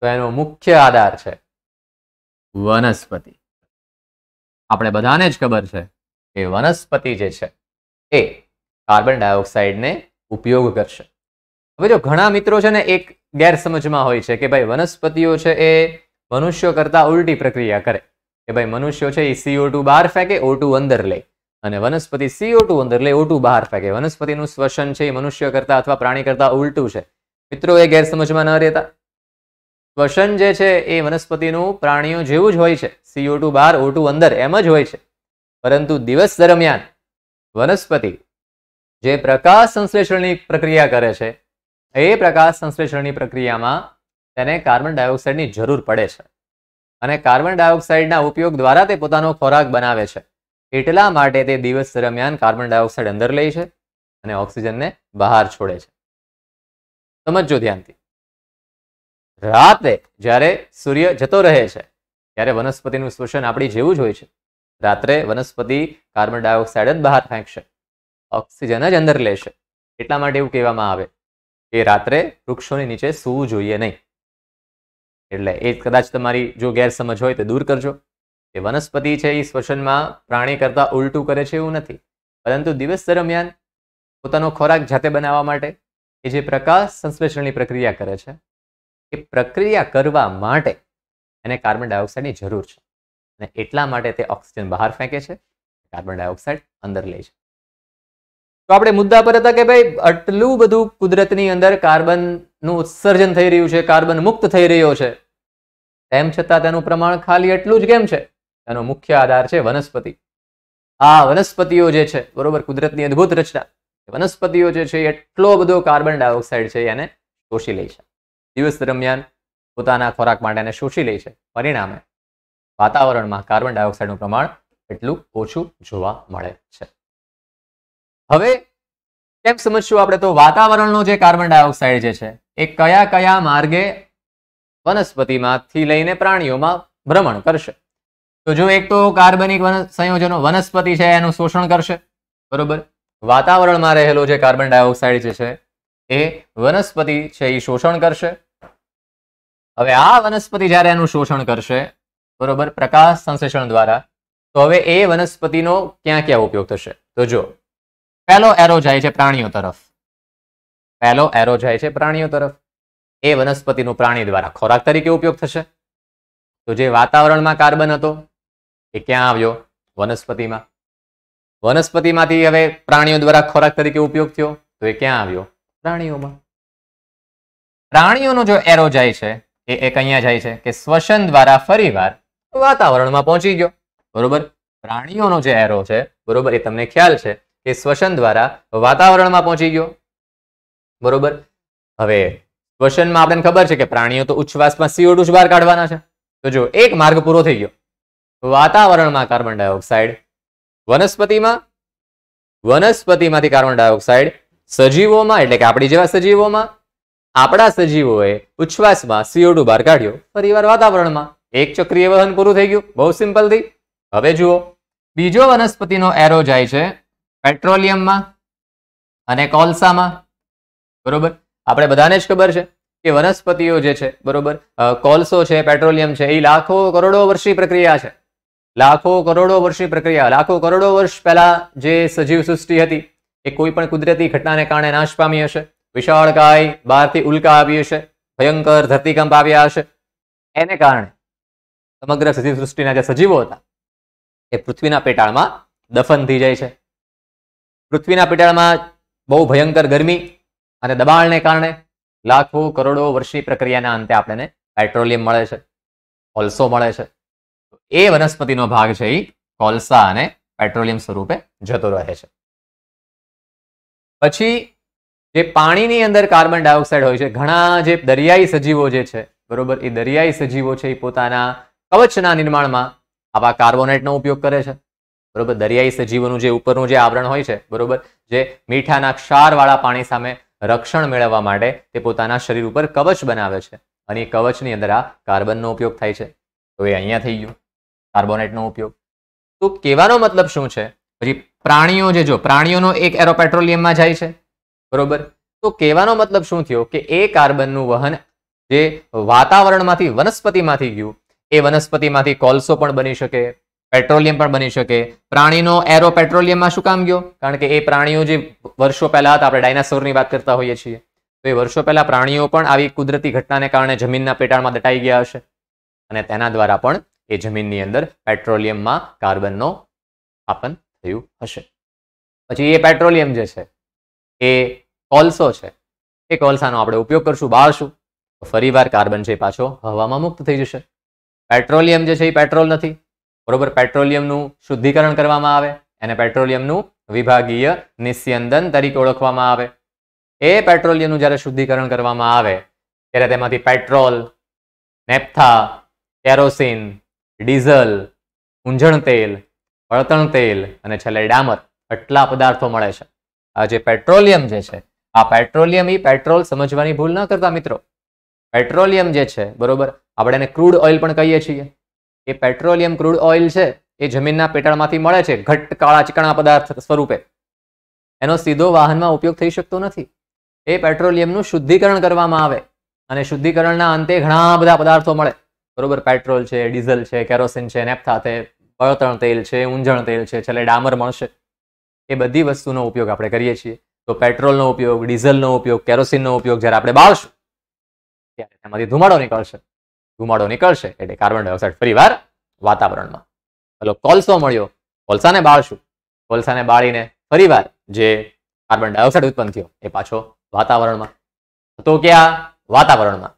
તો એનો મુખ્ય આધાર છે વનસ્પતિ આપણે બધાને જ ખબર છે કે વનસ્પતિ જે છે એ કાર્બન ડાયોક્સાઇડને ઉપયોગ કરશે હવે જો ઘણા મિત્રો છે ને એક ગેરસમજમાં હોય છે કે ભાઈ વનસ્પતિઓ છે એ મનુષ્યો કરતા ઉલટી પ્રક્રિયા કરે કે ભાઈ મનુષ્યો છે એ સીઓ ટુ બહાર ફેંકે ઓ અંદર લે અને વનસ્પતિ સીઓ ટુ અંદર લે ઓ બહાર ફેંકે વનસ્પતિનું શ્વસન છે એ મનુષ્ય કરતા અથવા પ્રાણી કરતા ઉલટું છે મિત્રો એ ગેરસમજમાં ન રહેતા શ્વસન જે છે એ વનસ્પતિનું પ્રાણીઓ જેવું જ હોય છે સીઓ ટુ બહાર ઓ અંદર એમ જ હોય છે પરંતુ દિવસ દરમિયાન વનસ્પતિ જે પ્રકાશ સંશ્લેષણની પ્રક્રિયા કરે છે એ પ્રકાશ સંશ્લેષણની પ્રક્રિયામાં તેને કાર્બન ડાયોક્સાઇડની જરૂર પડે છે અને કાર્બન ડાયોક્સાઇડના ઉપયોગ દ્વારા તે પોતાનો ખોરાક બનાવે છે એટલા માટે તે દિવસ દરમિયાન કાર્બન ડાયોક્સાઇડ અંદર લે છે અને ઓક્સિજનને બહાર છોડે છે સમજો ધ્યાનથી રાતે જ્યારે સૂર્ય જતો રહે છે ત્યારે વનસ્પતિનું શોષણ આપણી જેવું જ હોય છે રાત્રે વનસ્પતિ કાર્બન ડાયોક્સાઇડ જ બહાર ફેંકશે ઓક્સિજન જ અંદર લેશે એટલા માટે એવું કહેવામાં આવે કે રાત્રે વૃક્ષોની નીચે સૂવું જોઈએ નહીં એટલે એ કદાચ તમારી જો ગેરસમજ હોય તો દૂર કરજો એ વનસ્પતિ છે એ શ્વસનમાં પ્રાણી કરતાં ઉલટું કરે છે એવું નથી પરંતુ દિવસ દરમિયાન પોતાનો ખોરાક જાતે બનાવવા માટે એ જે પ્રકાશ સંશ્લેષણની પ્રક્રિયા કરે છે એ પ્રક્રિયા કરવા માટે એને કાર્બન ડાયોક્સાઇડની જરૂર છે અને એટલા માટે તે ઓક્સિજન બહાર ફેંકે છે કાર્બન ડાયોક્સાઇડ અંદર લે છે તો આપણે મુદ્દા પર હતા કે ભાઈ આટલું બધું કુદરતની અંદર કાર્બન નું ઉત્સર્જન થઈ રહ્યું છે કાર્બન મુક્ત થઈ રહ્યો છે તેમ છતાં તેનું પ્રમાણ ખાલી એટલું જ કેમ છે તેનો મુખ્ય આધાર છે વનસ્પતિ આ વનસ્પતિઓ જે છે બરોબર કુદરતની અદ્ભુત રચના વનસ્પતિઓ જે છે એટલો બધો કાર્બન ડાયોક્સાઇડ છે એને શોષી લે છે દિવસ દરમિયાન પોતાના ખોરાક માટે એને શોષી લે છે પરિણામે વાતાવરણમાં કાર્બન ડાયોક્સાઇડનું પ્રમાણ એટલું ઓછું જોવા મળે છે હવે કેમ સમજશું આપણે તો વાતાવરણનો જે કાર્બન ડાયોક્સાઇડ જે છે એ કયા કયા માર્ગે વનસ્પતિમાંથી લઈને પ્રાણીઓમાં ભ્રમણ કરશે તો જો એક તો કાર્બનિક સંયોજનો વનસ્પતિ છે એનું શોષણ કરશે બરોબર વાતાવરણમાં રહેલો જે કાર્બન ડાયોક્સાઇડ જે છે એ વનસ્પતિ છે એ શોષણ કરશે હવે આ વનસ્પતિ જ્યારે એનું શોષણ કરશે બરોબર પ્રકાશ સંશ્લેષણ દ્વારા તો હવે એ વનસ્પતિનો ક્યાં ક્યાં ઉપયોગ થશે તો જો પહેલો એરો જાય છે પ્રાણીઓ તરફ પહેલો એરો જાય છે પ્રાણીઓ તરફ એ વનસ્પતિનું પ્રાણી દ્વારા ખોરાક તરીકે ઉપયોગ થશે તો જે વાતાવરણમાં કાર્બન હતો એ ક્યાં આવ્યો વનસ્પતિમાં વનસ્પતિમાંથી હવે પ્રાણીઓ દ્વારા ખોરાક તરીકે ઉપયોગ થયો તો એ ક્યાં આવ્યો પ્રાણીઓમાં પ્રાણીઓનો જો એરો જાય છે એ એક અહીંયા જાય છે કે શ્વસન દ્વારા ફરીવાર વાતાવરણમાં પહોંચી ગયો બરોબર પ્રાણીઓનો જે એરો છે બરોબર એ તમને ખ્યાલ છે કે શ્વસન દ્વારા વાતાવરણમાં પહોંચી ગયો બરોબર હવે ક્વેશ્ચનમાં આપણને ખબર છે કે પ્રાણીઓ તો ઉચ્છવાસમાં સીઓ બહાર કાઢવાના છે તો જો એક માર્ગ પૂરો થઈ ગયો વાતાવરણમાં કાર્બન ડાયોક્સાઇડ વનસ્પતિમાં વનસ્પતિમાંથી કાર્બન ડાયોક્સાઇડ સજીવોમાં એટલે કે આપણી જેવા સજીવોમાં આપણા સજીવોએ ઉચ્છવાસમાં સીઓ બહાર કાઢ્યો ફરીવાર વાતાવરણમાં એક ચક્રીય વહન પૂરું થઈ ગયું બહુ સિમ્પલથી હવે જુઓ બીજો વનસ્પતિનો એરો જાય છે પેટ્રોલિયમમાં અને કોલસામાં બરોબર આપણે બધાને જ ખબર છે કે વનસ્પતિઓ જે છે બરોબર કોલસો છે પેટ્રોલિયમ છે એ લાખો કરોડો વર્ષની પ્રક્રિયા છે લાખો કરોડો વર્ષની પ્રક્રિયા લાખો કરોડો વર્ષ પહેલા જે સજીવ સૃષ્ટિ હતી એ કોઈ પણ કુદરતી ઘટનાને કારણે નાશ પામી હશે વિશાળ કાય બહારથી ઉલ્કા આવી હશે ભયંકર ધરતીકંપ આવ્યા હશે એને કારણે સમગ્ર સજીવ સૃષ્ટિના જે સજીવો હતા એ પૃથ્વીના પેટાળમાં દફન થઈ જાય છે પૃથ્વીના પેટાળમાં બહુ ભયંકર ગરમી અને દબાણને કારણે લાખો કરોડો વર્ષની પ્રક્રિયાના અંતે આપણને પેટ્રોલિયમ મળે છે કોલસો મળે છે એ વનસ્પતિનો ભાગ છે એ કોલસા અને પેટ્રોલિયમ સ્વરૂપે જતો રહે છે પછી જે પાણીની અંદર કાર્બન ડાયોક્સાઇડ હોય છે ઘણા જે દરિયાઈ સજીવો જે છે બરોબર એ દરિયાઈ સજીવો છે એ પોતાના કવચના નિર્માણમાં આવા કાર્બોનેટનો ઉપયોગ કરે છે બરોબર દરિયાઈ સજીવોનું જે ઉપરનું જે આવરણ હોય છે બરોબર જે મીઠાના ક્ષારવાળા પાણી સામે રક્ષણ મેળવવા માટે તે પોતાના શરીર ઉપર કવચ બનાવે છે અને એ કવચની અંદર આ કાર્બનનો ઉપયોગ થાય છે તો એ અહીંયા થઈ ગયું કાર્બોનેટનો ઉપયોગ તો કહેવાનો મતલબ શું છે પછી પ્રાણીઓ જે જો પ્રાણીઓનો એક એરો પેટ્રોલિયમમાં જાય છે બરોબર તો કહેવાનો મતલબ શું થયો કે એ કાર્બનનું વહન જે વાતાવરણમાંથી વનસ્પતિમાંથી ગયું એ વનસ્પતિમાંથી કોલસો પણ બની શકે પેટ્રોલિયમ પણ બની શકે પ્રાણીનો એરો પેટ્રોલિયમમાં શું કામ ગયો કારણ કે એ પ્રાણીઓ જે વર્ષો પહેલા હતા આપણે ડાયનાસોરની વાત કરતા હોઈએ છીએ તો એ વર્ષો પહેલા પ્રાણીઓ પણ આવી કુદરતી ઘટનાને કારણે જમીનના પેટાળમાં દટાઈ ગયા હશે અને તેના દ્વારા પણ એ જમીનની અંદર પેટ્રોલિયમમાં કાર્બનનો આપન થયું હશે પછી એ પેટ્રોલિયમ જે છે એ કોલસો છે એ કોલસાનો આપણે ઉપયોગ કરશું બાળશું તો વાર કાર્બન છે પાછો હવામાં મુક્ત થઈ જશે પેટ્રોલિયમ જે છે એ પેટ્રોલ નથી બરોબર પેટ્રોલિયમનું શુદ્ધિકરણ કરવામાં આવે એને પેટ્રોલિયમનું વિભાગીય નિસ્યંદન તરીકે ઓળખવામાં આવે એ પેટ્રોલિયમનું જ્યારે શુદ્ધિકરણ કરવામાં આવે ત્યારે તેમાંથી પેટ્રોલ નેપ્થા કેરોસીન ડીઝલ ઊંઝણ તેલ બળતણ તેલ અને છેલ્લે ડામર આટલા પદાર્થો મળે છે આ જે પેટ્રોલિયમ જે છે આ પેટ્રોલિયમ એ પેટ્રોલ સમજવાની ભૂલ ન કરતા મિત્રો પેટ્રોલિયમ જે છે બરોબર આપણે એને ક્રૂડ ઓઇલ પણ કહીએ છીએ એ પેટ્રોલિયમ ક્રૂડ ઓઇલ છે એ જમીનના પેટાળમાંથી મળે છે ઘટ કાળા ચીકણા પદાર્થ સ્વરૂપે એનો સીધો વાહનમાં ઉપયોગ થઈ શકતો નથી એ પેટ્રોલિયમનું શુદ્ધિકરણ કરવામાં આવે અને શુદ્ધિકરણના અંતે ઘણા બધા પદાર્થો મળે બરોબર પેટ્રોલ છે ડીઝલ છે કેરોસીન છે નેપથા છે બળતણ તેલ છે ઊંજણ તેલ છે છેલ્લે ડામર મળશે એ બધી વસ્તુનો ઉપયોગ આપણે કરીએ છીએ તો પેટ્રોલનો ઉપયોગ ડીઝલનો ઉપયોગ કેરોસીનનો ઉપયોગ જ્યારે આપણે બાળશું ત્યારે એમાંથી ધુમાડો નીકળશે ધુમાડો નીકળશે એટલે કાર્બન ડાયોક્સાઇડ ફરીવાર વાતાવરણમાં ચલો કોલસો મળ્યો કોલસાને બાળશું કોલસાને બાળીને ફરીવાર જે કાર્બન ડાયોક્સાઇડ ઉત્પન્ન થયો એ પાછો વાતાવરણમાં તો ક્યાં વાતાવરણમાં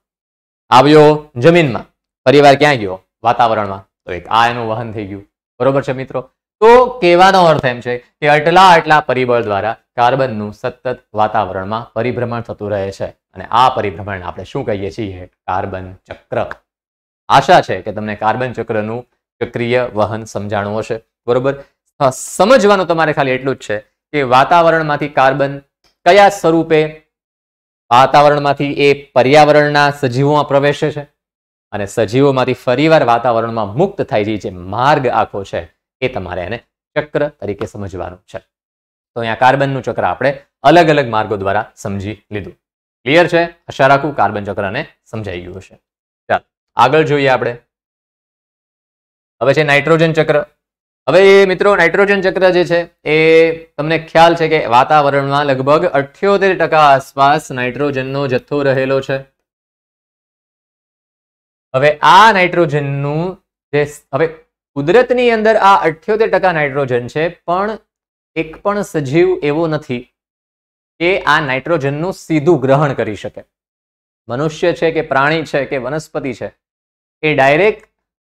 આવ્યો જમીનમાં ફરીવાર ક્યાં ગયો વાતાવરણમાં તો એક આ એનું વહન થઈ ગયું બરોબર છે મિત્રો તો કહેવાનો અર્થ એમ છે કે આટલા આટલા પરિબળ દ્વારા કાર્બનનું સતત વાતાવરણમાં પરિભ્રમણ થતું રહે છે અને આ પરિભ્રમણ આપણે શું કહીએ છીએ કાર્બન ચક્ર આશા છે કે તમને કાર્બન ચક્રનું ચક્રિય વહન સમજાણું હશે બરોબર સમજવાનું તમારે ખાલી એટલું જ છે કે વાતાવરણમાંથી કાર્બન કયા સ્વરૂપે વાતાવરણમાંથી એ પર્યાવરણના સજીવોમાં પ્રવેશે છે અને સજીવોમાંથી ફરીવાર વાતાવરણમાં મુક્ત થઈ જે માર્ગ આખો છે એ તમારે એને ચક્ર તરીકે સમજવાનું છે તો અહીંયા કાર્બનનું ચક્ર આપણે અલગ અલગ માર્ગો દ્વારા સમજી લીધું ક્લિયર છે આશા રાખું કાર્બન ચક્રને સમજાઈ ગયું હશે આગળ જોઈએ આપણે હવે છે નાઇટ્રોજન ચક્ર હવે એ મિત્રો નાઇટ્રોજન ચક્ર જે છે એ તમને ખ્યાલ છે કે વાતાવરણમાં લગભગ અઠ્યોતેર ટકા આસપાસ નાઇટ્રોજનનો જથ્થો રહેલો છે હવે આ નાઇટ્રોજનનું જે હવે કુદરતની અંદર આ અઠ્યોતેર ટકા નાઇટ્રોજન છે પણ એક પણ સજીવ એવો નથી કે આ નાઇટ્રોજનનું સીધું ગ્રહણ કરી શકે મનુષ્ય છે કે પ્રાણી છે કે વનસ્પતિ છે એ ડાયરેક્ટ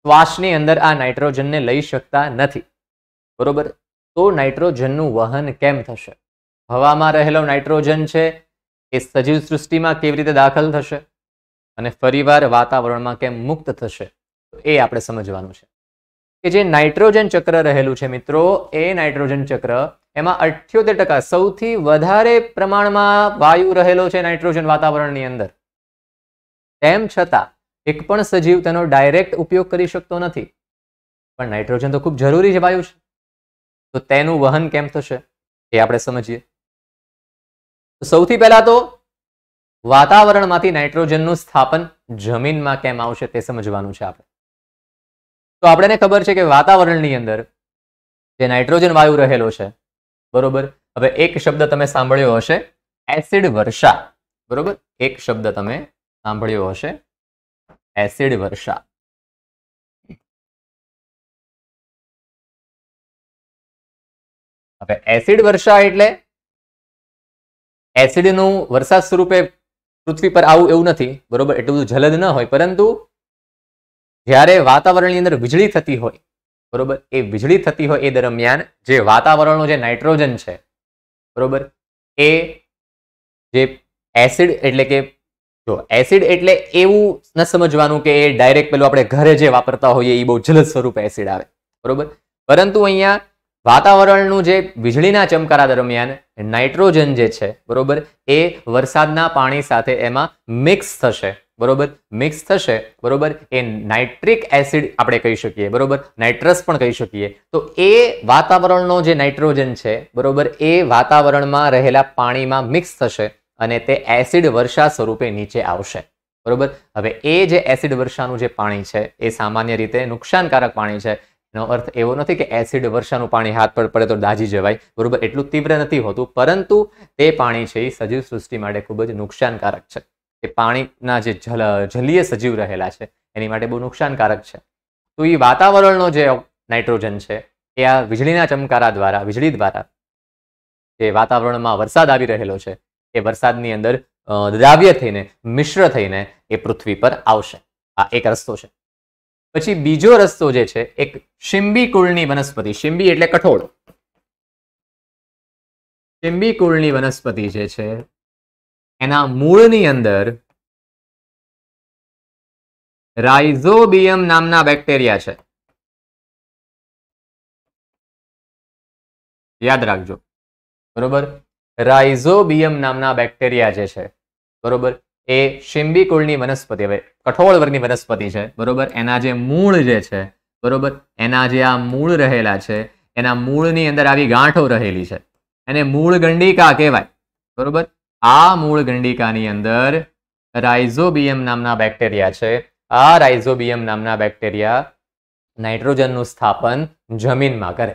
શ્વાસની અંદર આ નાઇટ્રોજનને લઈ શકતા નથી બરોબર તો નાઇટ્રોજનનું વહન કેમ થશે હવામાં રહેલો નાઇટ્રોજન છે એ સજીવ સૃષ્ટિમાં કેવી રીતે દાખલ થશે અને ફરીવાર વાતાવરણમાં કેમ મુક્ત થશે તો એ આપણે સમજવાનું છે કે જે નાઇટ્રોજન ચક્ર રહેલું છે મિત્રો એ નાઇટ્રોજન ચક્ર એમાં અઠ્યોતેર ટકા સૌથી વધારે પ્રમાણમાં વાયુ રહેલો છે નાઇટ્રોજન વાતાવરણની અંદર તેમ છતાં એક પણ સજીવ તેનો ડાયરેક્ટ ઉપયોગ કરી શકતો નથી પણ નાઇટ્રોજન તો ખૂબ જરૂરી છે વાયુ છે તો તેનું વહન કેમ થશે એ આપણે સમજીએ સૌથી પહેલા તો વાતાવરણમાંથી નાઇટ્રોજનનું સ્થાપન જમીનમાં કેમ આવશે તે સમજવાનું છે આપણે તો આપણને ખબર છે કે વાતાવરણની અંદર જે નાઇટ્રોજન વાયુ રહેલો છે બરોબર હવે એક શબ્દ તમે સાંભળ્યો હશે એસિડ વર્ષા બરોબર એક શબ્દ તમે સાંભળ્યો હશે એસિડ વર્ષા હવે એસિડ વર્ષા એટલે એસિડનું વરસાદ સ્વરૂપે પૃથ્વી પર આવું એવું નથી બરોબર એટલું બધું જલદ ન હોય પરંતુ જ્યારે વાતાવરણની અંદર વીજળી થતી હોય બરોબર એ વીજળી થતી હોય એ દરમિયાન જે વાતાવરણનું જે નાઇટ્રોજન છે બરોબર એ જે એસિડ એટલે કે તો એસિડ એટલે એવું ન સમજવાનું કે ડાયરેક્ટ પેલું આપણે ઘરે જે વાપરતા હોઈએ એ બહુ જલદ સ્વરૂપે એસિડ આવે બરોબર પરંતુ અહીંયા વાતાવરણનું જે વીજળીના ચમકારા દરમિયાન નાઇટ્રોજન જે છે બરોબર એ વરસાદના પાણી સાથે એમાં મિક્સ થશે બરોબર મિક્સ થશે બરોબર એ નાઇટ્રિક એસિડ આપણે કહી શકીએ બરોબર નાઇટ્રસ પણ કહી શકીએ તો એ વાતાવરણનો જે નાઇટ્રોજન છે બરોબર એ વાતાવરણમાં રહેલા પાણીમાં મિક્સ થશે અને તે એસિડ વર્ષા સ્વરૂપે નીચે આવશે બરોબર હવે એ જે એસિડ વર્ષાનું જે પાણી છે એ સામાન્ય રીતે નુકસાનકારક પાણી છે એનો અર્થ એવો નથી કે એસિડ વર્ષાનું પાણી હાથ પર પડે તો દાજી જવાય બરોબર એટલું તીવ્ર નથી હોતું પરંતુ તે પાણી છે એ સજીવ સૃષ્ટિ માટે ખૂબ જ નુકસાનકારક છે એ પાણીના જે જલીય સજીવ રહેલા છે એની માટે બહુ નુકસાનકારક છે તો એ વાતાવરણનો જે નાઇટ્રોજન છે એ આ વીજળીના ચમકારા દ્વારા વીજળી દ્વારા જે વાતાવરણમાં વરસાદ આવી રહેલો છે એ વરસાદની અંદર દ્રાવ્ય થઈને મિશ્ર થઈને એ પૃથ્વી પર આવશે આ એક રસ્તો છે પછી બીજો રસ્તો જે છે એક શિંબી કુળની વનસ્પતિ શિંબી એટલે કઠોળ શિંબી કુળની વનસ્પતિ જે છે એના મૂળની અંદર રાઇઝોબિયમ નામના બેક્ટેરિયા છે યાદ રાખજો બરોબર રાઇઝોબિયમ નામના બેક્ટેરિયા જે છે બરોબર એ શિંબી કુળની વનસ્પતિ હવે કઠોળ વર્ગની વનસ્પતિ છે બરોબર એના જે મૂળ જે છે બરોબર એના જે આ મૂળ રહેલા છે એના મૂળની અંદર આવી ગાંઠો રહેલી છે એને મૂળ ગંડિકા કહેવાય બરોબર આ મૂળ ગંડિકાની અંદર રાઇઝોબિયમ નામના બેક્ટેરિયા છે આ રાઇઝોબિયમ નામના બેક્ટેરિયા નાઇટ્રોજનનું સ્થાપન જમીનમાં કરે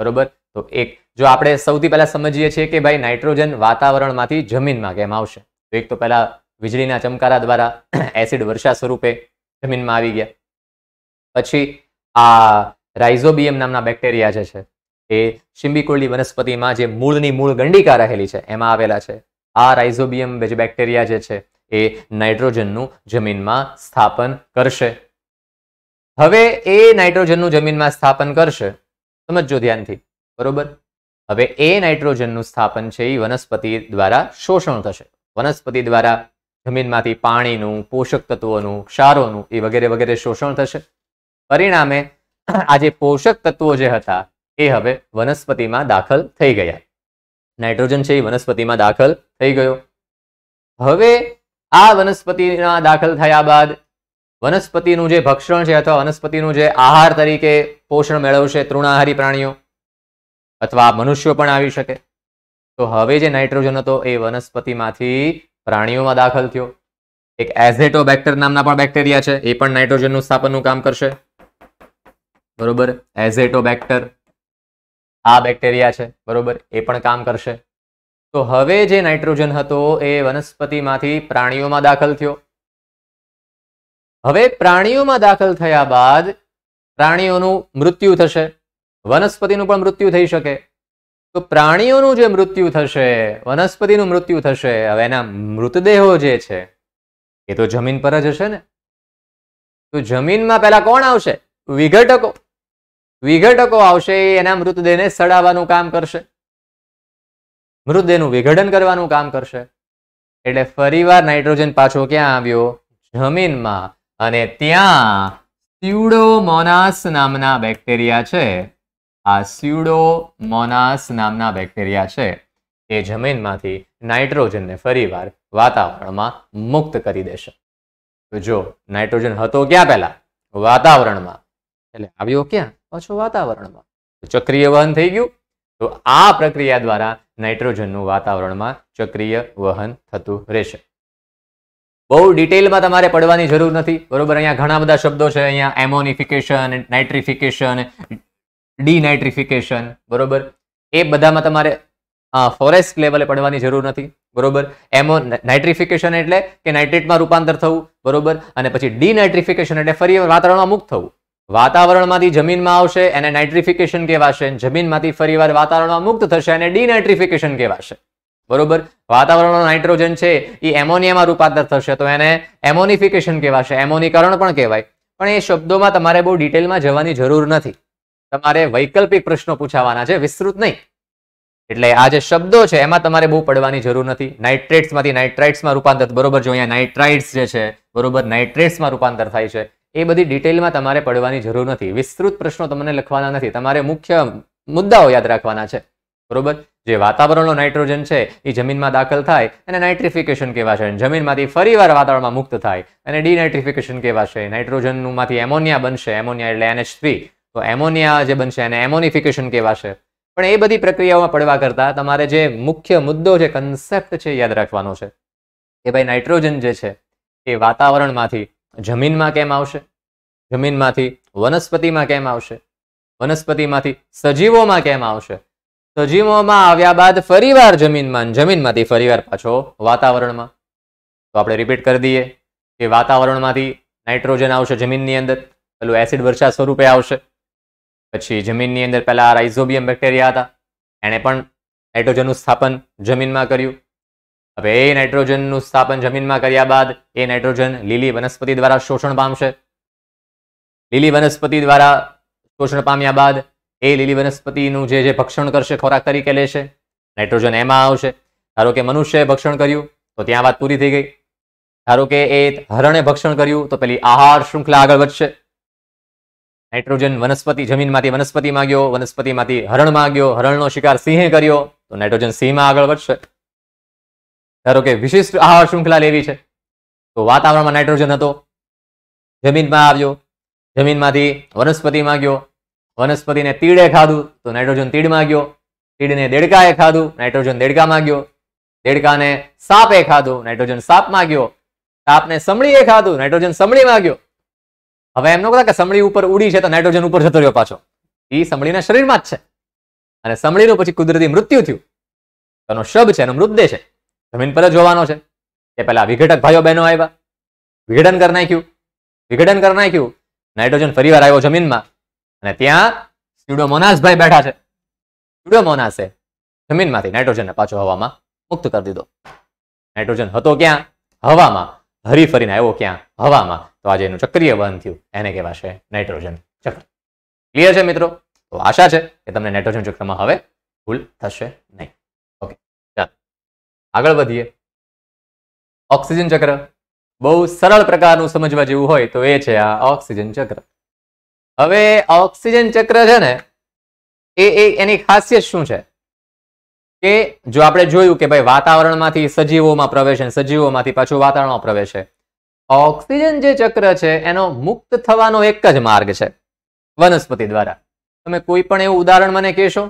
બરોબર તો એક જો આપણે સૌથી પહેલાં સમજીએ છીએ કે ભાઈ નાઇટ્રોજન વાતાવરણમાંથી જમીનમાં કેમ આવશે એક તો પહેલા વીજળીના ચમકારા દ્વારા એસિડ વર્ષા સ્વરૂપે જમીનમાં આવી ગયા પછી આ રાઇઝોબિયમ નામના બેક્ટેરિયા જે છે એ શિંબીકોળની વનસ્પતિમાં જે મૂળની મૂળ ગંડિકા રહેલી છે એમાં આવેલા છે આ રાઇઝોબિયમ જે બેક્ટેરિયા જે છે એ નાઇટ્રોજનનું જમીનમાં સ્થાપન કરશે હવે એ નાઇટ્રોજનનું જમીનમાં સ્થાપન કરશે સમજો ધ્યાનથી બરોબર હવે એ નાઇટ્રોજનનું સ્થાપન છે એ વનસ્પતિ દ્વારા શોષણ થશે વનસ્પતિ દ્વારા જમીનમાંથી પાણીનું પોષક તત્વોનું ક્ષારોનું એ વગેરે વગેરે શોષણ થશે પરિણામે આ જે પોષક તત્વો જે હતા એ હવે વનસ્પતિમાં દાખલ થઈ ગયા નાઇટ્રોજન છે એ વનસ્પતિમાં દાખલ થઈ ગયો હવે આ વનસ્પતિના દાખલ થયા બાદ વનસ્પતિનું જે ભક્ષણ છે અથવા વનસ્પતિનું જે આહાર તરીકે પોષણ મેળવશે તૃણાહારી પ્રાણીઓ અથવા મનુષ્યો પણ આવી શકે તો હવે જે નાઇટ્રોજન હતો એ વનસ્પતિમાંથી પ્રાણીઓમાં દાખલ થયો એક એઝેટો બેક્ટર નામના પણ બેક્ટેરિયા છે એ પણ નાઇટ્રોજનનું સ્થાપનનું કામ કરશે બરોબર એઝેટોબેક્ટર આ બેક્ટેરિયા છે બરોબર એ પણ કામ કરશે તો હવે જે નાઇટ્રોજન હતો એ વનસ્પતિમાંથી પ્રાણીઓમાં દાખલ થયો હવે પ્રાણીઓમાં દાખલ થયા બાદ પ્રાણીઓનું મૃત્યુ થશે વનસ્પતિનું પણ મૃત્યુ થઈ શકે તો પ્રાણીઓનું જે મૃત્યુ થશે વનસ્પતિનું મૃત્યુ થશે હવે એના મૃતદેહો જે છે એ તો જમીન પર જ હશે ને તો જમીનમાં પહેલા કોણ આવશે વિઘટકો વિઘટકો આવશે એના મૃતદેહને સડાવવાનું કામ કરશે મૃતદેહનું વિઘટન કરવાનું કામ કરશે એટલે ફરીવાર નાઇટ્રોજન પાછો ક્યાં આવ્યો જમીનમાં અને ત્યાં સ્યુડોમોનાસ નામના બેક્ટેરિયા છે આ સ્યુડો મોનાસ નામના બેક્ટેરિયા છે એ જમીનમાંથી નાઇટ્રોજનને ફરીવાર વાતાવરણમાં મુક્ત કરી દેશે તો જો નાઇટ્રોજન હતો ક્યાં પહેલા વાતાવરણમાં એટલે આવ્યો ક્યાં પાછો વાતાવરણમાં ચક્રીય વહન થઈ ગયું તો આ પ્રક્રિયા દ્વારા નાઇટ્રોજનનું વાતાવરણમાં ચક્રીય વહન થતું રહેશે બહુ ડિટેલમાં તમારે પડવાની જરૂર નથી બરોબર અહીંયા ઘણા બધા શબ્દો છે અહીંયા એમોનિફિકેશન નાઇટ્રિફિકેશન ડિનાઇટ્રિફિકેશન બરોબર એ બધામાં તમારે ફોરેસ્ટ લેવલે પડવાની જરૂર નથી બરોબર એમો નાઇટ્રિફિકેશન એટલે કે નાઇટ્રેટમાં રૂપાંતર થવું બરોબર અને પછી ડિનાઇટ્રિફિકેશન એટલે ફરી વાતાવરણમાં મુક્ત થવું વાતાવરણમાંથી જમીનમાં આવશે એને નાઇટ્રિફિકેશન કહેવાશે જમીનમાંથી ફરીવાર વાતાવરણમાં મુક્ત થશે અને ડિનાઇટ્રિફિકેશન કહેવાશે બરોબર વાતાવરણનો નાઇટ્રોજન છે એ એમોનિયામાં રૂપાંતર થશે તો એને એમોનિફિકેશન કહેવાશે એમોનીકરણ પણ કહેવાય પણ એ શબ્દોમાં તમારે બહુ ડિટેલમાં જવાની જરૂર નથી તમારે વૈકલ્પિક પ્રશ્નો પૂછાવાના છે વિસ્તૃત નહીં એટલે આ જે શબ્દો છે એમાં તમારે બહુ પડવાની જરૂર નથી નાઇટ્રેટ્સમાંથી નાઇટ્રાઇટ્સમાં રૂપાંતર બરોબર જો અહીંયા નાઇટ્રાઇટ્સ જે છે બરોબર નાઇટ્રેટ્સમાં રૂપાંતર થાય છે એ બધી ડિટેલમાં તમારે પડવાની જરૂર નથી વિસ્તૃત પ્રશ્નો તમને લખવાના નથી તમારે મુખ્ય મુદ્દાઓ યાદ રાખવાના છે બરોબર જે વાતાવરણનો નાઇટ્રોજન છે એ જમીનમાં દાખલ થાય અને નાઇટ્રિફિકેશન કહેવાશે જમીનમાંથી ફરીવાર વાતાવરણમાં મુક્ત થાય અને ડીનાઇટ્રિફિકેશન ડિનાઇટ્રિફિકેશન કહેવાશે નાઇટ્રોજનમાંથી એમોનિયા બનશે એમોનિયા એટલે એનએચ થ્રી તો એમોનિયા જે બનશે એને એમોનિફિકેશન કહેવાશે પણ એ બધી પ્રક્રિયાઓમાં પડવા કરતાં તમારે જે મુખ્ય મુદ્દો જે કન્સેપ્ટ છે યાદ રાખવાનો છે કે ભાઈ નાઇટ્રોજન જે છે એ વાતાવરણમાંથી જમીનમાં કેમ આવશે જમીનમાંથી વનસ્પતિમાં કેમ આવશે વનસ્પતિમાંથી સજીવોમાં કેમ આવશે સજીવોમાં આવ્યા બાદ ફરીવાર જમીનમાં જમીનમાંથી ફરીવાર પાછો વાતાવરણમાં તો આપણે રિપીટ કરી દઈએ કે વાતાવરણમાંથી નાઇટ્રોજન આવશે જમીનની અંદર પેલું એસિડ વર્ષા સ્વરૂપે આવશે પછી જમીનની અંદર પહેલા રાઇઝોબિયમ બેક્ટેરિયા હતા એણે પણ નાઇટ્રોજનનું સ્થાપન જમીનમાં કર્યું હવે એ નાઇટ્રોજનનું સ્થાપન જમીનમાં કર્યા બાદ એ નાઇટ્રોજન લીલી વનસ્પતિ દ્વારા શોષણ પામશે લીલી વનસ્પતિ દ્વારા શોષણ પામ્યા બાદ એ લીલી વનસ્પતિનું જે જે ભક્ષણ કરશે ખોરાક તરીકે લેશે નાઇટ્રોજન એમાં આવશે ધારો કે મનુષ્યએ ભક્ષણ કર્યું તો ત્યાં વાત પૂરી થઈ ગઈ ધારો કે એ હરણે ભક્ષણ કર્યું તો પેલી આહાર શૃંખલા આગળ વધશે નાઇટ્રોજન વનસ્પતિ જમીનમાંથી વનસ્પતિ ગયો વનસ્પતિમાંથી હરણમાં ગયો હરણનો શિકાર સિંહે કર્યો તો નાઇટ્રોજન સિંહમાં આગળ વધશે ધારો કે વિશિષ્ટ આહાર શૃંખલા લેવી છે તો વાતાવરણમાં નાઇટ્રોજન હતો જમીનમાં આવ્યો જમીનમાંથી વનસ્પતિ ગયો વનસ્પતિને તીડે ખાધું તો નાઇટ્રોજન તીડમાં ગયો તીડને દેડકાએ ખાધું નાઇટ્રોજન દેડકામાં ગયો દેડકાને સાપે ખાધું નાઇટ્રોજન સાપમાં ગયો સાપને સમળીએ ખાધું નાઇટ્રોજન સમળીમાં ગયો હવે એમનો કહેતા કે સમળી ઉપર ઉડી છે તો નાઇટ્રોજન ઉપર જતો રહ્યો પાછો એ સમળીના શરીરમાં જ છે અને સમળીનું પછી કુદરતી મૃત્યુ થયું એનો શબ છે એનો મૃતદેહ છે જમીન પર જ છે એ પહેલા વિઘટક ભાઈઓ બહેનો આવ્યા વિઘટન કરી નાખ્યું વિઘટન કરી નાખ્યું નાઇટ્રોજન ફરીવાર આવ્યો જમીનમાં અને ત્યાં સ્યુડોમોનાસભાઈ બેઠા છે સ્યુડોમોનાસે જમીનમાંથી નાઇટ્રોજનને પાછો હવામાં મુક્ત કરી દીધો નાઇટ્રોજન હતો ક્યાં હવામાં હરી ફરીને આવ્યો ક્યાં હવામાં તો આજે એનું ચક્રીય વહન થયું એને કહેવાશે નાઇટ્રોજન ચક્ર ક્લિયર છે મિત્રો તો આશા છે કે તમને નાઇટ્રોજન ચક્રમાં હવે ભૂલ થશે નહીં ઓકે ચાલો આગળ વધીએ ઓક્સિજન ચક્ર બહુ સરળ પ્રકારનું સમજવા જેવું હોય તો એ છે આ ઓક્સિજન ચક્ર હવે ઓક્સિજન ચક્ર છે ને એ એની ખાસિયત શું છે કે જો આપણે જોયું કે ભાઈ વાતાવરણમાંથી સજીવોમાં પ્રવેશ સજીવોમાંથી પાછું વાતાવરણમાં પ્રવેશ છે ઓક્સિજન જે ચક્ર છે એનો મુક્ત થવાનો એક જ માર્ગ છે વનસ્પતિ દ્વારા તમે કોઈ પણ એવું ઉદાહરણ મને કહેશો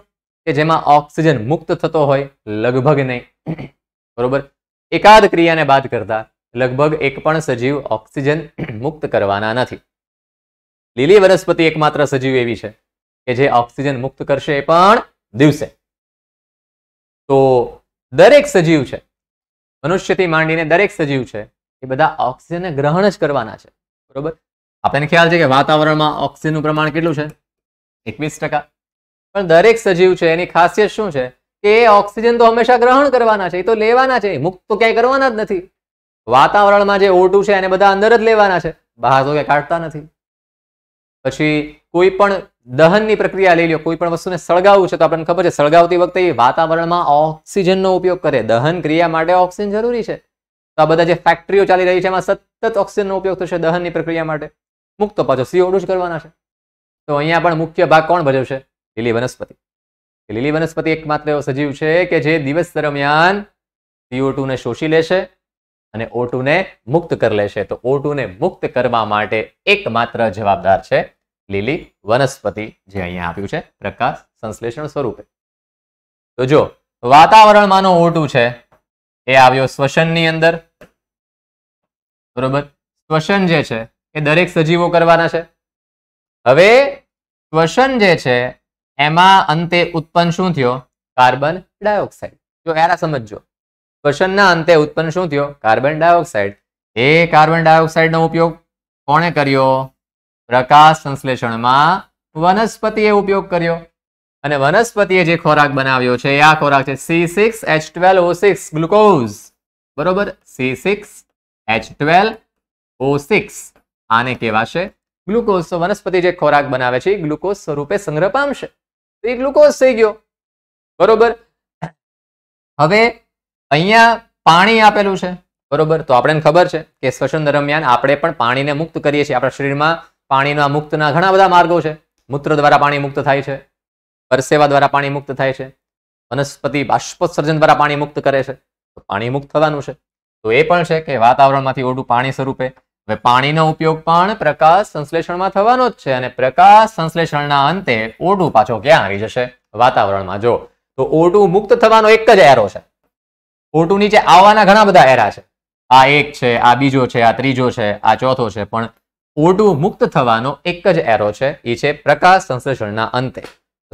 કે જેમાં ઓક્સિજન મુક્ત થતો હોય લગભગ નહીં બરોબર એકાદ ક્રિયાને બાદ કરતા લગભગ એક પણ સજીવ ઓક્સિજન મુક્ત કરવાના નથી લીલી વનસ્પતિ એકમાત્ર સજીવ એવી છે કે જે ઓક્સિજન મુક્ત કરશે એ પણ દિવસે તો દરેક સજીવ છે મનુષ્યથી માંડીને દરેક સજીવ છે એ બધા ઓક્સિજનને ગ્રહણ જ કરવાના છે બરોબર આપણને ખ્યાલ છે કે વાતાવરણમાં ઓક્સિજનનું પ્રમાણ કેટલું છે એકવીસ ટકા પણ દરેક સજીવ છે એની ખાસિયત શું છે કે એ ઓક્સિજન તો હંમેશા ગ્રહણ કરવાના છે એ તો લેવાના છે મુક્ત તો ક્યાંય કરવાના જ નથી વાતાવરણમાં જે ઓટું છે એને બધા અંદર જ લેવાના છે બહાર તો ક્યાંય કાઢતા નથી પછી કોઈ પણ દહનની પ્રક્રિયા લઈ લો કોઈ પણ વસ્તુને સળગાવવું છે તો આપણને ખબર છે સળગાવતી વખતે એ વાતાવરણમાં ઓક્સિજનનો ઉપયોગ કરે દહન ક્રિયા માટે ઓક્સિજન જરૂરી છે તો આ બધા જે ફેક્ટરીઓ ચાલી રહી છે એમાં સતત ઓક્સિજનનો ઉપયોગ થશે દહનની પ્રક્રિયા માટે મુક્ત પાછો સીઓડું જ કરવાના છે તો અહીંયા પણ મુખ્ય ભાગ કોણ ભજવશે લીલી વનસ્પતિ લીલી વનસ્પતિ એકમાત્ર એવો સજીવ છે કે જે દિવસ દરમિયાન સીઓ ને શોષી લેશે અને ઓટુને મુક્ત કરી લેશે તો ઓટુને મુક્ત કરવા માટે એકમાત્ર જવાબદાર છે લીલી વનસ્પતિ જે અહીંયા આપ્યું છે પ્રકાશ સંશ્લેષણ સ્વરૂપે તો જો વાતાવરણમાંનો ઓટું છે એ આવ્યો શ્વસનની અંદર બરોબર શ્વસન જે છે એ દરેક સજીવો કરવાના છે હવે શ્વસન જે છે એમાં અંતે ઉત્પન્ન શું થયો કાર્બન ડાયોક્સાઇડ જો યાર સમજજો શ્વસનના અંતે ઉત્પન્ન શું થયો કાર્બન ડાયોક્સાઇડ એ કાર્બન ડાયોક્સાઇડનો ઉપયોગ કોણે કર્યો પ્રકાશ સંશ્લેષણમાં વનસ્પતિએ ઉપયોગ કર્યો અને વનસ્પતિએ જે ખોરાક બનાવ્યો છે આ ખોરાક છે C six H twelve O six glucose બરોબર C six H twelve O six આને કહેવાશે ગ્લુકોઝ તો વનસ્પતિ જે ખોરાક બનાવે છે એ ગ્લુકોઝ સ્વરૂપે સંગ્રહ પામશે તો એ ગ્લુકોઝ થઈ ગયો બરોબર હવે અહીંયા પાણી આપેલું છે બરોબર તો આપણને ખબર છે કે શ્વસન દરમિયાન આપણે પણ પાણીને મુક્ત કરીએ છીએ આપણા શરીરમાં પાણીના મુક્તના ઘણા બધા માર્ગો છે મૂત્ર દ્વારા પાણી મુક્ત થાય છે પરસેવા દ્વારા પાણી મુક્ત થાય છે વનસ્પતિ બાષ્પોત્સર્જન દ્વારા પાણી મુક્ત કરે છે તો પાણી મુક્ત થવાનું છે તો એ પણ છે કે વાતાવરણમાંથી ઓઢું પાણી સ્વરૂપે હવે પાણીનો ઉપયોગ પણ પ્રકાશ સંશ્લેષણમાં થવાનો જ છે અને પ્રકાશ સંશ્લેષણના અંતે ઓઢું પાછો ક્યાં આવી જશે વાતાવરણમાં જો તો ઓઢું મુક્ત થવાનો એક જ એરો છે ઓટું નીચે આવવાના ઘણા બધા એરા છે આ એક છે આ બીજો છે આ ત્રીજો છે આ ચોથો છે પણ ઓરડું મુક્ત થવાનો એક જ એરો છે એ છે પ્રકાશ સંશ્લેષણના અંતે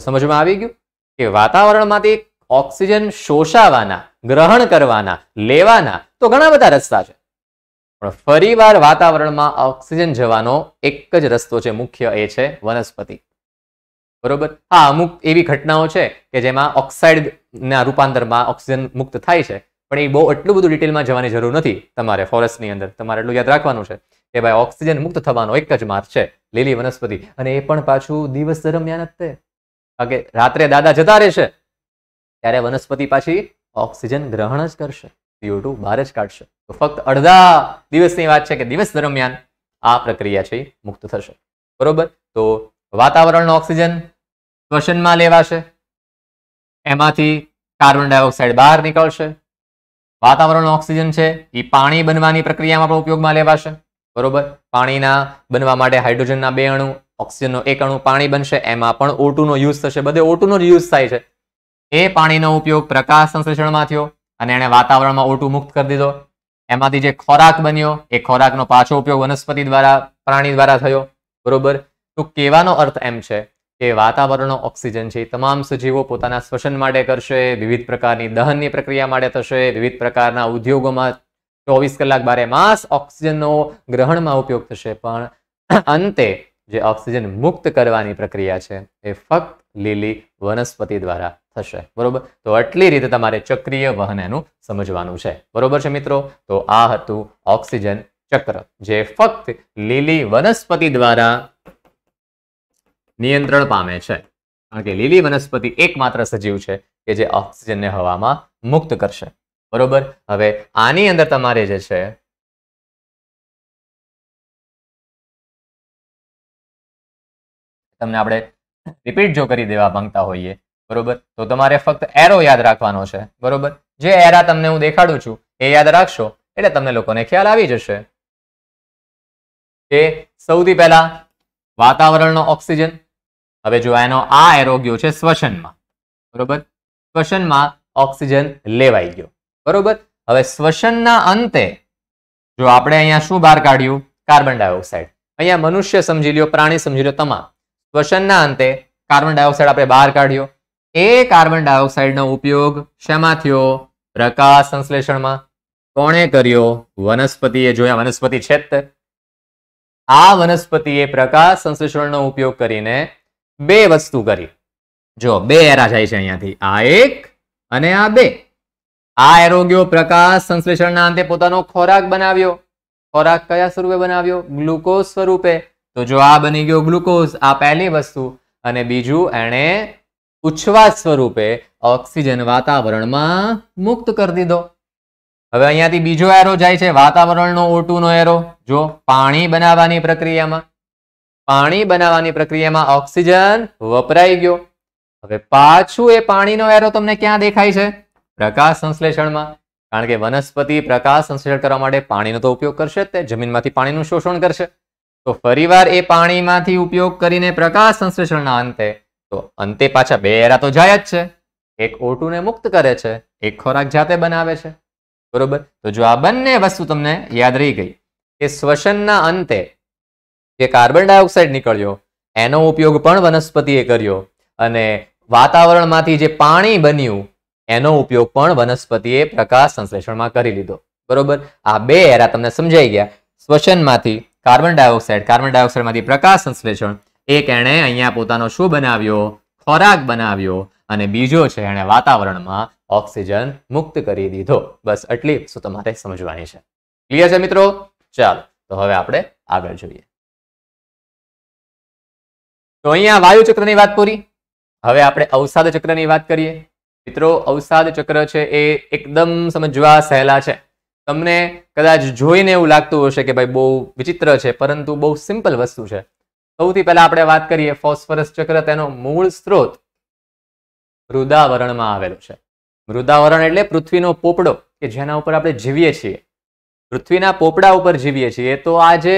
સમજમાં આવી ગયું કે વાતાવરણમાંથી ઓક્સિજન શોષાવાના ગ્રહણ કરવાના લેવાના તો ઘણા બધા રસ્તા છે પણ ફરીવાર વાતાવરણમાં ઓક્સિજન જવાનો એક જ રસ્તો છે મુખ્ય એ છે વનસ્પતિ બરોબર હા અમુક એવી ઘટનાઓ છે કે જેમાં ઓક્સાઇડના રૂપાંતરમાં ઓક્સિજન મુક્ત થાય છે પણ એ બહુ એટલું બધું ડિટેલમાં જવાની જરૂર નથી તમારે ફોરેસ્ટની અંદર તમારે એટલું યાદ રાખવાનું છે કે ભાઈ ઓક્સિજન મુક્ત થવાનો એક જ માર્ગ છે લીલી વનસ્પતિ અને એ પણ પાછું દિવસ દરમિયાન જ તે કે રાત્રે દાદા જતા રહેશે ત્યારે વનસ્પતિ પાછી ઓક્સિજન ગ્રહણ જ કરશે સીઓ ટુ બહાર જ કાઢશે તો ફક્ત અડધા દિવસની વાત છે કે દિવસ દરમિયાન આ પ્રક્રિયા છે મુક્ત થશે બરોબર તો વાતાવરણનો ઓક્સિજન શ્વસનમાં લેવાશે એમાંથી કાર્બન ડાયોક્સાઇડ બહાર નીકળશે વાતાવરણનો ઓક્સિજન છે એ પાણી બનવાની પ્રક્રિયામાં પણ ઉપયોગમાં લેવાશે બરોબર પાણીના બનવા માટે હાઇડ્રોજનના બે અણુ ઓક્સિજનનો એક અણુ પાણી બનશે એમાં પણ ઓટુનો યુઝ થશે બધે ઓટુનો જ યુઝ થાય છે એ પાણીનો ઉપયોગ પ્રકાશ સંશ્લેષણમાં થયો અને એણે વાતાવરણમાં ઓટુ મુક્ત કરી દીધો એમાંથી જે ખોરાક બન્યો એ ખોરાકનો પાછો ઉપયોગ વનસ્પતિ દ્વારા પ્રાણી દ્વારા થયો બરોબર તો કહેવાનો અર્થ એમ છે કે વાતાવરણનો ઓક્સિજન છે તમામ સજીવો પોતાના શ્વસન માટે કરશે વિવિધ પ્રકારની દહનની પ્રક્રિયા માટે થશે વિવિધ પ્રકારના ઉદ્યોગોમાં ચોવીસ કલાક બારે માસ ઓક્સિજનનો ગ્રહણમાં ઉપયોગ થશે પણ અંતે જે ઓક્સિજન મુક્ત કરવાની પ્રક્રિયા છે એ ફક્ત લીલી વનસ્પતિ દ્વારા થશે બરોબર તો આટલી રીતે તમારે ચક્રીય વહન એનું સમજવાનું છે બરોબર છે મિત્રો તો આ હતું ઓક્સિજન ચક્ર જે ફક્ત લીલી વનસ્પતિ દ્વારા નિયંત્રણ પામે છે કારણ કે લીલી વનસ્પતિ એકમાત્ર સજીવ છે કે જે ઓક્સિજનને હવામાં મુક્ત કરશે બરોબર હવે આની અંદર તમારે જે છે તમને આપણે રિપીટ જો કરી દેવા માંગતા હોઈએ બરોબર તો તમારે ફક્ત એરો યાદ રાખવાનો છે બરોબર જે એરા તમને હું દેખાડું છું એ યાદ રાખશો એટલે તમને લોકોને ખ્યાલ આવી જશે કે સૌથી પહેલા વાતાવરણનો ઓક્સિજન હવે જો એનો આ એરો ગયો છે શ્વસનમાં બરોબર શ્વસનમાં ઓક્સિજન લેવાઈ ગયો બરોબર હવે શ્વસનના અંતે જો આપણે અહીંયા શું બહાર કાઢ્યું કાર્બન ડાયોક્સાઇડ અહીંયા મનુષ્ય સમજી લ્યો પ્રાણી સમજી લો તમામ શ્વસનના અંતે કાર્બન ડાયોક્સાઇડ આપણે બહાર કાઢ્યો એ કાર્બન ડાયોક્સાઇડનો ઉપયોગ શેમાં થયો પ્રકાશ સંશ્લેષણમાં કોણે કર્યો વનસ્પતિએ જોયા વનસ્પતિ છે આ વનસ્પતિએ પ્રકાશ સંશ્લેષણનો ઉપયોગ કરીને બે વસ્તુ કરી જો બે એરા જાય છે અહીંયાથી આ એક અને આ બે આ એરોગ્યો પ્રકાશ સંશ્લેષણના અંતે પોતાનો ખોરાક બનાવ્યો ખોરાક કયા સ્વરૂપે બનાવ્યો ગ્લુકોઝ સ્વરૂપે તો જો આ બની ગયો ગ્લુકોઝ આ પહેલી વસ્તુ અને બીજું એણે ઉચ્છવાસ સ્વરૂપે ઓક્સિજન વાતાવરણમાં મુક્ત કરી દીધો હવે અહીંયાથી બીજો એરો જાય છે વાતાવરણનો ઓટુનો એરો જો પાણી બનાવવાની પ્રક્રિયામાં પાણી બનાવવાની પ્રક્રિયામાં ઓક્સિજન વપરાઈ ગયો હવે પાછું એ પાણીનો એરો તમને ક્યાં દેખાય છે પ્રકાશ સંશ્લેષણમાં કારણ કે વનસ્પતિ પ્રકાશ સંશ્લેષણ કરવા માટે પાણીનો તો ઉપયોગ કરશે તે જમીનમાંથી પાણીનું શોષણ કરશે તો ફરીવાર એ પાણીમાંથી ઉપયોગ કરીને પ્રકાશ સંશ્લેષણના અંતે તો અંતે પાછા બે એરા તો જાય જ છે એક ઓટુને મુક્ત કરે છે એક ખોરાક જાતે બનાવે છે બરોબર તો જો આ બંને વસ્તુ તમને યાદ રહી ગઈ કે શ્વસનના અંતે જે કાર્બન ડાયોક્સાઇડ નીકળ્યો એનો ઉપયોગ પણ વનસ્પતિએ કર્યો અને વાતાવરણમાંથી જે પાણી બન્યું એનો ઉપયોગ પણ વનસ્પતિએ પ્રકાશ સંશ્લેષણમાં કરી લીધો બરોબર આ બે એરા તમને સમજાઈ ગયા શ્વસનમાંથી કાર્બન ડાયોક્સાઇડ કાર્બન ડાયોક્સાઇડમાંથી પ્રકાશ સંશ્લેષણ એક એણે અહીંયા પોતાનો શું બનાવ્યો ખોરાક બનાવ્યો અને બીજો છે એણે વાતાવરણમાં ઓક્સિજન મુક્ત કરી દીધો બસ આટલી શું તમારે સમજવાની છે ક્લિયર છે મિત્રો ચાલો તો હવે આપણે આગળ જોઈએ તો અહીંયા વાયુ ચક્રની વાત પૂરી હવે આપણે અવસાદ ચક્રની વાત કરીએ મિત્રો અવસાદ ચક્ર છે એ એકદમ સમજવા સહેલા છે તમને કદાચ જોઈને એવું લાગતું હશે કે ભાઈ બહુ વિચિત્ર છે પરંતુ બહુ સિમ્પલ વસ્તુ છે સૌથી પહેલા આપણે વાત કરીએ ફોસ્ફરસ ચક્ર તેનો મૂળ સ્ત્રોત મૃદાવરણમાં આવેલો છે મૃદાવરણ એટલે પૃથ્વીનો પોપડો કે જેના ઉપર આપણે જીવીએ છીએ પૃથ્વીના પોપડા ઉપર જીવીએ છીએ તો આ જે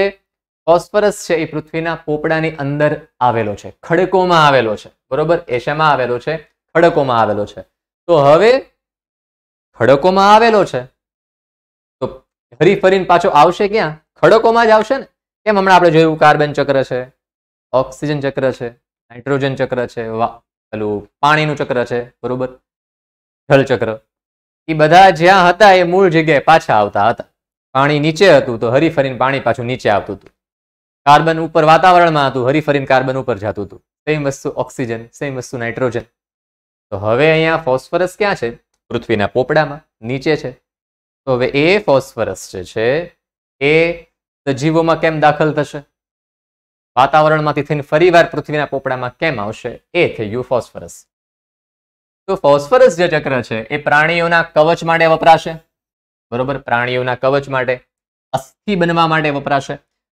ફોસ્ફરસ છે એ પૃથ્વીના પોપડાની અંદર આવેલો છે ખડકોમાં આવેલો છે બરોબર એશિયામાં આવેલો છે ખડકોમાં આવેલો છે તો હવે ખડકોમાં આવેલો છે તો હરી ફરીને પાછો આવશે ક્યાં ખડકોમાં જ આવશે ને કેમ હમણાં આપણે જોયું કાર્બન ચક્ર છે ઓક્સિજન ચક્ર છે નાઇટ્રોજન ચક્ર છે પેલું પાણીનું ચક્ર છે બરોબર જળ ચક્ર એ બધા જ્યાં હતા એ મૂળ જગ્યાએ પાછા આવતા હતા પાણી નીચે હતું તો હરી ફરીને પાણી પાછું નીચે આવતું હતું કાર્બન ઉપર વાતાવરણમાં હતું હરી ફરીને કાર્બન ઉપર જતું હતું સેમ વસ્તુ ઓક્સિજન સેમ વસ્તુ નાઇટ્રોજન તો હવે અહીંયા ફોસ્ફરસ ક્યાં છે પૃથ્વીના પોપડામાં નીચે છે તો હવે એ ફોસ્ફરસ જે છે એ સજીવોમાં કેમ દાખલ થશે વાતાવરણમાંથી થઈને ફરીવાર પૃથ્વીના પોપડામાં કેમ આવશે એ યુ ફોસ્ફરસ તો ફોસ્ફરસ જે ચક્ર છે એ પ્રાણીઓના કવચ માટે વપરાશે બરોબર પ્રાણીઓના કવચ માટે અસ્થિ બનવા માટે વપરાશે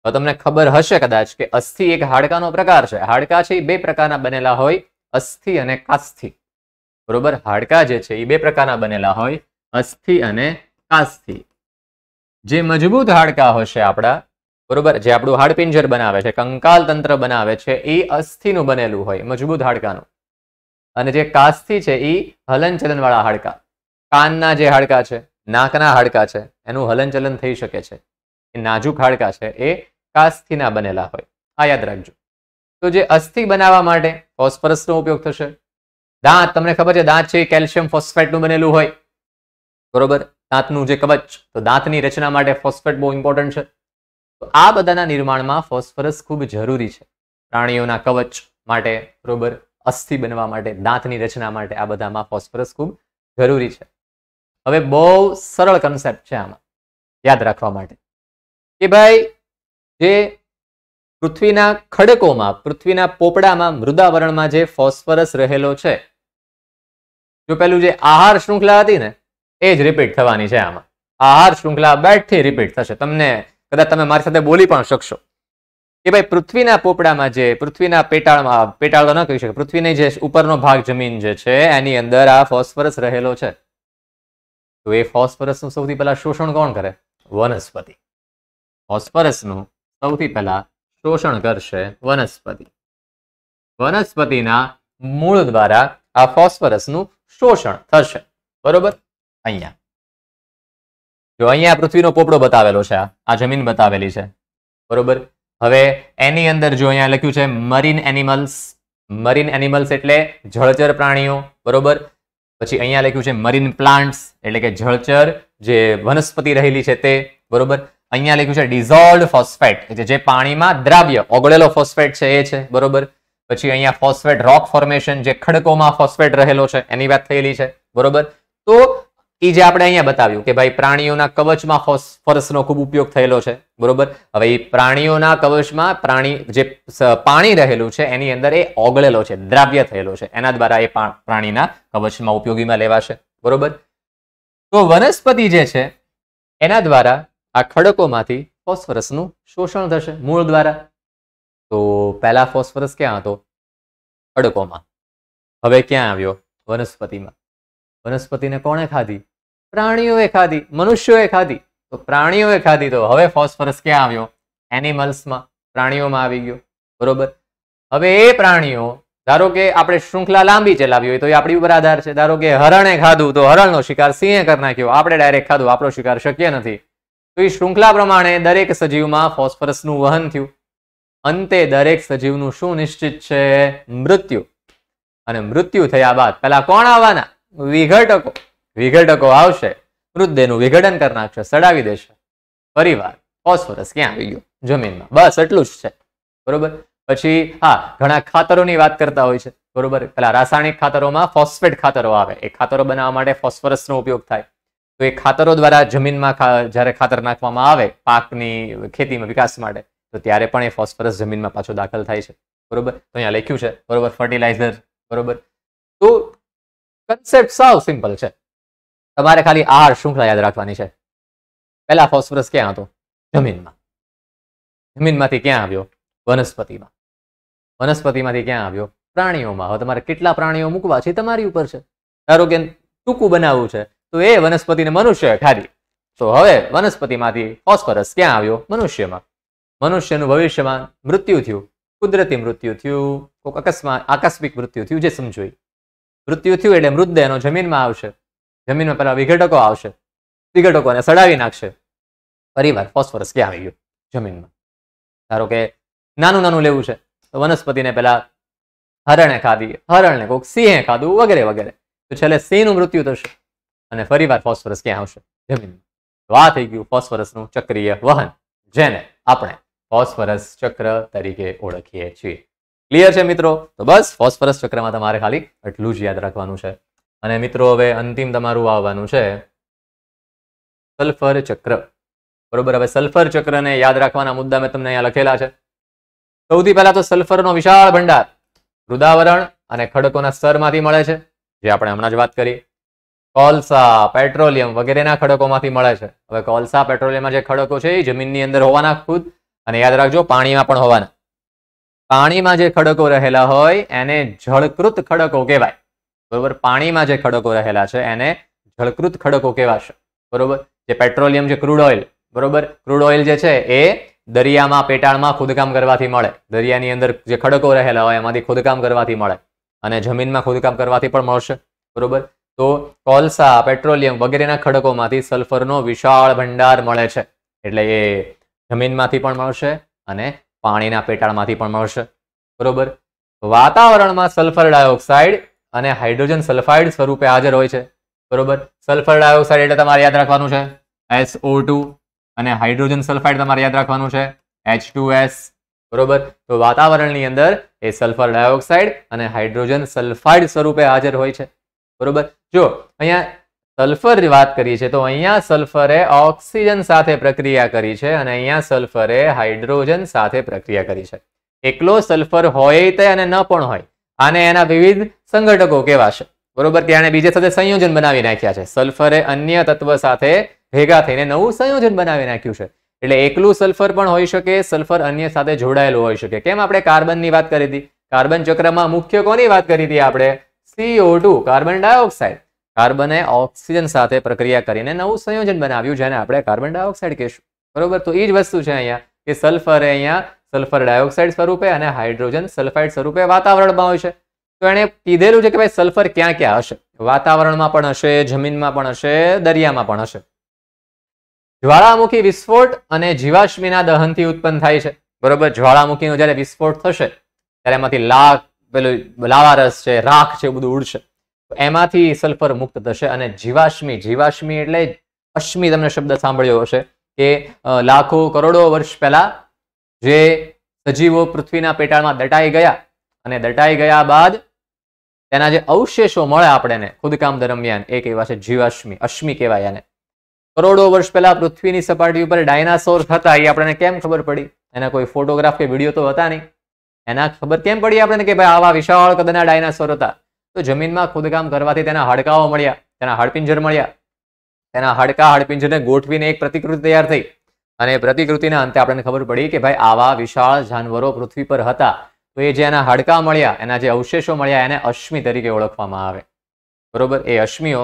તો તમને ખબર હશે કદાચ કે અસ્થિ એક હાડકાનો પ્રકાર છે હાડકા છે એ બે પ્રકારના બનેલા હોય અસ્થિ અને કાસ્થિ બરોબર હાડકા જે છે એ બે પ્રકારના બનેલા હોય અસ્થિ અને કાસ્થિ જે મજબૂત હાડકા હશે આપણા બરોબર જે આપણું હાડપિંજર બનાવે છે કંકાલ તંત્ર બનાવે છે એ અસ્થિનું બનેલું હોય મજબૂત હાડકાનું અને જે કાસ્થિ છે એ હલનચલનવાળા હાડકા કાનના જે હાડકા છે નાકના હાડકા છે એનું હલનચલન થઈ શકે છે એ નાજુક હાડકા છે એ કાસ્થિના બનેલા હોય આ યાદ રાખજો તો જે અસ્થિ બનાવવા માટે ફોસ્ફરસનો ઉપયોગ થશે દાંત તમને ખબર છે દાંત છે કેલ્શિયમ ફોસ્ફેટનું બનેલું હોય બરોબર દાંતનું જે કવચ તો દાંતની રચના માટે ફોસ્ફેટ બહુ ઇમ્પોર્ટન્ટ છે તો આ બધાના નિર્માણમાં ફોસ્ફરસ ખૂબ જરૂરી છે પ્રાણીઓના કવચ માટે બરોબર અસ્થિ બનવા માટે દાંતની રચના માટે આ બધામાં ફોસ્ફરસ ખૂબ જરૂરી છે હવે બહુ સરળ કન્સેપ્ટ છે આમાં યાદ રાખવા માટે કે ભાઈ જે પૃથ્વીના ખડકોમાં પૃથ્વીના પોપડામાં મૃદાવરણમાં જે ફોસ્ફરસ રહેલો છે જો પેલું જે આહાર શૃંખલા હતી ને એ જ રિપીટ થવાની છે આમાં આહાર શૃંખલા બેઠથી રિપીટ થશે તમને કદાચ તમે મારી સાથે બોલી પણ શકશો કે ભાઈ પૃથ્વીના પોપડામાં જે પૃથ્વીના પેટાળમાં પેટાળ ન કહી શકે પૃથ્વીની જે ઉપરનો ભાગ જમીન જે છે એની અંદર આ ફોસ્ફરસ રહેલો છે તો એ ફોસ્ફરસનું સૌથી પહેલા શોષણ કોણ કરે વનસ્પતિ ફોસ્ફરસનું સૌથી પહેલા શોષણ કરશે વનસ્પતિ વનસ્પતિના મૂળ દ્વારા આ ફોસ્ફરસનું શોષણ થશે બરોબર અહીંયા જો અહીંયા પૃથ્વીનો પોપડો બતાવેલો છે આ જમીન બતાવેલી છે બરોબર હવે એની અંદર જો અહીંયા લખ્યું છે મરીન એનિમલ્સ મરીન એનિમલ્સ એટલે જળચર પ્રાણીઓ બરોબર પછી અહીંયા લખ્યું છે મરીન પ્લાન્ટ્સ એટલે કે જળચર જે વનસ્પતિ રહેલી છે તે બરોબર અહીંયા લખ્યું છે ડિઝોલ્વ ફોસ્ફેટ જે પાણીમાં દ્રાવ્ય ઓગળેલો ફોસ્ફેટ છે એ છે બરોબર પછી અહીંયા ફોસ્ફેટ રોક ફોર્મેશન જે ખડકોમાં ફોસ્ફેટ રહેલો છે એની વાત થયેલી છે બરોબર તો એ જે આપણે અહીંયા બતાવ્યું કે ભાઈ પ્રાણીઓના કવચમાં ફોસ્ફરસનો ખૂબ ઉપયોગ થયેલો છે બરોબર હવે એ પ્રાણીઓના કવચમાં પ્રાણી જે પાણી રહેલું છે એની અંદર એ ઓગળેલો છે દ્રાવ્ય થયેલો છે એના દ્વારા એ પ્રાણીના કવચમાં ઉપયોગીમાં લેવાશે બરોબર તો વનસ્પતિ જે છે એના દ્વારા આ ખડકોમાંથી ફોસ્ફરસનું શોષણ થશે મૂળ દ્વારા તો પહેલા ફોસ્ફરસ ક્યાં હતો અડકોમાં હવે ક્યાં આવ્યો વનસ્પતિમાં વનસ્પતિને કોણે ખાધી પ્રાણીઓએ ખાધી મનુષ્યોએ ખાધી તો પ્રાણીઓએ ખાધી તો હવે ફોસ્ફરસ ક્યાં આવ્યો એનિમલ્સમાં પ્રાણીઓમાં આવી ગયો બરોબર હવે એ પ્રાણીઓ ધારો કે આપણે શૃંખલા લાંબી ચલાવી હોય તો એ આપણી ઉપર આધાર છે ધારો કે હરણે ખાધું તો હરણનો શિકાર સિંહે કરી નાખ્યો આપણે ડાયરેક્ટ ખાધું આપણો શિકાર શક્ય નથી તો એ શૃંખલા પ્રમાણે દરેક સજીવમાં ફોસ્ફરસનું વહન થયું અંતે દરેક સજીવનું શું નિશ્ચિત છે મૃત્યુ અને મૃત્યુ થયા બાદ પેલા કોણ આવવાના વિઘટકો વિઘટકો આવશે મૃતદેહનું વિઘટન કરી નાખશે સડાવી દેશે પરિવાર ફોસ્ફરસ ક્યાં આવી ગયો જમીનમાં બસ એટલું જ છે બરોબર પછી હા ઘણા ખાતરોની વાત કરતા હોય છે બરોબર પેલા રાસાયણિક ખાતરોમાં ફોસ્ફેટ ખાતરો આવે એ ખાતરો બનાવવા માટે ફોસ્ફરસનો ઉપયોગ થાય તો એ ખાતરો દ્વારા જમીનમાં જ્યારે ખાતર નાખવામાં આવે પાકની ખેતીમાં વિકાસ માટે તો ત્યારે પણ એ ફોસ્ફરસ જમીનમાં પાછો દાખલ થાય છે બરોબર તો અહીંયા લખ્યું છે બરોબર ફર્ટિલાઇઝર બરોબર તો કન્સેપ્ટ સાવ સિમ્પલ છે તમારે ખાલી આહાર શૃંખલા યાદ રાખવાની છે પહેલા ફોસ્ફરસ ક્યાં હતો જમીનમાં જમીનમાંથી ક્યાં આવ્યો વનસ્પતિમાં વનસ્પતિમાંથી ક્યાં આવ્યો પ્રાણીઓમાં હવે તમારે કેટલા પ્રાણીઓ મૂકવા છે તમારી ઉપર છે ધારો કે ટૂંકું બનાવવું છે તો એ વનસ્પતિને મનુષ્ય ખાધી તો હવે વનસ્પતિમાંથી ફોસ્ફરસ ક્યાં આવ્યો મનુષ્યમાં મનુષ્યનું ભવિષ્યમાં મૃત્યુ થયું કુદરતી મૃત્યુ થયું કોઈક અકસ્માત આકસ્મિક મૃત્યુ થયું જે સમજોઈ મૃત્યુ થયું એટલે મૃતદેહનો જમીનમાં આવશે જમીનમાં પેલા વિઘટકો આવશે વિઘટકોને સડાવી નાખશે ફરીવાર ફોસ્ફરસ ક્યાં આવી ગયું જમીનમાં ધારો કે નાનું નાનું લેવું છે તો વનસ્પતિને પેલા હરણે ખાધી હરણને કોઈક સિંહે ખાધું વગેરે વગેરે તો છેલ્લે સિંહનું મૃત્યુ થશે અને ફરીવાર ફોસ્ફરસ ક્યાં આવશે જમીનમાં તો આ થઈ ગયું ફોસ્ફરસનું ચક્રીય વહન જેને આપણે ફોસ્ફરસ ચક્ર તરીકે ઓળખીએ છીએ ક્લિયર છે મિત્રો તો બસ ફોસ્ફરસ ચક્રમાં તમારે ખાલી એટલું જ યાદ રાખવાનું છે અને મિત્રો હવે અંતિમ તમારું આવવાનું છે સલ્ફર ચક્ર બરોબર હવે સલ્ફર ચક્રને યાદ રાખવાના મુદ્દા મેં તમને અહીંયા લખેલા છે સૌથી પહેલા તો સલ્ફરનો વિશાળ ભંડાર મૃદાવરણ અને ખડકોના સ્તરમાંથી મળે છે જે આપણે હમણાં જ વાત કરી કોલસા પેટ્રોલિયમ વગેરેના ખડકોમાંથી મળે છે હવે કોલસા પેટ્રોલિયમમાં જે ખડકો છે એ જમીનની અંદર હોવાના ખુદ અને યાદ રાખજો પાણીમાં પણ હોવાના પાણીમાં જે ખડકો રહેલા હોય એને જળકૃત ખડકો કહેવાય બરોબર પાણીમાં જે ખડકો રહેલા છે એને જળકૃત ખડકો કહેવાશે બરોબર જે પેટ્રોલિયમ જે ક્રૂડ ઓઇલ બરોબર ક્રૂડ ઓઇલ જે છે એ દરિયામાં પેટાળમાં ખોદકામ કરવાથી મળે દરિયાની અંદર જે ખડકો રહેલા હોય એમાંથી ખોદકામ કરવાથી મળે અને જમીનમાં ખોદકામ કરવાથી પણ મળશે બરોબર તો કોલસા પેટ્રોલિયમ વગેરેના ખડકોમાંથી સલ્ફરનો વિશાળ ભંડાર મળે છે એટલે એ જમીનમાંથી પણ મળશે અને પાણીના પેટાળમાંથી પણ મળશે બરોબર વાતાવરણમાં સલ્ફર ડાયોક્સાઇડ અને હાઇડ્રોજન સલ્ફાઇડ સ્વરૂપે હાજર હોય છે બરોબર સલ્ફર ડાયોક્સાઇડ એટલે તમારે યાદ રાખવાનું છે SO2 અને હાઇડ્રોજન સલ્ફાઇડ તમારે યાદ રાખવાનું છે H2S બરોબર તો વાતાવરણની અંદર એ સલ્ફર ડાયોક્સાઇડ અને હાઇડ્રોજન સલ્ફાઇડ સ્વરૂપે હાજર હોય છે બરોબર જો અહીંયા સલ્ફર વાત કરીએ છીએ તો અહીંયા સલ્ફરે ઓક્સિજન સાથે પ્રક્રિયા કરી છે અને અહીંયા સલ્ફરે હાઇડ્રોજન સાથે પ્રક્રિયા કરી છે એકલો સલ્ફર હોય તે અને ન પણ હોય અને એના વિવિધ સંગઠકો કહેવાશે બરોબર ત્યાં બીજે સાથે સંયોજન બનાવી નાખ્યા છે સલ્ફરે અન્ય તત્વ સાથે ભેગા થઈને નવું સંયોજન બનાવી નાખ્યું છે એટલે એકલું સલ્ફર પણ હોઈ શકે સલ્ફર અન્ય સાથે જોડાયેલું હોઈ શકે કેમ આપણે કાર્બનની વાત કરી હતી કાર્બન ચક્રમાં મુખ્ય કોની વાત કરી હતી આપણે સીઓ કાર્બન ડાયોક્સાઇડ કાર્બને ઓક્સિજન સાથે પ્રક્રિયા કરીને નવું સંયોજન બનાવ્યું જેને આપણે કાર્બન ડાયોક્સાઇડ કહીશું બરોબર તો એ જ વસ્તુ છે અહીંયા કે સલ્ફરે અહીંયા સલ્ફર ડાયોક્સાઇડ સ્વરૂપે અને હાઇડ્રોજન સલ્ફાઇડ સ્વરૂપે વાતાવરણમાં હોય છે તો એણે કીધેલું છે કે ભાઈ સલ્ફર ક્યાં ક્યાં હશે વાતાવરણમાં પણ હશે જમીનમાં પણ હશે દરિયામાં પણ હશે જ્વાળામુખી વિસ્ફોટ અને જીવાશ્મીના દહનથી ઉત્પન્ન થાય છે બરોબર જ્વાળામુખીનો જ્યારે વિસ્ફોટ થશે ત્યારે એમાંથી લાખ પેલું લાવારસ છે રાખ છે બધું ઉડશે એમાંથી સલ્ફર મુક્ત થશે અને જીવાશ્મી જીવાશ્મી એટલે અશ્મિ તમને શબ્દ સાંભળ્યો હશે કે લાખો કરોડો વર્ષ પહેલા જે સજીવો પૃથ્વીના પેટાળમાં દટાઈ ગયા અને દટાઈ ગયા બાદ તેના જે અવશેષો મળે આપણને ખુદકામ દરમિયાન એ કહેવા છે જીવાશ્મી અશ્મિ કહેવાય એને કરોડો વર્ષ પહેલા પૃથ્વીની સપાટી ઉપર ડાયનાસોર હતા એ આપણને કેમ ખબર પડી એના કોઈ ફોટોગ્રાફ કે વિડીયો તો હતા નહીં એના ખબર કેમ પડી આપણે કે ભાઈ આવા વિશાળ કદના ડાયનાસોર હતા તો જમીનમાં ખોદકામ કરવાથી તેના હાડકાઓ મળ્યા તેના હાડપિંજર મળ્યા તેના હાડકા હાડપિંજરને ગોઠવીને એક પ્રતિકૃતિ તૈયાર થઈ અને પ્રતિકૃતિના અંતે આપણને ખબર પડી કે ભાઈ આવા વિશાળ જાનવરો પૃથ્વી પર હતા તો એ જે એના હાડકા મળ્યા એના જે અવશેષો મળ્યા એને અશ્મિ તરીકે ઓળખવામાં આવે બરોબર એ અશ્મિઓ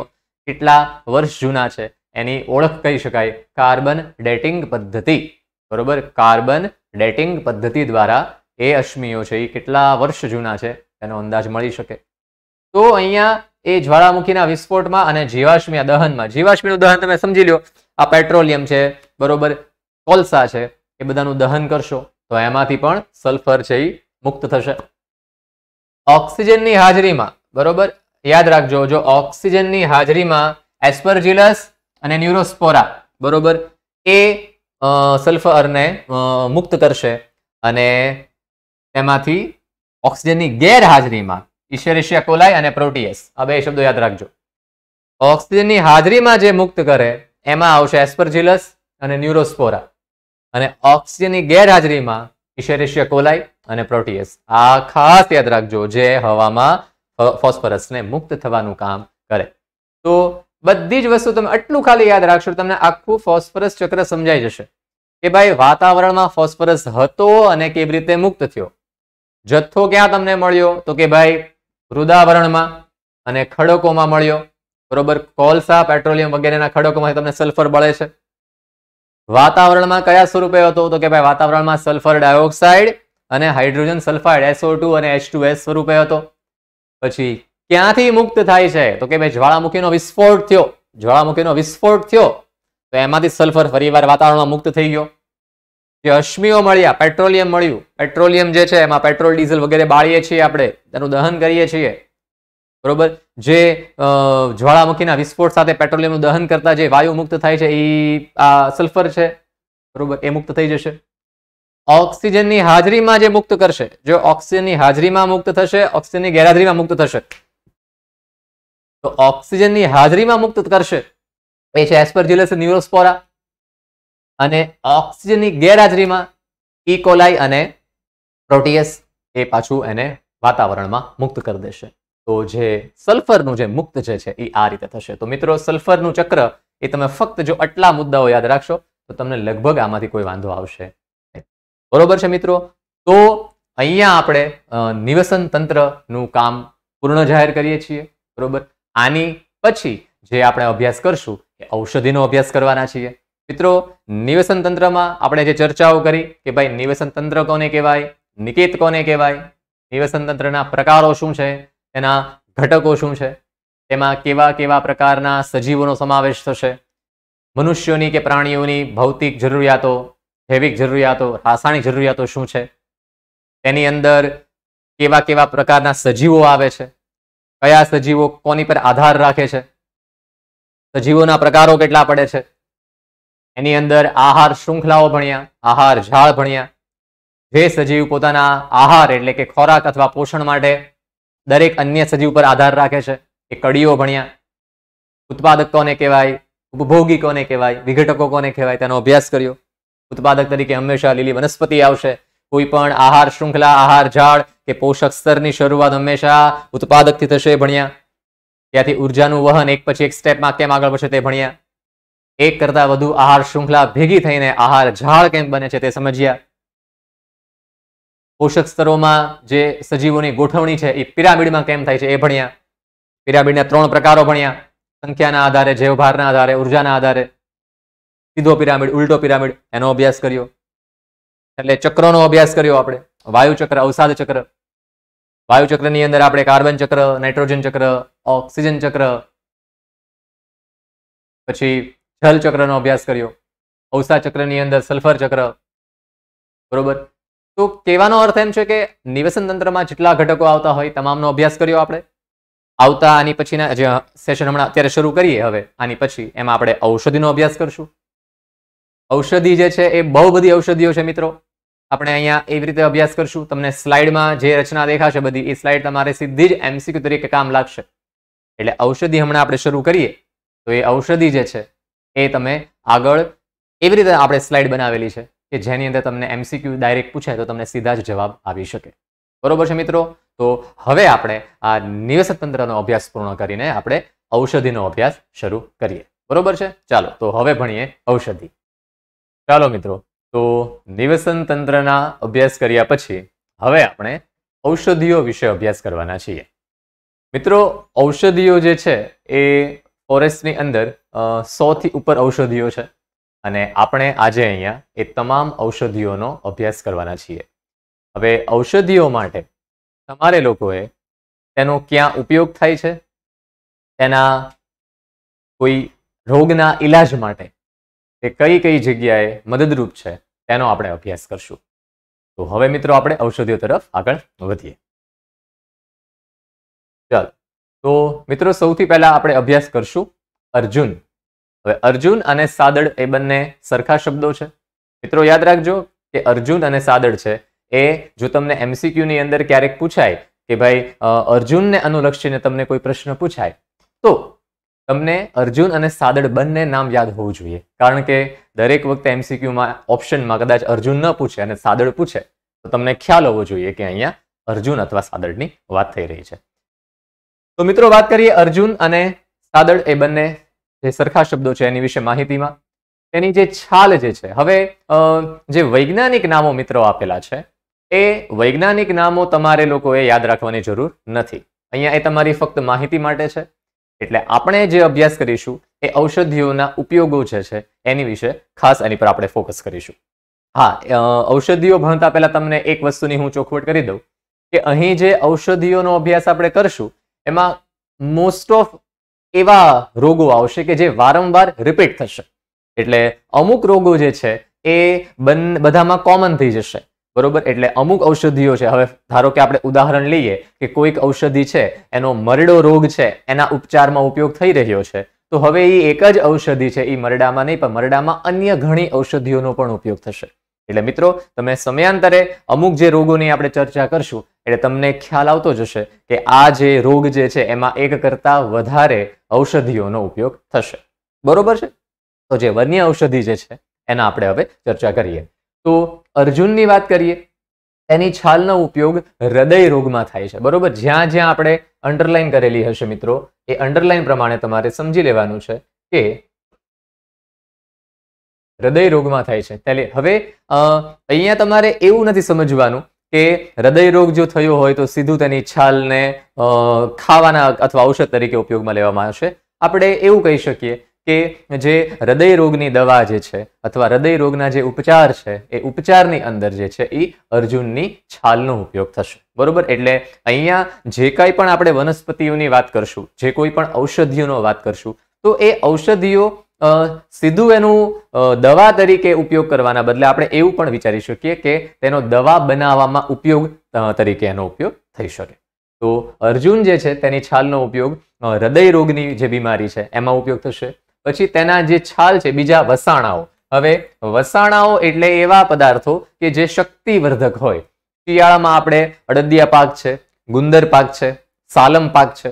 કેટલા વર્ષ જૂના છે એની ઓળખ કહી શકાય કાર્બન ડેટિંગ પદ્ધતિ બરોબર કાર્બન ડેટિંગ પદ્ધતિ દ્વારા એ અશ્મિઓ છે એ કેટલા વર્ષ જૂના છે એનો અંદાજ મળી શકે તો અહીંયા એ જ્વાળામુખીના વિસ્ફોટમાં અને જીવાશ્મીના દહનમાં જીવાશ્મીનું દહન તમે સમજી લો આ પેટ્રોલિયમ છે બરોબર કોલસા છે એ બધાનું દહન કરશો તો એમાંથી પણ સલ્ફર છે એ મુક્ત થશે ઓક્સિજનની હાજરીમાં બરોબર યાદ રાખજો જો ઓક્સિજનની હાજરીમાં એસ્પરજીલસ અને ન્યુરોસ્પોરા બરોબર એ સલ્ફરને મુક્ત કરશે અને એમાંથી ઓક્સિજનની ગેરહાજરીમાં ઇશેરેશિયા કોલાય અને પ્રોટીએસ આ બે શબ્દો યાદ રાખજો ઓક્સિજનની હાજરીમાં જે મુક્ત કરે એમાં આવશે એસ્પરજીલસ અને ન્યુરોસ્પોરા અને ઓક્સિજનની ગેરહાજરીમાં ઇશેરેશિયા કોલાય અને પ્રોટીએસ આ ખાસ યાદ રાખજો જે હવામાં ફોસ્ફરસને મુક્ત થવાનું કામ કરે તો બધી જ વસ્તુ તમે આટલું ખાલી યાદ રાખશો તમને આખું ફોસ્ફરસ ચક્ર સમજાઈ જશે કે ભાઈ વાતાવરણમાં ફોસ્ફરસ હતો અને કેવી રીતે મુક્ત થયો જથ્થો ક્યાં તમને મળ્યો તો કે ભાઈ રુદાવરણમાં અને ખડકોમાં મળ્યો બરોબર કોલસા પેટ્રોલિયમ વગેરેના ખડકોમાં તમને સલ્ફર મળે છે વાતાવરણમાં કયા સ્વરૂપે હતો તો કે ભાઈ વાતાવરણમાં સલ્ફર ડાયોક્સાઇડ અને હાઇડ્રોજન સલ્ફાઇડ એસઓ ટુ અને એચ ટુ એસ સ્વરૂપે હતો પછી ક્યાંથી મુક્ત થાય છે તો કે ભાઈ જ્વાળામુખીનો વિસ્ફોટ થયો જ્વાળામુખીનો વિસ્ફોટ થયો તો એમાંથી સલ્ફર ફરીવાર વાતાવરણમાં મુક્ત થઈ ગયો જે અશ્મિઓ મળ્યા પેટ્રોલિયમ મળ્યું પેટ્રોલિયમ જે છે એમાં પેટ્રોલ ડીઝલ વગેરે બાળીએ છીએ આપણે તેનું દહન કરીએ છીએ બરોબર જે જ્વાળામુખીના વિસ્ફોટ સાથે પેટ્રોલિયમનું દહન કરતા જે વાયુ મુક્ત થાય છે એ આ સલ્ફર છે બરોબર એ મુક્ત થઈ જશે ઓક્સિજનની હાજરીમાં જે મુક્ત કરશે જો ઓક્સિજનની હાજરીમાં મુક્ત થશે ઓક્સિજનની ગેરહાજરીમાં મુક્ત થશે તો ઓક્સિજનની હાજરીમાં મુક્ત કરશે એ છે એસ્પર એસ્પરજિલસ ન્યુરોસ્પોરા અને ઓક્સિજનની ગેરહાજરીમાં ઇકોલાઈ e. અને પ્રોટીએસ એ પાછું એને વાતાવરણમાં મુક્ત કરી દેશે તો જે સલ્ફરનું જે મુક્ત જે છે એ આ રીતે થશે તો મિત્રો સલ્ફરનું ચક્ર એ તમે ફક્ત જો આટલા મુદ્દાઓ યાદ રાખશો તો તમને લગભગ આમાંથી કોઈ વાંધો આવશે બરોબર છે મિત્રો તો અહીંયા આપણે નિવસન તંત્રનું કામ પૂર્ણ જાહેર કરીએ છીએ બરોબર આની પછી જે આપણે અભ્યાસ કરશું એ ઔષધિનો અભ્યાસ કરવાના છીએ મિત્રો નિવેશન તંત્રમાં આપણે જે ચર્ચાઓ કરી કે ભાઈ નિવેશન તંત્ર કોને કહેવાય નિકેત કોને કહેવાય નિવેશન તંત્રના પ્રકારો શું છે એના ઘટકો શું છે એમાં કેવા કેવા પ્રકારના સજીવોનો સમાવેશ થશે મનુષ્યોની કે પ્રાણીઓની ભૌતિક જરૂરિયાતો જૈવિક જરૂરિયાતો રાસાયણિક જરૂરિયાતો શું છે એની અંદર કેવા કેવા પ્રકારના સજીવો આવે છે કયા સજીવો કોની પર આધાર રાખે છે સજીવોના પ્રકારો કેટલા પડે છે એની અંદર આહાર શૃંખલાઓ ભણ્યા આહાર ઝાડ ભણ્યા જે સજીવ પોતાના આહાર એટલે કે ખોરાક અથવા પોષણ માટે દરેક અન્ય સજીવ પર આધાર રાખે છે એ કડીઓ ભણ્યા ઉત્પાદક કોને કહેવાય ઉપભોગી કોને કહેવાય વિઘટકો કોને કહેવાય તેનો અભ્યાસ કર્યો ઉત્પાદક તરીકે હંમેશા લીલી વનસ્પતિ આવશે કોઈ પણ આહાર શૃંખલા આહાર ઝાડ કે પોષક સ્તરની શરૂઆત હંમેશા ઉત્પાદકથી થશે ભણ્યા ત્યાંથી ઉર્જાનું વહન એક પછી એક સ્ટેપમાં કેમ આગળ વધશે તે ભણ્યા એક કરતા વધુ આહાર શૃંખલા ભેગી થઈને આહાર ઝાડ કેમ બને છે તે સમજ્યા પોષક સ્તરોમાં જે સજીવોની ગોઠવણી છે એ પિરામિડમાં કેમ થાય છે એ ભણ્યા પિરામિડના ત્રણ પ્રકારો ભણ્યા સંખ્યાના આધારે જૈવભારના આધારે ઉર્જાના આધારે સીધો પિરામિડ ઉલટો પિરામિડ એનો અભ્યાસ કર્યો એટલે ચક્રનો અભ્યાસ કર્યો આપણે વાયુ ચક્ર અવસાદ ચક્ર વાયુચક્રની અંદર આપણે કાર્બન ચક્ર નાઇટ્રોજન ચક્ર ઓક્સિજન ચક્ર પછી જલ ચક્રનો અભ્યાસ કર્યો અવસા ચક્રની અંદર સલ્ફર ચક્ર બરોબર તો કહેવાનો અર્થ એમ છે કે નિવસન તંત્રમાં જેટલા ઘટકો આવતા હોય તમામનો અભ્યાસ કર્યો આપણે આવતા આની પછીના જે સેશન હમણાં અત્યારે શરૂ કરીએ હવે આની પછી એમાં આપણે ઔષધિનો અભ્યાસ કરશું ઔષધિ જે છે એ બહુ બધી ઔષધિઓ છે મિત્રો આપણે અહીંયા એવી રીતે અભ્યાસ કરશું તમને સ્લાઇડમાં જે રચના દેખાશે બધી એ સ્લાઇડ તમારે સીધી જ એમસીક્યુ તરીકે કામ લાગશે એટલે ઔષધિ હમણાં આપણે શરૂ કરીએ તો એ ઔષધિ જે છે એ તમે આગળ એવી રીતે આપણે સ્લાઇડ બનાવેલી છે કે જેની અંદર તમને એમસીક્યુ ડાયરેક્ટ પૂછાય તો તમને સીધા જ જવાબ આવી શકે બરોબર છે મિત્રો તો હવે આપણે આ નિવેશક તંત્રનો અભ્યાસ પૂર્ણ કરીને આપણે ઔષધિનો અભ્યાસ શરૂ કરીએ બરોબર છે ચાલો તો હવે ભણીએ ઔષધિ ચાલો મિત્રો તો નિવસન તંત્રના અભ્યાસ કર્યા પછી હવે આપણે ઔષધિઓ વિશે અભ્યાસ કરવાના છીએ મિત્રો ઔષધિઓ જે છે એ ફોરેસ્ટની અંદર સોથી ઉપર ઔષધિઓ છે અને આપણે આજે અહીંયા એ તમામ ઔષધિઓનો અભ્યાસ કરવાના છીએ હવે ઔષધિઓ માટે તમારે લોકોએ તેનો ક્યાં ઉપયોગ થાય છે તેના કોઈ રોગના ઈલાજ માટે તે કઈ કઈ જગ્યાએ મદદરૂપ છે તેનો આપણે અભ્યાસ કરશું તો હવે મિત્રો આપણે ઔષધિઓ તરફ આગળ વધીએ ચાલો તો મિત્રો સૌથી પહેલા આપણે અભ્યાસ કરશું અર્જુન હવે અર્જુન અને સાદળ એ બંને સરખા શબ્દો છે મિત્રો યાદ રાખજો કે અર્જુન અને સાદળ છે એ જો તમને એમસીક્યુની અંદર ક્યારેક પૂછાય કે ભાઈ અર્જુનને અનુલક્ષીને તમને કોઈ પ્રશ્ન પૂછાય તો તમને અર્જુન અને સાદળ બંને નામ યાદ હોવું જોઈએ કારણ કે દરેક વખતે એમસીક્યુમાં ઓપ્શનમાં કદાચ અર્જુન ન પૂછે અને સાદળ પૂછે તો તમને ખ્યાલ હોવો જોઈએ કે અહીંયા અર્જુન અથવા સાદળની વાત થઈ રહી છે તો મિત્રો વાત કરીએ અર્જુન અને સાદળ એ બંને જે સરખા શબ્દો છે એની વિશે માહિતીમાં તેની જે છાલ જે છે હવે જે વૈજ્ઞાનિક નામો મિત્રો આપેલા છે એ વૈજ્ઞાનિક નામો તમારે લોકોએ યાદ રાખવાની જરૂર નથી અહીંયા એ તમારી ફક્ત માહિતી માટે છે એટલે આપણે જે અભ્યાસ કરીશું એ ઔષધિઓના ઉપયોગો જે છે એની વિશે ખાસ એની પર આપણે ફોકસ કરીશું હા ઔષધિઓ ભણતા પહેલા તમને એક વસ્તુની હું ચોખવટ કરી દઉં કે અહીં જે ઔષધિઓનો અભ્યાસ આપણે કરશું એમાં મોસ્ટ ઓફ એવા રોગો આવશે કે જે વારંવાર રિપીટ થશે એટલે અમુક રોગો જે છે એ બધામાં કોમન થઈ જશે બરોબર એટલે અમુક ઔષધિઓ છે હવે ધારો કે આપણે ઉદાહરણ લઈએ કે કોઈક ઔષધિ છે એનો મરડો રોગ છે એના ઉપચારમાં ઉપયોગ થઈ રહ્યો છે તો હવે એ એક જ ઔષધિ છે એ મરડામાં નહીં પણ મરડામાં અન્ય ઘણી ઔષધિઓનો પણ ઉપયોગ થશે એટલે મિત્રો તમે સમયાંતરે અમુક જે રોગોની આપણે ચર્ચા કરશું એટલે તમને ખ્યાલ આવતો જશે કે આ જે રોગ જે છે એમાં એક કરતા વધારે ઔષધિઓનો ઉપયોગ થશે બરોબર છે તો જે વન્ય ઔષધિ જે છે એના આપણે હવે ચર્ચા કરીએ તો અર્જુનની વાત કરીએ એની છાલનો ઉપયોગ હૃદય રોગમાં થાય છે બરોબર જ્યાં જ્યાં આપણે અંડરલાઇન કરેલી હશે મિત્રો એ અંડરલાઇન પ્રમાણે તમારે સમજી લેવાનું છે કે હૃદય રોગમાં થાય છે એટલે હવે અહીંયા તમારે એવું નથી સમજવાનું કે હૃદય રોગ જો થયો હોય તો સીધું તેની છાલને ખાવાના અથવા ઔષધ તરીકે ઉપયોગમાં લેવામાં આવશે આપણે એવું કહી શકીએ કે જે હૃદય રોગની દવા જે છે અથવા હૃદય રોગના જે ઉપચાર છે એ ઉપચારની અંદર જે છે એ અર્જુનની છાલનો ઉપયોગ થશે બરોબર એટલે અહીંયા જે કાંઈ પણ આપણે વનસ્પતિઓની વાત કરશું જે કોઈ પણ ઔષધિઓનો વાત કરશું તો એ ઔષધિઓ સીધું એનું દવા તરીકે ઉપયોગ કરવાના બદલે આપણે એવું પણ વિચારી શકીએ કે તેનો દવા બનાવવામાં ઉપયોગ તરીકે એનો ઉપયોગ થઈ શકે તો અર્જુન જે છે તેની છાલનો ઉપયોગ હૃદય રોગની જે બીમારી છે એમાં ઉપયોગ થશે પછી તેના જે છાલ છે બીજા વસાણાઓ હવે વસાણાઓ એટલે એવા પદાર્થો કે જે શક્તિવર્ધક હોય શિયાળામાં આપણે અડદિયા પાક છે ગુંદર પાક છે સાલમ પાક છે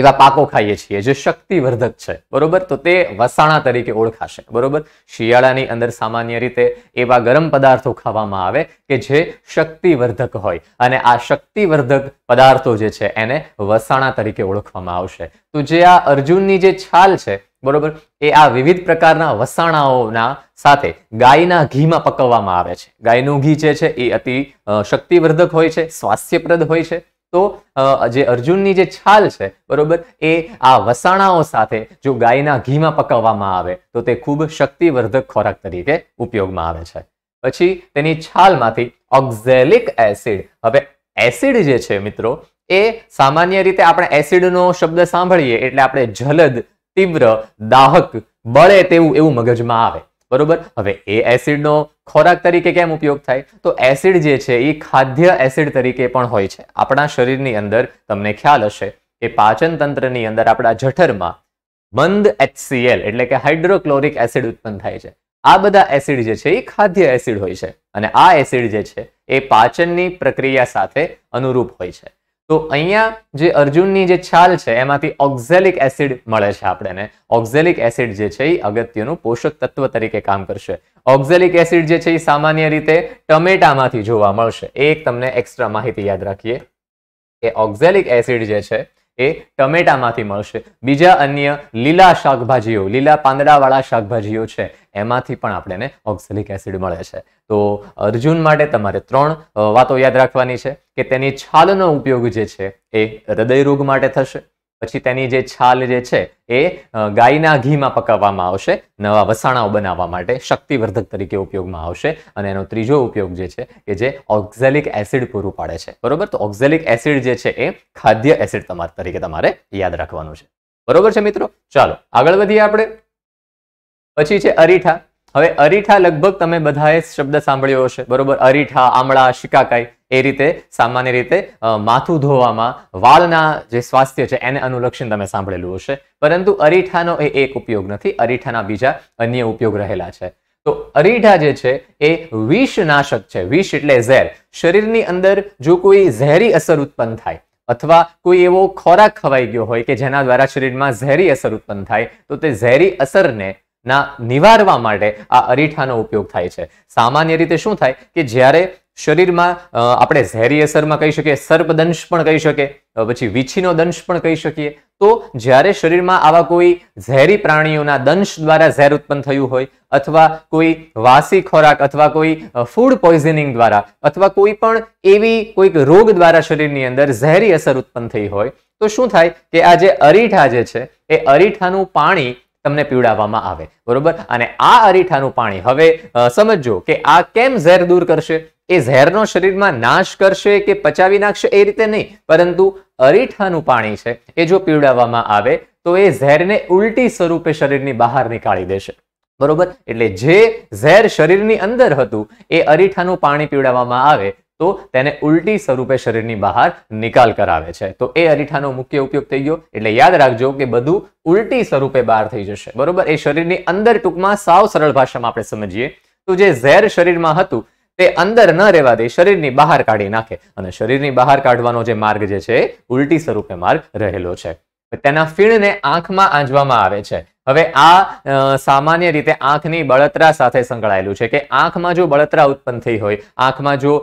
એવા પાકો ખાઈએ છીએ જે શક્તિવર્ધક છે બરોબર તો તે વસાણા તરીકે ઓળખાશે બરોબર શિયાળાની અંદર સામાન્ય રીતે એવા ગરમ પદાર્થો ખાવામાં આવે કે જે શક્તિવર્ધક હોય અને આ શક્તિવર્ધક પદાર્થો જે છે એને વસાણા તરીકે ઓળખવામાં આવશે તો જે આ અર્જુનની જે છાલ છે બરોબર એ આ વિવિધ પ્રકારના વસાણાઓના સાથે ગાયના ઘીમાં પકવવામાં આવે છે ગાયનું ઘી જે છે એ અતિ શક્તિવર્ધક હોય છે સ્વાસ્થ્યપ્રદ હોય છે તો જે અર્જુનની જે છાલ છે બરોબર એ આ વસાણાઓ સાથે જો ગાયના ઘીમાં પકવવામાં આવે તો તે ખૂબ શક્તિવર્ધક ખોરાક તરીકે ઉપયોગમાં આવે છે પછી તેની છાલમાંથી ઓક્ઝેલિક એસિડ હવે એસિડ જે છે મિત્રો એ સામાન્ય રીતે આપણે એસિડનો શબ્દ સાંભળીએ એટલે આપણે જલદ તીવ્ર દાહક બળે તેવું એવું મગજમાં આવે બરોબર હવે એ એસિડનો ખોરાક તરીકે કેમ ઉપયોગ થાય તો એસિડ જે છે એ ખાદ્ય એસિડ તરીકે પણ હોય છે આપણા શરીરની અંદર તમને ખ્યાલ હશે કે પાચન તંત્રની અંદર આપણા જઠરમાં મંદ એચસીએલ એટલે કે હાઇડ્રોક્લોરિક એસિડ ઉત્પન્ન થાય છે આ બધા એસિડ જે છે એ ખાદ્ય એસિડ હોય છે અને આ એસિડ જે છે એ પાચનની પ્રક્રિયા સાથે અનુરૂપ હોય છે તો અહીંયા જે અર્જુનની જે છાલ છે એમાંથી ઓક્ઝેલિક એસિડ મળે છે આપણને ઓક્ઝેલિક એસિડ જે છે એ અગત્યનું પોષક તત્વ તરીકે કામ કરશે ઓક્ઝેલિક એસિડ જે છે એ સામાન્ય રીતે ટમેટામાંથી જોવા મળશે એક તમને એક્સ્ટ્રા માહિતી યાદ રાખીએ એ ઓક્ઝેલિક એસિડ જે છે એ ટમેટામાંથી મળશે બીજા અન્ય લીલા શાકભાજીઓ લીલા પાંદડાવાળા શાકભાજીઓ છે એમાંથી પણ આપણને ઓક્સિલિક એસિડ મળે છે તો અર્જુન માટે તમારે ત્રણ વાતો યાદ રાખવાની છે કે તેની છાલનો ઉપયોગ જે છે એ હૃદય રોગ માટે થશે પછી તેની જે છાલ જે છે એ ગાયના ઘીમાં પકાવવામાં આવશે નવા વસાણાઓ બનાવવા માટે શક્તિવર્ધક તરીકે ઉપયોગમાં આવશે અને એનો ત્રીજો ઉપયોગ જે છે કે જે ઓક્ઝેલિક એસિડ પૂરું પાડે છે બરોબર તો ઓક્ઝેલિક એસિડ જે છે એ ખાદ્ય એસિડ તમારા તરીકે તમારે યાદ રાખવાનું છે બરોબર છે મિત્રો ચાલો આગળ વધીએ આપણે પછી છે અરીઠા હવે અરીઠા લગભગ તમે બધાએ શબ્દ સાંભળ્યો હશે બરોબર અરીઠા આમળા શિકાકાઈ એ રીતે સામાન્ય રીતે માથું ધોવામાં વાળના જે સ્વાસ્થ્ય છે એને અનુલક્ષીને તમે સાંભળેલું હશે પરંતુ અરીઠાનો એ એક ઉપયોગ નથી અરીઠાના બીજા અન્ય ઉપયોગ રહેલા છે તો અરીઠા જે છે એ વિષનાશક છે વિષ એટલે ઝેર શરીરની અંદર જો કોઈ ઝેરી અસર ઉત્પન્ન થાય અથવા કોઈ એવો ખોરાક ખવાઈ ગયો હોય કે જેના દ્વારા શરીરમાં ઝેરી અસર ઉત્પન્ન થાય તો તે ઝેરી અસરને ના નિવારવા માટે આ અરીઠાનો ઉપયોગ થાય છે સામાન્ય રીતે શું થાય કે જ્યારે શરીરમાં આપણે ઝેરી અસરમાં કહી શકીએ સર્પદંશ પણ કહી શકીએ પછી વીછીનો દંશ પણ કહી શકીએ તો જ્યારે શરીરમાં આવા કોઈ ઝેરી પ્રાણીઓના દંશ દ્વારા ઝેર ઉત્પન્ન થયું હોય અથવા કોઈ વાસી ખોરાક અથવા કોઈ ફૂડ પોઈઝનિંગ દ્વારા અથવા કોઈ પણ એવી કોઈક રોગ દ્વારા શરીરની અંદર ઝેરી અસર ઉત્પન્ન થઈ હોય તો શું થાય કે આ જે અરીઠા જે છે એ અરીઠાનું પાણી તમને પીવડાવવામાં આવે બરોબર અને આ અરીઠાનું પાણી હવે સમજો કે આ કેમ ઝેર દૂર કરશે એ ઝેરનો શરીરમાં નાશ કરશે કે પચાવી નાખશે એ રીતે નહીં પરંતુ અરીઠાનું પાણી છે એ જો પીવડાવવામાં આવે તો એ ઝેરને ઉલટી સ્વરૂપે શરીરની બહાર નીકાળી દેશે બરોબર એટલે જે ઝેર શરીરની અંદર હતું એ અરીઠાનું પાણી પીવડાવવામાં આવે તો તેને ઉલટી સ્વરૂપે શરીરની બહાર નિકાલ કરાવે છે તો એ અરીઠાનો મુખ્ય ઉપયોગ થઈ ગયો એટલે યાદ રાખજો કે બધું ઉલટી સ્વરૂપે બહાર થઈ જશે બરોબર એ શરીરની અંદર ટૂંકમાં સાવ સરળ ભાષામાં આપણે સમજીએ તો જે ઝેર શરીરમાં હતું તે અંદર ન રહેવા દે શરીરની બહાર કાઢી નાખે અને શરીરની બહાર કાઢવાનો જે માર્ગ જે છે ઉલટી સ્વરૂપે માર્ગ રહેલો છે તેના ફીણને આંખમાં આંજવામાં આવે છે હવે આ સામાન્ય રીતે આંખની બળતરા સાથે સંકળાયેલું છે કે આંખમાં જો બળતરા ઉત્પન્ન થઈ હોય આંખમાં જો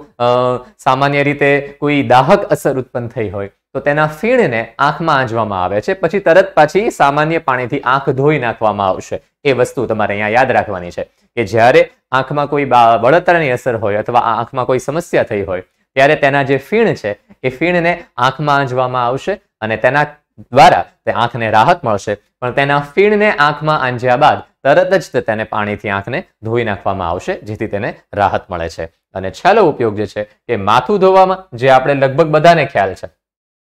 સામાન્ય રીતે કોઈ દાહક અસર ઉત્પન્ન થઈ હોય તો તેના ફીણને આંખમાં આંજવામાં આવે છે પછી તરત પાછી સામાન્ય પાણીથી આંખ ધોઈ નાખવામાં આવશે એ વસ્તુ તમારે અહીંયા યાદ રાખવાની છે કે જ્યારે આંખમાં કોઈ બળતરાની અસર હોય અથવા આંખમાં કોઈ સમસ્યા થઈ હોય ત્યારે તેના જે ફીણ છે એ ફીણને આંખમાં આંજવામાં આવશે અને તેના દ્વારા તે આંખને રાહત મળશે પણ તેના ફીણને આંખમાં આંજ્યા બાદ તરત જ તેને પાણીથી આંખને ધોઈ નાખવામાં આવશે જેથી તેને રાહત મળે છે અને છેલ્લો ઉપયોગ જે છે કે માથું ધોવામાં જે આપણે લગભગ બધાને ખ્યાલ છે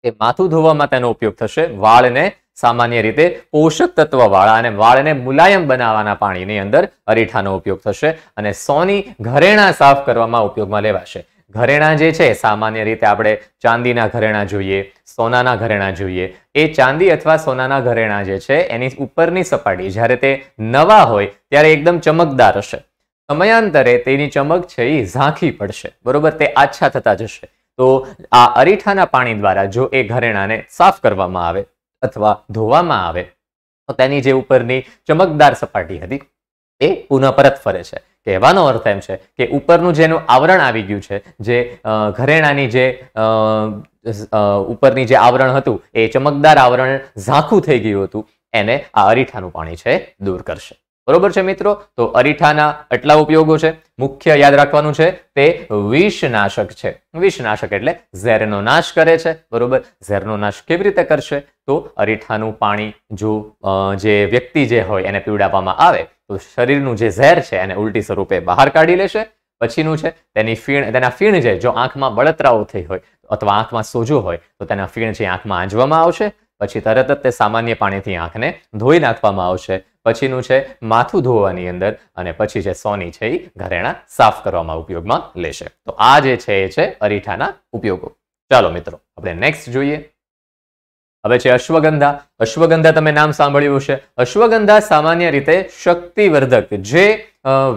કે માથું ધોવામાં તેનો ઉપયોગ થશે વાળને સામાન્ય રીતે પોષક તત્વ વાળા અને વાળને મુલાયમ બનાવવાના પાણીની અંદર અરીઠાનો ઉપયોગ થશે અને સોની ઘરેણા સાફ કરવામાં ઉપયોગમાં લેવાશે ઘરેણા જે છે સામાન્ય રીતે આપણે ચાંદીના ઘરેણા જોઈએ સોનાના ઘરેણા જોઈએ એ ચાંદી અથવા સોનાના ઘરેણા જે છે એની ઉપરની સપાટી જ્યારે તે નવા હોય ત્યારે એકદમ ચમકદાર હશે સમયાંતરે તેની ચમક છે એ ઝાંખી પડશે બરોબર તે આછા થતા જશે તો આ અરીઠાના પાણી દ્વારા જો એ ઘરેણાને સાફ કરવામાં આવે અથવા ધોવામાં આવે તો તેની જે ઉપરની ચમકદાર સપાટી હતી એ પુનઃ પરત ફરે છે કહેવાનો અર્થ એમ છે કે ઉપરનું જેનું આવરણ આવી ગયું છે જે ઘરેણાની જે ઉપરની જે આવરણ હતું એ ચમકદાર આવરણ ઝાંખું થઈ ગયું હતું એને આ અરીઠાનું પાણી છે દૂર કરશે બરોબર છે મિત્રો તો અરીઠાના આટલા ઉપયોગો છે મુખ્ય યાદ રાખવાનું છે તે વિષનાશક છે વિષનાશક એટલે ઝેરનો નાશ કરે છે બરોબર ઝેરનો નાશ કેવી રીતે કરશે તો અરીઠાનું પાણી જો જે વ્યક્તિ જે હોય એને પીવડાવવામાં આવે તો શરીરનું જે ઝેર છે એને ઉલટી સ્વરૂપે બહાર કાઢી લેશે પછીનું છે તેની ફીણ તેના ફીણ છે જો આંખમાં બળતરાઓ થઈ હોય અથવા આંખમાં સોજો હોય તો તેના ફીણ જે આંખમાં આંજવામાં આવશે પછી તરત જ તે સામાન્ય પાણીથી આંખને ધોઈ નાખવામાં આવશે પછીનું છે માથું ધોવાની અંદર અને પછી જે સોની છે એ ઘરેણા સાફ કરવામાં ઉપયોગમાં લેશે તો આ જે છે એ છે અરીઠાના ઉપયોગો ચાલો મિત્રો આપણે નેક્સ્ટ જોઈએ હવે છે અશ્વગંધા અશ્વગંધા તમે નામ સાંભળ્યું હશે અશ્વગંધા સામાન્ય રીતે શક્તિવર્ધક જે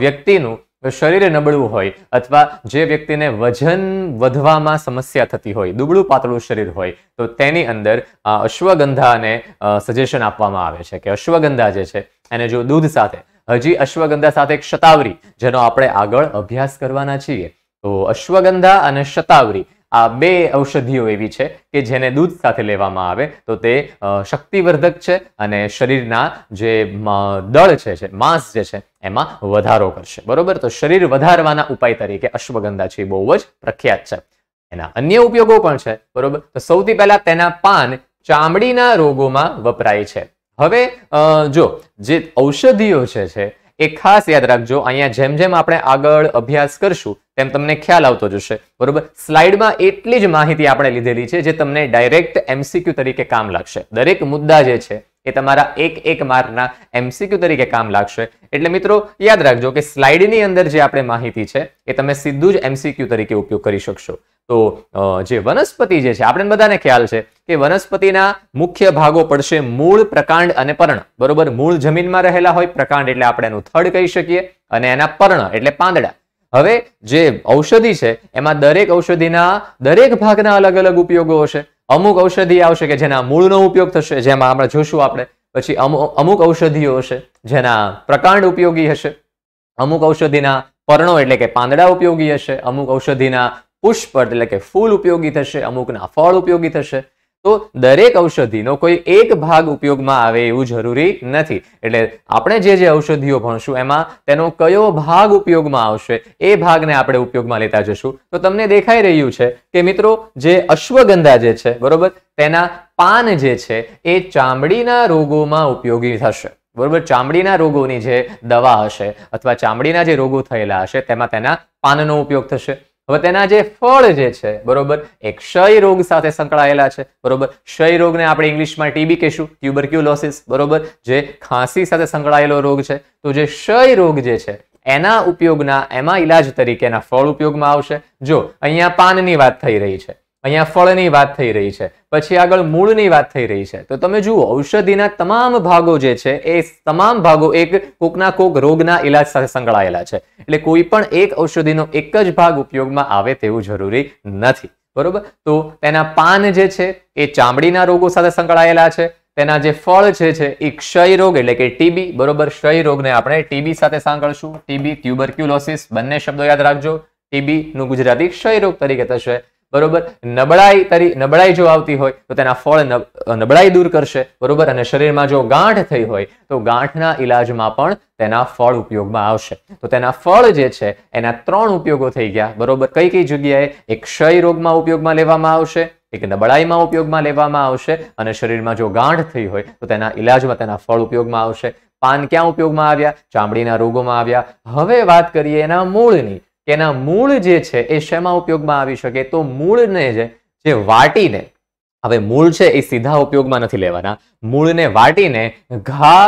વ્યક્તિનું શરીર નબળું હોય અથવા જે વ્યક્તિને વજન વધવામાં સમસ્યા થતી હોય દુબળું પાતળું શરીર હોય તો તેની અંદર અશ્વગંધાને સજેશન આપવામાં આવે છે કે અશ્વગંધા જે છે એને જો દૂધ સાથે હજી અશ્વગંધા સાથે એક શતાવરી જેનો આપણે આગળ અભ્યાસ કરવાના છીએ તો અશ્વગંધા અને શતાવરી આ બે ઔષધિઓ એવી છે કે જેને દૂધ સાથે લેવામાં આવે તો તે શક્તિવર્ધક છે અને શરીરના જે દળ છે માંસ જે છે એમાં વધારો કરશે બરોબર તો શરીર વધારવાના ઉપાય તરીકે અશ્વગંધા છે બહુ જ પ્રખ્યાત છે એના અન્ય ઉપયોગો પણ છે બરોબર તો સૌથી પહેલા તેના પાન ચામડીના રોગોમાં વપરાય છે હવે જો જે ઔષધિઓ છે એ ખાસ યાદ રાખજો અહીંયા જેમ જેમ આપણે આગળ અભ્યાસ કરશું તેમ તમને ખ્યાલ આવતો જશે બરોબર સ્લાઇડમાં એટલી જ માહિતી આપણે લીધેલી છે જે તમને ડાયરેક્ટ એમસીક્યુ તરીકે કામ લાગશે દરેક મુદ્દા જે છે એ તમારા એક એક માર્કના એમસીક્યુ તરીકે કામ લાગશે એટલે મિત્રો યાદ રાખજો કે સ્લાઇડની અંદર જે આપણે માહિતી છે એ તમે સીધું જ એમસીક્યુ તરીકે ઉપયોગ કરી શકશો તો જે વનસ્પતિ જે છે આપણે બધાને ખ્યાલ છે કે વનસ્પતિના મુખ્ય ભાગો પડશે મૂળ પ્રકાંડ અને પર્ણ બરોબર મૂળ જમીનમાં રહેલા હોય પ્રકાંડ એટલે આપણે એનું થડ કહી શકીએ અને એના પર્ણ એટલે પાંદડા હવે જે ઔષધિ છે એમાં દરેક ઔષધિના દરેક ભાગના અલગ અલગ ઉપયોગો હશે અમુક ઔષધિ આવશે કે જેના મૂળનો ઉપયોગ થશે જેમાં આપણે જોશું આપણે પછી અમુક ઔષધિઓ હશે જેના પ્રકાંડ ઉપયોગી હશે અમુક ઔષધિના પર્ણો એટલે કે પાંદડા ઉપયોગી હશે અમુક ઔષધિના પુષ્પ એટલે કે ફૂલ ઉપયોગી થશે અમુકના ફળ ઉપયોગી થશે તો દરેક ઔષધિનો કોઈ એક ભાગ ઉપયોગમાં આવે એવું જરૂરી નથી એટલે આપણે જે જે ઔષધિઓ ભણશું એમાં તેનો કયો ભાગ ઉપયોગમાં આવશે એ ભાગને આપણે ઉપયોગમાં લેતા જશું તો તમને દેખાઈ રહ્યું છે કે મિત્રો જે અશ્વગંધા જે છે બરોબર તેના પાન જે છે એ ચામડીના રોગોમાં ઉપયોગી થશે બરોબર ચામડીના રોગોની જે દવા હશે અથવા ચામડીના જે રોગો થયેલા હશે તેમાં તેના પાનનો ઉપયોગ થશે હવે તેના જે ફળ જે છે બરોબર એ ક્ષય રોગ સાથે સંકળાયેલા છે બરોબર ક્ષય રોગને આપણે ઇંગ્લિશમાં ટીબી કહીશું ટ્યુબરક્યુલોસિસ બરોબર જે ખાંસી સાથે સંકળાયેલો રોગ છે તો જે ક્ષય રોગ જે છે એના ઉપયોગના એમાં ઈલાજ તરીકેના ફળ ઉપયોગમાં આવશે જો અહીંયા પાનની વાત થઈ રહી છે અહીંયા ફળની વાત થઈ રહી છે પછી આગળ મૂળની વાત થઈ રહી છે તો તમે જુઓ ઔષધિના તમામ ભાગો જે છે એ તમામ ભાગો એક કોકના કોક રોગના ઇલાજ સાથે સંકળાયેલા છે એટલે કોઈ પણ એક ઔષધિનો એક જ ભાગ ઉપયોગમાં આવે તેવું જરૂરી નથી બરોબર તો તેના પાન જે છે એ ચામડીના રોગો સાથે સંકળાયેલા છે તેના જે ફળ છે એ ક્ષય રોગ એટલે કે ટીબી બરોબર ક્ષય રોગને આપણે ટીબી સાથે સાંકળશું ટીબી ટ્યુબરક્યુલોસિસ બંને શબ્દો યાદ રાખજો ટીબી નું ગુજરાતી ક્ષય રોગ તરીકે થશે બરોબર નબળાઈ તરી નબળાઈ જો આવતી હોય તો તેના ફળ નબળાઈ દૂર કરશે બરોબર અને શરીરમાં જો ગાંઠ થઈ હોય તો ગાંઠના ઈલાજમાં પણ તેના ફળ ઉપયોગમાં આવશે તો તેના ફળ જે છે એના ત્રણ ઉપયોગો થઈ ગયા બરોબર કઈ કઈ જગ્યાએ એક ક્ષય રોગમાં ઉપયોગમાં લેવામાં આવશે એક નબળાઈમાં ઉપયોગમાં લેવામાં આવશે અને શરીરમાં જો ગાંઠ થઈ હોય તો તેના ઈલાજમાં તેના ફળ ઉપયોગમાં આવશે પાન ક્યાં ઉપયોગમાં આવ્યા ચામડીના રોગોમાં આવ્યા હવે વાત કરીએ એના મૂળની એના મૂળ જે છે એ શેમાં ઉપયોગમાં આવી શકે તો મૂળને જે જે વાટીને હવે મૂળ છે એ સીધા ઉપયોગમાં નથી લેવાના મૂળને વાટીને ઘા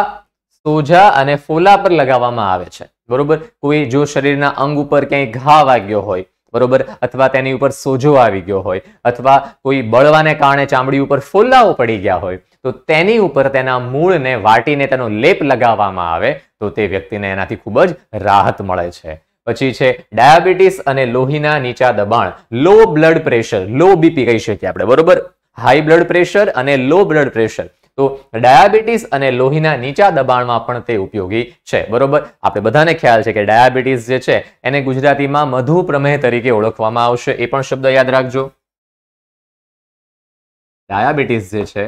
સોજા અને ફોલા પર લગાવવામાં આવે છે બરોબર કોઈ જો શરીરના અંગ ઉપર ક્યાંય ઘા વાગ્યો હોય બરોબર અથવા તેની ઉપર સોજો આવી ગયો હોય અથવા કોઈ બળવાને કારણે ચામડી ઉપર ફોલ્લાઓ પડી ગયા હોય તો તેની ઉપર તેના મૂળને વાટીને તેનો લેપ લગાવવામાં આવે તો તે વ્યક્તિને એનાથી ખૂબ જ રાહત મળે છે પછી છે ડાયાબિટીસ અને લોહીના નીચા દબાણ low blood pressure low BP કહી શકીએ આપણે બરોબર હાઈ બ્લડ પ્રેશર અને લો બ્લડ પ્રેશર તો ડાયાબિટીસ અને લોહીના નીચા દબાણમાં પણ તે ઉપયોગી છે બરોબર આપણે બધાને ખ્યાલ છે કે ડાયાબિટીસ જે છે એને ગુજરાતીમાં મધુ પ્રમેહ તરીકે ઓળખવામાં આવશે એ પણ શબ્દ યાદ રાખજો ડાયાબિટીસ જે છે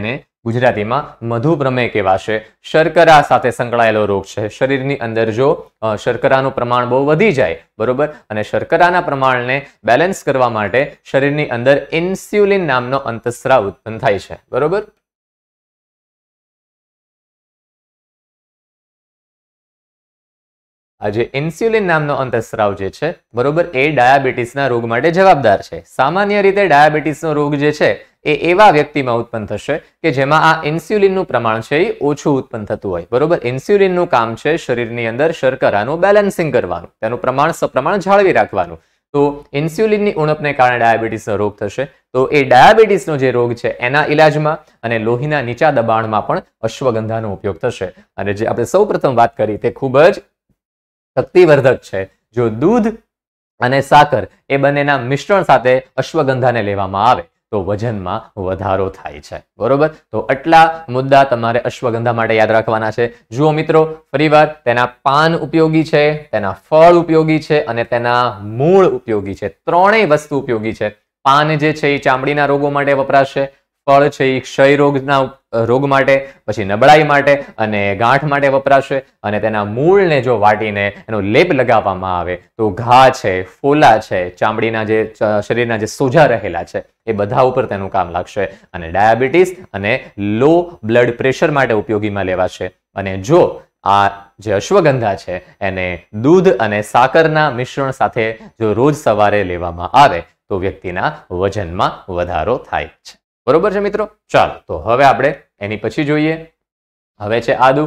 એને ગુજરાતીમાં મધુપ્રમેહ કહેવાશે શર્કરા સાથે સંકળાયેલો રોગ છે શરીરની અંદર જો શર્કરાનું પ્રમાણ બહુ વધી જાય બરોબર અને શર્કરાના પ્રમાણને બેલેન્સ કરવા માટે શરીરની અંદર ઇન્સ્યુલિન નામનો અંતસ્ત્રાવ ઉત્પન્ન થાય છે બરોબર આ જે ઇન્સ્યુલિન નામનો અંતઃસ્રાવ જે છે બરોબર એ ડાયાબિટીસના રોગ માટે જવાબદાર છે સામાન્ય રીતે ડાયાબિટીસનો રોગ જે છે એ એવા વ્યક્તિમાં ઉત્પન્ન થશે કે જેમાં આ ઇન્સ્યુલિનનું પ્રમાણ છે એ ઓછું ઉત્પન્ન થતું હોય બરોબર ઇન્સ્યુલિનનું કામ છે શરીરની અંદર શર્કરાનું બેલેન્સિંગ કરવાનું તેનું પ્રમાણ સપ્રમાણ જાળવી રાખવાનું તો ઇન્સ્યુલિનની ઉણપને કારણે ડાયાબિટીસનો રોગ થશે તો એ ડાયાબિટીસનો જે રોગ છે એના ઇલાજમાં અને લોહીના નીચા દબાણમાં પણ અશ્વગંધાનો ઉપયોગ થશે અને જે આપણે સૌ વાત કરી તે ખૂબ જ શક્તિવર્ધક છે જો દૂધ અને સાકર એ બંનેના મિશ્રણ સાથે અશ્વગંધાને લેવામાં આવે તો વજનમાં વધારો થાય છે બરોબર તો આટલા મુદ્દા તમારે અશ્વગંધા માટે યાદ રાખવાના છે જુઓ મિત્રો ફરીવાર તેના પાન ઉપયોગી છે તેના ફળ ઉપયોગી છે અને તેના મૂળ ઉપયોગી છે ત્રણેય વસ્તુ ઉપયોગી છે પાન જે છે એ ચામડીના રોગો માટે વપરાશે ફળ છે એ ક્ષય રોગના રોગ માટે પછી નબળાઈ માટે અને ગાંઠ માટે વપરાશે અને તેના મૂળને જો વાટીને એનો લેપ લગાવવામાં આવે તો ઘા છે ફોલા છે ચામડીના જે શરીરના જે સોજા રહેલા છે એ બધા ઉપર તેનું કામ લાગશે અને ડાયાબિટીસ અને લો બ્લડ પ્રેશર માટે ઉપયોગીમાં લેવાશે અને જો આ જે અશ્વગંધા છે એને દૂધ અને સાકરના મિશ્રણ સાથે જો રોજ સવારે લેવામાં આવે તો વ્યક્તિના વજનમાં વધારો થાય છે બરોબર છે મિત્રો ચાલો તો હવે આપણે એની પછી જોઈએ હવે છે આદુ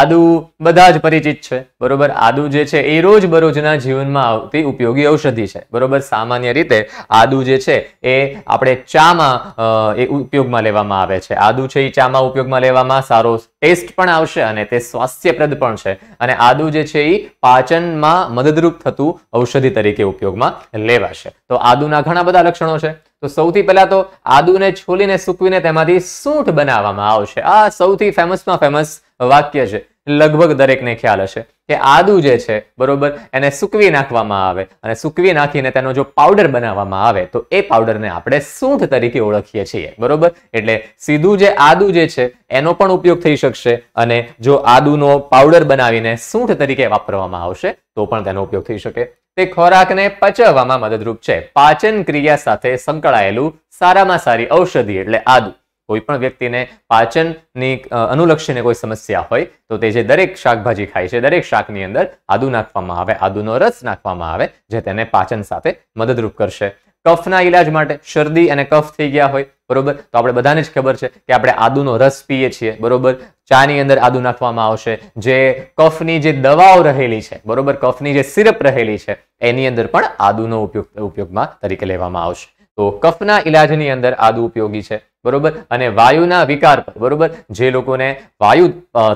આદુ બધા જ પરિચિત છે બરોબર આદુ જે છે એ રોજ બરોજના જીવનમાં આવતી ઉપયોગી ઔષધિ છે બરોબર સામાન્ય રીતે આદુ જે છે એ આપણે ચામાં એ ઉપયોગમાં લેવામાં આવે છે આદુ છે એ ચામાં ઉપયોગમાં લેવામાં સારો ટેસ્ટ પણ આવશે અને તે સ્વાસ્થ્યપ્રદ પણ છે અને આદુ જે છે એ પાચનમાં મદદરૂપ થતું ઔષધિ તરીકે ઉપયોગમાં લેવાશે તો આદુના ઘણા બધા લક્ષણો છે તો સૌથી પહેલા તો આદુને છોલીને સૂકવીને તેમાંથી સૂંઠ બનાવવામાં આવશે આ સૌથી ફેમસમાં ફેમસ વાક્ય છે લગભગ દરેકને ખ્યાલ હશે કે આદુ જે છે બરોબર એને સૂકવી નાખવામાં આવે અને સૂકવી નાખીને તેનો જો પાવડર બનાવવામાં આવે તો એ પાવડરને આપણે સૂંઠ તરીકે ઓળખીએ છીએ બરોબર એટલે સીધું જે આદુ જે છે એનો પણ ઉપયોગ થઈ શકશે અને જો આદુનો પાવડર બનાવીને સૂંઠ તરીકે વાપરવામાં આવશે તો પણ તેનો ઉપયોગ થઈ શકે તે ખોરાકને પચવવામાં મદદરૂપ છે પાચન ક્રિયા સાથે સંકળાયેલું સારામાં સારી ઔષધિ એટલે આદુ કોઈ પણ વ્યક્તિને પાચનની અનુલક્ષીને કોઈ સમસ્યા હોય તો તે જે દરેક શાકભાજી ખાય છે દરેક શાકની અંદર આદુ નાખવામાં આવે આદુનો રસ નાખવામાં આવે જે તેને પાચન સાથે મદદરૂપ કરશે કફના ઈલાજ માટે શરદી અને કફ થઈ ગયા હોય બરોબર તો આપણે બધાને જ ખબર છે કે આપણે આદુનો રસ પીએ છીએ બરોબર ચાની અંદર આદુ નાખવામાં આવશે જે કફની જે દવાઓ રહેલી છે બરોબર કફની જે સિરપ રહેલી છે એની અંદર પણ આદુનો ઉપયોગ ઉપયોગમાં તરીકે લેવામાં આવશે તો કફના ઈલાજની અંદર આદુ ઉપયોગી છે બરોબર અને વાયુના વિકાર પર બરોબર જે લોકોને વાયુ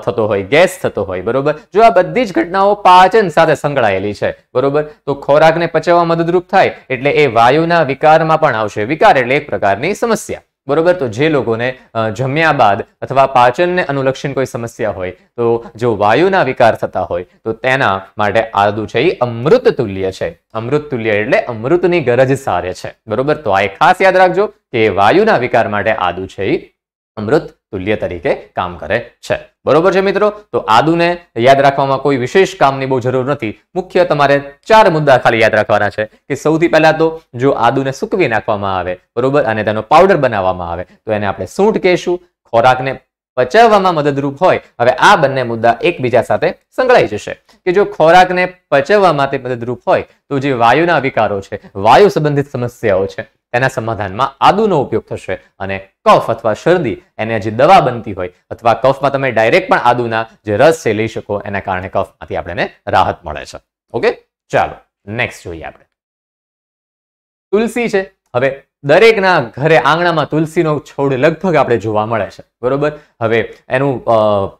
થતો હોય ગેસ થતો હોય બરોબર જો આ બધી જ ઘટનાઓ પાચન સાથે સંકળાયેલી છે બરોબર તો ખોરાકને પચાવવા મદદરૂપ થાય એટલે એ વાયુના વિકારમાં પણ આવશે વિકાર એટલે એક પ્રકારની સમસ્યા બરોબર તો જે લોકોને જમ્યા બાદ અથવા પાચનને અનુલક્ષીન કોઈ સમસ્યા હોય તો જો વાયુના વિકાર થતા હોય તો તેના માટે આદુ છે એ અમૃત તુલ્ય છે અમૃત તુલ્ય એટલે અમૃતની ગરજ સારે છે બરોબર તો આ એક ખાસ યાદ રાખજો કે વાયુના વિકાર માટે આદુ છે એ અમૃત તુલ્ય તરીકે કામ કરે છે બરોબર છે મિત્રો તો આદુને યાદ રાખવામાં કોઈ વિશેષ કામની બહુ જરૂર નથી મુખ્ય તમારે ચાર મુદ્દા ખાલી યાદ રાખવાના છે કે સૌથી પહેલા તો જો આદુને સૂકવી નાખવામાં આવે બરોબર અને તેનો પાવડર બનાવવામાં આવે તો એને આપણે સૂંઠ કહેશું ખોરાકને પચાવવામાં મદદરૂપ હોય હવે આ બંને મુદ્દા એકબીજા સાથે સંકળાઈ જશે કે જો ખોરાકને પચવવા માટે મદદરૂપ હોય તો જે વાયુના વિકારો છે વાયુ સંબંધિત સમસ્યાઓ છે તેના સમાધાનમાં આદુનો ઉપયોગ થશે અને કફ અથવા શરદી એને જે દવા બનતી હોય અથવા કફમાં તમે ડાયરેક્ટ પણ આદુના જે રસ છે લઈ શકો એના કારણે કફમાંથી આપણે રાહત મળે છે ઓકે ચાલો નેક્સ્ટ જોઈએ આપણે તુલસી છે હવે દરેકના ઘરે આંગણામાં તુલસીનો છોડ લગભગ આપણે જોવા મળે છે બરોબર હવે એનું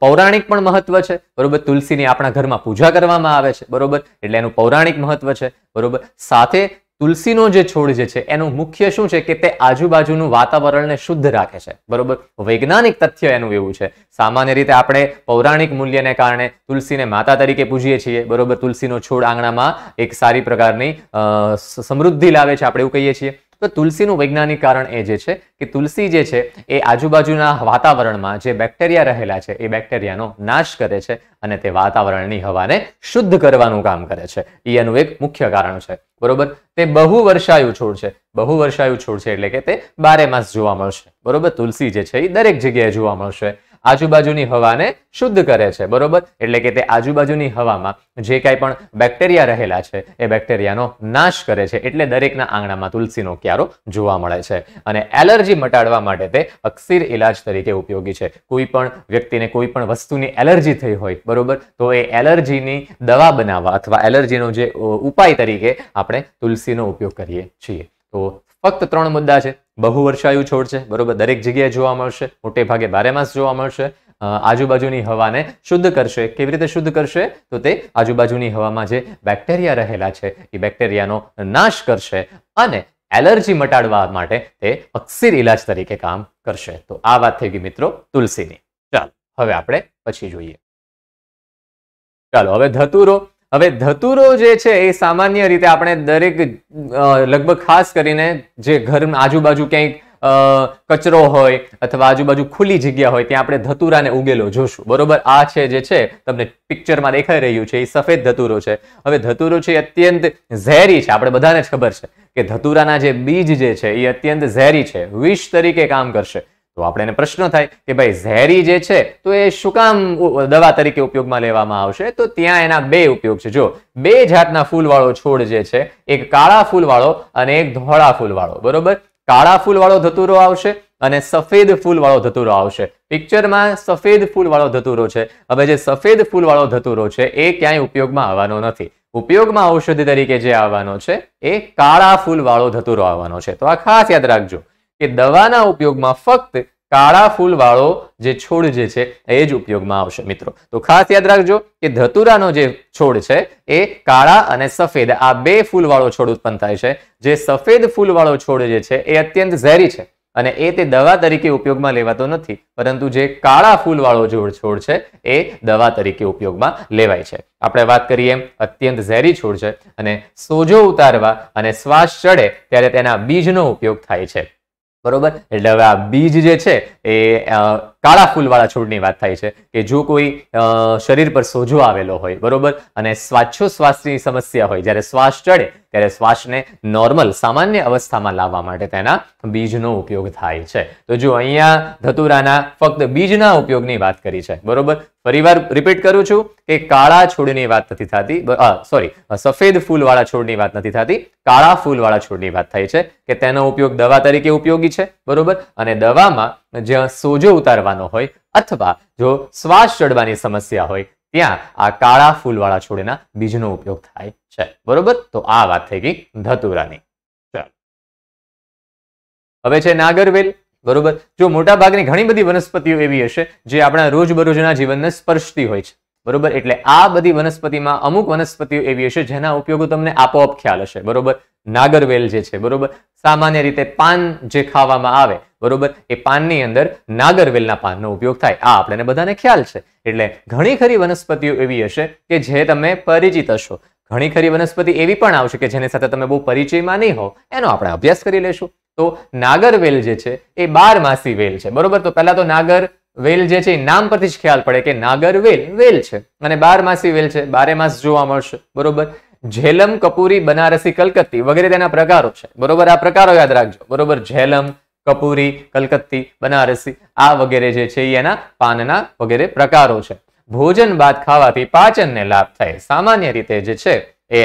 પૌરાણિક પણ મહત્વ છે બરોબર તુલસીની આપણા ઘરમાં પૂજા કરવામાં આવે છે બરોબર એટલે એનું પૌરાણિક મહત્વ છે બરોબર સાથે તુલસીનો જે છોડ જે છે એનું મુખ્ય શું છે કે તે આજુબાજુનું વાતાવરણને શુદ્ધ રાખે છે બરોબર વૈજ્ઞાનિક તથ્ય એનું એવું છે સામાન્ય રીતે આપણે પૌરાણિક મૂલ્યને કારણે તુલસીને માતા તરીકે પૂજીએ છીએ બરોબર તુલસીનો છોડ આંગણામાં એક સારી પ્રકારની સમૃદ્ધિ લાવે છે આપણે એવું કહીએ છીએ તો તુલસીનું વૈજ્ઞાનિક કારણ એ જે છે કે તુલસી જે છે એ આજુબાજુના વાતાવરણમાં જે બેક્ટેરિયા રહેલા છે એ બેક્ટેરિયાનો નાશ કરે છે અને તે વાતાવરણની હવાને શુદ્ધ કરવાનું કામ કરે છે એ એનું એક મુખ્ય કારણ છે બરોબર તે બહુ વર્ષાયુ છોડ છે બહુ વર્ષાયુ છોડ છે એટલે કે તે બારે માસ જોવા મળશે બરોબર તુલસી જે છે એ દરેક જગ્યાએ જોવા મળશે આજુબાજુની હવાને શુદ્ધ કરે છે બરોબર એટલે કે તે આજુબાજુની હવામાં જે કાંઈ પણ બેક્ટેરિયા રહેલા છે એ બેક્ટેરિયાનો નાશ કરે છે એટલે દરેકના આંગણામાં તુલસીનો ક્યારો જોવા મળે છે અને એલર્જી મટાડવા માટે તે અક્ષીર ઇલાજ તરીકે ઉપયોગી છે કોઈ પણ વ્યક્તિને કોઈ પણ વસ્તુની એલર્જી થઈ હોય બરોબર તો એ એલર્જીની દવા બનાવવા અથવા એલર્જીનો જે ઉપાય તરીકે આપણે તુલસીનો ઉપયોગ કરીએ છીએ તો ફક્ત ત્રણ મુદ્દા છે બહુ બહુવર્ષાયુ છોડ છે બરોબર દરેક જગ્યાએ જોવા મળશે મોટે ભાગે બારેમાસ જોવા મળશે આજુબાજુની હવાને શુદ્ધ કરશે કેવી રીતે શુદ્ધ કરશે તો તે આજુબાજુની હવામાં જે બેક્ટેરિયા રહેલા છે એ બેક્ટેરિયાનો નાશ કરશે અને એલર્જી મટાડવા માટે તે અક્ષીર ઇલાજ તરીકે કામ કરશે તો આ વાત થઈ ગઈ મિત્રો તુલસીની ચાલો હવે આપણે પછી જોઈએ ચાલો હવે ધતુરો હવે ધતુરો જે છે એ સામાન્ય રીતે આપણે દરેક લગભગ ખાસ કરીને જે ઘર આજુબાજુ ક્યાંક કચરો હોય અથવા આજુબાજુ ખુલ્લી જગ્યા હોય ત્યાં આપણે ધતુરાને ઉગેલો જોશું બરોબર આ છે જે છે તમને પિક્ચરમાં દેખાઈ રહ્યું છે એ સફેદ ધતુરો છે હવે ધતુરો છે અત્યંત ઝેરી છે આપણે બધાને જ ખબર છે કે ધતુરાના જે બીજ જે છે એ અત્યંત ઝેરી છે વિષ તરીકે કામ કરશે તો આપણે એને પ્રશ્ન થાય કે ભાઈ ઝેરી જે છે તો એ શું કામ દવા તરીકે ઉપયોગમાં લેવામાં આવશે તો ત્યાં એના બે ઉપયોગ છે જો બે જાતના ફૂલવાળો છોડ જે છે એક કાળા ફૂલવાળો અને એક ધોળા ફૂલવાળો બરોબર કાળા ફૂલવાળો ધતુરો આવશે અને સફેદ ફૂલવાળો ધતુરો આવશે પિક્ચરમાં સફેદ ફૂલવાળો ધતુરો છે હવે જે સફેદ ફૂલવાળો ધતુરો છે એ ક્યાંય ઉપયોગમાં આવવાનો નથી ઉપયોગમાં ઔષધિ તરીકે જે આવવાનો છે એ કાળા ફૂલવાળો ધતુરો આવવાનો છે તો આ ખાસ યાદ રાખજો કે દવાના ઉપયોગમાં ફક્ત કાળા ફૂલવાળો જે છોડ જે છે એ જ ઉપયોગમાં આવશે મિત્રો તો ખાસ યાદ રાખજો કે ધતુરાનો જે છોડ છે એ કાળા અને સફેદ આ બે ફૂલવાળો છોડ ઉત્પન્ન થાય છે જે સફેદ ફૂલવાળો છોડ જે છે એ અત્યંત ઝેરી છે અને એ તે દવા તરીકે ઉપયોગમાં લેવાતો નથી પરંતુ જે કાળા ફૂલવાળો જોડ છોડ છે એ દવા તરીકે ઉપયોગમાં લેવાય છે આપણે વાત કરીએ એમ અત્યંત ઝેરી છોડ છે અને સોજો ઉતારવા અને શ્વાસ ચડે ત્યારે તેના બીજનો ઉપયોગ થાય છે બરોબર એટલે હવે આ બીજ જે છે એ કાળા ફૂલવાળા છોડની વાત થાય છે કે જો કોઈ શરીર પર સોજો આવેલો હોય બરોબર અને શ્વાસની સમસ્યા હોય જ્યારે શ્વાસ ચડે ત્યારે શ્વાસને નોર્મલ સામાન્ય અવસ્થામાં લાવવા માટે તેના બીજનો ઉપયોગ થાય છે તો જો અહીંયા ધતુરાના ફક્ત બીજના ઉપયોગની વાત કરી છે બરોબર ફરીવાર રિપીટ કરું છું કે કાળા છોડની વાત નથી થતી સોરી સફેદ ફૂલવાળા છોડની વાત નથી થતી કાળા ફૂલવાળા છોડની વાત થાય છે કે તેનો ઉપયોગ દવા તરીકે ઉપયોગી છે બરોબર અને દવામાં જ્યાં સોજો ઉતારવાનો હોય અથવા જો શ્વાસ ચડવાની સમસ્યા હોય ત્યાં આ કાળા ફૂલવાળા છોડના બીજનો ઉપયોગ થાય છે બરોબર તો આ વાત થઈ ગઈ ધતુરાની હવે છે નાગરવેલ બરોબર જો મોટા ભાગની ઘણી બધી વનસ્પતિઓ એવી હશે જે આપણા રોજબરોજના જીવનને સ્પર્શતી હોય છે બરોબર એટલે આ બધી વનસ્પતિમાં અમુક વનસ્પતિઓ એવી હશે જેના ઉપયોગો તમને આપોઆપ ખ્યાલ હશે બરોબર નાગરવેલ જે છે બરોબર સામાન્ય રીતે પાન જે ખાવામાં આવે બરોબર એ પાનની અંદર નાગરવેલના પાનનો ઉપયોગ થાય આ આપણને બધાને ખ્યાલ છે એટલે ઘણી ખરી વનસ્પતિઓ એવી હશે કે જે તમે પરિચિત હશો ઘણી ખરી વનસ્પતિ એવી પણ આવશે કે જેની સાથે તમે બહુ પરિચયમાં નહીં હો એનો આપણે અભ્યાસ કરી લેશું તો નાગરવેલ જે છે એ બાર માસી વેલ છે બરોબર તો પહેલા તો નાગર વેલ જે છે એ નામ પરથી જ ખ્યાલ પડે કે નાગર વેલ વેલ છે અને બાર માસી વેલ છે બારે માસ જોવા મળશે બરોબર ઝેલમ કપૂરી બનારસી કલકત્તી વગેરે તેના પ્રકારો છે બરોબર આ પ્રકારો યાદ રાખજો બરોબર ઝેલમ કપૂરી કલકત્તી બનારસી આ વગેરે જે છે એના પાનના વગેરે પ્રકારો છે ભોજન બાદ ખાવાથી પાચનને લાભ થાય સામાન્ય રીતે જે છે એ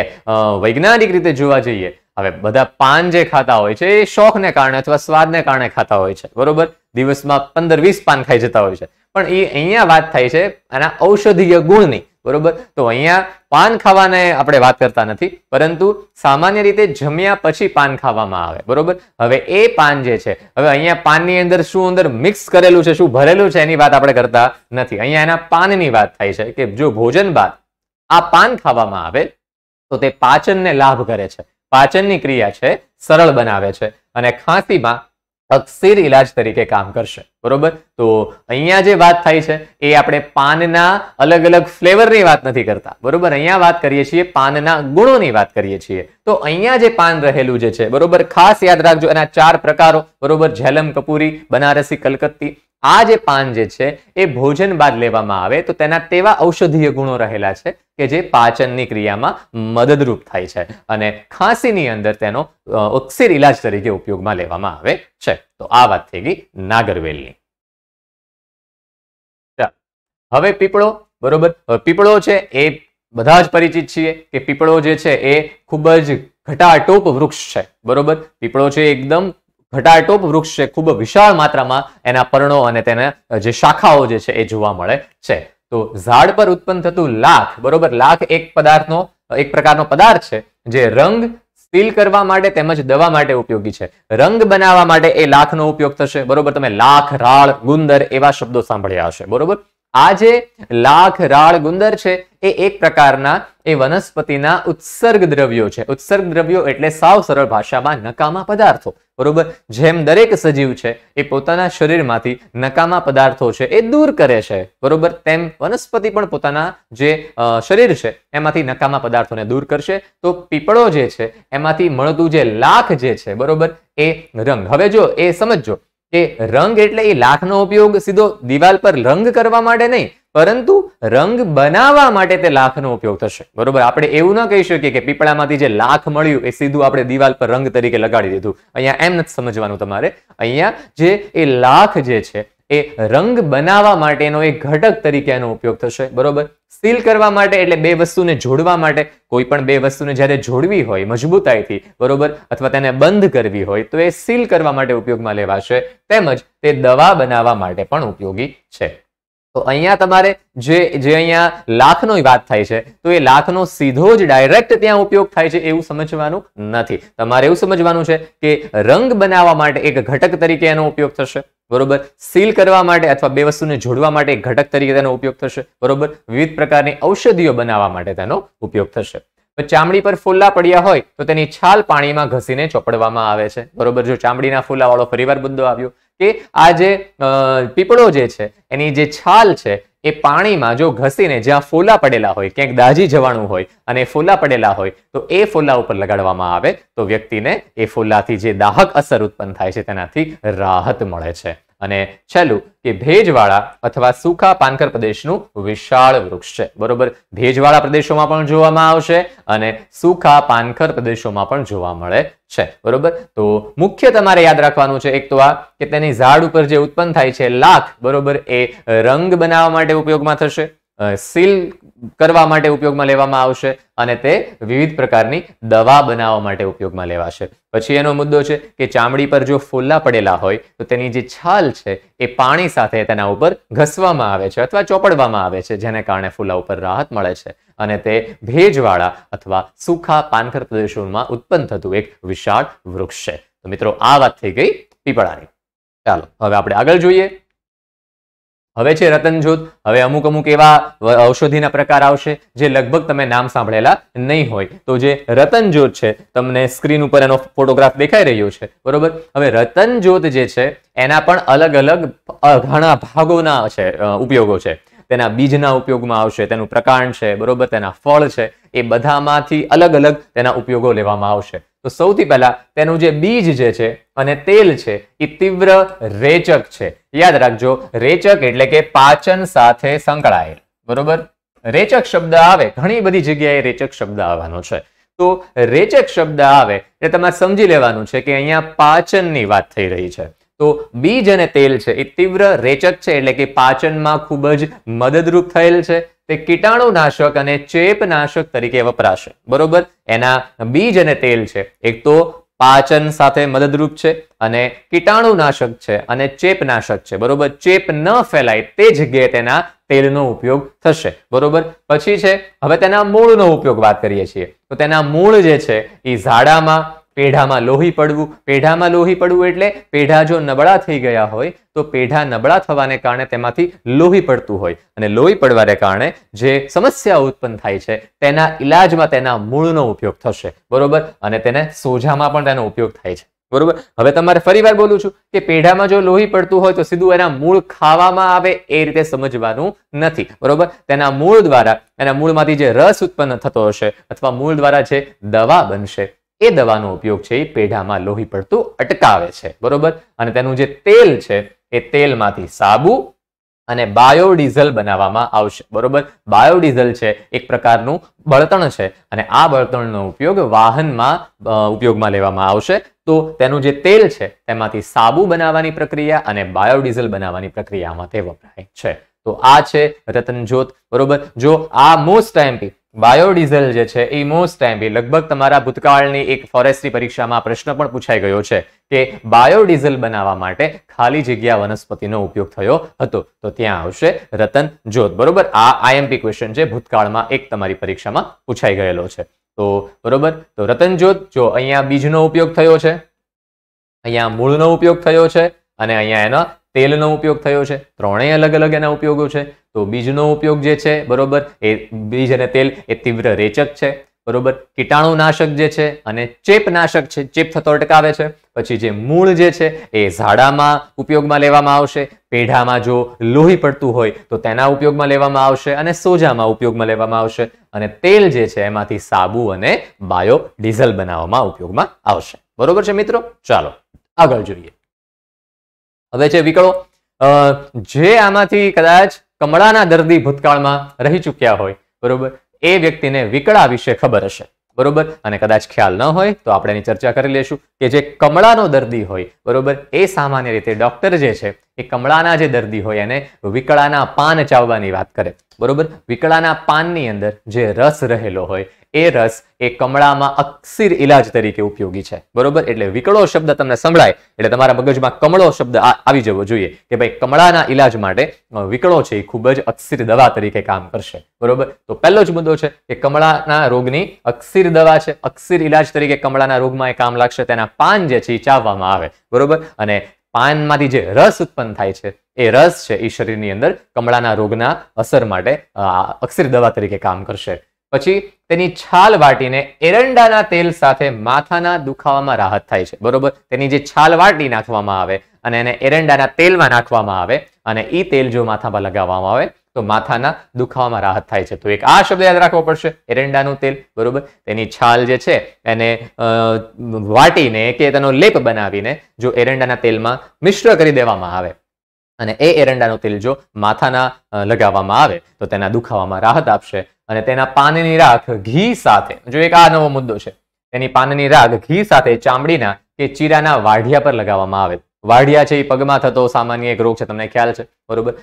વૈજ્ઞાનિક રીતે જોવા જઈએ હવે બધા પાન જે ખાતા હોય છે એ શોખને કારણે અથવા સ્વાદને કારણે ખાતા હોય છે બરોબર દિવસમાં પંદર વીસ પાન ખાઈ જતા હોય છે પણ એ અહીંયા વાત થાય છે આના ઔષધીય ગુણની બરોબર તો અહીંયા પાન ખાવાને આપણે વાત કરતા નથી પરંતુ સામાન્ય રીતે જમ્યા પછી પાન ખાવામાં આવે બરોબર હવે એ પાન જે છે હવે અહીંયા પાનની અંદર શું અંદર મિક્સ કરેલું છે શું ભરેલું છે એની વાત આપણે કરતા નથી અહીંયા એના પાનની વાત થાય છે કે જો ભોજન બાદ આ પાન ખાવામાં આવે તો તે પાચનને લાભ કરે છે પાચનની ક્રિયા છે સરળ બનાવે છે અને ખાંસીમાં તકસીર ઇલાજ તરીકે કામ કરશે બરોબર તો અહીંયા જે વાત થાય છે એ આપણે પાનના અલગ અલગ ફ્લેવરની વાત નથી કરતા બરોબર અહીંયા વાત કરીએ છીએ પાનના ગુણોની વાત કરીએ છીએ તો અહીંયા જે પાન રહેલું જે છે બરોબર ખાસ યાદ રાખજો એના ચાર પ્રકારો બરોબર ઝેલમ કપૂરી બનારસી કલકત્તી આ જે પાન જે છે એ ભોજન બાદ લેવામાં આવે તો તેના તેવા ઔષધીય ગુણો રહેલા છે કે જે પાચનની ક્રિયામાં મદદરૂપ થાય છે અને ખાંસીની અંદર તેનો ઉક્સિર ઇલાજ તરીકે ઉપયોગમાં લેવામાં આવે છે તો આ વાત થઈ ગઈ નાગરવેલની હવે પીપળો બરોબર પીપળો છે એ બધા જ પરિચિત છીએ કે પીપળો જે છે એ ખૂબ જ ઘટાટોપ વૃક્ષ છે બરોબર પીપળો છે એકદમ ઘટાટોપ વૃક્ષ છે ખૂબ વિશાળ માત્રામાં એના પર્ણો અને તેના જે શાખાઓ જે છે એ જોવા મળે છે તો ઝાડ પર ઉત્પન્ન થતું લાખ બરોબર લાખ એક પદાર્થનો એક પ્રકારનો પદાર્થ છે જે રંગ સ્ટીલ કરવા માટે તેમજ દવા માટે ઉપયોગી છે રંગ બનાવવા માટે એ લાખનો ઉપયોગ થશે બરોબર તમે લાખ રાળ ગુંદર એવા શબ્દો સાંભળ્યા હશે બરોબર આ જે લાખ રાળ ગુંદર છે એ એક પ્રકારના એ વનસ્પતિના ઉત્સર્ગ દ્રવ્યો છે ઉત્સર્ગ દ્રવ્યો એટલે સાવ સરળ ભાષામાં નકામા પદાર્થો બરોબર જેમ દરેક સજીવ છે એ પોતાના શરીરમાંથી નકામા પદાર્થો છે એ દૂર કરે છે બરોબર તેમ વનસ્પતિ પણ પોતાના જે શરીર છે એમાંથી નકામા પદાર્થોને દૂર કરશે તો પીપળો જે છે એમાંથી મળતું જે લાખ જે છે બરોબર એ રંગ હવે જો એ સમજો કે રંગ એટલે એ લાખનો ઉપયોગ સીધો દિવાલ પર રંગ કરવા માટે નહીં પરંતુ રંગ બનાવવા માટે તે લાખનો ઉપયોગ થશે બરોબર આપણે એવું ન કહી શકીએ કે પીપળામાંથી જે લાખ મળ્યું એ સીધું આપણે દિવાલ પર રંગ તરીકે લગાડી દીધું અહીંયા એમ નથી સમજવાનું તમારે અહીંયા જે એ લાખ જે છે એ રંગ બનાવવા માટેનો એક ઘટક તરીકે એનો ઉપયોગ થશે બરોબર સીલ કરવા માટે એટલે બે વસ્તુને જોડવા માટે કોઈ પણ બે વસ્તુને જ્યારે જોડવી હોય મજબૂતાઈથી બરોબર અથવા તેને બંધ કરવી હોય તો એ સીલ કરવા માટે ઉપયોગમાં લેવાશે તેમજ તે દવા બનાવવા માટે પણ ઉપયોગી છે તો અહીંયા તમારે જે જે અહીંયા લાખનો વાત થાય છે તો એ લાખનો સીધો જ ડાયરેક્ટ ત્યાં ઉપયોગ થાય છે એવું સમજવાનું નથી તમારે એવું સમજવાનું છે કે રંગ બનાવવા માટે એક ઘટક તરીકે એનો ઉપયોગ થશે બરોબર સીલ કરવા માટે અથવા બે વસ્તુને જોડવા માટે એક ઘટક તરીકે તેનો ઉપયોગ થશે બરોબર વિવિધ પ્રકારની ઔષધિઓ બનાવવા માટે તેનો ઉપયોગ થશે ચામડી પર ફોલ્લા પડ્યા હોય તો તેની છાલ પાણીમાં ઘસીને ચોપડવામાં આવે છે બરોબર જો ચામડીના ફોલ્લાવાળો ફરીવાર મુદ્દો આવ્યો કે આ જે પીપળો જે છે એની જે છાલ છે એ પાણીમાં જો ઘસીને જ્યાં ફોલા પડેલા હોય ક્યાંક દાજી જવાનું હોય અને ફોલા પડેલા હોય તો એ ફોલા ઉપર લગાડવામાં આવે તો વ્યક્તિને એ ફોલાથી જે દાહક અસર ઉત્પન્ન થાય છે તેનાથી રાહત મળે છે અને છેલ્લું કે ભેજવાળા અથવા સૂકા પાનખર પ્રદેશનું વિશાળ વૃક્ષ છે બરોબર ભેજવાળા પ્રદેશોમાં પણ જોવામાં આવશે અને સૂકા પાનખર પ્રદેશોમાં પણ જોવા મળે છે બરોબર તો મુખ્ય તમારે યાદ રાખવાનું છે એક તો આ કે તેની ઝાડ ઉપર જે ઉત્પન્ન થાય છે લાખ બરોબર એ રંગ બનાવવા માટે ઉપયોગમાં થશે સીલ કરવા માટે ઉપયોગમાં લેવામાં આવશે અને તે વિવિધ પ્રકારની દવા બનાવવા માટે ઉપયોગમાં લેવાશે પછી એનો મુદ્દો છે કે ચામડી પર જો ફોલ્લા પડેલા હોય તો તેની જે છાલ છે એ પાણી સાથે તેના ઉપર ઘસવામાં આવે છે અથવા ચોપડવામાં આવે છે જેને કારણે ફૂલા ઉપર રાહત મળે છે અને તે ભેજવાળા અથવા સૂખા પાનખર પ્રદેશોમાં ઉત્પન્ન થતું એક વિશાળ વૃક્ષ છે તો મિત્રો આ વાત થઈ ગઈ પીપળાની ચાલો હવે આપણે આગળ જોઈએ હવે છે રતનજોત હવે અમુક અમુક એવા ઔષધિના પ્રકાર આવશે જે લગભગ તમે નામ સાંભળેલા નહીં હોય તો જે રતનજ્યોત છે તમને સ્ક્રીન ઉપર એનો ફોટોગ્રાફ દેખાઈ રહ્યો છે બરોબર હવે રતનજોત જે છે એના પણ અલગ અલગ ઘણા ભાગોના છે ઉપયોગો છે તેના બીજના ઉપયોગમાં આવશે તેનું પ્રકાંડ છે બરોબર તેના ફળ છે એ બધામાંથી અલગ અલગ તેના ઉપયોગો લેવામાં આવશે તો સૌથી પહેલા તેનું જે બીજ જે છે અને તેલ છે એ તીવ્ર રેચક છે યાદ રાખજો રેચક એટલે કે પાચન સાથે સંકળાયેલ બરોબર રેચક શબ્દ આવે ઘણી બધી જગ્યાએ રેચક શબ્દ આવવાનો છે તો રેચક શબ્દ આવે એટલે તમારે સમજી લેવાનું છે કે અહીંયા પાચનની વાત થઈ રહી છે તો બીજ અને તેલ છે એ તીવ્ર રેચક છે એટલે કે પાચનમાં ખૂબ જ મદદરૂપ થયેલ છે તે કીટાણુનાશક અને ચેપનાશક તરીકે વપરાશે બરોબર એના બીજ અને તેલ છે એક તો પાચન સાથે મદદરૂપ છે અને કીટાણુનાશક છે અને ચેપનાશક છે બરોબર ચેપ ન ફેલાય તે જગ્યાએ તેના તેલનો ઉપયોગ થશે બરોબર પછી છે હવે તેના મૂળનો ઉપયોગ વાત કરીએ છીએ તો તેના મૂળ જે છે એ ઝાડામાં પેઢામાં લોહી પડવું પેઢામાં લોહી પડવું એટલે પેઢા જો નબળા થઈ ગયા હોય તો પેઢા નબળા થવાને કારણે તેમાંથી લોહી પડતું હોય અને લોહી પડવાને કારણે જે સમસ્યા ઉત્પન્ન થાય છે તેના ઇલાજમાં તેના મૂળનો ઉપયોગ થશે બરોબર અને તેને સોજામાં પણ તેનો ઉપયોગ થાય છે બરોબર હવે તમારે ફરીવાર બોલું છું કે પેઢામાં જો લોહી પડતું હોય તો સીધું એના મૂળ ખાવામાં આવે એ રીતે સમજવાનું નથી બરોબર તેના મૂળ દ્વારા એના મૂળમાંથી જે રસ ઉત્પન્ન થતો હશે અથવા મૂળ દ્વારા જે દવા બનશે એ દવાનો ઉપયોગ છે એ પેઢામાં લોહી પડતું અટકાવે છે બરોબર અને તેનું જે તેલ છે એ તેલમાંથી સાબુ અને બાયોડીઝલ બનાવવામાં આવશે બરોબર બાયોડીઝલ છે એક પ્રકારનું બળતણ છે અને આ બળતણનો ઉપયોગ વાહનમાં ઉપયોગમાં લેવામાં આવશે તો તેનું જે તેલ છે તેમાંથી સાબુ બનાવવાની પ્રક્રિયા અને બાયોડીઝલ બનાવવાની પ્રક્રિયામાં તે વપરાય છે તો આ છે રતનજોત બરોબર જો આ મોસ્ટ ટાઈમ બાયોડીઝલ જે છે એ મોસ્ટ ટાઈમ બી લગભગ તમારા ભૂતકાળની એક ફોરેસ્ટ્રી પરીક્ષામાં પ્રશ્ન પણ પૂછાઈ ગયો છે કે બાયોડીઝલ બનાવવા માટે ખાલી જગ્યા વનસ્પતિનો ઉપયોગ થયો હતો તો ત્યાં આવશે રતન જોત બરોબર આ આઈએમપી ક્વેશ્ચન છે ભૂતકાળમાં એક તમારી પરીક્ષામાં પૂછાઈ ગયેલો છે તો બરોબર તો રતન જોત જો અહીંયા બીજનો ઉપયોગ થયો છે અહીંયા મૂળનો ઉપયોગ થયો છે અને અહીંયા એના તેલનો ઉપયોગ થયો છે ત્રણેય અલગ અલગ એના ઉપયોગો છે તો બીજનો ઉપયોગ જે છે બરોબર એ બીજ અને તેલ એ તીવ્ર રેચક છે બરોબર કીટાણુનાશક જે છે અને ચેપનાશક છે ચેપ થતો અટકાવે છે પછી જે મૂળ જે છે એ ઝાડામાં ઉપયોગમાં લેવામાં આવશે પેઢામાં જો લોહી પડતું હોય તો તેના ઉપયોગમાં લેવામાં આવશે અને સોજામાં ઉપયોગમાં લેવામાં આવશે અને તેલ જે છે એમાંથી સાબુ અને બાયો ડીઝલ બનાવવામાં ઉપયોગમાં આવશે બરોબર છે મિત્રો ચાલો આગળ જોઈએ હવે છે વિકળો જે આમાંથી કદાચ કમળાના દર્દી ભૂતકાળમાં રહી ચૂક્યા હોય બરોબર એ વ્યક્તિને વિકળા વિશે ખબર હશે બરોબર અને કદાચ ખ્યાલ ન હોય તો આપણે એની ચર્ચા કરી લેશું કે જે કમળાનો દર્દી હોય બરોબર એ સામાન્ય રીતે ડોક્ટર જે છે એ કમળાના જે દર્દી હોય એને વિકળાના પાન ચાવવાની વાત કરે બરોબર વિકળાના પાનની અંદર જે રસ રહેલો હોય એ રસ એ કમળામાં અક્ષીર ઇલાજ તરીકે ઉપયોગી છે બરોબર એટલે વિકળો શબ્દ તમને સંભળાય એટલે તમારા મગજમાં કમળો શબ્દ આવી જવો જોઈએ કે ભાઈ કમળાના ઇલાજ માટે વિકળો છે એ ખૂબ જ અક્ષીર દવા તરીકે કામ કરશે બરોબર તો પહેલો જ મુદ્દો છે કે કમળાના રોગની અક્ષીર દવા છે અક્ષીર ઇલાજ તરીકે કમળાના રોગમાં એ કામ લાગશે તેના પાન જે છે એ ચાવવામાં આવે બરોબર અને પાનમાંથી જે રસ ઉત્પન્ન થાય છે એ રસ છે એ શરીરની અંદર કમળાના રોગના અસર માટે અક્ષીર દવા તરીકે કામ કરશે પછી તેની છાલ વાટીને એરંડાના તેલ સાથે માથાના દુખાવામાં રાહત થાય છે બરોબર તેની જે છાલ વાટી નાખવામાં આવે અને એને એરંડાના તેલમાં નાખવામાં આવે અને એ તેલ જો માથામાં લગાવવામાં આવે તો માથાના દુખાવામાં રાહત થાય છે તો એક આ શબ્દ યાદ રાખવો પડશે એરંડાનું તેલ બરોબર તેની છાલ જે છે એને વાટીને કે તેનો લેપ બનાવીને જો એરંડાના તેલમાં મિશ્ર કરી દેવામાં આવે અને એ એરંડાનું તેલ જો માથાના લગાવવામાં આવે તો તેના દુખાવામાં રાહત આપશે અને તેના પાનની રાખ ઘી સાથે જો એક આ નવો મુદ્દો છે તેની પાનની રાખ ઘી સાથે ચામડીના કે ચીરાના વાઢિયા પર લગાવવામાં આવેલ વાઢિયા છે એ પગમાં થતો સામાન્ય એક રોગ છે તમને ખ્યાલ છે બરોબર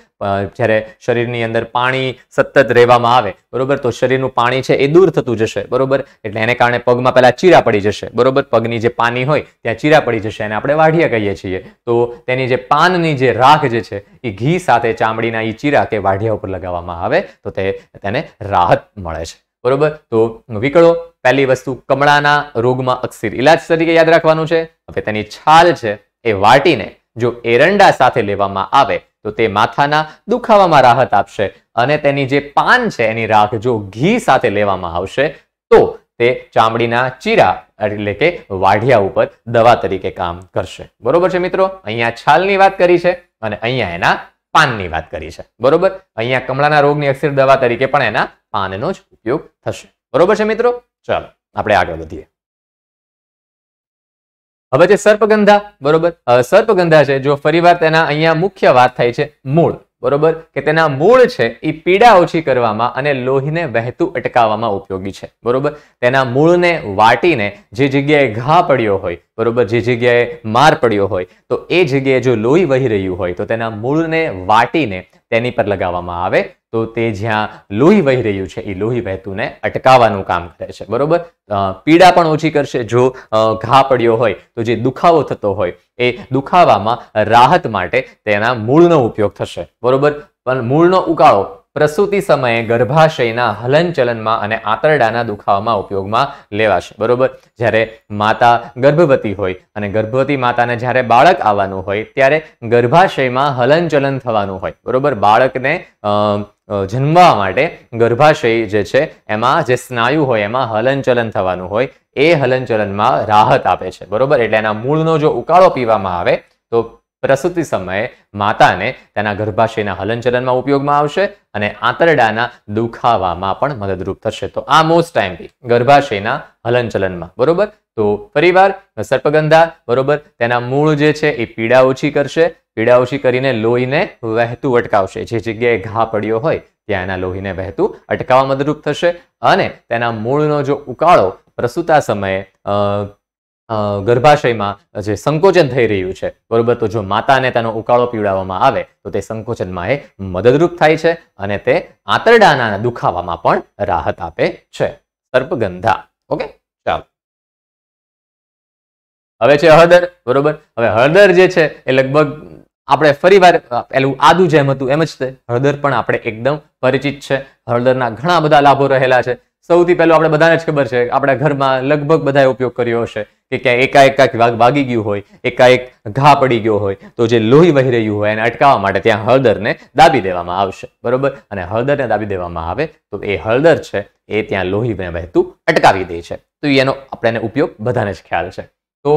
જ્યારે શરીરની અંદર પાણી સતત રહેવામાં આવે બરોબર તો શરીરનું પાણી છે એ દૂર થતું જશે બરોબર એટલે એને કારણે પગમાં પહેલા ચીરા પડી જશે બરોબર પગની જે પાની હોય ત્યાં ચીરા પડી જશે અને આપણે વાઢિયા કહીએ છીએ તો તેની જે પાનની જે રાખ જે છે એ ઘી સાથે ચામડીના એ ચીરા કે વાઢિયા ઉપર લગાવવામાં આવે તો તે તેને રાહત મળે છે બરોબર તો વિકળો પહેલી વસ્તુ કમળાના રોગમાં અક્ષીર ઇલાજ તરીકે યાદ રાખવાનું છે હવે તેની છાલ છે એ વાટીને જો એરંડા સાથે લેવામાં આવે તો તે માથાના દુખાવામાં રાહત આપશે અને તેની જે પાન છે એની રાખ જો ઘી સાથે લેવામાં આવશે તો તે ચામડીના ચીરા એટલે કે વાઢિયા ઉપર દવા તરીકે કામ કરશે બરોબર છે મિત્રો અહીંયા છાલની વાત કરી છે અને અહીંયા એના પાનની વાત કરી છે બરોબર અહીંયા કમળાના રોગની અક્ષર દવા તરીકે પણ એના પાનનો જ ઉપયોગ થશે બરોબર છે મિત્રો ચાલો આપણે આગળ વધીએ હવે જે સર્પગંધા બરોબર સર્પગંધા છે જો ફરીવાર તેના અહીંયા મુખ્ય વાત થાય છે મૂળ બરોબર કે તેના મૂળ છે એ પીડા ઓછી કરવામાં અને લોહીને વહેતું અટકાવવામાં ઉપયોગી છે બરોબર તેના મૂળને વાટીને જે જગ્યાએ ઘા પડ્યો હોય બરોબર જે જગ્યાએ માર પડ્યો હોય તો એ જગ્યાએ જો લોહી વહી રહ્યું હોય તો તેના મૂળને વાટીને તેની પર લગાવવામાં આવે તો તે જ્યાં લોહી વહી રહ્યું છે એ લોહી વહેતુંને અટકાવવાનું કામ કરે છે બરોબર પીડા પણ ઓછી કરશે જો ઘા પડ્યો હોય તો જે દુખાવો થતો હોય એ દુખાવામાં રાહત માટે તેના મૂળનો ઉપયોગ થશે બરોબર પણ મૂળનો ઉકાળો પ્રસૂતિ સમયે ગર્ભાશયના હલનચલનમાં અને આંતરડાના દુખાવામાં ઉપયોગમાં લેવાશે બરોબર જ્યારે માતા ગર્ભવતી હોય અને ગર્ભવતી માતાને જ્યારે બાળક આવવાનું હોય ત્યારે ગર્ભાશયમાં હલનચલન થવાનું હોય બરોબર બાળકને જન્મવા માટે ગર્ભાશય જે છે એમાં જે સ્નાયુ હોય એમાં હલનચલન થવાનું હોય એ હલનચલનમાં રાહત આપે છે બરોબર એટલે એના મૂળનો જો ઉકાળો પીવામાં આવે તો પ્રસૂતિ સમયે માતાને તેના ગર્ભાશયના હલનચલનમાં ઉપયોગમાં આવશે અને આંતરડાના દુખાવામાં પણ મદદરૂપ થશે તો આ મોસ્ટ ટાઈમલી ગર્ભાશયના હલનચલનમાં બરોબર તો પરિવાર સર્પગંધા બરોબર તેના મૂળ જે છે એ પીડા ઓછી કરશે પીડા ઓછી કરીને લોહીને વહેતું અટકાવશે જે જગ્યાએ ઘા પડ્યો હોય ત્યાં એના લોહીને વહેતું અટકાવવા મદદરૂપ થશે અને તેના મૂળનો જો ઉકાળો પ્રસૂતા સમયે ગર્ભાશયમાં જે સંકોચન થઈ રહ્યું છે બરોબર તો જો માતાને તેનો ઉકાળો પીવડાવવામાં આવે તો તે સંકોચનમાં એ મદદરૂપ થાય છે અને તે આંતરડાના દુખાવામાં પણ રાહત આપે છે સર્પગંધા ઓકે ચાલો હવે છે હળદર બરોબર હવે હળદર જે છે એ લગભગ આપણે ફરી વાર પેલું આદુ જેમ હતું એમ જ તે હળદર પણ આપણે એકદમ પરિચિત છે હળદરના ઘણા બધા લાભો રહેલા છે સૌથી પહેલું આપણે બધાને જ ખબર છે આપણા ઘરમાં લગભગ બધાએ ઉપયોગ કર્યો હશે કે ક્યાંય એકાએક કાંઈક વાગી ગયું હોય એકાએક ઘા પડી ગયો હોય તો જે લોહી વહી રહ્યું હોય એને અટકાવવા માટે ત્યાં હળદરને દાબી દેવામાં આવશે બરોબર અને હળદરને દાબી દેવામાં આવે તો એ હળદર છે એ ત્યાં લોહીને વહેતું અટકાવી દે છે તો એનો આપણે ઉપયોગ બધાને જ ખ્યાલ છે તો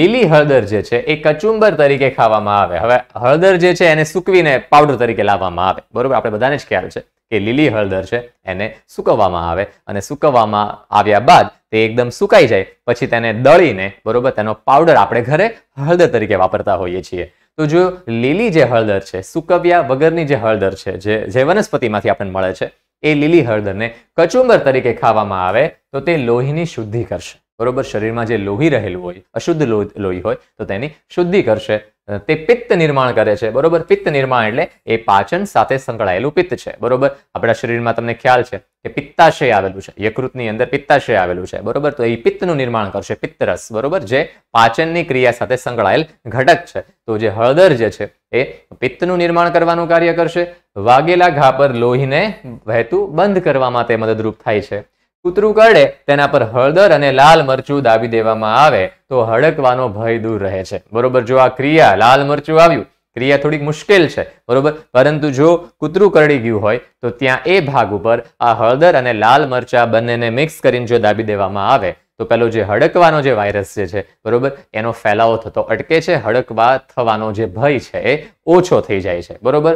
લીલી હળદર જે છે એ કચુંબર તરીકે ખાવામાં આવે હવે હળદર જે છે એને સૂકવીને પાવડર તરીકે લાવવામાં આવે બરોબર આપણે બધાને જ ખ્યાલ છે કે લીલી હળદર છે એને સૂકવવામાં આવે અને સૂકવવામાં આવ્યા બાદ તે એકદમ સુકાઈ જાય પછી તેને દળીને બરોબર તેનો પાવડર આપણે ઘરે હળદર તરીકે વાપરતા હોઈએ છીએ તો જો લીલી જે હળદર છે સુકવ્યા વગરની જે હળદર છે જે જે વનસ્પતિમાંથી આપણને મળે છે એ લીલી હળદરને કચુંબર તરીકે ખાવામાં આવે તો તે લોહીની શુદ્ધિ કરશે બરોબર શરીરમાં જે લોહી રહેલું હોય અશુદ્ધ લોહી હોય તો તેની શુદ્ધિ કરશે તે પિત્ત નિર્માણ કરે છે બરોબર પિત્ત નિર્માણ એટલે એ પાચન સાથે સંકળાયેલું પિત્ત છે બરોબર આપણા શરીરમાં તમને ખ્યાલ છે કે પિત્તાશય આવેલું છે યકૃતની અંદર પિત્તાશય આવેલું છે બરોબર તો એ પિત્તનું નિર્માણ કરશે પિત્તરસ બરોબર જે પાચનની ક્રિયા સાથે સંકળાયેલ ઘટક છે તો જે હળદર જે છે એ પિત્તનું નિર્માણ કરવાનું કાર્ય કરશે વાગેલા ઘા પર લોહીને વહેતું બંધ કરવા માટે મદદરૂપ થાય છે કૂતરું કરડે તેના પર હળદર અને લાલ મરચું દાબી દેવામાં આવે તો હડકવાનો ભય દૂર રહે છે બરોબર જો આ ક્રિયા લાલ મરચું આવ્યું ક્રિયા થોડીક મુશ્કેલ છે બરોબર પરંતુ જો કૂતરું કરડી ગયું હોય તો ત્યાં એ ભાગ ઉપર આ હળદર અને લાલ મરચા બંનેને મિક્સ કરીને જો દાબી દેવામાં આવે તો પેલો જે હડકવાનો જે વાયરસ જે છે બરોબર એનો ફેલાવો થતો અટકે છે હડકવા થવાનો જે ભય છે એ ઓછો થઈ જાય છે બરોબર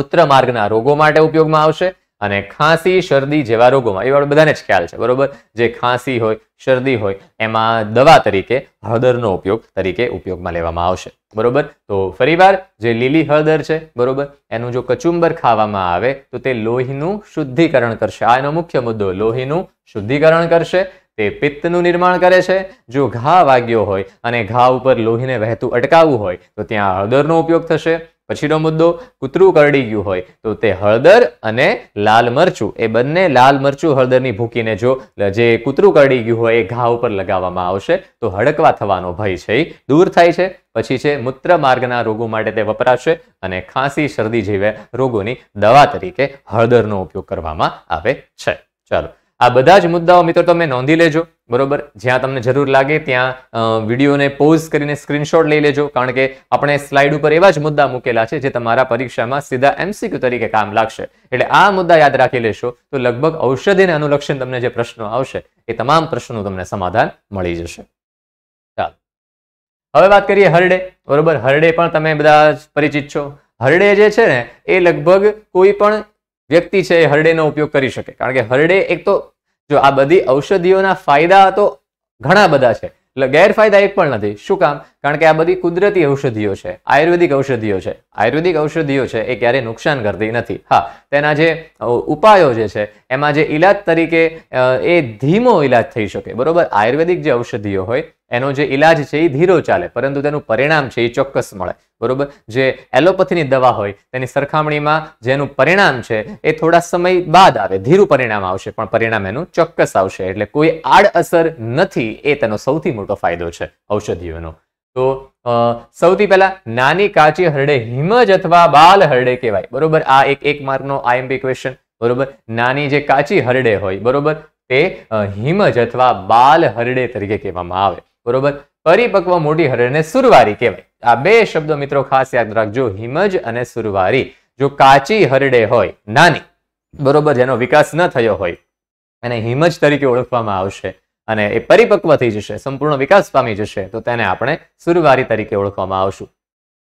મૂત્ર માર્ગના રોગો માટે ઉપયોગમાં આવશે અને ખાંસી શરદી જેવા રોગોમાં એવા બધાને જ ખ્યાલ છે બરોબર જે ખાંસી હોય શરદી હોય એમાં દવા તરીકે હળદરનો ઉપયોગ તરીકે ઉપયોગમાં લેવામાં આવશે બરોબર તો ફરીવાર જે લીલી હળદર છે બરોબર એનું જો કચુંબર ખાવામાં આવે તો તે લોહીનું શુદ્ધિકરણ કરશે આ એનો મુખ્ય મુદ્દો લોહીનું શુદ્ધિકરણ કરશે તે પિત્તનું નિર્માણ કરે છે જો ઘા વાગ્યો હોય અને ઘા ઉપર લોહીને વહેતું અટકાવવું હોય તો ત્યાં હળદરનો ઉપયોગ થશે પછીનો મુદ્દો કૂતરું કરડી ગયું હોય તો તે હળદર અને લાલ મરચું એ બંને લાલ મરચું હળદરની ભૂકીને જો જે કૂતરું કરડી ગયું હોય એ ઘા ઉપર લગાવવામાં આવશે તો હડકવા થવાનો ભય છે એ દૂર થાય છે પછી છે મૂત્ર માર્ગના રોગો માટે તે વપરાશે અને ખાંસી શરદી જેવા રોગોની દવા તરીકે હળદરનો ઉપયોગ કરવામાં આવે છે ચાલો આ બધા જ મુદ્દાઓ મિત્રો તમે નોંધી લેજો બરોબર જ્યાં તમને જરૂર લાગે ત્યાં વિડીયોને પોઝ કરીને સ્ક્રીનશોટ લઈ લેજો કારણ કે આપણે સ્લાઇડ ઉપર એવા જ મુદ્દા મૂકેલા છે જે તમારા પરીક્ષામાં સીધા એમસીક્યુ તરીકે કામ લાગશે એટલે આ મુદ્દા યાદ રાખી લેશો તો લગભગ ઔષધિને અનુલક્ષીને તમને જે પ્રશ્નો આવશે એ તમામ પ્રશ્નો તમને સમાધાન મળી જશે ચાલો હવે વાત કરીએ હરડે બરોબર હરડે પણ તમે બધા પરિચિત છો હરડે જે છે ને એ લગભગ કોઈ પણ વ્યક્તિ છે એ હરડેનો ઉપયોગ કરી શકે કારણ કે હરડે એક તો જો આ બધી ઔષધિઓના ફાયદા તો ઘણા બધા છે એટલે ગેરફાયદા એક પણ નથી શું કામ કારણ કે આ બધી કુદરતી ઔષધિઓ છે આયુર્વેદિક ઔષધિઓ છે આયુર્વેદિક ઔષધિઓ છે એ ક્યારેય નુકસાન કરતી નથી હા તેના જે ઉપાયો જે છે એમાં જે ઈલાજ તરીકે એ ધીમો ઈલાજ થઈ શકે બરોબર આયુર્વેદિક જે ઔષધિઓ હોય એનો જે ઇલાજ છે એ ધીરો ચાલે પરંતુ તેનું પરિણામ છે એ ચોક્કસ મળે બરોબર જે એલોપથીની દવા હોય તેની સરખામણીમાં જેનું પરિણામ છે એ થોડા સમય બાદ આવે ધીરું પરિણામ આવશે પણ પરિણામ એનું ચોક્કસ આવશે એટલે કોઈ આડઅસર નથી એ તેનો સૌથી મોટો ફાયદો છે ઔષધિઓનો તો સૌથી પહેલા નાની કાચી હરડે હિમજ અથવા બાલ હરડે કહેવાય બરોબર આ એક એક માર્કનો આઈએમપી ક્વેશ્ચન બરોબર નાની જે કાચી હરડે હોય બરોબર તે હિમજ અથવા બાલ હરડે તરીકે કહેવામાં આવે બરોબર પરિપક્વ મોટી હરણને સુરવારી કહેવાય આ બે શબ્દો મિત્રો ખાસ યાદ રાખજો હિમજ અને સુરવારી જો કાચી હરડે હોય નાની બરોબર જેનો વિકાસ ન થયો હોય એને હિમજ તરીકે ઓળખવામાં આવશે અને એ પરિપક્વ થઈ જશે સંપૂર્ણ વિકાસ પામી જશે તો તેને આપણે સુરવારી તરીકે ઓળખવામાં આવશું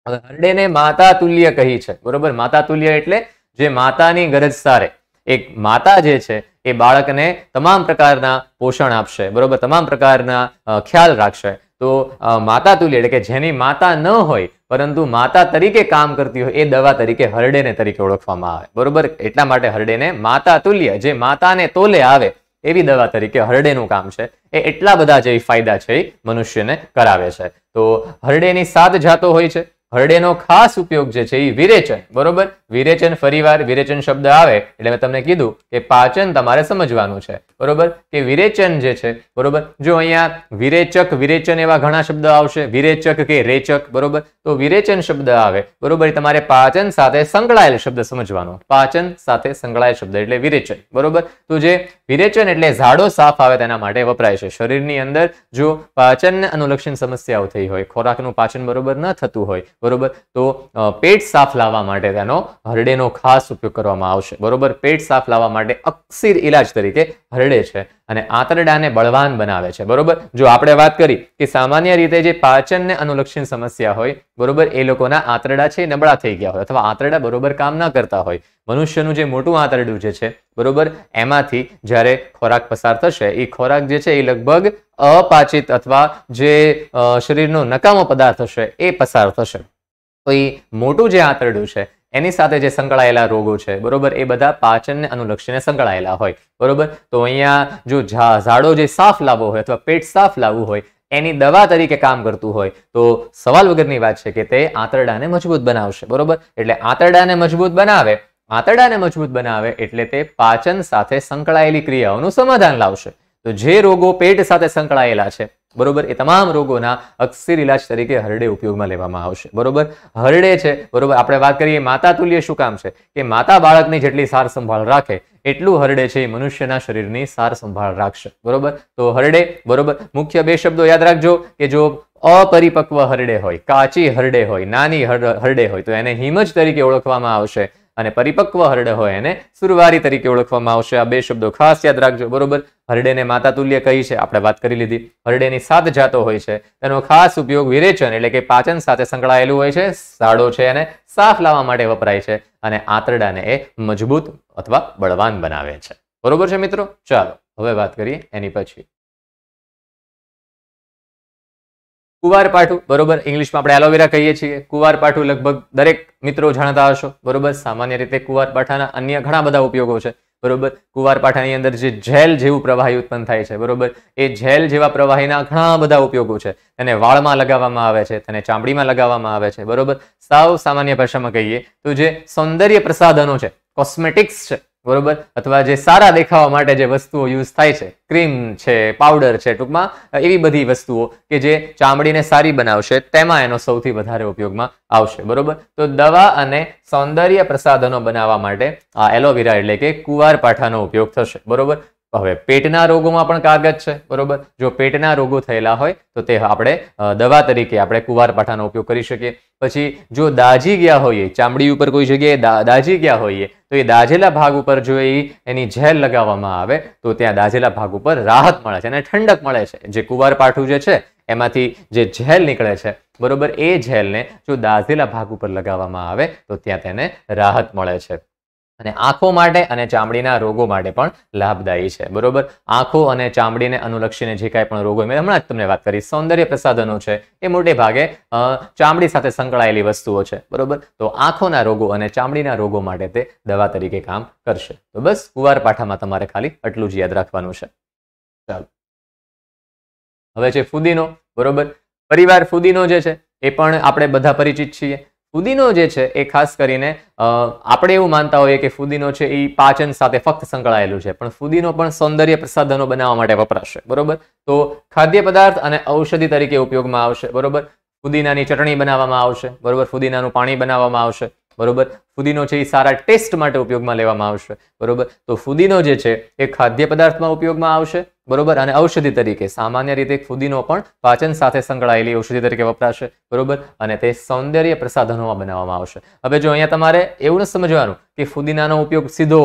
હવે હરડેને માતા તુલ્ય કહી છે બરોબર માતા તુલ્ય એટલે જે માતાની ગરજ સારે એક માતા જે છે એ બાળકને તમામ પ્રકારના પોષણ આપશે બરોબર તમામ પ્રકારના ખ્યાલ રાખશે તો માતા તુલ્ય એટલે કે જેની માતા ન હોય પરંતુ માતા તરીકે કામ કરતી હોય એ દવા તરીકે હરડેને તરીકે ઓળખવામાં આવે બરોબર એટલા માટે હરડેને માતા તુલ્ય જે માતાને તોલે આવે એવી દવા તરીકે હરડેનું કામ છે એ એટલા બધા જે ફાયદા છે એ મનુષ્યને કરાવે છે તો હરડેની સાત જાતો હોય છે હરડેનો ખાસ ઉપયોગ જે છે એ વિરેચન બરોબર વિરેચન ફરીવાર વિરેચન શબ્દ આવે એટલે મેં તમને કીધું કે પાચન તમારે સમજવાનું છે બરોબર કે વિરેચન જે છે બરોબર જો અહીંયા વિરેચક વિરેચન એવા ઘણા શબ્દ આવશે વિરેચક કે રેચક બરોબર તો વિરેચન શબ્દ આવે બરોબર તમારે પાચન સાથે સંકળાયેલ શબ્દ સમજવાનો પાચન સાથે સંકળાયેલ શબ્દ એટલે વિરેચન બરોબર તો જે વિરેચન એટલે ઝાડો સાફ આવે તેના માટે વપરાય છે શરીરની અંદર જો પાચનને અનુલક્ષીન સમસ્યાઓ થઈ હોય ખોરાકનું પાચન બરોબર ન થતું હોય બરોબર તો પેટ સાફ લાવવા માટે તેનો હરડેનો ખાસ ઉપયોગ કરવામાં આવશે બરોબર પેટ સાફ લાવવા માટે અક્ષીર ઇલાજ તરીકે હરડે છે અને આંતરડાને બળવાન બનાવે છે બરોબર જો આપણે વાત કરી કે સામાન્ય રીતે જે પાચનને અનુલક્ષીન સમસ્યા હોય બરોબર એ લોકોના આંતરડા છે નબળા થઈ ગયા હોય અથવા આંતરડા બરોબર કામ ના કરતા હોય મનુષ્યનું જે મોટું આંતરડું જે છે બરોબર એમાંથી જ્યારે ખોરાક પસાર થશે એ ખોરાક જે છે એ લગભગ અપાચિત અથવા જે શરીરનો નકામો પદાર્થ હશે એ પસાર થશે તો એ મોટું જે આંતરડું છે એની સાથે જે સંકળાયેલા રોગો છે બરોબર એ બધા પાચનને અનુલક્ષીને સંકળાયેલા હોય બરોબર તો અહીંયા જો ઝાડો જે સાફ લાવવો હોય અથવા પેટ સાફ લાવવું હોય એની દવા તરીકે કામ કરતું હોય તો સવાલ વગરની વાત છે કે તે આંતરડાને મજબૂત બનાવશે બરોબર એટલે આંતરડાને મજબૂત બનાવે આંતરડાને મજબૂત બનાવે એટલે તે પાચન સાથે સંકળાયેલી ક્રિયાઓનું સમાધાન લાવશે તો જે રોગો પેટ સાથે સંકળાયેલા છે બરોબર એ તમામ રોગોના અક્ષર ઇલાજ તરીકે હરડે ઉપયોગમાં લેવામાં આવશે બરોબર હરડે છે બરોબર આપણે વાત કરીએ માતા તુલ્ય શું કામ છે કે માતા બાળકની જેટલી સાર સંભાળ રાખે એટલું હરડે છે એ મનુષ્યના શરીરની સાર સંભાળ રાખશે બરોબર તો હરડે બરોબર મુખ્ય બે શબ્દો યાદ રાખજો કે જો અપરિપક્વ હરડે હોય કાચી હરડે હોય નાની હરડે હોય તો એને હિમજ તરીકે ઓળખવામાં આવશે અને પરિપક્વ હરડે હોય એને સુરવારી તરીકે ઓળખવામાં આવશે આ બે શબ્દો ખાસ યાદ રાખજો બરોબર હરડેને માતા તુલ્ય કહી છે આપણે વાત કરી લીધી હરડેની સાત જાતો હોય છે તેનો ખાસ ઉપયોગ વિરેચન એટલે કે પાચન સાથે સંકળાયેલું હોય છે સાડો છે એને સાફ લાવવા માટે વપરાય છે અને આંતરડાને એ મજબૂત અથવા બળવાન બનાવે છે બરોબર છે મિત્રો ચાલો હવે વાત કરીએ એની પછી કુવારપાઠું બરોબર ઇંગ્લિશમાં આપણે એલોવેરા કહીએ છીએ કુવારપાઠું લગભગ દરેક મિત્રો જાણતા હશો બરોબર સામાન્ય રીતે કુવારપાઠાના અન્ય ઘણા બધા ઉપયોગો છે બરોબર કુવારપાઠાની અંદર જે જેલ જેવું પ્રવાહી ઉત્પન્ન થાય છે બરોબર એ જેલ જેવા પ્રવાહીના ઘણા બધા ઉપયોગો છે તેને વાળમાં લગાવવામાં આવે છે તેને ચામડીમાં લગાવવામાં આવે છે બરોબર સાવ સામાન્ય ભાષામાં કહીએ તો જે સૌંદર્ય પ્રસાધનો છે કોસ્મેટિક્સ છે બરોબર અથવા જે સારા દેખાવા માટે જે વસ્તુઓ યુઝ થાય છે ક્રીમ છે પાવડર છે ટૂંકમાં એવી બધી વસ્તુઓ કે જે ચામડીને સારી બનાવશે તેમાં એનો સૌથી વધારે ઉપયોગમાં આવશે બરોબર તો દવા અને સૌંદર્ય પ્રસાધનો બનાવવા માટે આ એલોવેરા એટલે કે કુવાર પાઠાનો ઉપયોગ થશે બરોબર હવે પેટના રોગોમાં પણ કારગર છે બરોબર જો પેટના રોગો થયેલા હોય તો તે આપણે દવા તરીકે આપણે કુવારપાઠાનો ઉપયોગ કરી શકીએ પછી જો દાજી ગયા હોઈએ ચામડી ઉપર કોઈ જગ્યાએ દાજી ગયા હોઈએ તો એ દાજેલા ભાગ ઉપર જો એ એની ઝેર લગાવવામાં આવે તો ત્યાં દાજેલા ભાગ ઉપર રાહત મળે છે અને ઠંડક મળે છે જે કુવારપાઠું જે છે એમાંથી જે ઝેલ નીકળે છે બરોબર એ ઝેલને જો દાઝેલા ભાગ ઉપર લગાવવામાં આવે તો ત્યાં તેને રાહત મળે છે અને આંખો માટે અને ચામડીના રોગો માટે પણ લાભદાયી છે બરોબર આંખો અને ચામડીને અનુલક્ષીને જે કાંઈ પણ રોગો મેં હમણાં જ તમને વાત કરી સૌંદર્ય પ્રસાધનો છે એ મોટે ભાગે ચામડી સાથે સંકળાયેલી વસ્તુઓ છે બરોબર તો આંખોના રોગો અને ચામડીના રોગો માટે તે દવા તરીકે કામ કરશે તો બસ કુવારપાઠામાં તમારે ખાલી આટલું જ યાદ રાખવાનું છે ચાલો હવે છે ફુદીનો બરોબર પરિવાર ફુદીનો જે છે એ પણ આપણે બધા પરિચિત છીએ ફુદીનો જે છે એ ખાસ કરીને આપણે એવું માનતા હોઈએ કે ફુદીનો છે એ પાચન સાથે ફક્ત સંકળાયેલું છે પણ ફુદીનો પણ સૌંદર્ય પ્રસાધનો બનાવવા માટે વપરાશે બરોબર તો ખાદ્ય પદાર્થ અને ઔષધિ તરીકે ઉપયોગમાં આવશે બરોબર ફુદીનાની ચટણી બનાવવામાં આવશે બરોબર ફુદીનાનું પાણી બનાવવામાં આવશે બરોબર ફુદીનો છે એ સારા ટેસ્ટ માટે ઉપયોગમાં લેવામાં આવશે બરોબર તો ફુદીનો જે છે એ ખાદ્ય પદાર્થમાં ઉપયોગમાં આવશે બરોબર અને ઔષધિ તરીકે સામાન્ય રીતે ફુદીનો પણ પાચન સાથે સંકળાયેલી ઔષધિ તરીકે વપરાશે બરોબર અને તે સૌંદર્ય પ્રસાધનોમાં બનાવવામાં આવશે હવે જો અહીંયા તમારે એવું નથી સમજવાનું કે ફુદીનાનો ઉપયોગ સીધો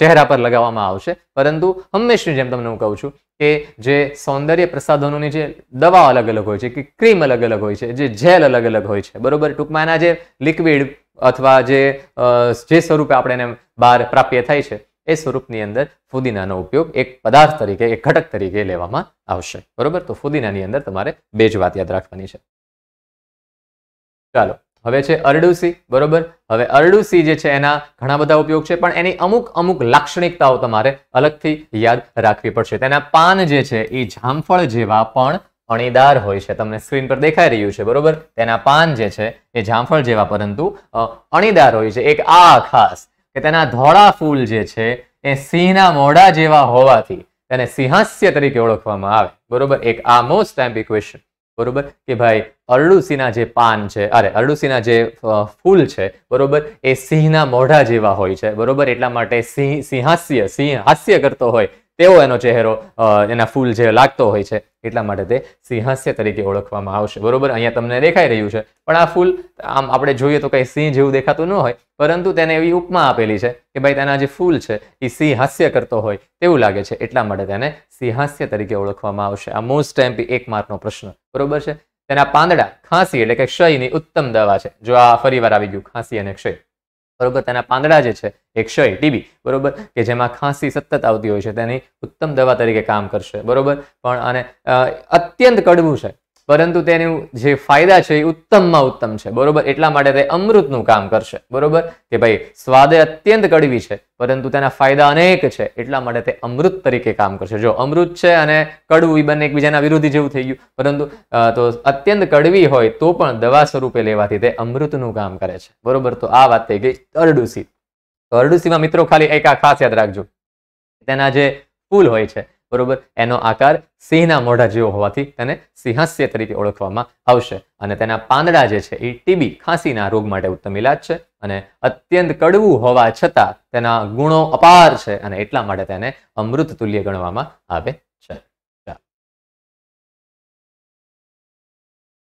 ચહેરા પર લગાવવામાં આવશે પરંતુ હંમેશની જેમ તમને હું કહું છું કે જે સૌંદર્ય પ્રસાધનોની જે દવા અલગ અલગ હોય છે કે ક્રીમ અલગ અલગ હોય છે જે જેલ અલગ અલગ હોય છે બરોબર ટૂંકમાં એના જે લિક્વિડ અથવા જે જે સ્વરૂપે આપણે એને બહાર પ્રાપ્ય થાય છે એ સ્વરૂપની અંદર ફુદીનાનો ઉપયોગ એક પદાર્થ તરીકે એક ઘટક તરીકે લેવામાં આવશે બરોબર તો ફુદીનાની અંદર તમારે બે જ વાત યાદ રાખવાની છે ચાલો હવે છે અરડુસી બરોબર હવે અરડુસી જે છે એના ઘણા બધા ઉપયોગ છે પણ એની અમુક અમુક લાક્ષણિકતાઓ તમારે અલગથી યાદ રાખવી પડશે તેના પાન જે છે એ જામફળ જેવા પણ અણીદાર હોય છે તમને સ્ક્રીન પર દેખાઈ રહ્યું છે બરોબર તેના પાન જે છે એ જામફળ જેવા પરંતુ અણીદાર હોય છે એક આ ખાસ કે તેના ધોળા ફૂલ જે છે એ સિંહના મોઢા જેવા હોવાથી તેને સિંહાસ્ય તરીકે ઓળખવામાં આવે બરોબર એક આ મોસ્ટ ટાઈમ ઇક્વેશન બરોબર કે ભાઈ અરડુસીના જે પાન છે અરે અરડુસીના જે ફૂલ છે બરોબર એ સિંહના મોઢા જેવા હોય છે બરોબર એટલા માટે સિંહ સિંહાસ્ય સિંહ હાસ્ય કરતો હોય એવો એનો ચહેરો એના ફૂલ જે લાગતો હોય છે એટલા માટે તે સિંહાસ્ય તરીકે ઓળખવામાં આવશે બરોબર અહીંયા તમને દેખાઈ રહ્યું છે પણ આ ફૂલ આમ આપણે જોઈએ તો કંઈ સિંહ જેવું દેખાતું ન હોય પરંતુ તેને એવી ઉપમા આપેલી છે કે ભાઈ તેના જે ફૂલ છે એ સિંહ હાસ્ય કરતો હોય તેવું લાગે છે એટલા માટે તેને સિંહાસ્ય તરીકે ઓળખવામાં આવશે આ મોસ્ટ ટેમ્પી એક માર્કનો પ્રશ્ન બરોબર છે તેના પાંદડા ખાંસી એટલે કે ક્ષયની ઉત્તમ દવા છે જો આ ફરી આવી ગયું ખાંસી અને ક્ષય બરોબર તેના પાંદડા જે છે એ ક્ષય ટીબી બરોબર કે જેમાં ખાંસી સતત આવતી હોય છે તેની ઉત્તમ દવા તરીકે કામ કરશે બરોબર પણ અને અત્યંત કડવું છે પરંતુ તેની જે ફાયદા છે એ ઉત્તમમાં ઉત્તમ છે બરોબર એટલા માટે તે અમૃતનું કામ કરશે બરોબર કે ભાઈ સ્વાદે અત્યંત કડવી છે પરંતુ તેના ફાયદા અનેક છે એટલા માટે તે અમૃત તરીકે કામ કરશે જો અમૃત છે અને કડવું એ બંને એકબીજાના વિરોધી જેવું થઈ ગયું પરંતુ તો અત્યંત કડવી હોય તો પણ દવા સ્વરૂપે લેવાથી તે અમૃતનું કામ કરે છે બરોબર તો આ વાત થઈ ગઈ અરડુસી અરડુસીમાં મિત્રો ખાલી એક આ ખાસ યાદ રાખજો તેના જે ફૂલ હોય છે બરોબર એનો આકાર સિંહના મોઢા જેવો હોવાથી તેને સિંહાસ્ય તરીકે ઓળખવામાં આવશે અને તેના પાંદડા જે છે એ ટીબી ખાંસીના રોગ માટે ઉત્તમ ઇલાજ છે અને અત્યંત કડવું હોવા છતાં તેના ગુણો અપાર છે અને એટલા માટે તેને અમૃત તુલ્ય ગણવામાં આવે છે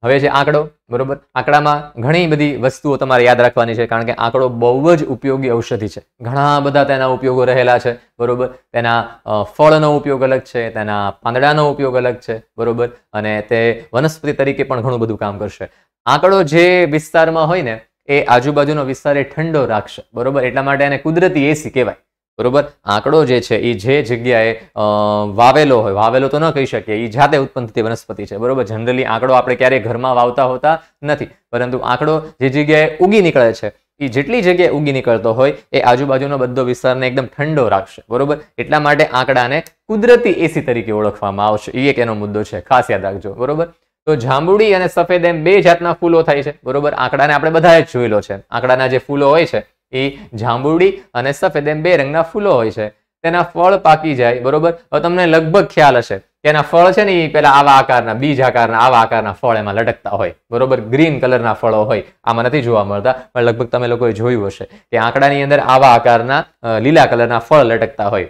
હવે છે આંકડો બરોબર આંકડામાં ઘણી બધી વસ્તુઓ તમારે યાદ રાખવાની છે કારણ કે આંકડો બહુ જ ઉપયોગી ઔષધિ છે ઘણા બધા તેના ઉપયોગો રહેલા છે બરોબર તેના ફળનો ઉપયોગ અલગ છે તેના પાંદડાનો ઉપયોગ અલગ છે બરોબર અને તે વનસ્પતિ તરીકે પણ ઘણું બધું કામ કરશે આંકડો જે વિસ્તારમાં હોય ને એ આજુબાજુનો વિસ્તાર એ ઠંડો રાખશે બરોબર એટલા માટે એને કુદરતી એસી કહેવાય બરોબર આંકડો જે છે એ જે જગ્યાએ વાવેલો હોય વાવેલો તો ન કહી શકીએ એ જાતે ઉત્પન્ન થતી વનસ્પતિ છે બરોબર જનરલી આંકડો આપણે ક્યારેય ઘરમાં વાવતા હોતા નથી પરંતુ આંકડો જે જગ્યાએ ઉગી નીકળે છે એ જેટલી જગ્યાએ ઉગી નીકળતો હોય એ આજુબાજુનો બધો વિસ્તારને એકદમ ઠંડો રાખશે બરોબર એટલા માટે આંકડાને કુદરતી એસી તરીકે ઓળખવામાં આવશે એ એક એનો મુદ્દો છે ખાસ યાદ રાખજો બરોબર તો જાંબુડી અને સફેદ એમ બે જાતના ફૂલો થાય છે બરોબર આંકડાને આપણે બધાએ જ જોયેલો છે આંકડાના જે ફૂલો હોય છે એ જાંબુડી અને સફેદ એમ બે રંગના ફૂલો હોય છે તેના ફળ પાકી જાય બરોબર હવે તમને લગભગ ખ્યાલ હશે કે એના ફળ છે ને એ પેલા આવા આકારના બીજ આકારના આવા આકારના ફળ એમાં લટકતા હોય બરોબર ગ્રીન કલરના ફળો હોય આમાં નથી જોવા મળતા પણ લગભગ તમે લોકોએ જોયું હશે કે આંકડાની અંદર આવા આકારના લીલા કલરના ફળ લટકતા હોય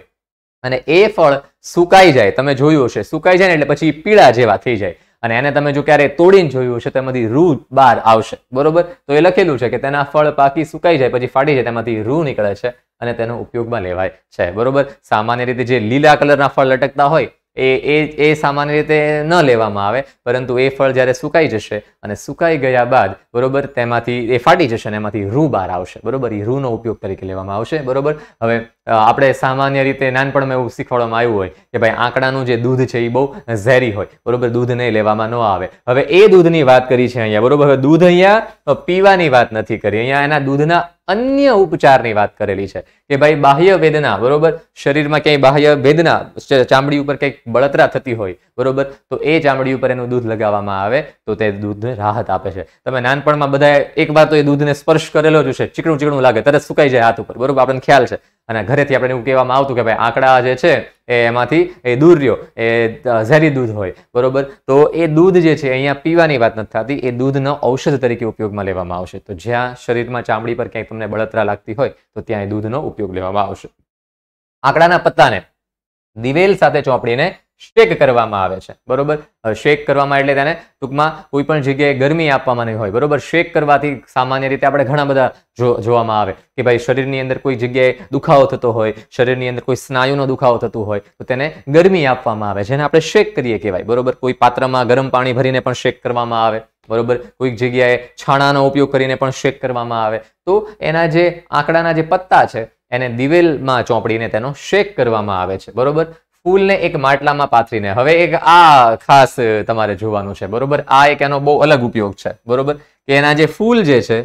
અને એ ફળ સુકાઈ જાય તમે જોયું હશે સુકાઈ જાય ને એટલે પછી પીળા જેવા થઈ જાય અને એને તમે જો ક્યારે તોડીને જોયું હશે તેમાંથી રૂ બહાર આવશે બરોબર તો એ લખેલું છે કે તેના ફળ પાકી સુકાઈ જાય પછી ફાટી જાય તેમાંથી રૂ નીકળે છે અને તેનો ઉપયોગમાં લેવાય છે બરોબર સામાન્ય રીતે જે લીલા કલરના ફળ લટકતા હોય એ એ એ સામાન્ય રીતે ન લેવામાં આવે પરંતુ એ ફળ જ્યારે સુકાઈ જશે અને સુકાઈ ગયા બાદ બરોબર તેમાંથી એ ફાટી જશે અને એમાંથી રૂ બહાર આવશે બરોબર એ રૂનો ઉપયોગ તરીકે લેવામાં આવશે બરોબર હવે આપણે સામાન્ય રીતે નાનપણમાં એવું શીખવાડવામાં આવ્યું હોય કે ભાઈ આંકડાનું જે દૂધ છે એ બહુ ઝેરી હોય બરોબર દૂધ નહીં લેવામાં ન આવે હવે એ દૂધની વાત કરી છે અહીંયા બરોબર હવે દૂધ અહીંયા પીવાની વાત નથી કરી અહીંયા એના દૂધના અન્ય ઉપચારની વાત કરેલી છે કે ભાઈ બાહ્ય વેદના બરોબર શરીરમાં ક્યાંય બાહ્ય વેદના ચામડી ઉપર કંઈક બળતરા થતી હોય બરોબર તો એ ચામડી ઉપર એનું દૂધ લગાવવામાં આવે તો તે દૂધ રાહત આપે છે તમે નાનપણમાં બધા એક વાર તો એ દૂધને સ્પર્શ કરેલો જ છે ચીકણું ચીકણું લાગે તરત સુકાઈ જાય હાથ ઉપર બરોબર આપણને ખ્યાલ છે અને ઘરેથી આપણે એવું કહેવામાં આવતું કે ભાઈ આંકડા જે છે એ એમાંથી એ દૂર રહ્યો એ ઝેરી દૂધ હોય બરોબર તો એ દૂધ જે છે અહીંયા પીવાની વાત નથી થતી એ દૂધનો ઔષધ તરીકે ઉપયોગમાં લેવામાં આવશે તો જ્યાં શરીરમાં ચામડી પર ક્યાંય તમને બળતરા લાગતી હોય તો ત્યાં એ દૂધનો ઉપયોગ લેવામાં આવશે આંકડાના પત્તાને દિવેલ સાથે ચોપડીને શેક કરવામાં આવે છે બરોબર શેક કરવામાં એટલે તેને ટૂંકમાં કોઈ પણ જગ્યાએ ગરમી આપવામાં નહીં હોય બરોબર શેક કરવાથી સામાન્ય રીતે આપણે ઘણા બધા જોવામાં આવે કે ભાઈ શરીરની અંદર કોઈ જગ્યાએ દુખાવો થતો હોય શરીરની અંદર કોઈ સ્નાયુનો દુખાવો થતો હોય તો તેને ગરમી આપવામાં આવે જેને આપણે શેક કરીએ કહેવાય બરોબર કોઈ પાત્રમાં ગરમ પાણી ભરીને પણ શેક કરવામાં આવે બરોબર કોઈક જગ્યાએ છાણાનો ઉપયોગ કરીને પણ શેક કરવામાં આવે તો એના જે આંકડાના જે પત્તા છે એને દિવેલમાં ચોપડીને તેનો શેક કરવામાં આવે છે બરોબર ફૂલને એક માટલામાં પાથરીને હવે એક આ ખાસ તમારે જોવાનું છે બરોબર આ એક એનો બહુ અલગ ઉપયોગ છે બરોબર કે એના જે ફૂલ જે છે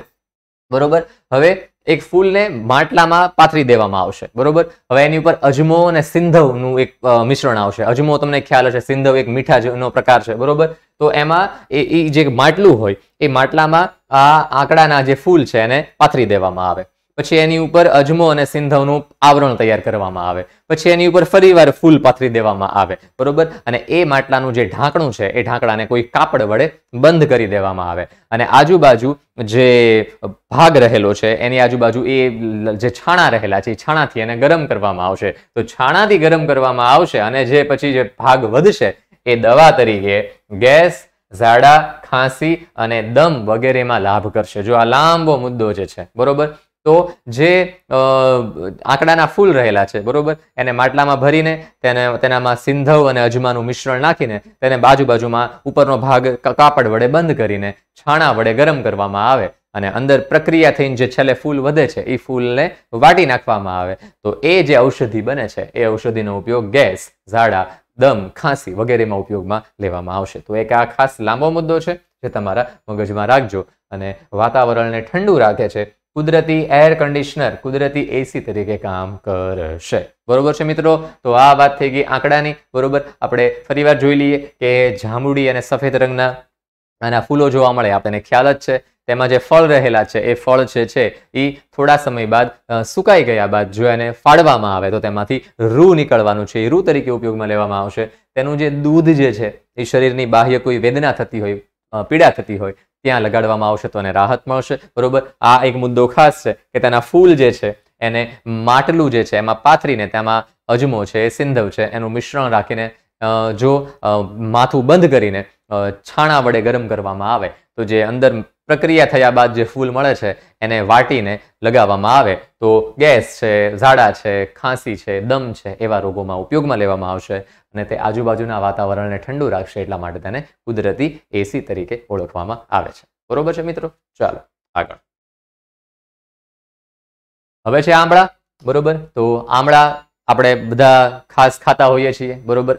બરોબર હવે એક ફૂલને માટલામાં પાથરી દેવામાં આવશે બરોબર હવે એની ઉપર અજમો અને સિંધવનું એક મિશ્રણ આવશે અજમો તમને ખ્યાલ હશે સિંધવ એક મીઠા જેનો પ્રકાર છે બરોબર તો એમાં એ જે માટલું હોય એ માટલામાં આ આંકડાના જે ફૂલ છે એને પાથરી દેવામાં આવે પછી એની ઉપર અજમો અને સિંધવનું આવરણ તૈયાર કરવામાં આવે પછી એની ઉપર ફરીવાર ફૂલ પાથરી દેવામાં આવે બરોબર અને એ માટલાનું જે ઢાંકણું છે એ ઢાંકણાને કોઈ કાપડ વડે બંધ કરી દેવામાં આવે અને આજુબાજુ જે ભાગ રહેલો છે એની આજુબાજુ એ જે છાણા રહેલા છે એ છાણાથી એને ગરમ કરવામાં આવશે તો છાણાથી ગરમ કરવામાં આવશે અને જે પછી જે ભાગ વધશે એ દવા તરીકે ગેસ ઝાડા ખાંસી અને દમ વગેરેમાં લાભ કરશે જો આ લાંબો મુદ્દો જે છે બરોબર તો જે આંકડાના ફૂલ રહેલા છે બરોબર એને માટલામાં ભરીને તેને તેનામાં સિંધવ અને અજમાનું મિશ્રણ નાખીને તેને બાજુ બાજુમાં ઉપરનો ભાગ કાપડ વડે બંધ કરીને છાણા વડે ગરમ કરવામાં આવે અને અંદર પ્રક્રિયા થઈને જે છેલ્લે ફૂલ વધે છે એ ફૂલને વાટી નાખવામાં આવે તો એ જે ઔષધિ બને છે એ ઔષધિનો ઉપયોગ ગેસ ઝાડા દમ ખાંસી વગેરેમાં ઉપયોગમાં લેવામાં આવશે તો એક આ ખાસ લાંબો મુદ્દો છે જે તમારા મગજમાં રાખજો અને વાતાવરણને ઠંડુ રાખે છે કુદરતી એર કન્ડિશનર કુદરતી એસી તરીકે કામ કરશે બરોબર છે મિત્રો તો આ વાત થઈ ગઈ આંકડાની બરોબર આપણે ફરીવાર જોઈ લઈએ કે જાંબુડી અને સફેદ રંગના આના ફૂલો જોવા મળે આપણને ખ્યાલ જ છે તેમાં જે ફળ રહેલા છે એ ફળ જે છે એ થોડા સમય બાદ સુકાઈ ગયા બાદ જો એને ફાળવામાં આવે તો તેમાંથી રૂ નીકળવાનું છે એ રૂ તરીકે ઉપયોગમાં લેવામાં આવશે તેનું જે દૂધ જે છે એ શરીરની બાહ્ય કોઈ વેદના થતી હોય પીડા થતી હોય ત્યાં લગાડવામાં આવશે તો એને રાહત મળશે બરોબર આ એક મુદ્દો ખાસ છે કે તેના ફૂલ જે છે એને માટલું જે છે એમાં પાથરીને તેમાં અજમો છે સિંધવ છે એનું મિશ્રણ રાખીને જો માથું બંધ કરીને છાણા વડે ગરમ કરવામાં આવે તો જે અંદર પ્રક્રિયા થયા બાદ જે ફૂલ મળે છે એને વાટીને લગાવવામાં આવે તો ગેસ છે ઝાડા છે ખાંસી છે દમ છે એવા રોગોમાં ઉપયોગમાં લેવામાં આવશે અને તે આજુબાજુના વાતાવરણને ઠંડુ રાખશે એટલા માટે તેને કુદરતી એસી તરીકે ઓળખવામાં આવે છે બરોબર છે મિત્રો ચાલો આગળ હવે છે આમળા બરોબર તો આંબળા આપણે બધા ખાસ ખાતા હોઈએ છીએ બરોબર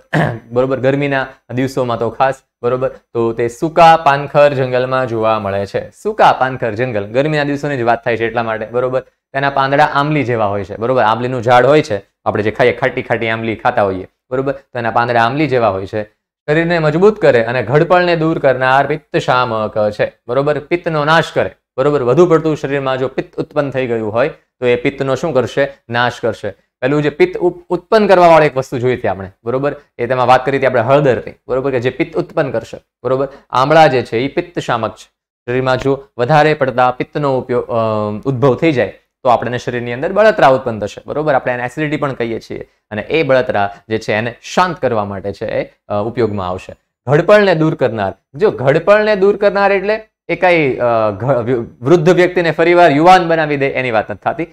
બરોબર ગરમીના દિવસોમાં તો ખાસ બરોબર તો તે સૂકા પાનખર જંગલમાં જોવા મળે છે સૂકા પાનખર જંગલ ગરમીના દિવસોની જ વાત થાય છે એટલા માટે બરોબર તેના પાંદડા આંબલી જેવા હોય છે બરોબર આંબલીનું ઝાડ હોય છે આપણે જે ખાઈએ ખાટી ખાટી આંબલી ખાતા હોઈએ બરોબર તો એના પાંદડા આંબલી જેવા હોય છે શરીરને મજબૂત કરે અને ઘડપણને દૂર કરનાર પિત્ત શામક છે બરોબર પિત્તનો નાશ કરે બરોબર વધુ પડતું શરીરમાં જો પિત્ત ઉત્પન્ન થઈ ગયું હોય તો એ પિત્તનો શું કરશે નાશ કરશે પહેલું જે પિત્ત ઉત્પન્ન કરવાવાળી એક વસ્તુ જોઈ હતી આપણે બરોબર એ તેમાં વાત કરી હતી આપણે હળદરની બરોબર કે જે પિત્ત ઉત્પન્ન કરશે બરોબર આમળા જે છે એ પિત્ત શામક છે શરીરમાં જો વધારે પડતા પિત્તનો ઉપયોગ ઉદ્ભવ થઈ જાય તો આપણને શરીરની અંદર બળતરા ઉત્પન્ન થશે બરોબર આપણે એને એસિડિટી પણ કહીએ છીએ અને એ બળતરા જે છે એને શાંત કરવા માટે છે એ ઉપયોગમાં આવશે ઘડપણને દૂર કરનાર જો ઘડપણને દૂર કરનાર એટલે એ કાંઈ વૃદ્ધ વ્યક્તિને ફરીવાર યુવાન બનાવી દે એની વાત નથી થતી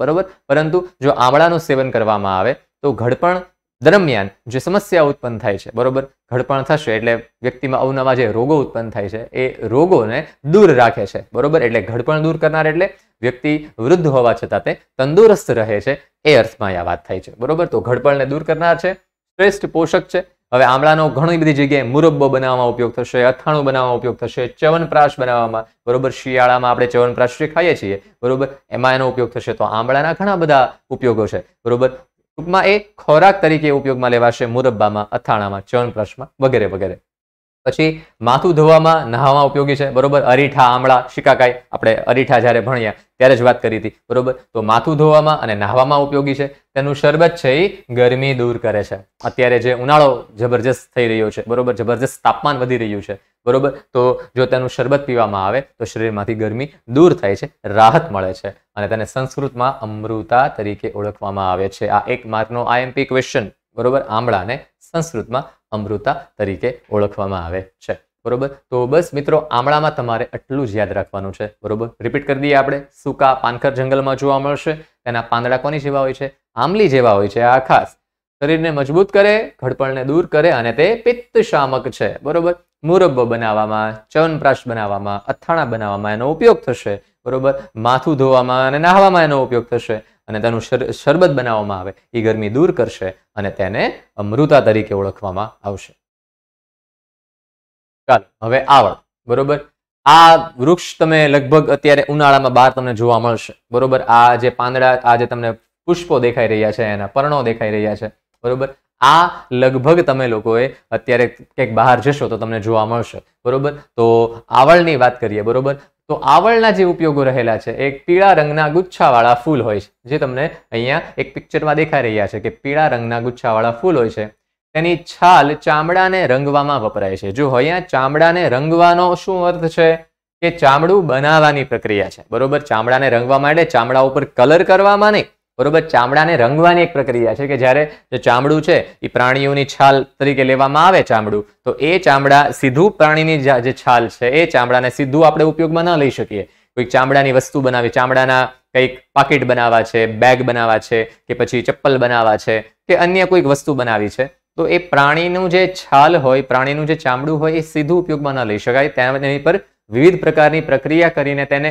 બરોબર પરંતુ જો આમળાનું સેવન કરવામાં આવે તો ઘડપણ દરમિયાન જે સમસ્યા ઉત્પન્ન થાય છે બરોબર ઘડપણ થશે એટલે વ્યક્તિમાં અવનવા જે રોગો ઉત્પન્ન થાય છે એ રોગોને દૂર રાખે છે બરોબર એટલે ઘડપણ દૂર કરનાર એટલે વ્યક્તિ વૃદ્ધ હોવા છતાં તે તંદુરસ્ત રહે છે એ અર્થમાં આ વાત થાય છે બરોબર તો ઘડપણને દૂર કરનાર છે શ્રેષ્ઠ પોષક છે હવે આમળાનો ઘણી બધી જગ્યાએ મુરબ્બો બનાવવામાં ઉપયોગ થશે અથાણું બનાવવામાં ઉપયોગ થશે ચવનપ્રાશ બનાવવામાં બરોબર શિયાળામાં આપણે ચવનપ્રાશ જે ખાઈએ છીએ બરોબર એમાં એનો ઉપયોગ થશે તો આમળાના ઘણા બધા ઉપયોગો છે બરોબર ટૂંકમાં એ ખોરાક તરીકે ઉપયોગમાં લેવાશે મુરબ્બામાં અથાણામાં ચવનપ્રાશમાં વગેરે વગેરે પછી માથું ધોવામાં નહાવામાં ઉપયોગી છે બરોબર અરીઠા આમળા શિકાકાઈ આપણે અરીઠા જ્યારે ભણ્યા ત્યારે જ વાત કરી હતી બરોબર તો માથું ધોવામાં અને નહાવામાં ઉપયોગી છે તેનું શરબત છે એ ગરમી દૂર કરે છે અત્યારે જે ઉનાળો જબરજસ્ત થઈ રહ્યો છે બરોબર જબરજસ્ત તાપમાન વધી રહ્યું છે બરોબર તો જો તેનું શરબત પીવામાં આવે તો શરીરમાંથી ગરમી દૂર થાય છે રાહત મળે છે અને તેને સંસ્કૃતમાં અમૃતા તરીકે ઓળખવામાં આવે છે આ એક માર્કનો આઈએમપી ક્વેશ્ચન બરોબર આમળાને સંસ્કૃતમાં અમૃતા તરીકે ઓળખવામાં આવે છે બરોબર તો બસ મિત્રો આમળામાં તમારે આટલું જ યાદ રાખવાનું છે બરોબર રિપીટ કરી દઈએ આપણે સૂકા પાનખર જંગલમાં જોવા મળશે એના પાંદડા કોની જેવા હોય છે આમલી જેવા હોય છે આ ખાસ શરીરને મજબૂત કરે ઘડપણને દૂર કરે અને તે પિત્તશામક છે બરોબર મુરબ્બો બનાવવામાં ચવનપ્રાશ બનાવવામાં અથાણા બનાવવામાં એનો ઉપયોગ થશે બરોબર માથું ધોવામાં અને નાહવામાં એનો ઉપયોગ થશે અને તેનું શરબત બનાવવામાં આવે એ ગરમી દૂર કરશે અને તેને અમૃતા તરીકે ઓળખવામાં આવશે ચાલો હવે આવળ બરોબર આ વૃક્ષ તમે લગભગ અત્યારે ઉનાળામાં બહાર તમને જોવા મળશે બરોબર આ જે પાંદડા આ જે તમને પુષ્પો દેખાઈ રહ્યા છે એના પર્ણો દેખાઈ રહ્યા છે બરોબર આ લગભગ તમે લોકોએ અત્યારે ક્યાંક બહાર જશો તો તમને જોવા મળશે બરોબર તો આવળની વાત કરીએ બરોબર તો આવળના જે ઉપયોગો રહેલા છે એક પીળા રંગના ગુચ્છાવાળા ફૂલ હોય છે જે તમને અહીંયા એક પિક્ચરમાં દેખાઈ રહ્યા છે કે પીળા રંગના ગુચ્છાવાળા ફૂલ હોય છે તેની છાલ ચામડાને રંગવામાં વપરાય છે જો અહીંયા ચામડાને રંગવાનો શું અર્થ છે કે ચામડું બનાવવાની પ્રક્રિયા છે બરોબર ચામડાને રંગવા માટે ચામડા ઉપર કલર કરવામાં નહીં બરોબર ચામડાને રંગવાની એક પ્રક્રિયા છે કે જ્યારે જે ચામડું છે એ પ્રાણીઓની છાલ તરીકે લેવામાં આવે ચામડું તો એ ચામડા સીધું પ્રાણીની જે છાલ છે એ ચામડાને સીધું આપણે ઉપયોગમાં ન લઈ શકીએ કોઈક ચામડાની વસ્તુ બનાવી ચામડાના કંઈક પાકીટ બનાવવા છે બેગ બનાવવા છે કે પછી ચપ્પલ બનાવવા છે કે અન્ય કોઈક વસ્તુ બનાવી છે તો એ પ્રાણીનું જે છાલ હોય પ્રાણીનું જે ચામડું હોય એ સીધું ઉપયોગમાં ન લઈ શકાય તેની પર વિવિધ પ્રકારની પ્રક્રિયા કરીને તેને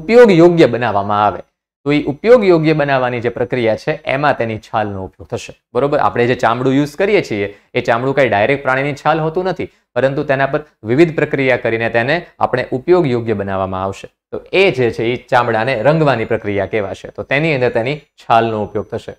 ઉપયોગ યોગ્ય બનાવવામાં આવે તો એ ઉપયોગ યોગ્ય બનાવવાની જે પ્રક્રિયા છે એમાં તેની છાલનો ઉપયોગ થશે બરોબર આપણે જે ચામડું યુઝ કરીએ છીએ એ ચામડું કાંઈ ડાયરેક્ટ પ્રાણીની છાલ હોતું નથી પરંતુ તેના પર વિવિધ પ્રક્રિયા કરીને તેને આપણે ઉપયોગ યોગ્ય બનાવવામાં આવશે તો એ જે છે એ ચામડાને રંગવાની પ્રક્રિયા કહેવાશે તો તેની અંદર તેની છાલનો ઉપયોગ થશે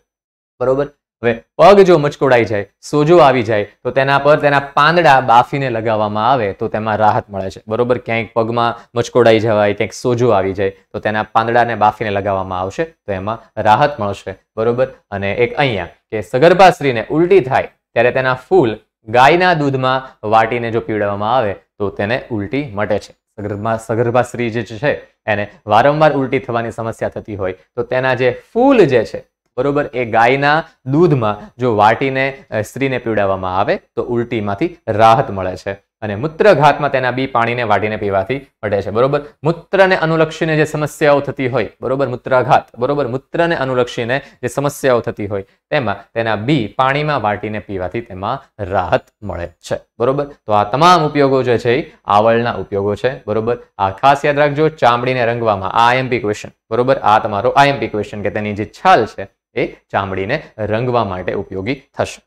બરોબર હવે પગ જો મચકોડાઈ જાય સોજો આવી જાય તો તેના પર તેના પાંદડા બાફીને લગાવવામાં આવે તો તેમાં રાહત મળે છે બરોબર ક્યાંક પગમાં મચકોડાઈ જવાય ક્યાંક સોજો આવી જાય તો તેના પાંદડાને બાફીને લગાવવામાં આવશે તો એમાં રાહત મળશે બરોબર અને એક અહીંયા કે સગર્ભાશ્રીને ઉલટી થાય ત્યારે તેના ફૂલ ગાયના દૂધમાં વાટીને જો પીવડાવવામાં આવે તો તેને ઉલટી મટે છે સગર્ભા સગર્ભા જે છે એને વારંવાર ઉલટી થવાની સમસ્યા થતી હોય તો તેના જે ફૂલ જે છે બરોબર એ ગાયના દૂધમાં જો વાટીને સ્ત્રીને પીવડાવવામાં આવે તો ઉલટીમાંથી રાહત મળે છે અને મૂત્રઘાતમાં તેના બી પાણીને વાટીને પીવાથી મટે છે બરોબર મૂત્રને અનુલક્ષીને જે સમસ્યાઓ થતી હોય બરોબર મૂત્રઘાત બરોબર મૂત્રને અનુલક્ષીને જે સમસ્યાઓ થતી હોય તેમાં તેના બી પાણીમાં વાટીને પીવાથી તેમાં રાહત મળે છે બરોબર તો આ તમામ ઉપયોગો જે છે એ આવળના ઉપયોગો છે બરોબર આ ખાસ યાદ રાખજો ચામડીને રંગવામાં આ આઈએમપી ક્વેશ્ચન બરોબર આ તમારો આઈએમપી ક્વેશ્ચન કે તેની જે છાલ છે એ ચામડીને રંગવા માટે ઉપયોગી થશે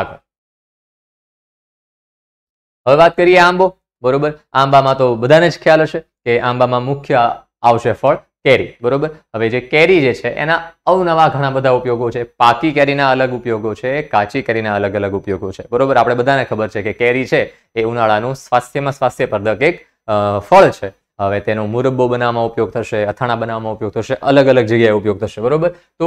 આગળ હવે વાત કરીએ આંબો બરોબર આંબામાં તો બધાને જ ખ્યાલ હશે કે આંબામાં મુખ્ય આવશે ફળ કેરી બરોબર હવે જે કેરી જે છે એના અવનવા ઘણા બધા ઉપયોગો છે પાકી કેરીના અલગ ઉપયોગો છે કાચી કેરીના અલગ અલગ ઉપયોગો છે બરોબર આપણે બધાને ખબર છે કે કેરી છે એ ઉનાળાનું સ્વાસ્થ્યમાં સ્વાસ્થ્યપ્રદક એક ફળ છે હવે તેનો મુરબ્બો બનાવવામાં ઉપયોગ થશે અથાણા બનાવવામાં ઉપયોગ થશે અલગ અલગ જગ્યાએ ઉપયોગ થશે બરોબર તો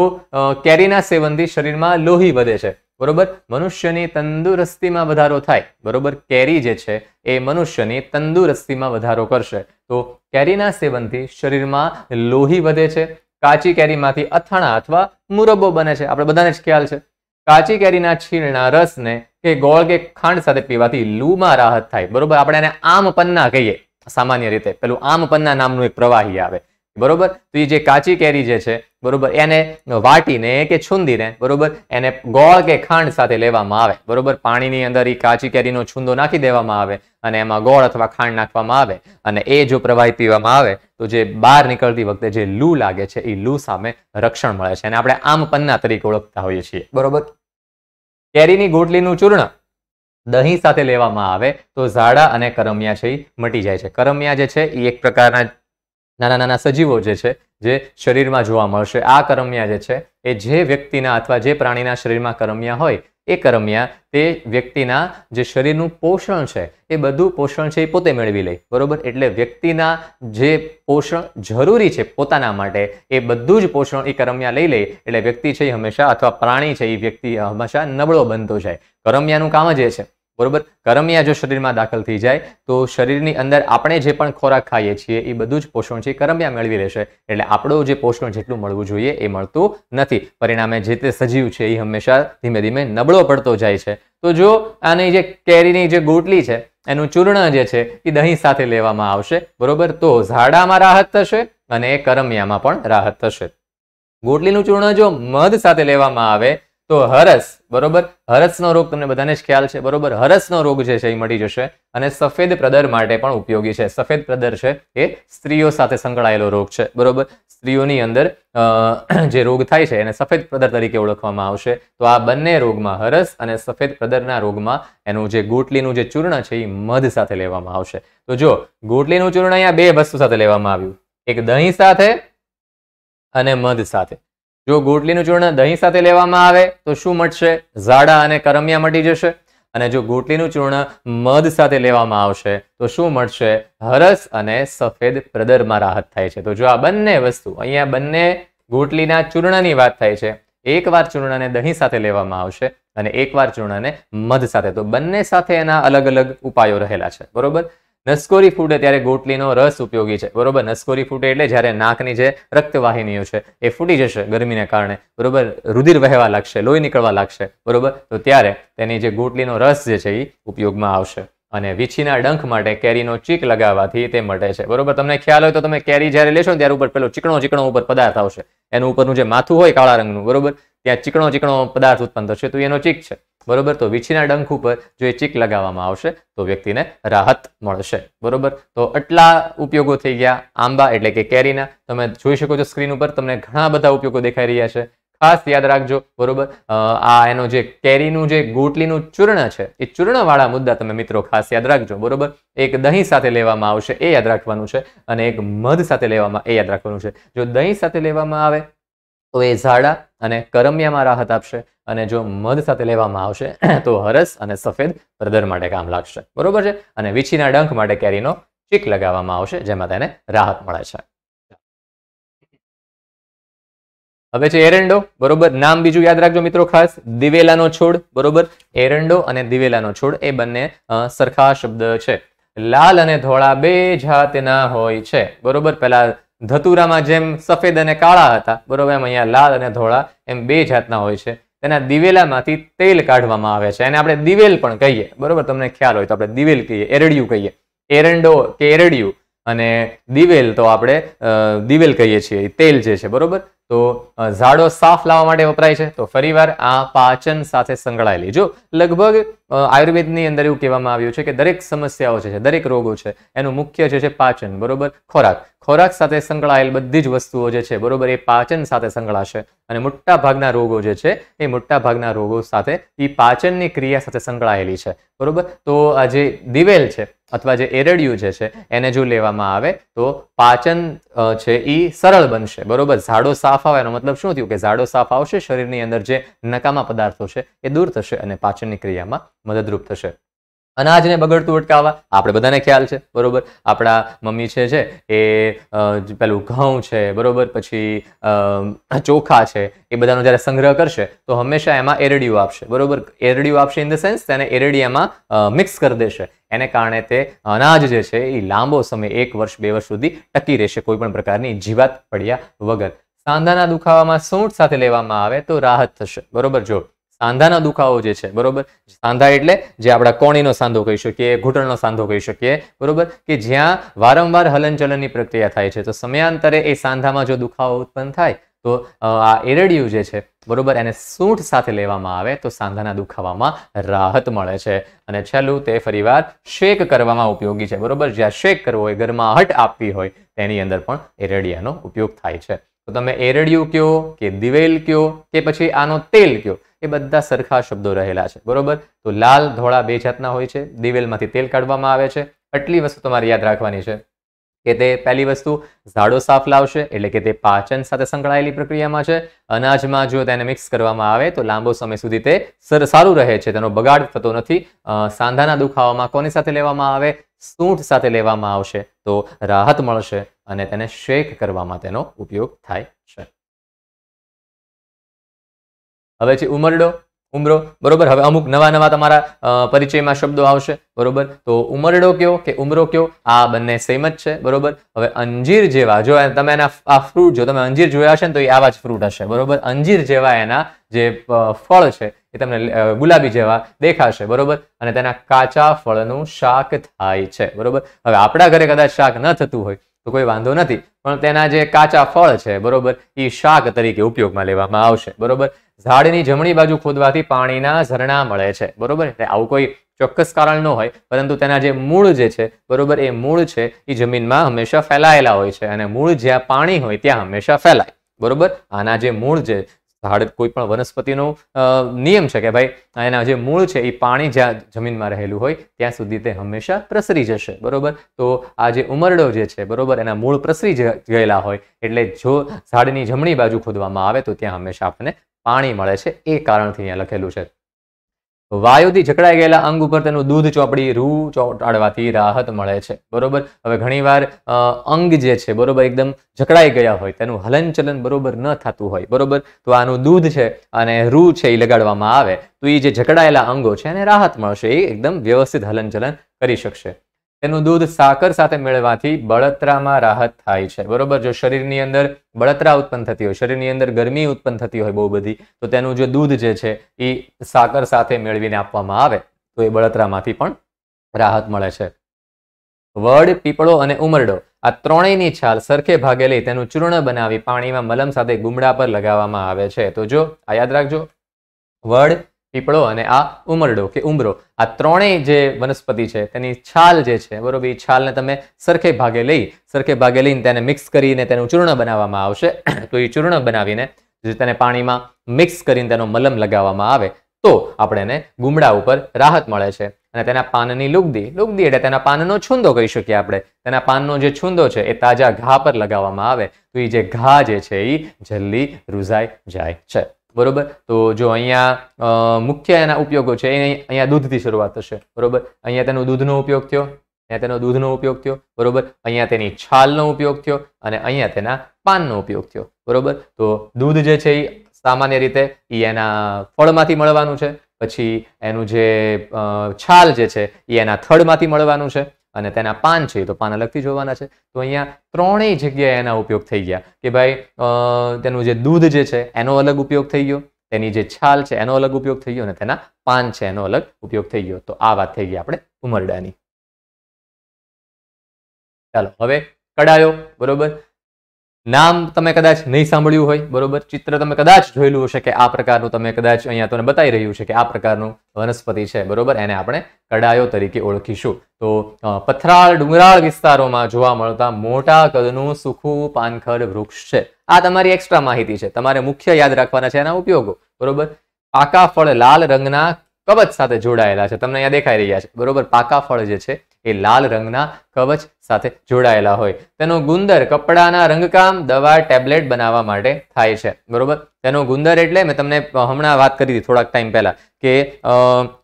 કેરીના સેવનથી શરીરમાં લોહી વધે છે બરોબર મનુષ્યની તંદુરસ્તીમાં વધારો થાય બરોબર કેરી જે છે એ મનુષ્યની તંદુરસ્તીમાં વધારો કરશે તો કેરીના સેવનથી શરીરમાં લોહી વધે છે કાચી કેરીમાંથી અથાણા અથવા મુરબ્બો બને છે આપણે બધાને જ ખ્યાલ છે કાચી કેરીના છીણના રસને કે ગોળ કે ખાંડ સાથે પીવાથી લૂમાં રાહત થાય બરોબર આપણે એને આમ પન્ના કહીએ સામાન્ય રીતે પેલું આમ પન્ના નામનું એક પ્રવાહી આવે બરોબર તો એ જે કાચી કેરી જે છે બરોબર એને વાટીને કે છુંદીને બરોબર એને ગોળ કે ખાંડ સાથે લેવામાં આવે બરોબર પાણીની અંદર એ કાચી કેરીનો છુંદો નાખી દેવામાં આવે અને એમાં ગોળ અથવા ખાંડ નાખવામાં આવે અને એ જો પ્રવાહી પીવામાં આવે તો જે બહાર નીકળતી વખતે જે લૂ લાગે છે એ લૂ સામે રક્ષણ મળે છે અને આપણે આમ પન્ના તરીકે ઓળખતા હોઈએ છીએ બરોબર કેરીની ગોટલીનું ચૂર્ણ દહીં સાથે લેવામાં આવે તો ઝાડા અને કરમિયા છે એ મટી જાય છે કરમિયા જે છે એ એક પ્રકારના નાના નાના સજીવો જે છે જે શરીરમાં જોવા મળશે આ કરમિયા જે છે એ જે વ્યક્તિના અથવા જે પ્રાણીના શરીરમાં કરમિયા હોય એ કરમ્યા તે વ્યક્તિના જે શરીરનું પોષણ છે એ બધું પોષણ છે એ પોતે મેળવી લે બરોબર એટલે વ્યક્તિના જે પોષણ જરૂરી છે પોતાના માટે એ બધું જ પોષણ એ કરમ્યા લઈ લે એટલે વ્યક્તિ છે એ હંમેશા અથવા પ્રાણી છે એ વ્યક્તિ હંમેશા નબળો બનતો જાય કરમ્યાનું કામ જ એ છે બરોબર કરમિયા જો શરીરમાં દાખલ થઈ જાય તો શરીરની અંદર આપણે જે પણ ખોરાક ખાઈએ છીએ એ બધું જ પોષણ છે કરમિયા મેળવી લેશે એટલે આપણું જે પોષણ જેટલું મળવું જોઈએ એ મળતું નથી પરિણામે જે તે સજીવ છે એ હંમેશા ધીમે ધીમે નબળો પડતો જાય છે તો જો આની જે કેરીની જે ગોટલી છે એનું ચૂર્ણ જે છે એ દહીં સાથે લેવામાં આવશે બરોબર તો ઝાડામાં રાહત થશે અને કરમિયામાં પણ રાહત થશે ગોટલીનું ચૂર્ણ જો મધ સાથે લેવામાં આવે તો હરસ બરોબર હરસનો રોગ તમને બધાને જ ખ્યાલ છે બરોબર હરસનો રોગ જે છે એ મટી જશે અને સફેદ પ્રદર માટે પણ ઉપયોગી છે સફેદ પ્રદર છે એ સ્ત્રીઓ સાથે સંકળાયેલો રોગ છે બરોબર સ્ત્રીઓની અંદર જે રોગ થાય છે એને સફેદ પ્રદર તરીકે ઓળખવામાં આવશે તો આ બંને રોગમાં હરસ અને સફેદ પ્રદરના રોગમાં એનું જે ગોટલીનું જે ચૂર્ણ છે એ મધ સાથે લેવામાં આવશે તો જો ગોટલીનું ચૂર્ણ અહીંયા બે વસ્તુ સાથે લેવામાં આવ્યું એક દહીં સાથે અને મધ સાથે જો ગોટલીનું ચૂર્ણ દહીં સાથે લેવામાં આવે તો શું મળશે ઝાડા અને કરમિયા મટી જશે અને જો ગોટલીનું ચૂર્ણ મધ સાથે લેવામાં આવશે તો શું મળશે હરસ અને સફેદ પ્રદરમાં રાહત થાય છે તો જો આ બંને વસ્તુ અહીંયા બંને ગોટલીના ચૂર્ણની વાત થાય છે એકવાર ચૂર્ણને દહીં સાથે લેવામાં આવશે અને એકવાર ચૂર્ણને મધ સાથે તો બંને સાથે એના અલગ અલગ ઉપાયો રહેલા છે બરોબર નસકોરી ફૂટ ત્યારે ગોટલીનો રસ ઉપયોગી છે બરોબર નસકોરી ફૂટે એટલે જ્યારે નાકની જે રક્તવાહિનીઓ છે એ ફૂટી જશે ગરમીને કારણે બરોબર રુધિર વહેવા લાગશે લોહી નીકળવા લાગશે બરોબર તો ત્યારે તેની જે ગોટલીનો રસ જે છે એ ઉપયોગમાં આવશે અને વીછીના ડંખ માટે કેરીનો ચીક લગાવવાથી તે મટે છે બરોબર તમને ખ્યાલ હોય તો તમે કેરી જ્યારે લેશો ત્યારે ઉપર પેલો ચીકણો ચીકણો ઉપર પદાર્થ આવશે એનું ઉપરનું જે માથું હોય કાળા રંગનું બરોબર ત્યાં ચીકણો ચીકણો પદાર્થ ઉત્પન્ન થશે તો એનો ચીક છે બરોબર તો વીછીના ડંખ ઉપર જો એ ચીક લગાવવામાં આવશે તો વ્યક્તિને રાહત મળશે બરોબર તો આટલા ઉપયોગો થઈ ગયા આંબા એટલે કે કેરીના તમે જોઈ શકો છો સ્ક્રીન ઉપર તમને ઘણા બધા ઉપયોગો દેખાઈ રહ્યા છે ખાસ યાદ રાખજો બરોબર આ એનો જે કેરીનું જે ગોટલીનું ચૂર્ણ છે એ ચૂર્ણવાળા મુદ્દા તમે મિત્રો ખાસ યાદ રાખજો બરોબર એક દહીં સાથે લેવામાં આવશે એ યાદ રાખવાનું છે અને એક મધ સાથે લેવામાં એ યાદ રાખવાનું છે જો દહીં સાથે લેવામાં આવે તો એ ઝાડા અને કરમિયામાં રાહત આપશે અને જો મધ સાથે લેવામાં આવશે તો હરસ અને સફેદ હૃદર માટે કામ લાગશે બરોબર છે અને વીછીના ડંખ માટે કેરીનો ચીક લગાવવામાં આવશે જેમાં તેને રાહત મળે છે હવે છે એરંડો બરોબર નામ બીજું યાદ રાખજો મિત્રો ખાસ દિવેલાનો છોડ બરોબર એરંડો અને દિવેલાનો છોડ એ બંને સરખા શબ્દ છે લાલ અને ધોળા બે જાતના હોય છે બરોબર પેલા ધતુરામાં જેમ સફેદ અને કાળા હતા બરોબર એમ અહીંયા લાલ અને ધોળા એમ બે જાતના હોય છે તેના દિવેલામાંથી તેલ કાઢવામાં આવે છે એને આપણે દિવેલ પણ કહીએ બરોબર તમને ખ્યાલ હોય તો આપણે દિવેલ કહીએ એરડિયું કહીએ એરંડો કે એરડિયું અને દિવેલ તો આપણે દિવેલ કહીએ છીએ તેલ જે છે બરોબર તો ઝાડો સાફ લાવવા માટે વપરાય છે તો ફરીવાર આ પાચન સાથે સંકળાયેલી જો લગભગ આયુર્વેદની અંદર એવું કહેવામાં આવ્યું છે કે દરેક સમસ્યાઓ છે દરેક રોગો છે એનું મુખ્ય જે છે પાચન બરોબર ખોરાક ખોરાક સાથે સંકળાયેલ બધી જ વસ્તુઓ જે છે બરોબર એ પાચન સાથે સંકળાશે અને મોટા ભાગના રોગો જે છે એ મોટા ભાગના રોગો સાથે એ પાચનની ક્રિયા સાથે સંકળાયેલી છે બરોબર તો આ જે દિવેલ છે અથવા જે એરડિયું જે છે એને જો લેવામાં આવે તો પાચન છે એ સરળ બનશે બરોબર ઝાડો સાફ આવે એનો મતલબ શું થયું કે ઝાડો સાફ આવશે શરીરની અંદર જે નકામા પદાર્થો છે એ દૂર થશે અને પાચનની ક્રિયામાં મદદરૂપ થશે અનાજને બગડતું અટકાવવા આપણે બધાને ખ્યાલ છે બરોબર આપણા મમ્મી છે છે એ પેલું ઘઉં છે બરોબર પછી ચોખા છે એ બધાનો જ્યારે સંગ્રહ કરશે તો હંમેશા એમાં એરડિયું આપશે બરોબર એરડિયું આપશે ઇન ધ સેન્સ તેને એરડિયામાં મિક્સ કરી દેશે એને કારણે તે અનાજ જે છે એ લાંબો સમય એક વર્ષ બે વર્ષ સુધી ટકી રહેશે કોઈ પણ પ્રકારની જીવાત પડ્યા વગર સાંધાના દુખાવામાં સૂંઠ સાથે લેવામાં આવે તો રાહત થશે બરોબર જો સાંધાના દુખાવો જે છે બરોબર સાંધા એટલે જે આપણા કોણીનો સાંધો કહી શકીએ ઘૂંટણનો સાંધો કહી શકીએ બરોબર કે જ્યાં વારંવાર હલનચલનની પ્રક્રિયા થાય છે તો સમયાંતરે એ સાંધામાં જો દુખાવો ઉત્પન્ન થાય તો આ એરડિયું જે છે બરોબર એને સૂંઠ સાથે લેવામાં આવે તો સાંધાના દુખાવામાં રાહત મળે છે અને છેલ્લું તે ફરીવાર શેક કરવામાં ઉપયોગી છે બરોબર જ્યાં શેક કરવો હોય ઘરમાં હટ આપવી હોય તેની અંદર પણ એરડિયાનો ઉપયોગ થાય છે તો તમે એરડિયું કયો કે દિવેલ કયો કે પછી આનો તેલ કયો એ બધા સરખા શબ્દો રહેલા છે બરોબર તો લાલ ધોળા બે જાતના હોય છે દિવેલમાંથી તેલ કાઢવામાં આવે છે આટલી વસ્તુ તમારે યાદ રાખવાની છે કે તે પહેલી વસ્તુ ઝાડો સાફ લાવશે એટલે કે તે પાચન સાથે સંકળાયેલી પ્રક્રિયામાં છે અનાજમાં જો તેને મિક્સ કરવામાં આવે તો લાંબો સમય સુધી તે સર સારું રહે છે તેનો બગાડ થતો નથી સાંધાના દુખાવામાં કોની સાથે લેવામાં આવે સૂંઠ સાથે લેવામાં આવશે તો રાહત મળશે અને તેને શેક કરવામાં તેનો ઉપયોગ થાય છે હવે છે ઉમરડો ઉમરો બરોબર હવે અમુક નવા નવા તમારા પરિચયમાં શબ્દો આવશે બરોબર તો ઉમરડો કયો કે ઉમરો કયો આ બંને સેમ જ છે બરોબર હવે અંજીર જેવા જો તમે એના આ ફ્રૂટ જો તમે અંજીર જોયા હશે ને તો એ આવા જ ફ્રૂટ હશે બરોબર અંજીર જેવા એના જે ફળ છે એ તમને ગુલાબી જેવા દેખાશે બરોબર અને તેના કાચા ફળનું શાક થાય છે બરોબર હવે આપણા ઘરે કદાચ શાક ન થતું હોય તો કોઈ વાંધો નથી પણ તેના જે કાચા ફળ છે બરોબર એ શાક તરીકે ઉપયોગમાં લેવામાં આવશે બરોબર ઝાડની જમણી બાજુ ખોદવાથી પાણીના ઝરણા મળે છે બરોબર એટલે આવું કોઈ ચોક્કસ કારણ ન હોય પરંતુ તેના જે મૂળ જે છે બરોબર એ મૂળ છે એ જમીનમાં હંમેશા ફેલાયેલા હોય છે અને મૂળ જ્યાં પાણી હોય ત્યાં હંમેશા ફેલાય બરોબર આના જે મૂળ જે ઝાડ કોઈ પણ વનસ્પતિનો નિયમ છે કે ભાઈ એના જે મૂળ છે એ પાણી જ્યાં જમીનમાં રહેલું હોય ત્યાં સુધી તે હંમેશા પ્રસરી જશે બરોબર તો આ જે ઉમરડો જે છે બરોબર એના મૂળ પ્રસરી ગયેલા હોય એટલે જો ઝાડની જમણી બાજુ ખોદવામાં આવે તો ત્યાં હંમેશા આપણને પાણી મળે છે એ કારણથી અહીંયા લખેલું છે વાયુથી જકડાઈ ગયેલા અંગ ઉપર તેનું દૂધ ચોપડી રૂ ચોટાડવાથી રાહત મળે છે બરોબર હવે ઘણીવાર અંગ જે છે બરોબર એકદમ જકડાઈ ગયા હોય તેનું હલનચલન બરોબર ન થતું હોય બરોબર તો આનું દૂધ છે અને રૂ છે એ લગાડવામાં આવે તો એ જે જકડાયેલા અંગો છે એને રાહત મળશે એ એકદમ વ્યવસ્થિત હલનચલન કરી શકશે તેનું દૂધ સાકર સાથે મેળવવાથી બળતરામાં રાહત થાય છે બરોબર જો શરીરની અંદર બળતરા ઉત્પન્ન થતી હોય શરીરની અંદર ગરમી ઉત્પન્ન થતી હોય બહુ બધી તો તેનું જે દૂધ જે છે એ સાકર સાથે મેળવીને આપવામાં આવે તો એ બળતરામાંથી પણ રાહત મળે છે વડ પીપળો અને ઉમરડો આ ત્રણેયની છાલ સરખે ભાગે લઈ તેનું ચૂર્ણ બનાવી પાણીમાં મલમ સાથે ગુમડા પર લગાવવામાં આવે છે તો જો આ યાદ રાખજો વડ પીપળો અને આ ઉમરડો કે ઉમરો આ ત્રણેય જે વનસ્પતિ છે તેની છાલ જે છે બરોબર એ છાલને તમે સરખે ભાગે લઈ સરખે ભાગે લઈને તેને મિક્સ કરીને તેનું ચૂર્ણ બનાવવામાં આવશે તો એ ચૂર્ણ બનાવીને જે તેને પાણીમાં મિક્સ કરીને તેનો મલમ લગાવવામાં આવે તો આપણે એને ગુમડા ઉપર રાહત મળે છે અને તેના પાનની લુગદી લુગદી એટલે તેના પાનનો છૂંદો કહી શકીએ આપણે તેના પાનનો જે છૂંદો છે એ તાજા ઘા પર લગાવવામાં આવે તો એ જે ઘા જે છે એ જલ્દી રૂઝાઈ જાય છે બરોબર તો જો અહીંયા મુખ્ય એના ઉપયોગો છે અહીંયા દૂધથી શરૂઆત થશે બરોબર અહીંયા તેનો દૂધનો ઉપયોગ થયો અહીંયા તેનો દૂધનો ઉપયોગ થયો બરોબર અહીંયા તેની છાલનો ઉપયોગ થયો અને અહીંયા તેના પાનનો ઉપયોગ થયો બરોબર તો દૂધ જે છે એ સામાન્ય રીતે એ એના ફળમાંથી મળવાનું છે પછી એનું જે છાલ જે છે એ એના થડમાંથી મળવાનું છે અને તેના પાન છે તો પાન અલગથી જોવાના છે તો અહીંયા ત્રણેય જગ્યાએ એના ઉપયોગ થઈ ગયા કે ભાઈ તેનું જે દૂધ જે છે એનો અલગ ઉપયોગ થઈ ગયો તેની જે છાલ છે એનો અલગ ઉપયોગ થઈ ગયો અને તેના પાન છે એનો અલગ ઉપયોગ થઈ ગયો તો આ વાત થઈ ગઈ આપણે ઉમરડાની ચાલો હવે કડાયો બરોબર નામ તમે કદાચ નહીં સાંભળ્યું હોય બરોબર ચિત્ર તમે કદાચ જોયેલું હશે કે આ પ્રકારનું તમે કદાચ અહીંયા તમને બતાવી રહ્યું છે કે આ પ્રકારનું વનસ્પતિ છે બરોબર એને આપણે કડાયો તરીકે ઓળખીશું તો પથરાળ ડુંગરાળ વિસ્તારોમાં જોવા મળતા મોટા કદનું સુખું પાનખર વૃક્ષ છે આ તમારી એક્સ્ટ્રા માહિતી છે તમારે મુખ્ય યાદ રાખવાના છે એના ઉપયોગો બરોબર પાકા ફળ લાલ રંગના કબચ સાથે જોડાયેલા છે તમને અહીંયા દેખાઈ રહ્યા છે બરોબર પાકા ફળ જે છે એ લાલ રંગના કવચ સાથે જોડાયેલા હોય તેનો ગુંદર કપડાના રંગકામ દવા ટેબ્લેટ બનાવવા માટે થાય છે બરોબર તેનો ગુંદર એટલે મેં તમને હમણાં વાત કરી હતી થોડાક ટાઈમ પહેલા કે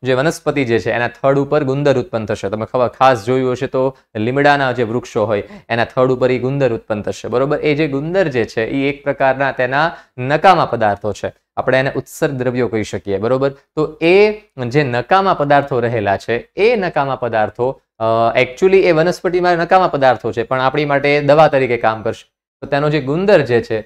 જે વનસ્પતિ જે છે એના થડ ઉપર ગુંદર ઉત્પન્ન થશે તમે ખબર ખાસ જોયું હશે તો લીમડાના જે વૃક્ષો હોય એના થડ ઉપર એ ગુંદર ઉત્પન્ન થશે બરોબર એ જે ગુંદર જે છે એ એક પ્રકારના તેના નકામા પદાર્થો છે આપણે એને ઉત્સર્ગ દ્રવ્યો કહી શકીએ બરોબર તો એ જે નકામા પદાર્થો રહેલા છે એ નકામા પદાર્થો એકચ્યુઅલી એ વનસ્પતિમાં નકામા પદાર્થો છે પણ આપણી માટે દવા તરીકે કામ કરશે તો તેનો જે ગુંદર જે છે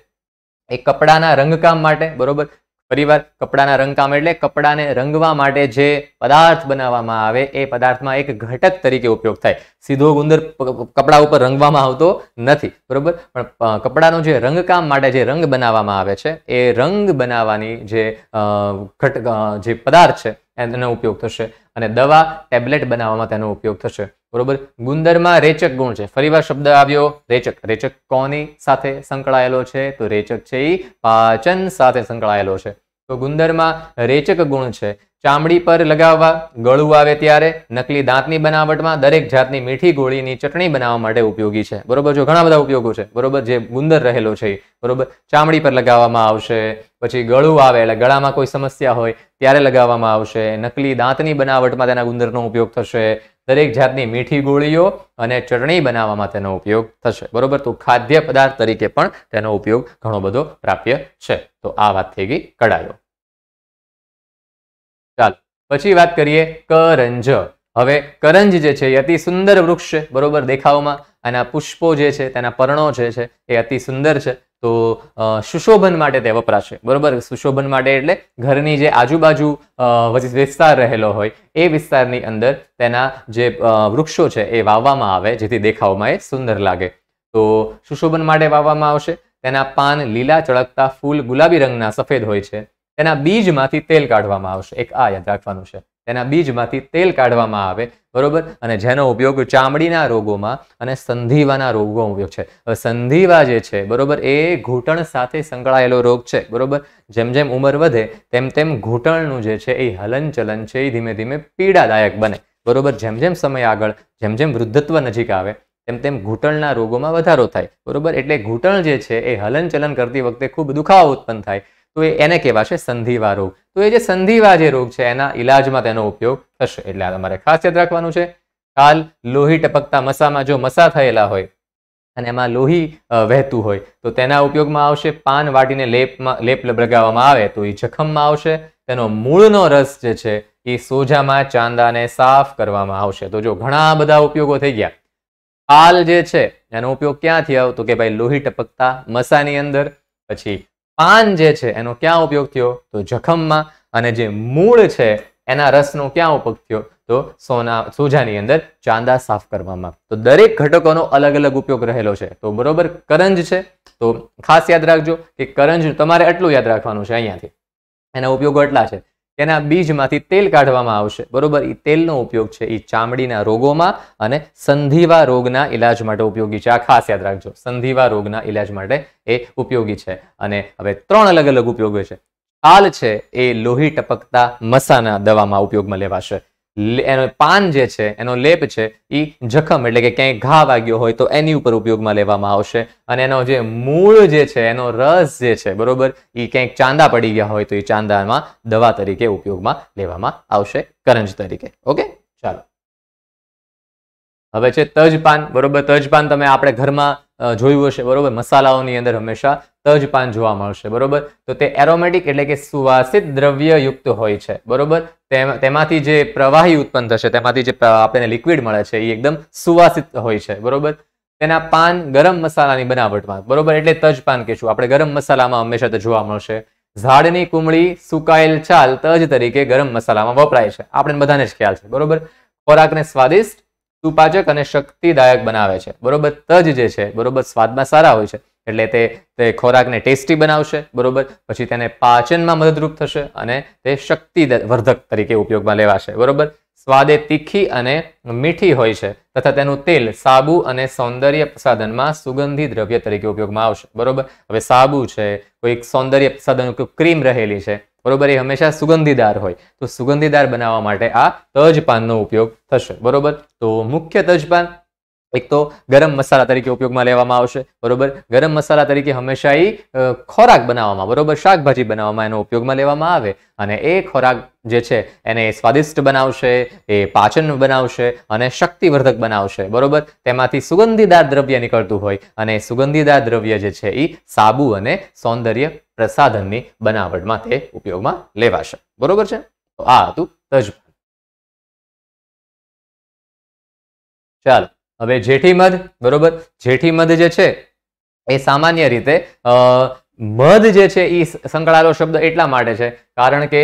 એ કપડાના રંગકામ માટે બરોબર ફરીવાર કપડાના રંગકામ એટલે કપડાને રંગવા માટે જે પદાર્થ બનાવવામાં આવે એ પદાર્થમાં એક ઘટક તરીકે ઉપયોગ થાય સીધો ગુંદર કપડા ઉપર રંગવામાં આવતો નથી બરોબર પણ કપડાનો જે રંગકામ માટે જે રંગ બનાવવામાં આવે છે એ રંગ બનાવવાની જે ઘટક જે પદાર્થ છે એનો ઉપયોગ થશે અને દવા ટેબ્લેટ બનાવવામાં તેનો ઉપયોગ થશે બરોબર ગુંદરમાં રેચક ગુણ છે ફરીવાર શબ્દ આવ્યો રેચક રેચક કોની સાથે સંકળાયેલો છે તો રેચક છે એ પાચન સાથે સંકળાયેલો છે તો ગુંદરમાં રેચક ગુણ છે ચામડી પર લગાવવા ગળું આવે ત્યારે નકલી દાંતની બનાવટમાં દરેક જાતની મીઠી ગોળીની ચટણી બનાવવા માટે ઉપયોગી છે બરોબર જો ઘણા બધા ઉપયોગો છે બરોબર જે ગુંદર રહેલો છે બરોબર ચામડી પર લગાવવામાં આવશે પછી ગળું આવે એટલે ગળામાં કોઈ સમસ્યા હોય ત્યારે લગાવવામાં આવશે નકલી દાંતની બનાવટમાં તેના ગુંદરનો ઉપયોગ થશે દરેક જાતની મીઠી ગોળીઓ અને ચટણી બનાવવામાં તેનો ઉપયોગ થશે બરોબર તો ખાદ્ય પદાર્થ તરીકે પણ તેનો ઉપયોગ ઘણો બધો પ્રાપ્ય છે તો આ વાત થઈ ગઈ કડાયો ચાલો પછી વાત કરીએ કરંજ હવે કરંજ જે છે એ અતિ સુંદર વૃક્ષ છે બરોબર દેખાવમાં એના પુષ્પો જે છે તેના પર્ણો જે છે એ અતિ સુંદર છે તો સુશોભન માટે તે વપરાશે બરોબર સુશોભન માટે એટલે ઘરની જે આજુબાજુ વિસ્તાર રહેલો હોય એ વિસ્તારની અંદર તેના જે વૃક્ષો છે એ વાવવામાં આવે જેથી દેખાવમાં એ સુંદર લાગે તો સુશોભન માટે વાવવામાં આવશે તેના પાન લીલા ચળકતા ફૂલ ગુલાબી રંગના સફેદ હોય છે તેના બીજમાંથી તેલ કાઢવામાં આવશે એક આ યાદ રાખવાનું છે તેના બીજમાંથી તેલ કાઢવામાં આવે બરોબર અને જેનો ઉપયોગ ચામડીના રોગોમાં અને સંધિવાના રોગો ઉપયોગ છે સંધિવા જે છે બરોબર એ ઘૂંટણ સાથે સંકળાયેલો રોગ છે બરોબર જેમ જેમ ઉંમર વધે તેમ તેમ ઘૂંટણનું જે છે એ હલનચલન છે એ ધીમે ધીમે પીડાદાયક બને બરોબર જેમ જેમ સમય આગળ જેમ જેમ વૃદ્ધત્વ નજીક આવે તેમ તેમ ઘૂંટણના રોગોમાં વધારો થાય બરોબર એટલે ઘૂંટણ જે છે એ હલનચલન કરતી વખતે ખૂબ દુખાવો ઉત્પન્ન થાય તો એ એને કહેવાશે સંધિવા રોગ તો એ જે સંધિવા જે રોગ છે એના ઇલાજમાં તેનો ઉપયોગ થશે એટલે તમારે ખાસ યાદ રાખવાનું છે કાલ લોહી ટપકતા મસામાં જો મસા થયેલા હોય અને એમાં લોહી વહેતું હોય તો તેના ઉપયોગમાં આવશે પાન વાટીને લેપમાં લેપ લગાવવામાં આવે તો એ જખમમાં આવશે તેનો મૂળનો રસ જે છે એ સોજામાં ચાંદાને સાફ કરવામાં આવશે તો જો ઘણા બધા ઉપયોગો થઈ ગયા પાલ જે છે એનો ઉપયોગ ક્યાંથી આવતો કે ભાઈ લોહી ટપકતા મસાની અંદર પછી પાન જે છે એનો ક્યાં ઉપયોગ થયો તો જખમમાં અને જે મૂળ છે એના રસનો ક્યાં ઉપયોગ થયો તો સોના સોજાની અંદર ચાંદા સાફ કરવામાં તો દરેક ઘટકોનો અલગ અલગ ઉપયોગ રહેલો છે તો બરોબર કરંજ છે તો ખાસ યાદ રાખજો કે કરંજ તમારે એટલું યાદ રાખવાનું છે અહીંયાથી એના ઉપયોગો એટલા છે તેના બીજમાંથી તેલ કાઢવામાં આવશે બરોબર એ તેલનો ઉપયોગ છે એ ચામડીના રોગોમાં અને સંધિવા રોગના ઇલાજ માટે ઉપયોગી છે આ ખાસ યાદ રાખજો સંધિવા રોગના ઇલાજ માટે એ ઉપયોગી છે અને હવે ત્રણ અલગ અલગ ઉપયોગો છે હાલ છે એ લોહી ટપકતા મસાના દવામાં ઉપયોગમાં લેવાશે એનો પાન જે છે એનો લેપ છે એ જખમ એટલે કે ક્યાંય ઘા વાગ્યો હોય તો એની ઉપર ઉપયોગમાં લેવામાં આવશે અને એનો જે મૂળ જે છે એનો રસ જે છે બરોબર એ ક્યાંક ચાંદા પડી ગયા હોય તો એ ચાંદામાં દવા તરીકે ઉપયોગમાં લેવામાં આવશે કરંજ તરીકે ઓકે ચાલો હવે છે તજપાન બરોબર તજપાન તમે આપણે ઘરમાં જોયું હશે બરોબર મસાલાઓની અંદર હંમેશા તજપાન જોવા મળશે બરોબર તો તે એરોમેટિક એટલે કે સુવાસિત દ્રવ્ય યુક્ત હોય છે બરોબર તેમાંથી જે પ્રવાહી ઉત્પન્ન થશે તેમાંથી જે આપણને લિક્વિડ મળે છે એ એકદમ સુવાસિત હોય છે બરોબર તેના પાન ગરમ મસાલાની બનાવટમાં બરોબર એટલે તજપાન કહીશું આપણે ગરમ મસાલામાં હંમેશા તે જોવા મળશે ઝાડની કુમળી સુકાયેલ છાલ તજ તરીકે ગરમ મસાલામાં વપરાય છે આપણે બધાને જ ખ્યાલ છે બરોબર ખોરાકને સ્વાદિષ્ટ સુપાચક અને શક્તિદાયક બનાવે છે બરોબર તજ જે છે બરોબર સ્વાદમાં સારા હોય છે એટલે તે તે ખોરાકને ટેસ્ટી બનાવશે બરોબર પછી તેને પાચનમાં મદદરૂપ થશે અને તે શક્તિ વર્ધક તરીકે ઉપયોગમાં લેવાશે બરોબર સ્વાદે તીખી અને મીઠી હોય છે તથા તેનું તેલ સાબુ અને સૌંદર્ય પ્રસાધનમાં સુગંધી દ્રવ્ય તરીકે ઉપયોગમાં આવશે બરોબર હવે સાબુ છે કોઈક સૌંદર્ય પ્રસાધન ક્રીમ રહેલી છે બરોબર એ હંમેશા સુગંધીદાર હોય તો સુગંધીદાર બનાવવા માટે આ તજપાનનો ઉપયોગ થશે બરોબર તો મુખ્ય તજપાન એક તો ગરમ મસાલા તરીકે ઉપયોગમાં લેવામાં આવશે બરોબર ગરમ મસાલા તરીકે હંમેશા એ ખોરાક બનાવવામાં બરોબર શાકભાજી બનાવવામાં એનો ઉપયોગમાં લેવામાં આવે અને એ ખોરાક જે છે એને સ્વાદિષ્ટ બનાવશે એ પાચન બનાવશે અને શક્તિવર્ધક બનાવશે બરોબર તેમાંથી સુગંધીદાર દ્રવ્ય નીકળતું હોય અને સુગંધીદાર દ્રવ્ય જે છે એ સાબુ અને સૌંદર્ય પ્રસાધનની બનાવટમાં તે ઉપયોગમાં લેવાશે બરોબર છે તો આ હતું તજપાન ચાલો હવે જેઠી મધ બરોબર જેઠી મધ જે છે એ સામાન્ય રીતે મધ જે છે એ સંકળાયેલો શબ્દ એટલા માટે છે કારણ કે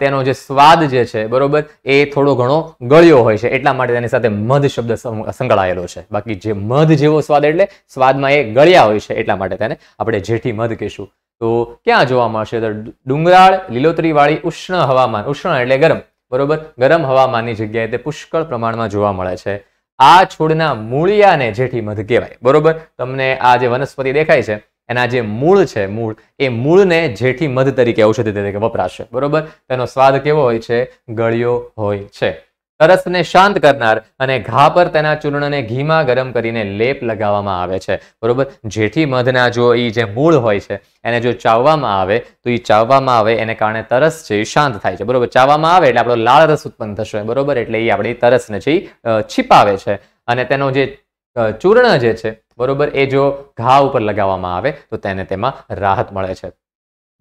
તેનો જે સ્વાદ જે છે બરોબર એ થોડો ઘણો ગળ્યો હોય છે એટલા માટે તેની સાથે મધ શબ્દ સંકળાયેલો છે બાકી જે મધ જેવો સ્વાદ એટલે સ્વાદમાં એ ગળ્યા હોય છે એટલા માટે તેને આપણે જેઠી મધ કહીશું તો ક્યાં જોવા મળશે તો ડુંગરાળ લીલોતરીવાળી ઉષ્ણ હવામાન ઉષ્ણ એટલે ગરમ બરોબર ગરમ હવામાનની જગ્યાએ તે પુષ્કળ પ્રમાણમાં જોવા મળે છે આ છોડના મૂળિયાને જેઠી મધ કહેવાય બરોબર તમને આ જે વનસ્પતિ દેખાય છે એના જે મૂળ છે મૂળ એ મૂળને જેઠી મધ તરીકે ઔષધિ તરીકે વપરાશે બરોબર તેનો સ્વાદ કેવો હોય છે ગળ્યો હોય છે તરસને શાંત કરનાર અને ઘા પર તેના ચૂર્ણને ઘીમાં ગરમ કરીને લેપ લગાવવામાં આવે છે બરોબર જેથી મધના જો એ જે મૂળ હોય છે એને જો ચાવવામાં આવે તો એ ચાવવામાં આવે એને કારણે તરસ છે એ શાંત થાય છે બરોબર ચાવવામાં આવે એટલે આપણો લાળ રસ ઉત્પન્ન થશે બરોબર એટલે એ આપણી તરસને છે છીપાવે છે અને તેનો જે ચૂર્ણ જે છે બરોબર એ જો ઘા ઉપર લગાવવામાં આવે તો તેને તેમાં રાહત મળે છે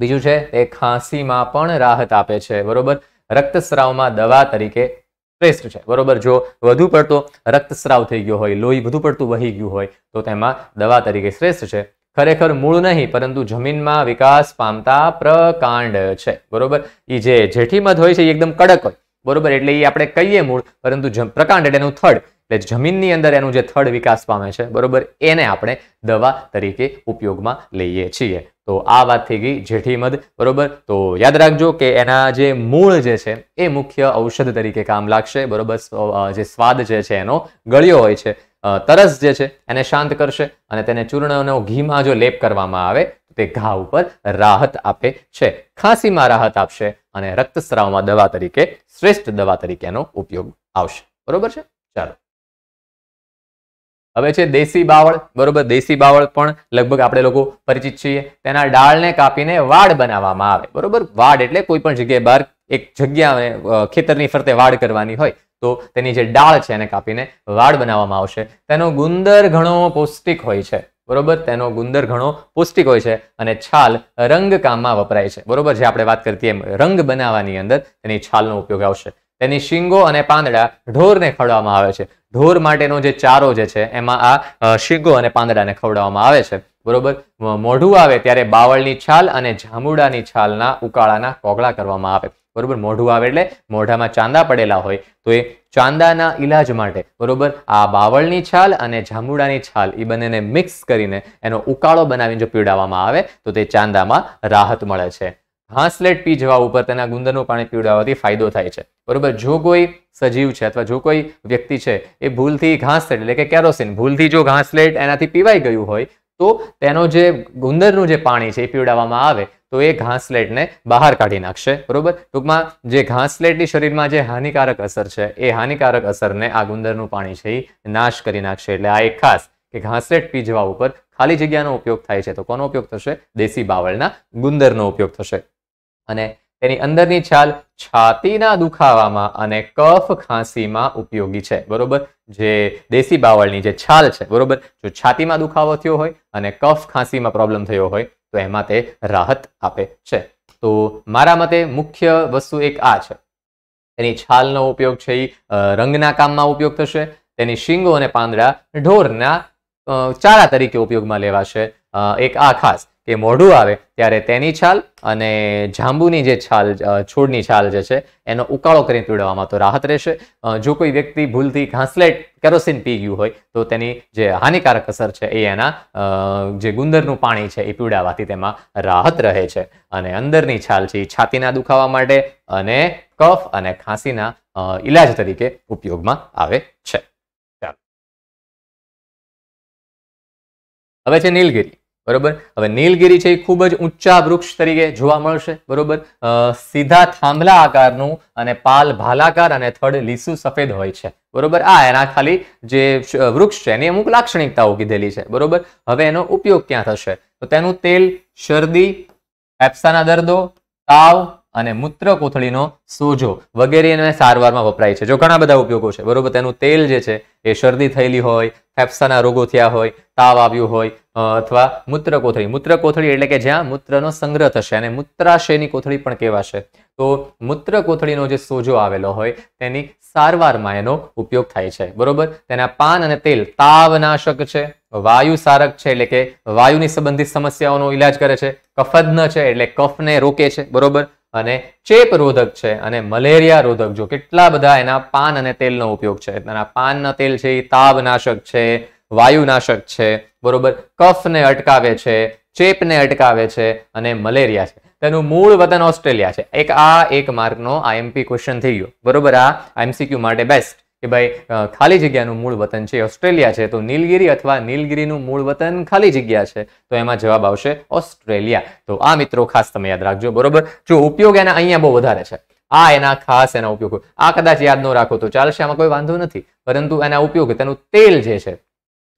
બીજું છે એ ખાંસીમાં પણ રાહત આપે છે બરોબર રક્તસ્રાવમાં દવા તરીકે શ્રેષ્ઠ છે બરોબર જો વધુ પડતો રક્તસ્રાવ થઈ ગયો હોય લોહી વધુ પડતું વહી ગયું હોય તો તેમાં દવા તરીકે શ્રેષ્ઠ છે ખરેખર મૂળ નહીં પરંતુ જમીનમાં વિકાસ પામતા પ્રકાંડ છે બરોબર એ જે જેઠી મધ હોય છે એ એકદમ કડક હોય બરોબર એટલે એ આપણે કહીએ મૂળ પરંતુ પ્રકાંડ એટલે એનું થડ એટલે જમીનની અંદર એનું જે થડ વિકાસ પામે છે બરોબર એને આપણે દવા તરીકે ઉપયોગમાં લઈએ છીએ તો આ વાત થઈ ગઈ જેઠીમધ બરોબર તો યાદ રાખજો કે એના જે મૂળ જે છે એ મુખ્ય ઔષધ તરીકે કામ લાગશે બરોબર જે સ્વાદ જે છે એનો ગળ્યો હોય છે તરસ જે છે એને શાંત કરશે અને તેને ચૂર્ણનો ઘીમાં જો લેપ કરવામાં આવે તે ઘા ઉપર રાહત આપે છે ખાંસીમાં રાહત આપશે અને રક્તસ્રાવમાં દવા તરીકે શ્રેષ્ઠ દવા તરીકેનો ઉપયોગ આવશે બરોબર છે ચાલો હવે છે દેશી બાવળ બરોબર દેશી બાવળ પણ લગભગ આપણે લોકો પરિચિત છીએ તેના ડાળને કાપીને વાડ બનાવવામાં આવે બરોબર વાડ એટલે કોઈ પણ જગ્યાએ બહાર એક જગ્યા ખેતરની ફરતે વાડ કરવાની હોય તો તેની જે ડાળ છે એને કાપીને વાડ બનાવવામાં આવશે તેનો ગુંદર ઘણો પૌષ્ટિક હોય છે બરોબર તેનો ગુંદર ઘણો પૌષ્ટિક હોય છે અને છાલ રંગકામમાં વપરાય છે બરોબર જે આપણે વાત કરતી એમ રંગ બનાવવાની અંદર તેની છાલનો ઉપયોગ આવશે તેની શીંગો અને પાંદડા ઢોરને ખવડાવવામાં આવે છે ઢોર માટેનો જે ચારો જે છે એમાં આ શીંગો અને પાંદડાને ખવડાવવામાં આવે છે બરોબર મોઢું આવે ત્યારે બાવળની છાલ અને જામુડાની છાલના ઉકાળાના કોગળા કરવામાં આવે બરોબર મોઢું આવે એટલે મોઢામાં ચાંદા પડેલા હોય તો એ ચાંદાના ઈલાજ માટે બરોબર આ બાવળની છાલ અને જામુડાની છાલ એ બંનેને મિક્સ કરીને એનો ઉકાળો બનાવીને જો પીવડાવવામાં આવે તો તે ચાંદામાં રાહત મળે છે ઘાસલેટ પી જવા ઉપર તેના ગુંદરનું પાણી પીવડાવવાથી ફાયદો થાય છે બરોબર જો કોઈ સજીવ છે અથવા જો કોઈ વ્યક્તિ છે એ ભૂલથી ઘાસલેટ એટલે કે કેરોસીન ભૂલથી જો ઘાસલેટ એનાથી પીવાઈ ગયું હોય તો તેનો જે ગુંદરનું જે પાણી છે એ પીવડાવવામાં આવે તો એ ઘાસલેટને બહાર કાઢી નાખશે બરોબર ટૂંકમાં જે ઘાસલેટની શરીરમાં જે હાનિકારક અસર છે એ હાનિકારક અસરને આ ગુંદરનું પાણી છે એ નાશ કરી નાખશે એટલે આ એક ખાસ કે ઘાસલેટ પી જવા ઉપર ખાલી જગ્યાનો ઉપયોગ થાય છે તો કોનો ઉપયોગ થશે દેશી બાવળના ગુંદરનો ઉપયોગ થશે અને તેની અંદરની છાલ છાતીના દુખાવામાં અને કફ ખાંસીમાં ઉપયોગી છે બરોબર જે દેશી બાવળની જે છાલ છે બરોબર જો છાતીમાં દુખાવો થયો હોય અને કફ ખાંસીમાં પ્રોબ્લેમ થયો હોય તો એમાં તે રાહત આપે છે તો મારા મતે મુખ્ય વસ્તુ એક આ છે એની છાલનો ઉપયોગ છે એ રંગના કામમાં ઉપયોગ થશે તેની શીંગો અને પાંદડા ઢોરના ચારા તરીકે ઉપયોગમાં લેવાશે એક આ ખાસ કે મોઢું આવે ત્યારે તેની છાલ અને જાંબુની જે છાલ છોડની છાલ જે છે એનો ઉકાળો કરીને પીવડાવવામાં તો રાહત રહેશે જો કોઈ વ્યક્તિ ભૂલથી ઘાસલેટ કેરોસીન પી ગયું હોય તો તેની જે હાનિકારક અસર છે એ એના જે ગુંદરનું પાણી છે એ પીવડાવવાથી તેમાં રાહત રહે છે અને અંદરની છાલ છે એ છાતીના દુખાવા માટે અને કફ અને ખાંસીના ઈલાજ તરીકે ઉપયોગમાં આવે છે ચાલો હવે છે નીલગિરી બરોબર હવે નીલગીરી છે એ ખૂબ જ ઊંચા વૃક્ષ તરીકે જોવા મળશે બરોબર સીધા થાંભલા આકારનું અને પાલ ભાલાકાર અને થડ લીસું સફેદ હોય છે બરોબર આ એના ખાલી જે વૃક્ષ છે એની અમુક લાક્ષણિકતાઓ કીધેલી છે બરોબર હવે એનો ઉપયોગ ક્યાં થશે તો તેનું તેલ શરદી એપ્સાના દર્દો તાવ અને મૂત્ર કોથળીનો સોજો વગેરે એને સારવારમાં વપરાય છે જો ઘણા બધા ઉપયોગો છે બરોબર તેનું તેલ જે છે એ શરદી થયેલી હોય ફેફસાના રોગો થયા હોય તાવ આવ્યું હોય અથવા મૂત્ર કોથળી મૂત્ર કોથળી એટલે કે જ્યાં મૂત્રનો સંગ્રહ થશે અને મૂત્રાશયની કોથળી પણ કહેવાશે તો મૂત્ર કોથળીનો જે સોજો આવેલો હોય તેની સારવારમાં એનો ઉપયોગ થાય છે બરોબર તેના પાન અને તેલ તાવનાશક છે વાયુ સારક છે એટલે કે વાયુની સંબંધિત સમસ્યાઓનો ઇલાજ કરે છે કફદ્ન છે એટલે કફને રોકે છે બરોબર અને ચેપ રોધક છે અને મલેરિયા રોધક જો કેટલા બધા એના પાન અને તેલનો ઉપયોગ છે એના પાનના તેલ છે એ તાવનાશક છે વાયુનાશક છે બરોબર કફને અટકાવે છે ચેપને અટકાવે છે અને મલેરિયા છે તેનું મૂળ વતન ઓસ્ટ્રેલિયા છે એક આ એક માર્કનો આઈએમપી ક્વેશ્ચન થઈ ગયો બરોબર આ આઈએમસીક્યુ માટે બેસ્ટ કે ભાઈ ખાલી જગ્યાનું મૂળ વતન છે ઓસ્ટ્રેલિયા છે તો નીલગિરી અથવા નીલગિરીનું મૂળ વતન ખાલી જગ્યા છે તો એમાં જવાબ આવશે ઓસ્ટ્રેલિયા તો આ મિત્રો ખાસ તમે યાદ રાખજો બરોબર જો ઉપયોગ એના અહીંયા બહુ વધારે છે આ એના ખાસ એના ઉપયોગ આ કદાચ યાદ ન રાખો તો ચાલશે આમાં કોઈ વાંધો નથી પરંતુ એના ઉપયોગ તેનું તેલ જે છે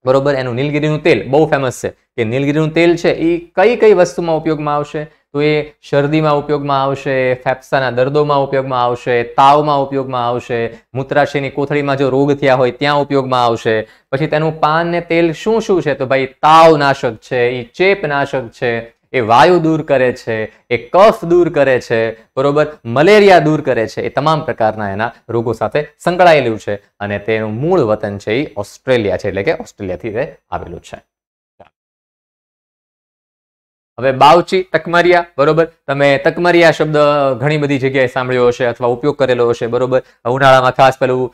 બરોબર એનું નીલગીરીનું તેલ બહુ ફેમસ છે કે નીલગીરીનું તેલ છે એ કઈ કઈ વસ્તુમાં ઉપયોગમાં આવશે તો એ શરદીમાં ઉપયોગમાં આવશે ફેફસાના દર્દોમાં ઉપયોગમાં આવશે તાવમાં ઉપયોગમાં આવશે મૂત્રાશયની કોથળીમાં જો રોગ થયા હોય ત્યાં ઉપયોગમાં આવશે પછી તેનું પાન ને તેલ શું શું છે તો ભાઈ તાવ નાશક છે એ ચેપ નાશક છે એ વાયુ દૂર કરે છે એ કફ દૂર કરે છે બરોબર મલેરિયા દૂર કરે છે એ તમામ પ્રકારના એના રોગો સાથે સંકળાયેલું છે અને તેનું મૂળ વતન છે એ ઓસ્ટ્રેલિયા છે એટલે કે ઓસ્ટ્રેલિયાથી તે આવેલું છે હવે બાવચી તકમારિયા બરોબર તમે તકમરિયા શબ્દ ઘણી બધી જગ્યાએ સાંભળ્યો હશે અથવા ઉપયોગ કરેલો હશે બરોબર ઉનાળામાં ખાસ પેલું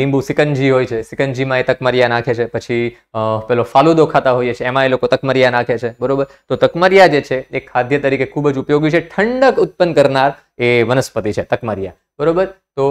લીંબુ સિકંજી હોય છે સિકંજીમાં એ તકમારિયા નાખે છે પછી પેલો ફાલુદો ખાતા હોઈએ છીએ એમાં એ લોકો તકમરિયા નાખે છે બરોબર તો તકમરિયા જે છે એ ખાદ્ય તરીકે ખૂબ જ ઉપયોગી છે ઠંડક ઉત્પન્ન કરનાર એ વનસ્પતિ છે તકમરિયા બરોબર તો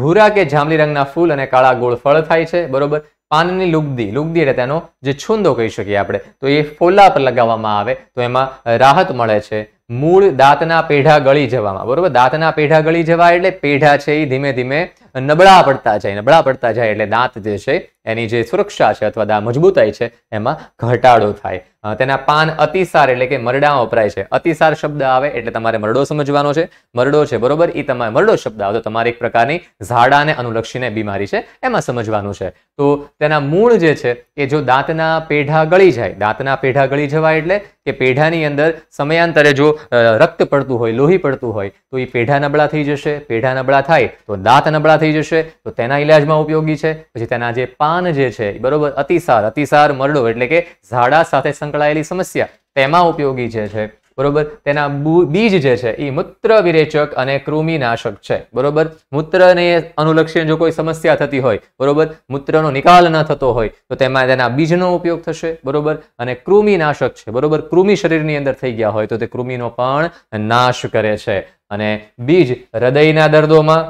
ભૂરા કે જાંબલી રંગના ફૂલ અને કાળા ગોળ ફળ થાય છે બરોબર પાનની લુગદી લુગદી એટલે તેનો જે છુંદો કહી શકીએ આપણે તો એ ફોલા પર લગાવવામાં આવે તો એમાં રાહત મળે છે મૂળ દાંતના પેઢા ગળી જવામાં બરોબર દાંતના પેઢા ગળી જવા એટલે પેઢા છે એ ધીમે ધીમે નબળા પડતા જાય નબળા પડતા જાય એટલે દાંત જે છે એની જે સુરક્ષા છે અથવા મજબૂતાઈ છે એમાં ઘટાડો થાય તેના પાન અતિસાર એટલે કે મરડા વપરાય છે અતિસાર શબ્દ આવે એટલે તમારે મરડો સમજવાનો છે મરડો છે બરોબર એ તમારે મરડો શબ્દ આવે તો તમારે એક પ્રકારની ઝાડાને અનુલક્ષીને બીમારી છે એમાં સમજવાનું છે તો તેના મૂળ જે છે એ જો દાંતના પેઢા ગળી જાય દાંતના પેઢા ગળી જવાય એટલે કે પેઢાની અંદર સમયાંતરે જો રક્ત પડતું હોય લોહી પડતું હોય તો એ પેઢા નબળા થઈ જશે પેઢા નબળા થાય તો દાંત નબળા થઈ જશે તો તેના ઇલાજમાં ઉપયોગી છે પછી તેના જે પાન જે છે બરોબર અતિસાર અતિસાર મરડો એટલે કે ઝાડા સાથે સંકળાયેલ સંકળાયેલી સમસ્યા તેમાં ઉપયોગી જે છે બરોબર તેના બીજ જે છે એ મૂત્ર વિરેચક અને કૃમિનાશક છે બરોબર મૂત્રને અનુલક્ષીને જો કોઈ સમસ્યા થતી હોય બરોબર મૂત્રનો નિકાલ ન થતો હોય તો તેમાં તેના બીજનો ઉપયોગ થશે બરોબર અને કૃમિનાશક છે બરોબર કૃમિ શરીરની અંદર થઈ ગયા હોય તો તે કૃમિનો પણ નાશ કરે છે અને બીજ હૃદયના દર્દોમાં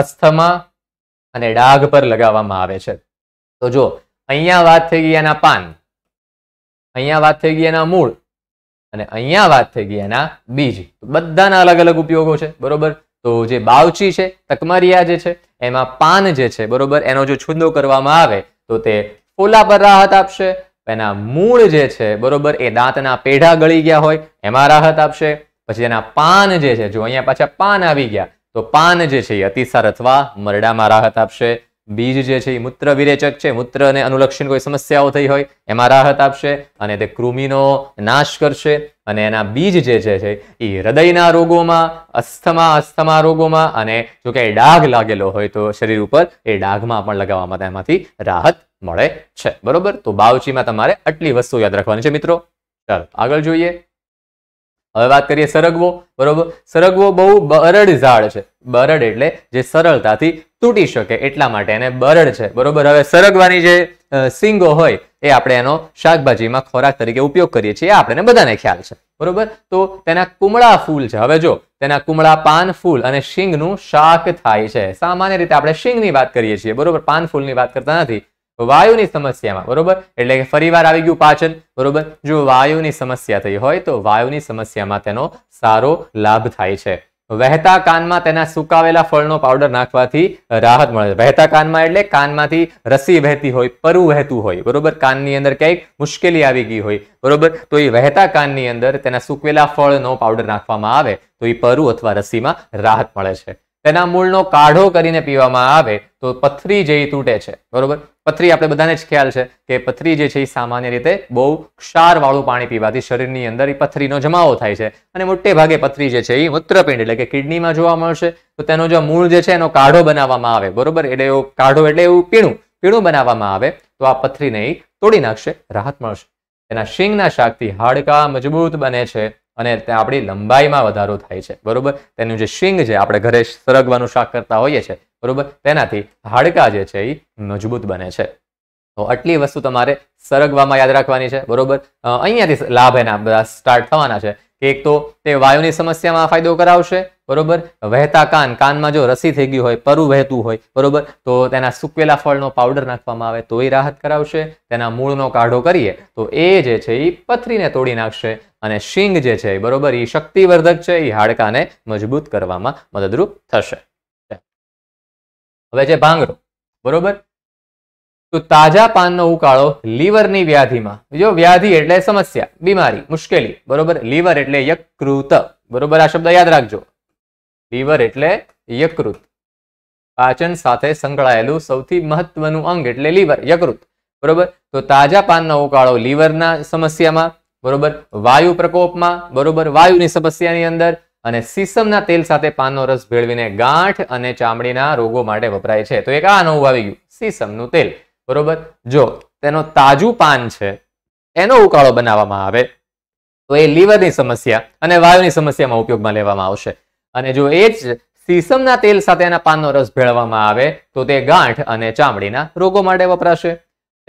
અસ્થમા અને ડાઘ પર લગાવવામાં આવે છે તો જો અહીંયા વાત થઈ ગઈ એના પાન અહીંયા વાત થઈ ગઈ એના મૂળ અને અહીંયા વાત થઈ ગઈ એના બીજ બધાના અલગ અલગ ઉપયોગો છે બરોબર તો જે બાવચી છે તકમરિયા જે છે એમાં પાન જે છે બરોબર એનો જો છુંદો કરવામાં આવે તો તે ફોલા પર રાહત આપશે એના મૂળ જે છે બરોબર એ દાંતના પેઢા ગળી ગયા હોય એમાં રાહત આપશે પછી એના પાન જે છે જો અહીંયા પાછા પાન આવી ગયા તો પાન જે છે એ અતિસાર અથવા મરડામાં રાહત આપશે બીજ જે છે એ મૂત્ર વિરેચક છે મૂત્રને અનુલક્ષીને કોઈ સમસ્યાઓ થઈ હોય એમાં રાહત આપશે અને તે કૃમિનો નાશ કરશે અને એના બીજ જે છે એ હૃદયના રોગોમાં અસ્થમા અસ્થમા રોગોમાં અને જો કે ડાઘ લાગેલો હોય તો શરીર ઉપર એ ડાઘમાં પણ લગાવવામાં એમાંથી રાહત મળે છે બરોબર તો બાવચીમાં તમારે આટલી વસ્તુ યાદ રાખવાની છે મિત્રો ચાલો આગળ જોઈએ હવે વાત કરીએ સરગવો બરોબર સરગવો બહુ બરડ ઝાડ છે બરડ એટલે જે સરળતાથી તૂટી શકે એટલા માટે એને બરડ છે બરોબર હવે સરગવાની જે સિંગો હોય એ આપણે એનો શાકભાજીમાં ખોરાક તરીકે ઉપયોગ કરીએ છીએ આપણને બધાને ખ્યાલ છે બરોબર તો તેના કુમળા ફૂલ છે હવે જો તેના કુમળા પાન ફૂલ અને શિંગનું શાક થાય છે સામાન્ય રીતે આપણે શિંગની વાત કરીએ છીએ બરોબર પાન ફૂલની વાત કરતા નથી વાયુની સમસ્યામાં બરોબર એટલે કે ફરીવાર આવી ગયું પાચન બરોબર જો વાયુની સમસ્યા થઈ હોય તો વાયુની સમસ્યામાં તેનો સારો લાભ થાય છે વહેતા કાનમાં તેના સુકાવેલા ફળનો પાવડર નાખવાથી રાહત મળે છે વહેતા કાનમાં એટલે કાનમાંથી રસી વહેતી હોય પરું વહેતું હોય બરોબર કાનની અંદર ક્યાંક મુશ્કેલી આવી ગઈ હોય બરોબર તો એ વહેતા કાનની અંદર તેના સુકવેલા ફળનો પાવડર નાખવામાં આવે તો એ પરુ અથવા રસીમાં રાહત મળે છે તેના મૂળનો કાઢો કરીને પીવામાં આવે તો પથરી જેવી તૂટે છે બરોબર પથરી આપણે બધાને જ ખ્યાલ છે કે પથરી જે છે એ સામાન્ય રીતે બહુ ક્ષારવાળું પાણી પીવાથી શરીરની અંદર એ પથરીનો જમાવો થાય છે અને મોટે ભાગે પથરી જે છે એ મૂત્રપિંડ એટલે કે કિડનીમાં જોવા મળશે તો તેનો જે મૂળ જે છે એનો કાઢો બનાવવામાં આવે બરોબર એટલે એવું કાઢો એટલે એવું પીણું પીણું બનાવવામાં આવે તો આ પથરીને એ તોડી નાખશે રાહત મળશે એના શીંગના શાકથી હાડકાં મજબૂત બને છે અને ત્યાં આપણી લંબાઈમાં વધારો થાય છે બરોબર તેનું જે શિંગ છે આપણે ઘરે સરગવાનું શાક કરતા હોઈએ છીએ બરોબર તેનાથી હાડકા જે છે એ મજબૂત બને છે તો આટલી વસ્તુ તમારે સરગવામાં યાદ રાખવાની છે બરોબર અહીંયાથી લાભ એના બધા સ્ટાર્ટ થવાના છે કે એક તો તે વાયુની સમસ્યામાં ફાયદો કરાવશે બરોબર વહેતા કાન કાનમાં જો રસી થઈ ગઈ હોય પરુ વહેતું હોય બરોબર તો તેના સૂકવેલા ફળનો પાવડર નાખવામાં આવે તો એ રાહત કરાવશે તેના મૂળનો કાઢો કરીએ તો એ જે છે એ પથરીને તોડી નાખશે અને શિંગ જે છે બરોબર એ શક્તિવર્ધક છે એ હાડકાને મજબૂત કરવામાં મદદરૂપ થશે હવે છે ભાંગરો બરોબર તો તાજા પાનનો ઉકાળો લીવરની વ્યાધિમાં જો વ્યાધિ એટલે સમસ્યા બીમારી મુશ્કેલી બરોબર લીવર એટલે યકૃત બરોબર આ શબ્દ યાદ રાખજો લીવર એટલે યકૃત પાચન સાથે સંકળાયેલું સૌથી મહત્વનું અંગ એટલે લીવર યકૃત બરોબર તો તાજા પાનનો ઉકાળો લીવરના સમસ્યામાં બરોબર વાયુ પ્રકોપમાં બરોબર વાયુની સમસ્યાની અંદર અને સીસમના તેલ સાથે પાનનો રસ ભેળવીને ગાંઠ અને ચામડીના રોગો માટે વપરાય છે તો એક આ નવું આવી ગયું સીસમનું તેલ બરોબર જો તેનો તાજું પાન છે એનો ઉકાળો બનાવવામાં આવે તો એ લીવરની સમસ્યા અને વાયુની સમસ્યામાં ઉપયોગમાં લેવામાં આવશે અને જો એ જ સીસમના તેલ સાથે એના પાનનો રસ ભેળવવામાં આવે તો તે ગાંઠ અને ચામડીના રોગો માટે વપરાશે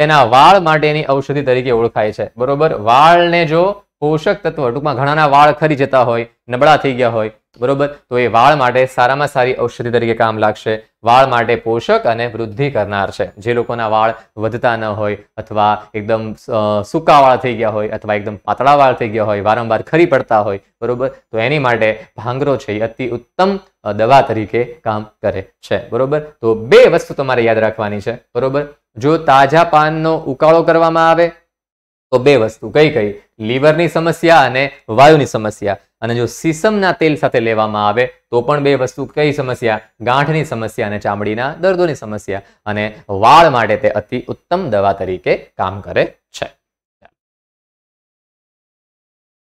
તેના વાળ માટેની ઔષધિ તરીકે ઓળખાય છે બરોબર વાળને જો પોષક તત્વ ટૂંકમાં ઘણાના વાળ ખરી જતા હોય નબળા થઈ ગયા હોય બરોબર તો એ વાળ માટે સારામાં સારી ઔષધિ તરીકે કામ લાગશે વાળ માટે પોષક અને વૃદ્ધિ કરનાર છે જે લોકોના વાળ વધતા ન હોય અથવા એકદમ સૂકા વાળ થઈ ગયા હોય અથવા એકદમ પાતળા વાળ થઈ ગયા હોય વારંવાર ખરી પડતા હોય બરોબર તો એની માટે ભાંગરો છે એ અતિ ઉત્તમ દવા તરીકે કામ કરે છે બરોબર તો બે વસ્તુ તમારે યાદ રાખવાની છે બરોબર જો તાજા પાનનો ઉકાળો કરવામાં આવે તો બે વસ્તુ કઈ કઈ લીવરની સમસ્યા અને વાયુની સમસ્યા અને જો સીસમના તેલ સાથે લેવામાં આવે તો પણ બે વસ્તુ કઈ સમસ્યા ગાંઠની સમસ્યા અને ચામડીના દર્દોની સમસ્યા અને વાળ માટે તે અતિ ઉત્તમ દવા તરીકે કામ કરે છે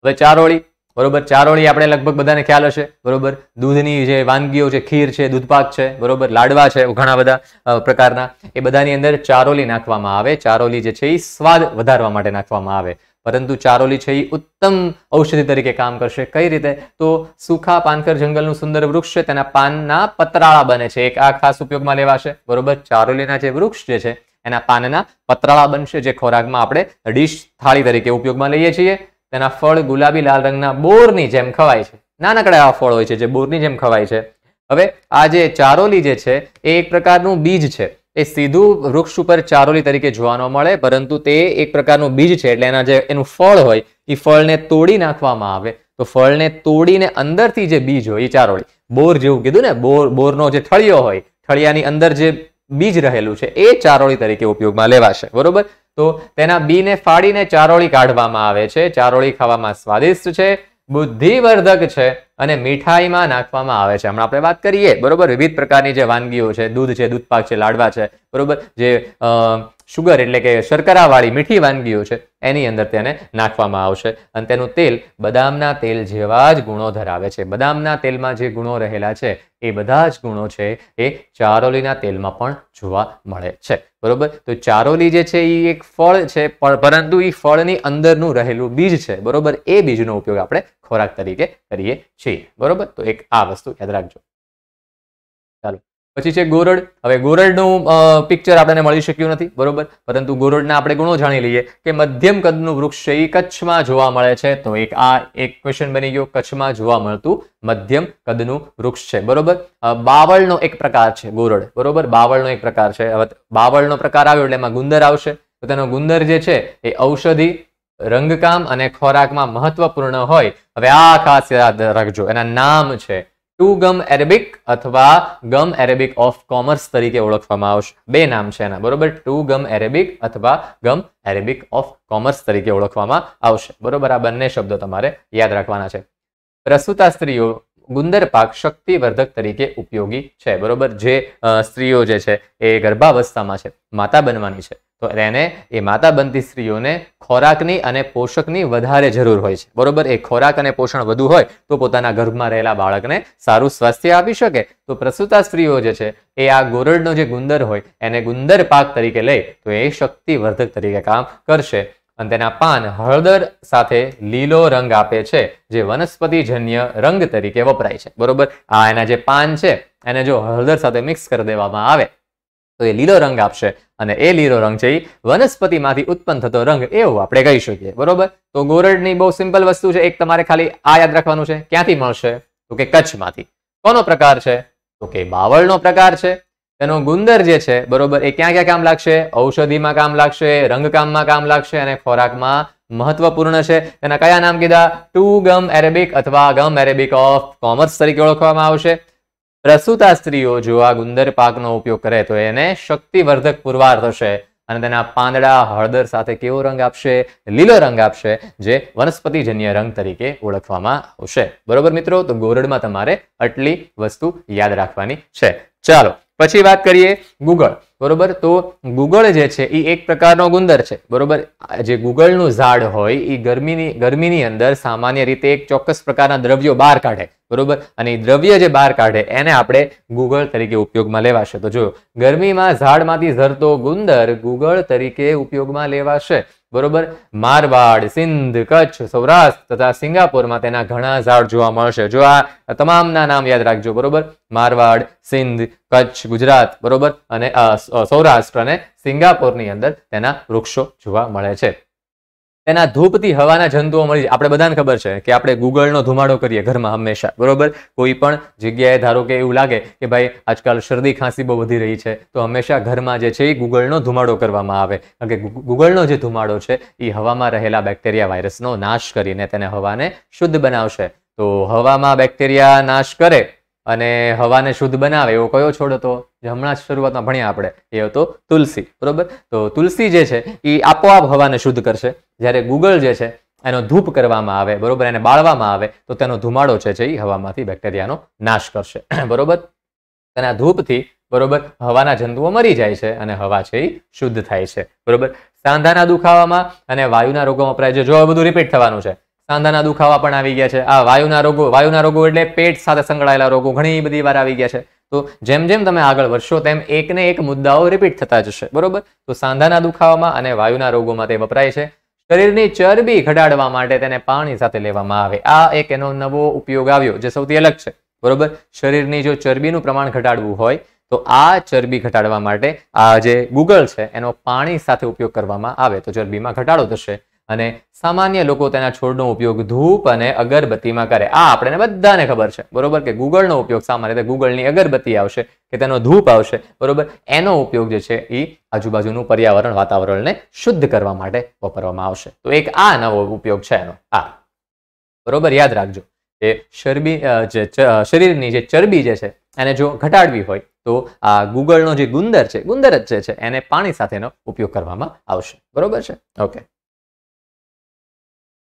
હવે ચારોળી બરોબર ચારોળી આપણે લગભગ બધાને ખ્યાલ હશે બરોબર દૂધની જે વાનગીઓ છે ખીર છે દૂધપાક છે બરોબર લાડવા છે ઘણા બધા પ્રકારના એ બધાની અંદર ચારોલી નાખવામાં આવે ચારોલી જે છે એ સ્વાદ વધારવા માટે નાખવામાં આવે પરંતુ ચારોલી છે એ ઉત્તમ ઔષધિ તરીકે કામ કરશે કઈ રીતે તો સુખા પાનખર જંગલનું સુંદર વૃક્ષ છે તેના પાનના પતરાળા બને છે એક આ ખાસ ઉપયોગમાં લેવાશે બરોબર ચારોલીના જે વૃક્ષ જે છે એના પાનના પતરાળા બનશે જે ખોરાકમાં આપણે ડીશ થાળી તરીકે ઉપયોગમાં લઈએ છીએ તેના ફળ ગુલાબી લાલ રંગના બોરની જેમ ખવાય છે નાનકડા એવા ફળ હોય છે જે બોરની જેમ ખવાય છે હવે આ જે ચારોલી જે છે એ એક પ્રકારનું બીજ છે એ સીધું વૃક્ષ ઉપર ચારોલી તરીકે જોવા ન મળે પરંતુ તે એક પ્રકારનું બીજ છે એટલે એના જે એનું ફળ હોય એ ફળને તોડી નાખવામાં આવે તો ફળને તોડીને અંદરથી જે બીજ હોય એ ચારોળી બોર જેવું કીધું ને બોર બોરનો જે થળિયો હોય થળિયાની અંદર જે બીજ રહેલું છે એ ચારોળી તરીકે ઉપયોગમાં લેવાશે બરોબર તો તેના બીને ફાડીને ચારોળી કાઢવામાં આવે છે ચારોળી ખાવામાં સ્વાદિષ્ટ છે બુદ્ધિવર્ધક છે અને મીઠાઈમાં નાખવામાં આવે છે હમણાં આપણે વાત કરીએ બરોબર વિવિધ પ્રકારની જે વાનગીઓ છે દૂધ છે દૂધપાક છે લાડવા છે બરોબર જે શુગર એટલે કે શર્કરાવાળી મીઠી વાનગીઓ છે એની અંદર તેને નાખવામાં આવશે અને તેનું તેલ બદામના તેલ જેવા જ ગુણો ધરાવે છે બદામના તેલમાં જે ગુણો રહેલા છે એ બધા જ ગુણો છે એ ચારોલીના તેલમાં પણ જોવા મળે છે બરોબર તો ચારોલી જે છે એ એક ફળ છે પરંતુ એ ફળની અંદરનું રહેલું બીજ છે બરોબર એ બીજનો ઉપયોગ આપણે ખોરાક તરીકે કરીએ છીએ બરોબર તો એક આ વસ્તુ યાદ રાખજો પછી છે ગોરડ હવે ગોરડનું પિક્ચર આપણને મળી શક્યું નથી બરોબર પરંતુ ગોરડના આપણે ગુણો જાણી લઈએ કે મધ્યમ કદનું વૃક્ષ છે એ કચ્છમાં જોવા મળે છે તો એક આ એક ક્વેશ્ચન બની ગયો કચ્છમાં જોવા મળતું મધ્યમ કદનું વૃક્ષ છે બરોબર બાવળનો એક પ્રકાર છે ગોરડ બરોબર બાવળનો એક પ્રકાર છે હવે બાવળનો પ્રકાર આવ્યો એટલે એમાં ગુંદર આવશે તો તેનો ગુંદર જે છે એ ઔષધિ રંગકામ અને ખોરાકમાં મહત્વપૂર્ણ હોય હવે આ ખાસ યાદ રાખજો એના નામ છે ટુ ગમ એરેબિક અથવા ગમ એરેબિક ઓફ કોમર્સ તરીકે ઓળખવામાં આવશે બે નામ છે એના બરોબર ટુ ગમ એરેબિક અથવા ગમ એરેબિક ઓફ કોમર્સ તરીકે ઓળખવામાં આવશે બરોબર આ બંને શબ્દો તમારે યાદ રાખવાના છે પ્રસુતા સ્ત્રીઓ ગુંદર પાક શક્તિવર્ધક તરીકે ઉપયોગી છે બરોબર જે સ્ત્રીઓ જે છે એ ગર્ભાવસ્થામાં છે માતા બનવાની છે તો એને એ માતા બનતી સ્ત્રીઓને ખોરાકની અને પોષકની વધારે જરૂર હોય છે બરોબર એ ખોરાક અને પોષણ વધુ હોય તો પોતાના ગર્ભમાં રહેલા બાળકને સારું સ્વાસ્થ્ય આપી શકે તો પ્રસુતા સ્ત્રીઓ જે છે એ આ ગોરડનો જે ગુંદર હોય એને ગુંદર પાક તરીકે લે તો એ શક્તિવર્ધક તરીકે કામ કરશે અને તેના પાન હળદર સાથે લીલો રંગ આપે છે જે વનસ્પતિજન્ય રંગ તરીકે વપરાય છે બરોબર આ એના જે પાન છે એને જો હળદર સાથે મિક્સ કરી દેવામાં આવે તો એ લીલો રંગ આપશે અને એ લીલો રંગ છે એ વનસ્પતિમાંથી ઉત્પન્ન થતો રંગ એવું આપણે કહી શકીએ બરોબર તો ગોરડની બહુ સિમ્પલ વસ્તુ છે એક તમારે ખાલી આ યાદ રાખવાનું છે ક્યાંથી મળશે તો કે કચ્છમાંથી કોનો પ્રકાર છે તો કે બાવળનો પ્રકાર છે તેનો ગુંદર જે છે બરોબર એ ક્યાં ક્યાં કામ લાગશે ઔષધિમાં કામ લાગશે રંગકામમાં કામ લાગશે અને ખોરાકમાં મહત્વપૂર્ણ છે તેના કયા નામ કીધા ટુ ગમ એરેબિક અથવા ગમ એરેબિક ઓફ કોમર્સ તરીકે ઓળખવામાં આવશે પ્રસૂતા સ્ત્રીઓ જો આ ગુંદર પાકનો ઉપયોગ કરે તો એને શક્તિવર્ધક પુરવાર થશે અને તેના પાંદડા હળદર સાથે કેવો રંગ આપશે લીલો રંગ આપશે જે વનસ્પતિજન્ય રંગ તરીકે ઓળખવામાં આવશે બરોબર મિત્રો તો ગોરડમાં તમારે આટલી વસ્તુ યાદ રાખવાની છે ચાલો પછી વાત કરીએ ગુગળ બરોબર તો ગુગળ જે છે એ એક પ્રકારનો ગુંદર છે બરોબર જે ગુગળનું ઝાડ હોય એ ગરમીની ગરમીની અંદર સામાન્ય રીતે એક ચોક્કસ પ્રકારના દ્રવ્યો બહાર કાઢે બરોબર અને એ દ્રવ્ય જે બહાર કાઢે એને આપણે ગુગળ તરીકે ઉપયોગમાં લેવાશે તો જો ગરમીમાં ઝાડમાંથી ઝરતો ગુંદર ગુગળ તરીકે ઉપયોગમાં લેવાશે બરોબર મારવાડ સિંધ કચ્છ સૌરાષ્ટ્ર તથા સિંગાપોરમાં તેના ઘણા ઝાડ જોવા મળશે જો આ તમામના નામ યાદ રાખજો બરોબર મારવાડ સિંધ કચ્છ ગુજરાત બરોબર અને સૌરાષ્ટ્ર અને સિંગાપોરની અંદર તેના વૃક્ષો જોવા મળે છે એના ધૂપથી હવાના જંતુઓ મળી આપણે બધાને ખબર છે કે આપણે ગૂગલનો ધુમાડો કરીએ ઘરમાં હંમેશા બરોબર કોઈ પણ જગ્યાએ ધારો કે એવું લાગે કે ભાઈ આજકાલ શરદી ખાંસી બહુ વધી રહી છે તો હંમેશા ઘરમાં જે છે એ ગૂગલનો ધુમાડો કરવામાં આવે કારણ કે ગૂગળનો જે ધુમાડો છે એ હવામાં રહેલા બેક્ટેરિયા વાયરસનો નાશ કરીને તેને હવાને શુદ્ધ બનાવશે તો હવામાં બેક્ટેરિયા નાશ કરે અને હવાને શુદ્ધ બનાવે એવો કયો છોડ હતો હમણાં જ શરૂઆતમાં ભણ્યા આપણે એ હતો તુલસી બરોબર તો તુલસી જે છે એ આપોઆપ હવાને શુદ્ધ કરશે જ્યારે ગુગળ જે છે એનો ધૂપ કરવામાં આવે બરોબર એને બાળવામાં આવે તો તેનો ધુમાડો છે એ હવામાંથી બેક્ટેરિયાનો નાશ કરશે બરોબર તેના ધૂપથી બરોબર હવાના જંતુઓ મરી જાય છે અને હવા છે એ શુદ્ધ થાય છે બરોબર સાંધાના દુખાવામાં અને વાયુના રોગોમાં વપરાય છે જો આ બધું રિપીટ થવાનું છે સાંધાના દુખાવા પણ આવી ગયા છે આ વાયુના રોગો વાયુના રોગો એટલે પેટ સાથે સંકળાયેલા રોગો ઘણી બધી વાર આવી ગયા છે તો જેમ જેમ તમે આગળ વધશો તેમ એકને એક મુદ્દાઓ રિપીટ થતા જશે બરોબર તો સાંધાના દુખાવામાં અને વાયુના રોગોમાં તે વપરાય છે શરીરની ચરબી ઘટાડવા માટે તેને પાણી સાથે લેવામાં આવે આ એક એનો નવો ઉપયોગ આવ્યો જે સૌથી અલગ છે બરોબર શરીરની જો ચરબીનું પ્રમાણ ઘટાડવું હોય તો આ ચરબી ઘટાડવા માટે આ જે ગૂગલ છે એનો પાણી સાથે ઉપયોગ કરવામાં આવે તો ચરબીમાં ઘટાડો થશે અને સામાન્ય લોકો તેના છોડનો ઉપયોગ ધૂપ અને અગરબત્તીમાં કરે આ આપણને બધાને ખબર છે બરોબર કે ગૂગલનો ઉપયોગ સામાન્ય રીતે ગૂગલની અગરબત્તી આવશે કે તેનો ધૂપ આવશે બરોબર એનો ઉપયોગ જે છે એ આજુબાજુનું પર્યાવરણ વાતાવરણને શુદ્ધ કરવા માટે વાપરવામાં આવશે તો એક આ નવો ઉપયોગ છે એનો આ બરોબર યાદ રાખજો એ ચરબી જે શરીરની જે ચરબી જે છે એને જો ઘટાડવી હોય તો આ ગૂગલનો જે ગુંદર છે ગુંદર જ છે એને પાણી સાથેનો ઉપયોગ કરવામાં આવશે બરોબર છે ઓકે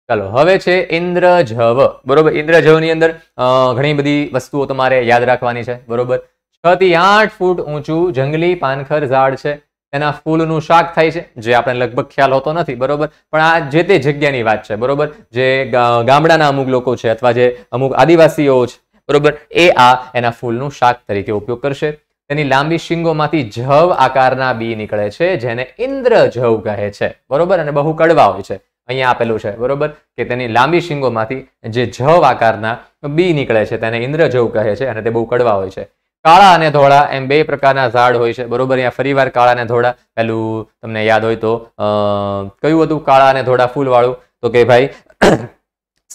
ચાલો હવે છે ઇન્દ્રજવ બરોબર ઇન્દ્રજવની અંદર ઘણી બધી વસ્તુઓ તમારે યાદ રાખવાની છે બરોબર છ થી આઠ ફૂટ ઊંચું જંગલી પાનખર ઝાડ છે એના ફૂલનું શાક થાય છે જે આપણે લગભગ ખ્યાલ હોતો નથી બરોબર પણ આ જે તે જગ્યાની વાત છે બરોબર જે ગામડાના અમુક લોકો છે અથવા જે અમુક આદિવાસીઓ છે બરોબર એ આ એના ફૂલનું શાક તરીકે ઉપયોગ કરશે તેની લાંબી શિંગોમાંથી જવ આકારના બી નીકળે છે જેને ઇન્દ્રજવ કહે છે બરોબર અને બહુ કડવા હોય છે અહીંયા આપેલું છે બરોબર કે તેની લાંબી શિંગોમાંથી જે જવ આકારના બી નીકળે છે તેને ઇન્દ્રજવ કહે છે અને તે બહુ કડવા હોય છે કાળા અને ધોળા એમ બે પ્રકારના ઝાડ હોય છે બરોબર અહીંયા ફરીવાર કાળા અને ધોળા પેલું તમને યાદ હોય તો કયું હતું કાળા અને ધોળા ફૂલવાળું તો કે ભાઈ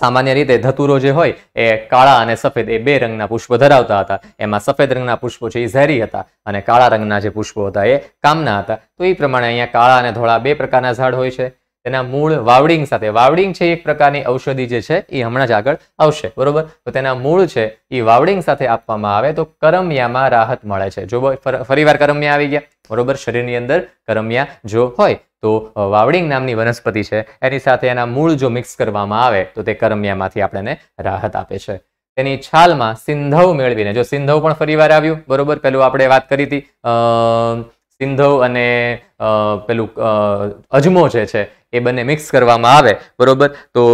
સામાન્ય રીતે ધતુરો જે હોય એ કાળા અને સફેદ એ બે રંગના પુષ્પો ધરાવતા હતા એમાં સફેદ રંગના પુષ્પો છે એ ઝેરી હતા અને કાળા રંગના જે પુષ્પો હતા એ કામના હતા તો એ પ્રમાણે અહીંયા કાળા અને ધોળા બે પ્રકારના ઝાડ હોય છે તેના મૂળ વાવડિંગ સાથે વાવડિંગ છે એક પ્રકારની ઔષધિ જે છે એ હમણાં જ આગળ આવશે બરોબર તો તેના મૂળ છે એ વાવડિંગ સાથે આપવામાં આવે તો કરમિયામાં રાહત મળે છે જો ફરીવાર કરમિયા આવી ગયા બરોબર શરીરની અંદર કરમિયા જો હોય તો વાવડિંગ નામની વનસ્પતિ છે એની સાથે એના મૂળ જો મિક્સ કરવામાં આવે તો તે કરમિયામાંથી આપણને રાહત આપે છે તેની છાલમાં સિંધવ મેળવીને જો સિંધવ પણ ફરીવાર આવ્યું બરોબર પેલું આપણે વાત કરી હતી સિંધવ અને પેલું અજમો જે છે એ બંને મિક્સ કરવામાં આવે બરોબર તો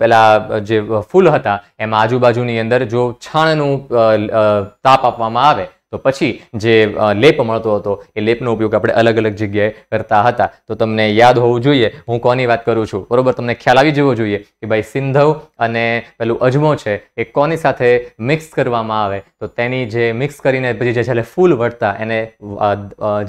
પેલા જે ફૂલ હતા એમાં આજુબાજુની અંદર જો છાણનું તાપ આપવામાં આવે તો પછી જે લેપ મળતો હતો એ લેપનો ઉપયોગ આપણે અલગ અલગ જગ્યાએ કરતા હતા તો તમને યાદ હોવું જોઈએ હું કોની વાત કરું છું બરોબર તમને ખ્યાલ આવી જવો જોઈએ કે ભાઈ સિંધવ અને પેલું અજમો છે એ કોની સાથે મિક્સ કરવામાં આવે તો તેની જે મિક્સ કરીને પછી જે છેલ્લે ફૂલ વળતા એને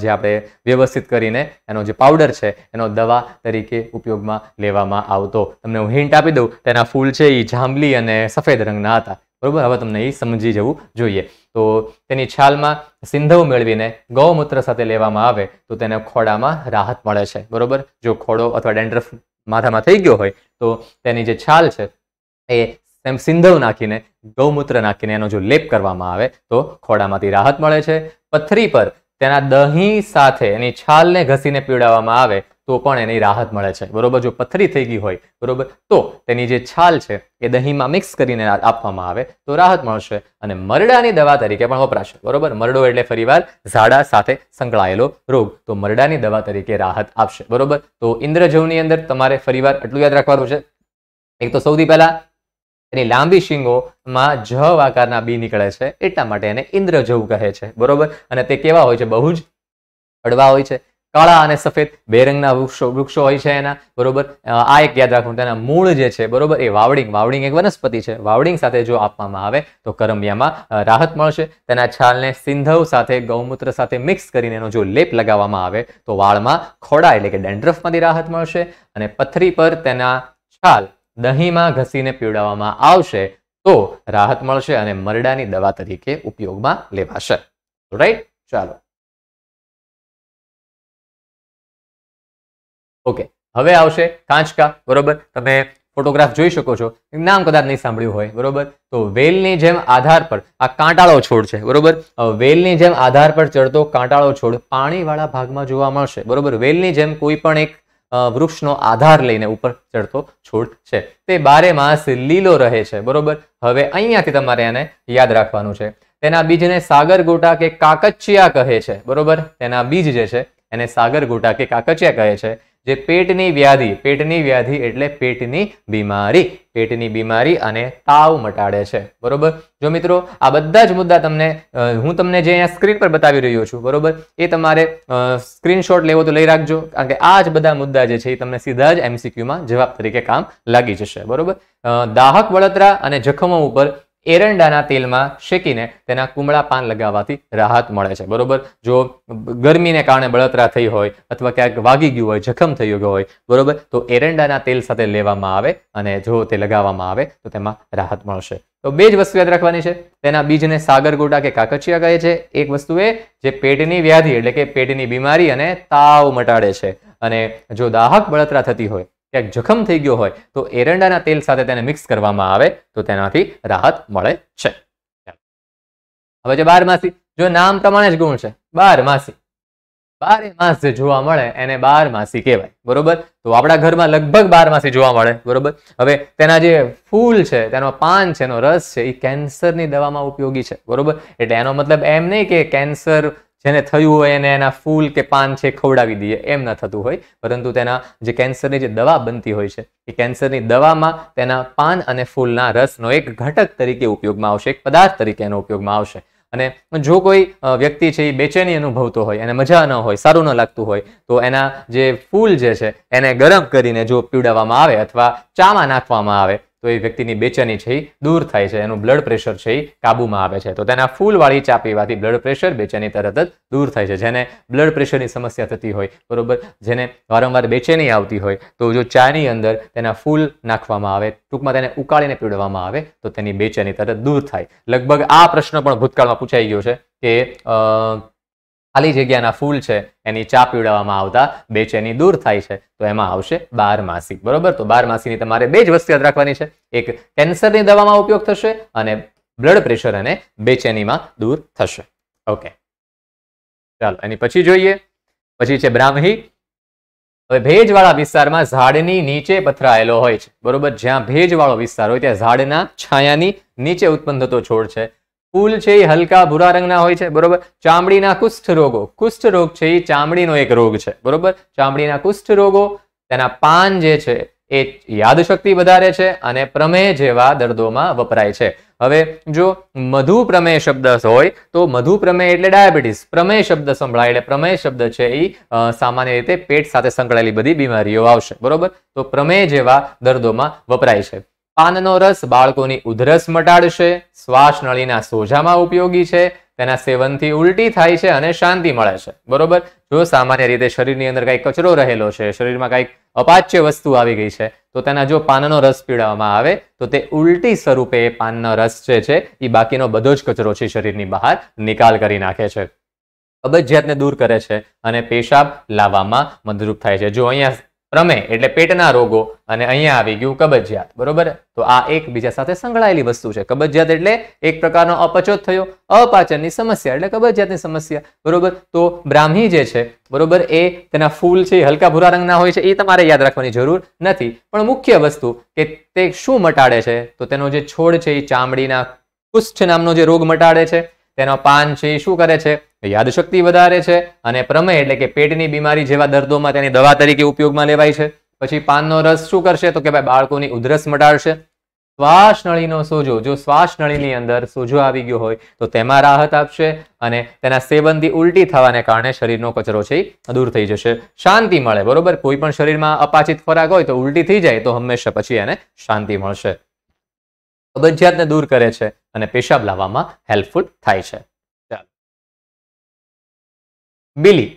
જે આપણે વ્યવસ્થિત કરીને એનો જે પાવડર છે એનો દવા તરીકે ઉપયોગમાં લેવામાં આવતો તમને હું હિન્ટ આપી દઉં તેના ફૂલ છે એ જાંબલી અને સફેદ રંગના હતા બરાબર હવે તમને એ સમજી જવું જોઈએ તો તેની છાલમાં સિંધવ મેળવીને ગૌમૂત્ર સાથે લેવામાં આવે તો તેને ખોડામાં રાહત મળે છે બરોબર જો ખોડો અથવા ડેન્ડ્રફ માથામાં થઈ ગયો હોય તો તેની જે છાલ છે એ એમ સિંધવ નાખીને ગૌમૂત્ર નાખીને એનો જો લેપ કરવામાં આવે તો ખોડામાંથી રાહત મળે છે પથરી પર તેના દહીં સાથે એની છાલને ઘસીને પીવડાવવામાં આવે તો પણ એની રાહત મળે છે બરોબર જો પથરી થઈ ગઈ હોય બરોબર તો તેની જે છાલ છે એ દહીંમાં મિક્સ કરીને આપવામાં આવે તો રાહત મળશે અને મરડાની દવા તરીકે પણ વપરાશે બરોબર મરડો એટલે ફરીવાર ઝાડા સાથે સંકળાયેલો રોગ તો મરડાની દવા તરીકે રાહત આપશે બરોબર તો ઇન્દ્રજવની અંદર તમારે ફરીવાર એટલું યાદ રાખવાનું છે એક તો સૌથી પહેલા એની લાંબી શિંગોમાં જ આકારના બી નીકળે છે એટલા માટે એને ઇન્દ્રજવ કહે છે બરોબર અને તે કેવા હોય છે બહુ જ અડવા હોય છે કાળા અને સફેદ બે રંગના વૃક્ષો વૃક્ષો હોય છે એના બરોબર આ એક યાદ રાખવું તેના મૂળ જે છે બરોબર એ વાવડિંગ વાવડિંગ એક વનસ્પતિ છે વાવડિંગ સાથે જો આપવામાં આવે તો કરમિયામાં રાહત મળશે તેના છાલને સિંધવ સાથે ગૌમૂત્ર સાથે મિક્સ કરીને એનો જો લેપ લગાવવામાં આવે તો વાળમાં ખોડા એટલે કે ડેન્ડ્રફમાંથી રાહત મળશે અને પથરી પર તેના છાલ દહીંમાં ઘસીને પીવડાવવામાં આવશે તો રાહત મળશે અને મરડાની દવા તરીકે ઉપયોગમાં લેવાશે રાઈટ ચાલો ઓકે હવે આવશે કાંચકા બરોબર તમે ફોટોગ્રાફ જોઈ શકો છો નામ કદાચ નહીં સાંભળ્યું હોય બરોબર તો વેલની જેમ આધાર પર આ કાંટાળો છોડ છે બરોબર વેલની જેમ આધાર પર ચડતો કાંટાળો છોડ પાણીવાળા ભાગમાં જોવા મળશે બરોબર વેલની જેમ કોઈ પણ એક વૃક્ષનો આધાર લઈને ઉપર ચડતો છોડ છે તે બારે માસ લીલો રહે છે બરોબર હવે અહીંયાથી તમારે એને યાદ રાખવાનું છે તેના બીજને સાગર ગોટા કે કાકચિયા કહે છે બરોબર તેના બીજ જે છે એને સાગર ગોટા કે કાકચિયા કહે છે જે પેટની વ્યાધિ પેટની વ્યાધિ એટલે પેટની બીમારી પેટની બીમારી અને તાવ મટાડે છે બરોબર જો મિત્રો આ બધા જ મુદ્દા તમને હું તમને જે અહીંયા સ્ક્રીન પર બતાવી રહ્યો છું બરોબર એ તમારે સ્ક્રીનશોટ લેવો તો લઈ રાખજો કારણ કે આ જ બધા મુદ્દા જે છે એ તમને સીધા જ એમસીક્યુમાં જવાબ તરીકે કામ લાગી જશે બરોબર દાહક બળતરા અને જખમો ઉપર એરંડાના તેલમાં શેકીને તેના કુમળા પાન લગાવવાથી રાહત મળે છે બરોબર જો ગરમીને કારણે બળતરા થઈ હોય અથવા ક્યાંક વાગી ગયું હોય જખમ થઈ ગયો હોય બરોબર તો એરંડાના તેલ સાથે લેવામાં આવે અને જો તે લગાવવામાં આવે તો તેમાં રાહત મળશે તો બે જ વસ્તુ યાદ રાખવાની છે તેના બીજને સાગરગોટા કે કાકચિયા કહે છે એક વસ્તુ એ જે પેટની વ્યાધિ એટલે કે પેટની બીમારી અને તાવ મટાડે છે અને જો દાહક બળતરા થતી હોય ક્યાંક જખમ થઈ ગયો હોય તો એરંડાના તેલ સાથે તેને મિક્સ કરવામાં આવે તો તેનાથી રાહત મળે છે હવે જે બારમાસી જો નામ પ્રમાણે જ ગુણ છે બારમાસી બારે માસ જે જોવા મળે એને બારમાસી કહેવાય બરોબર તો આપણા ઘરમાં લગભગ બારમાસી જોવા મળે બરોબર હવે તેના જે ફૂલ છે તેનો પાન છે એનો રસ છે એ કેન્સરની દવામાં ઉપયોગી છે બરોબર એટલે એનો મતલબ એમ નહીં કે કેન્સર જેને થયું હોય એને એના ફૂલ કે પાન છે ખવડાવી દઈએ એમ ન થતું હોય પરંતુ તેના જે કેન્સરની જે દવા બનતી હોય છે એ કેન્સરની દવામાં તેના પાન અને ફૂલના રસનો એક ઘટક તરીકે ઉપયોગમાં આવશે એક પદાર્થ તરીકે એનો ઉપયોગમાં આવશે અને જો કોઈ વ્યક્તિ છે એ બેચેની અનુભવતો હોય એને મજા ન હોય સારું ન લાગતું હોય તો એના જે ફૂલ જે છે એને ગરમ કરીને જો પીવડાવવામાં આવે અથવા ચામાં નાખવામાં આવે તો એ વ્યક્તિની બેચેની છે એ દૂર થાય છે એનું બ્લડ પ્રેશર છે કાબૂમાં આવે છે તો તેના ફૂલવાળી ચા પીવાથી બ્લડ પ્રેશર બેચેની તરત જ દૂર થાય છે જેને બ્લડ પ્રેશરની સમસ્યા થતી હોય બરોબર જેને વારંવાર બેચેની આવતી હોય તો જો ચાની અંદર તેના ફૂલ નાખવામાં આવે ટૂંકમાં તેને ઉકાળીને પીવડવામાં આવે તો તેની બેચેની તરત દૂર થાય લગભગ આ પ્રશ્ન પણ ભૂતકાળમાં પૂછાઈ ગયો છે કે ખાલી જગ્યાના ફૂલ છે એની ચા પીવડાવવામાં આવતા બેચેની દૂર થાય છે તો એમાં આવશે બાર બરોબર તો બારમાસીની તમારે બે જ વસ્તુ યાદ રાખવાની છે એક કેન્સરની દવામાં ઉપયોગ થશે અને બ્લડ પ્રેશર અને બેચેનીમાં દૂર થશે ઓકે ચાલો એની પછી જોઈએ પછી છે બ્રાહ્મી હવે ભેજવાળા વિસ્તારમાં ઝાડની નીચે પથરાયેલો હોય છે બરોબર જ્યાં ભેજવાળો વિસ્તાર હોય ત્યાં ઝાડના છાયાની નીચે ઉત્પન્ન થતો છોડ છે ફૂલ છે એ હલકા ભૂરા રંગના હોય છે બરોબર ચામડીના કુષ્ઠ રોગો કુષ્ઠ રોગ છે એ ચામડીનો એક રોગ છે બરોબર ચામડીના કુષ્ઠ રોગો તેના પાન જે છે એ યાદશક્તિ વધારે છે અને પ્રમેય જેવા દર્દોમાં વપરાય છે હવે જો મધુ પ્રમેય શબ્દ હોય તો મધુ પ્રમેય એટલે ડાયાબિટીસ પ્રમેય શબ્દ સંભળાય એટલે પ્રમેય શબ્દ છે એ સામાન્ય રીતે પેટ સાથે સંકળાયેલી બધી બીમારીઓ આવશે બરોબર તો પ્રમેય જેવા દર્દોમાં વપરાય છે પાનનો રસ બાળકોની ઉધરસ મટાડશે શ્વાસ નળીના સોજામાં ઉપયોગી છે તેના સેવનથી ઉલટી થાય છે અને શાંતિ મળે છે બરોબર જો સામાન્ય રીતે શરીરની અંદર કંઈક કચરો રહેલો છે શરીરમાં કંઈક અપાચ્ય વસ્તુ આવી ગઈ છે તો તેના જો પાનનો રસ પીડાવવામાં આવે તો તે ઉલટી સ્વરૂપે પાનનો રસ જે છે એ બાકીનો બધો જ કચરો છે શરીરની બહાર નિકાલ કરી નાખે છે અબજિયાતને દૂર કરે છે અને પેશાબ લાવવામાં મદદરૂપ થાય છે જો અહીંયા પ્રમેય એટલે પેટના રોગો અને અહીંયા આવી ગયું કબજિયાત બરોબર તો આ એકબીજા સાથે સંકળાયેલી વસ્તુ છે કબજિયાત એટલે એક પ્રકારનો અપચો થયો અપાચનની સમસ્યા એટલે કબજિયાતની સમસ્યા બરોબર તો બ્રાહ્મી જે છે બરોબર એ તેના ફૂલ છે હલકા ભૂરા રંગના હોય છે એ તમારે યાદ રાખવાની જરૂર નથી પણ મુખ્ય વસ્તુ કે તે શું મટાડે છે તો તેનો જે છોડ છે એ ચામડીના કુષ્ઠ નામનો જે રોગ મટાડે છે તેનો પાન છે એ શું કરે છે યાદશક્તિ વધારે છે અને પ્રમેય એટલે કે પેટની બીમારી જેવા દર્દોમાં તેની દવા તરીકે ઉપયોગમાં લેવાય છે પછી પાનનો રસ શું કરશે તો કે ભાઈ બાળકોની ઉધરસ મટાડશે શ્વાસ નળીનો સોજો જો શ્વાસ નળીની અંદર સોજો આવી ગયો હોય તો તેમાં રાહત આપશે અને તેના સેવનથી ઉલટી થવાને કારણે શરીરનો કચરો છે દૂર થઈ જશે શાંતિ મળે બરોબર કોઈ પણ શરીરમાં અપાચિત ખોરાક હોય તો ઉલટી થઈ જાય તો હંમેશા પછી એને શાંતિ મળશે કબજિયાતને દૂર કરે છે અને પેશાબ લાવવામાં હેલ્પફુલ થાય છે બીલી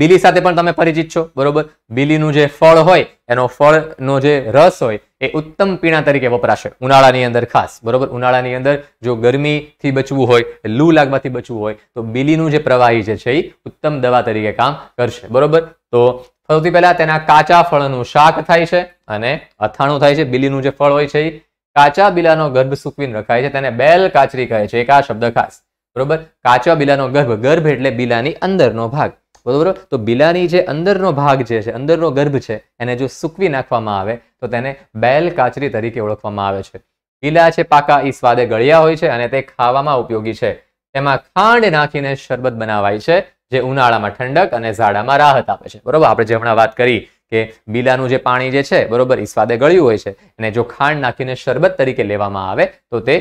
બીલી સાથે પણ તમે પરિચિત છો બરોબર બીલીનું જે ફળ હોય એનો ફળનો જે રસ હોય એ ઉત્તમ પીણા તરીકે વપરાશે ઉનાળાની અંદર ખાસ બરોબર ઉનાળાની અંદર જો ગરમીથી બચવું હોય લૂ લાગવાથી બચવું હોય તો બીલીનું જે પ્રવાહી જે છે એ ઉત્તમ દવા તરીકે કામ કરશે બરોબર તો સૌથી પહેલા તેના કાચા ફળનું શાક થાય છે અને અથાણું થાય છે બીલીનું જે ફળ હોય છે એ કાચા બિલાનો ગર્ભ સૂકવીને રખાય છે તેને બેલ કાચરી કહે છે એક આ શબ્દ ખાસ બરોબર કાચા બિલાનો ગર્ભ ગર્ભ એટલે બિલાની અંદરનો ભાગ બરોબર તો બિલાની જે અંદરનો ભાગ જે છે અંદરનો ગર્ભ છે એને જો સૂકવી નાખવામાં આવે તો તેને બેલ કાચરી તરીકે ઓળખવામાં આવે છે બિલા છે પાકા એ સ્વાદે ગળ્યા હોય છે અને તે ખાવામાં ઉપયોગી છે તેમાં ખાંડ નાખીને શરબત બનાવાય છે જે ઉનાળામાં ઠંડક અને ઝાડામાં રાહત આપે છે બરોબર આપણે જે હમણાં વાત કરી કે બીલાનું જે પાણી જે છે બરોબર એ સ્વાદે ગળ્યું હોય છે અને જો ખાંડ નાખીને શરબત તરીકે લેવામાં આવે તો તે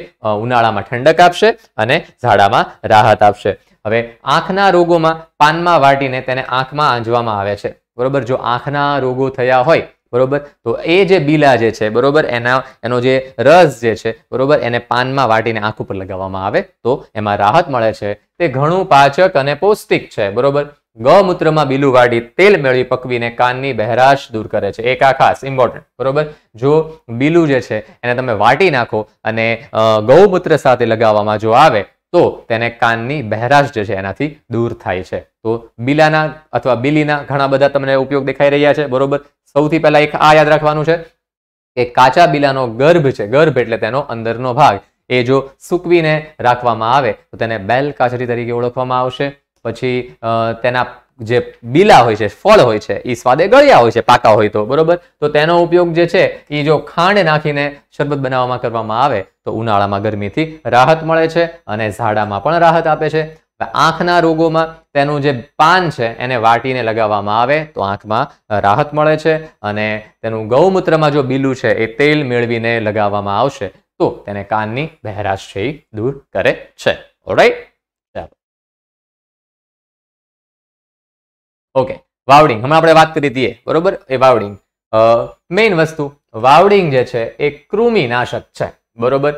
ઉનાળામાં ઠંડક આપશે અને ઝાડામાં રાહત આપશે હવે આંખના રોગોમાં પાનમાં વાટીને તેને આંખમાં આંજવામાં આવે છે બરોબર જો આંખના રોગો થયા હોય બરોબર તો એ જે બીલા જે છે બરોબર એના એનો જે રસ જે છે બરોબર એને પાનમાં વાટીને આંખ ઉપર લગાવવામાં આવે તો એમાં રાહત મળે છે તે ઘણું પાચક અને પૌષ્ટિક છે બરોબર ગૌમૂત્રમાં બીલું વાળી તેલ મેળવી પકવીને કાનની બહેરાશ દૂર કરે છે એક આ ખાસ ઇમ્પોર્ટન્ટ બરોબર જો બીલું જે છે એને તમે વાટી નાખો અને ગૌમૂત્ર સાથે લગાવવામાં જો આવે તો તેને કાનની બહેરાશ જે છે એનાથી દૂર થાય છે તો બીલાના અથવા બીલીના ઘણા બધા તમને ઉપયોગ દેખાઈ રહ્યા છે બરોબર સૌથી પહેલા એક આ યાદ રાખવાનું છે કે કાચા બીલાનો ગર્ભ છે ગર્ભ એટલે તેનો અંદરનો ભાગ એ જો સૂકવીને રાખવામાં આવે તો તેને બેલ કાચરી તરીકે ઓળખવામાં આવશે પછી તેના જે બીલા હોય છે ફળ હોય છે એ સ્વાદે ગળ્યા હોય છે પાકા હોય તો બરોબર તો તેનો ઉપયોગ જે છે એ જો ખાંડ નાખીને શરબત બનાવવામાં કરવામાં આવે તો ઉનાળામાં ગરમીથી રાહત મળે છે અને ઝાડામાં પણ રાહત આપે છે આંખના રોગોમાં તેનું જે પાન છે એને વાટીને લગાવવામાં આવે તો આંખમાં રાહત મળે છે અને તેનું ગૌમૂત્રમાં જો બીલું છે એ તેલ મેળવીને લગાવવામાં આવશે તો તેને કાનની બહેરાશ છે દૂર કરે છે ઓરાઈટ ઓકે વાવડિંગ હમણાં આપણે વાત કરી હતી બરોબર એ વાવડિંગ મેઇન વસ્તુ વાવડિંગ જે છે એ કૃમિનાશક છે બરોબર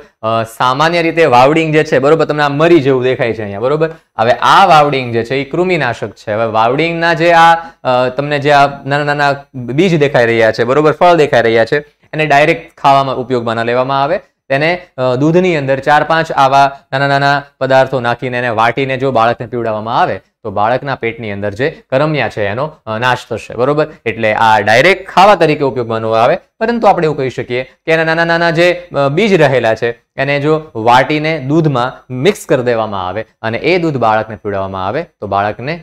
સામાન્ય રીતે વાવડિંગ જે છે બરોબર તમને આ મરી જેવું દેખાય છે અહીંયા બરોબર હવે આ વાવડિંગ જે છે એ કૃમિનાશક છે હવે વાવડિંગના જે આ તમને જે આ નાના નાના બીજ દેખાઈ રહ્યા છે બરોબર ફળ દેખાઈ રહ્યા છે એને ડાયરેક્ટ ખાવામાં ઉપયોગમાં ના લેવામાં આવે તેને દૂધની અંદર ચાર પાંચ આવા નાના નાના પદાર્થો નાખીને એને વાટીને જો બાળકને પીવડાવવામાં આવે તો બાળકના પેટની અંદર જે કરમ્યા છે એનો નાશ થશે બરોબર એટલે આ ડાયરેક્ટ ખાવા તરીકે ઉપયોગમાં ન આવે પરંતુ આપણે એવું કહી શકીએ કે એના નાના નાના જે બીજ રહેલા છે એને જો વાટીને દૂધમાં મિક્સ કરી દેવામાં આવે અને એ દૂધ બાળકને પીવડાવવામાં આવે તો બાળકને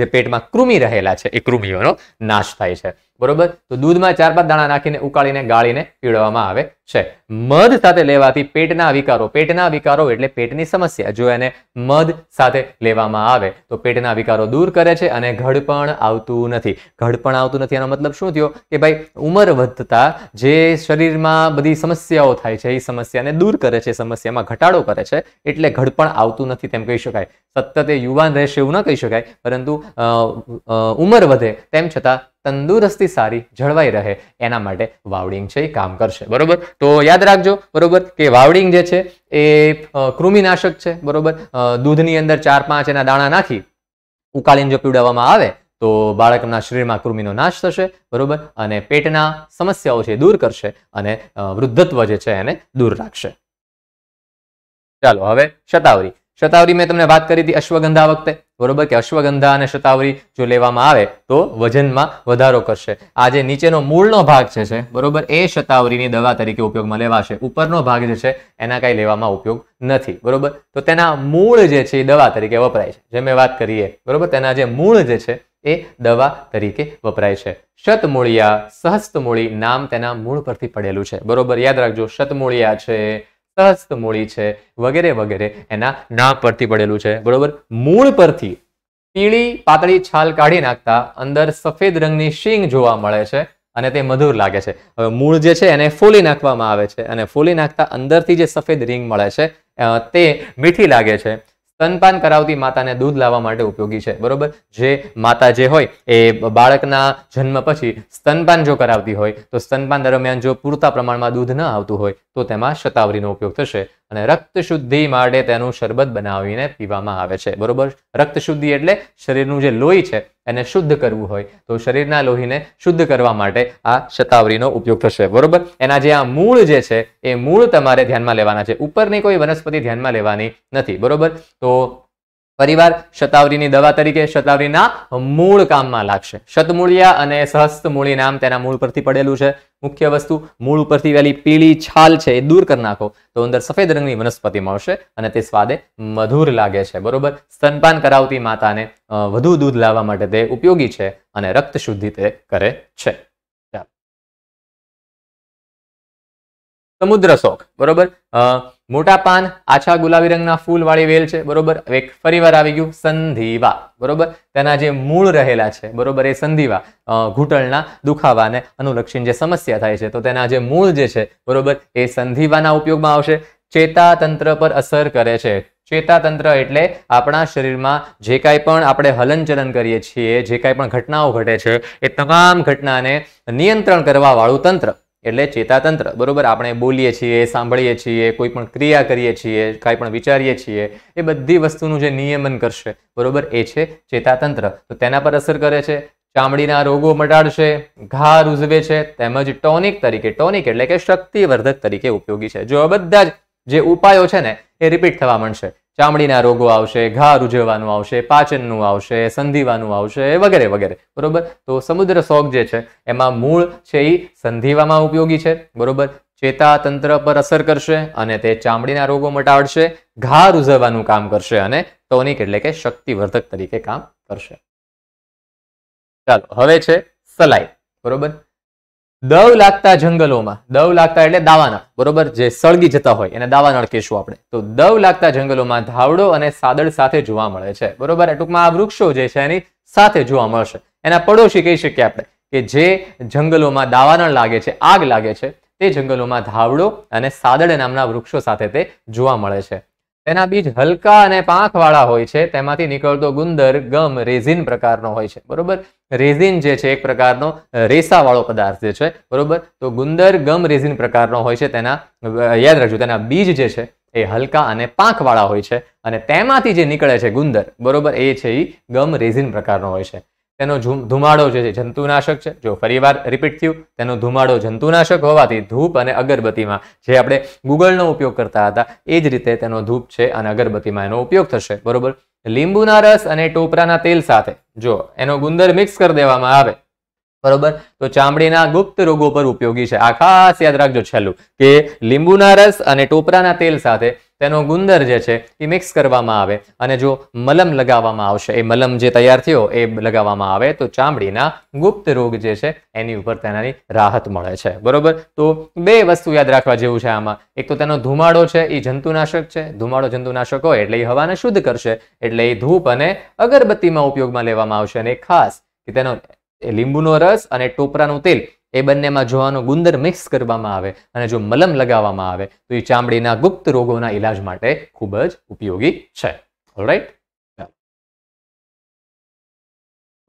જે પેટમાં કૃમિ રહેલા છે એ કૃમિઓનો નાશ થાય છે બરોબર તો દૂધમાં ચાર પાંચ દાણા નાખીને ઉકાળીને ગાળીને પીળવામાં આવે છે મધ સાથે લેવાથી પેટના વિકારો પેટના વિકારો એટલે પેટની સમસ્યા જો એને મધ સાથે લેવામાં આવે તો પેટના વિકારો દૂર કરે છે અને ઘડપણ આવતું નથી ઘડપણ આવતું નથી એનો મતલબ શું થયો કે ભાઈ ઉંમર વધતા જે શરીરમાં બધી સમસ્યાઓ થાય છે એ સમસ્યાને દૂર કરે છે સમસ્યામાં ઘટાડો કરે છે એટલે ઘડપણ આવતું નથી તેમ કહી શકાય સતત યુવાન રહેશે એવું ન કહી શકાય પરંતુ ઉંમર વધે તેમ છતાં તંદુરસ્તી સારી જળવાઈ રહે એના માટે વાવડિંગ છે એ કામ કરશે બરોબર તો યાદ રાખજો બરોબર કે વાવડિંગ જે છે એ કૃમિનાશક છે બરોબર દૂધની અંદર ચાર પાંચ એના દાણા નાખી ઉકાળીને જો પીવડાવવામાં આવે તો બાળકના શરીરમાં કૃમિનો નાશ થશે બરોબર અને પેટના સમસ્યાઓ છે દૂર કરશે અને વૃદ્ધત્વ જે છે એને દૂર રાખશે ચાલો હવે શતાવરી શતાવરી મેં તમને વાત કરી હતી અશ્વગંધા વખતે બરોબર કે અશ્વગંધા અને શતાવરી જો લેવામાં આવે તો વજનમાં વધારો કરશે આ જે નીચેનો મૂળનો ભાગ છે બરોબર એ શતાવરીની દવા તરીકે ઉપયોગમાં લેવાશે ઉપરનો ભાગ જે છે એના કાંઈ લેવામાં ઉપયોગ નથી બરોબર તો તેના મૂળ જે છે એ દવા તરીકે વપરાય છે જે મેં વાત કરીએ બરોબર તેના જે મૂળ જે છે એ દવા તરીકે વપરાય છે શતમૂળિયા મૂળી નામ તેના મૂળ પરથી પડેલું છે બરોબર યાદ રાખજો શતમૂળિયા છે મૂળી છે વગેરે વગેરે એના નાક પરથી પડેલું છે બરોબર મૂળ પરથી પીળી પાતળી છાલ કાઢી નાખતા અંદર સફેદ રંગની શીંગ જોવા મળે છે અને તે મધુર લાગે છે હવે મૂળ જે છે એને ફૂલી નાખવામાં આવે છે અને ફૂલી નાખતા અંદરથી જે સફેદ રીંગ મળે છે તે મીઠી લાગે છે સ્તનપાન કરાવતી માતાને દૂધ લાવવા માટે ઉપયોગી છે બરોબર જે માતા જે હોય એ બાળકના જન્મ પછી સ્તનપાન જો કરાવતી હોય તો સ્તનપાન દરમિયાન જો પૂરતા પ્રમાણમાં દૂધ ન આવતું હોય તો તેમાં શતાવરીનો ઉપયોગ થશે અને રક્ત શુદ્ધિ માટે તેનું શરબત બનાવીને પીવામાં આવે છે બરોબર રક્ત શુદ્ધિ એટલે શરીરનું જે લોહી છે એને શુદ્ધ કરવું હોય તો શરીરના લોહીને શુદ્ધ કરવા માટે આ શતાવરીનો ઉપયોગ થશે બરોબર એના જે આ મૂળ જે છે એ મૂળ તમારે ધ્યાનમાં લેવાના છે ઉપરની કોઈ વનસ્પતિ ધ્યાનમાં લેવાની નથી બરોબર તો પરિવાર શતાવરીની દવા તરીકે શતાવરીના મૂળ કામમાં લાગશે શતમૂળિયા અને સહસ્તમૂળી નામ તેના મૂળ પરથી પડેલું છે મુખ્ય વસ્તુ મૂળ ઉપરથી વહેલી પીળી છાલ છે એ દૂર કરી નાખો તો અંદર સફેદ રંગની વનસ્પતિ મળશે અને તે સ્વાદે મધુર લાગે છે બરોબર સ્તનપાન કરાવતી માતાને વધુ દૂધ લાવવા માટે તે ઉપયોગી છે અને રક્ત શુદ્ધિ તે કરે છે સમુદ્ર શોખ બરોબર અ મોટા પાન આછા ગુલાબી રંગના ફૂલવાળી વેલ છે બરોબર એક ફરીવાર આવી ગયું સંધિવા બરોબર તેના જે મૂળ રહેલા છે બરોબર એ સંધિવા ઘૂંટણના દુખાવાને અનુલક્ષીને જે સમસ્યા થાય છે તો તેના જે મૂળ જે છે બરોબર એ સંધિવાના ઉપયોગમાં આવશે ચેતાતંત્ર પર અસર કરે છે ચેતાતંત્ર એટલે આપણા શરીરમાં જે કાંઈ પણ આપણે હલનચલન કરીએ છીએ જે કાંઈ પણ ઘટનાઓ ઘટે છે એ તમામ ઘટનાને નિયંત્રણ કરવાવાળું તંત્ર એટલે ચેતાતંત્ર બરોબર આપણે બોલીએ છીએ સાંભળીએ છીએ કોઈ પણ ક્રિયા કરીએ છીએ કાંઈ પણ વિચારીએ છીએ એ બધી વસ્તુનું જે નિયમન કરશે બરોબર એ છે ચેતાતંત્ર તો તેના પર અસર કરે છે ચામડીના રોગો મટાડશે ઘા રૂઝવે છે તેમજ ટોનિક તરીકે ટોનિક એટલે કે શક્તિવર્ધક તરીકે ઉપયોગી છે જો બધા જ જે ઉપાયો છે ને એ રિપીટ થવા માંડશે ચામડીના રોગો આવશે ઘા રૂઝવાનું આવશે પાચનનું આવશે સંધિવાનું આવશે વગેરે વગેરે બરોબર તો સમુદ્ર શોખ જે છે એમાં મૂળ છે એ સંધિવામાં ઉપયોગી છે બરોબર ચેતાતંત્ર પર અસર કરશે અને તે ચામડીના રોગો મટાડશે ઘા રૂઝવવાનું કામ કરશે અને ટોનિક એટલે કે શક્તિવર્ધક તરીકે કામ કરશે ચાલો હવે છે સલાઈ બરોબર દવ લાગતા જંગલોમાં દવ લાગતા એટલે દાવાનળ બરોબર જે સળગી જતા હોય એને દાવાનળ કહેશું આપણે તો દવ લાગતા જંગલોમાં ધાવડો અને સાદળ સાથે જોવા મળે છે બરોબર ટૂંકમાં આ વૃક્ષો જે છે એની સાથે જોવા મળશે એના પડોશી કહી શકીએ આપણે કે જે જંગલોમાં દાવાનળ લાગે છે આગ લાગે છે તે જંગલોમાં ધાવડો અને સાદળ નામના વૃક્ષો સાથે તે જોવા મળે છે તેના બીજ હલકા અને પાંખવાળા હોય છે તેમાંથી નીકળતો ગુંદર ગમ રેઝિન પ્રકારનો હોય છે બરોબર રેઝિન જે છે એક પ્રકારનો રેસાવાળો પદાર્થ જે છે બરોબર તો ગુંદર ગમ રેઝિન પ્રકારનો હોય છે તેના યાદ રાખજો તેના બીજ જે છે એ હલકા અને પાંખવાળા હોય છે અને તેમાંથી જે નીકળે છે ગુંદર બરોબર એ છે એ ગમ રેઝિન પ્રકારનો હોય છે તેનો ધુમાડો જે છે જંતુનાશક છે જો ફરીવાર રિપીટ થયું તેનો ધુમાડો જંતુનાશક હોવાથી ધૂપ અને અગરબત્તીમાં જે આપણે ગૂગલનો ઉપયોગ કરતા હતા એ જ રીતે તેનો ધૂપ છે અને અગરબત્તીમાં એનો ઉપયોગ થશે બરોબર લીંબુના રસ અને ટોપરાના તેલ સાથે જો એનો ગુંદર મિક્સ કરી દેવામાં આવે બરોબર તો ચામડીના ગુપ્ત રોગો પર ઉપયોગી છે આ ખાસ યાદ રાખજો છેલ્લું કે લીંબુના રસ અને ટોપરાના તેલ સાથે તેનો ગુંદર જે છે એ મિક્સ કરવામાં આવે અને જો મલમ લગાવવામાં આવશે એ મલમ જે તૈયાર થયો એ લગાવવામાં આવે તો ચામડીના ગુપ્ત રોગ જે છે એની ઉપર તેનાની રાહત મળે છે બરોબર તો બે વસ્તુ યાદ રાખવા જેવું છે આમાં એક તો તેનો ધુમાડો છે એ જંતુનાશક છે ધુમાડો જંતુનાશક હોય એટલે એ હવાને શુદ્ધ કરશે એટલે એ ધૂપ અને અગરબત્તીમાં ઉપયોગમાં લેવામાં આવશે અને ખાસ કે તેનો લીંબુનો રસ અને ટોપરાનું તેલ એ બંનેમાં જોવાનો ગુંદર મિક્સ કરવામાં આવે અને જો મલમ લગાવવામાં આવે તો એ ચામડીના ગુપ્ત રોગોના ઈલાજ માટે ખૂબ જ ઉપયોગી છે ઓલરાઈટ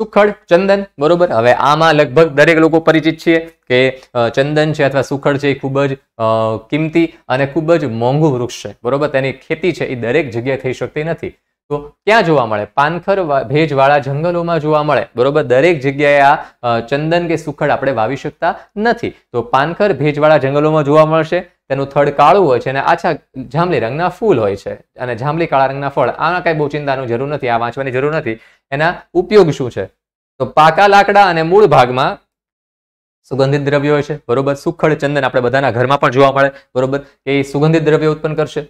સુખડ ચંદન બરોબર હવે આમાં લગભગ દરેક લોકો પરિચિત છીએ કે ચંદન છે અથવા સુખડ છે એ ખૂબ જ કિંમતી અને ખૂબ જ મોંઘું વૃક્ષ છે બરોબર તેની ખેતી છે એ દરેક જગ્યાએ થઈ શકતી નથી તો ક્યાં જોવા મળે પાનખર ભેજવાળા જંગલોમાં જોવા મળે બરોબર દરેક જગ્યાએ આ ચંદન કે સુખડ આપણે વાવી શકતા નથી તો પાનખર ભેજવાળા જંગલોમાં જોવા મળશે તેનું થડ કાળું હોય છે અને આછા જાંબલી રંગના ફૂલ હોય છે અને જાંબલી કાળા રંગના ફળ આના કાંઈ બહુ ચિંતાની જરૂર નથી આ વાંચવાની જરૂર નથી એના ઉપયોગ શું છે તો પાકા લાકડા અને મૂળ ભાગમાં સુગંધિત દ્રવ્ય હોય છે બરોબર સુખડ ચંદન આપણે બધાના ઘરમાં પણ જોવા મળે બરોબર એ સુગંધિત દ્રવ્ય ઉત્પન્ન કરશે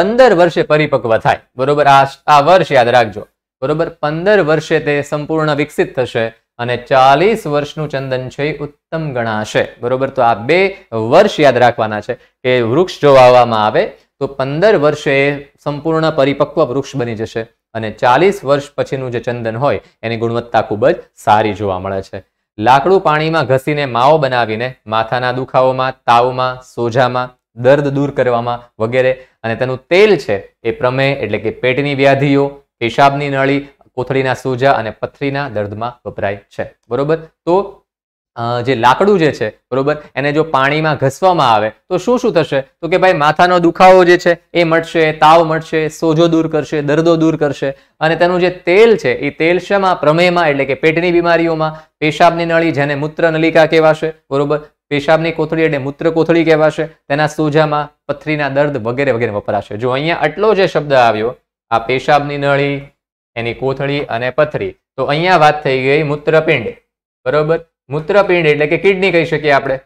પંદર વર્ષે પરિપક્વ થાય બરોબર આ આ વર્ષ યાદ રાખજો બરોબર પંદર વર્ષે તે સંપૂર્ણ વિકસિત થશે અને ચાલીસ વર્ષનું ચંદન છે એ ઉત્તમ ગણાશે બરોબર તો આ બે વર્ષ યાદ રાખવાના છે કે વૃક્ષ જો વાવવામાં આવે તો પંદર વર્ષે સંપૂર્ણ પરિપક્વ વૃક્ષ બની જશે અને ચાલીસ વર્ષ પછીનું જે ચંદન હોય એની ગુણવત્તા ખૂબ જ સારી જોવા મળે છે લાકડું પાણીમાં ઘસીને માવો બનાવીને માથાના દુખાવોમાં તાવમાં સોજામાં દર્દ દૂર કરવામાં વગેરે અને તેનું તેલ છે એ પ્રમેય એટલે કે પેટની વ્યાધિઓ પેશાબની નળી કોથળીના સૂજા અને પથરીના દર્દમાં વપરાય છે બરોબર તો જે લાકડું જે છે બરોબર એને જો પાણીમાં ઘસવામાં આવે તો શું શું થશે તો કે ભાઈ માથાનો દુખાવો જે છે એ મટશે તાવ મટશે સોજો દૂર કરશે દર્દો દૂર કરશે અને તેનું જે તેલ છે એ તેલ શેમાં પ્રમેયમાં એટલે કે પેટની બીમારીઓમાં પેશાબની નળી જેને મૂત્ર નલિકા કહેવાશે બરોબર પેશાબની કોથળી એટલે મૂત્ર કોથળી કહેવાશે તેના સોજામાં પથરીના દર્દ વગેરે વગેરે વપરાશે જો અહીંયા આટલો જે શબ્દ આવ્યો આ પેશાબની નળી એની કોથળી અને પથરી તો અહીંયા વાત થઈ ગઈ મૂત્રપિંડ બરોબર મૂત્રપિંડ એટલે કે કિડની કહી શકીએ આપણે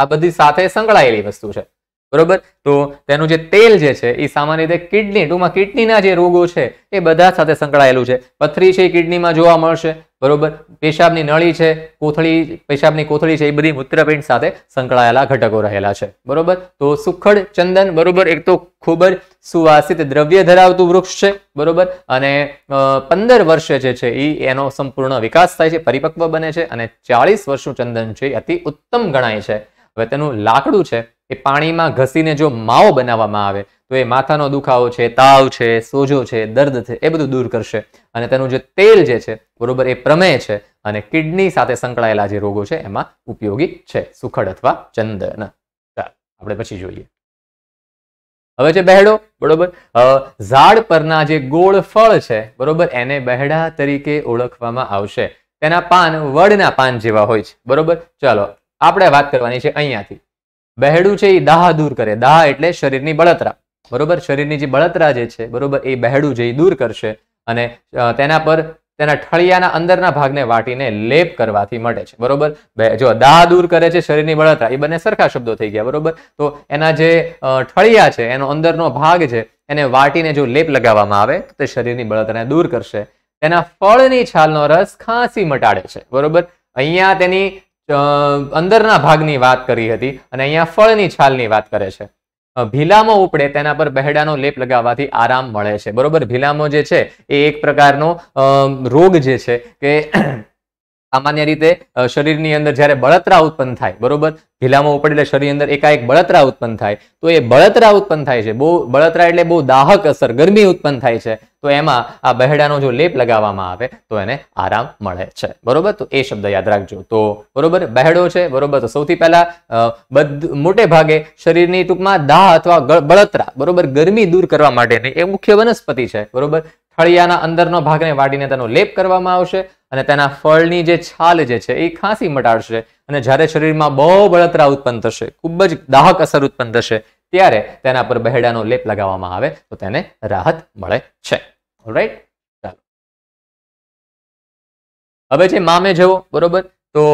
આ બધી સાથે સંકળાયેલી વસ્તુ છે બરોબર તો તેનું જે તેલ જે છે એ સામાન્ય રીતે કિડની ટૂંકમાં કિડનીના જે રોગો છે એ બધા સાથે સંકળાયેલું છે પથરી છે એ કિડનીમાં જોવા મળશે બરોબર પેશાબની નળી છે કોથળી પેશાબની કોથળી છે એ બધી મૂત્રપિંડ સાથે સંકળાયેલા ઘટકો રહેલા છે બરોબર તો સુખડ ચંદન બરોબર એક તો ખૂબ જ સુવાસિત દ્રવ્ય ધરાવતું વૃક્ષ છે બરોબર અને પંદર વર્ષે જે છે એ એનો સંપૂર્ણ વિકાસ થાય છે પરિપક્વ બને છે અને ચાળીસ વર્ષનું ચંદન છે અતિ ઉત્તમ ગણાય છે હવે તેનું લાકડું છે એ પાણીમાં ઘસીને જો માવો બનાવવામાં આવે તો એ માથાનો દુખાવો છે તાવ છે સોજો છે દર્દ છે એ બધું દૂર કરશે અને તેનું જે તેલ જે છે બરોબર એ પ્રમેય છે અને કિડની સાથે સંકળાયેલા જે રોગો છે એમાં ઉપયોગી છે સુખડ અથવા ચંદન ચાલ આપણે પછી જોઈએ હવે છે બહેડો બરોબર ઝાડ પરના જે ગોળ ફળ છે બરોબર એને બહેડા તરીકે ઓળખવામાં આવશે તેના પાન વડના પાન જેવા હોય છે બરોબર ચાલો આપણે વાત કરવાની છે અહીંયાથી બહેડું છે એ દાહ દૂર કરે દાહ એટલે શરીરની બળતરા બરોબર શરીરની જે બળતરા જે છે બરોબર એ બહેડું જે દૂર કરશે અને તેના પર તેના ઠળિયાના અંદરના ભાગને વાટીને લેપ કરવાથી મળે છે બરોબર જો દાહ દૂર કરે છે શરીરની બળતરા એ બંને સરખા શબ્દો થઈ ગયા બરોબર તો એના જે ઠળિયા છે એનો અંદરનો ભાગ છે એને વાટીને જો લેપ લગાવવામાં આવે તો તે શરીરની બળતરાને દૂર કરશે તેના ફળની છાલનો રસ ખાંસી મટાડે છે બરોબર અહીંયા તેની અંદરના ભાગની વાત કરી હતી અને અહીંયા ફળની છાલની વાત કરે છે ભીલામો ઉપડે તેના પર બહેડાનો લેપ લગાવવાથી આરામ મળે છે બરોબર ભીલામો જે છે એ એક પ્રકારનો રોગ જે છે કે સામાન્ય રીતે શરીરની અંદર જ્યારે બળતરા ઉત્પન્ન થાય બરોબર ઢીલામાં ઉપડે શરીર અંદર એકાએક બળતરા ઉત્પન્ન થાય તો એ બળતરા ઉત્પન્ન થાય છે બહુ બળતરા એટલે બહુ દાહક અસર ગરમી ઉત્પન્ન થાય છે તો એમાં આ બહેડાનો જો લેપ લગાવવામાં આવે તો એને આરામ મળે છે બરોબર તો એ શબ્દ યાદ રાખજો તો બરોબર બહેડો છે બરોબર તો સૌથી પહેલા બધ મોટે ભાગે શરીરની ટૂંકમાં દાહ અથવા બળતરા બરોબર ગરમી દૂર કરવા માટેની એ મુખ્ય વનસ્પતિ છે બરોબર ઠળિયાના અંદરનો ભાગને વાડીને તેનો લેપ કરવામાં આવશે અને તેના ફળની જે છાલ જે છે એ ખાંસી મટાડશે અને જ્યારે શરીરમાં બહુ બળતરા ઉત્પન્ન થશે ખૂબ જ દાહક અસર ઉત્પન્ન થશે ત્યારે તેના પર બહેડાનો લેપ લગાવવામાં આવે તો તેને રાહત મળે છે રાઈટ ચાલો હવે છે મામે જવો બરોબર તો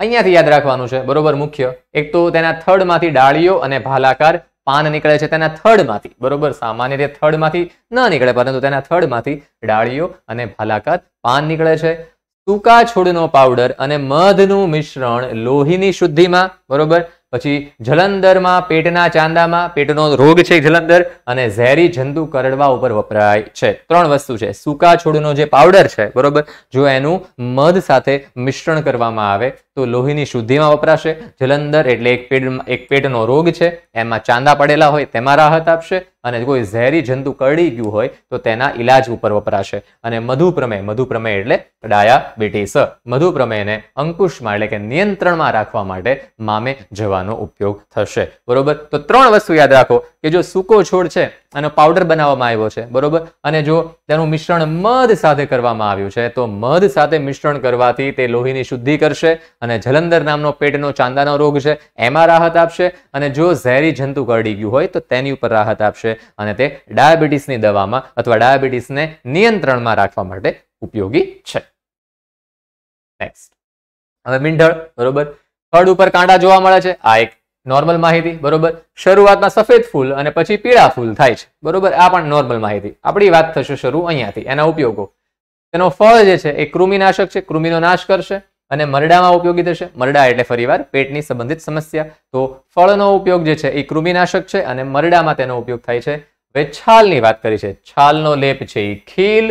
અહીંયાથી યાદ રાખવાનું છે બરોબર મુખ્ય એક તો તેના થડમાંથી ડાળીઓ અને ભાલાકાર પાન નીકળે છે તેના થડમાંથી બરોબર સામાન્ય રીતે થડમાંથી ન નીકળે પરંતુ તેના થડમાંથી ડાળીઓ અને ભલાકાત પાન નીકળે છે સૂકા છોડનો પાવડર અને મધનું મિશ્રણ લોહીની શુદ્ધિમાં બરોબર પછી જલંધરમાં પેટના ચાંદામાં પેટનો રોગ છે જલંધર અને ઝેરી જંતુ કરડવા ઉપર વપરાય છે ત્રણ વસ્તુ છે સૂકા છોડનો જે પાવડર છે બરોબર જો એનું મધ સાથે મિશ્રણ કરવામાં આવે તો લોહીની શુદ્ધિમાં વપરાશે જલંધર એટલે એક પેટ એક પેટનો રોગ છે એમાં ચાંદા પડેલા હોય તેમાં રાહત આપશે અને કોઈ ઝેરી જંતુ કરડી ગયું હોય તો તેના ઇલાજ ઉપર વપરાશે અને મધુપ્રમેય મધુપ્રમેય એટલે ડાયાબિટીસ મધુપ્રમેયને અંકુશમાં એટલે કે નિયંત્રણમાં રાખવા માટે મામે જવાનો ઉપયોગ થશે બરોબર તો ત્રણ વસ્તુ યાદ રાખો કે જો સૂકો છોડ છે અને પાવડર બનાવવામાં આવ્યો છે બરોબર અને જો તેનું મિશ્રણ મધ સાથે કરવામાં આવ્યું છે તો મધ સાથે મિશ્રણ કરવાથી તે લોહીની શુદ્ધિ કરશે અને જલંધર નામનો પેટનો ચાંદાનો રોગ છે એમાં રાહત આપશે અને જો ઝેરી જંતુ કરડી ગયું હોય તો તેની ઉપર રાહત આપશે અને તે ડાયાબિટીસની દવામાં અથવા ડાયાબિટીસને નિયંત્રણમાં રાખવા માટે ઉપયોગી છે નેક્સ્ટ હવે મીંઢળ બરોબર ફળ ઉપર કાંડા જોવા મળે છે આ એક નોર્મલ માહિતી બરોબર શરૂઆતમાં સફેદ ફૂલ અને પછી પીળા ફૂલ થાય છે બરોબર આ પણ નોર્મલ માહિતી આપણી વાત થશે શરૂ અહીંયાથી એના ઉપયોગો તેનો ફળ જે છે એ કૃમિનાશક છે કૃમિનો નાશ કરશે અને મરડામાં ઉપયોગી થશે મરડા એટલે ફરીવાર પેટની સંબંધિત સમસ્યા તો ફળનો ઉપયોગ જે છે એ કૃમિનાશક છે અને મરડામાં તેનો ઉપયોગ થાય છે હવે છાલની વાત કરી છે છાલનો લેપ છે એ ખીલ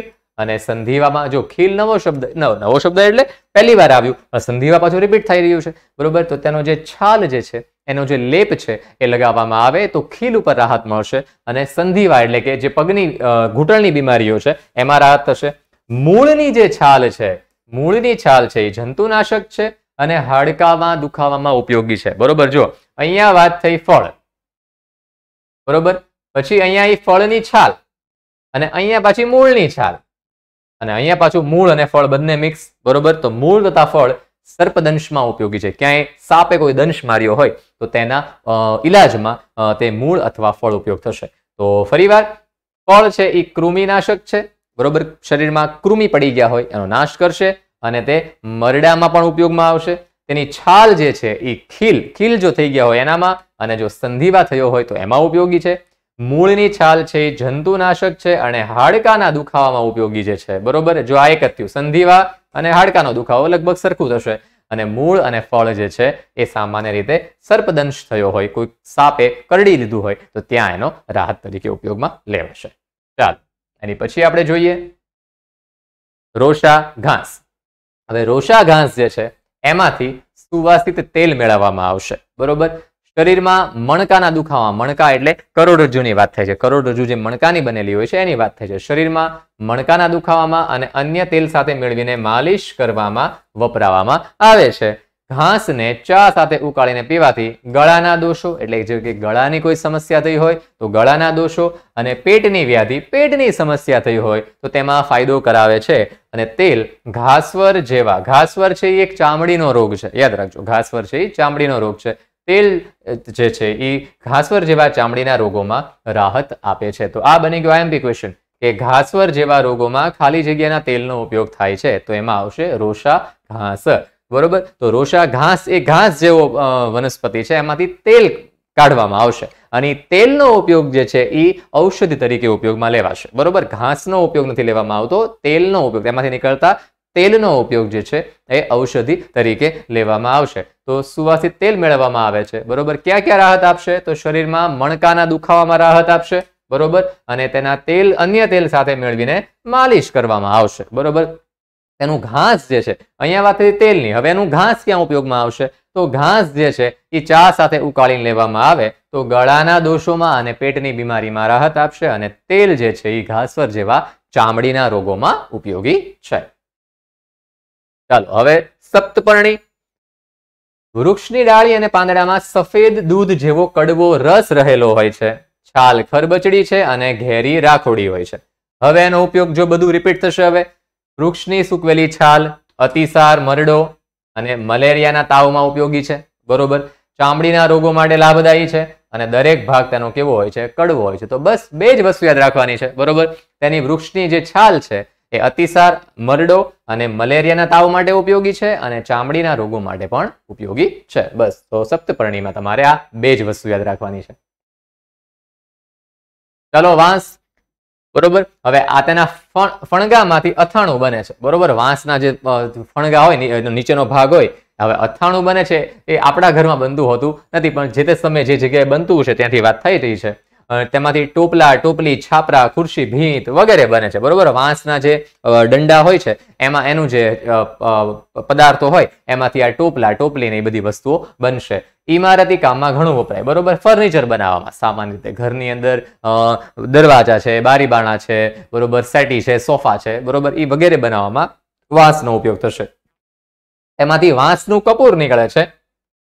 અને સંધિવામાં જો ખીલ નવો શબ્દ નવો શબ્દ એટલે પહેલી વાર આવ્યું સંધિવા પાછું રિપીટ થઈ રહ્યું છે બરોબર તો તેનો જે છાલ જે છે એનો જે લેપ છે એ લગાવવામાં આવે તો ખીલ ઉપર રાહત મળશે અને સંધિવા એટલે કે જે પગની ઘૂંટણની બીમારીઓ છે એમાં રાહત થશે મૂળની જે છાલ છે મૂળની છાલ છે એ જંતુનાશક છે અને હાડકામાં દુખાવામાં ઉપયોગી છે બરોબર જો અહીંયા વાત થઈ ફળ બરોબર પછી અહીંયા એ ફળની છાલ અને અહીંયા પાછી મૂળની છાલ અને અહીંયા પાછું મૂળ અને ફળ બંને મિક્સ બરોબર તો મૂળ તથા ફળ સર્પદંશમાં ઉપયોગી છે ક્યાંય સાપે કોઈ દંશ માર્યો હોય તો તેના ઇલાજમાં તે મૂળ અથવા ફળ ઉપયોગ થશે તો ફરીવાર ફળ છે એ કૃમિનાશક છે બરોબર શરીરમાં કૃમિ પડી ગયા હોય એનો નાશ કરશે અને તે મરડામાં પણ ઉપયોગમાં આવશે તેની છાલ જે છે એ ખીલ ખીલ જો થઈ ગયા હોય એનામાં અને જો સંધિવા થયો હોય તો એમાં ઉપયોગી છે મૂળની છાલ છે એ જંતુનાશક છે અને હાડકાના દુખાવામાં ઉપયોગી જે છે બરોબર જો આ એક જ થયું સંધિવા અને હાડકાનો દુખાવો લગભગ સરખું થશે અને મૂળ અને ફળ જે છે એ સામાન્ય રીતે સર્પદંશ થયો હોય કોઈ સાપે કરડી લીધું હોય તો ત્યાં એનો રાહત તરીકે ઉપયોગમાં લેવાશે ચાલો એની પછી આપણે જોઈએ રોષા ઘાસ હવે રોષા ઘાસ જે છે એમાંથી સુવાસિત તેલ મેળવવામાં આવશે બરોબર શરીરમાં મણકાના દુખાવા મણકા એટલે કરોડરજ્જુની વાત થાય છે કરોડરજ્જુ જે મણકાની બનેલી હોય છે એની વાત થાય છે શરીરમાં મણકાના દુખાવામાં અને અન્ય તેલ સાથે મેળવીને માલિશ કરવામાં વપરાવામાં આવે છે ઘાસને ચા સાથે ઉકાળીને પીવાથી ગળાના દોષો એટલે જે કે ગળાની કોઈ સમસ્યા થઈ હોય તો ગળાના દોષો અને પેટની વ્યાધિ પેટની સમસ્યા થઈ હોય તો તેમાં ફાયદો કરાવે છે અને તેલ ઘાસવર જેવા ઘાસવર છે એ એક ચામડીનો રોગ છે યાદ રાખજો ઘાસવર છે એ ચામડીનો રોગ છે તેલ જે છે એ ઘાસવર જેવા ચામડીના રોગોમાં રાહત આપે છે તો આ બની ગયો આઈએમપી ક્વેશ્ચન કે ઘાસવર જેવા રોગોમાં ખાલી જગ્યાના તેલનો ઉપયોગ થાય છે તો એમાં આવશે રોષા ઘાસ બરોબર તો રોષા ઘાસ એ ઘાસ જેવો વનસ્પતિ છે એમાંથી તેલ કાઢવામાં આવશે અને તેલનો ઉપયોગ જે છે એ ઔષધિ તરીકે ઉપયોગમાં લેવાશે બરોબર ઘાસનો ઉપયોગ નથી લેવામાં આવતો તેલનો ઉપયોગ એમાંથી નીકળતા તેલનો ઉપયોગ જે છે એ ઔષધિ તરીકે લેવામાં આવશે તો સુવાસિત તેલ મેળવવામાં આવે છે બરોબર ક્યાં ક્યાં રાહત આપશે તો શરીરમાં મણકાના દુખાવામાં રાહત આપશે બરોબર અને તેના તેલ અન્ય તેલ સાથે મેળવીને માલિશ કરવામાં આવશે બરોબર તેનું ઘાસ જે છે અહીંયા વાત કરી તેલની હવે એનું ઘાસ ક્યાં ઉપયોગમાં આવશે તો ઘાસ જે છે એ ચા સાથે ઉકાળીને લેવામાં આવે તો ગળાના દોષોમાં અને પેટની બીમારીમાં રાહત આપશે અને તેલ જે છે એ ઘાસવર જેવા ચામડીના રોગોમાં ઉપયોગી છે ચાલો હવે સપ્તપર્ણી વૃક્ષની ડાળી અને પાંદડામાં સફેદ દૂધ જેવો કડવો રસ રહેલો હોય છે છાલ ખરબચડી છે અને ઘેરી રાખોડી હોય છે હવે એનો ઉપયોગ જો બધું રિપીટ થશે હવે વૃક્ષની સૂકવેલી છાલ અતિસાર મરડો અને મલેરિયાના તાવમાં ઉપયોગી છે બરોબર ચામડીના રોગો માટે લાભદાયી છે અને દરેક ભાગ તેનો કેવો હોય છે કડવો હોય છે તો બસ બે જ વસ્તુ યાદ રાખવાની છે બરોબર તેની વૃક્ષની જે છાલ છે એ અતિસાર મરડો અને મલેરિયાના તાવ માટે ઉપયોગી છે અને ચામડીના રોગો માટે પણ ઉપયોગી છે બસ તો સપ્તપર્ણીમાં તમારે આ બે જ વસ્તુ યાદ રાખવાની છે ચલો વાંસ બરોબર હવે આ તેના ફણગામાંથી અથાણું બને છે બરોબર વાંસના જે ફણગા હોય નીચેનો ભાગ હોય હવે અથાણું બને છે એ આપણા ઘરમાં બનતું હોતું નથી પણ જે તે સમયે જે જગ્યાએ બનતું છે ત્યાંથી વાત થઈ રહી છે તેમાંથી ટોપલા ટોપલી છાપરા ખુરશી ભીંત વગેરે બને છે બરોબર વાંસના જે દંડા હોય છે એમાં એનું જે પદાર્થો હોય એમાંથી આ ટોપલા ટોપલી ને એ બધી વસ્તુઓ બનશે ઇમારતી કામમાં ઘણું વપરાય બરોબર ફર્નિચર બનાવવામાં સામાન્ય રીતે ઘરની અંદર દરવાજા છે બારીબાણા છે બરોબર સેટી છે સોફા છે બરોબર એ વગેરે બનાવવામાં વાંસનો ઉપયોગ થશે એમાંથી વાંસનું કપૂર નીકળે છે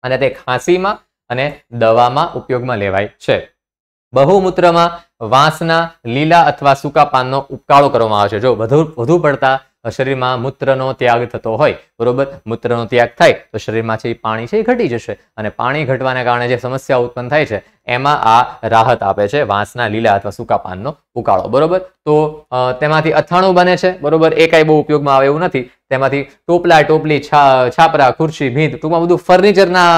અને તે ખાંસીમાં અને દવામાં ઉપયોગમાં લેવાય છે બહુમૂત્રમાં વાંસના લીલા અથવા સૂકા પાનનો ઉકાળો કરવામાં આવે છે જો વધુ વધુ પડતા શરીરમાં મૂત્રનો ત્યાગ થતો હોય બરોબર મૂત્રનો ત્યાગ થાય તો શરીરમાં છે પાણી છે એ ઘટી જશે અને પાણી ઘટવાના કારણે જે સમસ્યા ઉત્પન્ન થાય છે એમાં આ રાહત આપે છે વાંસના લીલા અથવા સૂકા પાનનો ઉકાળો બરોબર તો તેમાંથી અથાણું બને છે બરોબર એ કાંઈ બહુ ઉપયોગમાં આવે એવું નથી તેમાંથી ટોપલા ટોપલી છાપરા ખુરશી ભીંત ટૂંકમાં બધું ફર્નિચરના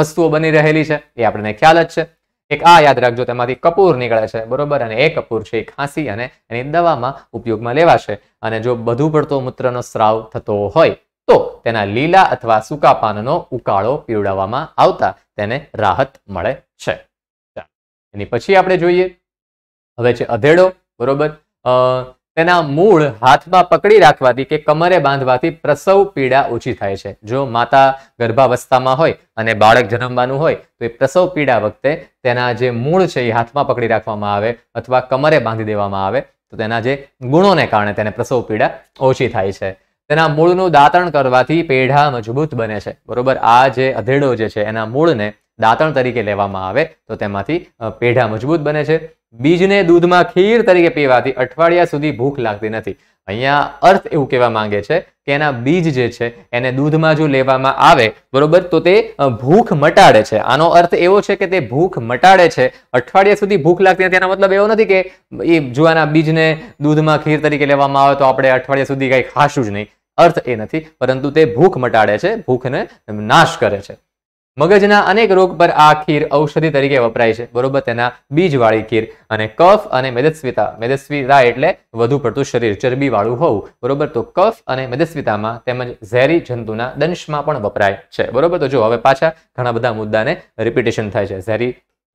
વસ્તુઓ બની રહેલી છે એ આપણને ખ્યાલ જ છે એક આ યાદ રાખજો તેમાંથી કપૂર નીકળે છે બરોબર અને એ કપૂર છે એ ખાંસી અને એની દવામાં ઉપયોગમાં લેવાશે અને જો બધું પડતો મૂત્રનો સ્રાવ થતો હોય તો તેના લીલા અથવા સૂકા પાનનો ઉકાળો પીવડાવવામાં આવતા તેને રાહત મળે છે એની પછી આપણે જોઈએ હવે છે અધેડો બરોબર અ તેના મૂળ હાથમાં પકડી રાખવાથી કે કમરે બાંધવાથી પ્રસવ પીડા ઓછી થાય છે જો માતા ગર્ભાવસ્થામાં હોય અને બાળક જન્મવાનું હોય તો એ પ્રસવ પીડા વખતે તેના જે મૂળ છે એ હાથમાં પકડી રાખવામાં આવે અથવા કમરે બાંધી દેવામાં આવે તો તેના જે ગુણોને કારણે તેને પ્રસવ પીડા ઓછી થાય છે તેના મૂળનું દાંતણ કરવાથી પેઢા મજબૂત બને છે બરોબર આ જે અધેડો જે છે એના મૂળને દાંતણ તરીકે લેવામાં આવે તો તેમાંથી પેઢા મજબૂત બને છે બીજને દૂધમાં ખીર તરીકે પીવાથી અઠવાડિયા સુધી ભૂખ લાગતી નથી અહીંયા અર્થ એવું કહેવા માંગે છે કે એના બીજ જે છે એને દૂધમાં જો લેવામાં આવે બરોબર તો તે ભૂખ મટાડે છે આનો અર્થ એવો છે કે તે ભૂખ મટાડે છે અઠવાડિયા સુધી ભૂખ લાગતી નથી એનો મતલબ એવો નથી કે એ જુવાના બીજને દૂધમાં ખીર તરીકે લેવામાં આવે તો આપણે અઠવાડિયા સુધી કંઈ ખાશું જ નહીં અર્થ એ નથી પરંતુ તે ભૂખ મટાડે છે ભૂખને નાશ કરે છે મગજના અનેક રોગ પર આ ખીર ઔષધિ તરીકે વપરાય છે બરોબર તેના બીજવાળી ખીર અને કફ અને મેદસ્વીતા મેદસ્વીતા એટલે વધુ પડતું શરીર ચરબીવાળું હોવું બરોબર તો કફ અને મેદસ્વીતામાં તેમજ ઝેરી જંતુના દંશમાં પણ વપરાય છે બરોબર તો જો હવે પાછા ઘણા બધા મુદ્દાને રિપીટેશન થાય છે ઝેરી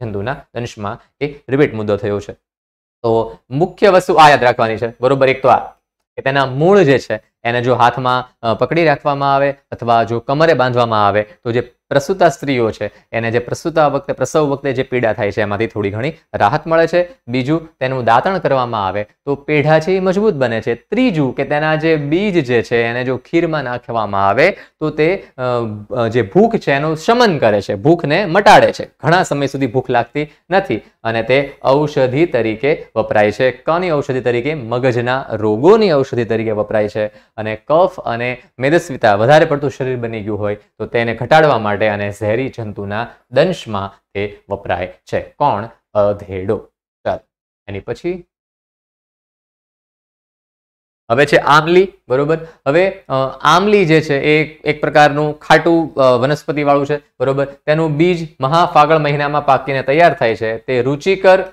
જંતુના દંશમાં એ રિપીટ મુદ્દો થયો છે તો મુખ્ય વસ્તુ આ યાદ રાખવાની છે બરોબર એક તો આ કે તેના મૂળ જે છે એને જો હાથમાં પકડી રાખવામાં આવે અથવા જો કમરે બાંધવામાં આવે તો જે પ્રસૂતા સ્ત્રીઓ છે એને જે પ્રસૂતા વખતે પ્રસવ વખતે જે પીડા થાય છે એમાંથી થોડી ઘણી રાહત મળે છે બીજું તેનું દાંતણ કરવામાં આવે તો પેઢા છે એ મજબૂત બને છે ત્રીજું કે તેના જે બીજ જે છે એને જો ખીરમાં નાખવામાં આવે તો તે જે ભૂખ છે એનું શમન કરે છે ભૂખને મટાડે છે ઘણા સમય સુધી ભૂખ લાગતી નથી અને તે ઔષધિ તરીકે વપરાય છે કની ઔષધિ તરીકે મગજના રોગોની ઔષધિ તરીકે વપરાય છે અને કફ અને મેદસ્વીતા વધારે પડતું શરીર બની ગયું હોય તો તેને ઘટાડવા માટે અને ઝેરી જંતુના દંશમાં તે વપરાય છે કોણ અધેડો ચાલો એની પછી હવે છે આમલી બરોબર હવે આમલી જે છે એ એક પ્રકારનું ખાટું વનસ્પતિવાળું છે બરોબર તેનું બીજ મહાફાગળ મહિનામાં પાકીને તૈયાર થાય છે તે રુચિકર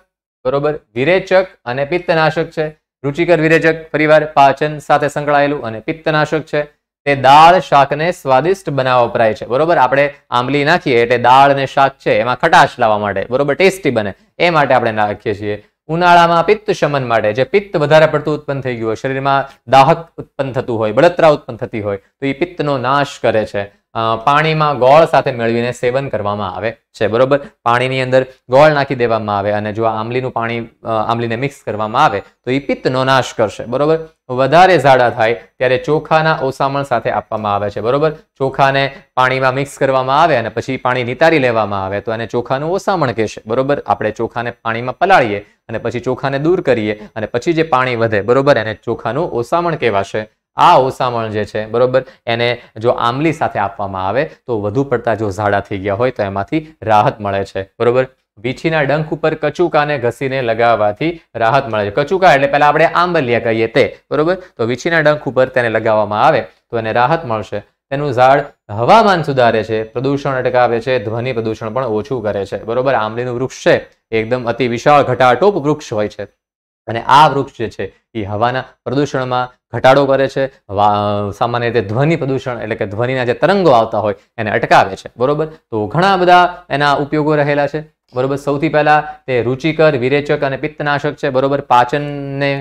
બરોબર વિરેચક અને પિત્તનાશક છે રુચિકર વિરેચક પરિવાર પાચન સાથે સંકળાયેલું અને પિત્તનાશક છે તે દાળ શાકને સ્વાદિષ્ટ બનાવવા વપરાય છે બરોબર આપણે આમલી નાખીએ એટલે દાળ અને શાક છે એમાં ખટાશ લાવવા માટે બરોબર ટેસ્ટી બને એ માટે આપણે નાખીએ છીએ ઉનાળામાં પિત્ત શમન માટે જે પિત્ત વધારે પડતું ઉત્પન્ન થઈ ગયું હોય શરીરમાં દાહક ઉત્પન્ન થતું હોય બળતરા ઉત્પન્ન થતી હોય તો એ પિત્તનો નાશ કરે છે પાણીમાં ગોળ સાથે મેળવીને સેવન કરવામાં આવે છે બરોબર પાણીની અંદર ગોળ નાખી દેવામાં આવે અને જો આમલીનું પાણી આમલીને મિક્સ કરવામાં આવે તો એ પિત્તનો નાશ કરશે બરોબર વધારે ઝાડા થાય ત્યારે ચોખાના ઓસામણ સાથે આપવામાં આવે છે બરોબર ચોખાને પાણીમાં મિક્સ કરવામાં આવે અને પછી પાણી નિતારી લેવામાં આવે તો એને ચોખાનું ઓસામણ કહેશે બરોબર આપણે ચોખાને પાણીમાં પલાળીએ અને પછી ચોખાને દૂર કરીએ અને પછી જે પાણી વધે બરોબર એને ચોખાનું ઓસામણ કહેવાશે આ ઓસામણ જે છે બરોબર એને જો આમલી સાથે આપવામાં આવે તો વધુ પડતા જો ઝાડા થઈ ગયા હોય તો એમાંથી રાહત મળે છે બરોબર વીછીના ડંખ ઉપર કચુકાને ઘસીને લગાવવાથી રાહત મળે છે કચુકા એટલે પહેલા આપણે આંબલિયા કહીએ તે બરોબર તો વીછીના ડંખ ઉપર તેને લગાવવામાં આવે તો એને રાહત મળશે તેનું ઝાડ હવામાન સુધારે છે પ્રદૂષણ અટકાવે છે ધ્વનિ પ્રદૂષણ પણ ઓછું કરે છે બરોબર આંબલીનું વૃક્ષ છે એકદમ અતિ વિશાળ ઘટાટોપ વૃક્ષ હોય છે અને આ વૃક્ષ જે છે એ હવાના પ્રદૂષણમાં ઘટાડો કરે છે સામાન્ય રીતે ધ્વનિ પ્રદૂષણ એટલે કે ધ્વનિના જે તરંગો આવતા હોય એને અટકાવે છે બરોબર તો ઘણા બધા એના ઉપયોગો રહેલા છે બરોબર સૌથી પહેલા તે રુચિકર વિરેચક અને પિત્તનાશક છે બરોબર પાચનને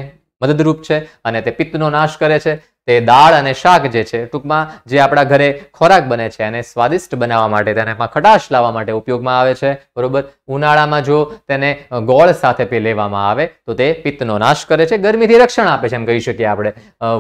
મદદરૂપ છે અને તે પિત્તનો નાશ કરે છે તે દાળ અને શાક જે છે ટૂંકમાં જે આપણા ઘરે ખોરાક બને છે એને સ્વાદિષ્ટ બનાવવા માટે તેને એમાં ખટાશ લાવવા માટે ઉપયોગમાં આવે છે બરોબર ઉનાળામાં જો તેને ગોળ સાથે લેવામાં આવે તો તે પિત્તનો નાશ કરે છે ગરમીથી રક્ષણ આપે છે એમ કહી શકીએ આપણે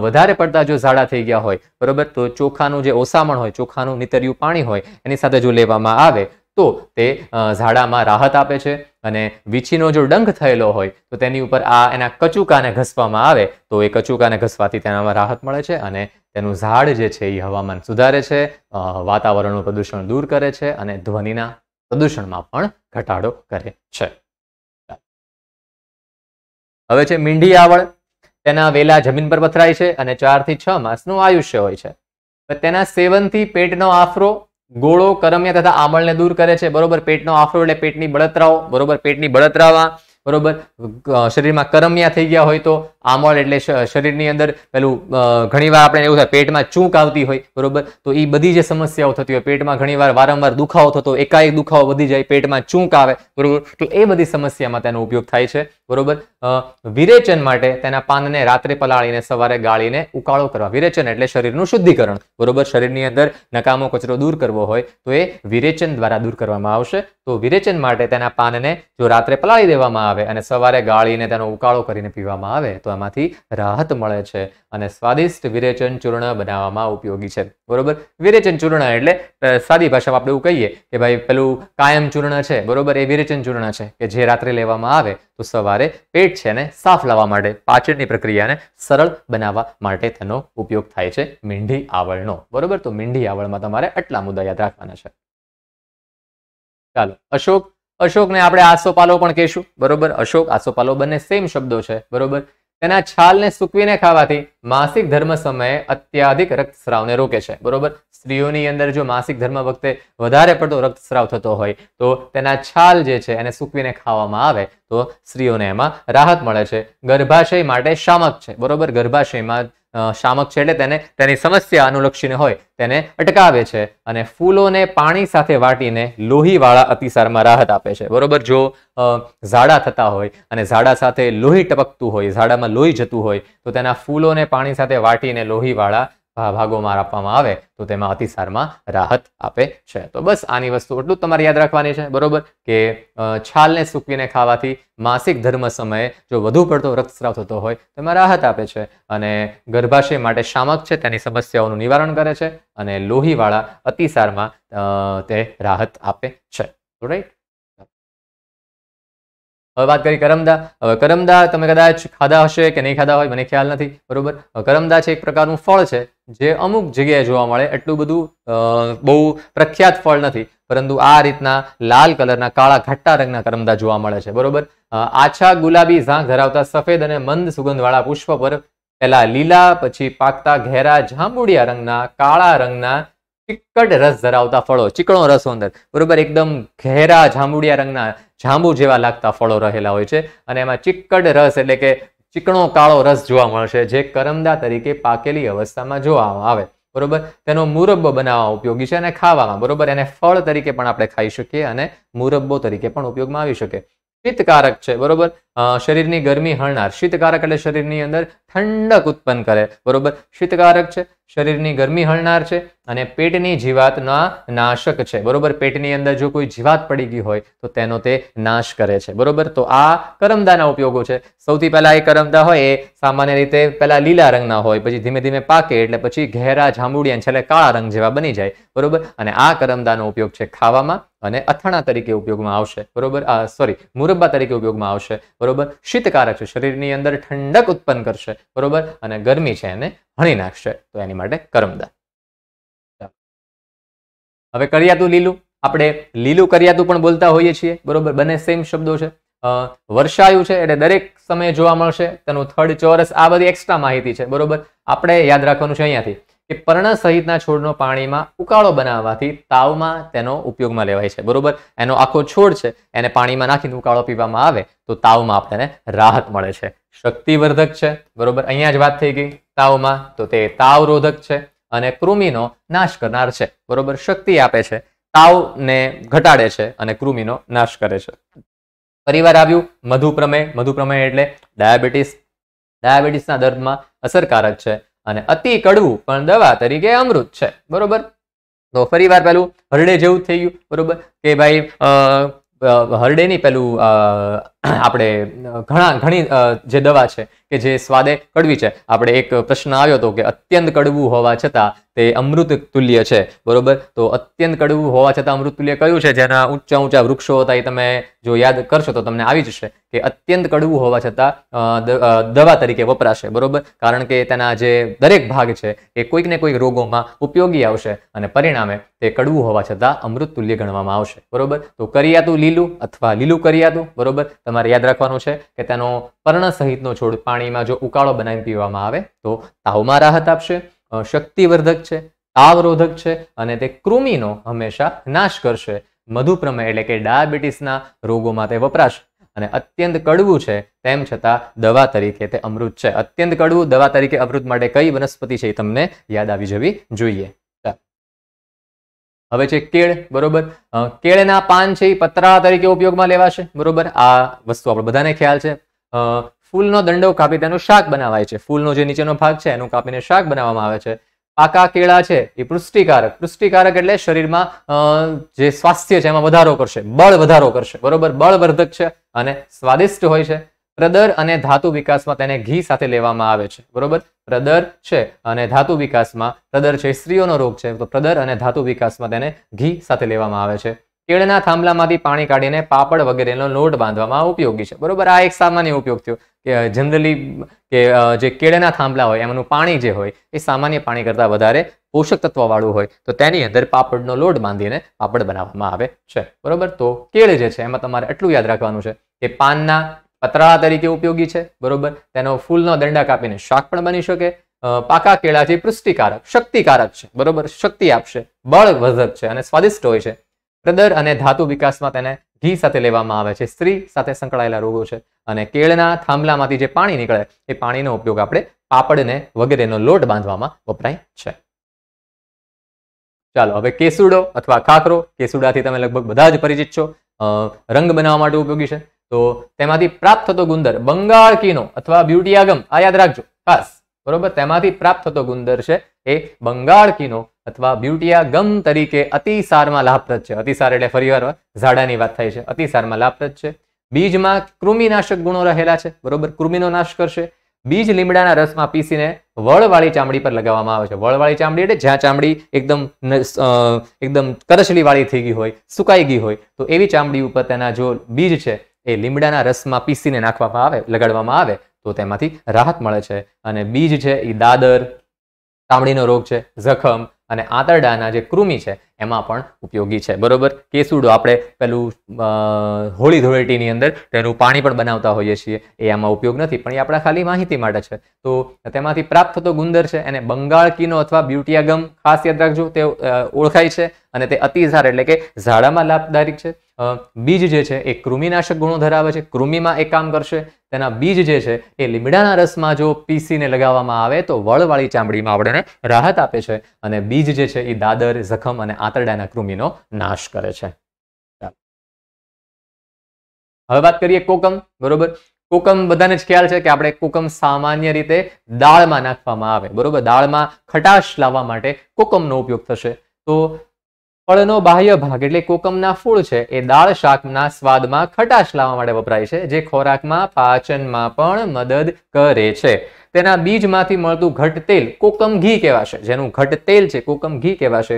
વધારે પડતા જો ઝાડા થઈ ગયા હોય બરોબર તો ચોખાનું જે ઓસામણ હોય ચોખાનું નીતર્યું પાણી હોય એની સાથે જો લેવામાં આવે તો તે ઝાડામાં રાહત આપે છે અને વીછીનો જો ડંખ થયેલો હોય તો તેની ઉપર આ એના કચુકાને ઘસવામાં આવે તો એ કચુકાને ઘસવાથી તેનામાં રાહત મળે છે અને તેનું ઝાડ જે છે એ હવામાન સુધારે છે વાતાવરણનું પ્રદૂષણ દૂર કરે છે અને ધ્વનિના પ્રદૂષણમાં પણ ઘટાડો કરે છે હવે છે મીંઢી આવળ તેના વેલા જમીન પર પથરાય છે અને ચારથી છ માસનું આયુષ્ય હોય છે તેના સેવનથી પેટનો આફરો ગોળો કરમ્યા તથા આમળને દૂર કરે છે બરોબર પેટનો આફરો એટલે પેટની બળતરાઓ બરોબર પેટની બળતરાવા બરોબર શરીરમાં કરમ્યા થઈ ગયા હોય તો આમળ એટલે શરીરની અંદર પેલું ઘણીવાર આપણે એવું થાય પેટમાં ચૂંક આવતી હોય બરોબર તો એ બધી જે સમસ્યાઓ થતી હોય પેટમાં ઘણીવાર વારંવાર દુખાવો થતો એકાએક દુખાવો વધી જાય પેટમાં ચૂંક આવે બરોબર તો એ બધી સમસ્યામાં તેનો ઉપયોગ થાય છે બરોબર વિરેચન માટે તેના પાનને રાત્રે પલાળીને સવારે ગાળીને ઉકાળો કરવા વિરેચન એટલે શરીરનું શુદ્ધિકરણ બરોબર શરીરની અંદર નકામો કચરો દૂર કરવો હોય તો એ વિરેચન દ્વારા દૂર કરવામાં આવશે તો વિરેચન માટે તેના પાનને જો રાત્રે પલાળી દેવામાં આવે અને સવારે ગાળીને તેનો ઉકાળો કરીને પીવામાં આવે તો આમાંથી રાહત મળે છે અને સ્વાદિષ્ટ વિરેચન ચૂર્ણ બનાવવામાં ઉપયોગી છે બરોબર વિરેચન ચૂર્ણ એટલે સાદી ભાષામાં આપણે એવું કહીએ કે ભાઈ પેલું કાયમ ચૂર્ણ છે બરોબર એ વિરેચન ચૂર્ણ છે કે જે રાત્રે લેવામાં આવે તો સવારે તમારે પેટ છે ને સાફ લાવવા માટે પાચનની પ્રક્રિયાને સરળ બનાવવા માટે તેનો ઉપયોગ થાય છે મીંઢી આવળનો બરોબર તો મીંઢી આવળમાં તમારે આટલા મુદ્દા યાદ રાખવાના છે ચાલો અશોક અશોકને આપણે આસોપાલો પણ કહીશું બરોબર અશોક આસોપાલો બંને સેમ શબ્દો છે બરોબર તેના છાલને સૂકવીને ખાવાથી માસિક ધર્મ સમયે અત્યાધિક રક્તસ્રાવને રોકે છે બરોબર સ્ત્રીઓની અંદર જો માસિક ધર્મ વખતે વધારે પડતો રક્તસ્રાવ થતો હોય તો તેના છાલ જે છે એને સૂકવીને ખાવામાં આવે તો સ્ત્રીઓને એમાં રાહત મળે છે ગર્ભાશય માટે શામક છે બરોબર ગર્ભાશયમાં શામક છે એટલે તેને તેની સમસ્યા અનુલક્ષીને હોય તેને અટકાવે છે અને ફૂલોને પાણી સાથે વાટીને લોહીવાળા અતિસારમાં રાહત આપે છે બરોબર જો ઝાડા થતા હોય અને ઝાડા સાથે લોહી ટપકતું હોય ઝાડામાં લોહી જતું હોય તો તેના ફૂલોને પાણી સાથે વાટીને લોહીવાળા ભાગોમાં આપવામાં આવે તો તેમાં અતિસારમાં રાહત આપે છે તો બસ આની વસ્તુ એટલું તમારે યાદ રાખવાની છે બરોબર કે છાલને સૂકવીને ખાવાથી માસિક ધર્મ સમયે જો વધુ પડતો રક્તસ્રાવ થતો હોય તેમાં રાહત આપે છે અને ગર્ભાશય માટે શામક છે તેની સમસ્યાઓનું નિવારણ કરે છે અને લોહીવાળા અતિસારમાં તે રાહત આપે છે રાઈટ હવે વાત કરી કરમદા હવે કરમદા તમે કદાચ ખાધા હશે કે નહીં ખાધા હોય મને ખ્યાલ નથી બરોબર કરમદા છે એક પ્રકારનું ફળ છે જે અમુક જગ્યાએ જોવા મળે એટલું બધું બહુ પ્રખ્યાત ફળ નથી પરંતુ આ રીતના લાલ કલરના કાળા ઘટ્ટા રંગના કરમદા જોવા મળે છે બરોબર આછા ગુલાબી ઝાંખ ધરાવતા સફેદ અને મંદ સુગંધવાળા પુષ્પ પર પહેલા લીલા પછી પાકતા ઘેરા જાંબુડિયા રંગના કાળા રંગના ચિક્કડ રસ ધરાવતા ફળો ચીકણો રસો અંદર બરોબર એકદમ ઘેરા જાંબુડિયા રંગના જાંબુ જેવા લાગતા ફળો રહેલા હોય છે અને એમાં ચિક્કડ રસ એટલે કે ચીકણો કાળો રસ જોવા મળશે જે કરમદા તરીકે પાકેલી અવસ્થામાં જોવામાં આવે બરોબર તેનો મુરબ્બો બનાવવા ઉપયોગી છે અને ખાવામાં બરોબર એને ફળ તરીકે પણ આપણે ખાઈ શકીએ અને મુરબ્બો તરીકે પણ ઉપયોગમાં આવી શકે પિત્તકારક છે બરોબર શરીરની ગરમી હળનાર શીતકારક એટલે શરીરની અંદર ઠંડક ઉત્પન્ન કરે બરોબર શીતકારક છે શરીરની ગરમી હળનાર છે અને પેટની જીવાતના નાશક છે બરોબર પેટની અંદર જો કોઈ જીવાત પડી ગઈ હોય તો તેનો તે નાશ કરે છે બરોબર તો આ કરમદાના ઉપયોગો છે સૌથી પહેલા એ કરમદા હોય એ સામાન્ય રીતે પહેલા લીલા રંગના હોય પછી ધીમે ધીમે પાકે એટલે પછી ઘેરા જાંબુડિયા છેલ્લે કાળા રંગ જેવા બની જાય બરોબર અને આ કરમદાનો ઉપયોગ છે ખાવામાં અને અથાણા તરીકે ઉપયોગમાં આવશે બરોબર સોરી મુરબ્બા તરીકે ઉપયોગમાં આવશે બરોબર શીતકારક છે શરીરની અંદર ઠંડક ઉત્પન્ન કરશે બરોબર અને ગરમી છે એને હણી નાખશે તો એની માટે કરમદા હવે કરિયાતું લીલું આપણે લીલું કરિયાતું પણ બોલતા હોઈએ છીએ બરોબર બંને સેમ શબ્દો છે વર્ષાયું છે એટલે દરેક સમયે જોવા મળશે તેનું થર્ડ ચોરસ આ બધી એક્સ્ટ્રા માહિતી છે બરોબર આપણે યાદ રાખવાનું છે અહીંયાથી પર્ણ સહિતના છોડનો પાણીમાં ઉકાળો બનાવવાથી તાવમાં તેનો ઉપયોગમાં લેવાય છે બરોબર એનો આખો છોડ છે એને પાણીમાં નાખીને ઉકાળો પીવામાં આવે તો તાવમાં આપણને રાહત મળે છે શક્તિવર્ધક છે બરોબર અહીંયા જ વાત થઈ ગઈ તાવમાં તો તે તાવરોધક છે અને કૃમિનો નાશ કરનાર છે બરોબર શક્તિ આપે છે તાવને ઘટાડે છે અને કૃમિનો નાશ કરે છે પરિવાર આવ્યું મધુપ્રમેય મધુપ્રમેય એટલે ડાયાબિટીસ ડાયાબિટીસના દર્દમાં અસરકારક છે અને અતિ કડવું પણ દવા તરીકે અમૃત છે બરોબર તો ફરી વાર પેલું હરડે જેવું થઈ ગયું બરોબર કે ભાઈ હરડેની પેલું આપણે ઘણા ઘણી જે દવા છે કે જે સ્વાદે કડવી છે આપણે એક પ્રશ્ન આવ્યો હતો કે અત્યંત કડવું હોવા છતાં તે અમૃત તુલ્ય છે બરોબર તો અત્યંત કડવું હોવા છતાં અમૃત તુલ્ય કયું છે જેના ઊંચા ઊંચા વૃક્ષો હતા એ તમે જો યાદ કરશો તો તમને આવી જશે કે અત્યંત કડવું હોવા છતાં દવા તરીકે વપરાશે બરોબર કારણ કે તેના જે દરેક ભાગ છે એ કોઈક ને કોઈક રોગોમાં ઉપયોગી આવશે અને પરિણામે તે કડવું હોવા છતાં અમૃત તુલ્ય ગણવામાં આવશે બરોબર તો કરિયાતું લીલું અથવા લીલું કરિયાતું બરોબર તમારે યાદ રાખવાનું છે કે તેનો પર્ણ સહિતનો છોડ પાણીમાં જો ઉકાળો બનાવીને પીવામાં આવે તો તાવમાં રાહત આપશે શક્તિવર્ધક છે તાવરોધક છે અને તે કૃમિનો હંમેશા નાશ કરશે મધુપ્રમેહ એટલે કે ડાયાબિટીસના રોગોમાં તે વપરાશ અને અત્યંત કડવું છે તેમ છતાં દવા તરીકે તે અમૃત છે અત્યંત કડવું દવા તરીકે અમૃત માટે કઈ વનસ્પતિ છે એ તમને યાદ આવી જવી જોઈએ હવે છે કેળ બરોબર કેળના પાન છે એ પતરા તરીકે ઉપયોગમાં લેવાશે બરોબર આ વસ્તુ આપણે બધાને ખ્યાલ છે ફૂલનો દંડો કાપી તેનું શાક બનાવાય છે ફૂલનો જે નીચેનો ભાગ છે એનું કાપીને શાક બનાવવામાં આવે છે પાકા કેળા છે એ પૃષ્ટિકારક પૃષ્ટિકારક એટલે શરીરમાં જે સ્વાસ્થ્ય છે એમાં વધારો કરશે બળ વધારો કરશે બરોબર બળવર્ધક છે અને સ્વાદિષ્ટ હોય છે પ્રદર અને ધાતુ વિકાસમાં તેને ઘી સાથે લેવામાં આવે છે બરોબર પ્રદર છે અને ધાતુ વિકાસમાં પ્રદર છે સ્ત્રીઓનો રોગ છે તો પ્રદર અને ધાતુ વિકાસમાં તેને ઘી સાથે લેવામાં આવે છે કેળના થાંભલામાંથી પાણી કાઢીને પાપડ વગેરેનો લોટ બાંધવામાં ઉપયોગી છે બરોબર આ એક સામાન્ય ઉપયોગ થયો કે જનરલી કે જે કેળના થાંભલા હોય એમનું પાણી જે હોય એ સામાન્ય પાણી કરતાં વધારે પોષક તત્વવાળું હોય તો તેની અંદર પાપડનો લોટ બાંધીને પાપડ બનાવવામાં આવે છે બરોબર તો કેળ જે છે એમાં તમારે એટલું યાદ રાખવાનું છે કે પાનના પતરા તરીકે ઉપયોગી છે બરોબર તેનો ફૂલનો દંડા કાપીને શાક પણ બની શકે પાકા કેળાથી પૃષ્ટિકારક શક્તિકારક છે બરોબર શક્તિ આપશે બળવર્ધક છે અને સ્વાદિષ્ટ હોય છે હૃદય અને ધાતુ વિકાસમાં તેને ઘી સાથે લેવામાં આવે છે સ્ત્રી સાથે સંકળાયેલા રોગો છે અને કેળના થાંભલામાંથી જે પાણી નીકળે એ પાણીનો ઉપયોગ આપણે પાપડને વગેરેનો લોટ બાંધવામાં વપરાય છે ચાલો હવે કેસુડો અથવા ખાખરો કેસુડાથી તમે લગભગ બધા જ પરિચિત છો રંગ બનાવવા માટે ઉપયોગી છે તો તેમાંથી પ્રાપ્ત થતો ગુંદર બંગાળ કીનો અથવા બ્યુટી આગમ આ યાદ રાખજો ખાસ બરોબર તેમાંથી પ્રાપ્ત થતો ગુંદર છે એ બંગાળ કીનો અથવા બ્યુટિયા ગમ તરીકે અતિસારમાં લાભપ્રદ છે અતિસાર એટલે ફરીવાર ઝાડાની વાત થાય છે અતિસારમાં લાભપ્રદ છે બીજમાં કૃમિનાશક ગુણો રહેલા છે બરોબર કૃમિનો નાશ કરશે બીજ લીમડાના રસમાં પીસીને વળવાળી ચામડી પર લગાવવામાં આવે છે વળવાળી ચામડી એટલે જ્યાં ચામડી એકદમ એકદમ કરચલીવાળી થઈ ગઈ હોય સુકાઈ ગઈ હોય તો એવી ચામડી ઉપર તેના જો બીજ છે એ લીમડાના રસમાં પીસીને નાખવામાં આવે લગાડવામાં આવે તો તેમાંથી રાહત મળે છે અને બીજ છે એ દાદર ચામડીનો રોગ છે જખમ અને આંતરડાના જે કૃમિ છે એમાં પણ ઉપયોગી છે બરોબર કેસુડો આપણે પેલું હોળી ધૂળેટીની અંદર તેનું પાણી પણ બનાવતા હોઈએ છીએ એ આમાં ઉપયોગ નથી પણ એ આપણા ખાલી માહિતી માટે છે તો તેમાંથી પ્રાપ્ત થતો ગુંદર છે એને બંગાળ કીનો અથવા બ્યુટિયાગમ ખાસ યાદ રાખજો તે ઓળખાય છે અને તે અતિઝાર એટલે કે ઝાડામાં લાભદાયક છે બીજ જે છે એ કૃમિનાશક ગુણો ધરાવે છે કૃમિમાં એ કામ કરશે તેના બીજ જે છે એ લીમડાના રસમાં જો પીસીને લગાવવામાં આવે તો વળવાળી ચામડીમાં આપણે રાહત આપે છે અને બીજ જે છે એ દાદર જખમ અને આંતરડાના કૃમિનો નાશ કરે છે હવે વાત કરીએ કોકમ બરોબર કોકમ બધાને જ ખ્યાલ છે કે આપણે કોકમ સામાન્ય રીતે દાળમાં નાખવામાં આવે બરોબર દાળમાં ખટાશ લાવવા માટે કોકમનો ઉપયોગ થશે તો ફળનો બાહ્ય ભાગ એટલે કોકમના ફૂળ છે એ દાળ શાકના સ્વાદમાં ખટાશ લાવવા માટે વપરાય છે જે ખોરાકમાં પાચનમાં પણ મદદ કરે છે તેના બીજમાંથી મળતું ઘટ તેલ કોકમ ઘી કહેવાશે જેનું ઘટ તેલ છે કોકમ ઘી કહેવાશે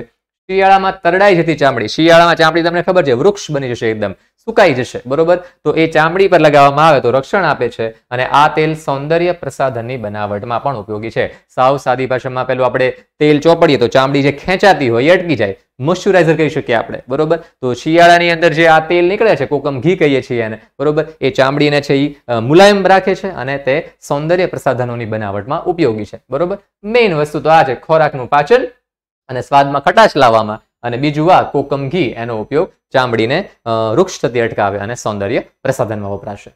શિયાળામાં તરડાઈ જતી ચામડી શિયાળામાં ચામડી તમને ખબર છે વૃક્ષ બની જશે એકદમ સુકાઈ જશે બરોબર તો એ ચામડી પર લગાવવામાં આવે તો રક્ષણ આપે છે અને આ તેલ સૌંદર્ય પ્રસાધનની બનાવટમાં પણ ઉપયોગી છે સાવ સાદી ભાષામાં પેલું આપણે તેલ ચોપડીએ તો ચામડી જે ખેંચાતી હોય અટકી જાય મોઇશ્ચરાઇઝર કહી શકીએ આપણે બરોબર તો શિયાળાની અંદર જે આ તેલ નીકળે છે કોકમ ઘી કહીએ છીએ એને બરોબર એ ચામડીને છે એ મુલાયમ રાખે છે અને તે સૌંદર્ય પ્રસાધનોની બનાવટમાં ઉપયોગી છે બરોબર મેઇન વસ્તુ તો આ છે ખોરાકનું પાચન અને સ્વાદમાં ખટાશ લાવવામાં અને બીજું આ કોકમ ઘી એનો ઉપયોગ ચામડીને વૃક્ષ થતી અટકાવે અને સૌંદર્ય પ્રસાધનમાં વપરાશે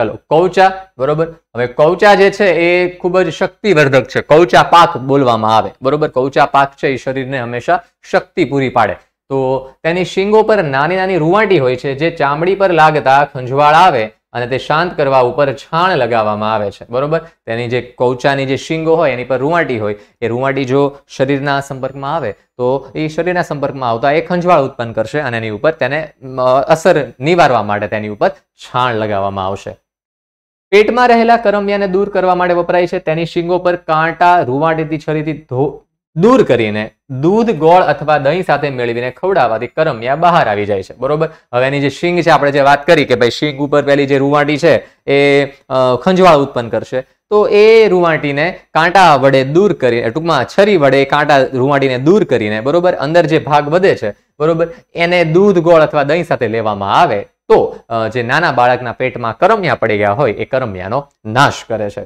ચલો કૌચા બરોબર હવે કૌચા જે છે એ ખૂબ જ શક્તિવર્ધક છે કૌચા પાક બોલવામાં આવે બરોબર કૌચા પાક છે એ શરીરને હંમેશા શક્તિ પૂરી પાડે તો તેની શીંગો પર નાની નાની રૂવાટી હોય છે જે ચામડી પર લાગતા ખંજવાળ આવે અને તે શાંત કરવા ઉપર છાણ લગાવવામાં આવે છે બરોબર તેની જે કૌચાની જે શીંગો હોય એની પર રૂવાટી હોય એ રૂવાટી જો શરીરના સંપર્કમાં આવે તો એ શરીરના સંપર્કમાં આવતા એ ખંજવાળ ઉત્પન્ન કરશે અને એની ઉપર તેને અસર નિવારવા માટે તેની ઉપર છાણ લગાવવામાં આવશે પેટમાં રહેલા કરમિયાને દૂર કરવા માટે વપરાય છે તેની શીંગો પર કાંટા રૂવાટીથી છરીથી દૂર કરીને દૂધ ગોળ અથવા દહીં સાથે મેળવીને ખવડાવવાથી કરમિયા બહાર આવી જાય છે બરોબર હવે એની જે શીંગ છે આપણે જે વાત કરી કે ભાઈ શીંગ ઉપર પેલી જે રૂવાટી છે એ ખંજવાળ ઉત્પન્ન કરશે તો એ રૂવાટીને કાંટા વડે દૂર કરી ટૂંકમાં છરી વડે કાંટા રૂવાટીને દૂર કરીને બરોબર અંદર જે ભાગ વધે છે બરોબર એને દૂધ ગોળ અથવા દહીં સાથે લેવામાં આવે તો જે નાના બાળકના પેટમાં કરમિયા પડી ગયા હોય એ કરમિયાનો નાશ કરે છે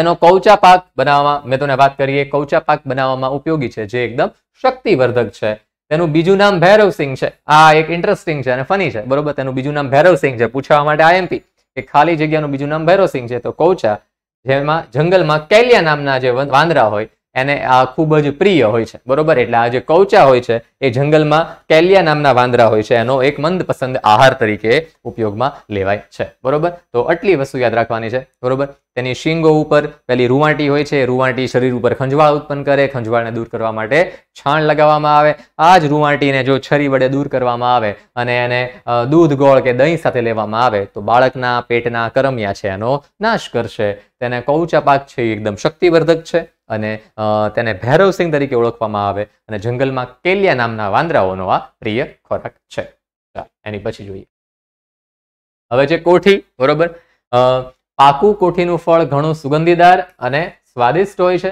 એનો કૌચા પાક બનાવવામાં મેં તમને વાત કરીએ કૌચા પાક બનાવવામાં ઉપયોગી છે જે એકદમ શક્તિવર્ધક છે તેનું બીજું નામ ભૈરવસિંહ છે આ એક ઇન્ટરેસ્ટિંગ છે અને ફની છે બરોબર તેનું બીજું નામ ભૈરવસિંહ છે પૂછવા માટે આઈએમપી કે ખાલી જગ્યાનું બીજું નામ ભૈરવસિંહ છે તો કૌચા જેમાં જંગલમાં કેલિયા નામના જે વાંદરા હોય એને આ ખૂબ જ પ્રિય હોય છે બરોબર એટલે આ જે કૌચા હોય છે એ જંગલમાં કેલિયા નામના વાંદરા હોય છે એનો એક મંદપસંદ આહાર તરીકે ઉપયોગમાં લેવાય છે બરોબર તો આટલી વસ્તુ યાદ રાખવાની છે બરોબર તેની શીંગો ઉપર પેલી રૂવાંટી હોય છે રૂવાંટી શરીર ઉપર ખંજવાળ ઉત્પન્ન કરે ખંજવાળને દૂર કરવા માટે છાણ લગાવવામાં આવે આ જ રૂવાંટીને જો છરી વડે દૂર કરવામાં આવે અને એને દૂધ ગોળ કે દહીં સાથે લેવામાં આવે તો બાળકના પેટના કરમિયા છે એનો નાશ કરશે તેને કૌચા પાક છે એકદમ શક્તિવર્ધક છે અને તેને ભૈરવસિંહ તરીકે ઓળખવામાં આવે અને જંગલમાં કેલિયા નામના વાંદરાઓનો આ પ્રિય ખોરાક છે એની પછી જોઈએ હવે જે કોઠી બરોબર પાકું કોઠીનું ફળ ઘણું સુગંધીદાર અને સ્વાદિષ્ટ હોય છે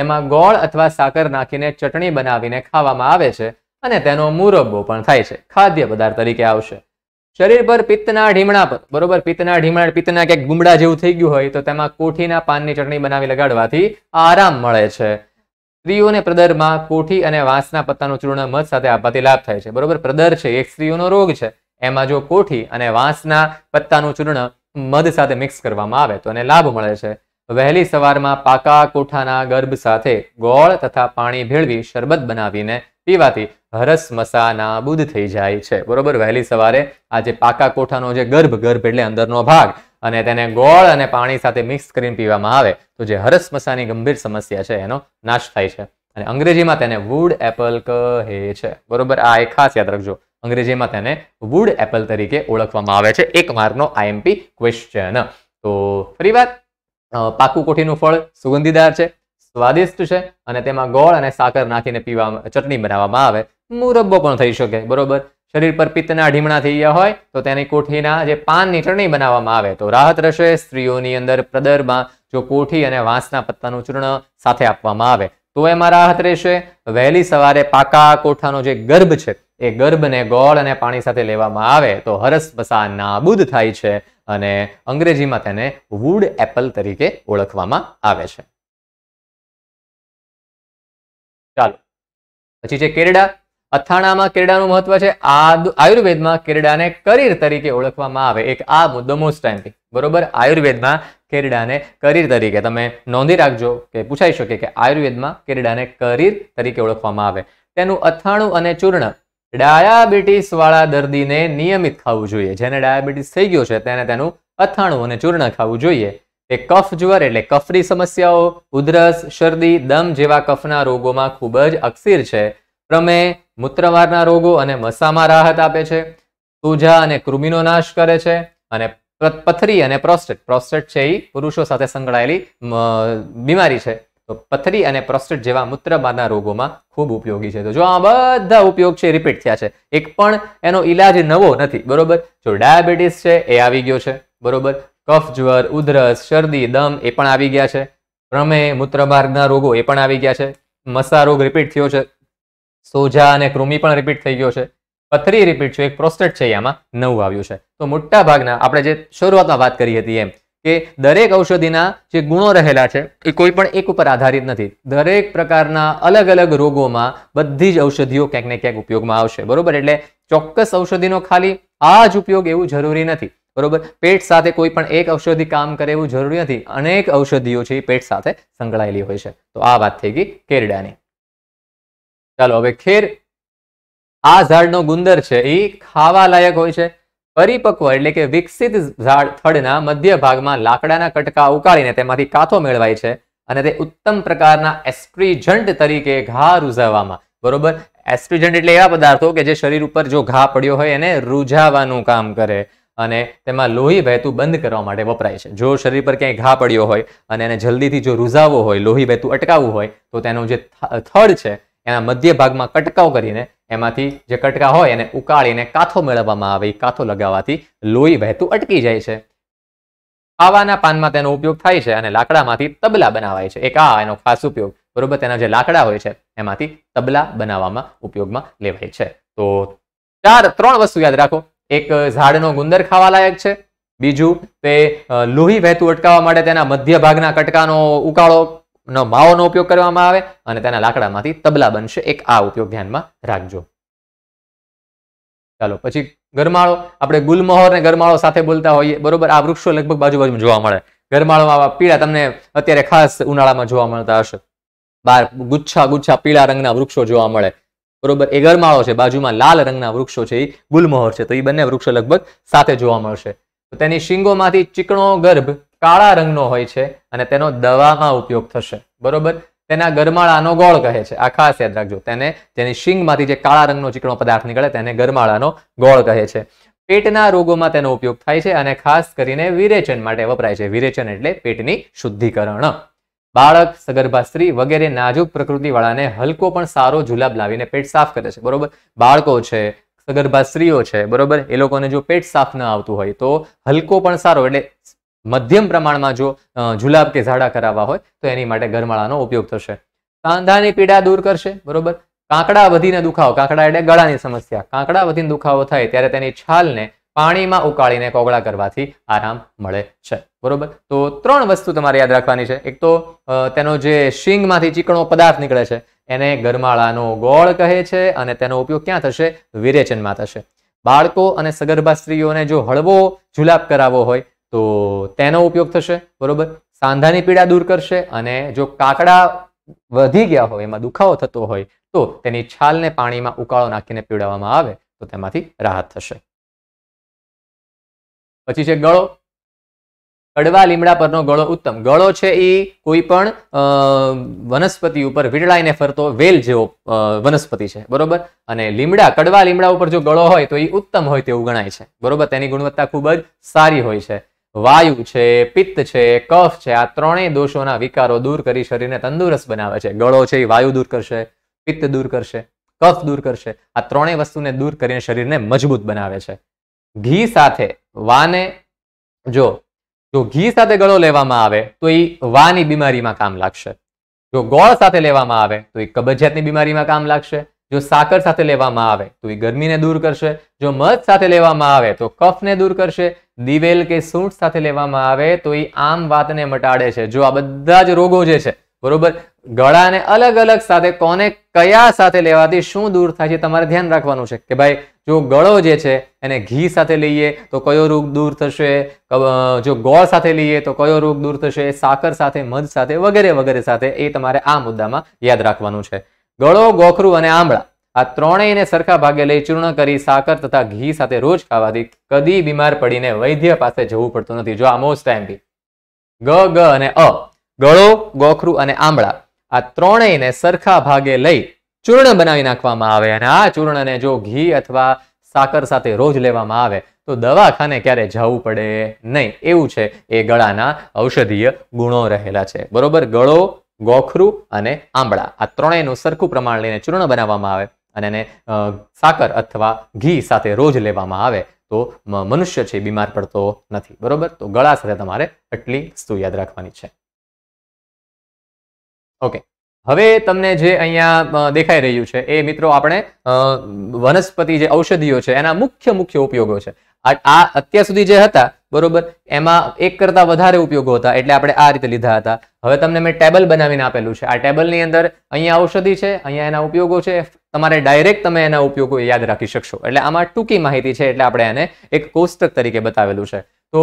તેમાં ગોળ અથવા સાકર નાખીને ચટણી બનાવીને ખાવામાં આવે છે અને તેનો મુરબ્બો પણ થાય છે ખાદ્ય પદાર્થ તરીકે આવશે શરીર પર પિત્તના ઢીમણા પર બરોબર પિત્તના ઢીમણા પિત્તના ક્યાંક ગુમડા જેવું થઈ ગયું હોય તો તેમાં કોઠીના પાનની ચટણી બનાવી લગાડવાથી આરામ મળે છે સ્ત્રીઓને પ્રદરમાં કોઠી અને વાંસના પત્તાનું ચૂર્ણ મધ સાથે આપવાથી લાભ થાય છે બરોબર પ્રદર છે એક સ્ત્રીઓનો રોગ છે એમાં જો કોઠી અને વાંસના પત્તાનું ચૂર્ણ મધ સાથે મિક્સ કરવામાં આવે તો એને લાભ મળે છે વહેલી સવારમાં પાકા કોઠાના ગર્ભ સાથે ગોળ તથા પાણી ભેળવી શરબત બનાવીને પીવાથી હરસ મસા નાબૂદ થઈ જાય છે બરોબર વહેલી સવારે આ જે પાકા કોઠાનો જે ગર્ભ ગર્ભ એટલે અંદરનો ભાગ અને તેને ગોળ અને પાણી સાથે મિક્સ કરીને પીવામાં આવે તો જે હરસમસાની ગંભીર સમસ્યા છે એનો નાશ થાય છે અને અંગ્રેજીમાં તેને વુડ એપલ કહે છે બરોબર આ એક ખાસ યાદ રાખજો અંગ્રેજીમાં તેને વુડ એપલ તરીકે ઓળખવામાં આવે છે એક માર્કનો આઈએમપી ક્વેશ્ચન તો ફરી વાત પાકું કોઠીનું ફળ સુગંધીદાર છે સ્વાદિષ્ટ છે અને તેમાં ગોળ અને સાકર નાખીને પીવા ચટણી બનાવવામાં આવે મુરબ્બો પણ થઈ શકે બરોબર શરીર પર પિત્તના ઢીમણા થઈ ગયા હોય તો તેની કોઠીના જે પાનની ચટણી બનાવવામાં આવે તો રાહત રહેશે સ્ત્રીઓની અંદર પ્રદરમાં જો કોઠી અને વાંસના પત્તાનું ચૂર્ણ સાથે આપવામાં આવે તો એમાં રાહત રહેશે વહેલી સવારે પાકા કોઠાનો જે ગર્ભ છે એ ગર્ભને ગોળ અને પાણી સાથે લેવામાં આવે તો હરસ બસા નાબૂદ થાય છે અને અંગ્રેજીમાં તેને વુડ એપલ તરીકે ઓળખવામાં આવે છે ચાલો પછી છે કેરડા અથાણામાં કેરડાનું મહત્વ છે આયુર્વેદમાં કેરડાને કરીર તરીકે ઓળખવામાં આવે એક આ મુદ્દો મોસ્ટ ટાઈમથી બરોબર આયુર્વેદમાં કેરડાને કરીર તરીકે તમે નોંધી રાખજો કે પૂછાઈ શકે કે આયુર્વેદમાં કેરડાને કરીર તરીકે ઓળખવામાં આવે તેનું અથાણું અને ચૂર્ણ ડાયાબિટીસ વાળા દર્દીને નિયમિત ખાવું જોઈએ જેને ડાયાબિટીસ થઈ ગયો છે તેને તેનું અથાણું અને ચૂર્ણ ખાવું જોઈએ તે કફ જ્વર એટલે કફની સમસ્યાઓ ઉધરસ શરદી દમ જેવા કફના રોગોમાં ખૂબ જ અક્ષીર છે પ્રમેય મૂત્રવારના રોગો અને મસામાં રાહત આપે છે સોજા અને કૃમિનો નાશ કરે છે અને પથરી અને પ્રોસ્ટેટ પ્રોસ્ટેટ છે એ પુરુષો સાથે સંકળાયેલી બીમારી છે તો પથરી અને પ્રોસ્ટેટ જેવા મૂત્રમાર્ગના રોગોમાં ખૂબ ઉપયોગી છે તો જો આ બધા ઉપયોગ છે રિપીટ થયા છે એક પણ એનો ઇલાજ નવો નથી બરોબર જો ડાયાબિટીસ છે એ આવી ગયો છે બરોબર કફ જ્વર ઉધરસ શરદી દમ એ પણ આવી ગયા છે પ્રમેય મૂત્રમાર્ગના રોગો એ પણ આવી ગયા છે મસા રોગ રિપીટ થયો છે સોજા અને કૃમિ પણ રિપીટ થઈ ગયો છે પથરી રિપીટ છે એક પ્રોસ્ટેટ છે આમાં નવું આવ્યું છે તો મોટા ભાગના આપણે જે શરૂઆતમાં વાત કરી હતી એમ કે દરેક ઔષધિના જે ગુણો રહેલા છે એ કોઈ પણ એક ઉપર આધારિત નથી દરેક પ્રકારના અલગ અલગ રોગોમાં બધી જ ઔષધિઓ ક્યાંક ને ક્યાંક ઉપયોગમાં આવશે બરોબર એટલે ચોક્કસ ઔષધિનો ખાલી આ જ ઉપયોગ એવું જરૂરી નથી બરોબર પેટ સાથે કોઈ પણ એક ઔષધિ કામ કરે એવું જરૂરી નથી અનેક ઔષધિઓ છે એ પેટ સાથે સંકળાયેલી હોય છે તો આ વાત થઈ ગઈ કેરડાની ચાલો હવે ખેર આ ઝાડનો ગુંદર છે એ ખાવા લાયક હોય છે પરિપક્વ એટલે કે વિકસિત ઝાડ થડના મધ્ય ભાગમાં લાકડાના કટકા ઉકાળીને તેમાંથી કાથો મેળવાય છે અને તે ઉત્તમ પ્રકારના એસ્ટ્રીજન્ટ તરીકે ઘા રૂઝાવવામાં બરોબર એસ્ટ્રીજન્ટ એટલે એવા પદાર્થો કે જે શરીર ઉપર જો ઘા પડ્યો હોય એને રૂઝાવાનું કામ કરે અને તેમાં લોહી વહેતું બંધ કરવા માટે વપરાય છે જો શરીર પર ક્યાંય ઘા પડ્યો હોય અને એને જલ્દીથી જો રૂઝાવવો હોય લોહી વહેતું અટકાવવું હોય તો તેનું જે થડ છે એના મધ્ય ભાગમાં કટકાવ કરીને એમાંથી જે કટકા હોય એને ઉકાળીને કાથો મેળવવામાં આવે કાથો લગાવવાથી લોહી વહેતું અટકી જાય છે આવાના પાનમાં તેનો ઉપયોગ થાય છે અને લાકડામાંથી તબલા બનાવાય છે એક આ એનો ખાસ ઉપયોગ બરોબર તેના જે લાકડા હોય છે એમાંથી તબલા બનાવવામાં ઉપયોગમાં લેવાય છે તો ચાર ત્રણ વસ્તુ યાદ રાખો એક ઝાડનો ગુંદર ખાવા લાયક છે બીજું તે લોહી વહેતું અટકાવવા માટે તેના મધ્ય ભાગના કટકાનો ઉકાળો નો માઓનો ઉપયોગ કરવામાં આવે અને તેના લાકડામાંથી તબલા બનશે એક આ ઉપયોગ ધ્યાનમાં રાખજો ચાલો પછી ગરમાળો આપણે ગુલમહોર ને ગરમાળો સાથે બોલતા હોઈએ બરોબર આ વૃક્ષો લગભગ બાજુ જોવા મળે ગરમાળો આવા પીળા તમને અત્યારે ખાસ ઉનાળામાં જોવા મળતા હશે બાર ગુચ્છા ગુચ્છા પીળા રંગના વૃક્ષો જોવા મળે બરોબર એ ગરમાળો છે બાજુમાં લાલ રંગના વૃક્ષો છે એ ગુલમહોર છે તો એ બંને વૃક્ષો લગભગ સાથે જોવા મળશે તેની શિંગોમાંથી ચીકણો ગર્ભ કાળા રંગનો હોય છે અને તેનો દવામાં ઉપયોગ થશે બરોબર તેના ગરમાળાનો ગોળ કહે છે આ ખાસ યાદ રાખજો તેને જેની શિંગમાંથી જે કાળા રંગનો ચીકણો પદાર્થ નીકળે તેને ગરમાળાનો ગોળ કહે છે પેટના રોગોમાં તેનો ઉપયોગ થાય છે અને ખાસ કરીને વિરેચન માટે વપરાય છે વિરેચન એટલે પેટની શુદ્ધિકરણ બાળક સગર્ભા સ્ત્રી વગેરે નાજુક પ્રકૃતિ વાળાને હલકો પણ સારો જુલાબ લાવીને પેટ સાફ કરે છે બરોબર બાળકો છે સગર્ભા સ્ત્રીઓ છે બરોબર એ લોકોને જો પેટ સાફ ન આવતું હોય તો હલકો પણ સારો એટલે મધ્યમ પ્રમાણમાં જો જુલાબ કે ઝાડા કરાવવા હોય તો એની માટે ગરમાળાનો ઉપયોગ થશે કાંધાની પીડા દૂર કરશે બરોબર કાંકડા વધીને દુખાવો કાંકડા એટલે ગળાની સમસ્યા કાંકડા વધીને દુખાવો થાય ત્યારે તેની છાલને પાણીમાં ઉકાળીને કોગળા કરવાથી આરામ મળે છે બરોબર તો ત્રણ વસ્તુ તમારે યાદ રાખવાની છે એક તો તેનો જે શીંગમાંથી ચીકણો પદાર્થ નીકળે છે એને ગરમાળાનો ગોળ કહે છે અને તેનો ઉપયોગ ક્યાં થશે વિરેચનમાં થશે બાળકો અને સગર્ભા સ્ત્રીઓને જો હળવો જુલાબ કરાવવો હોય તો તેનો ઉપયોગ થશે બરોબર સાંધાની પીડા દૂર કરશે અને જો કાકડા વધી ગયા હોય એમાં દુખાવો થતો હોય તો તેની છાલને પાણીમાં ઉકાળો નાખીને પીવડાવવામાં આવે તો તેમાંથી રાહત થશે પછી છે ગળો કડવા લીમડા પરનો ગળો ઉત્તમ ગળો છે એ કોઈ પણ વનસ્પતિ ઉપર વીટળાઈને ફરતો વેલ જેવો વનસ્પતિ છે બરોબર અને લીમડા કડવા લીમડા ઉપર જો ગળો હોય તો એ ઉત્તમ હોય તેવું ગણાય છે બરોબર તેની ગુણવત્તા ખૂબ જ સારી હોય છે વાયુ છે પિત્ત છે કફ છે આ ત્રણેય દોષોના વિકારો દૂર કરી શરીરને તંદુરસ્ત બનાવે છે ગળો છે એ વાયુ દૂર કરશે પિત્ત દૂર કરશે કફ દૂર કરશે આ ત્રણેય વસ્તુને દૂર કરીને શરીરને મજબૂત બનાવે છે ઘી સાથે વાને જો જો ઘી સાથે ગળો લેવામાં આવે તો એ વાની બીમારીમાં કામ લાગશે જો ગોળ સાથે લેવામાં આવે તો એ કબજિયાતની બીમારીમાં કામ લાગશે જો સાકર સાથે લેવામાં આવે તો એ ગરમીને દૂર કરશે જો મધ સાથે લેવામાં આવે તો કફને દૂર કરશે દિવેલ કે સૂંઠ સાથે લેવામાં આવે તો એ આમ વાતને મટાડે છે જો આ બધા જ રોગો જે છે બરોબર ગળાને અલગ અલગ સાથે કોને કયા સાથે લેવાથી શું દૂર થાય છે તમારે ધ્યાન રાખવાનું છે કે ભાઈ જો ગળો જે છે એને ઘી સાથે લઈએ તો કયો રોગ દૂર થશે જો ગોળ સાથે લઈએ તો કયો રોગ દૂર થશે સાકર સાથે મધ સાથે વગેરે વગેરે સાથે એ તમારે આ મુદ્દામાં યાદ રાખવાનું છે ગળો ગોખરું અને આંબળા આ ત્રણેયને સરખા ભાગે લઈ ચૂર્ણ કરી સાકર તથા ઘી સાથે રોજ ખાવાથી કદી બીમાર પડીને વૈદ્ય પાસે જવું પડતું નથી જો આ મોસ્ટ ટાઈમ બી ગ ગ અને અ ગળો ગોખરું અને આંબળા આ ત્રણેયને સરખા ભાગે લઈ ચૂર્ણ બનાવી નાખવામાં આવે અને આ ચૂર્ણને જો ઘી અથવા સાકર સાથે રોજ લેવામાં આવે તો દવાખાને ક્યારે જવું પડે નહીં એવું છે એ ગળાના ઔષધીય ગુણો રહેલા છે બરોબર ગળો ગોખરું અને આંબળા આ ત્રણેયનું સરખું પ્રમાણ લઈને ચૂર્ણ બનાવવામાં આવે અને એને સાકર અથવા ઘી સાથે રોજ લેવામાં આવે તો મનુષ્ય છે બીમાર પડતો નથી બરોબર તો ગળા સાથે તમારે આટલી વસ્તુ યાદ રાખવાની છે ઓકે હવે તમને જે અહીંયા દેખાઈ રહ્યું છે એ મિત્રો આપણે વનસ્પતિ જે ઔષધિઓ છે એના મુખ્ય મુખ્ય ઉપયોગો છે આ અત્યાર સુધી જે હતા બરોબર એમાં એક કરતા વધારે ઉપયોગો હતા એટલે આપણે આ રીતે લીધા હતા હવે તમને મેં ટેબલ બનાવીને આપેલું છે આ ટેબલની અંદર અહીંયા ઔષધિ છે અહીંયા એના ઉપયોગો છે તમારે ડાયરેક્ટ તમે એના ઉપયોગો યાદ રાખી શકશો એટલે આમાં ટૂંકી માહિતી છે એટલે આપણે એને એક કોષ્ટક તરીકે બતાવેલું છે તો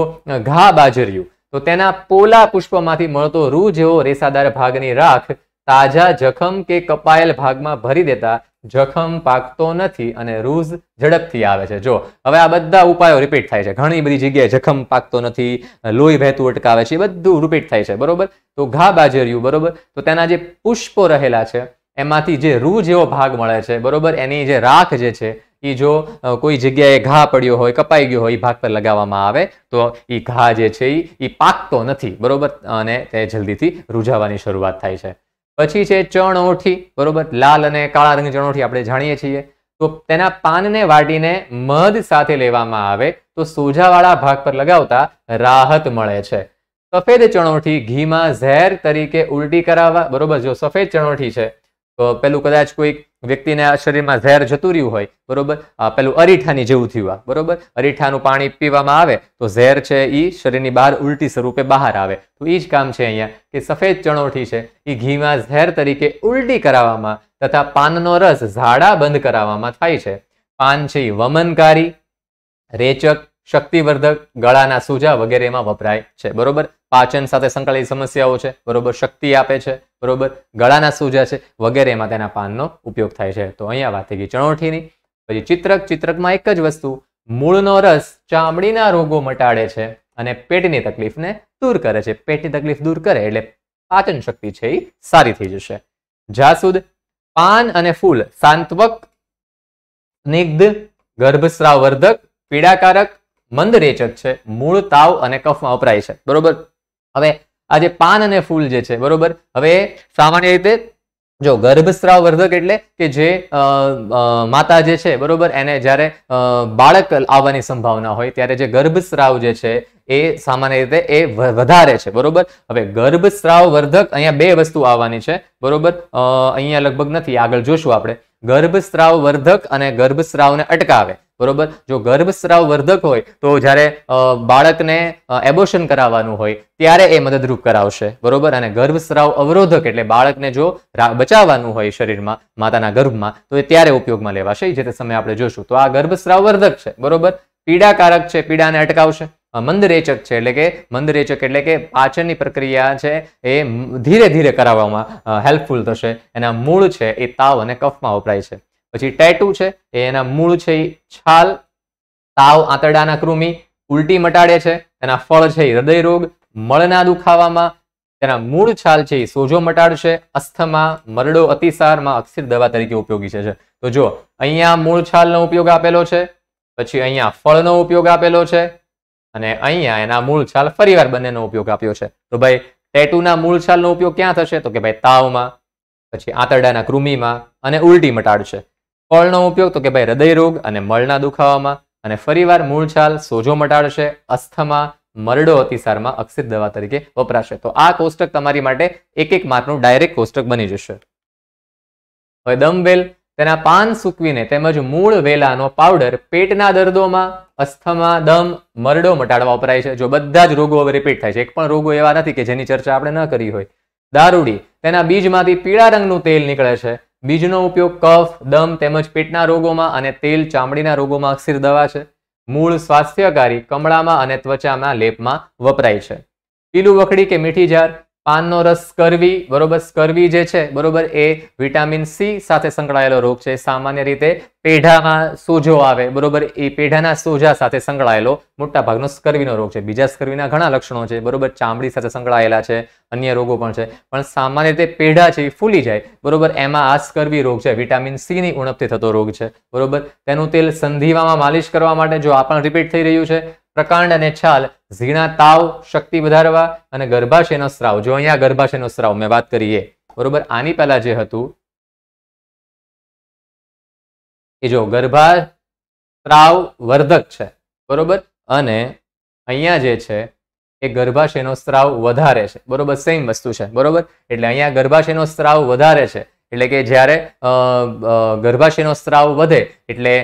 ઘા બાજરિયું તો તેના પોલા પુષ્પમાંથી મળતો રૂ જેવો રેસાદાર ભાગની રાખ તાજા જખમ કે કપાયેલ ભાગમાં ભરી દેતા જખમ પાકતો નથી અને રૂઝ ઝડપથી આવે છે જો હવે આ બધા ઉપાયો રિપીટ થાય છે ઘણી બધી જગ્યાએ જખમ પાકતો નથી લોહી વહેતું અટકાવે છે એ બધું રિપીટ થાય છે બરોબર તો ઘા બાજર્યું બરોબર તો તેના જે પુષ્પો રહેલા છે એમાંથી જે રૂ જેવો ભાગ મળે છે બરોબર એની જે રાખ જે છે એ જો કોઈ જગ્યાએ ઘા પડ્યો હોય કપાઈ ગયો હોય એ ભાગ પર લગાવવામાં આવે તો એ ઘા જે છે એ પાકતો નથી બરોબર અને તે જલ્દીથી રૂઝાવાની શરૂઆત થાય છે પછી છે ચણઓઠી બરોબર લાલ અને કાળા રંગની ચણઓઠી આપણે જાણીએ છીએ તો તેના પાનને વાટીને મધ સાથે લેવામાં આવે તો સોજાવાળા ભાગ પર લગાવતા રાહત મળે છે સફેદ ચણોઠી ઘીમાં ઝેર તરીકે ઉલટી કરાવવા બરોબર જો સફેદ ચણોઠી છે પેલું કદાચ કોઈક વ્યક્તિના શરીરમાં ઝેર જતું રહ્યું હોય બરોબર પેલું અરીઠાની જેવું થયું બરોબર અરીઠાનું પાણી પીવામાં આવે તો ઝેર છે એ શરીરની બહાર ઉલટી સ્વરૂપે બહાર આવે તો એ જ કામ છે અહીંયા કે સફેદ ચણોઠી છે એ ઘીમાં ઝેર તરીકે ઉલટી કરાવવામાં તથા પાનનો રસ ઝાડા બંધ કરાવવામાં થાય છે પાન છે એ વમનકારી રેચક શક્તિવર્ધક ગળાના સૂજા વગેરેમાં વપરાય છે બરોબર પાચન સાથે સંકળાયેલી સમસ્યાઓ છે બરોબર શક્તિ આપે છે બરોબર ગળાના સૂજા છે વગેરે એમાં તેના પાનનો ઉપયોગ થાય છે તો અહીંયા વાત થઈ ગઈ ચણોઠીની પછી ચિત્રક ચિત્રકમાં એક જ વસ્તુ મૂળનો રસ ચામડીના રોગો મટાડે છે અને પેટની તકલીફને દૂર કરે છે પેટની તકલીફ દૂર કરે એટલે પાચન શક્તિ છે એ સારી થઈ જશે જાસૂદ પાન અને ફૂલ સાંત્વક સ્નિગ્ધ ગર્ભસ્રાવવર્ધક પીડાકારક મંદરેચક છે મૂળ તાવ અને કફમાં વપરાય છે બરોબર હવે આ જે પાન અને ફૂલ જે છે બરોબર હવે સામાન્ય રીતે જો ગર્ભસ્રાવ વર્ધક એટલે કે જે માતા જે છે બરોબર એને જ્યારે બાળક આવવાની સંભાવના હોય ત્યારે જે ગર્ભસ્રાવ જે છે એ સામાન્ય રીતે એ વધારે છે બરોબર હવે ગર્ભસ્રાવ વર્ધક અહીંયા બે વસ્તુ આવવાની છે બરોબર અહીંયા લગભગ નથી આગળ જોશું આપણે ગર્ભસ્રાવ વર્ધક અને ગર્ભસ્રાવને અટકાવે બરોબર જો ગર્ભસ્રાવ વર્ધક હોય તો જ્યારે બાળકને એબોશન કરાવવાનું હોય ત્યારે એ મદદરૂપ કરાવશે બરોબર અને ગર્ભસ્રાવ અવરોધક એટલે બાળકને જો બચાવવાનું હોય શરીરમાં માતાના ગર્ભમાં તો એ ત્યારે ઉપયોગમાં લેવાશે જે તે સમયે આપણે જોશું તો આ ગર્ભસ્રાવ વર્ધક છે બરોબર પીડાકારક છે પીડાને અટકાવશે મંદરેચક છે એટલે કે મંદરેચક એટલે કે પાચનની પ્રક્રિયા છે એ ધીરે ધીરે કરાવવામાં હેલ્પફુલ થશે એના મૂળ છે એ તાવ અને કફમાં વપરાય છે પછી ટેટુ છે એ એના મૂળ છે છાલ તાવ આંતરડાના કૃમિ ઉલટી મટાડે છે એના ફળ છે એ હૃદયરોગ મળના દુખાવામાં તેના મૂળ છાલ છે એ સોજો મટાડશે અસ્થમા મરડો અતિસારમાં અક્ષર દવા તરીકે ઉપયોગી છે તો જો અહીંયા મૂળ છાલનો ઉપયોગ આપેલો છે પછી અહીંયા ફળનો ઉપયોગ આપેલો છે અને અહીંયા એના મૂળ છાલ ફરીવાર બંનેનો ઉપયોગ આપ્યો છે તો ભાઈ ટેટુના મૂળ છાલનો ઉપયોગ ક્યાં થશે તો કે ભાઈ તાવમાં પછી આંતરડાના કૃમિમાં અને ઉલટી મટાડશે ફળનો ઉપયોગ તો કે ભાઈ હૃદયરોગ અને મળના દુખાવામાં અને ફરીવાર મૂળછાલ સોજો મટાડશે અસ્થમા મરડો અતિસારમાં અક્ષિત દવા તરીકે વપરાશે તો આ કોષ્ટક તમારી માટે એક એક માર્કનું ડાયરેક્ટ કોષ્ટક બની જશે હવે દમવેલ તેના પાન સૂકવીને તેમજ મૂળ વેલાનો પાવડર પેટના દર્દોમાં અસ્થમા દમ મરડો મટાડવા વપરાય છે જો બધા જ રોગો હવે રિપીટ થાય છે એક પણ રોગો એવા નથી કે જેની ચર્ચા આપણે ન કરી હોય દારૂડી તેના બીજમાંથી પીળા રંગનું તેલ નીકળે છે બીજનો ઉપયોગ કફ દમ તેમજ પેટના રોગોમાં અને તેલ ચામડીના રોગોમાં અક્ષીર દવા છે મૂળ સ્વાસ્થ્યકારી કમળામાં અને ત્વચામાં લેપમાં વપરાય છે પીલું વખડી કે મીઠી જાર પાનનો રસ કરવી બરોબર સ્કરવી જે છે બરોબર એ વિટામિન સી સાથે સંકળાયેલો રોગ છે સામાન્ય રીતે પેઢામાં સોજો આવે બરોબર એ પેઢાના સોજા સાથે સંકળાયેલો મોટા ભાગનો સ્કર્વીનો રોગ છે બીજા સ્કર્વીના ઘણા લક્ષણો છે બરોબર ચામડી સાથે સંકળાયેલા છે અન્ય રોગો પણ છે પણ સામાન્ય રીતે પેઢા છે એ ફૂલી જાય બરોબર એમાં આ સ્કરવી રોગ છે વિટામિન સીની ઉણપથી થતો રોગ છે બરોબર તેનું તેલ સંધિવામાં માલિશ કરવા માટે જો આ પણ રિપીટ થઈ રહ્યું છે પ્રકાંડ અને છાલ ઝીણા તાવ શક્તિ વધારવા અને ગર્ભાશયનો સ્ત્રાવ જો અહીંયા ગર્ભાશયનો સ્ત્રાવ મેં વાત કરીએ બરોબર આની પહેલા જે હતું એ જો ગર્ભા સ્ત્રાવ વર્ધક છે બરોબર અને અહીંયા જે છે એ ગર્ભાશયનો સ્ત્રાવ વધારે છે બરોબર સેમ વસ્તુ છે બરોબર એટલે અહીંયા ગર્ભાશયનો સ્ત્રાવ વધારે છે એટલે કે જ્યારે ગર્ભાશયનો સ્ત્રાવ વધે એટલે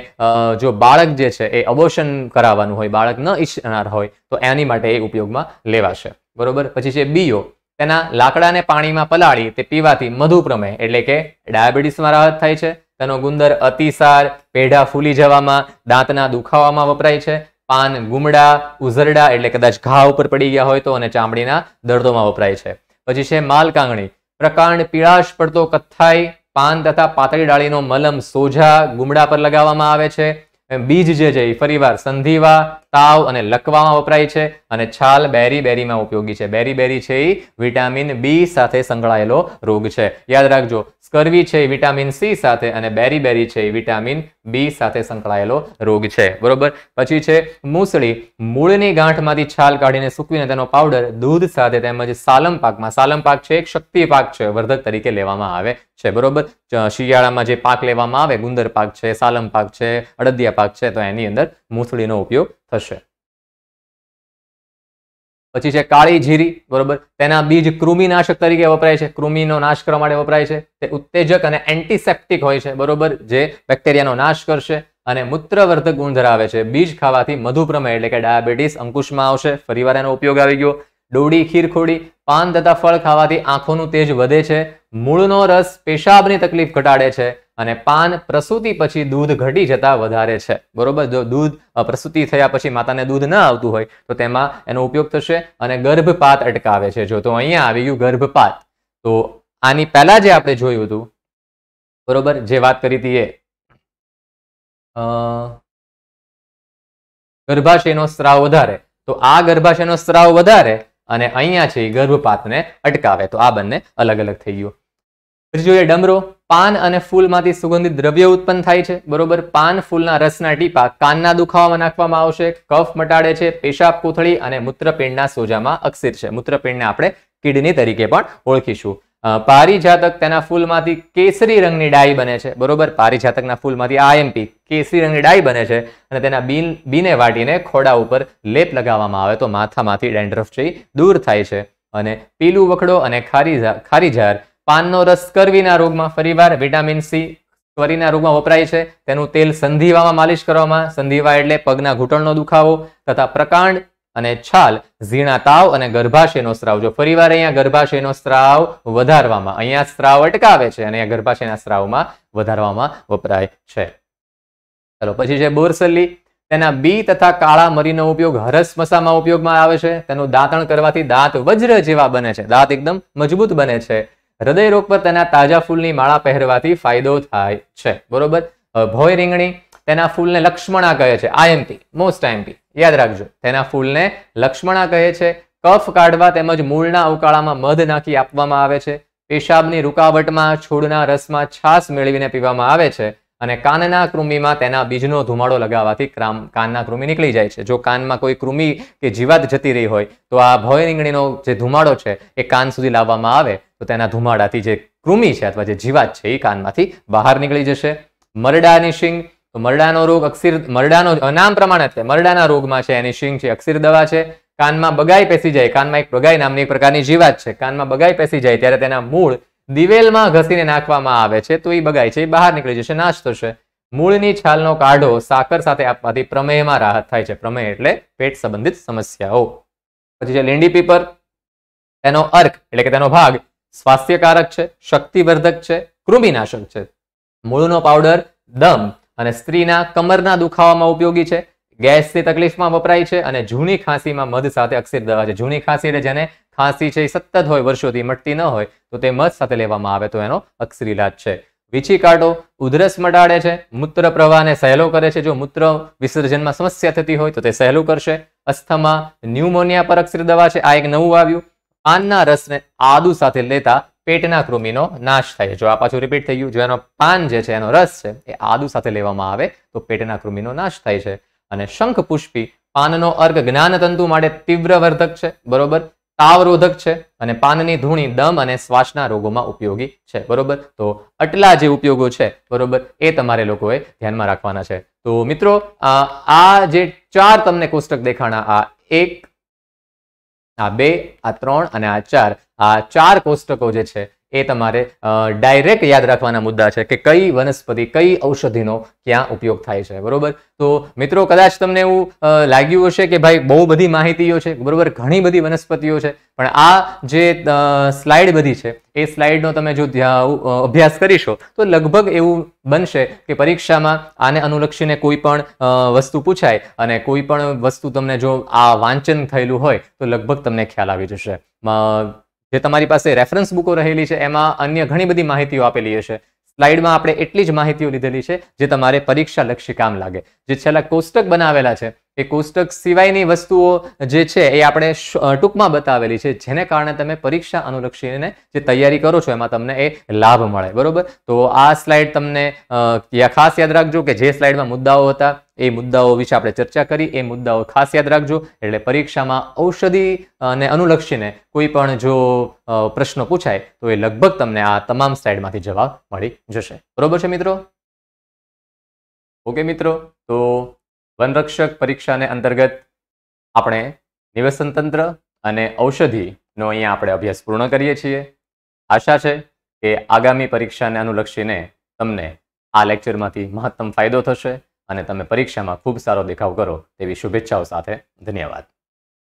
જો બાળક જે છે એ અબોશન કરાવવાનું હોય બાળક ન ઈચ્છનાર હોય તો એની માટે એ ઉપયોગમાં લેવાશે બરોબર પછી છે બીઓ તેના લાકડાને પાણીમાં પલાળી તે પીવાથી મધુપ્રમેહ એટલે કે ડાયાબિટીસમાં રાહત થાય છે તેનો ગુંદર અતિસાર પેઢા ફૂલી જવામાં દાંતના દુખાવામાં વપરાય છે પાન ગુમડા ઉઝરડા એટલે કદાચ ઘા ઉપર પડી ગયા હોય તો અને ચામડીના દર્દોમાં વપરાય છે પછી છે માલકાંગણી પ્રકાંડ પીળાશ પડતો કથ્થાઈ પાન તથા પાતળી ડાળીનો મલમ સોજા ગુમડા પર લગાવવામાં આવે છે બીજ જે છે એ ફરીવાર સંધિવા તાવ અને લકવામાં વપરાય છે અને છાલ બેરી બેરીમાં ઉપયોગી છે બેરી બેરી છે એ વિટામિન બી સાથે સંકળાયેલો રોગ છે યાદ રાખજો સ્કર્વી છે વિટામિન સી સાથે અને બેરી બેરી છે એ વિટામિન બી સાથે સંકળાયેલો રોગ છે બરોબર પછી છે મૂસળી મૂળની ગાંઠમાંથી છાલ કાઢીને સૂકવીને તેનો પાવડર દૂધ સાથે તેમજ સાલમ પાકમાં સાલમ પાક છે એક શક્તિ પાક છે વર્ધક તરીકે લેવામાં આવે છે બરોબર શિયાળામાં જે પાક લેવામાં આવે ગુંદર પાક છે સાલમ પાક છે અડદિયા પાક છે તો એની અંદર મૂસળીનો ઉપયોગ થશે પછી છે કાળી જીરી બરોબર તેના બીજ કૃમિનાશક તરીકે વપરાય છે કૃમિનો નાશ કરવા માટે વપરાય છે તે ઉત્તેજક અને એન્ટિસેપ્ટિક હોય છે બરોબર જે બેક્ટેરિયાનો નાશ કરશે અને મૂત્રવર્ધક ગુણ ધરાવે છે બીજ ખાવાથી મધુપ્રમેહ એટલે કે ડાયાબિટીસ અંકુશમાં આવશે ફરીવાર એનો ઉપયોગ આવી ગયો ડોડી ખીરખોડી પાન તથા ફળ ખાવાથી આંખોનું તેજ વધે છે મૂળનો રસ પેશાબની તકલીફ ઘટાડે છે અને પાન પ્રસૂતિ પછી દૂધ ઘટી જતા વધારે છે બરોબર જો દૂધ પ્રસૂતિ થયા પછી માતાને દૂધ ન આવતું હોય તો તેમાં એનો ઉપયોગ થશે અને ગર્ભપાત અટકાવે છે જો તો અહીંયા આવી ગયું ગર્ભપાત તો આની પહેલા જે આપણે જોયું હતું બરોબર જે વાત કરી હતી એ ગર્ભાશયનો સ્ત્રાવ વધારે તો આ ગર્ભાશયનો સ્ત્રાવ વધારે અને અહીંયા છે ગર્ભપાતને અટકાવે તો આ બંને અલગ અલગ થઈ ગયું પછી જોઈએ ડમરો પાન અને ફૂલમાંથી સુગંધિત દ્રવ્ય ઉત્પન્ન થાય છે બરોબર પાન ફૂલના રસના ટીપા કાનના દુખાવામાં નાખવામાં આવશે કફ મટાડે છે પેશાબ કોથળી અને મૂત્રપિંડના સોજામાં અક્ષિર છે મૂત્રપિંડને આપણે કિડની તરીકે પણ ઓળખીશું પારિજાતક તેના ફૂલમાંથી કેસરી રંગની ડાય બને છે બરોબર પારિજાતકના ફૂલમાંથી આઈએમપી કેસરી રંગની ડાય બને છે અને તેના બીન બીને વાટીને ખોડા ઉપર લેપ લગાવવામાં આવે તો માથામાંથી ડેન્ડ્રફ છે દૂર થાય છે અને પીલું વખડો અને ખારી ખારીઝાર પાનનો રસ કરવીના રોગમાં ફરીવાર વિટામિન સી ત્વરીના રોગમાં વપરાય છે તેનું તેલ સંધિવામાં માલિશ કરવામાં સંધિવા એટલે પગના ઘૂંટણનો દુખાવો તથા પ્રકાંડ અને છાલ ઝીણા તાવ અને ગર્ભાશયનો સ્ત્રાવ જો ફરીવાર અહીંયા ગર્ભાશયનો સ્ત્રાવ વધારવામાં અહીંયા સ્ત્રાવ અટકાવે છે અને અહીંયા ગર્ભાશયના સ્ત્રાવમાં વધારવામાં વપરાય છે ચલો પછી છે બોરસલ્લી તેના બી તથા કાળા મરીનો ઉપયોગ હરસ મસામાં ઉપયોગમાં આવે છે તેનું દાંતણ કરવાથી દાંત વજ્ર જેવા બને છે દાંત એકદમ મજબૂત બને છે હૃદય રોગ પર તેના તાજા ફૂલની માળા પહેરવાથી ફાયદો થાય છે બરોબર ભોય રીંગણી તેના ફૂલને લક્ષ્મણા કહે છે આયંતી મોસ્ટ આઈએમપી યાદ રાખજો તેના ફૂલને લક્ષ્મણા કહે છે કફ કાઢવા તેમજ મૂળના ઉકાળામાં મધ નાખી આપવામાં આવે છે પેશાબની રૂકાવટમાં છોડના રસમાં છાસ મેળવીને પીવામાં આવે છે અને કાનના કૃમિમાં તેના બીજનો ધુમાડો લગાવવાથી કાનના કૃમિ નીકળી જાય છે જો કાનમાં કોઈ કૃમિ કે જીવાત જતી રહી હોય તો આ ભય રીંગણીનો જે ધુમાડો છે એ કાન સુધી લાવવામાં આવે તો તેના ધુમાડાથી જે કૃમિ છે અથવા જે જીવાત છે એ કાનમાંથી બહાર નીકળી જશે મરડાની શિંગ તો મરડાનો રોગ અક્ષીર મરડાનો નામ પ્રમાણે છે મરડાના રોગમાં છે એની શિંગ છે અક્ષીર દવા છે કાનમાં બગાઈ પેસી જાય કાનમાં એક બગાઈ નામની એક પ્રકારની જીવાત છે કાનમાં બગાઈ પેસી જાય ત્યારે તેના મૂળ દિવેલમાં ઘસીને નાખવામાં આવે છે તો એ બગાય છે એ બહાર નીકળી જશે નાશ થશે મૂળની છાલનો કાઢો સાકર સાથે આપવાથી પ્રમેયમાં રાહત થાય છે પ્રમેય એટલે પેટ સંબંધિત સમસ્યાઓ પછી છે લીંડી પીપર તેનો અર્ક એટલે કે તેનો ભાગ સ્વાસ્થ્યકારક છે શક્તિવર્ધક છે કૃમિનાશક છે મૂળનો પાવડર દમ અને સ્ત્રીના કમરના દુખાવામાં ઉપયોગી છે ગેસથી તકલીફમાં વપરાય છે અને જૂની ખાંસીમાં મધ સાથે અક્ષર દવા છે જૂની ખાંસી એટલે જેને ખાંસી છે એ સતત હોય વર્ષોથી મટતી ન હોય તો તે મધ સાથે લેવામાં આવે તો એનો અક્ષર ઇલાજ છે વીછી કાઢો ઉધરસ મટાડે છે મૂત્ર પ્રવાહને સહેલો કરે છે જો મૂત્ર વિસર્જનમાં સમસ્યા થતી હોય તો તે સહેલું કરશે અસ્થમા ન્યુમોનિયા પર અક્ષર દવા છે આ એક નવું આવ્યું પાનના રસને આદુ સાથે લેતા પેટના કૃમિનો નાશ થાય છે જો આ પાછું રિપીટ થઈ ગયું જો એનો પાન જે છે એનો રસ છે એ આદુ સાથે લેવામાં આવે તો પેટના કૃમિનો નાશ થાય છે અને શંખ પુષ્પી પાનનો અર્ઘ જ્ઞાનતંતુ માટે તીવ્ર વર્ધક છે બરોબર તાવરોધક છે અને પાનની ધૂણી દમ અને શ્વાસના રોગોમાં ઉપયોગી છે બરોબર તો આટલા જે ઉપયોગો છે બરોબર એ તમારે લોકોએ ધ્યાનમાં રાખવાના છે તો મિત્રો આ જે ચાર તમને કોષ્ટક દેખાણા આ એક આ બે આ ત્રણ અને આ ચાર આ ચાર કોષ્ટકો જે છે એ તમારે ડાયરેક્ટ યાદ રાખવાના મુદ્દા છે કે કઈ વનસ્પતિ કઈ ઔષધિનો ક્યાં ઉપયોગ થાય છે બરોબર તો મિત્રો કદાચ તમને એવું લાગ્યું હશે કે ભાઈ બહુ બધી માહિતીઓ છે બરોબર ઘણી બધી વનસ્પતિઓ છે પણ આ જે સ્લાઇડ બધી છે એ સ્લાઇડનો તમે જો અભ્યાસ કરીશો તો લગભગ એવું બનશે કે પરીક્ષામાં આને અનુલક્ષીને કોઈ પણ વસ્તુ પૂછાય અને કોઈ પણ વસ્તુ તમને જો આ વાંચન થયેલું હોય તો લગભગ તમને ખ્યાલ આવી જશે જે તમારી પાસે રેફરન્સ બુકો રહેલી છે એમાં અન્ય ઘણી બધી માહિતીઓ આપેલી હશે સ્લાઇડમાં આપણે એટલી જ માહિતીઓ લીધેલી છે જે તમારે પરીક્ષા લક્ષી કામ લાગે જે છેલ્લા કોષ્ટક બનાવેલા છે એ કોષ્ટક સિવાયની વસ્તુઓ જે છે એ આપણે ટૂંકમાં બતાવેલી છે જેને કારણે તમે પરીક્ષા અનુલક્ષીને જે તૈયારી કરો છો એમાં તમને એ લાભ મળે બરોબર તો આ સ્લાઇડ તમને ખાસ યાદ રાખજો કે જે સ્લાઇડમાં મુદ્દાઓ હતા એ મુદ્દાઓ વિશે આપણે ચર્ચા કરી એ મુદ્દાઓ ખાસ યાદ રાખજો એટલે પરીક્ષામાં ઔષધિ અને અનુલક્ષીને કોઈ પણ જો પ્રશ્નો પૂછાય તો એ લગભગ તમને આ તમામ સ્લાઇડમાંથી જવાબ મળી જશે બરોબર છે મિત્રો ઓકે મિત્રો તો વનરક્ષક પરીક્ષાને અંતર્ગત આપણે નિવસનતંત્ર અને ઔષધિનો અહીંયા આપણે અભ્યાસ પૂર્ણ કરીએ છીએ આશા છે કે આગામી પરીક્ષાને અનુલક્ષીને તમને આ લેક્ચરમાંથી મહત્તમ ફાયદો થશે અને તમે પરીક્ષામાં ખૂબ સારો દેખાવ કરો તેવી શુભેચ્છાઓ સાથે ધન્યવાદ